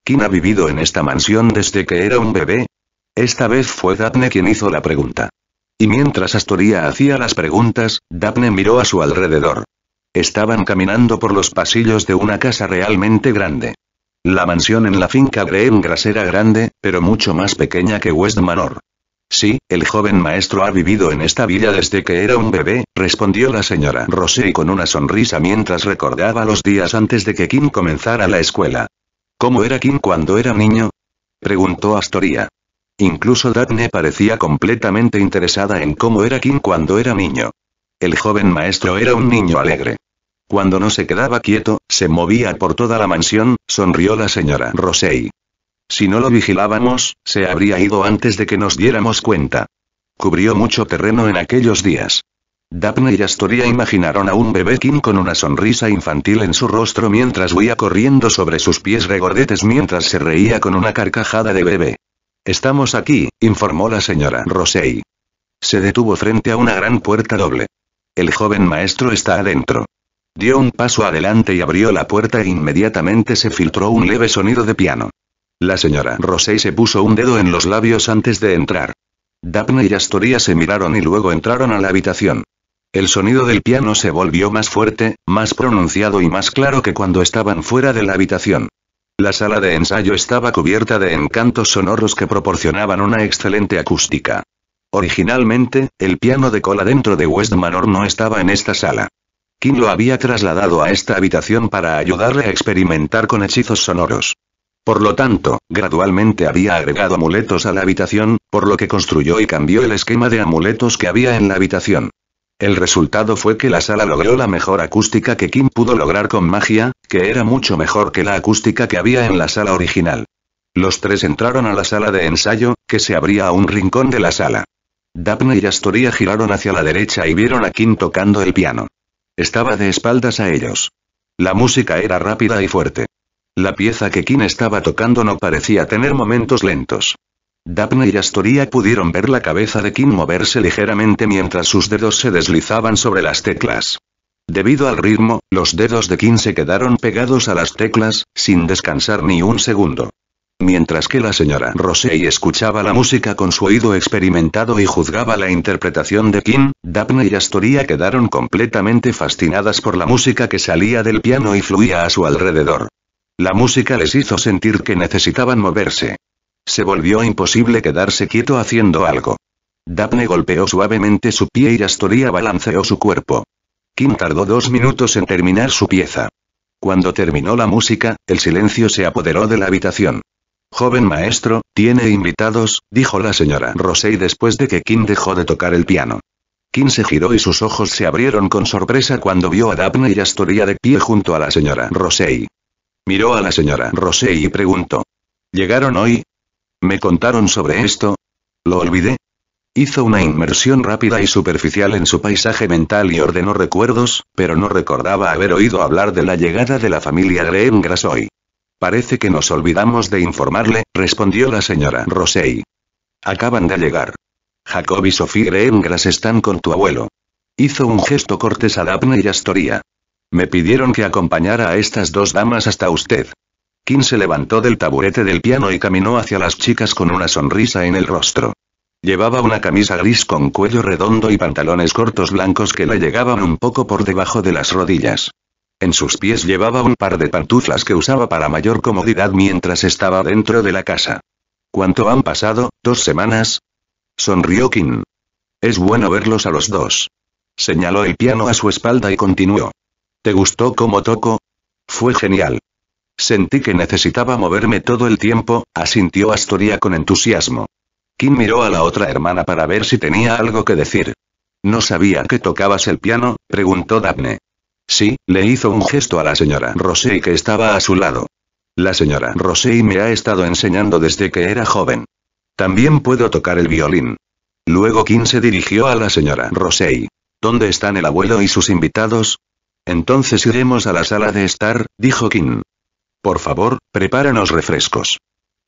¿Kim ha vivido en esta mansión desde que era un bebé? Esta vez fue Daphne quien hizo la pregunta. Y mientras Astoria hacía las preguntas, Daphne miró a su alrededor. Estaban caminando por los pasillos de una casa realmente grande. La mansión en la finca Greengrass era grande, pero mucho más pequeña que West Manor. Sí, el joven maestro ha vivido en esta villa desde que era un bebé, respondió la señora Rosé con una sonrisa mientras recordaba los días antes de que Kim comenzara la escuela. ¿Cómo era Kim cuando era niño? preguntó Astoria. Incluso Daphne parecía completamente interesada en cómo era Kim cuando era niño. El joven maestro era un niño alegre, cuando no se quedaba quieto, se movía por toda la mansión, sonrió la señora Rosey. Si no lo vigilábamos, se habría ido antes de que nos diéramos cuenta. Cubrió mucho terreno en aquellos días. Daphne y Astoria imaginaron a un bebé King con una sonrisa infantil en su rostro mientras huía corriendo sobre sus pies regordetes mientras se reía con una carcajada de bebé. Estamos aquí, informó la señora Rosey. Se detuvo frente a una gran puerta doble. El joven maestro está adentro. Dio un paso adelante y abrió la puerta e inmediatamente se filtró un leve sonido de piano. La señora Rosey se puso un dedo en los labios antes de entrar. Daphne y Astoria se miraron y luego entraron a la habitación. El sonido del piano se volvió más fuerte, más pronunciado y más claro que cuando estaban fuera de la habitación. La sala de ensayo estaba cubierta de encantos sonoros que proporcionaban una excelente acústica. Originalmente, el piano de cola dentro de Manor no estaba en esta sala. Kim lo había trasladado a esta habitación para ayudarle a experimentar con hechizos sonoros. Por lo tanto, gradualmente había agregado amuletos a la habitación, por lo que construyó y cambió el esquema de amuletos que había en la habitación. El resultado fue que la sala logró la mejor acústica que Kim pudo lograr con magia, que era mucho mejor que la acústica que había en la sala original. Los tres entraron a la sala de ensayo, que se abría a un rincón de la sala. Daphne y Astoria giraron hacia la derecha y vieron a Kim tocando el piano. Estaba de espaldas a ellos. La música era rápida y fuerte. La pieza que Kim estaba tocando no parecía tener momentos lentos. Daphne y Astoria pudieron ver la cabeza de Kim moverse ligeramente mientras sus dedos se deslizaban sobre las teclas. Debido al ritmo, los dedos de Kim se quedaron pegados a las teclas, sin descansar ni un segundo. Mientras que la señora Rosey escuchaba la música con su oído experimentado y juzgaba la interpretación de Kim, Daphne y Astoria quedaron completamente fascinadas por la música que salía del piano y fluía a su alrededor. La música les hizo sentir que necesitaban moverse. Se volvió imposible quedarse quieto haciendo algo. Daphne golpeó suavemente su pie y Astoria balanceó su cuerpo. Kim tardó dos minutos en terminar su pieza. Cuando terminó la música, el silencio se apoderó de la habitación. Joven maestro, tiene invitados, dijo la señora Rosey después de que Kim dejó de tocar el piano. Kim se giró y sus ojos se abrieron con sorpresa cuando vio a Daphne y Astoria de pie junto a la señora Rosey. Miró a la señora Rosey y preguntó. ¿Llegaron hoy? ¿Me contaron sobre esto? ¿Lo olvidé? Hizo una inmersión rápida y superficial en su paisaje mental y ordenó recuerdos, pero no recordaba haber oído hablar de la llegada de la familia Graham hoy. Parece que nos olvidamos de informarle, respondió la señora Rosey. Acaban de llegar. Jacob y Sophie Greengras están con tu abuelo. Hizo un gesto cortés a Daphne y Astoria. Me pidieron que acompañara a estas dos damas hasta usted. Kim se levantó del taburete del piano y caminó hacia las chicas con una sonrisa en el rostro. Llevaba una camisa gris con cuello redondo y pantalones cortos blancos que le llegaban un poco por debajo de las rodillas. En sus pies llevaba un par de pantuflas que usaba para mayor comodidad mientras estaba dentro de la casa. ¿Cuánto han pasado? ¿Dos semanas? Sonrió Kim. Es bueno verlos a los dos. Señaló el piano a su espalda y continuó. ¿Te gustó cómo toco? Fue genial. Sentí que necesitaba moverme todo el tiempo, asintió Astoria con entusiasmo. Kim miró a la otra hermana para ver si tenía algo que decir. No sabía que tocabas el piano, preguntó Daphne. Sí, le hizo un gesto a la señora Rosey que estaba a su lado. La señora Rosey me ha estado enseñando desde que era joven. También puedo tocar el violín. Luego Kim se dirigió a la señora Rosey. ¿Dónde están el abuelo y sus invitados? Entonces iremos a la sala de estar, dijo Kim. Por favor, prepáranos refrescos.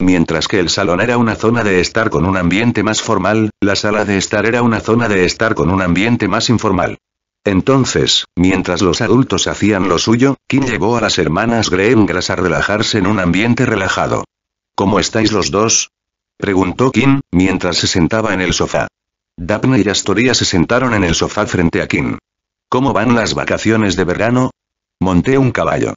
Mientras que el salón era una zona de estar con un ambiente más formal, la sala de estar era una zona de estar con un ambiente más informal. Entonces, mientras los adultos hacían lo suyo, Kim llevó a las hermanas Greengrass a relajarse en un ambiente relajado. ¿Cómo estáis los dos? preguntó Kim, mientras se sentaba en el sofá. Daphne y Astoria se sentaron en el sofá frente a Kim. ¿Cómo van las vacaciones de verano? Monté un caballo.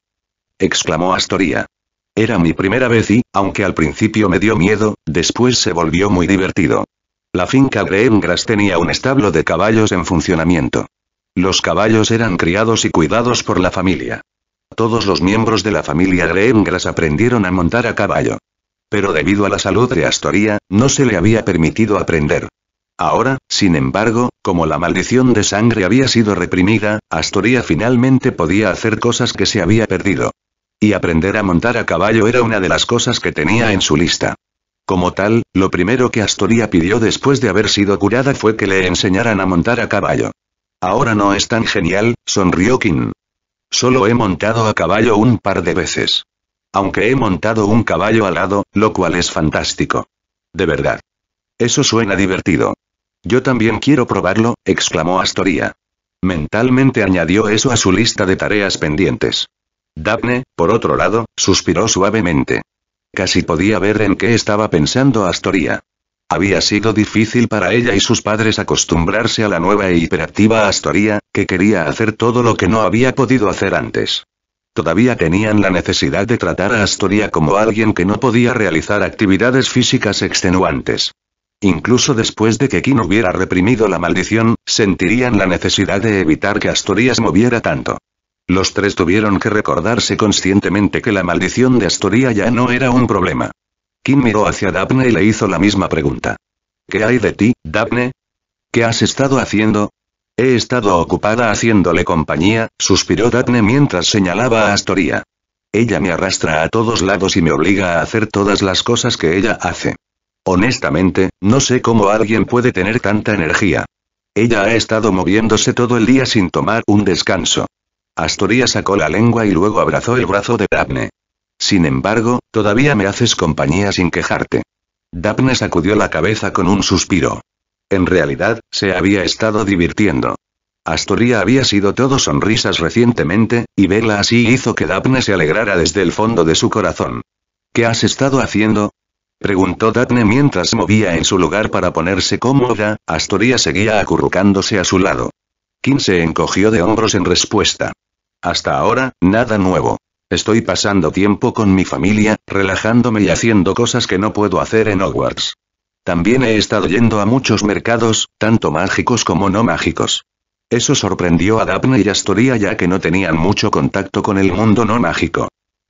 exclamó Astoria. Era mi primera vez y, aunque al principio me dio miedo, después se volvió muy divertido. La finca Greengrass tenía un establo de caballos en funcionamiento. Los caballos eran criados y cuidados por la familia. Todos los miembros de la familia Greengras aprendieron a montar a caballo. Pero debido a la salud de Astoria, no se le había permitido aprender. Ahora, sin embargo, como la maldición de sangre había sido reprimida, Astoria finalmente podía hacer cosas que se había perdido. Y aprender a montar a caballo era una de las cosas que tenía en su lista. Como tal, lo primero que Astoria pidió después de haber sido curada fue que le enseñaran a montar a caballo. Ahora no es tan genial, sonrió Kim. Solo he montado a caballo un par de veces. Aunque he montado un caballo alado, lo cual es fantástico. De verdad. Eso suena divertido. Yo también quiero probarlo, exclamó Astoria. Mentalmente añadió eso a su lista de tareas pendientes. Daphne, por otro lado, suspiró suavemente. Casi podía ver en qué estaba pensando Astoria. Había sido difícil para ella y sus padres acostumbrarse a la nueva e hiperactiva Astoria, que quería hacer todo lo que no había podido hacer antes. Todavía tenían la necesidad de tratar a Astoria como alguien que no podía realizar actividades físicas extenuantes. Incluso después de que Kim hubiera reprimido la maldición, sentirían la necesidad de evitar que Astoria se moviera tanto. Los tres tuvieron que recordarse conscientemente que la maldición de Astoria ya no era un problema. Kim miró hacia Daphne y le hizo la misma pregunta. ¿Qué hay de ti, Daphne? ¿Qué has estado haciendo? He estado ocupada haciéndole compañía, suspiró Daphne mientras señalaba a Astoria. Ella me arrastra a todos lados y me obliga a hacer todas las cosas que ella hace. Honestamente, no sé cómo alguien puede tener tanta energía. Ella ha estado moviéndose todo el día sin tomar un descanso. Astoria sacó la lengua y luego abrazó el brazo de Daphne. Sin embargo, todavía me haces compañía sin quejarte. Daphne sacudió la cabeza con un suspiro. En realidad, se había estado divirtiendo. Astoria había sido todo sonrisas recientemente, y verla así hizo que Daphne se alegrara desde el fondo de su corazón. ¿Qué has estado haciendo? Preguntó Daphne mientras movía en su lugar para ponerse cómoda, Astoria seguía acurrucándose a su lado. Kim se encogió de hombros en respuesta. Hasta ahora, nada nuevo. Estoy pasando tiempo con mi familia, relajándome y haciendo cosas que no puedo hacer en Hogwarts. También he estado yendo a muchos mercados, tanto mágicos como no mágicos. Eso sorprendió a Daphne y Astoria ya que no tenían mucho contacto con el mundo no mágico.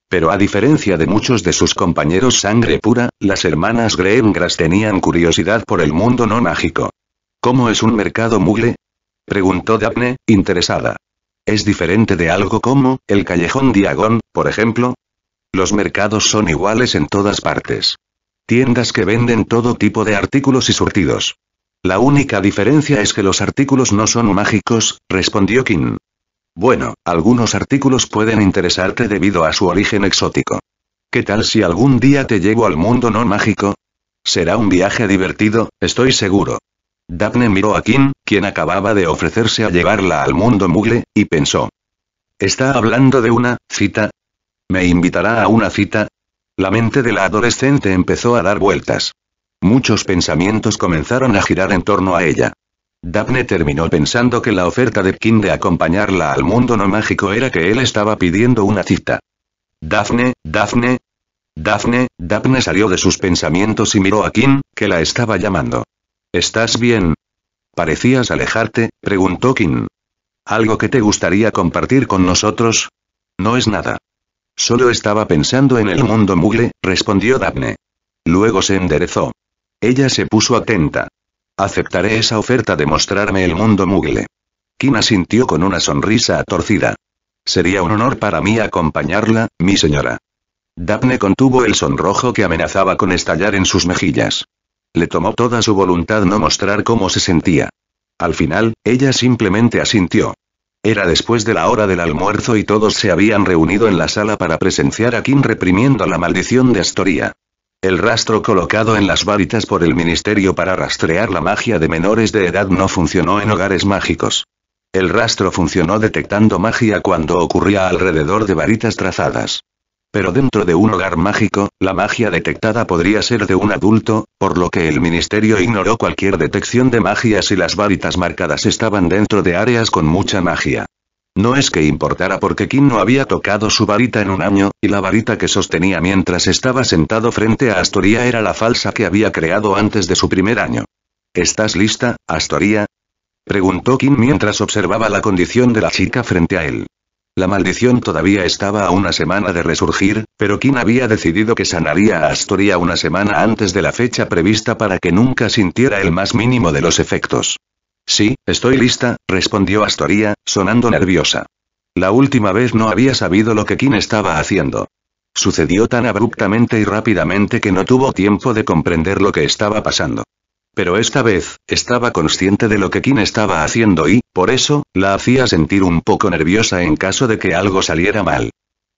Pero a diferencia de muchos de sus compañeros sangre pura, las hermanas Greengras tenían curiosidad por el mundo no mágico. ¿Cómo es un mercado mugle? Preguntó Daphne, interesada. ¿Es diferente de algo como, el callejón Diagón, por ejemplo? Los mercados son iguales en todas partes. Tiendas que venden todo tipo de artículos y surtidos. La única diferencia es que los artículos no son mágicos, respondió Kim. Bueno, algunos artículos pueden interesarte debido a su origen exótico. ¿Qué tal si algún día te llevo al mundo no mágico? Será un viaje divertido, estoy seguro. Daphne miró a Kim, quien acababa de ofrecerse a llevarla al mundo mugle, y pensó. ¿Está hablando de una cita? ¿Me invitará a una cita? La mente de la adolescente empezó a dar vueltas. Muchos pensamientos comenzaron a girar en torno a ella. Daphne terminó pensando que la oferta de Kim de acompañarla al mundo no mágico era que él estaba pidiendo una cita. Daphne, Daphne. Daphne, Daphne salió de sus pensamientos y miró a Kim, que la estaba llamando. ¿Estás bien? Parecías alejarte, preguntó Kim. ¿Algo que te gustaría compartir con nosotros? No es nada. Solo estaba pensando en el mundo mugle, respondió Daphne. Luego se enderezó. Ella se puso atenta. Aceptaré esa oferta de mostrarme el mundo mugle. Kim asintió con una sonrisa torcida. Sería un honor para mí acompañarla, mi señora. Daphne contuvo el sonrojo que amenazaba con estallar en sus mejillas. Le tomó toda su voluntad no mostrar cómo se sentía. Al final, ella simplemente asintió. Era después de la hora del almuerzo y todos se habían reunido en la sala para presenciar a Kim reprimiendo la maldición de Astoria. El rastro colocado en las varitas por el ministerio para rastrear la magia de menores de edad no funcionó en hogares mágicos. El rastro funcionó detectando magia cuando ocurría alrededor de varitas trazadas pero dentro de un hogar mágico, la magia detectada podría ser de un adulto, por lo que el ministerio ignoró cualquier detección de magia si las varitas marcadas estaban dentro de áreas con mucha magia. No es que importara porque Kim no había tocado su varita en un año, y la varita que sostenía mientras estaba sentado frente a Astoria era la falsa que había creado antes de su primer año. ¿Estás lista, Astoria? Preguntó Kim mientras observaba la condición de la chica frente a él. La maldición todavía estaba a una semana de resurgir, pero King había decidido que sanaría a Astoria una semana antes de la fecha prevista para que nunca sintiera el más mínimo de los efectos. Sí, estoy lista, respondió Astoria, sonando nerviosa. La última vez no había sabido lo que King estaba haciendo. Sucedió tan abruptamente y rápidamente que no tuvo tiempo de comprender lo que estaba pasando. Pero esta vez, estaba consciente de lo que King estaba haciendo y, por eso, la hacía sentir un poco nerviosa en caso de que algo saliera mal.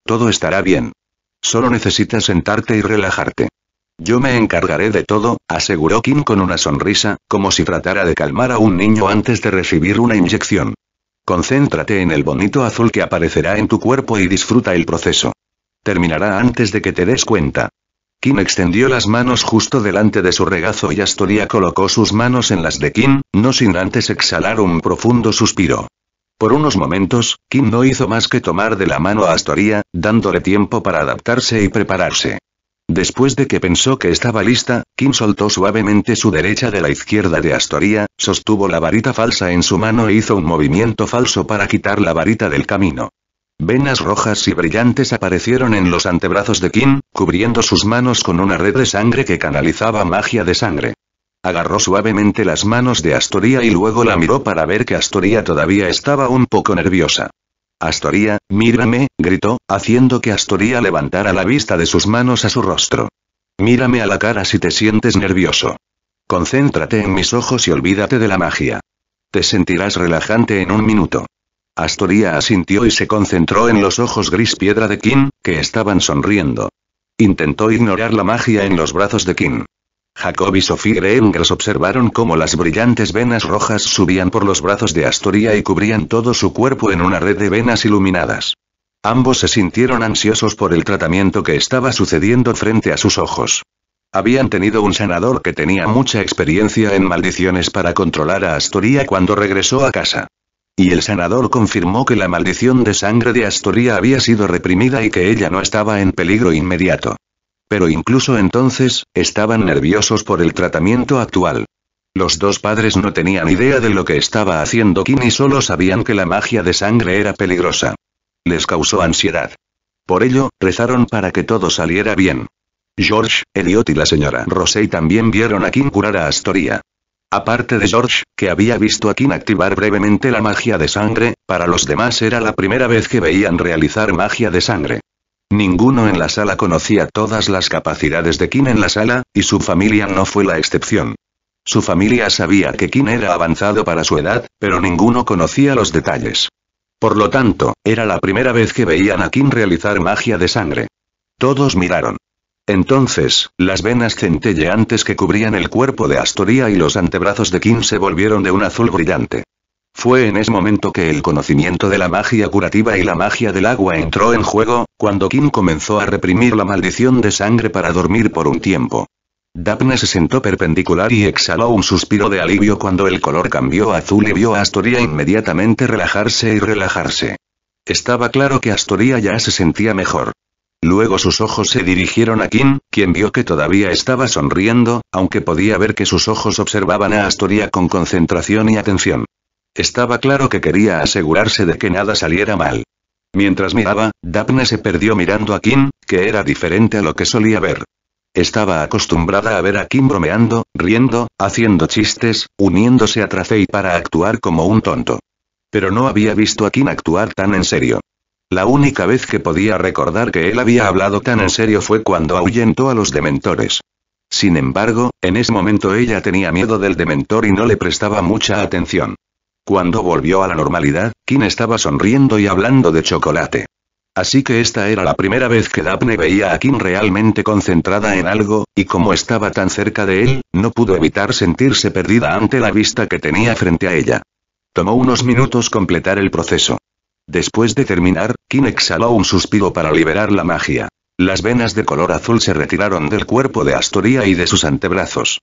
Todo estará bien. Solo necesitas sentarte y relajarte. Yo me encargaré de todo, aseguró Kim con una sonrisa, como si tratara de calmar a un niño antes de recibir una inyección. Concéntrate en el bonito azul que aparecerá en tu cuerpo y disfruta el proceso. Terminará antes de que te des cuenta. Kim extendió las manos justo delante de su regazo y Astoria colocó sus manos en las de Kim, no sin antes exhalar un profundo suspiro. Por unos momentos, Kim no hizo más que tomar de la mano a Astoria, dándole tiempo para adaptarse y prepararse. Después de que pensó que estaba lista, Kim soltó suavemente su derecha de la izquierda de Astoria, sostuvo la varita falsa en su mano e hizo un movimiento falso para quitar la varita del camino. Venas rojas y brillantes aparecieron en los antebrazos de Kim, cubriendo sus manos con una red de sangre que canalizaba magia de sangre. Agarró suavemente las manos de Astoria y luego la miró para ver que Astoria todavía estaba un poco nerviosa. Astoria, mírame, gritó, haciendo que Astoria levantara la vista de sus manos a su rostro. Mírame a la cara si te sientes nervioso. Concéntrate en mis ojos y olvídate de la magia. Te sentirás relajante en un minuto. Astoria asintió y se concentró en los ojos gris piedra de Kim, que estaban sonriendo. Intentó ignorar la magia en los brazos de Kim. Jacob y Sophie Greengrass observaron cómo las brillantes venas rojas subían por los brazos de Astoria y cubrían todo su cuerpo en una red de venas iluminadas. Ambos se sintieron ansiosos por el tratamiento que estaba sucediendo frente a sus ojos. Habían tenido un sanador que tenía mucha experiencia en maldiciones para controlar a Astoria cuando regresó a casa. Y el sanador confirmó que la maldición de sangre de Astoria había sido reprimida y que ella no estaba en peligro inmediato. Pero incluso entonces, estaban nerviosos por el tratamiento actual. Los dos padres no tenían idea de lo que estaba haciendo Kim y solo sabían que la magia de sangre era peligrosa. Les causó ansiedad. Por ello, rezaron para que todo saliera bien. George, Elliot y la señora Rosey también vieron a Kim curar a Astoria. Aparte de George, que había visto a Kim activar brevemente la magia de sangre, para los demás era la primera vez que veían realizar magia de sangre. Ninguno en la sala conocía todas las capacidades de Kim en la sala, y su familia no fue la excepción. Su familia sabía que Kim era avanzado para su edad, pero ninguno conocía los detalles. Por lo tanto, era la primera vez que veían a Kim realizar magia de sangre. Todos miraron. Entonces, las venas centelleantes que cubrían el cuerpo de Astoria y los antebrazos de Kim se volvieron de un azul brillante. Fue en ese momento que el conocimiento de la magia curativa y la magia del agua entró en juego, cuando Kim comenzó a reprimir la maldición de sangre para dormir por un tiempo. Daphne se sentó perpendicular y exhaló un suspiro de alivio cuando el color cambió a azul y vio a Astoria inmediatamente relajarse y relajarse. Estaba claro que Astoria ya se sentía mejor. Luego sus ojos se dirigieron a Kim, quien vio que todavía estaba sonriendo, aunque podía ver que sus ojos observaban a Astoria con concentración y atención. Estaba claro que quería asegurarse de que nada saliera mal. Mientras miraba, Daphne se perdió mirando a Kim, que era diferente a lo que solía ver. Estaba acostumbrada a ver a Kim bromeando, riendo, haciendo chistes, uniéndose a Tracey para actuar como un tonto. Pero no había visto a Kim actuar tan en serio. La única vez que podía recordar que él había hablado tan en serio fue cuando ahuyentó a los dementores. Sin embargo, en ese momento ella tenía miedo del dementor y no le prestaba mucha atención. Cuando volvió a la normalidad, Kim estaba sonriendo y hablando de chocolate. Así que esta era la primera vez que Daphne veía a Kim realmente concentrada en algo, y como estaba tan cerca de él, no pudo evitar sentirse perdida ante la vista que tenía frente a ella. Tomó unos minutos completar el proceso. Después de terminar, King exhaló un suspiro para liberar la magia. Las venas de color azul se retiraron del cuerpo de Astoria y de sus antebrazos.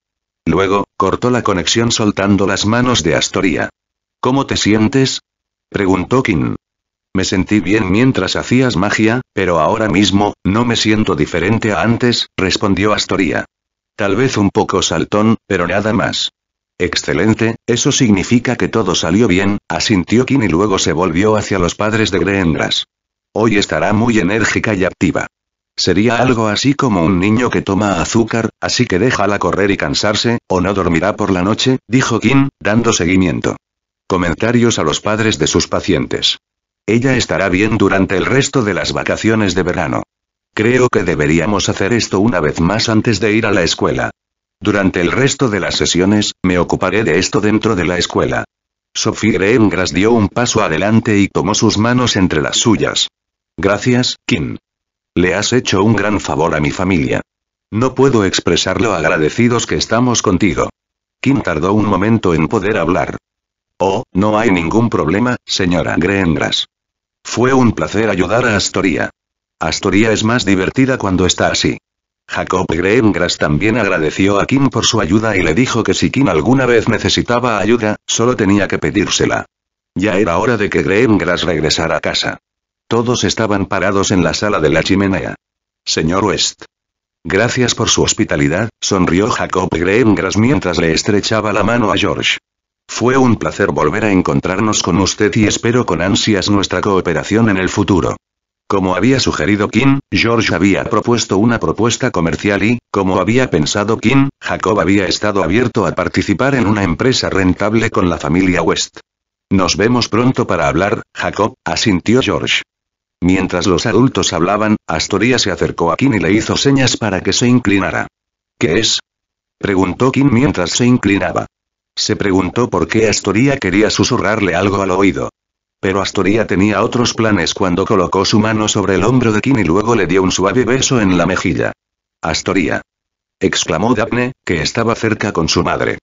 Luego, cortó la conexión soltando las manos de Astoria. ¿Cómo te sientes? preguntó King. Me sentí bien mientras hacías magia, pero ahora mismo, no me siento diferente a antes, respondió Astoria. Tal vez un poco saltón, pero nada más. Excelente, eso significa que todo salió bien, asintió Kim y luego se volvió hacia los padres de Greendras. Hoy estará muy enérgica y activa. Sería algo así como un niño que toma azúcar, así que déjala correr y cansarse, o no dormirá por la noche, dijo Kim, dando seguimiento. Comentarios a los padres de sus pacientes. Ella estará bien durante el resto de las vacaciones de verano. Creo que deberíamos hacer esto una vez más antes de ir a la escuela. Durante el resto de las sesiones, me ocuparé de esto dentro de la escuela. Sophie Greengrass dio un paso adelante y tomó sus manos entre las suyas. Gracias, Kim. Le has hecho un gran favor a mi familia. No puedo expresar lo agradecidos que estamos contigo. Kim tardó un momento en poder hablar. Oh, no hay ningún problema, señora Greengrass. Fue un placer ayudar a Astoria. Astoria es más divertida cuando está así. Jacob Greengrass también agradeció a Kim por su ayuda y le dijo que si Kim alguna vez necesitaba ayuda, solo tenía que pedírsela. Ya era hora de que Greengrass regresara a casa. Todos estaban parados en la sala de la chimenea. Señor West. Gracias por su hospitalidad, sonrió Jacob Greengrass mientras le estrechaba la mano a George. Fue un placer volver a encontrarnos con usted y espero con ansias nuestra cooperación en el futuro. Como había sugerido Kim, George había propuesto una propuesta comercial y, como había pensado Kim, Jacob había estado abierto a participar en una empresa rentable con la familia West. Nos vemos pronto para hablar, Jacob, asintió George. Mientras los adultos hablaban, Astoria se acercó a Kim y le hizo señas para que se inclinara. ¿Qué es? preguntó Kim mientras se inclinaba. Se preguntó por qué Astoria quería susurrarle algo al oído. Pero Astoria tenía otros planes cuando colocó su mano sobre el hombro de Kim y luego le dio un suave beso en la mejilla. Astoria. exclamó Daphne, que estaba cerca con su madre.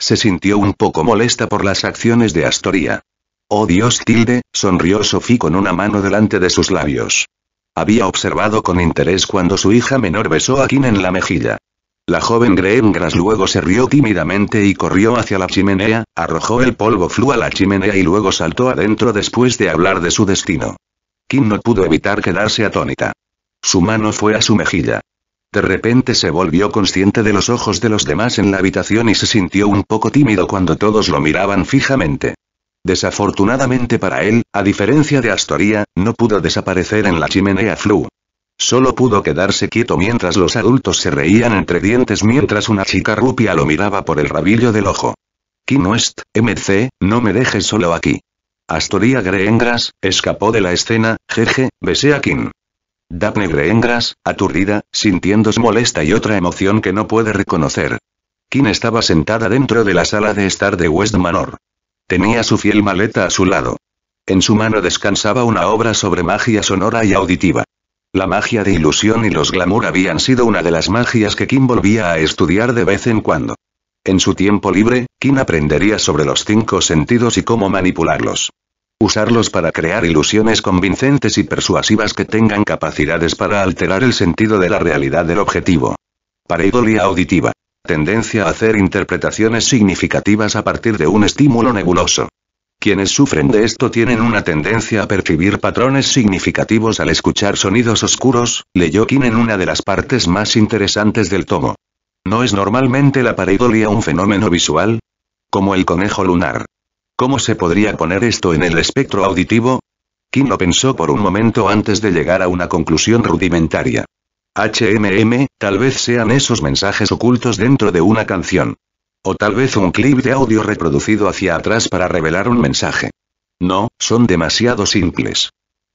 Se sintió un poco molesta por las acciones de Astoria. Oh Dios tilde, sonrió Sophie con una mano delante de sus labios. Había observado con interés cuando su hija menor besó a Kim en la mejilla. La joven Greengrass luego se rió tímidamente y corrió hacia la chimenea, arrojó el polvo flu a la chimenea y luego saltó adentro después de hablar de su destino. Kim no pudo evitar quedarse atónita. Su mano fue a su mejilla. De repente se volvió consciente de los ojos de los demás en la habitación y se sintió un poco tímido cuando todos lo miraban fijamente. Desafortunadamente para él, a diferencia de Astoria, no pudo desaparecer en la chimenea flu. Solo pudo quedarse quieto mientras los adultos se reían entre dientes mientras una chica rupia lo miraba por el rabillo del ojo. Kim West, MC, no me dejes solo aquí. Astoria Greengras, escapó de la escena, jeje, besé a Kim. Daphne Greengras, aturdida, sintiéndose molesta y otra emoción que no puede reconocer. Kim estaba sentada dentro de la sala de estar de West Manor. Tenía su fiel maleta a su lado. En su mano descansaba una obra sobre magia sonora y auditiva. La magia de ilusión y los glamour habían sido una de las magias que Kim volvía a estudiar de vez en cuando. En su tiempo libre, Kim aprendería sobre los cinco sentidos y cómo manipularlos. Usarlos para crear ilusiones convincentes y persuasivas que tengan capacidades para alterar el sentido de la realidad del objetivo. Pareidolia auditiva. Tendencia a hacer interpretaciones significativas a partir de un estímulo nebuloso. Quienes sufren de esto tienen una tendencia a percibir patrones significativos al escuchar sonidos oscuros, leyó King en una de las partes más interesantes del tomo. ¿No es normalmente la pareidolia un fenómeno visual? Como el conejo lunar. ¿Cómo se podría poner esto en el espectro auditivo? Kim lo pensó por un momento antes de llegar a una conclusión rudimentaria. HMM, tal vez sean esos mensajes ocultos dentro de una canción. O tal vez un clip de audio reproducido hacia atrás para revelar un mensaje. No, son demasiado simples.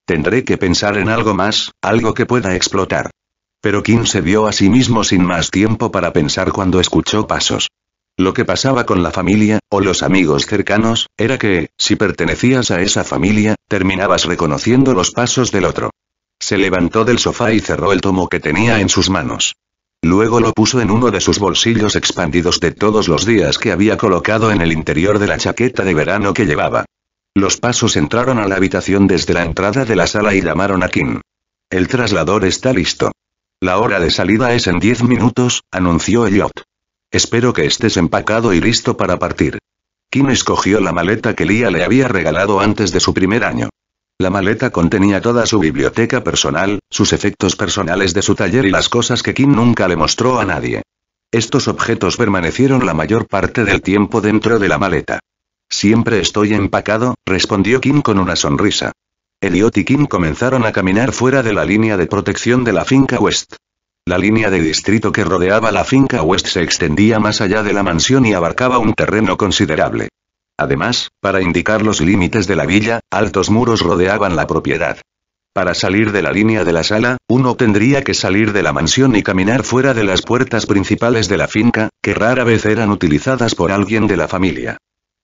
Tendré que pensar en algo más, algo que pueda explotar. Pero Kim se vio a sí mismo sin más tiempo para pensar cuando escuchó pasos. Lo que pasaba con la familia, o los amigos cercanos, era que, si pertenecías a esa familia, terminabas reconociendo los pasos del otro. Se levantó del sofá y cerró el tomo que tenía en sus manos. Luego lo puso en uno de sus bolsillos expandidos de todos los días que había colocado en el interior de la chaqueta de verano que llevaba. Los pasos entraron a la habitación desde la entrada de la sala y llamaron a Kim. El traslador está listo. La hora de salida es en diez minutos, anunció Elliot. Espero que estés empacado y listo para partir. Kim escogió la maleta que Lia le había regalado antes de su primer año. La maleta contenía toda su biblioteca personal, sus efectos personales de su taller y las cosas que Kim nunca le mostró a nadie. Estos objetos permanecieron la mayor parte del tiempo dentro de la maleta. Siempre estoy empacado, respondió Kim con una sonrisa. Elliot y Kim comenzaron a caminar fuera de la línea de protección de la finca West. La línea de distrito que rodeaba la finca West se extendía más allá de la mansión y abarcaba un terreno considerable. Además, para indicar los límites de la villa, altos muros rodeaban la propiedad. Para salir de la línea de la sala, uno tendría que salir de la mansión y caminar fuera de las puertas principales de la finca, que rara vez eran utilizadas por alguien de la familia.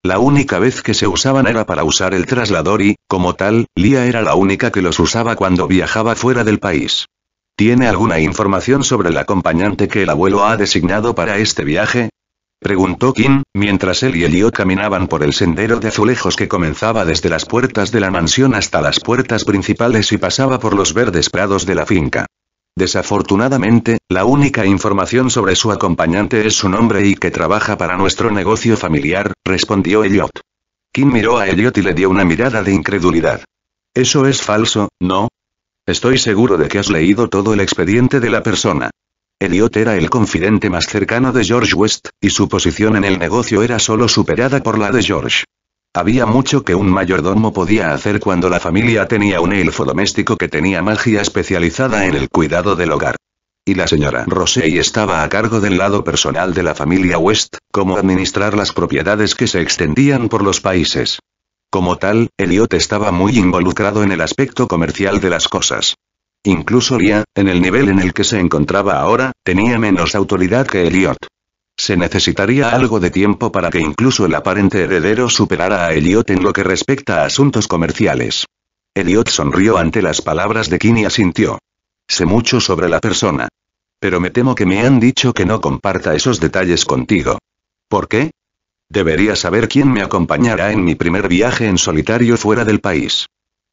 La única vez que se usaban era para usar el traslador y, como tal, Lía era la única que los usaba cuando viajaba fuera del país. ¿Tiene alguna información sobre el acompañante que el abuelo ha designado para este viaje? Preguntó Kim, mientras él y Elliot caminaban por el sendero de azulejos que comenzaba desde las puertas de la mansión hasta las puertas principales y pasaba por los verdes prados de la finca. Desafortunadamente, la única información sobre su acompañante es su nombre y que trabaja para nuestro negocio familiar, respondió Elliot. Kim miró a Elliot y le dio una mirada de incredulidad. Eso es falso, ¿no? Estoy seguro de que has leído todo el expediente de la persona. Elliot era el confidente más cercano de George West, y su posición en el negocio era solo superada por la de George. Había mucho que un mayordomo podía hacer cuando la familia tenía un elfo doméstico que tenía magia especializada en el cuidado del hogar. Y la señora Rosey estaba a cargo del lado personal de la familia West, como administrar las propiedades que se extendían por los países. Como tal, Elliot estaba muy involucrado en el aspecto comercial de las cosas. Incluso Lia, en el nivel en el que se encontraba ahora, tenía menos autoridad que Elliot. Se necesitaría algo de tiempo para que incluso el aparente heredero superara a Elliot en lo que respecta a asuntos comerciales. Elliot sonrió ante las palabras de Kim y asintió. Sé mucho sobre la persona. Pero me temo que me han dicho que no comparta esos detalles contigo. ¿Por qué? Debería saber quién me acompañará en mi primer viaje en solitario fuera del país.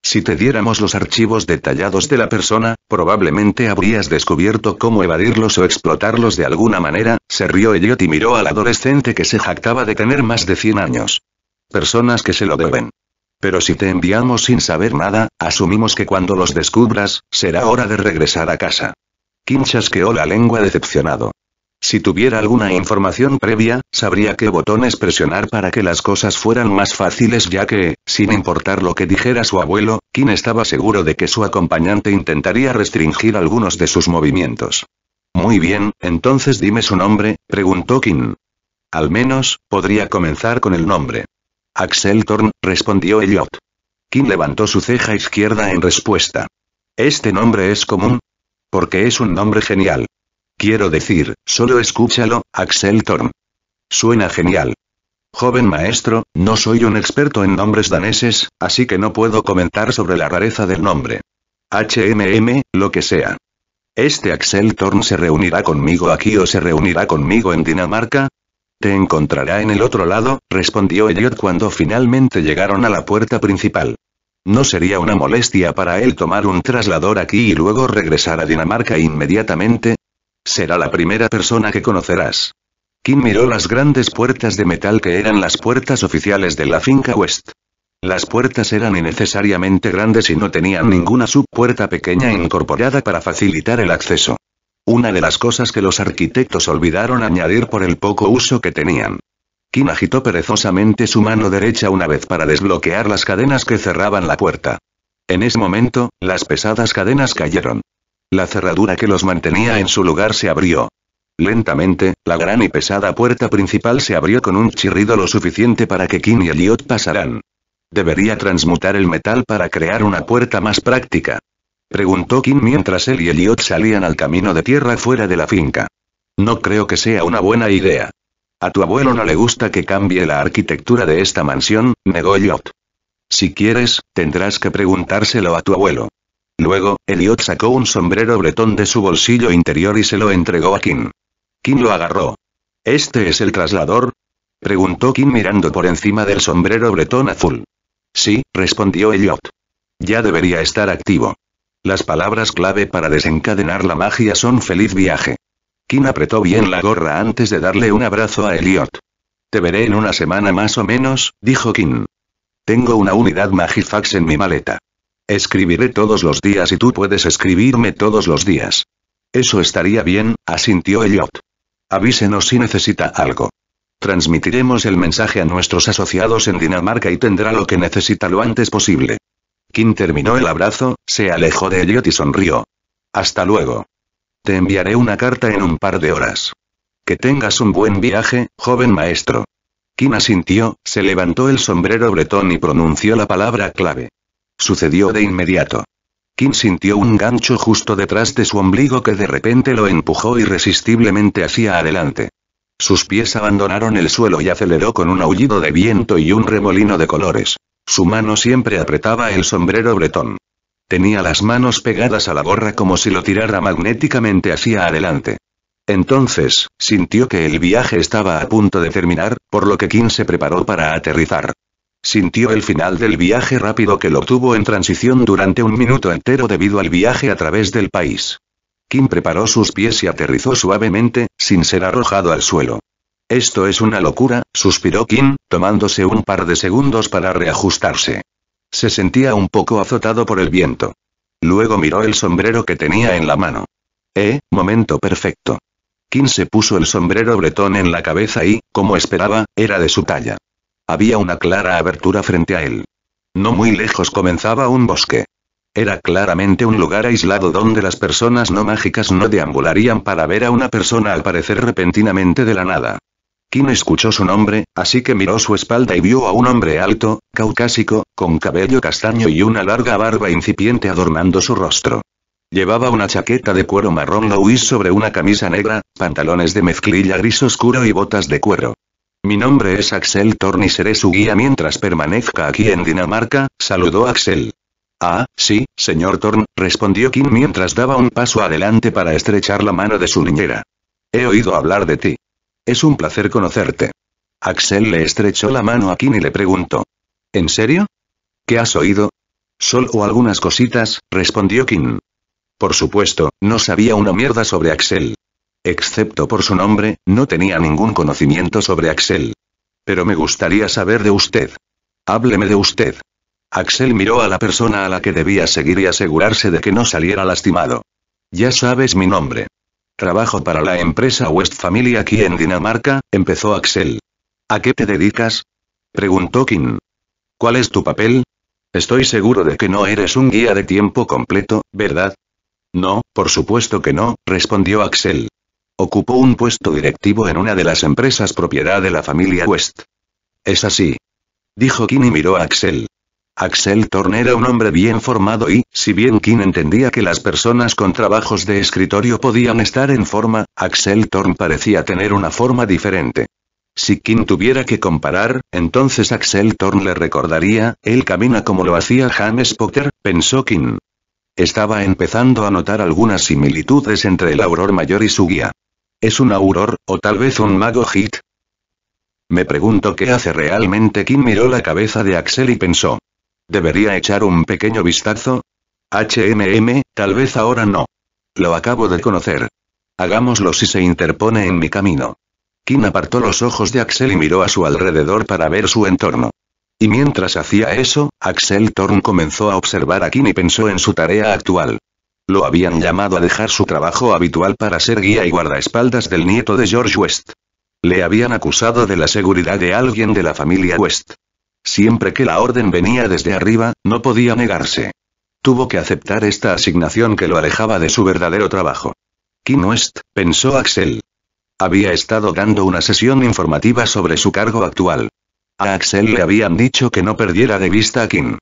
Si te diéramos los archivos detallados de la persona, probablemente habrías descubierto cómo evadirlos o explotarlos de alguna manera, se rió Elliot y miró al adolescente que se jactaba de tener más de 100 años. Personas que se lo deben. Pero si te enviamos sin saber nada, asumimos que cuando los descubras, será hora de regresar a casa. que queó la lengua decepcionado. Si tuviera alguna información previa, sabría qué botones presionar para que las cosas fueran más fáciles ya que, sin importar lo que dijera su abuelo, Kim estaba seguro de que su acompañante intentaría restringir algunos de sus movimientos. Muy bien, entonces dime su nombre, preguntó Kim. Al menos, podría comenzar con el nombre. Axel Thorn, respondió Elliot. Kim levantó su ceja izquierda en respuesta. Este nombre es común. Porque es un nombre genial. Quiero decir, solo escúchalo, Axel Thorn. Suena genial. Joven maestro, no soy un experto en nombres daneses, así que no puedo comentar sobre la rareza del nombre. HMM, lo que sea. ¿Este Axel Thorn se reunirá conmigo aquí o se reunirá conmigo en Dinamarca? Te encontrará en el otro lado, respondió Elliot cuando finalmente llegaron a la puerta principal. No sería una molestia para él tomar un traslador aquí y luego regresar a Dinamarca inmediatamente, Será la primera persona que conocerás. Kim miró las grandes puertas de metal que eran las puertas oficiales de la finca West. Las puertas eran innecesariamente grandes y no tenían ninguna subpuerta pequeña incorporada para facilitar el acceso. Una de las cosas que los arquitectos olvidaron añadir por el poco uso que tenían. Kim agitó perezosamente su mano derecha una vez para desbloquear las cadenas que cerraban la puerta. En ese momento, las pesadas cadenas cayeron. La cerradura que los mantenía en su lugar se abrió. Lentamente, la gran y pesada puerta principal se abrió con un chirrido lo suficiente para que Kim y Elliot pasaran. Debería transmutar el metal para crear una puerta más práctica. Preguntó Kim mientras él y Elliot salían al camino de tierra fuera de la finca. No creo que sea una buena idea. A tu abuelo no le gusta que cambie la arquitectura de esta mansión, negó Elliot. Si quieres, tendrás que preguntárselo a tu abuelo. Luego, Elliot sacó un sombrero bretón de su bolsillo interior y se lo entregó a Kim. Kim lo agarró. ¿Este es el traslador? Preguntó Kim mirando por encima del sombrero bretón azul. Sí, respondió Elliot. Ya debería estar activo. Las palabras clave para desencadenar la magia son feliz viaje. Kim apretó bien la gorra antes de darle un abrazo a Elliot. Te veré en una semana más o menos, dijo Kim. Tengo una unidad Magifax en mi maleta. Escribiré todos los días y tú puedes escribirme todos los días. Eso estaría bien, asintió Elliot. Avísenos si necesita algo. Transmitiremos el mensaje a nuestros asociados en Dinamarca y tendrá lo que necesita lo antes posible. Kim terminó el abrazo, se alejó de Elliot y sonrió. Hasta luego. Te enviaré una carta en un par de horas. Que tengas un buen viaje, joven maestro. Kim asintió, se levantó el sombrero bretón y pronunció la palabra clave. Sucedió de inmediato. Kim sintió un gancho justo detrás de su ombligo que de repente lo empujó irresistiblemente hacia adelante. Sus pies abandonaron el suelo y aceleró con un aullido de viento y un remolino de colores. Su mano siempre apretaba el sombrero bretón. Tenía las manos pegadas a la gorra como si lo tirara magnéticamente hacia adelante. Entonces, sintió que el viaje estaba a punto de terminar, por lo que Kim se preparó para aterrizar. Sintió el final del viaje rápido que lo tuvo en transición durante un minuto entero debido al viaje a través del país. Kim preparó sus pies y aterrizó suavemente, sin ser arrojado al suelo. Esto es una locura, suspiró Kim, tomándose un par de segundos para reajustarse. Se sentía un poco azotado por el viento. Luego miró el sombrero que tenía en la mano. Eh, momento perfecto. Kim se puso el sombrero bretón en la cabeza y, como esperaba, era de su talla. Había una clara abertura frente a él. No muy lejos comenzaba un bosque. Era claramente un lugar aislado donde las personas no mágicas no deambularían para ver a una persona aparecer repentinamente de la nada. Kim escuchó su nombre, así que miró su espalda y vio a un hombre alto, caucásico, con cabello castaño y una larga barba incipiente adornando su rostro. Llevaba una chaqueta de cuero marrón Louis sobre una camisa negra, pantalones de mezclilla gris oscuro y botas de cuero. Mi nombre es Axel Thorn y seré su guía mientras permanezca aquí en Dinamarca, saludó Axel. Ah, sí, señor Thorn, respondió Kim mientras daba un paso adelante para estrechar la mano de su niñera. He oído hablar de ti. Es un placer conocerte. Axel le estrechó la mano a Kim y le preguntó. ¿En serio? ¿Qué has oído? Sol o algunas cositas, respondió Kim. Por supuesto, no sabía una mierda sobre Axel excepto por su nombre, no tenía ningún conocimiento sobre Axel. Pero me gustaría saber de usted. Hábleme de usted. Axel miró a la persona a la que debía seguir y asegurarse de que no saliera lastimado. Ya sabes mi nombre. Trabajo para la empresa West Family aquí en Dinamarca, empezó Axel. ¿A qué te dedicas? preguntó Kim. ¿Cuál es tu papel? Estoy seguro de que no eres un guía de tiempo completo, ¿verdad? No, por supuesto que no, respondió Axel. Ocupó un puesto directivo en una de las empresas propiedad de la familia West. Es así. Dijo Kim y miró a Axel. Axel Thorn era un hombre bien formado y, si bien King entendía que las personas con trabajos de escritorio podían estar en forma, Axel Thorn parecía tener una forma diferente. Si King tuviera que comparar, entonces Axel Thorn le recordaría, él camina como lo hacía James Potter, pensó Kim. Estaba empezando a notar algunas similitudes entre el auror mayor y su guía. ¿Es un auror, o tal vez un mago hit? Me pregunto qué hace realmente Kim miró la cabeza de Axel y pensó. ¿Debería echar un pequeño vistazo? HMM, tal vez ahora no. Lo acabo de conocer. Hagámoslo si se interpone en mi camino. Kim apartó los ojos de Axel y miró a su alrededor para ver su entorno. Y mientras hacía eso, Axel Thorn comenzó a observar a Kim y pensó en su tarea actual. Lo habían llamado a dejar su trabajo habitual para ser guía y guardaespaldas del nieto de George West. Le habían acusado de la seguridad de alguien de la familia West. Siempre que la orden venía desde arriba, no podía negarse. Tuvo que aceptar esta asignación que lo alejaba de su verdadero trabajo. Kim West, pensó Axel. Había estado dando una sesión informativa sobre su cargo actual. A Axel le habían dicho que no perdiera de vista a Kim.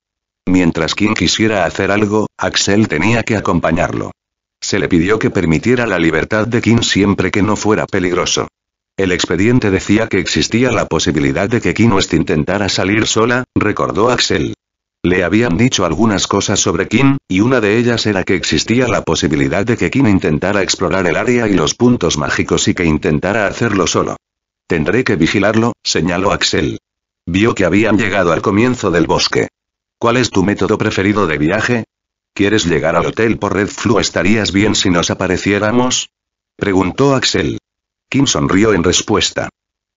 Mientras Kim quisiera hacer algo, Axel tenía que acompañarlo. Se le pidió que permitiera la libertad de Kim siempre que no fuera peligroso. El expediente decía que existía la posibilidad de que Kim West intentara salir sola, recordó Axel. Le habían dicho algunas cosas sobre Kim, y una de ellas era que existía la posibilidad de que Kim intentara explorar el área y los puntos mágicos y que intentara hacerlo solo. Tendré que vigilarlo, señaló Axel. Vio que habían llegado al comienzo del bosque. ¿Cuál es tu método preferido de viaje? ¿Quieres llegar al hotel por Red Flu? ¿Estarías bien si nos apareciéramos? Preguntó Axel. Kim sonrió en respuesta.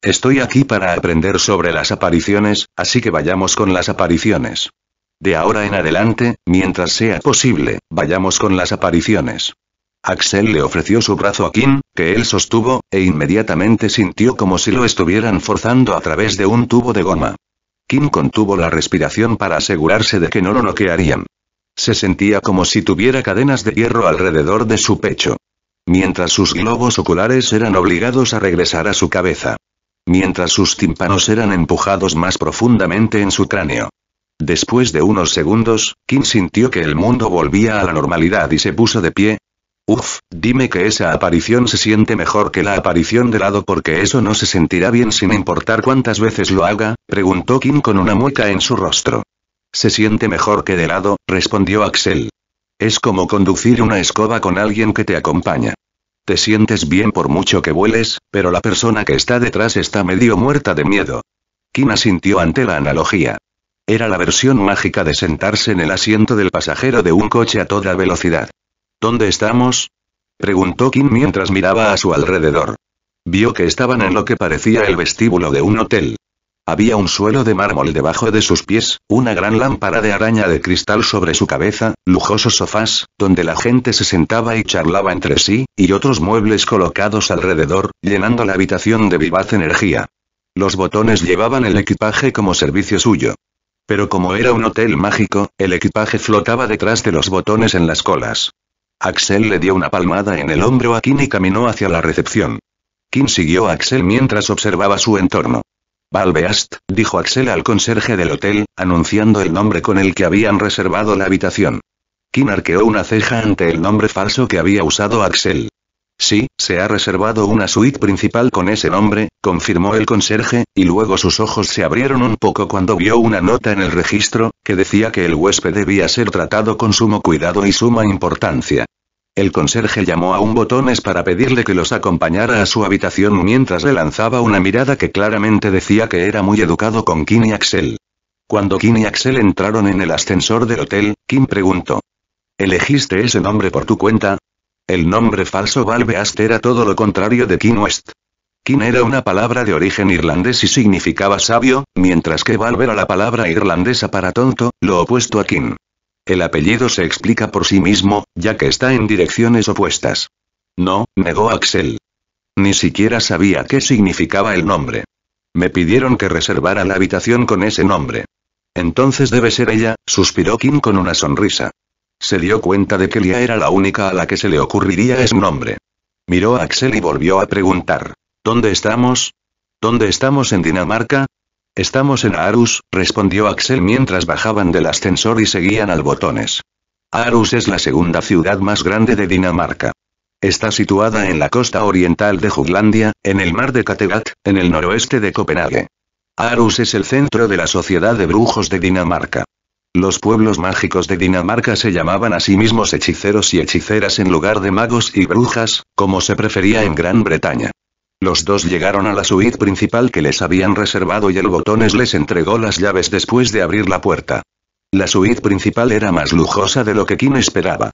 Estoy aquí para aprender sobre las apariciones, así que vayamos con las apariciones. De ahora en adelante, mientras sea posible, vayamos con las apariciones. Axel le ofreció su brazo a Kim, que él sostuvo, e inmediatamente sintió como si lo estuvieran forzando a través de un tubo de goma. Kim contuvo la respiración para asegurarse de que no lo noquearían. Se sentía como si tuviera cadenas de hierro alrededor de su pecho. Mientras sus globos oculares eran obligados a regresar a su cabeza. Mientras sus tímpanos eran empujados más profundamente en su cráneo. Después de unos segundos, Kim sintió que el mundo volvía a la normalidad y se puso de pie, Uf, dime que esa aparición se siente mejor que la aparición de lado porque eso no se sentirá bien sin importar cuántas veces lo haga, preguntó Kim con una mueca en su rostro. Se siente mejor que de lado, respondió Axel. Es como conducir una escoba con alguien que te acompaña. Te sientes bien por mucho que vueles, pero la persona que está detrás está medio muerta de miedo. Kim asintió ante la analogía. Era la versión mágica de sentarse en el asiento del pasajero de un coche a toda velocidad. ¿Dónde estamos? preguntó Kim mientras miraba a su alrededor. Vio que estaban en lo que parecía el vestíbulo de un hotel. Había un suelo de mármol debajo de sus pies, una gran lámpara de araña de cristal sobre su cabeza, lujosos sofás, donde la gente se sentaba y charlaba entre sí, y otros muebles colocados alrededor, llenando la habitación de vivaz energía. Los botones llevaban el equipaje como servicio suyo. Pero como era un hotel mágico, el equipaje flotaba detrás de los botones en las colas. Axel le dio una palmada en el hombro a Kim y caminó hacia la recepción. Kim siguió a Axel mientras observaba su entorno. Balbeast, dijo Axel al conserje del hotel, anunciando el nombre con el que habían reservado la habitación. Kim arqueó una ceja ante el nombre falso que había usado Axel. Sí, se ha reservado una suite principal con ese nombre, confirmó el conserje, y luego sus ojos se abrieron un poco cuando vio una nota en el registro, que decía que el huésped debía ser tratado con sumo cuidado y suma importancia. El conserje llamó a un botones para pedirle que los acompañara a su habitación mientras le lanzaba una mirada que claramente decía que era muy educado con Kim y Axel. Cuando Kim y Axel entraron en el ascensor del hotel, Kim preguntó. ¿Elegiste ese nombre por tu cuenta? El nombre falso Valveast era todo lo contrario de King West. King era una palabra de origen irlandés y significaba sabio, mientras que Valve era la palabra irlandesa para tonto, lo opuesto a King. El apellido se explica por sí mismo, ya que está en direcciones opuestas. No, negó Axel. Ni siquiera sabía qué significaba el nombre. Me pidieron que reservara la habitación con ese nombre. Entonces debe ser ella, suspiró King con una sonrisa. Se dio cuenta de que Lia era la única a la que se le ocurriría ese nombre. Miró a Axel y volvió a preguntar. ¿Dónde estamos? ¿Dónde estamos en Dinamarca? Estamos en Aarhus, respondió Axel mientras bajaban del ascensor y seguían al botones. Aarhus es la segunda ciudad más grande de Dinamarca. Está situada en la costa oriental de Jutlandia, en el mar de Kattegat, en el noroeste de Copenhague. Aarhus es el centro de la Sociedad de Brujos de Dinamarca. Los pueblos mágicos de Dinamarca se llamaban a sí mismos hechiceros y hechiceras en lugar de magos y brujas, como se prefería en Gran Bretaña. Los dos llegaron a la suite principal que les habían reservado y el botones les entregó las llaves después de abrir la puerta. La suite principal era más lujosa de lo que Kim esperaba.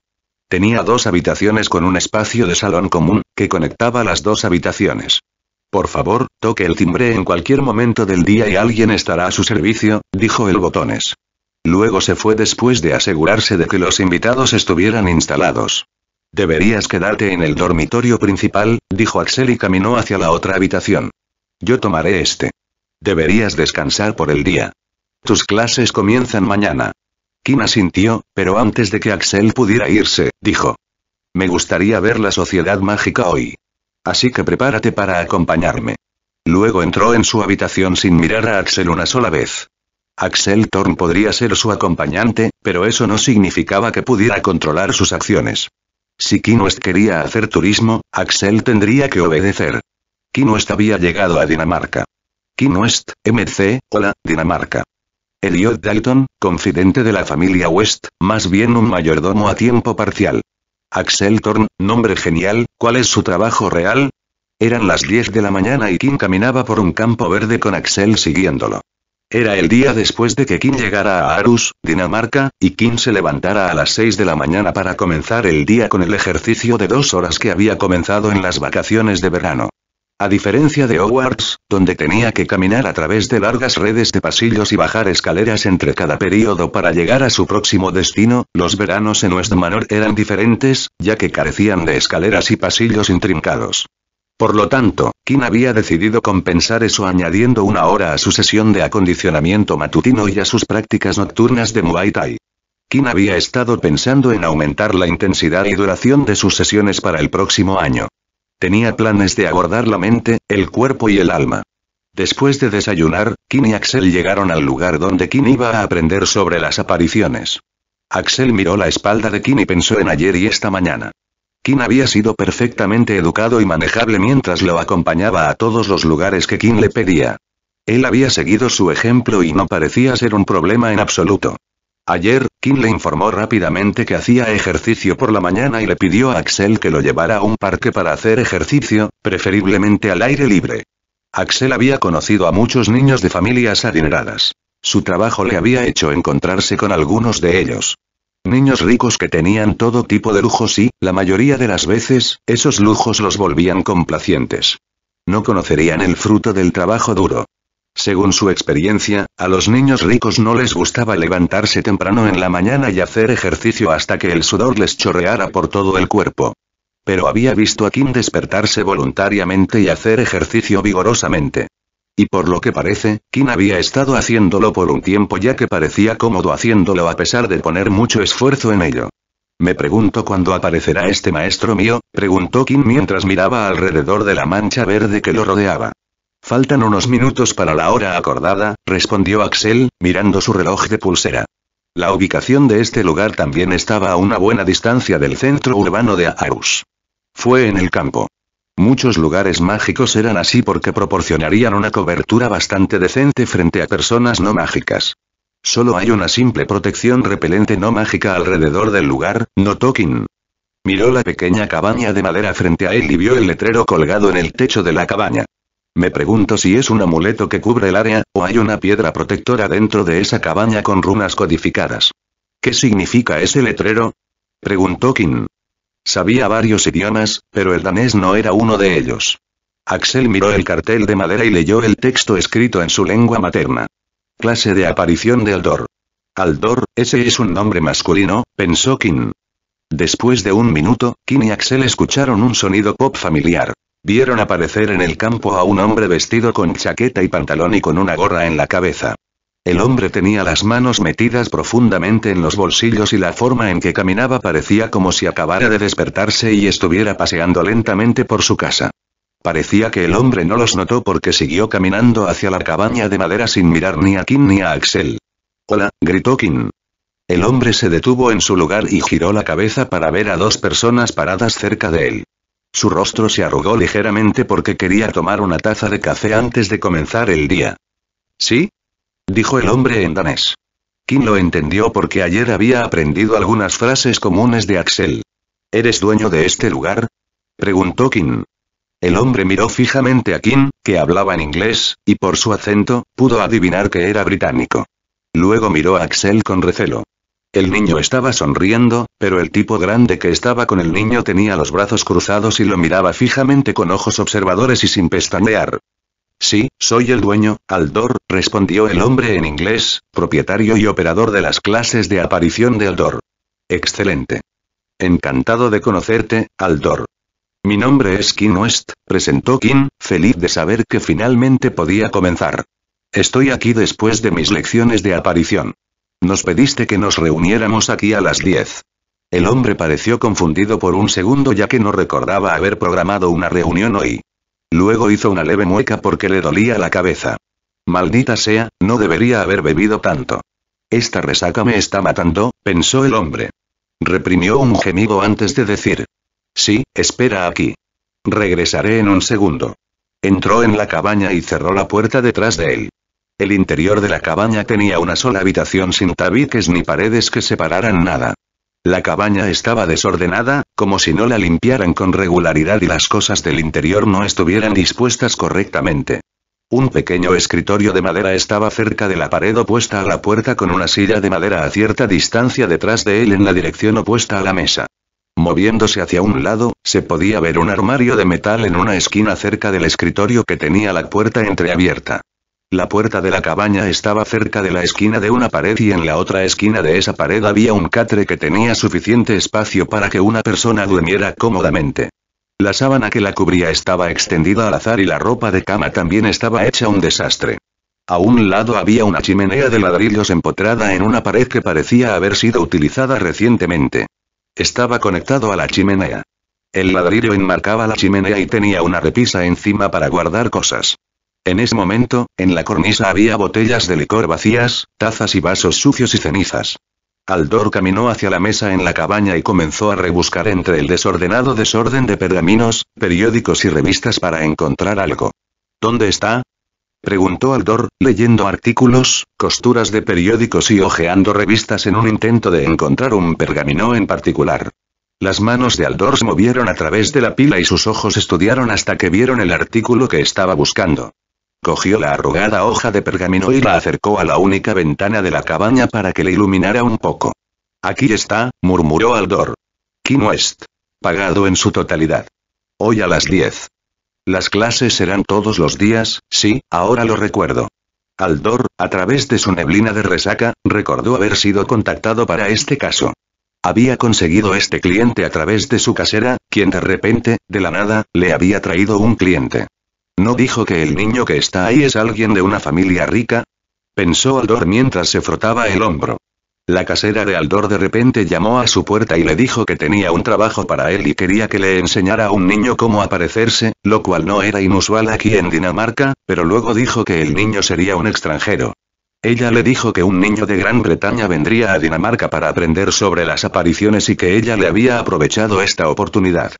Tenía dos habitaciones con un espacio de salón común, que conectaba las dos habitaciones. Por favor, toque el timbre en cualquier momento del día y alguien estará a su servicio, dijo el botones. Luego se fue después de asegurarse de que los invitados estuvieran instalados. Deberías quedarte en el dormitorio principal, dijo Axel y caminó hacia la otra habitación. Yo tomaré este. Deberías descansar por el día. Tus clases comienzan mañana. Kim sintió, pero antes de que Axel pudiera irse, dijo. Me gustaría ver la sociedad mágica hoy. Así que prepárate para acompañarme. Luego entró en su habitación sin mirar a Axel una sola vez. Axel Thorn podría ser su acompañante, pero eso no significaba que pudiera controlar sus acciones. Si Kinwest quería hacer turismo, Axel tendría que obedecer. Kinwest había llegado a Dinamarca. Kinwest, MC, hola, Dinamarca. Elliot Dalton, confidente de la familia West, más bien un mayordomo a tiempo parcial. Axel Thorn, nombre genial, ¿cuál es su trabajo real? Eran las 10 de la mañana y Kim caminaba por un campo verde con Axel siguiéndolo. Era el día después de que Kim llegara a Arus, Dinamarca, y Kim se levantara a las 6 de la mañana para comenzar el día con el ejercicio de dos horas que había comenzado en las vacaciones de verano. A diferencia de Hogwarts, donde tenía que caminar a través de largas redes de pasillos y bajar escaleras entre cada periodo para llegar a su próximo destino, los veranos en Westmanor eran diferentes, ya que carecían de escaleras y pasillos intrincados. Por lo tanto, Kim había decidido compensar eso añadiendo una hora a su sesión de acondicionamiento matutino y a sus prácticas nocturnas de Muay Thai. Kim había estado pensando en aumentar la intensidad y duración de sus sesiones para el próximo año. Tenía planes de abordar la mente, el cuerpo y el alma. Después de desayunar, Kim y Axel llegaron al lugar donde Kim iba a aprender sobre las apariciones. Axel miró la espalda de Kim y pensó en ayer y esta mañana. Kim había sido perfectamente educado y manejable mientras lo acompañaba a todos los lugares que Kim le pedía. Él había seguido su ejemplo y no parecía ser un problema en absoluto. Ayer, Kim le informó rápidamente que hacía ejercicio por la mañana y le pidió a Axel que lo llevara a un parque para hacer ejercicio, preferiblemente al aire libre. Axel había conocido a muchos niños de familias adineradas. Su trabajo le había hecho encontrarse con algunos de ellos. Niños ricos que tenían todo tipo de lujos y, la mayoría de las veces, esos lujos los volvían complacientes. No conocerían el fruto del trabajo duro. Según su experiencia, a los niños ricos no les gustaba levantarse temprano en la mañana y hacer ejercicio hasta que el sudor les chorreara por todo el cuerpo. Pero había visto a Kim despertarse voluntariamente y hacer ejercicio vigorosamente. Y por lo que parece, Kim había estado haciéndolo por un tiempo ya que parecía cómodo haciéndolo a pesar de poner mucho esfuerzo en ello. Me pregunto cuándo aparecerá este maestro mío, preguntó Kim mientras miraba alrededor de la mancha verde que lo rodeaba. Faltan unos minutos para la hora acordada, respondió Axel, mirando su reloj de pulsera. La ubicación de este lugar también estaba a una buena distancia del centro urbano de Aarhus. Fue en el campo. Muchos lugares mágicos eran así porque proporcionarían una cobertura bastante decente frente a personas no mágicas. Solo hay una simple protección repelente no mágica alrededor del lugar, no Tokin. Miró la pequeña cabaña de madera frente a él y vio el letrero colgado en el techo de la cabaña. Me pregunto si es un amuleto que cubre el área, o hay una piedra protectora dentro de esa cabaña con runas codificadas. ¿Qué significa ese letrero? Preguntó Kin. Sabía varios idiomas, pero el danés no era uno de ellos. Axel miró el cartel de madera y leyó el texto escrito en su lengua materna. Clase de aparición de Aldor. Aldor, ese es un nombre masculino, pensó Kim. Después de un minuto, Kim y Axel escucharon un sonido pop familiar. Vieron aparecer en el campo a un hombre vestido con chaqueta y pantalón y con una gorra en la cabeza. El hombre tenía las manos metidas profundamente en los bolsillos y la forma en que caminaba parecía como si acabara de despertarse y estuviera paseando lentamente por su casa. Parecía que el hombre no los notó porque siguió caminando hacia la cabaña de madera sin mirar ni a Kim ni a Axel. Hola, gritó Kim. El hombre se detuvo en su lugar y giró la cabeza para ver a dos personas paradas cerca de él. Su rostro se arrugó ligeramente porque quería tomar una taza de café antes de comenzar el día. ¿Sí? dijo el hombre en danés. Kim lo entendió porque ayer había aprendido algunas frases comunes de Axel. ¿Eres dueño de este lugar? preguntó Kim. El hombre miró fijamente a Kim, que hablaba en inglés, y por su acento, pudo adivinar que era británico. Luego miró a Axel con recelo. El niño estaba sonriendo, pero el tipo grande que estaba con el niño tenía los brazos cruzados y lo miraba fijamente con ojos observadores y sin pestañear. Sí, soy el dueño, Aldor, respondió el hombre en inglés, propietario y operador de las clases de aparición de Aldor. Excelente. Encantado de conocerte, Aldor. Mi nombre es Kim West, presentó Kim, feliz de saber que finalmente podía comenzar. Estoy aquí después de mis lecciones de aparición. Nos pediste que nos reuniéramos aquí a las 10. El hombre pareció confundido por un segundo ya que no recordaba haber programado una reunión hoy. Luego hizo una leve mueca porque le dolía la cabeza. Maldita sea, no debería haber bebido tanto. Esta resaca me está matando, pensó el hombre. Reprimió un gemido antes de decir. Sí, espera aquí. Regresaré en un segundo. Entró en la cabaña y cerró la puerta detrás de él. El interior de la cabaña tenía una sola habitación sin tabiques ni paredes que separaran nada. La cabaña estaba desordenada, como si no la limpiaran con regularidad y las cosas del interior no estuvieran dispuestas correctamente. Un pequeño escritorio de madera estaba cerca de la pared opuesta a la puerta con una silla de madera a cierta distancia detrás de él en la dirección opuesta a la mesa. Moviéndose hacia un lado, se podía ver un armario de metal en una esquina cerca del escritorio que tenía la puerta entreabierta. La puerta de la cabaña estaba cerca de la esquina de una pared y en la otra esquina de esa pared había un catre que tenía suficiente espacio para que una persona durmiera cómodamente. La sábana que la cubría estaba extendida al azar y la ropa de cama también estaba hecha un desastre. A un lado había una chimenea de ladrillos empotrada en una pared que parecía haber sido utilizada recientemente. Estaba conectado a la chimenea. El ladrillo enmarcaba la chimenea y tenía una repisa encima para guardar cosas. En ese momento, en la cornisa había botellas de licor vacías, tazas y vasos sucios y cenizas. Aldor caminó hacia la mesa en la cabaña y comenzó a rebuscar entre el desordenado desorden de pergaminos, periódicos y revistas para encontrar algo. ¿Dónde está? preguntó Aldor, leyendo artículos, costuras de periódicos y hojeando revistas en un intento de encontrar un pergamino en particular. Las manos de Aldor se movieron a través de la pila y sus ojos estudiaron hasta que vieron el artículo que estaba buscando. Cogió la arrugada hoja de pergamino y la acercó a la única ventana de la cabaña para que le iluminara un poco. Aquí está, murmuró Aldor. King West. Pagado en su totalidad. Hoy a las 10. Las clases serán todos los días, sí, ahora lo recuerdo. Aldor, a través de su neblina de resaca, recordó haber sido contactado para este caso. Había conseguido este cliente a través de su casera, quien de repente, de la nada, le había traído un cliente. ¿No dijo que el niño que está ahí es alguien de una familia rica? Pensó Aldor mientras se frotaba el hombro. La casera de Aldor de repente llamó a su puerta y le dijo que tenía un trabajo para él y quería que le enseñara a un niño cómo aparecerse, lo cual no era inusual aquí en Dinamarca, pero luego dijo que el niño sería un extranjero. Ella le dijo que un niño de Gran Bretaña vendría a Dinamarca para aprender sobre las apariciones y que ella le había aprovechado esta oportunidad.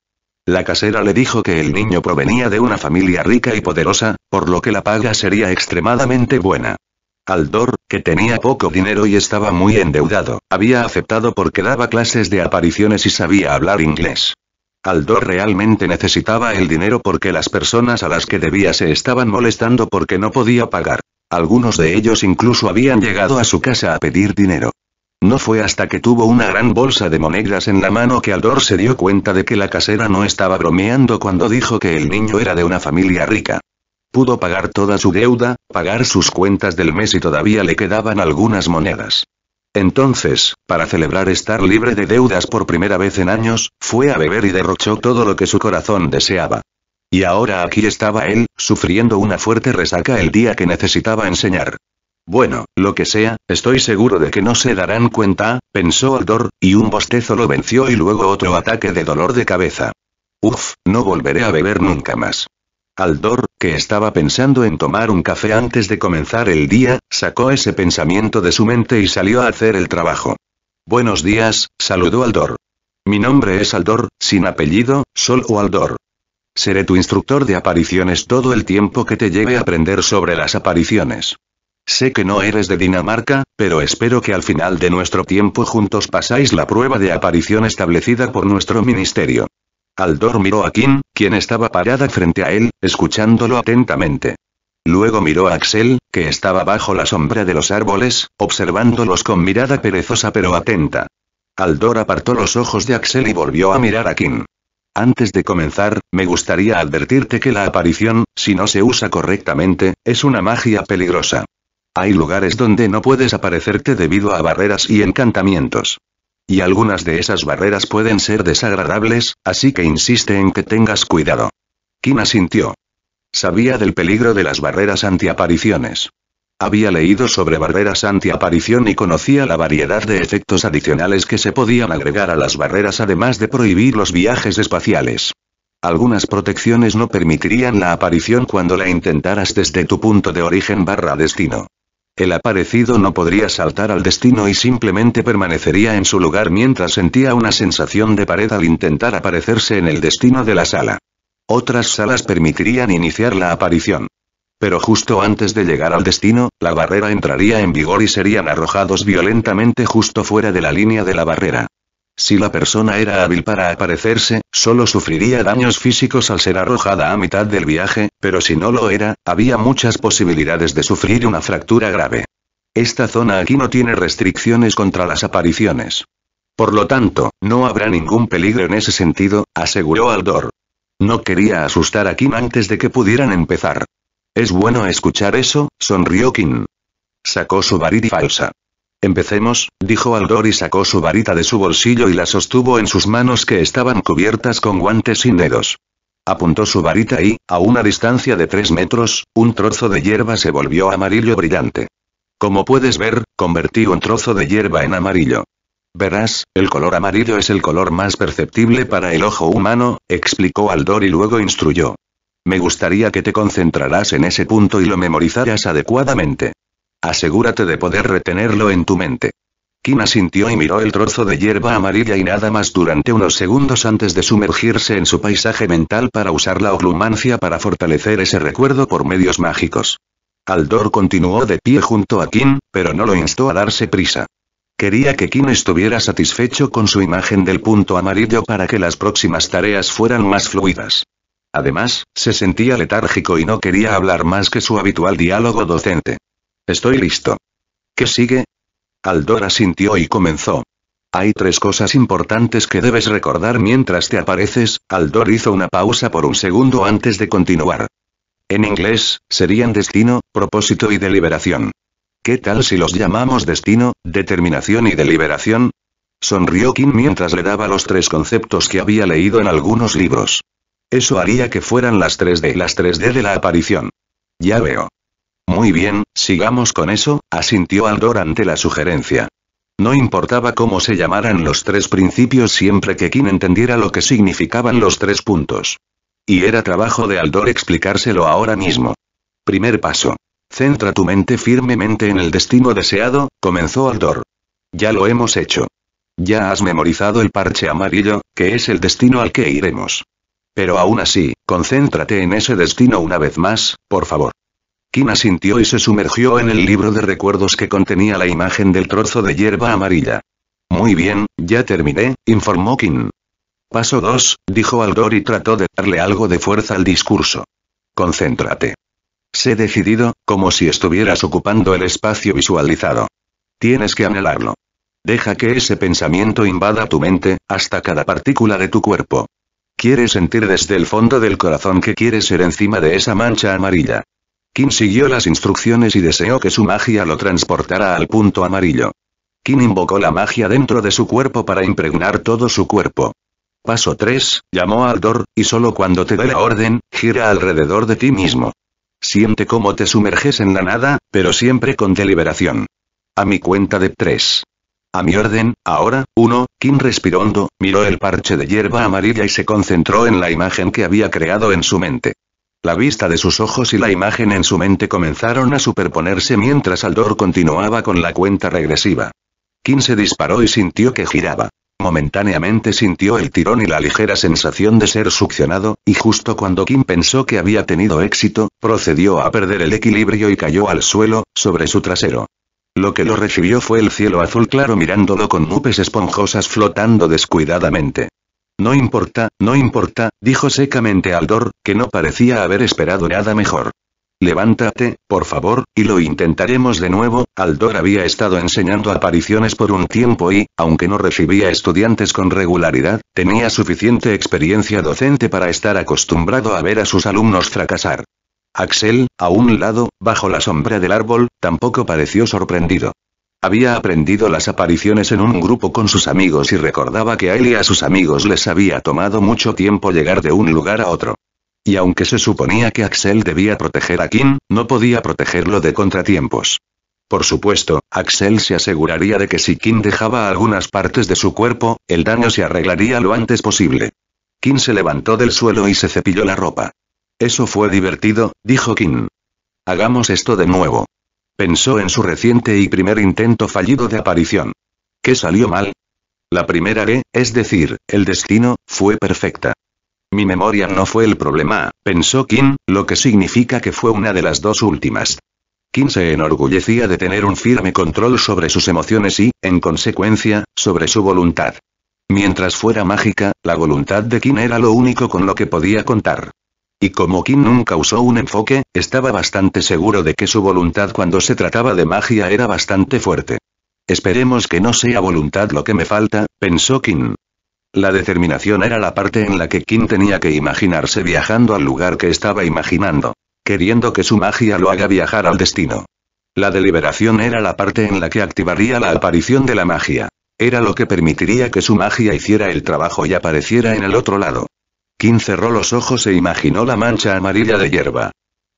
La casera le dijo que el niño provenía de una familia rica y poderosa, por lo que la paga sería extremadamente buena. Aldor, que tenía poco dinero y estaba muy endeudado, había aceptado porque daba clases de apariciones y sabía hablar inglés. Aldor realmente necesitaba el dinero porque las personas a las que debía se estaban molestando porque no podía pagar. Algunos de ellos incluso habían llegado a su casa a pedir dinero. No fue hasta que tuvo una gran bolsa de monedas en la mano que Aldor se dio cuenta de que la casera no estaba bromeando cuando dijo que el niño era de una familia rica. Pudo pagar toda su deuda, pagar sus cuentas del mes y todavía le quedaban algunas monedas. Entonces, para celebrar estar libre de deudas por primera vez en años, fue a beber y derrochó todo lo que su corazón deseaba. Y ahora aquí estaba él, sufriendo una fuerte resaca el día que necesitaba enseñar. Bueno, lo que sea, estoy seguro de que no se darán cuenta, pensó Aldor, y un bostezo lo venció y luego otro ataque de dolor de cabeza. Uf, no volveré a beber nunca más. Aldor, que estaba pensando en tomar un café antes de comenzar el día, sacó ese pensamiento de su mente y salió a hacer el trabajo. Buenos días, saludó Aldor. Mi nombre es Aldor, sin apellido, Sol o Aldor. Seré tu instructor de apariciones todo el tiempo que te lleve a aprender sobre las apariciones. Sé que no eres de Dinamarca, pero espero que al final de nuestro tiempo juntos pasáis la prueba de aparición establecida por nuestro ministerio. Aldor miró a Kim, quien estaba parada frente a él, escuchándolo atentamente. Luego miró a Axel, que estaba bajo la sombra de los árboles, observándolos con mirada perezosa pero atenta. Aldor apartó los ojos de Axel y volvió a mirar a Kim. Antes de comenzar, me gustaría advertirte que la aparición, si no se usa correctamente, es una magia peligrosa. Hay lugares donde no puedes aparecerte debido a barreras y encantamientos. Y algunas de esas barreras pueden ser desagradables, así que insiste en que tengas cuidado. Kim sintió. Sabía del peligro de las barreras antiapariciones. Había leído sobre barreras antiaparición y conocía la variedad de efectos adicionales que se podían agregar a las barreras además de prohibir los viajes espaciales. Algunas protecciones no permitirían la aparición cuando la intentaras desde tu punto de origen barra destino. El aparecido no podría saltar al destino y simplemente permanecería en su lugar mientras sentía una sensación de pared al intentar aparecerse en el destino de la sala. Otras salas permitirían iniciar la aparición. Pero justo antes de llegar al destino, la barrera entraría en vigor y serían arrojados violentamente justo fuera de la línea de la barrera. Si la persona era hábil para aparecerse, solo sufriría daños físicos al ser arrojada a mitad del viaje, pero si no lo era, había muchas posibilidades de sufrir una fractura grave. Esta zona aquí no tiene restricciones contra las apariciones. Por lo tanto, no habrá ningún peligro en ese sentido, aseguró Aldor. No quería asustar a Kim antes de que pudieran empezar. Es bueno escuchar eso, sonrió Kim. Sacó su varita falsa. Empecemos, dijo Aldor y sacó su varita de su bolsillo y la sostuvo en sus manos que estaban cubiertas con guantes sin dedos. Apuntó su varita y, a una distancia de tres metros, un trozo de hierba se volvió amarillo brillante. Como puedes ver, convertí un trozo de hierba en amarillo. Verás, el color amarillo es el color más perceptible para el ojo humano, explicó Aldor y luego instruyó. Me gustaría que te concentraras en ese punto y lo memorizaras adecuadamente. Asegúrate de poder retenerlo en tu mente. Kim asintió y miró el trozo de hierba amarilla y nada más durante unos segundos antes de sumergirse en su paisaje mental para usar la oclumancia para fortalecer ese recuerdo por medios mágicos. Aldor continuó de pie junto a Kim, pero no lo instó a darse prisa. Quería que Kim estuviera satisfecho con su imagen del punto amarillo para que las próximas tareas fueran más fluidas. Además, se sentía letárgico y no quería hablar más que su habitual diálogo docente. Estoy listo. ¿Qué sigue? Aldora asintió y comenzó. Hay tres cosas importantes que debes recordar mientras te apareces, Aldor hizo una pausa por un segundo antes de continuar. En inglés, serían destino, propósito y deliberación. ¿Qué tal si los llamamos destino, determinación y deliberación? Sonrió Kim mientras le daba los tres conceptos que había leído en algunos libros. Eso haría que fueran las 3D las 3D de la aparición. Ya veo. Muy bien, sigamos con eso, asintió Aldor ante la sugerencia. No importaba cómo se llamaran los tres principios siempre que quien entendiera lo que significaban los tres puntos. Y era trabajo de Aldor explicárselo ahora mismo. Primer paso. Centra tu mente firmemente en el destino deseado, comenzó Aldor. Ya lo hemos hecho. Ya has memorizado el parche amarillo, que es el destino al que iremos. Pero aún así, concéntrate en ese destino una vez más, por favor. Kim asintió y se sumergió en el libro de recuerdos que contenía la imagen del trozo de hierba amarilla. Muy bien, ya terminé, informó Kim. Paso 2, dijo Aldor y trató de darle algo de fuerza al discurso. Concéntrate. Sé decidido, como si estuvieras ocupando el espacio visualizado. Tienes que anhelarlo. Deja que ese pensamiento invada tu mente, hasta cada partícula de tu cuerpo. Quieres sentir desde el fondo del corazón que quieres ser encima de esa mancha amarilla. Kim siguió las instrucciones y deseó que su magia lo transportara al punto amarillo. Kim invocó la magia dentro de su cuerpo para impregnar todo su cuerpo. Paso 3, llamó a Aldor, y solo cuando te dé la orden, gira alrededor de ti mismo. Siente cómo te sumerges en la nada, pero siempre con deliberación. A mi cuenta de 3. A mi orden, ahora, 1, Kim respiró miró el parche de hierba amarilla y se concentró en la imagen que había creado en su mente. La vista de sus ojos y la imagen en su mente comenzaron a superponerse mientras Aldor continuaba con la cuenta regresiva. Kim se disparó y sintió que giraba. Momentáneamente sintió el tirón y la ligera sensación de ser succionado, y justo cuando Kim pensó que había tenido éxito, procedió a perder el equilibrio y cayó al suelo, sobre su trasero. Lo que lo recibió fue el cielo azul claro mirándolo con nubes esponjosas flotando descuidadamente. No importa, no importa, dijo secamente Aldor, que no parecía haber esperado nada mejor. Levántate, por favor, y lo intentaremos de nuevo. Aldor había estado enseñando apariciones por un tiempo y, aunque no recibía estudiantes con regularidad, tenía suficiente experiencia docente para estar acostumbrado a ver a sus alumnos fracasar. Axel, a un lado, bajo la sombra del árbol, tampoco pareció sorprendido. Había aprendido las apariciones en un grupo con sus amigos y recordaba que a él y a sus amigos les había tomado mucho tiempo llegar de un lugar a otro. Y aunque se suponía que Axel debía proteger a Kim, no podía protegerlo de contratiempos. Por supuesto, Axel se aseguraría de que si Kim dejaba algunas partes de su cuerpo, el daño se arreglaría lo antes posible. Kim se levantó del suelo y se cepilló la ropa. Eso fue divertido, dijo Kim. Hagamos esto de nuevo. Pensó en su reciente y primer intento fallido de aparición. ¿Qué salió mal? La primera B, es decir, el destino, fue perfecta. Mi memoria no fue el problema, pensó Kim, lo que significa que fue una de las dos últimas. Kim se enorgullecía de tener un firme control sobre sus emociones y, en consecuencia, sobre su voluntad. Mientras fuera mágica, la voluntad de Kim era lo único con lo que podía contar. Y como Kim nunca usó un enfoque, estaba bastante seguro de que su voluntad cuando se trataba de magia era bastante fuerte. Esperemos que no sea voluntad lo que me falta, pensó Kim. La determinación era la parte en la que Kim tenía que imaginarse viajando al lugar que estaba imaginando, queriendo que su magia lo haga viajar al destino. La deliberación era la parte en la que activaría la aparición de la magia. Era lo que permitiría que su magia hiciera el trabajo y apareciera en el otro lado. Kim cerró los ojos e imaginó la mancha amarilla de hierba.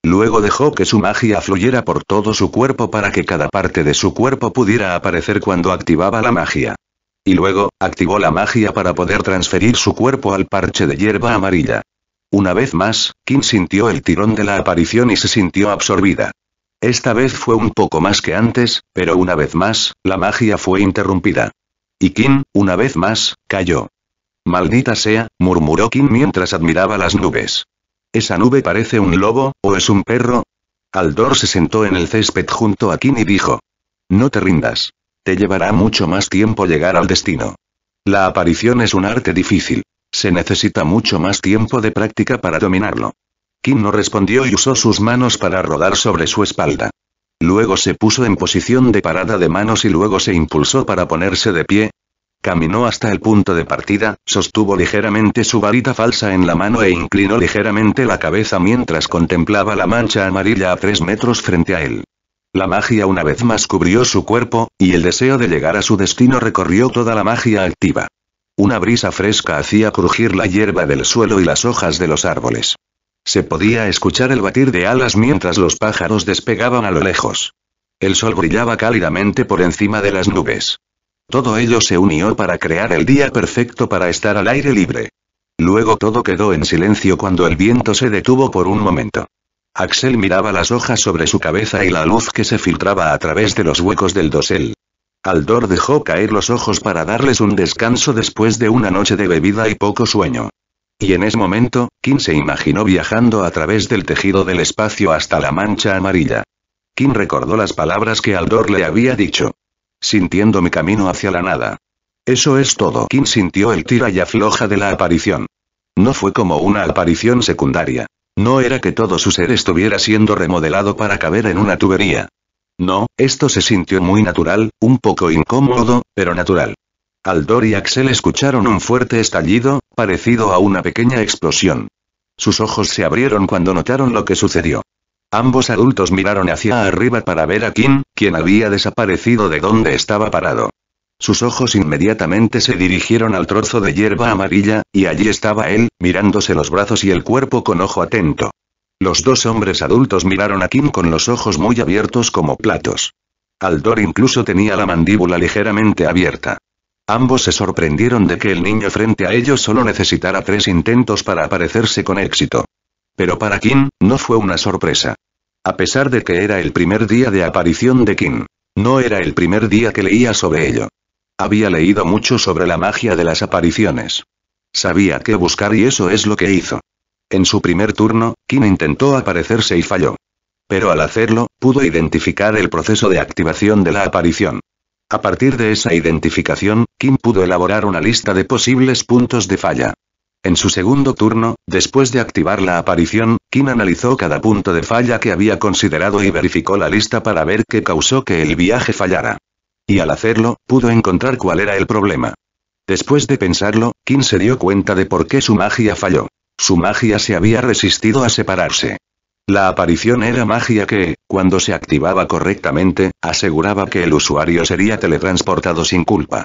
Luego dejó que su magia fluyera por todo su cuerpo para que cada parte de su cuerpo pudiera aparecer cuando activaba la magia. Y luego, activó la magia para poder transferir su cuerpo al parche de hierba amarilla. Una vez más, Kim sintió el tirón de la aparición y se sintió absorbida. Esta vez fue un poco más que antes, pero una vez más, la magia fue interrumpida. Y Kim, una vez más, cayó. Maldita sea, murmuró Kim mientras admiraba las nubes. Esa nube parece un lobo, o es un perro. Aldor se sentó en el césped junto a Kim y dijo. No te rindas. Te llevará mucho más tiempo llegar al destino. La aparición es un arte difícil. Se necesita mucho más tiempo de práctica para dominarlo. Kim no respondió y usó sus manos para rodar sobre su espalda. Luego se puso en posición de parada de manos y luego se impulsó para ponerse de pie, Caminó hasta el punto de partida, sostuvo ligeramente su varita falsa en la mano e inclinó ligeramente la cabeza mientras contemplaba la mancha amarilla a tres metros frente a él. La magia una vez más cubrió su cuerpo, y el deseo de llegar a su destino recorrió toda la magia activa. Una brisa fresca hacía crujir la hierba del suelo y las hojas de los árboles. Se podía escuchar el batir de alas mientras los pájaros despegaban a lo lejos. El sol brillaba cálidamente por encima de las nubes. Todo ello se unió para crear el día perfecto para estar al aire libre. Luego todo quedó en silencio cuando el viento se detuvo por un momento. Axel miraba las hojas sobre su cabeza y la luz que se filtraba a través de los huecos del dosel. Aldor dejó caer los ojos para darles un descanso después de una noche de bebida y poco sueño. Y en ese momento, Kim se imaginó viajando a través del tejido del espacio hasta la mancha amarilla. Kim recordó las palabras que Aldor le había dicho sintiendo mi camino hacia la nada. Eso es todo. Kim sintió el tira y afloja de la aparición. No fue como una aparición secundaria. No era que todo su ser estuviera siendo remodelado para caber en una tubería. No, esto se sintió muy natural, un poco incómodo, pero natural. Aldor y Axel escucharon un fuerte estallido, parecido a una pequeña explosión. Sus ojos se abrieron cuando notaron lo que sucedió. Ambos adultos miraron hacia arriba para ver a Kim, quien había desaparecido de donde estaba parado. Sus ojos inmediatamente se dirigieron al trozo de hierba amarilla, y allí estaba él, mirándose los brazos y el cuerpo con ojo atento. Los dos hombres adultos miraron a Kim con los ojos muy abiertos como platos. Aldor incluso tenía la mandíbula ligeramente abierta. Ambos se sorprendieron de que el niño frente a ellos solo necesitara tres intentos para aparecerse con éxito. Pero para Kim, no fue una sorpresa. A pesar de que era el primer día de aparición de Kim. No era el primer día que leía sobre ello. Había leído mucho sobre la magia de las apariciones. Sabía qué buscar y eso es lo que hizo. En su primer turno, Kim intentó aparecerse y falló. Pero al hacerlo, pudo identificar el proceso de activación de la aparición. A partir de esa identificación, Kim pudo elaborar una lista de posibles puntos de falla. En su segundo turno, después de activar la aparición, Kim analizó cada punto de falla que había considerado y verificó la lista para ver qué causó que el viaje fallara. Y al hacerlo, pudo encontrar cuál era el problema. Después de pensarlo, Kim se dio cuenta de por qué su magia falló. Su magia se había resistido a separarse. La aparición era magia que, cuando se activaba correctamente, aseguraba que el usuario sería teletransportado sin culpa.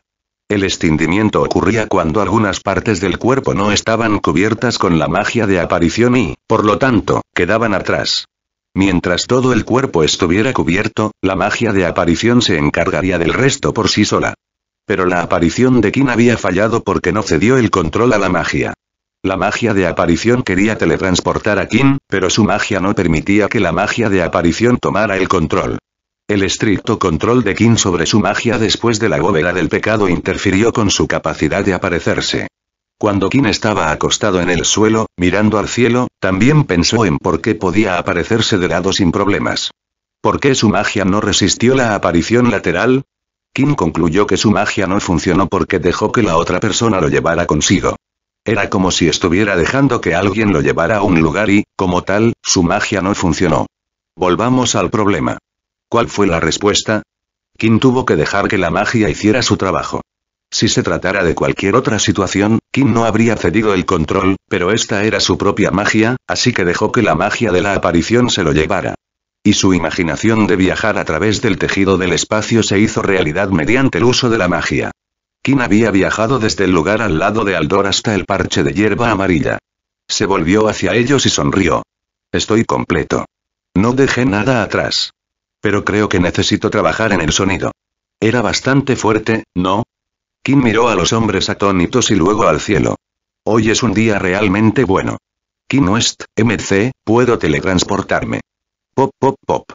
El extindimiento ocurría cuando algunas partes del cuerpo no estaban cubiertas con la magia de aparición y, por lo tanto, quedaban atrás. Mientras todo el cuerpo estuviera cubierto, la magia de aparición se encargaría del resto por sí sola. Pero la aparición de Kin había fallado porque no cedió el control a la magia. La magia de aparición quería teletransportar a Kin, pero su magia no permitía que la magia de aparición tomara el control. El estricto control de King sobre su magia después de la bóveda del pecado interfirió con su capacidad de aparecerse. Cuando King estaba acostado en el suelo, mirando al cielo, también pensó en por qué podía aparecerse de lado sin problemas. ¿Por qué su magia no resistió la aparición lateral? King concluyó que su magia no funcionó porque dejó que la otra persona lo llevara consigo. Era como si estuviera dejando que alguien lo llevara a un lugar y, como tal, su magia no funcionó. Volvamos al problema. ¿Cuál fue la respuesta? Kim tuvo que dejar que la magia hiciera su trabajo. Si se tratara de cualquier otra situación, Kim no habría cedido el control, pero esta era su propia magia, así que dejó que la magia de la aparición se lo llevara. Y su imaginación de viajar a través del tejido del espacio se hizo realidad mediante el uso de la magia. Kim había viajado desde el lugar al lado de Aldor hasta el parche de hierba amarilla. Se volvió hacia ellos y sonrió. Estoy completo. No dejé nada atrás. Pero creo que necesito trabajar en el sonido. Era bastante fuerte, ¿no? Kim miró a los hombres atónitos y luego al cielo. Hoy es un día realmente bueno. Kim West, MC, puedo teletransportarme. Pop pop pop.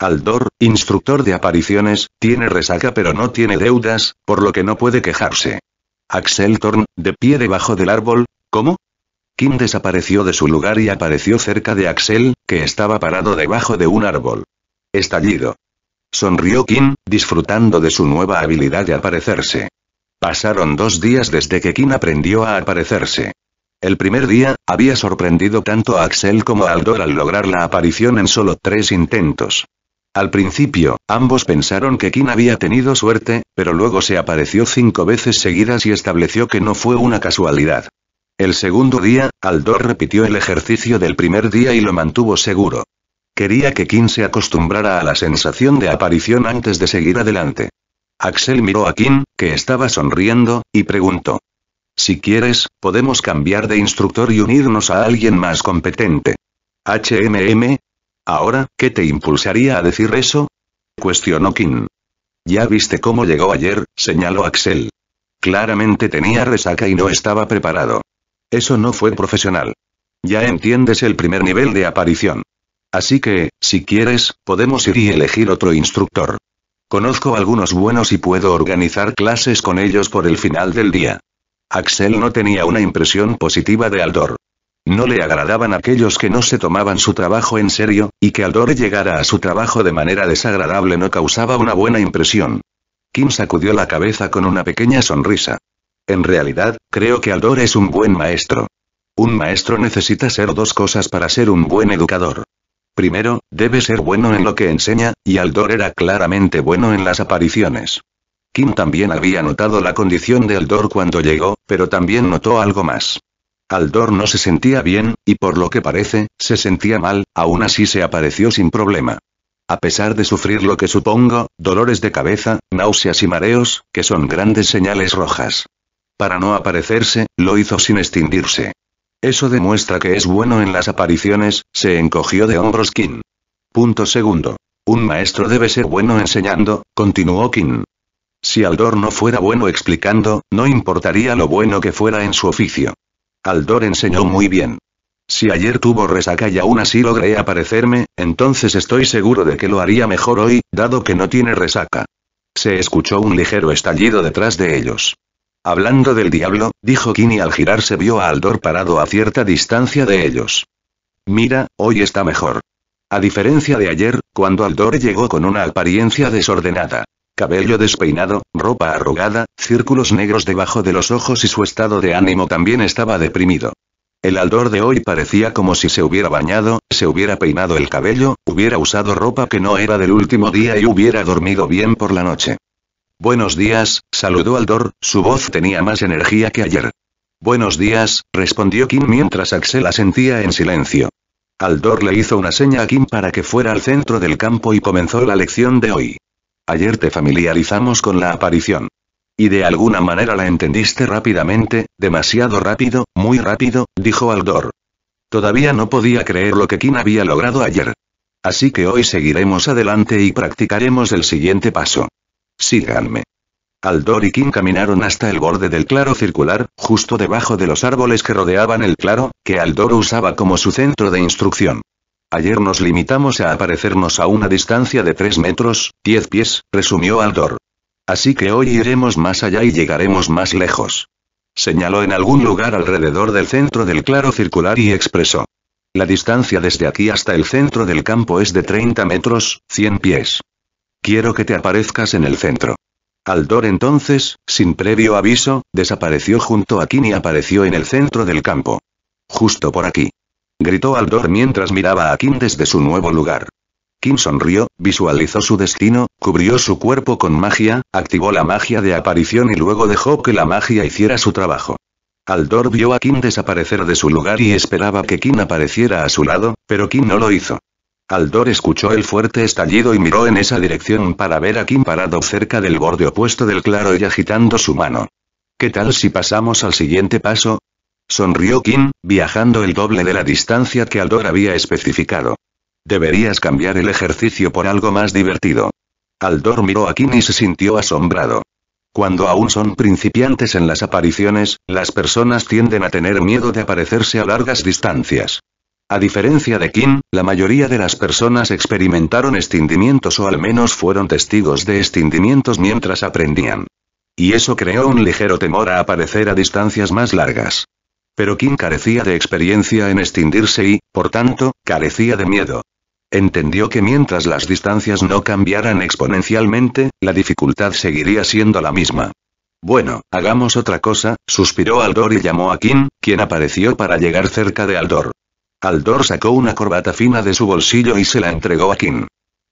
Aldor, instructor de apariciones, tiene resaca pero no tiene deudas, por lo que no puede quejarse. Axel Thorn, de pie debajo del árbol, ¿cómo? Kim desapareció de su lugar y apareció cerca de Axel, que estaba parado debajo de un árbol. Estallido. Sonrió Kim, disfrutando de su nueva habilidad de aparecerse. Pasaron dos días desde que Kim aprendió a aparecerse. El primer día, había sorprendido tanto a Axel como a Aldor al lograr la aparición en solo tres intentos. Al principio, ambos pensaron que Kim había tenido suerte, pero luego se apareció cinco veces seguidas y estableció que no fue una casualidad. El segundo día, Aldor repitió el ejercicio del primer día y lo mantuvo seguro. Quería que Kim se acostumbrara a la sensación de aparición antes de seguir adelante. Axel miró a Kim, que estaba sonriendo, y preguntó. Si quieres, podemos cambiar de instructor y unirnos a alguien más competente. HMM. Ahora, ¿qué te impulsaría a decir eso? Cuestionó Kim. Ya viste cómo llegó ayer, señaló Axel. Claramente tenía resaca y no estaba preparado. Eso no fue profesional. Ya entiendes el primer nivel de aparición. Así que, si quieres, podemos ir y elegir otro instructor. Conozco algunos buenos y puedo organizar clases con ellos por el final del día. Axel no tenía una impresión positiva de Aldor. No le agradaban aquellos que no se tomaban su trabajo en serio, y que Aldor llegara a su trabajo de manera desagradable no causaba una buena impresión. Kim sacudió la cabeza con una pequeña sonrisa. En realidad, creo que Aldor es un buen maestro. Un maestro necesita ser dos cosas para ser un buen educador. Primero, debe ser bueno en lo que enseña, y Aldor era claramente bueno en las apariciones. Kim también había notado la condición de Aldor cuando llegó, pero también notó algo más. Aldor no se sentía bien, y por lo que parece, se sentía mal, aún así se apareció sin problema. A pesar de sufrir lo que supongo, dolores de cabeza, náuseas y mareos, que son grandes señales rojas. Para no aparecerse, lo hizo sin extinguirse. Eso demuestra que es bueno en las apariciones, se encogió de hombros King. Punto segundo. Un maestro debe ser bueno enseñando, continuó King. Si Aldor no fuera bueno explicando, no importaría lo bueno que fuera en su oficio. Aldor enseñó muy bien. Si ayer tuvo resaca y aún así logré aparecerme, entonces estoy seguro de que lo haría mejor hoy, dado que no tiene resaca. Se escuchó un ligero estallido detrás de ellos. Hablando del diablo, dijo Kini al girarse vio a Aldor parado a cierta distancia de ellos. Mira, hoy está mejor. A diferencia de ayer, cuando Aldor llegó con una apariencia desordenada. Cabello despeinado, ropa arrugada, círculos negros debajo de los ojos y su estado de ánimo también estaba deprimido. El Aldor de hoy parecía como si se hubiera bañado, se hubiera peinado el cabello, hubiera usado ropa que no era del último día y hubiera dormido bien por la noche. Buenos días, saludó Aldor, su voz tenía más energía que ayer. Buenos días, respondió Kim mientras Axel la sentía en silencio. Aldor le hizo una seña a Kim para que fuera al centro del campo y comenzó la lección de hoy. Ayer te familiarizamos con la aparición. Y de alguna manera la entendiste rápidamente, demasiado rápido, muy rápido, dijo Aldor. Todavía no podía creer lo que Kim había logrado ayer. Así que hoy seguiremos adelante y practicaremos el siguiente paso. Síganme. Aldor y Kim caminaron hasta el borde del claro circular, justo debajo de los árboles que rodeaban el claro, que Aldor usaba como su centro de instrucción. Ayer nos limitamos a aparecernos a una distancia de 3 metros, 10 pies, resumió Aldor. Así que hoy iremos más allá y llegaremos más lejos. Señaló en algún lugar alrededor del centro del claro circular y expresó. La distancia desde aquí hasta el centro del campo es de 30 metros, 100 pies. Quiero que te aparezcas en el centro. Aldor entonces, sin previo aviso, desapareció junto a Kim y apareció en el centro del campo. Justo por aquí. Gritó Aldor mientras miraba a Kim desde su nuevo lugar. Kim sonrió, visualizó su destino, cubrió su cuerpo con magia, activó la magia de aparición y luego dejó que la magia hiciera su trabajo. Aldor vio a Kim desaparecer de su lugar y esperaba que Kim apareciera a su lado, pero Kim no lo hizo. Aldor escuchó el fuerte estallido y miró en esa dirección para ver a Kim parado cerca del borde opuesto del claro y agitando su mano. ¿Qué tal si pasamos al siguiente paso? Sonrió Kim, viajando el doble de la distancia que Aldor había especificado. Deberías cambiar el ejercicio por algo más divertido. Aldor miró a Kim y se sintió asombrado. Cuando aún son principiantes en las apariciones, las personas tienden a tener miedo de aparecerse a largas distancias. A diferencia de Kim, la mayoría de las personas experimentaron extindimientos o al menos fueron testigos de extindimientos mientras aprendían. Y eso creó un ligero temor a aparecer a distancias más largas. Pero Kim carecía de experiencia en extindirse y, por tanto, carecía de miedo. Entendió que mientras las distancias no cambiaran exponencialmente, la dificultad seguiría siendo la misma. Bueno, hagamos otra cosa, suspiró Aldor y llamó a Kim, quien apareció para llegar cerca de Aldor. Aldor sacó una corbata fina de su bolsillo y se la entregó a Kim.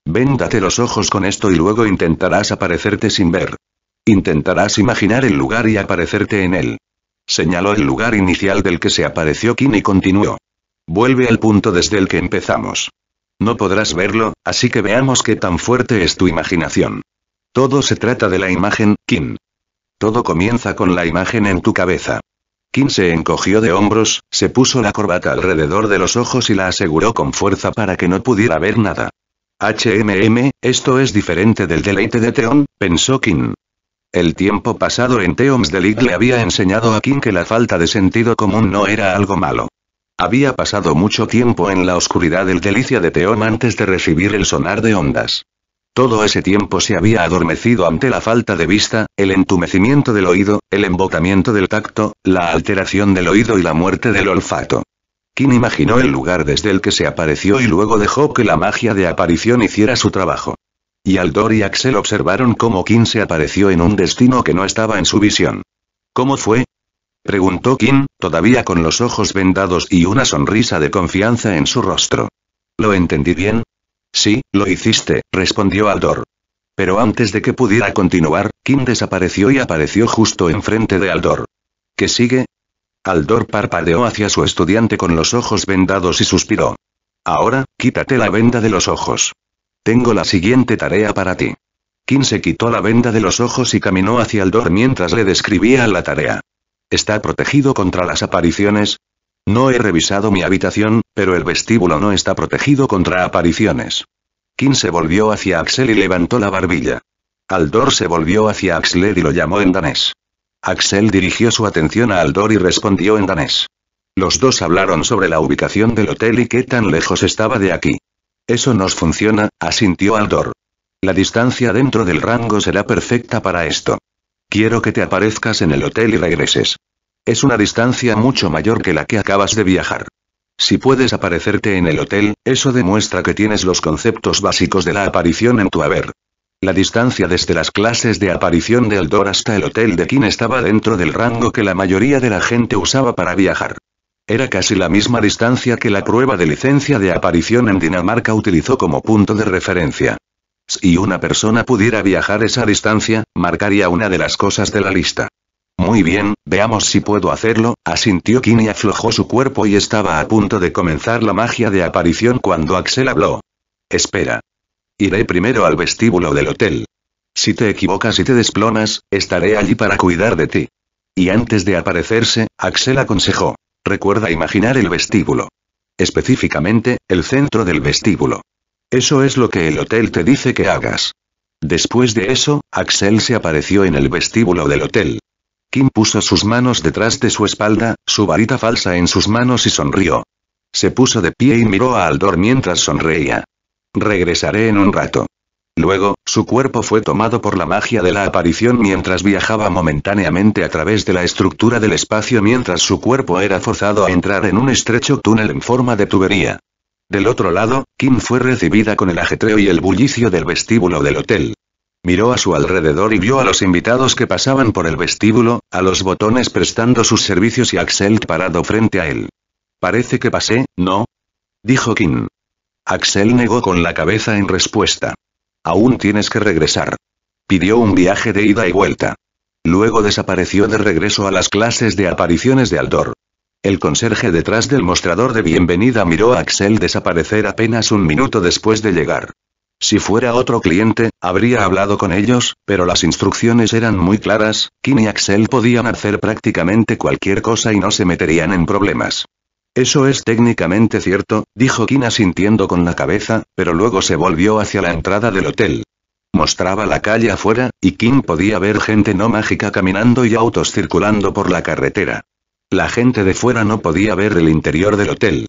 Véndate los ojos con esto y luego intentarás aparecerte sin ver. Intentarás imaginar el lugar y aparecerte en él. Señaló el lugar inicial del que se apareció Kim y continuó. Vuelve al punto desde el que empezamos. No podrás verlo, así que veamos qué tan fuerte es tu imaginación. Todo se trata de la imagen, Kim. Todo comienza con la imagen en tu cabeza. Kim se encogió de hombros, se puso la corbata alrededor de los ojos y la aseguró con fuerza para que no pudiera ver nada. HMM, esto es diferente del deleite de Theon», pensó Kim. El tiempo pasado en Theon's Delight le había enseñado a Kim que la falta de sentido común no era algo malo. Había pasado mucho tiempo en la oscuridad del delicia de Theon antes de recibir el sonar de ondas. Todo ese tiempo se había adormecido ante la falta de vista, el entumecimiento del oído, el embotamiento del tacto, la alteración del oído y la muerte del olfato. Kim imaginó el lugar desde el que se apareció y luego dejó que la magia de aparición hiciera su trabajo. Y Aldor y Axel observaron cómo Kim se apareció en un destino que no estaba en su visión. ¿Cómo fue? preguntó Kim, todavía con los ojos vendados y una sonrisa de confianza en su rostro. ¿Lo entendí bien? Sí, lo hiciste, respondió Aldor. Pero antes de que pudiera continuar, Kim desapareció y apareció justo enfrente de Aldor. ¿Qué sigue? Aldor parpadeó hacia su estudiante con los ojos vendados y suspiró. Ahora, quítate la venda de los ojos. Tengo la siguiente tarea para ti. Kim se quitó la venda de los ojos y caminó hacia Aldor mientras le describía la tarea. ¿Está protegido contra las apariciones? No he revisado mi habitación, pero el vestíbulo no está protegido contra apariciones. Kim se volvió hacia Axel y levantó la barbilla. Aldor se volvió hacia Axel y lo llamó en danés. Axel dirigió su atención a Aldor y respondió en danés. Los dos hablaron sobre la ubicación del hotel y qué tan lejos estaba de aquí. Eso nos funciona, asintió Aldor. La distancia dentro del rango será perfecta para esto. Quiero que te aparezcas en el hotel y regreses. Es una distancia mucho mayor que la que acabas de viajar. Si puedes aparecerte en el hotel, eso demuestra que tienes los conceptos básicos de la aparición en tu haber. La distancia desde las clases de aparición de Aldor hasta el hotel de quien estaba dentro del rango que la mayoría de la gente usaba para viajar. Era casi la misma distancia que la prueba de licencia de aparición en Dinamarca utilizó como punto de referencia. Si una persona pudiera viajar esa distancia, marcaría una de las cosas de la lista bien, veamos si puedo hacerlo, asintió Kim y aflojó su cuerpo y estaba a punto de comenzar la magia de aparición cuando Axel habló. Espera. Iré primero al vestíbulo del hotel. Si te equivocas y te desplomas, estaré allí para cuidar de ti. Y antes de aparecerse, Axel aconsejó. Recuerda imaginar el vestíbulo. Específicamente, el centro del vestíbulo. Eso es lo que el hotel te dice que hagas. Después de eso, Axel se apareció en el vestíbulo del hotel. Kim puso sus manos detrás de su espalda, su varita falsa en sus manos y sonrió. Se puso de pie y miró a Aldor mientras sonreía. Regresaré en un rato. Luego, su cuerpo fue tomado por la magia de la aparición mientras viajaba momentáneamente a través de la estructura del espacio mientras su cuerpo era forzado a entrar en un estrecho túnel en forma de tubería. Del otro lado, Kim fue recibida con el ajetreo y el bullicio del vestíbulo del hotel. Miró a su alrededor y vio a los invitados que pasaban por el vestíbulo, a los botones prestando sus servicios y Axel parado frente a él. Parece que pasé, ¿no? Dijo Kim. Axel negó con la cabeza en respuesta. Aún tienes que regresar. Pidió un viaje de ida y vuelta. Luego desapareció de regreso a las clases de apariciones de Aldor. El conserje detrás del mostrador de bienvenida miró a Axel desaparecer apenas un minuto después de llegar. Si fuera otro cliente, habría hablado con ellos, pero las instrucciones eran muy claras, Kim y Axel podían hacer prácticamente cualquier cosa y no se meterían en problemas. Eso es técnicamente cierto, dijo Kim asintiendo con la cabeza, pero luego se volvió hacia la entrada del hotel. Mostraba la calle afuera, y Kim podía ver gente no mágica caminando y autos circulando por la carretera. La gente de fuera no podía ver el interior del hotel.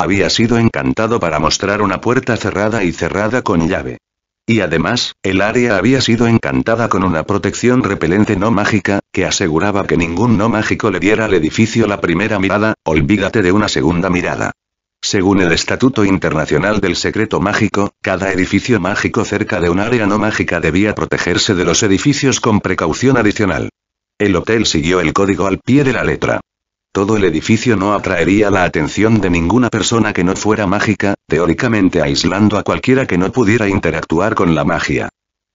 Había sido encantado para mostrar una puerta cerrada y cerrada con llave. Y además, el área había sido encantada con una protección repelente no mágica, que aseguraba que ningún no mágico le diera al edificio la primera mirada, olvídate de una segunda mirada. Según el Estatuto Internacional del Secreto Mágico, cada edificio mágico cerca de un área no mágica debía protegerse de los edificios con precaución adicional. El hotel siguió el código al pie de la letra. Todo el edificio no atraería la atención de ninguna persona que no fuera mágica, teóricamente aislando a cualquiera que no pudiera interactuar con la magia.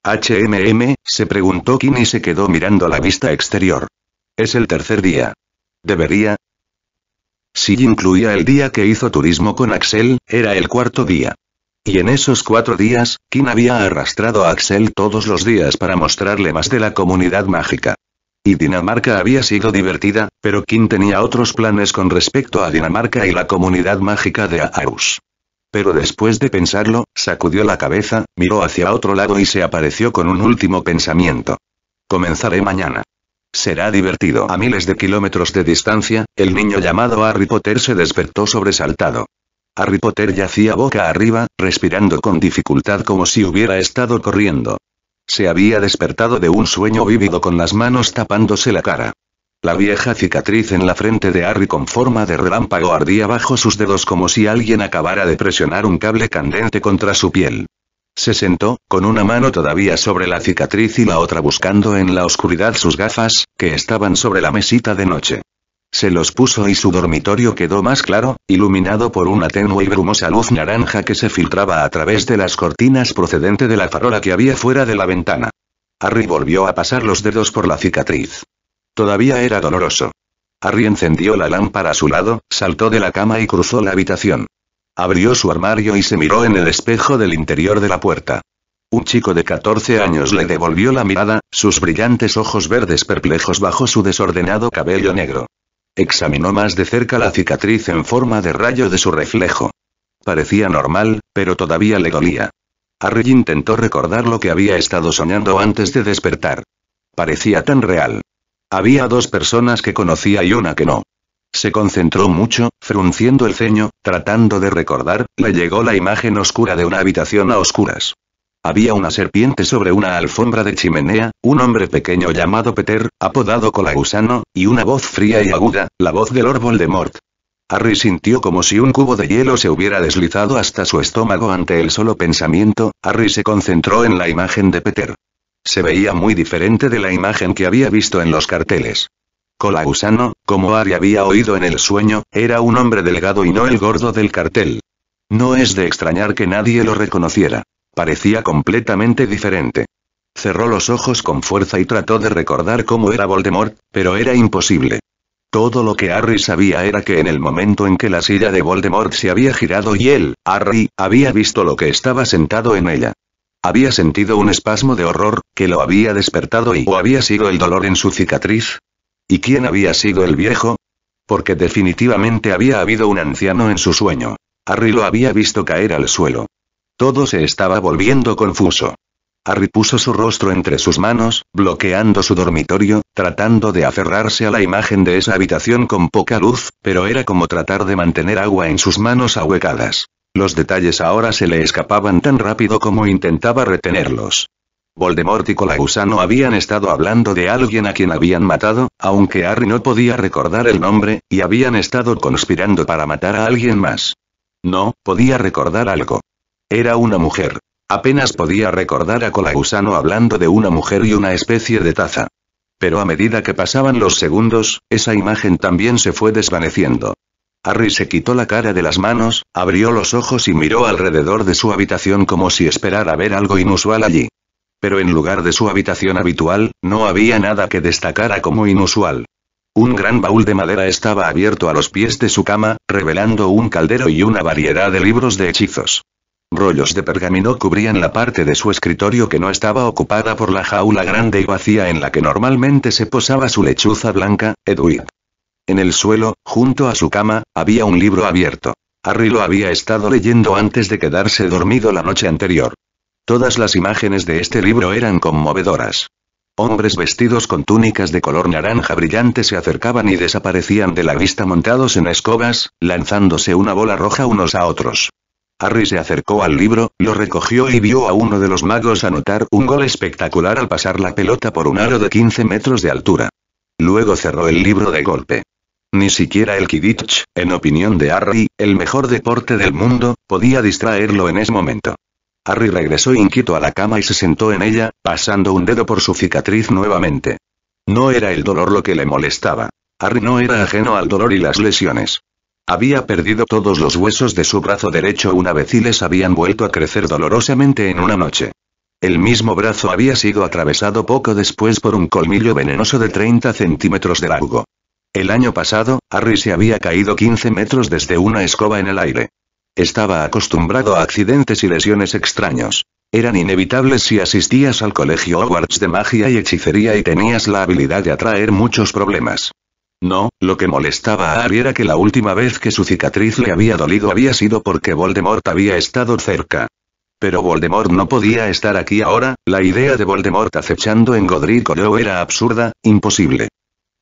HMM, se preguntó Kim y se quedó mirando la vista exterior. Es el tercer día. ¿Debería? Si incluía el día que hizo turismo con Axel, era el cuarto día. Y en esos cuatro días, Kim había arrastrado a Axel todos los días para mostrarle más de la comunidad mágica. Y Dinamarca había sido divertida, pero King tenía otros planes con respecto a Dinamarca y la comunidad mágica de Aarhus. Pero después de pensarlo, sacudió la cabeza, miró hacia otro lado y se apareció con un último pensamiento. Comenzaré mañana. Será divertido. A miles de kilómetros de distancia, el niño llamado Harry Potter se despertó sobresaltado. Harry Potter yacía boca arriba, respirando con dificultad como si hubiera estado corriendo. Se había despertado de un sueño vívido con las manos tapándose la cara. La vieja cicatriz en la frente de Harry con forma de relámpago ardía bajo sus dedos como si alguien acabara de presionar un cable candente contra su piel. Se sentó, con una mano todavía sobre la cicatriz y la otra buscando en la oscuridad sus gafas, que estaban sobre la mesita de noche. Se los puso y su dormitorio quedó más claro, iluminado por una tenue y brumosa luz naranja que se filtraba a través de las cortinas procedente de la farola que había fuera de la ventana. Harry volvió a pasar los dedos por la cicatriz. Todavía era doloroso. Harry encendió la lámpara a su lado, saltó de la cama y cruzó la habitación. Abrió su armario y se miró en el espejo del interior de la puerta. Un chico de 14 años le devolvió la mirada, sus brillantes ojos verdes perplejos bajo su desordenado cabello negro. Examinó más de cerca la cicatriz en forma de rayo de su reflejo. Parecía normal, pero todavía le dolía. Harry intentó recordar lo que había estado soñando antes de despertar. Parecía tan real. Había dos personas que conocía y una que no. Se concentró mucho, frunciendo el ceño, tratando de recordar, le llegó la imagen oscura de una habitación a oscuras. Había una serpiente sobre una alfombra de chimenea, un hombre pequeño llamado Peter, apodado Colagusano, y una voz fría y aguda, la voz del de Lord Harry sintió como si un cubo de hielo se hubiera deslizado hasta su estómago ante el solo pensamiento, Harry se concentró en la imagen de Peter. Se veía muy diferente de la imagen que había visto en los carteles. Colagusano, como Harry había oído en el sueño, era un hombre delgado y no el gordo del cartel. No es de extrañar que nadie lo reconociera. Parecía completamente diferente. Cerró los ojos con fuerza y trató de recordar cómo era Voldemort, pero era imposible. Todo lo que Harry sabía era que en el momento en que la silla de Voldemort se había girado y él, Harry, había visto lo que estaba sentado en ella. Había sentido un espasmo de horror, que lo había despertado y o había sido el dolor en su cicatriz. ¿Y quién había sido el viejo? Porque definitivamente había habido un anciano en su sueño. Harry lo había visto caer al suelo. Todo se estaba volviendo confuso. Harry puso su rostro entre sus manos, bloqueando su dormitorio, tratando de aferrarse a la imagen de esa habitación con poca luz, pero era como tratar de mantener agua en sus manos ahuecadas. Los detalles ahora se le escapaban tan rápido como intentaba retenerlos. Voldemort y Colagusano habían estado hablando de alguien a quien habían matado, aunque Harry no podía recordar el nombre, y habían estado conspirando para matar a alguien más. No, podía recordar algo. Era una mujer. Apenas podía recordar a Colagusano hablando de una mujer y una especie de taza. Pero a medida que pasaban los segundos, esa imagen también se fue desvaneciendo. Harry se quitó la cara de las manos, abrió los ojos y miró alrededor de su habitación como si esperara ver algo inusual allí. Pero en lugar de su habitación habitual, no había nada que destacara como inusual. Un gran baúl de madera estaba abierto a los pies de su cama, revelando un caldero y una variedad de libros de hechizos. Rollos de pergamino cubrían la parte de su escritorio que no estaba ocupada por la jaula grande y vacía en la que normalmente se posaba su lechuza blanca, Edwig. En el suelo, junto a su cama, había un libro abierto. Harry lo había estado leyendo antes de quedarse dormido la noche anterior. Todas las imágenes de este libro eran conmovedoras. Hombres vestidos con túnicas de color naranja brillante se acercaban y desaparecían de la vista montados en escobas, lanzándose una bola roja unos a otros. Harry se acercó al libro, lo recogió y vio a uno de los magos anotar un gol espectacular al pasar la pelota por un aro de 15 metros de altura. Luego cerró el libro de golpe. Ni siquiera el Kidditch, en opinión de Harry, el mejor deporte del mundo, podía distraerlo en ese momento. Harry regresó inquieto a la cama y se sentó en ella, pasando un dedo por su cicatriz nuevamente. No era el dolor lo que le molestaba. Harry no era ajeno al dolor y las lesiones. Había perdido todos los huesos de su brazo derecho una vez y les habían vuelto a crecer dolorosamente en una noche. El mismo brazo había sido atravesado poco después por un colmillo venenoso de 30 centímetros de largo. El año pasado, Harry se había caído 15 metros desde una escoba en el aire. Estaba acostumbrado a accidentes y lesiones extraños. Eran inevitables si asistías al colegio Hogwarts de magia y hechicería y tenías la habilidad de atraer muchos problemas. No, lo que molestaba a Harry era que la última vez que su cicatriz le había dolido había sido porque Voldemort había estado cerca. Pero Voldemort no podía estar aquí ahora, la idea de Voldemort acechando en Godric era absurda, imposible.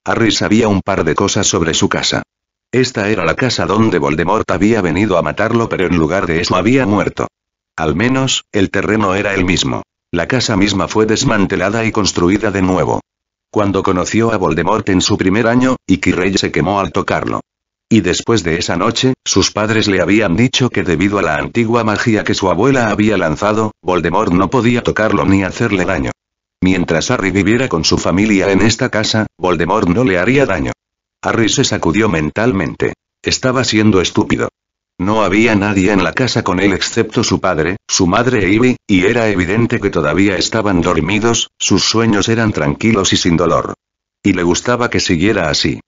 Harry sabía un par de cosas sobre su casa. Esta era la casa donde Voldemort había venido a matarlo pero en lugar de eso había muerto. Al menos, el terreno era el mismo. La casa misma fue desmantelada y construida de nuevo cuando conoció a Voldemort en su primer año, y Rey se quemó al tocarlo. Y después de esa noche, sus padres le habían dicho que debido a la antigua magia que su abuela había lanzado, Voldemort no podía tocarlo ni hacerle daño. Mientras Harry viviera con su familia en esta casa, Voldemort no le haría daño. Harry se sacudió mentalmente. Estaba siendo estúpido. No había nadie en la casa con él excepto su padre, su madre e Ivy, y era evidente que todavía estaban dormidos, sus sueños eran tranquilos y sin dolor. Y le gustaba que siguiera así.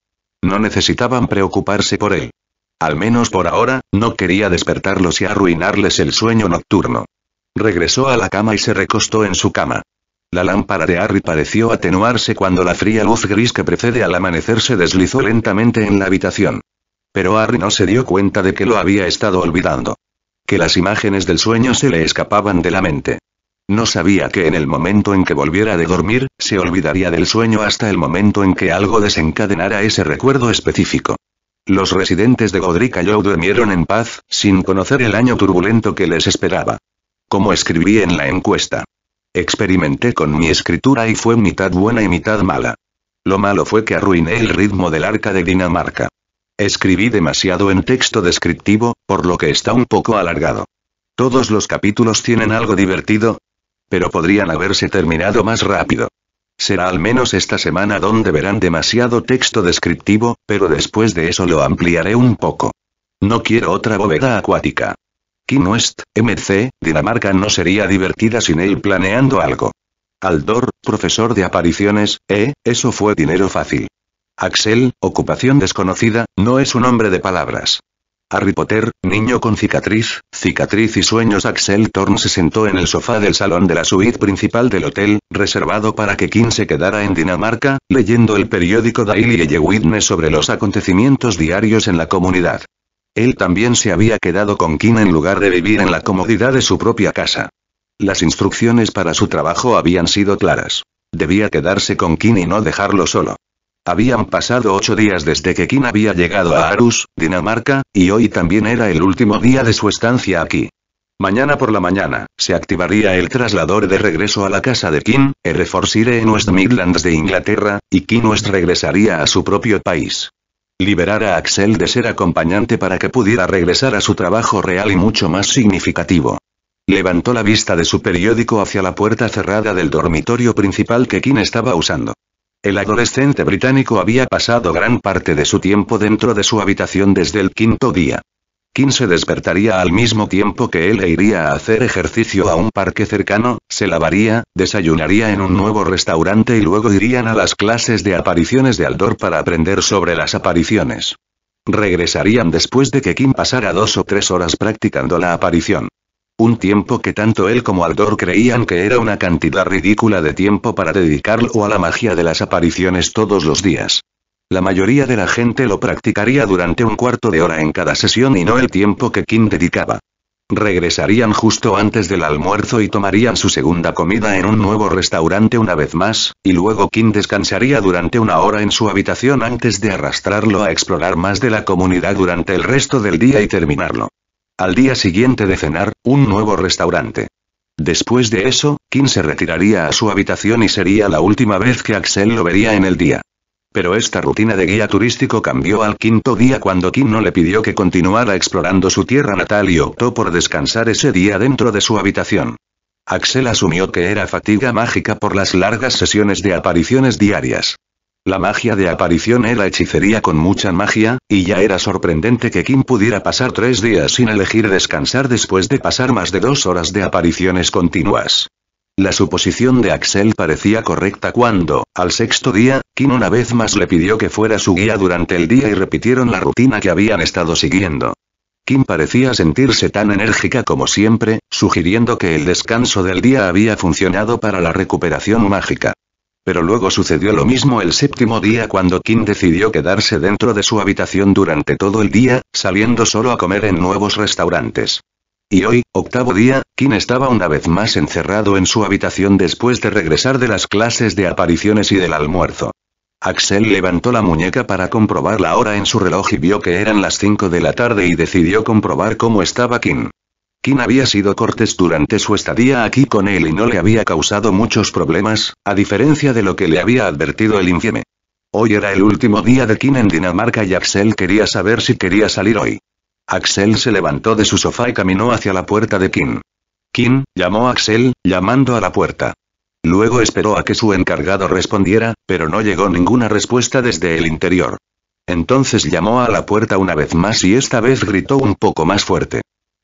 No necesitaban preocuparse por él. Al menos por ahora, no quería despertarlos y arruinarles el sueño nocturno. Regresó a la cama y se recostó en su cama. La lámpara de Harry pareció atenuarse cuando la fría luz gris que precede al amanecer se deslizó lentamente en la habitación. Pero Harry no se dio cuenta de que lo había estado olvidando. Que las imágenes del sueño se le escapaban de la mente. No sabía que en el momento en que volviera de dormir, se olvidaría del sueño hasta el momento en que algo desencadenara ese recuerdo específico. Los residentes de Godric yo durmieron en paz, sin conocer el año turbulento que les esperaba. Como escribí en la encuesta. Experimenté con mi escritura y fue mitad buena y mitad mala. Lo malo fue que arruiné el ritmo del arca de Dinamarca. Escribí demasiado en texto descriptivo, por lo que está un poco alargado. Todos los capítulos tienen algo divertido, pero podrían haberse terminado más rápido. Será al menos esta semana donde verán demasiado texto descriptivo, pero después de eso lo ampliaré un poco. No quiero otra bóveda acuática. Kim West, MC, Dinamarca no sería divertida sin él planeando algo. Aldor, profesor de apariciones, eh, eso fue dinero fácil. Axel, ocupación desconocida, no es un hombre de palabras. Harry Potter, niño con cicatriz, cicatriz y sueños Axel Thorne se sentó en el sofá del salón de la suite principal del hotel, reservado para que King se quedara en Dinamarca, leyendo el periódico Daily Witness sobre los acontecimientos diarios en la comunidad. Él también se había quedado con King en lugar de vivir en la comodidad de su propia casa. Las instrucciones para su trabajo habían sido claras. Debía quedarse con King y no dejarlo solo. Habían pasado ocho días desde que Kim había llegado a Arus, Dinamarca, y hoy también era el último día de su estancia aquí. Mañana por la mañana, se activaría el traslador de regreso a la casa de Kim, Herefordshire en West Midlands de Inglaterra, y Kim West regresaría a su propio país. Liberar a Axel de ser acompañante para que pudiera regresar a su trabajo real y mucho más significativo. Levantó la vista de su periódico hacia la puerta cerrada del dormitorio principal que Kim estaba usando. El adolescente británico había pasado gran parte de su tiempo dentro de su habitación desde el quinto día. Kim se despertaría al mismo tiempo que él e iría a hacer ejercicio a un parque cercano, se lavaría, desayunaría en un nuevo restaurante y luego irían a las clases de apariciones de Aldor para aprender sobre las apariciones. Regresarían después de que Kim pasara dos o tres horas practicando la aparición. Un tiempo que tanto él como Aldor creían que era una cantidad ridícula de tiempo para dedicarlo a la magia de las apariciones todos los días. La mayoría de la gente lo practicaría durante un cuarto de hora en cada sesión y no el tiempo que Kim dedicaba. Regresarían justo antes del almuerzo y tomarían su segunda comida en un nuevo restaurante una vez más, y luego Kim descansaría durante una hora en su habitación antes de arrastrarlo a explorar más de la comunidad durante el resto del día y terminarlo. Al día siguiente de cenar, un nuevo restaurante. Después de eso, Kim se retiraría a su habitación y sería la última vez que Axel lo vería en el día. Pero esta rutina de guía turístico cambió al quinto día cuando Kim no le pidió que continuara explorando su tierra natal y optó por descansar ese día dentro de su habitación. Axel asumió que era fatiga mágica por las largas sesiones de apariciones diarias. La magia de aparición era hechicería con mucha magia, y ya era sorprendente que Kim pudiera pasar tres días sin elegir descansar después de pasar más de dos horas de apariciones continuas. La suposición de Axel parecía correcta cuando, al sexto día, Kim una vez más le pidió que fuera su guía durante el día y repitieron la rutina que habían estado siguiendo. Kim parecía sentirse tan enérgica como siempre, sugiriendo que el descanso del día había funcionado para la recuperación mágica. Pero luego sucedió lo mismo el séptimo día cuando Kim decidió quedarse dentro de su habitación durante todo el día, saliendo solo a comer en nuevos restaurantes. Y hoy, octavo día, Kim estaba una vez más encerrado en su habitación después de regresar de las clases de apariciones y del almuerzo. Axel levantó la muñeca para comprobar la hora en su reloj y vio que eran las 5 de la tarde y decidió comprobar cómo estaba Kim. Kim había sido cortés durante su estadía aquí con él y no le había causado muchos problemas, a diferencia de lo que le había advertido el infieme. Hoy era el último día de Kim en Dinamarca y Axel quería saber si quería salir hoy. Axel se levantó de su sofá y caminó hacia la puerta de Kim. Kim, llamó a Axel, llamando a la puerta. Luego esperó a que su encargado respondiera, pero no llegó ninguna respuesta desde el interior. Entonces llamó a la puerta una vez más y esta vez gritó un poco más fuerte.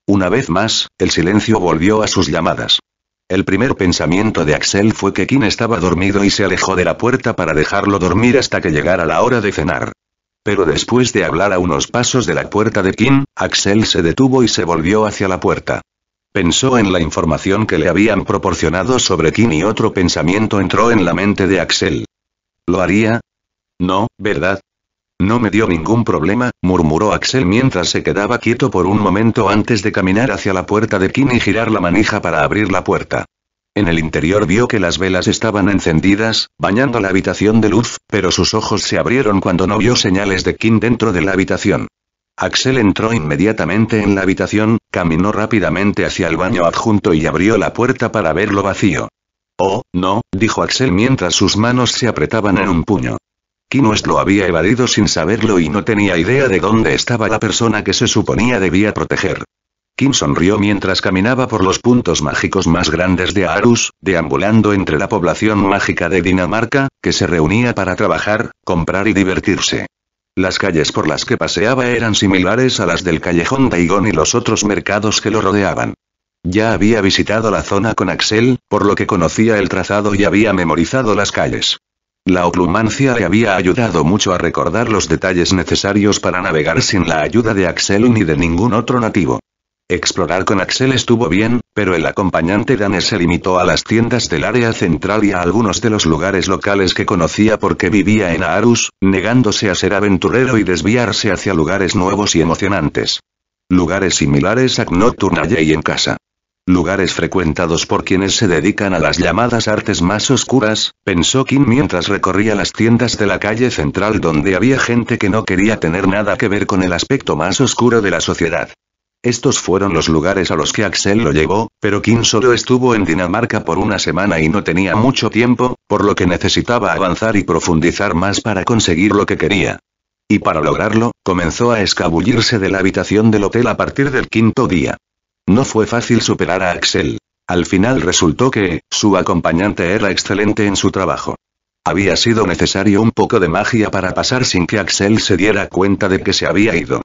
Una vez más, el silencio volvió a sus llamadas. El primer pensamiento de Axel fue que Kim estaba dormido y se alejó de la puerta para dejarlo dormir hasta que llegara la hora de cenar. Pero después de hablar a unos pasos de la puerta de Kim, Axel se detuvo y se volvió hacia la puerta. Pensó en la información que le habían proporcionado sobre Kim y otro pensamiento entró en la mente de Axel. ¿Lo haría? No, ¿verdad? No me dio ningún problema, murmuró Axel mientras se quedaba quieto por un momento antes de caminar hacia la puerta de Kim y girar la manija para abrir la puerta. En el interior vio que las velas estaban encendidas, bañando la habitación de luz, pero sus ojos se abrieron cuando no vio señales de Kim dentro de la habitación. Axel entró inmediatamente en la habitación, caminó rápidamente hacia el baño adjunto y abrió la puerta para verlo vacío. Oh, no, dijo Axel mientras sus manos se apretaban en un puño. Kinoes lo había evadido sin saberlo y no tenía idea de dónde estaba la persona que se suponía debía proteger. Kim sonrió mientras caminaba por los puntos mágicos más grandes de Arus, deambulando entre la población mágica de Dinamarca, que se reunía para trabajar, comprar y divertirse. Las calles por las que paseaba eran similares a las del callejón Daigón y los otros mercados que lo rodeaban. Ya había visitado la zona con Axel, por lo que conocía el trazado y había memorizado las calles. La oclumancia le había ayudado mucho a recordar los detalles necesarios para navegar sin la ayuda de Axel ni de ningún otro nativo. Explorar con Axel estuvo bien, pero el acompañante danes se limitó a las tiendas del área central y a algunos de los lugares locales que conocía porque vivía en Aarhus, negándose a ser aventurero y desviarse hacia lugares nuevos y emocionantes. Lugares similares a Nocturna y en casa lugares frecuentados por quienes se dedican a las llamadas artes más oscuras, pensó Kim mientras recorría las tiendas de la calle central donde había gente que no quería tener nada que ver con el aspecto más oscuro de la sociedad. Estos fueron los lugares a los que Axel lo llevó, pero Kim solo estuvo en Dinamarca por una semana y no tenía mucho tiempo, por lo que necesitaba avanzar y profundizar más para conseguir lo que quería. Y para lograrlo, comenzó a escabullirse de la habitación del hotel a partir del quinto día. No fue fácil superar a Axel. Al final resultó que, su acompañante era excelente en su trabajo. Había sido necesario un poco de magia para pasar sin que Axel se diera cuenta de que se había ido.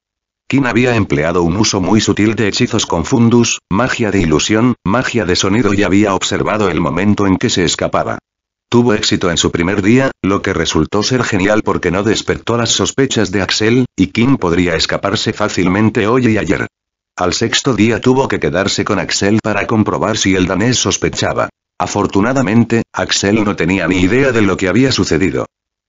Kim había empleado un uso muy sutil de hechizos con fundus, magia de ilusión, magia de sonido y había observado el momento en que se escapaba. Tuvo éxito en su primer día, lo que resultó ser genial porque no despertó las sospechas de Axel, y Kim podría escaparse fácilmente hoy y ayer. Al sexto día tuvo que quedarse con Axel para comprobar si el danés sospechaba. Afortunadamente, Axel no tenía ni idea de lo que había sucedido.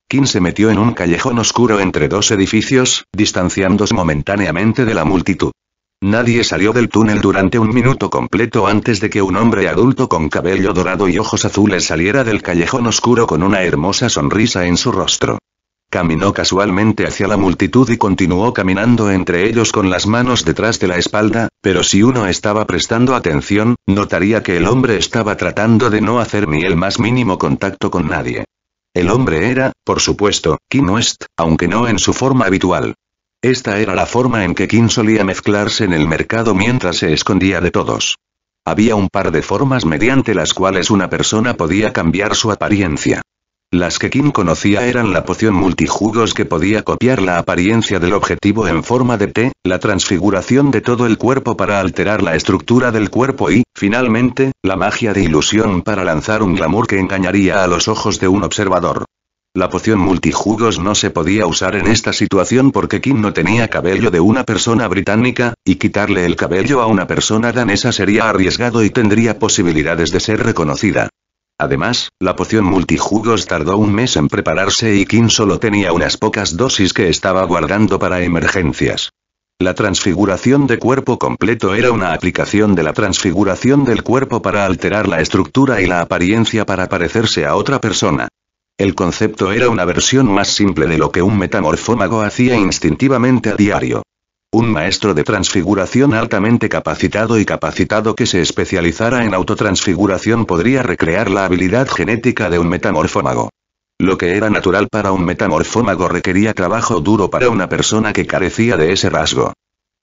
Kim se metió en un callejón oscuro entre dos edificios, distanciándose momentáneamente de la multitud. Nadie salió del túnel durante un minuto completo antes de que un hombre adulto con cabello dorado y ojos azules saliera del callejón oscuro con una hermosa sonrisa en su rostro. Caminó casualmente hacia la multitud y continuó caminando entre ellos con las manos detrás de la espalda, pero si uno estaba prestando atención, notaría que el hombre estaba tratando de no hacer ni el más mínimo contacto con nadie. El hombre era, por supuesto, Kim West, aunque no en su forma habitual. Esta era la forma en que Kim solía mezclarse en el mercado mientras se escondía de todos. Había un par de formas mediante las cuales una persona podía cambiar su apariencia. Las que Kim conocía eran la poción multijugos que podía copiar la apariencia del objetivo en forma de T, la transfiguración de todo el cuerpo para alterar la estructura del cuerpo y, finalmente, la magia de ilusión para lanzar un glamour que engañaría a los ojos de un observador. La poción multijugos no se podía usar en esta situación porque Kim no tenía cabello de una persona británica, y quitarle el cabello a una persona danesa sería arriesgado y tendría posibilidades de ser reconocida. Además, la poción multijugos tardó un mes en prepararse y Kim solo tenía unas pocas dosis que estaba guardando para emergencias. La transfiguración de cuerpo completo era una aplicación de la transfiguración del cuerpo para alterar la estructura y la apariencia para parecerse a otra persona. El concepto era una versión más simple de lo que un metamorfómago hacía instintivamente a diario. Un maestro de transfiguración altamente capacitado y capacitado que se especializara en autotransfiguración podría recrear la habilidad genética de un metamorfómago. Lo que era natural para un metamorfómago requería trabajo duro para una persona que carecía de ese rasgo.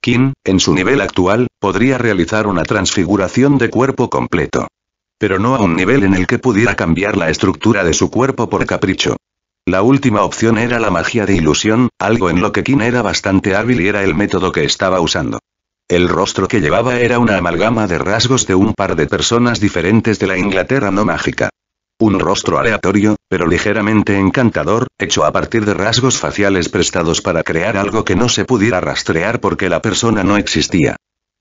Kim, en su nivel actual, podría realizar una transfiguración de cuerpo completo. Pero no a un nivel en el que pudiera cambiar la estructura de su cuerpo por capricho. La última opción era la magia de ilusión, algo en lo que King era bastante hábil y era el método que estaba usando. El rostro que llevaba era una amalgama de rasgos de un par de personas diferentes de la Inglaterra no mágica. Un rostro aleatorio, pero ligeramente encantador, hecho a partir de rasgos faciales prestados para crear algo que no se pudiera rastrear porque la persona no existía.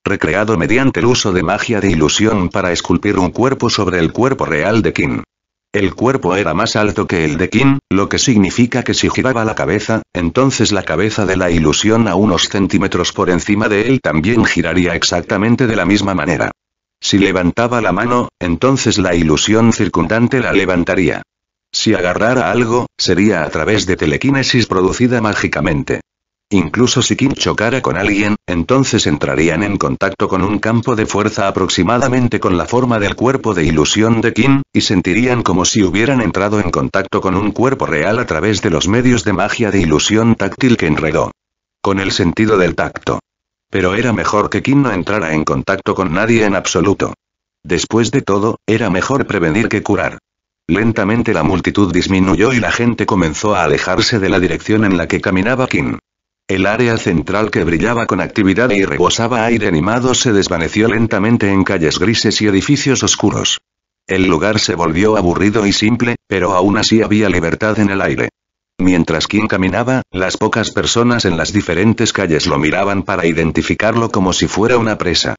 Recreado mediante el uso de magia de ilusión para esculpir un cuerpo sobre el cuerpo real de King. El cuerpo era más alto que el de Kim, lo que significa que si giraba la cabeza, entonces la cabeza de la ilusión a unos centímetros por encima de él también giraría exactamente de la misma manera. Si levantaba la mano, entonces la ilusión circundante la levantaría. Si agarrara algo, sería a través de telequinesis producida mágicamente. Incluso si Kim chocara con alguien, entonces entrarían en contacto con un campo de fuerza aproximadamente con la forma del cuerpo de ilusión de Kim, y sentirían como si hubieran entrado en contacto con un cuerpo real a través de los medios de magia de ilusión táctil que enredó. Con el sentido del tacto. Pero era mejor que Kim no entrara en contacto con nadie en absoluto. Después de todo, era mejor prevenir que curar. Lentamente la multitud disminuyó y la gente comenzó a alejarse de la dirección en la que caminaba Kim. El área central que brillaba con actividad y rebosaba aire animado se desvaneció lentamente en calles grises y edificios oscuros. El lugar se volvió aburrido y simple, pero aún así había libertad en el aire. Mientras quien caminaba, las pocas personas en las diferentes calles lo miraban para identificarlo como si fuera una presa.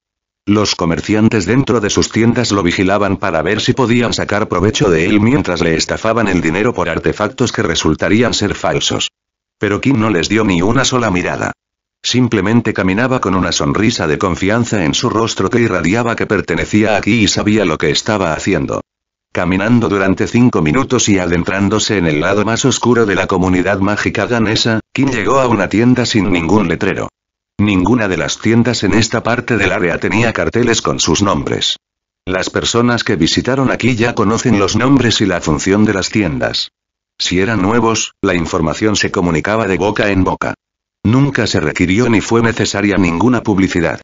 Los comerciantes dentro de sus tiendas lo vigilaban para ver si podían sacar provecho de él mientras le estafaban el dinero por artefactos que resultarían ser falsos. Pero Kim no les dio ni una sola mirada. Simplemente caminaba con una sonrisa de confianza en su rostro que irradiaba que pertenecía aquí y sabía lo que estaba haciendo. Caminando durante cinco minutos y adentrándose en el lado más oscuro de la comunidad mágica danesa, Kim llegó a una tienda sin ningún letrero. Ninguna de las tiendas en esta parte del área tenía carteles con sus nombres. Las personas que visitaron aquí ya conocen los nombres y la función de las tiendas. Si eran nuevos, la información se comunicaba de boca en boca. Nunca se requirió ni fue necesaria ninguna publicidad.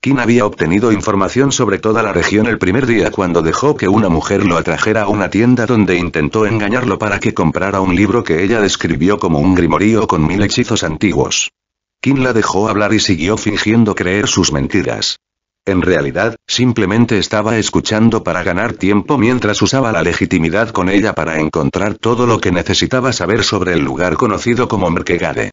Kim había obtenido información sobre toda la región el primer día cuando dejó que una mujer lo atrajera a una tienda donde intentó engañarlo para que comprara un libro que ella describió como un grimorío con mil hechizos antiguos. Kim la dejó hablar y siguió fingiendo creer sus mentiras. En realidad, simplemente estaba escuchando para ganar tiempo mientras usaba la legitimidad con ella para encontrar todo lo que necesitaba saber sobre el lugar conocido como Merkegade.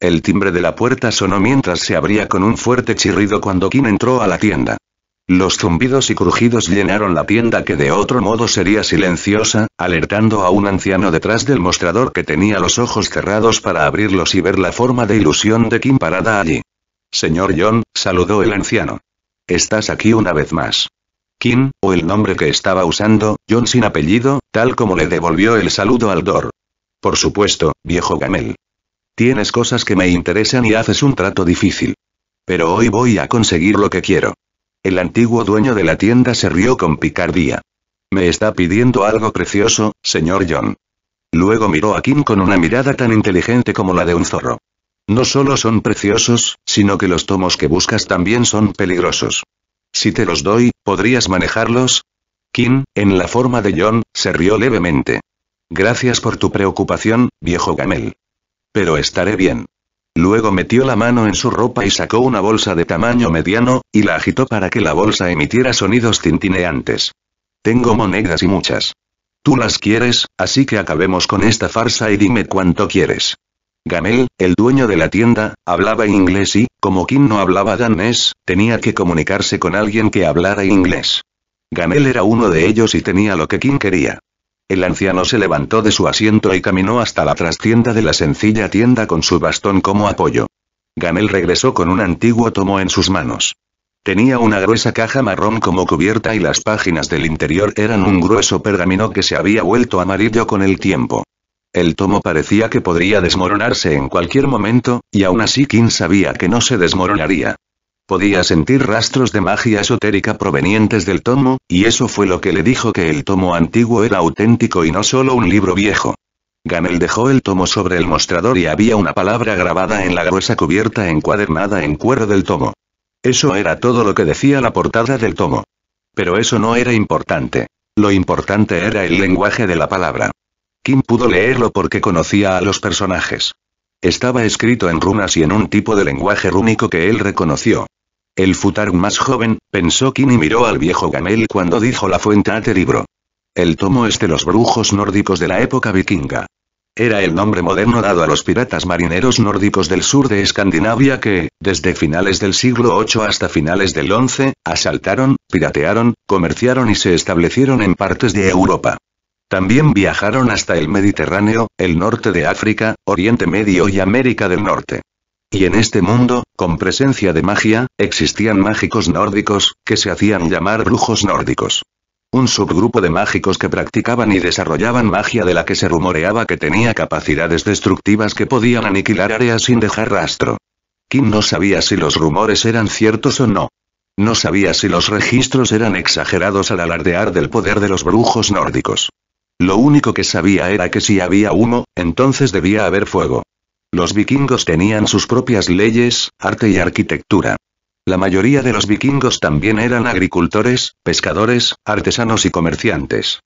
El timbre de la puerta sonó mientras se abría con un fuerte chirrido cuando Kim entró a la tienda. Los zumbidos y crujidos llenaron la tienda que de otro modo sería silenciosa, alertando a un anciano detrás del mostrador que tenía los ojos cerrados para abrirlos y ver la forma de ilusión de Kim parada allí. Señor John, saludó el anciano. Estás aquí una vez más. Kim, o el nombre que estaba usando, John sin apellido, tal como le devolvió el saludo al Dor. Por supuesto, viejo Gamel. Tienes cosas que me interesan y haces un trato difícil. Pero hoy voy a conseguir lo que quiero. El antiguo dueño de la tienda se rió con picardía. Me está pidiendo algo precioso, señor John. Luego miró a Kim con una mirada tan inteligente como la de un zorro. No solo son preciosos, sino que los tomos que buscas también son peligrosos. Si te los doy, ¿podrías manejarlos? Kim, en la forma de John, se rió levemente. Gracias por tu preocupación, viejo Gamel. Pero estaré bien. Luego metió la mano en su ropa y sacó una bolsa de tamaño mediano, y la agitó para que la bolsa emitiera sonidos tintineantes. Tengo monedas y muchas. Tú las quieres, así que acabemos con esta farsa y dime cuánto quieres. Gamel, el dueño de la tienda, hablaba inglés y, como Kim no hablaba danés, tenía que comunicarse con alguien que hablara inglés. Gamel era uno de ellos y tenía lo que Kim quería. El anciano se levantó de su asiento y caminó hasta la trastienda de la sencilla tienda con su bastón como apoyo. Gamel regresó con un antiguo tomo en sus manos. Tenía una gruesa caja marrón como cubierta y las páginas del interior eran un grueso pergamino que se había vuelto amarillo con el tiempo. El tomo parecía que podría desmoronarse en cualquier momento, y aún así King sabía que no se desmoronaría. Podía sentir rastros de magia esotérica provenientes del tomo, y eso fue lo que le dijo que el tomo antiguo era auténtico y no solo un libro viejo. Gamel dejó el tomo sobre el mostrador y había una palabra grabada en la gruesa cubierta encuadernada en cuero del tomo. Eso era todo lo que decía la portada del tomo. Pero eso no era importante. Lo importante era el lenguaje de la palabra. Kim pudo leerlo porque conocía a los personajes. Estaba escrito en runas y en un tipo de lenguaje rúnico que él reconoció. El futar más joven, pensó Kim y miró al viejo Gamel cuando dijo la fuente libro. El tomo es de los brujos nórdicos de la época vikinga. Era el nombre moderno dado a los piratas marineros nórdicos del sur de Escandinavia que, desde finales del siglo VIII hasta finales del XI, asaltaron, piratearon, comerciaron y se establecieron en partes de Europa. También viajaron hasta el Mediterráneo, el norte de África, Oriente Medio y América del Norte. Y en este mundo, con presencia de magia, existían mágicos nórdicos, que se hacían llamar brujos nórdicos. Un subgrupo de mágicos que practicaban y desarrollaban magia de la que se rumoreaba que tenía capacidades destructivas que podían aniquilar áreas sin dejar rastro. Kim no sabía si los rumores eran ciertos o no. No sabía si los registros eran exagerados al alardear del poder de los brujos nórdicos. Lo único que sabía era que si había humo, entonces debía haber fuego. Los vikingos tenían sus propias leyes, arte y arquitectura. La mayoría de los vikingos también eran agricultores, pescadores, artesanos y comerciantes.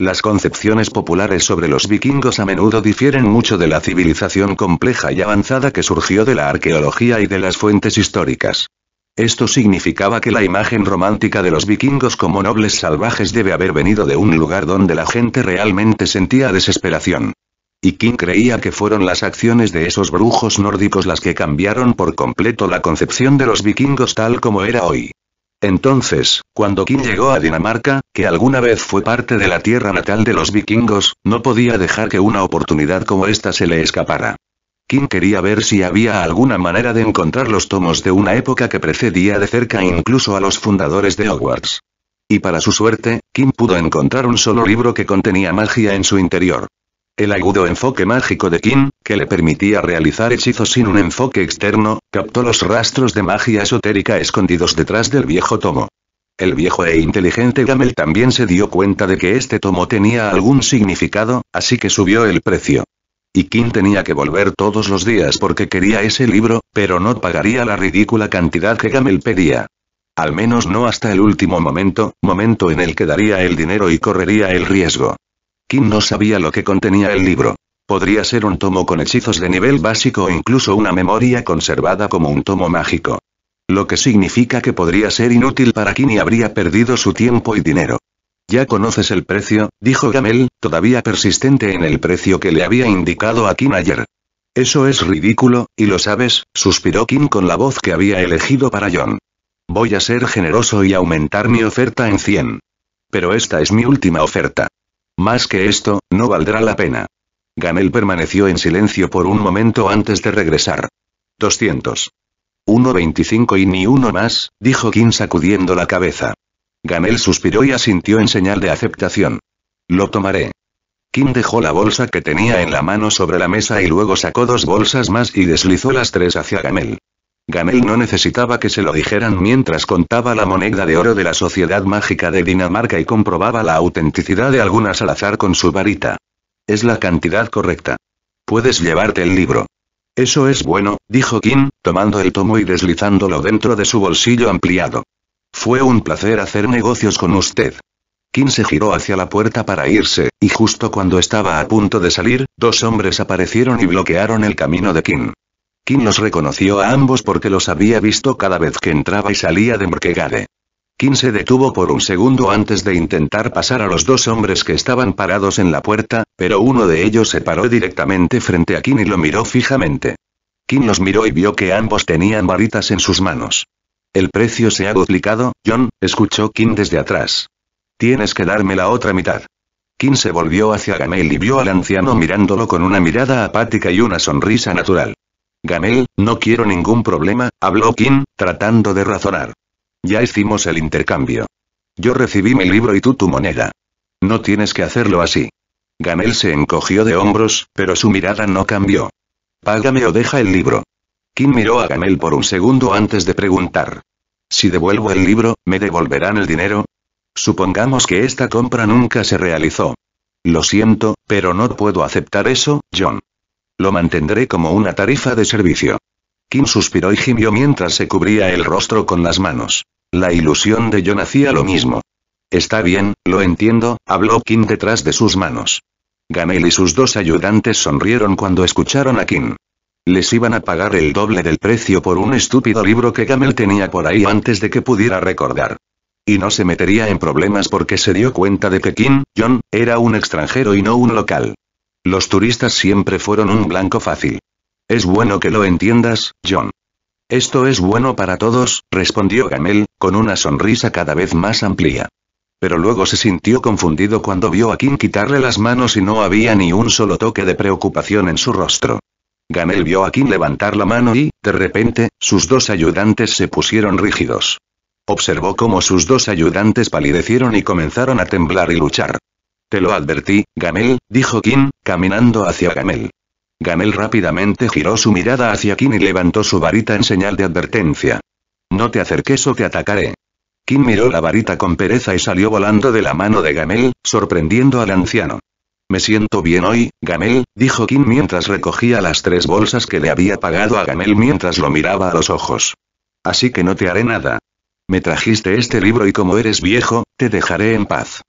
Las concepciones populares sobre los vikingos a menudo difieren mucho de la civilización compleja y avanzada que surgió de la arqueología y de las fuentes históricas. Esto significaba que la imagen romántica de los vikingos como nobles salvajes debe haber venido de un lugar donde la gente realmente sentía desesperación. Y King creía que fueron las acciones de esos brujos nórdicos las que cambiaron por completo la concepción de los vikingos tal como era hoy. Entonces, cuando King llegó a Dinamarca, que alguna vez fue parte de la tierra natal de los vikingos, no podía dejar que una oportunidad como esta se le escapara. Kim quería ver si había alguna manera de encontrar los tomos de una época que precedía de cerca incluso a los fundadores de Hogwarts. Y para su suerte, Kim pudo encontrar un solo libro que contenía magia en su interior. El agudo enfoque mágico de Kim, que le permitía realizar hechizos sin un enfoque externo, captó los rastros de magia esotérica escondidos detrás del viejo tomo. El viejo e inteligente Gamel también se dio cuenta de que este tomo tenía algún significado, así que subió el precio. Y Kim tenía que volver todos los días porque quería ese libro, pero no pagaría la ridícula cantidad que Gamel pedía. Al menos no hasta el último momento, momento en el que daría el dinero y correría el riesgo. Kim no sabía lo que contenía el libro. Podría ser un tomo con hechizos de nivel básico o incluso una memoria conservada como un tomo mágico. Lo que significa que podría ser inútil para Kim y habría perdido su tiempo y dinero. Ya conoces el precio, dijo Gamel, todavía persistente en el precio que le había indicado a Kim ayer. Eso es ridículo, y lo sabes, suspiró Kim con la voz que había elegido para John. Voy a ser generoso y aumentar mi oferta en 100. Pero esta es mi última oferta. Más que esto, no valdrá la pena. Gamel permaneció en silencio por un momento antes de regresar. 200. 1.25 y ni uno más, dijo Kim sacudiendo la cabeza. Gamel suspiró y asintió en señal de aceptación. Lo tomaré. Kim dejó la bolsa que tenía en la mano sobre la mesa y luego sacó dos bolsas más y deslizó las tres hacia Gamel. Gamel no necesitaba que se lo dijeran mientras contaba la moneda de oro de la Sociedad Mágica de Dinamarca y comprobaba la autenticidad de algunas al azar con su varita. Es la cantidad correcta. Puedes llevarte el libro. Eso es bueno, dijo Kim, tomando el tomo y deslizándolo dentro de su bolsillo ampliado. Fue un placer hacer negocios con usted. Kim se giró hacia la puerta para irse, y justo cuando estaba a punto de salir, dos hombres aparecieron y bloquearon el camino de Kim. Kim los reconoció a ambos porque los había visto cada vez que entraba y salía de Murkegade. Kim se detuvo por un segundo antes de intentar pasar a los dos hombres que estaban parados en la puerta, pero uno de ellos se paró directamente frente a Kim y lo miró fijamente. Kim los miró y vio que ambos tenían varitas en sus manos. El precio se ha duplicado, John, escuchó Kim desde atrás. Tienes que darme la otra mitad. Kim se volvió hacia Gamel y vio al anciano mirándolo con una mirada apática y una sonrisa natural. Gamel, no quiero ningún problema, habló Kim, tratando de razonar. Ya hicimos el intercambio. Yo recibí mi libro y tú tu moneda. No tienes que hacerlo así. Gamel se encogió de hombros, pero su mirada no cambió. Págame o deja el libro. Kim miró a Gamel por un segundo antes de preguntar. Si devuelvo el libro, ¿me devolverán el dinero? Supongamos que esta compra nunca se realizó. Lo siento, pero no puedo aceptar eso, John. Lo mantendré como una tarifa de servicio. Kim suspiró y gimió mientras se cubría el rostro con las manos. La ilusión de John hacía lo mismo. Está bien, lo entiendo, habló Kim detrás de sus manos. Gamel y sus dos ayudantes sonrieron cuando escucharon a Kim. Les iban a pagar el doble del precio por un estúpido libro que Gamel tenía por ahí antes de que pudiera recordar. Y no se metería en problemas porque se dio cuenta de que Kim, John, era un extranjero y no un local. Los turistas siempre fueron un blanco fácil. Es bueno que lo entiendas, John. Esto es bueno para todos, respondió Gamel, con una sonrisa cada vez más amplia. Pero luego se sintió confundido cuando vio a Kim quitarle las manos y no había ni un solo toque de preocupación en su rostro. Gamel vio a Kim levantar la mano y, de repente, sus dos ayudantes se pusieron rígidos. Observó cómo sus dos ayudantes palidecieron y comenzaron a temblar y luchar. Te lo advertí, Gamel, dijo Kim, caminando hacia Gamel. Gamel rápidamente giró su mirada hacia Kim y levantó su varita en señal de advertencia. No te acerques o te atacaré. Kim miró la varita con pereza y salió volando de la mano de Gamel, sorprendiendo al anciano. Me siento bien hoy, Gamel, dijo Kim mientras recogía las tres bolsas que le había pagado a Gamel mientras lo miraba a los ojos. Así que no te haré nada. Me trajiste este libro y como eres viejo, te dejaré en paz.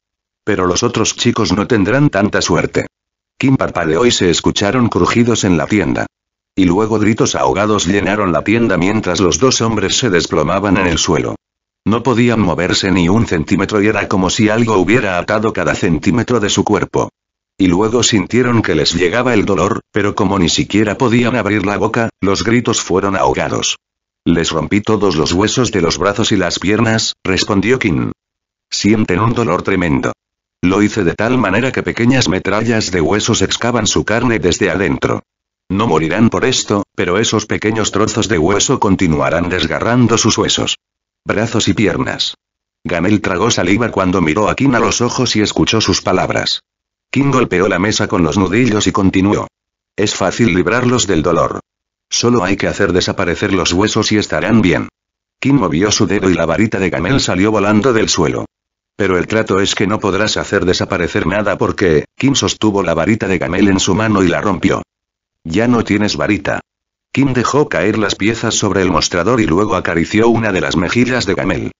Pero los otros chicos no tendrán tanta suerte. Kim parpadeó y se escucharon crujidos en la tienda. Y luego gritos ahogados llenaron la tienda mientras los dos hombres se desplomaban en el suelo. No podían moverse ni un centímetro y era como si algo hubiera atado cada centímetro de su cuerpo y luego sintieron que les llegaba el dolor, pero como ni siquiera podían abrir la boca, los gritos fueron ahogados. Les rompí todos los huesos de los brazos y las piernas, respondió Kim. Sienten un dolor tremendo. Lo hice de tal manera que pequeñas metrallas de huesos excavan su carne desde adentro. No morirán por esto, pero esos pequeños trozos de hueso continuarán desgarrando sus huesos. Brazos y piernas. Gamel tragó saliva cuando miró a Kim a los ojos y escuchó sus palabras. King golpeó la mesa con los nudillos y continuó. Es fácil librarlos del dolor. Solo hay que hacer desaparecer los huesos y estarán bien. Kim movió su dedo y la varita de Gamel salió volando del suelo. Pero el trato es que no podrás hacer desaparecer nada porque, Kim sostuvo la varita de Gamel en su mano y la rompió. Ya no tienes varita. Kim dejó caer las piezas sobre el mostrador y luego acarició una de las mejillas de Gamel.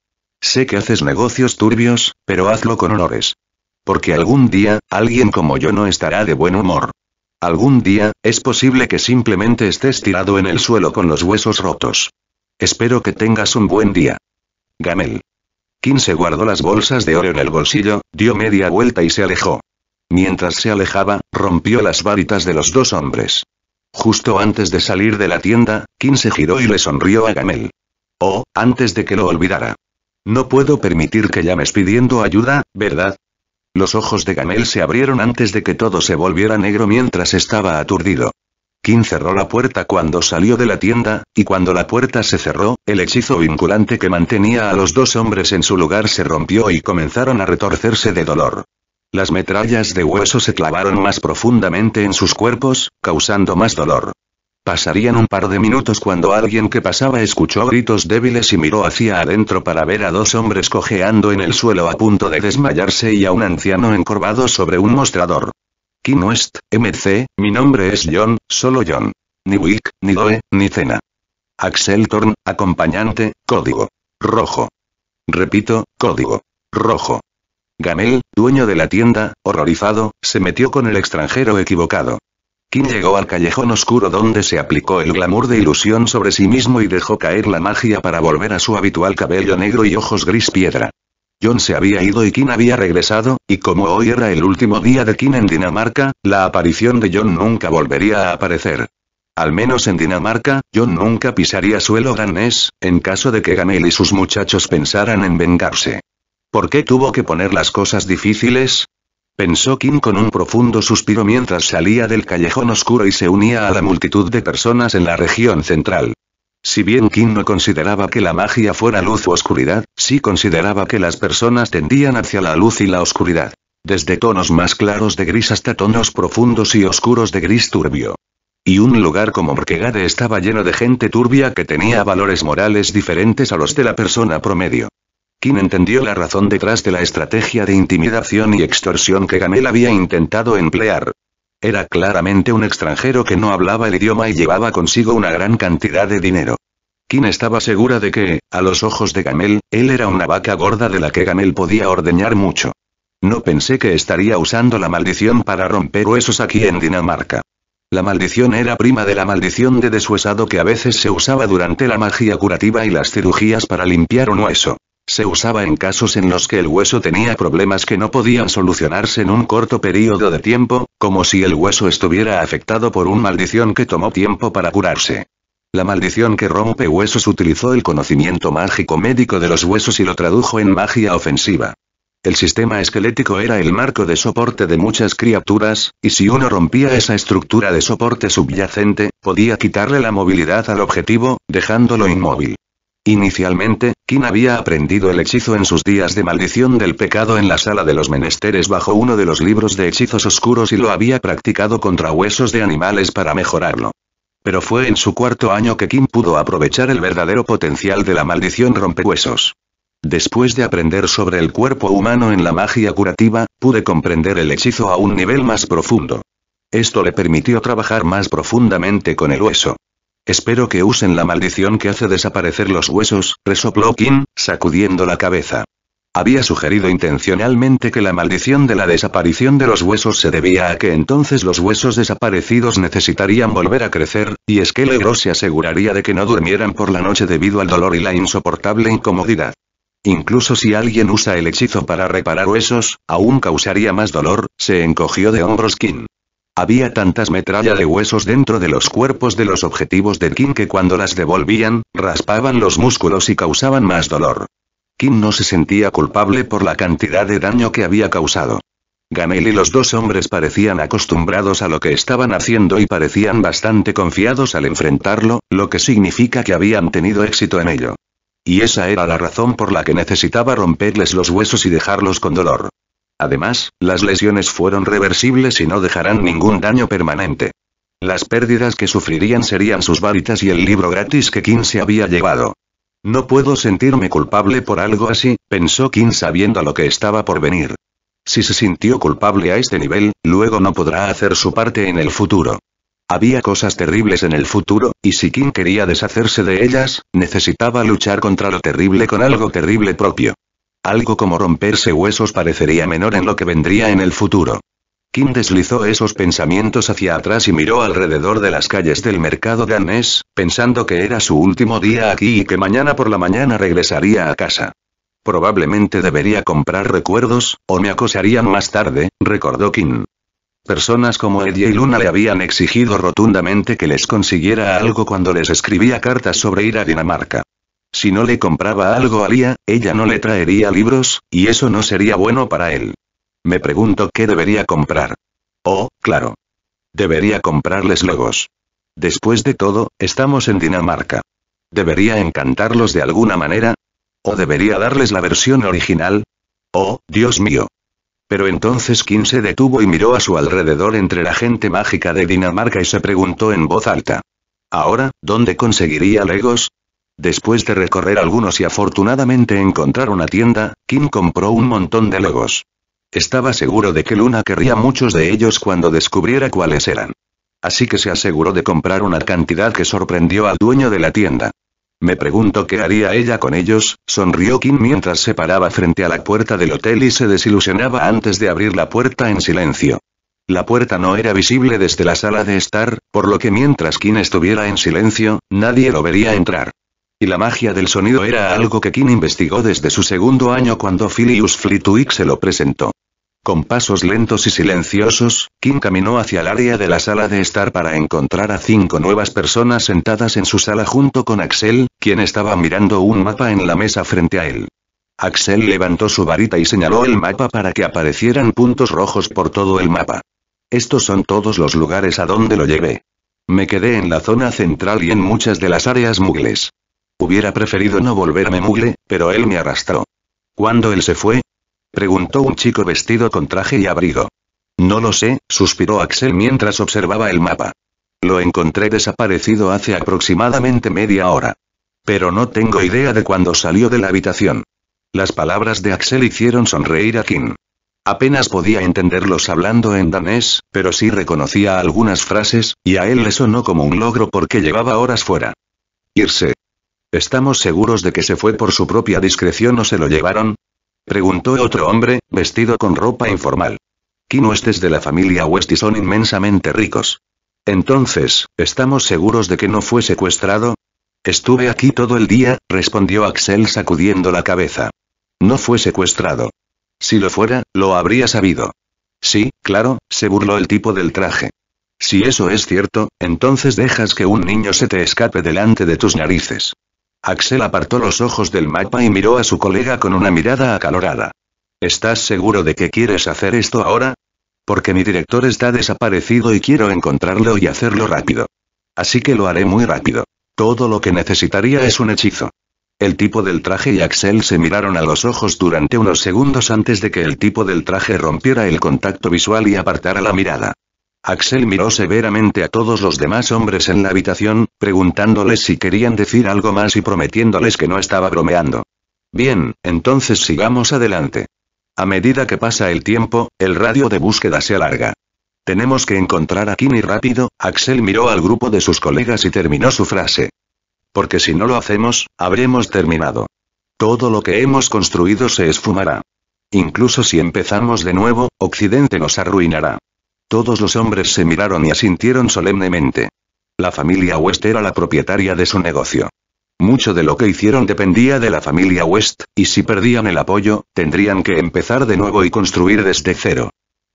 Sé que haces negocios turbios, pero hazlo con honores. Porque algún día, alguien como yo no estará de buen humor. Algún día, es posible que simplemente estés tirado en el suelo con los huesos rotos. Espero que tengas un buen día. Gamel. Kim se guardó las bolsas de oro en el bolsillo, dio media vuelta y se alejó. Mientras se alejaba, rompió las varitas de los dos hombres. Justo antes de salir de la tienda, Kim se giró y le sonrió a Gamel. Oh, antes de que lo olvidara. No puedo permitir que llames pidiendo ayuda, ¿verdad? Los ojos de Gamel se abrieron antes de que todo se volviera negro mientras estaba aturdido. Kim cerró la puerta cuando salió de la tienda, y cuando la puerta se cerró, el hechizo vinculante que mantenía a los dos hombres en su lugar se rompió y comenzaron a retorcerse de dolor. Las metrallas de hueso se clavaron más profundamente en sus cuerpos, causando más dolor. Pasarían un par de minutos cuando alguien que pasaba escuchó gritos débiles y miró hacia adentro para ver a dos hombres cojeando en el suelo a punto de desmayarse y a un anciano encorvado sobre un mostrador. Kim West, MC, mi nombre es John, solo John. Ni Wick, ni Doe, ni Cena. Axel Torn, acompañante, código. Rojo. Repito, código. Rojo. Gamel, dueño de la tienda, horrorizado, se metió con el extranjero equivocado. Kim llegó al callejón oscuro donde se aplicó el glamour de ilusión sobre sí mismo y dejó caer la magia para volver a su habitual cabello negro y ojos gris piedra. John se había ido y Kim había regresado, y como hoy era el último día de Kim en Dinamarca, la aparición de John nunca volvería a aparecer. Al menos en Dinamarca, John nunca pisaría suelo danés, en caso de que Gamel y sus muchachos pensaran en vengarse. ¿Por qué tuvo que poner las cosas difíciles? Pensó Kim con un profundo suspiro mientras salía del callejón oscuro y se unía a la multitud de personas en la región central. Si bien Kim no consideraba que la magia fuera luz u oscuridad, sí consideraba que las personas tendían hacia la luz y la oscuridad. Desde tonos más claros de gris hasta tonos profundos y oscuros de gris turbio. Y un lugar como Brkegade estaba lleno de gente turbia que tenía valores morales diferentes a los de la persona promedio. Kim entendió la razón detrás de la estrategia de intimidación y extorsión que Gamel había intentado emplear. Era claramente un extranjero que no hablaba el idioma y llevaba consigo una gran cantidad de dinero. Kim estaba segura de que, a los ojos de Gamel, él era una vaca gorda de la que Gamel podía ordeñar mucho. No pensé que estaría usando la maldición para romper huesos aquí en Dinamarca. La maldición era prima de la maldición de deshuesado que a veces se usaba durante la magia curativa y las cirugías para limpiar un hueso. Se usaba en casos en los que el hueso tenía problemas que no podían solucionarse en un corto periodo de tiempo, como si el hueso estuviera afectado por una maldición que tomó tiempo para curarse. La maldición que rompe huesos utilizó el conocimiento mágico médico de los huesos y lo tradujo en magia ofensiva. El sistema esquelético era el marco de soporte de muchas criaturas, y si uno rompía esa estructura de soporte subyacente, podía quitarle la movilidad al objetivo, dejándolo inmóvil. Inicialmente, Kim había aprendido el hechizo en sus días de maldición del pecado en la sala de los menesteres bajo uno de los libros de hechizos oscuros y lo había practicado contra huesos de animales para mejorarlo. Pero fue en su cuarto año que Kim pudo aprovechar el verdadero potencial de la maldición rompehuesos. Después de aprender sobre el cuerpo humano en la magia curativa, pude comprender el hechizo a un nivel más profundo. Esto le permitió trabajar más profundamente con el hueso. Espero que usen la maldición que hace desaparecer los huesos, resopló Kim, sacudiendo la cabeza. Había sugerido intencionalmente que la maldición de la desaparición de los huesos se debía a que entonces los huesos desaparecidos necesitarían volver a crecer, y es se aseguraría de que no durmieran por la noche debido al dolor y la insoportable incomodidad. Incluso si alguien usa el hechizo para reparar huesos, aún causaría más dolor, se encogió de hombros Kim. Había tantas metralla de huesos dentro de los cuerpos de los objetivos de Kim que cuando las devolvían, raspaban los músculos y causaban más dolor. Kim no se sentía culpable por la cantidad de daño que había causado. ganel y los dos hombres parecían acostumbrados a lo que estaban haciendo y parecían bastante confiados al enfrentarlo, lo que significa que habían tenido éxito en ello. Y esa era la razón por la que necesitaba romperles los huesos y dejarlos con dolor. Además, las lesiones fueron reversibles y no dejarán ningún daño permanente. Las pérdidas que sufrirían serían sus varitas y el libro gratis que King se había llevado. No puedo sentirme culpable por algo así, pensó Kim, sabiendo lo que estaba por venir. Si se sintió culpable a este nivel, luego no podrá hacer su parte en el futuro. Había cosas terribles en el futuro, y si King quería deshacerse de ellas, necesitaba luchar contra lo terrible con algo terrible propio. Algo como romperse huesos parecería menor en lo que vendría en el futuro. Kim deslizó esos pensamientos hacia atrás y miró alrededor de las calles del mercado danés, pensando que era su último día aquí y que mañana por la mañana regresaría a casa. Probablemente debería comprar recuerdos, o me acosarían más tarde, recordó Kim. Personas como Eddie y Luna le habían exigido rotundamente que les consiguiera algo cuando les escribía cartas sobre ir a Dinamarca. Si no le compraba algo a Lía, ella no le traería libros, y eso no sería bueno para él. Me pregunto qué debería comprar. Oh, claro. Debería comprarles logos. Después de todo, estamos en Dinamarca. ¿Debería encantarlos de alguna manera? ¿O debería darles la versión original? Oh, Dios mío. Pero entonces Kim se detuvo y miró a su alrededor entre la gente mágica de Dinamarca y se preguntó en voz alta. Ahora, ¿dónde conseguiría Legos? Después de recorrer algunos y afortunadamente encontrar una tienda, Kim compró un montón de logos. Estaba seguro de que Luna querría muchos de ellos cuando descubriera cuáles eran. Así que se aseguró de comprar una cantidad que sorprendió al dueño de la tienda. Me pregunto qué haría ella con ellos, sonrió Kim mientras se paraba frente a la puerta del hotel y se desilusionaba antes de abrir la puerta en silencio. La puerta no era visible desde la sala de estar, por lo que mientras Kim estuviera en silencio, nadie lo vería entrar. Y la magia del sonido era algo que Kim investigó desde su segundo año cuando Philius Flitwick se lo presentó. Con pasos lentos y silenciosos, Kim caminó hacia el área de la sala de estar para encontrar a cinco nuevas personas sentadas en su sala junto con Axel, quien estaba mirando un mapa en la mesa frente a él. Axel levantó su varita y señaló el mapa para que aparecieran puntos rojos por todo el mapa. Estos son todos los lugares a donde lo llevé. Me quedé en la zona central y en muchas de las áreas mugles. Hubiera preferido no volverme mugre, pero él me arrastró. ¿Cuándo él se fue? Preguntó un chico vestido con traje y abrigo. No lo sé, suspiró Axel mientras observaba el mapa. Lo encontré desaparecido hace aproximadamente media hora. Pero no tengo idea de cuándo salió de la habitación. Las palabras de Axel hicieron sonreír a Kim. Apenas podía entenderlos hablando en danés, pero sí reconocía algunas frases, y a él le sonó como un logro porque llevaba horas fuera. Irse. ¿Estamos seguros de que se fue por su propia discreción o se lo llevaron? Preguntó otro hombre, vestido con ropa informal. no estés de la familia West y son inmensamente ricos. Entonces, ¿estamos seguros de que no fue secuestrado? Estuve aquí todo el día, respondió Axel sacudiendo la cabeza. No fue secuestrado. Si lo fuera, lo habría sabido. Sí, claro, se burló el tipo del traje. Si eso es cierto, entonces dejas que un niño se te escape delante de tus narices. Axel apartó los ojos del mapa y miró a su colega con una mirada acalorada. ¿Estás seguro de que quieres hacer esto ahora? Porque mi director está desaparecido y quiero encontrarlo y hacerlo rápido. Así que lo haré muy rápido. Todo lo que necesitaría es un hechizo. El tipo del traje y Axel se miraron a los ojos durante unos segundos antes de que el tipo del traje rompiera el contacto visual y apartara la mirada. Axel miró severamente a todos los demás hombres en la habitación, preguntándoles si querían decir algo más y prometiéndoles que no estaba bromeando. Bien, entonces sigamos adelante. A medida que pasa el tiempo, el radio de búsqueda se alarga. Tenemos que encontrar a Kimi rápido, Axel miró al grupo de sus colegas y terminó su frase. Porque si no lo hacemos, habremos terminado. Todo lo que hemos construido se esfumará. Incluso si empezamos de nuevo, Occidente nos arruinará. Todos los hombres se miraron y asintieron solemnemente. La familia West era la propietaria de su negocio. Mucho de lo que hicieron dependía de la familia West, y si perdían el apoyo, tendrían que empezar de nuevo y construir desde cero.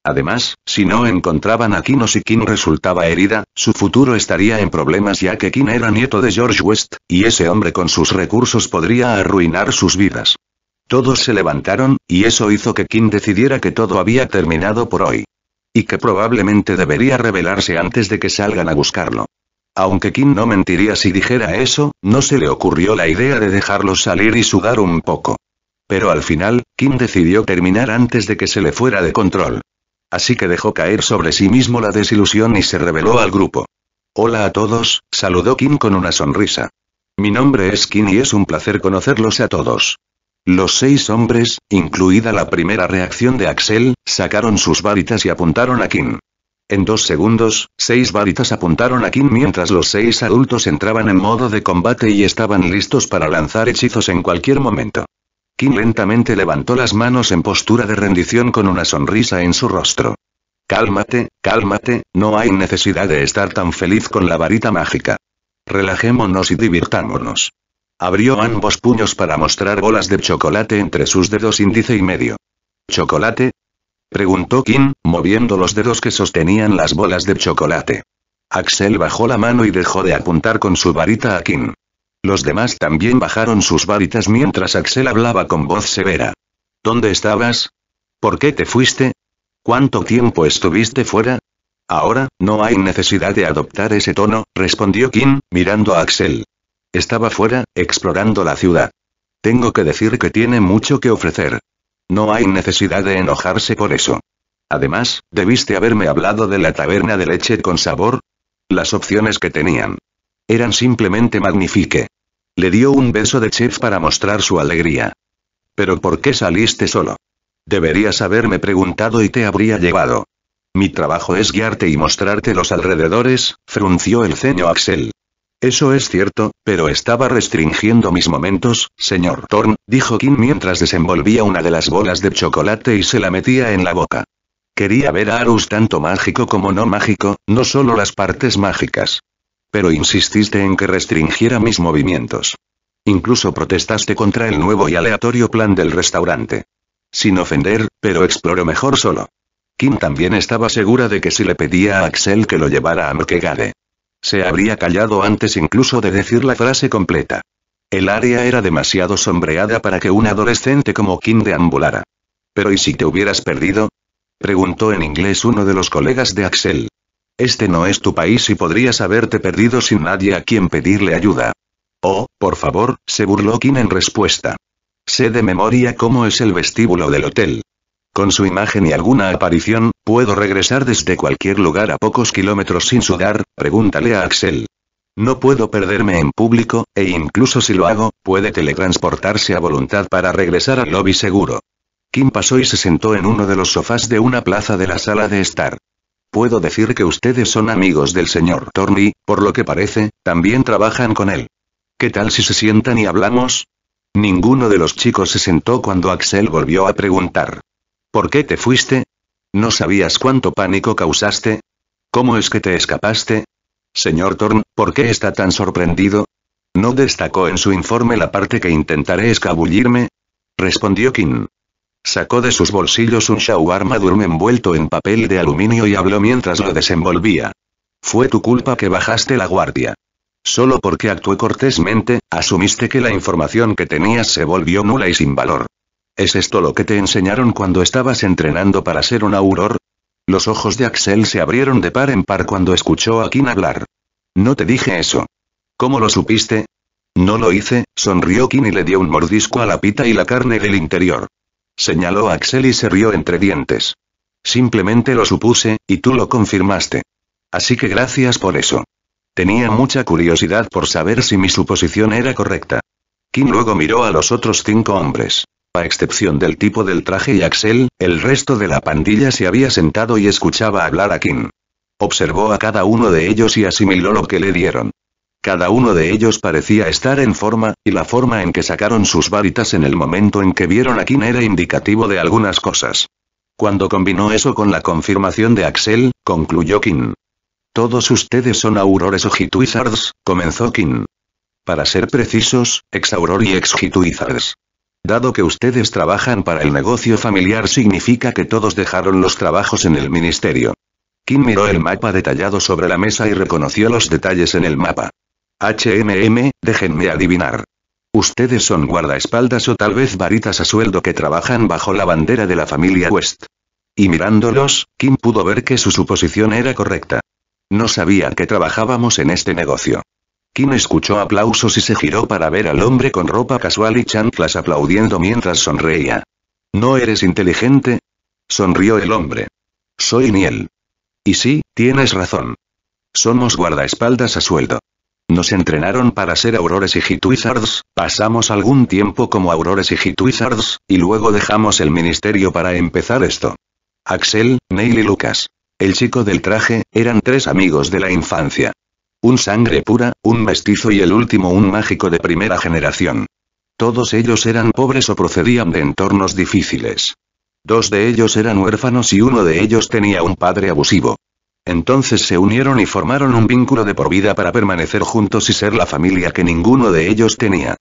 Además, si no encontraban a Kino si King resultaba herida, su futuro estaría en problemas ya que Kim era nieto de George West, y ese hombre con sus recursos podría arruinar sus vidas. Todos se levantaron, y eso hizo que Kim decidiera que todo había terminado por hoy. Y que probablemente debería revelarse antes de que salgan a buscarlo. Aunque Kim no mentiría si dijera eso, no se le ocurrió la idea de dejarlos salir y sudar un poco. Pero al final, Kim decidió terminar antes de que se le fuera de control. Así que dejó caer sobre sí mismo la desilusión y se reveló al grupo. Hola a todos, saludó Kim con una sonrisa. Mi nombre es Kim y es un placer conocerlos a todos. Los seis hombres, incluida la primera reacción de Axel, sacaron sus varitas y apuntaron a Kim. En dos segundos, seis varitas apuntaron a Kim mientras los seis adultos entraban en modo de combate y estaban listos para lanzar hechizos en cualquier momento. Kim lentamente levantó las manos en postura de rendición con una sonrisa en su rostro. Cálmate, cálmate, no hay necesidad de estar tan feliz con la varita mágica. Relajémonos y divirtámonos. Abrió ambos puños para mostrar bolas de chocolate entre sus dedos índice y medio. ¿Chocolate? preguntó Kim, moviendo los dedos que sostenían las bolas de chocolate. Axel bajó la mano y dejó de apuntar con su varita a Kim. Los demás también bajaron sus varitas mientras Axel hablaba con voz severa. ¿Dónde estabas? ¿Por qué te fuiste? ¿Cuánto tiempo estuviste fuera? Ahora, no hay necesidad de adoptar ese tono, respondió Kim, mirando a Axel. Estaba fuera, explorando la ciudad. Tengo que decir que tiene mucho que ofrecer. No hay necesidad de enojarse por eso. Además, debiste haberme hablado de la taberna de leche con sabor. Las opciones que tenían. Eran simplemente magnifique. Le dio un beso de chef para mostrar su alegría. Pero ¿por qué saliste solo? Deberías haberme preguntado y te habría llevado. Mi trabajo es guiarte y mostrarte los alrededores, frunció el ceño Axel. Eso es cierto, pero estaba restringiendo mis momentos, señor Thorn, dijo Kim mientras desenvolvía una de las bolas de chocolate y se la metía en la boca. Quería ver a Arus tanto mágico como no mágico, no solo las partes mágicas. Pero insististe en que restringiera mis movimientos. Incluso protestaste contra el nuevo y aleatorio plan del restaurante. Sin ofender, pero exploro mejor solo. Kim también estaba segura de que si le pedía a Axel que lo llevara a Mokegade, se habría callado antes incluso de decir la frase completa. El área era demasiado sombreada para que un adolescente como Kim deambulara. Pero ¿y si te hubieras perdido? Preguntó en inglés uno de los colegas de Axel. Este no es tu país y podrías haberte perdido sin nadie a quien pedirle ayuda. Oh, por favor, se burló Kim en respuesta. Sé de memoria cómo es el vestíbulo del hotel. Con su imagen y alguna aparición, puedo regresar desde cualquier lugar a pocos kilómetros sin sudar, pregúntale a Axel. No puedo perderme en público, e incluso si lo hago, puede teletransportarse a voluntad para regresar al lobby seguro. Kim pasó y se sentó en uno de los sofás de una plaza de la sala de estar. Puedo decir que ustedes son amigos del señor Torney, por lo que parece, también trabajan con él. ¿Qué tal si se sientan y hablamos? Ninguno de los chicos se sentó cuando Axel volvió a preguntar. ¿Por qué te fuiste? ¿No sabías cuánto pánico causaste? ¿Cómo es que te escapaste? Señor Thorn? ¿por qué está tan sorprendido? ¿No destacó en su informe la parte que intentaré escabullirme? Respondió King. Sacó de sus bolsillos un shawarma Armadurme envuelto en papel de aluminio y habló mientras lo desenvolvía. Fue tu culpa que bajaste la guardia. Solo porque actué cortésmente, asumiste que la información que tenías se volvió nula y sin valor. ¿Es esto lo que te enseñaron cuando estabas entrenando para ser un auror? Los ojos de Axel se abrieron de par en par cuando escuchó a Kim hablar. No te dije eso. ¿Cómo lo supiste? No lo hice, sonrió Kim y le dio un mordisco a la pita y la carne del interior. Señaló Axel y se rió entre dientes. Simplemente lo supuse, y tú lo confirmaste. Así que gracias por eso. Tenía mucha curiosidad por saber si mi suposición era correcta. Kim luego miró a los otros cinco hombres a excepción del tipo del traje y Axel, el resto de la pandilla se había sentado y escuchaba hablar a Kim. Observó a cada uno de ellos y asimiló lo que le dieron. Cada uno de ellos parecía estar en forma, y la forma en que sacaron sus varitas en el momento en que vieron a Kim era indicativo de algunas cosas. Cuando combinó eso con la confirmación de Axel, concluyó Kim. Todos ustedes son aurores o comenzó Kim. Para ser precisos, ex-auror y ex Dado que ustedes trabajan para el negocio familiar significa que todos dejaron los trabajos en el ministerio. Kim miró el mapa detallado sobre la mesa y reconoció los detalles en el mapa. HMM, déjenme adivinar. Ustedes son guardaespaldas o tal vez varitas a sueldo que trabajan bajo la bandera de la familia West. Y mirándolos, Kim pudo ver que su suposición era correcta. No sabía que trabajábamos en este negocio. Kim escuchó aplausos y se giró para ver al hombre con ropa casual y chanclas aplaudiendo mientras sonreía. ¿No eres inteligente? Sonrió el hombre. Soy Niel. Y sí, tienes razón. Somos guardaespaldas a sueldo. Nos entrenaron para ser aurores y hitwizards, pasamos algún tiempo como aurores y hitwizards, y luego dejamos el ministerio para empezar esto. Axel, Neil y Lucas. El chico del traje, eran tres amigos de la infancia un sangre pura, un mestizo y el último un mágico de primera generación. Todos ellos eran pobres o procedían de entornos difíciles. Dos de ellos eran huérfanos y uno de ellos tenía un padre abusivo. Entonces se unieron y formaron un vínculo de por vida para permanecer juntos y ser la familia que ninguno de ellos tenía.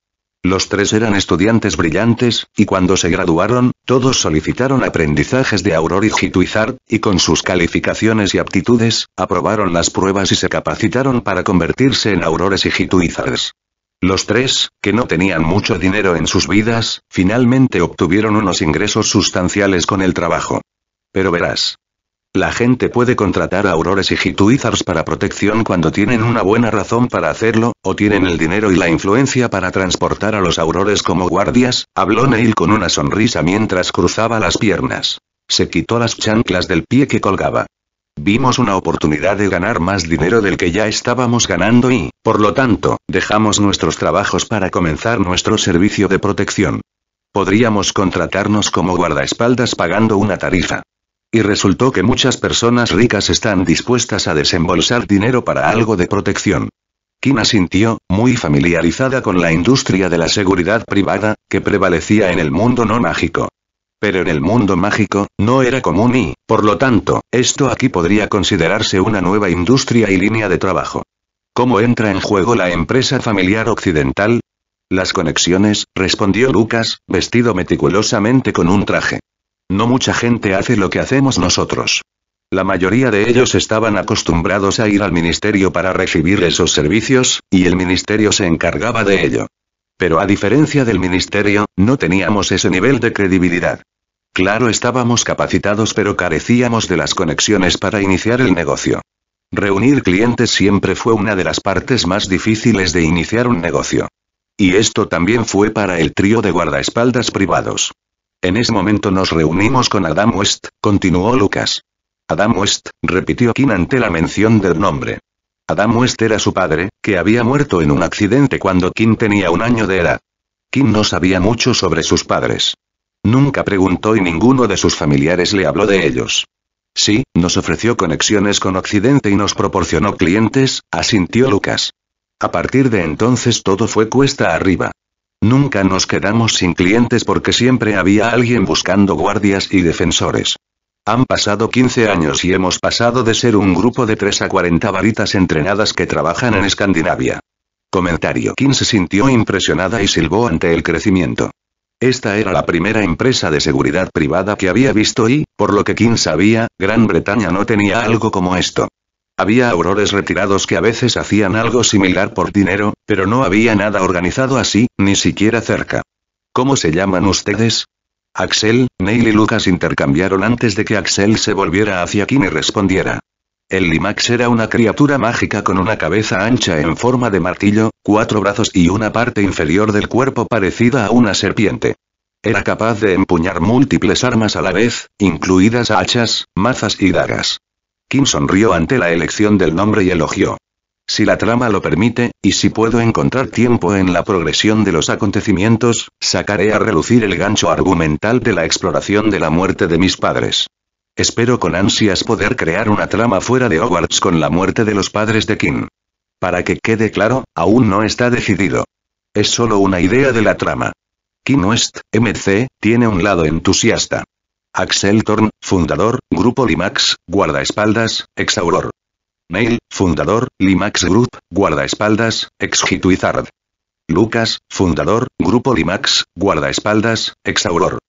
Los tres eran estudiantes brillantes, y cuando se graduaron, todos solicitaron aprendizajes de Auror y Gituizar, y con sus calificaciones y aptitudes, aprobaron las pruebas y se capacitaron para convertirse en Aurores y Gituizares. Los tres, que no tenían mucho dinero en sus vidas, finalmente obtuvieron unos ingresos sustanciales con el trabajo. Pero verás, la gente puede contratar a aurores y Gituizars para protección cuando tienen una buena razón para hacerlo, o tienen el dinero y la influencia para transportar a los aurores como guardias, habló Neil con una sonrisa mientras cruzaba las piernas. Se quitó las chanclas del pie que colgaba. Vimos una oportunidad de ganar más dinero del que ya estábamos ganando y, por lo tanto, dejamos nuestros trabajos para comenzar nuestro servicio de protección. Podríamos contratarnos como guardaespaldas pagando una tarifa y resultó que muchas personas ricas están dispuestas a desembolsar dinero para algo de protección. Kina sintió, muy familiarizada con la industria de la seguridad privada, que prevalecía en el mundo no mágico. Pero en el mundo mágico, no era común y, por lo tanto, esto aquí podría considerarse una nueva industria y línea de trabajo. ¿Cómo entra en juego la empresa familiar occidental? Las conexiones, respondió Lucas, vestido meticulosamente con un traje. No mucha gente hace lo que hacemos nosotros. La mayoría de ellos estaban acostumbrados a ir al ministerio para recibir esos servicios, y el ministerio se encargaba de ello. Pero a diferencia del ministerio, no teníamos ese nivel de credibilidad. Claro, estábamos capacitados pero carecíamos de las conexiones para iniciar el negocio. Reunir clientes siempre fue una de las partes más difíciles de iniciar un negocio. Y esto también fue para el trío de guardaespaldas privados. En ese momento nos reunimos con Adam West, continuó Lucas. Adam West, repitió Kim ante la mención del nombre. Adam West era su padre, que había muerto en un accidente cuando Kim tenía un año de edad. Kim no sabía mucho sobre sus padres. Nunca preguntó y ninguno de sus familiares le habló de ellos. Sí, nos ofreció conexiones con Occidente y nos proporcionó clientes, asintió Lucas. A partir de entonces todo fue cuesta arriba. Nunca nos quedamos sin clientes porque siempre había alguien buscando guardias y defensores. Han pasado 15 años y hemos pasado de ser un grupo de 3 a 40 varitas entrenadas que trabajan en Escandinavia. Comentario. Kim se sintió impresionada y silbó ante el crecimiento. Esta era la primera empresa de seguridad privada que había visto y, por lo que Kim sabía, Gran Bretaña no tenía algo como esto. Había aurores retirados que a veces hacían algo similar por dinero, pero no había nada organizado así, ni siquiera cerca. ¿Cómo se llaman ustedes? Axel, Neil y Lucas intercambiaron antes de que Axel se volviera hacia Kim y respondiera. El Limax era una criatura mágica con una cabeza ancha en forma de martillo, cuatro brazos y una parte inferior del cuerpo parecida a una serpiente. Era capaz de empuñar múltiples armas a la vez, incluidas hachas, mazas y dagas. Kim sonrió ante la elección del nombre y elogió. Si la trama lo permite, y si puedo encontrar tiempo en la progresión de los acontecimientos, sacaré a relucir el gancho argumental de la exploración de la muerte de mis padres. Espero con ansias poder crear una trama fuera de Hogwarts con la muerte de los padres de Kim. Para que quede claro, aún no está decidido. Es solo una idea de la trama. Kim West, MC, tiene un lado entusiasta. Axel Thorn, fundador, Grupo Limax, guardaespaldas, Exauror. Neil, fundador, Limax Group, guardaespaldas, Exhituizard. Lucas, fundador, Grupo Limax, guardaespaldas, Exauror.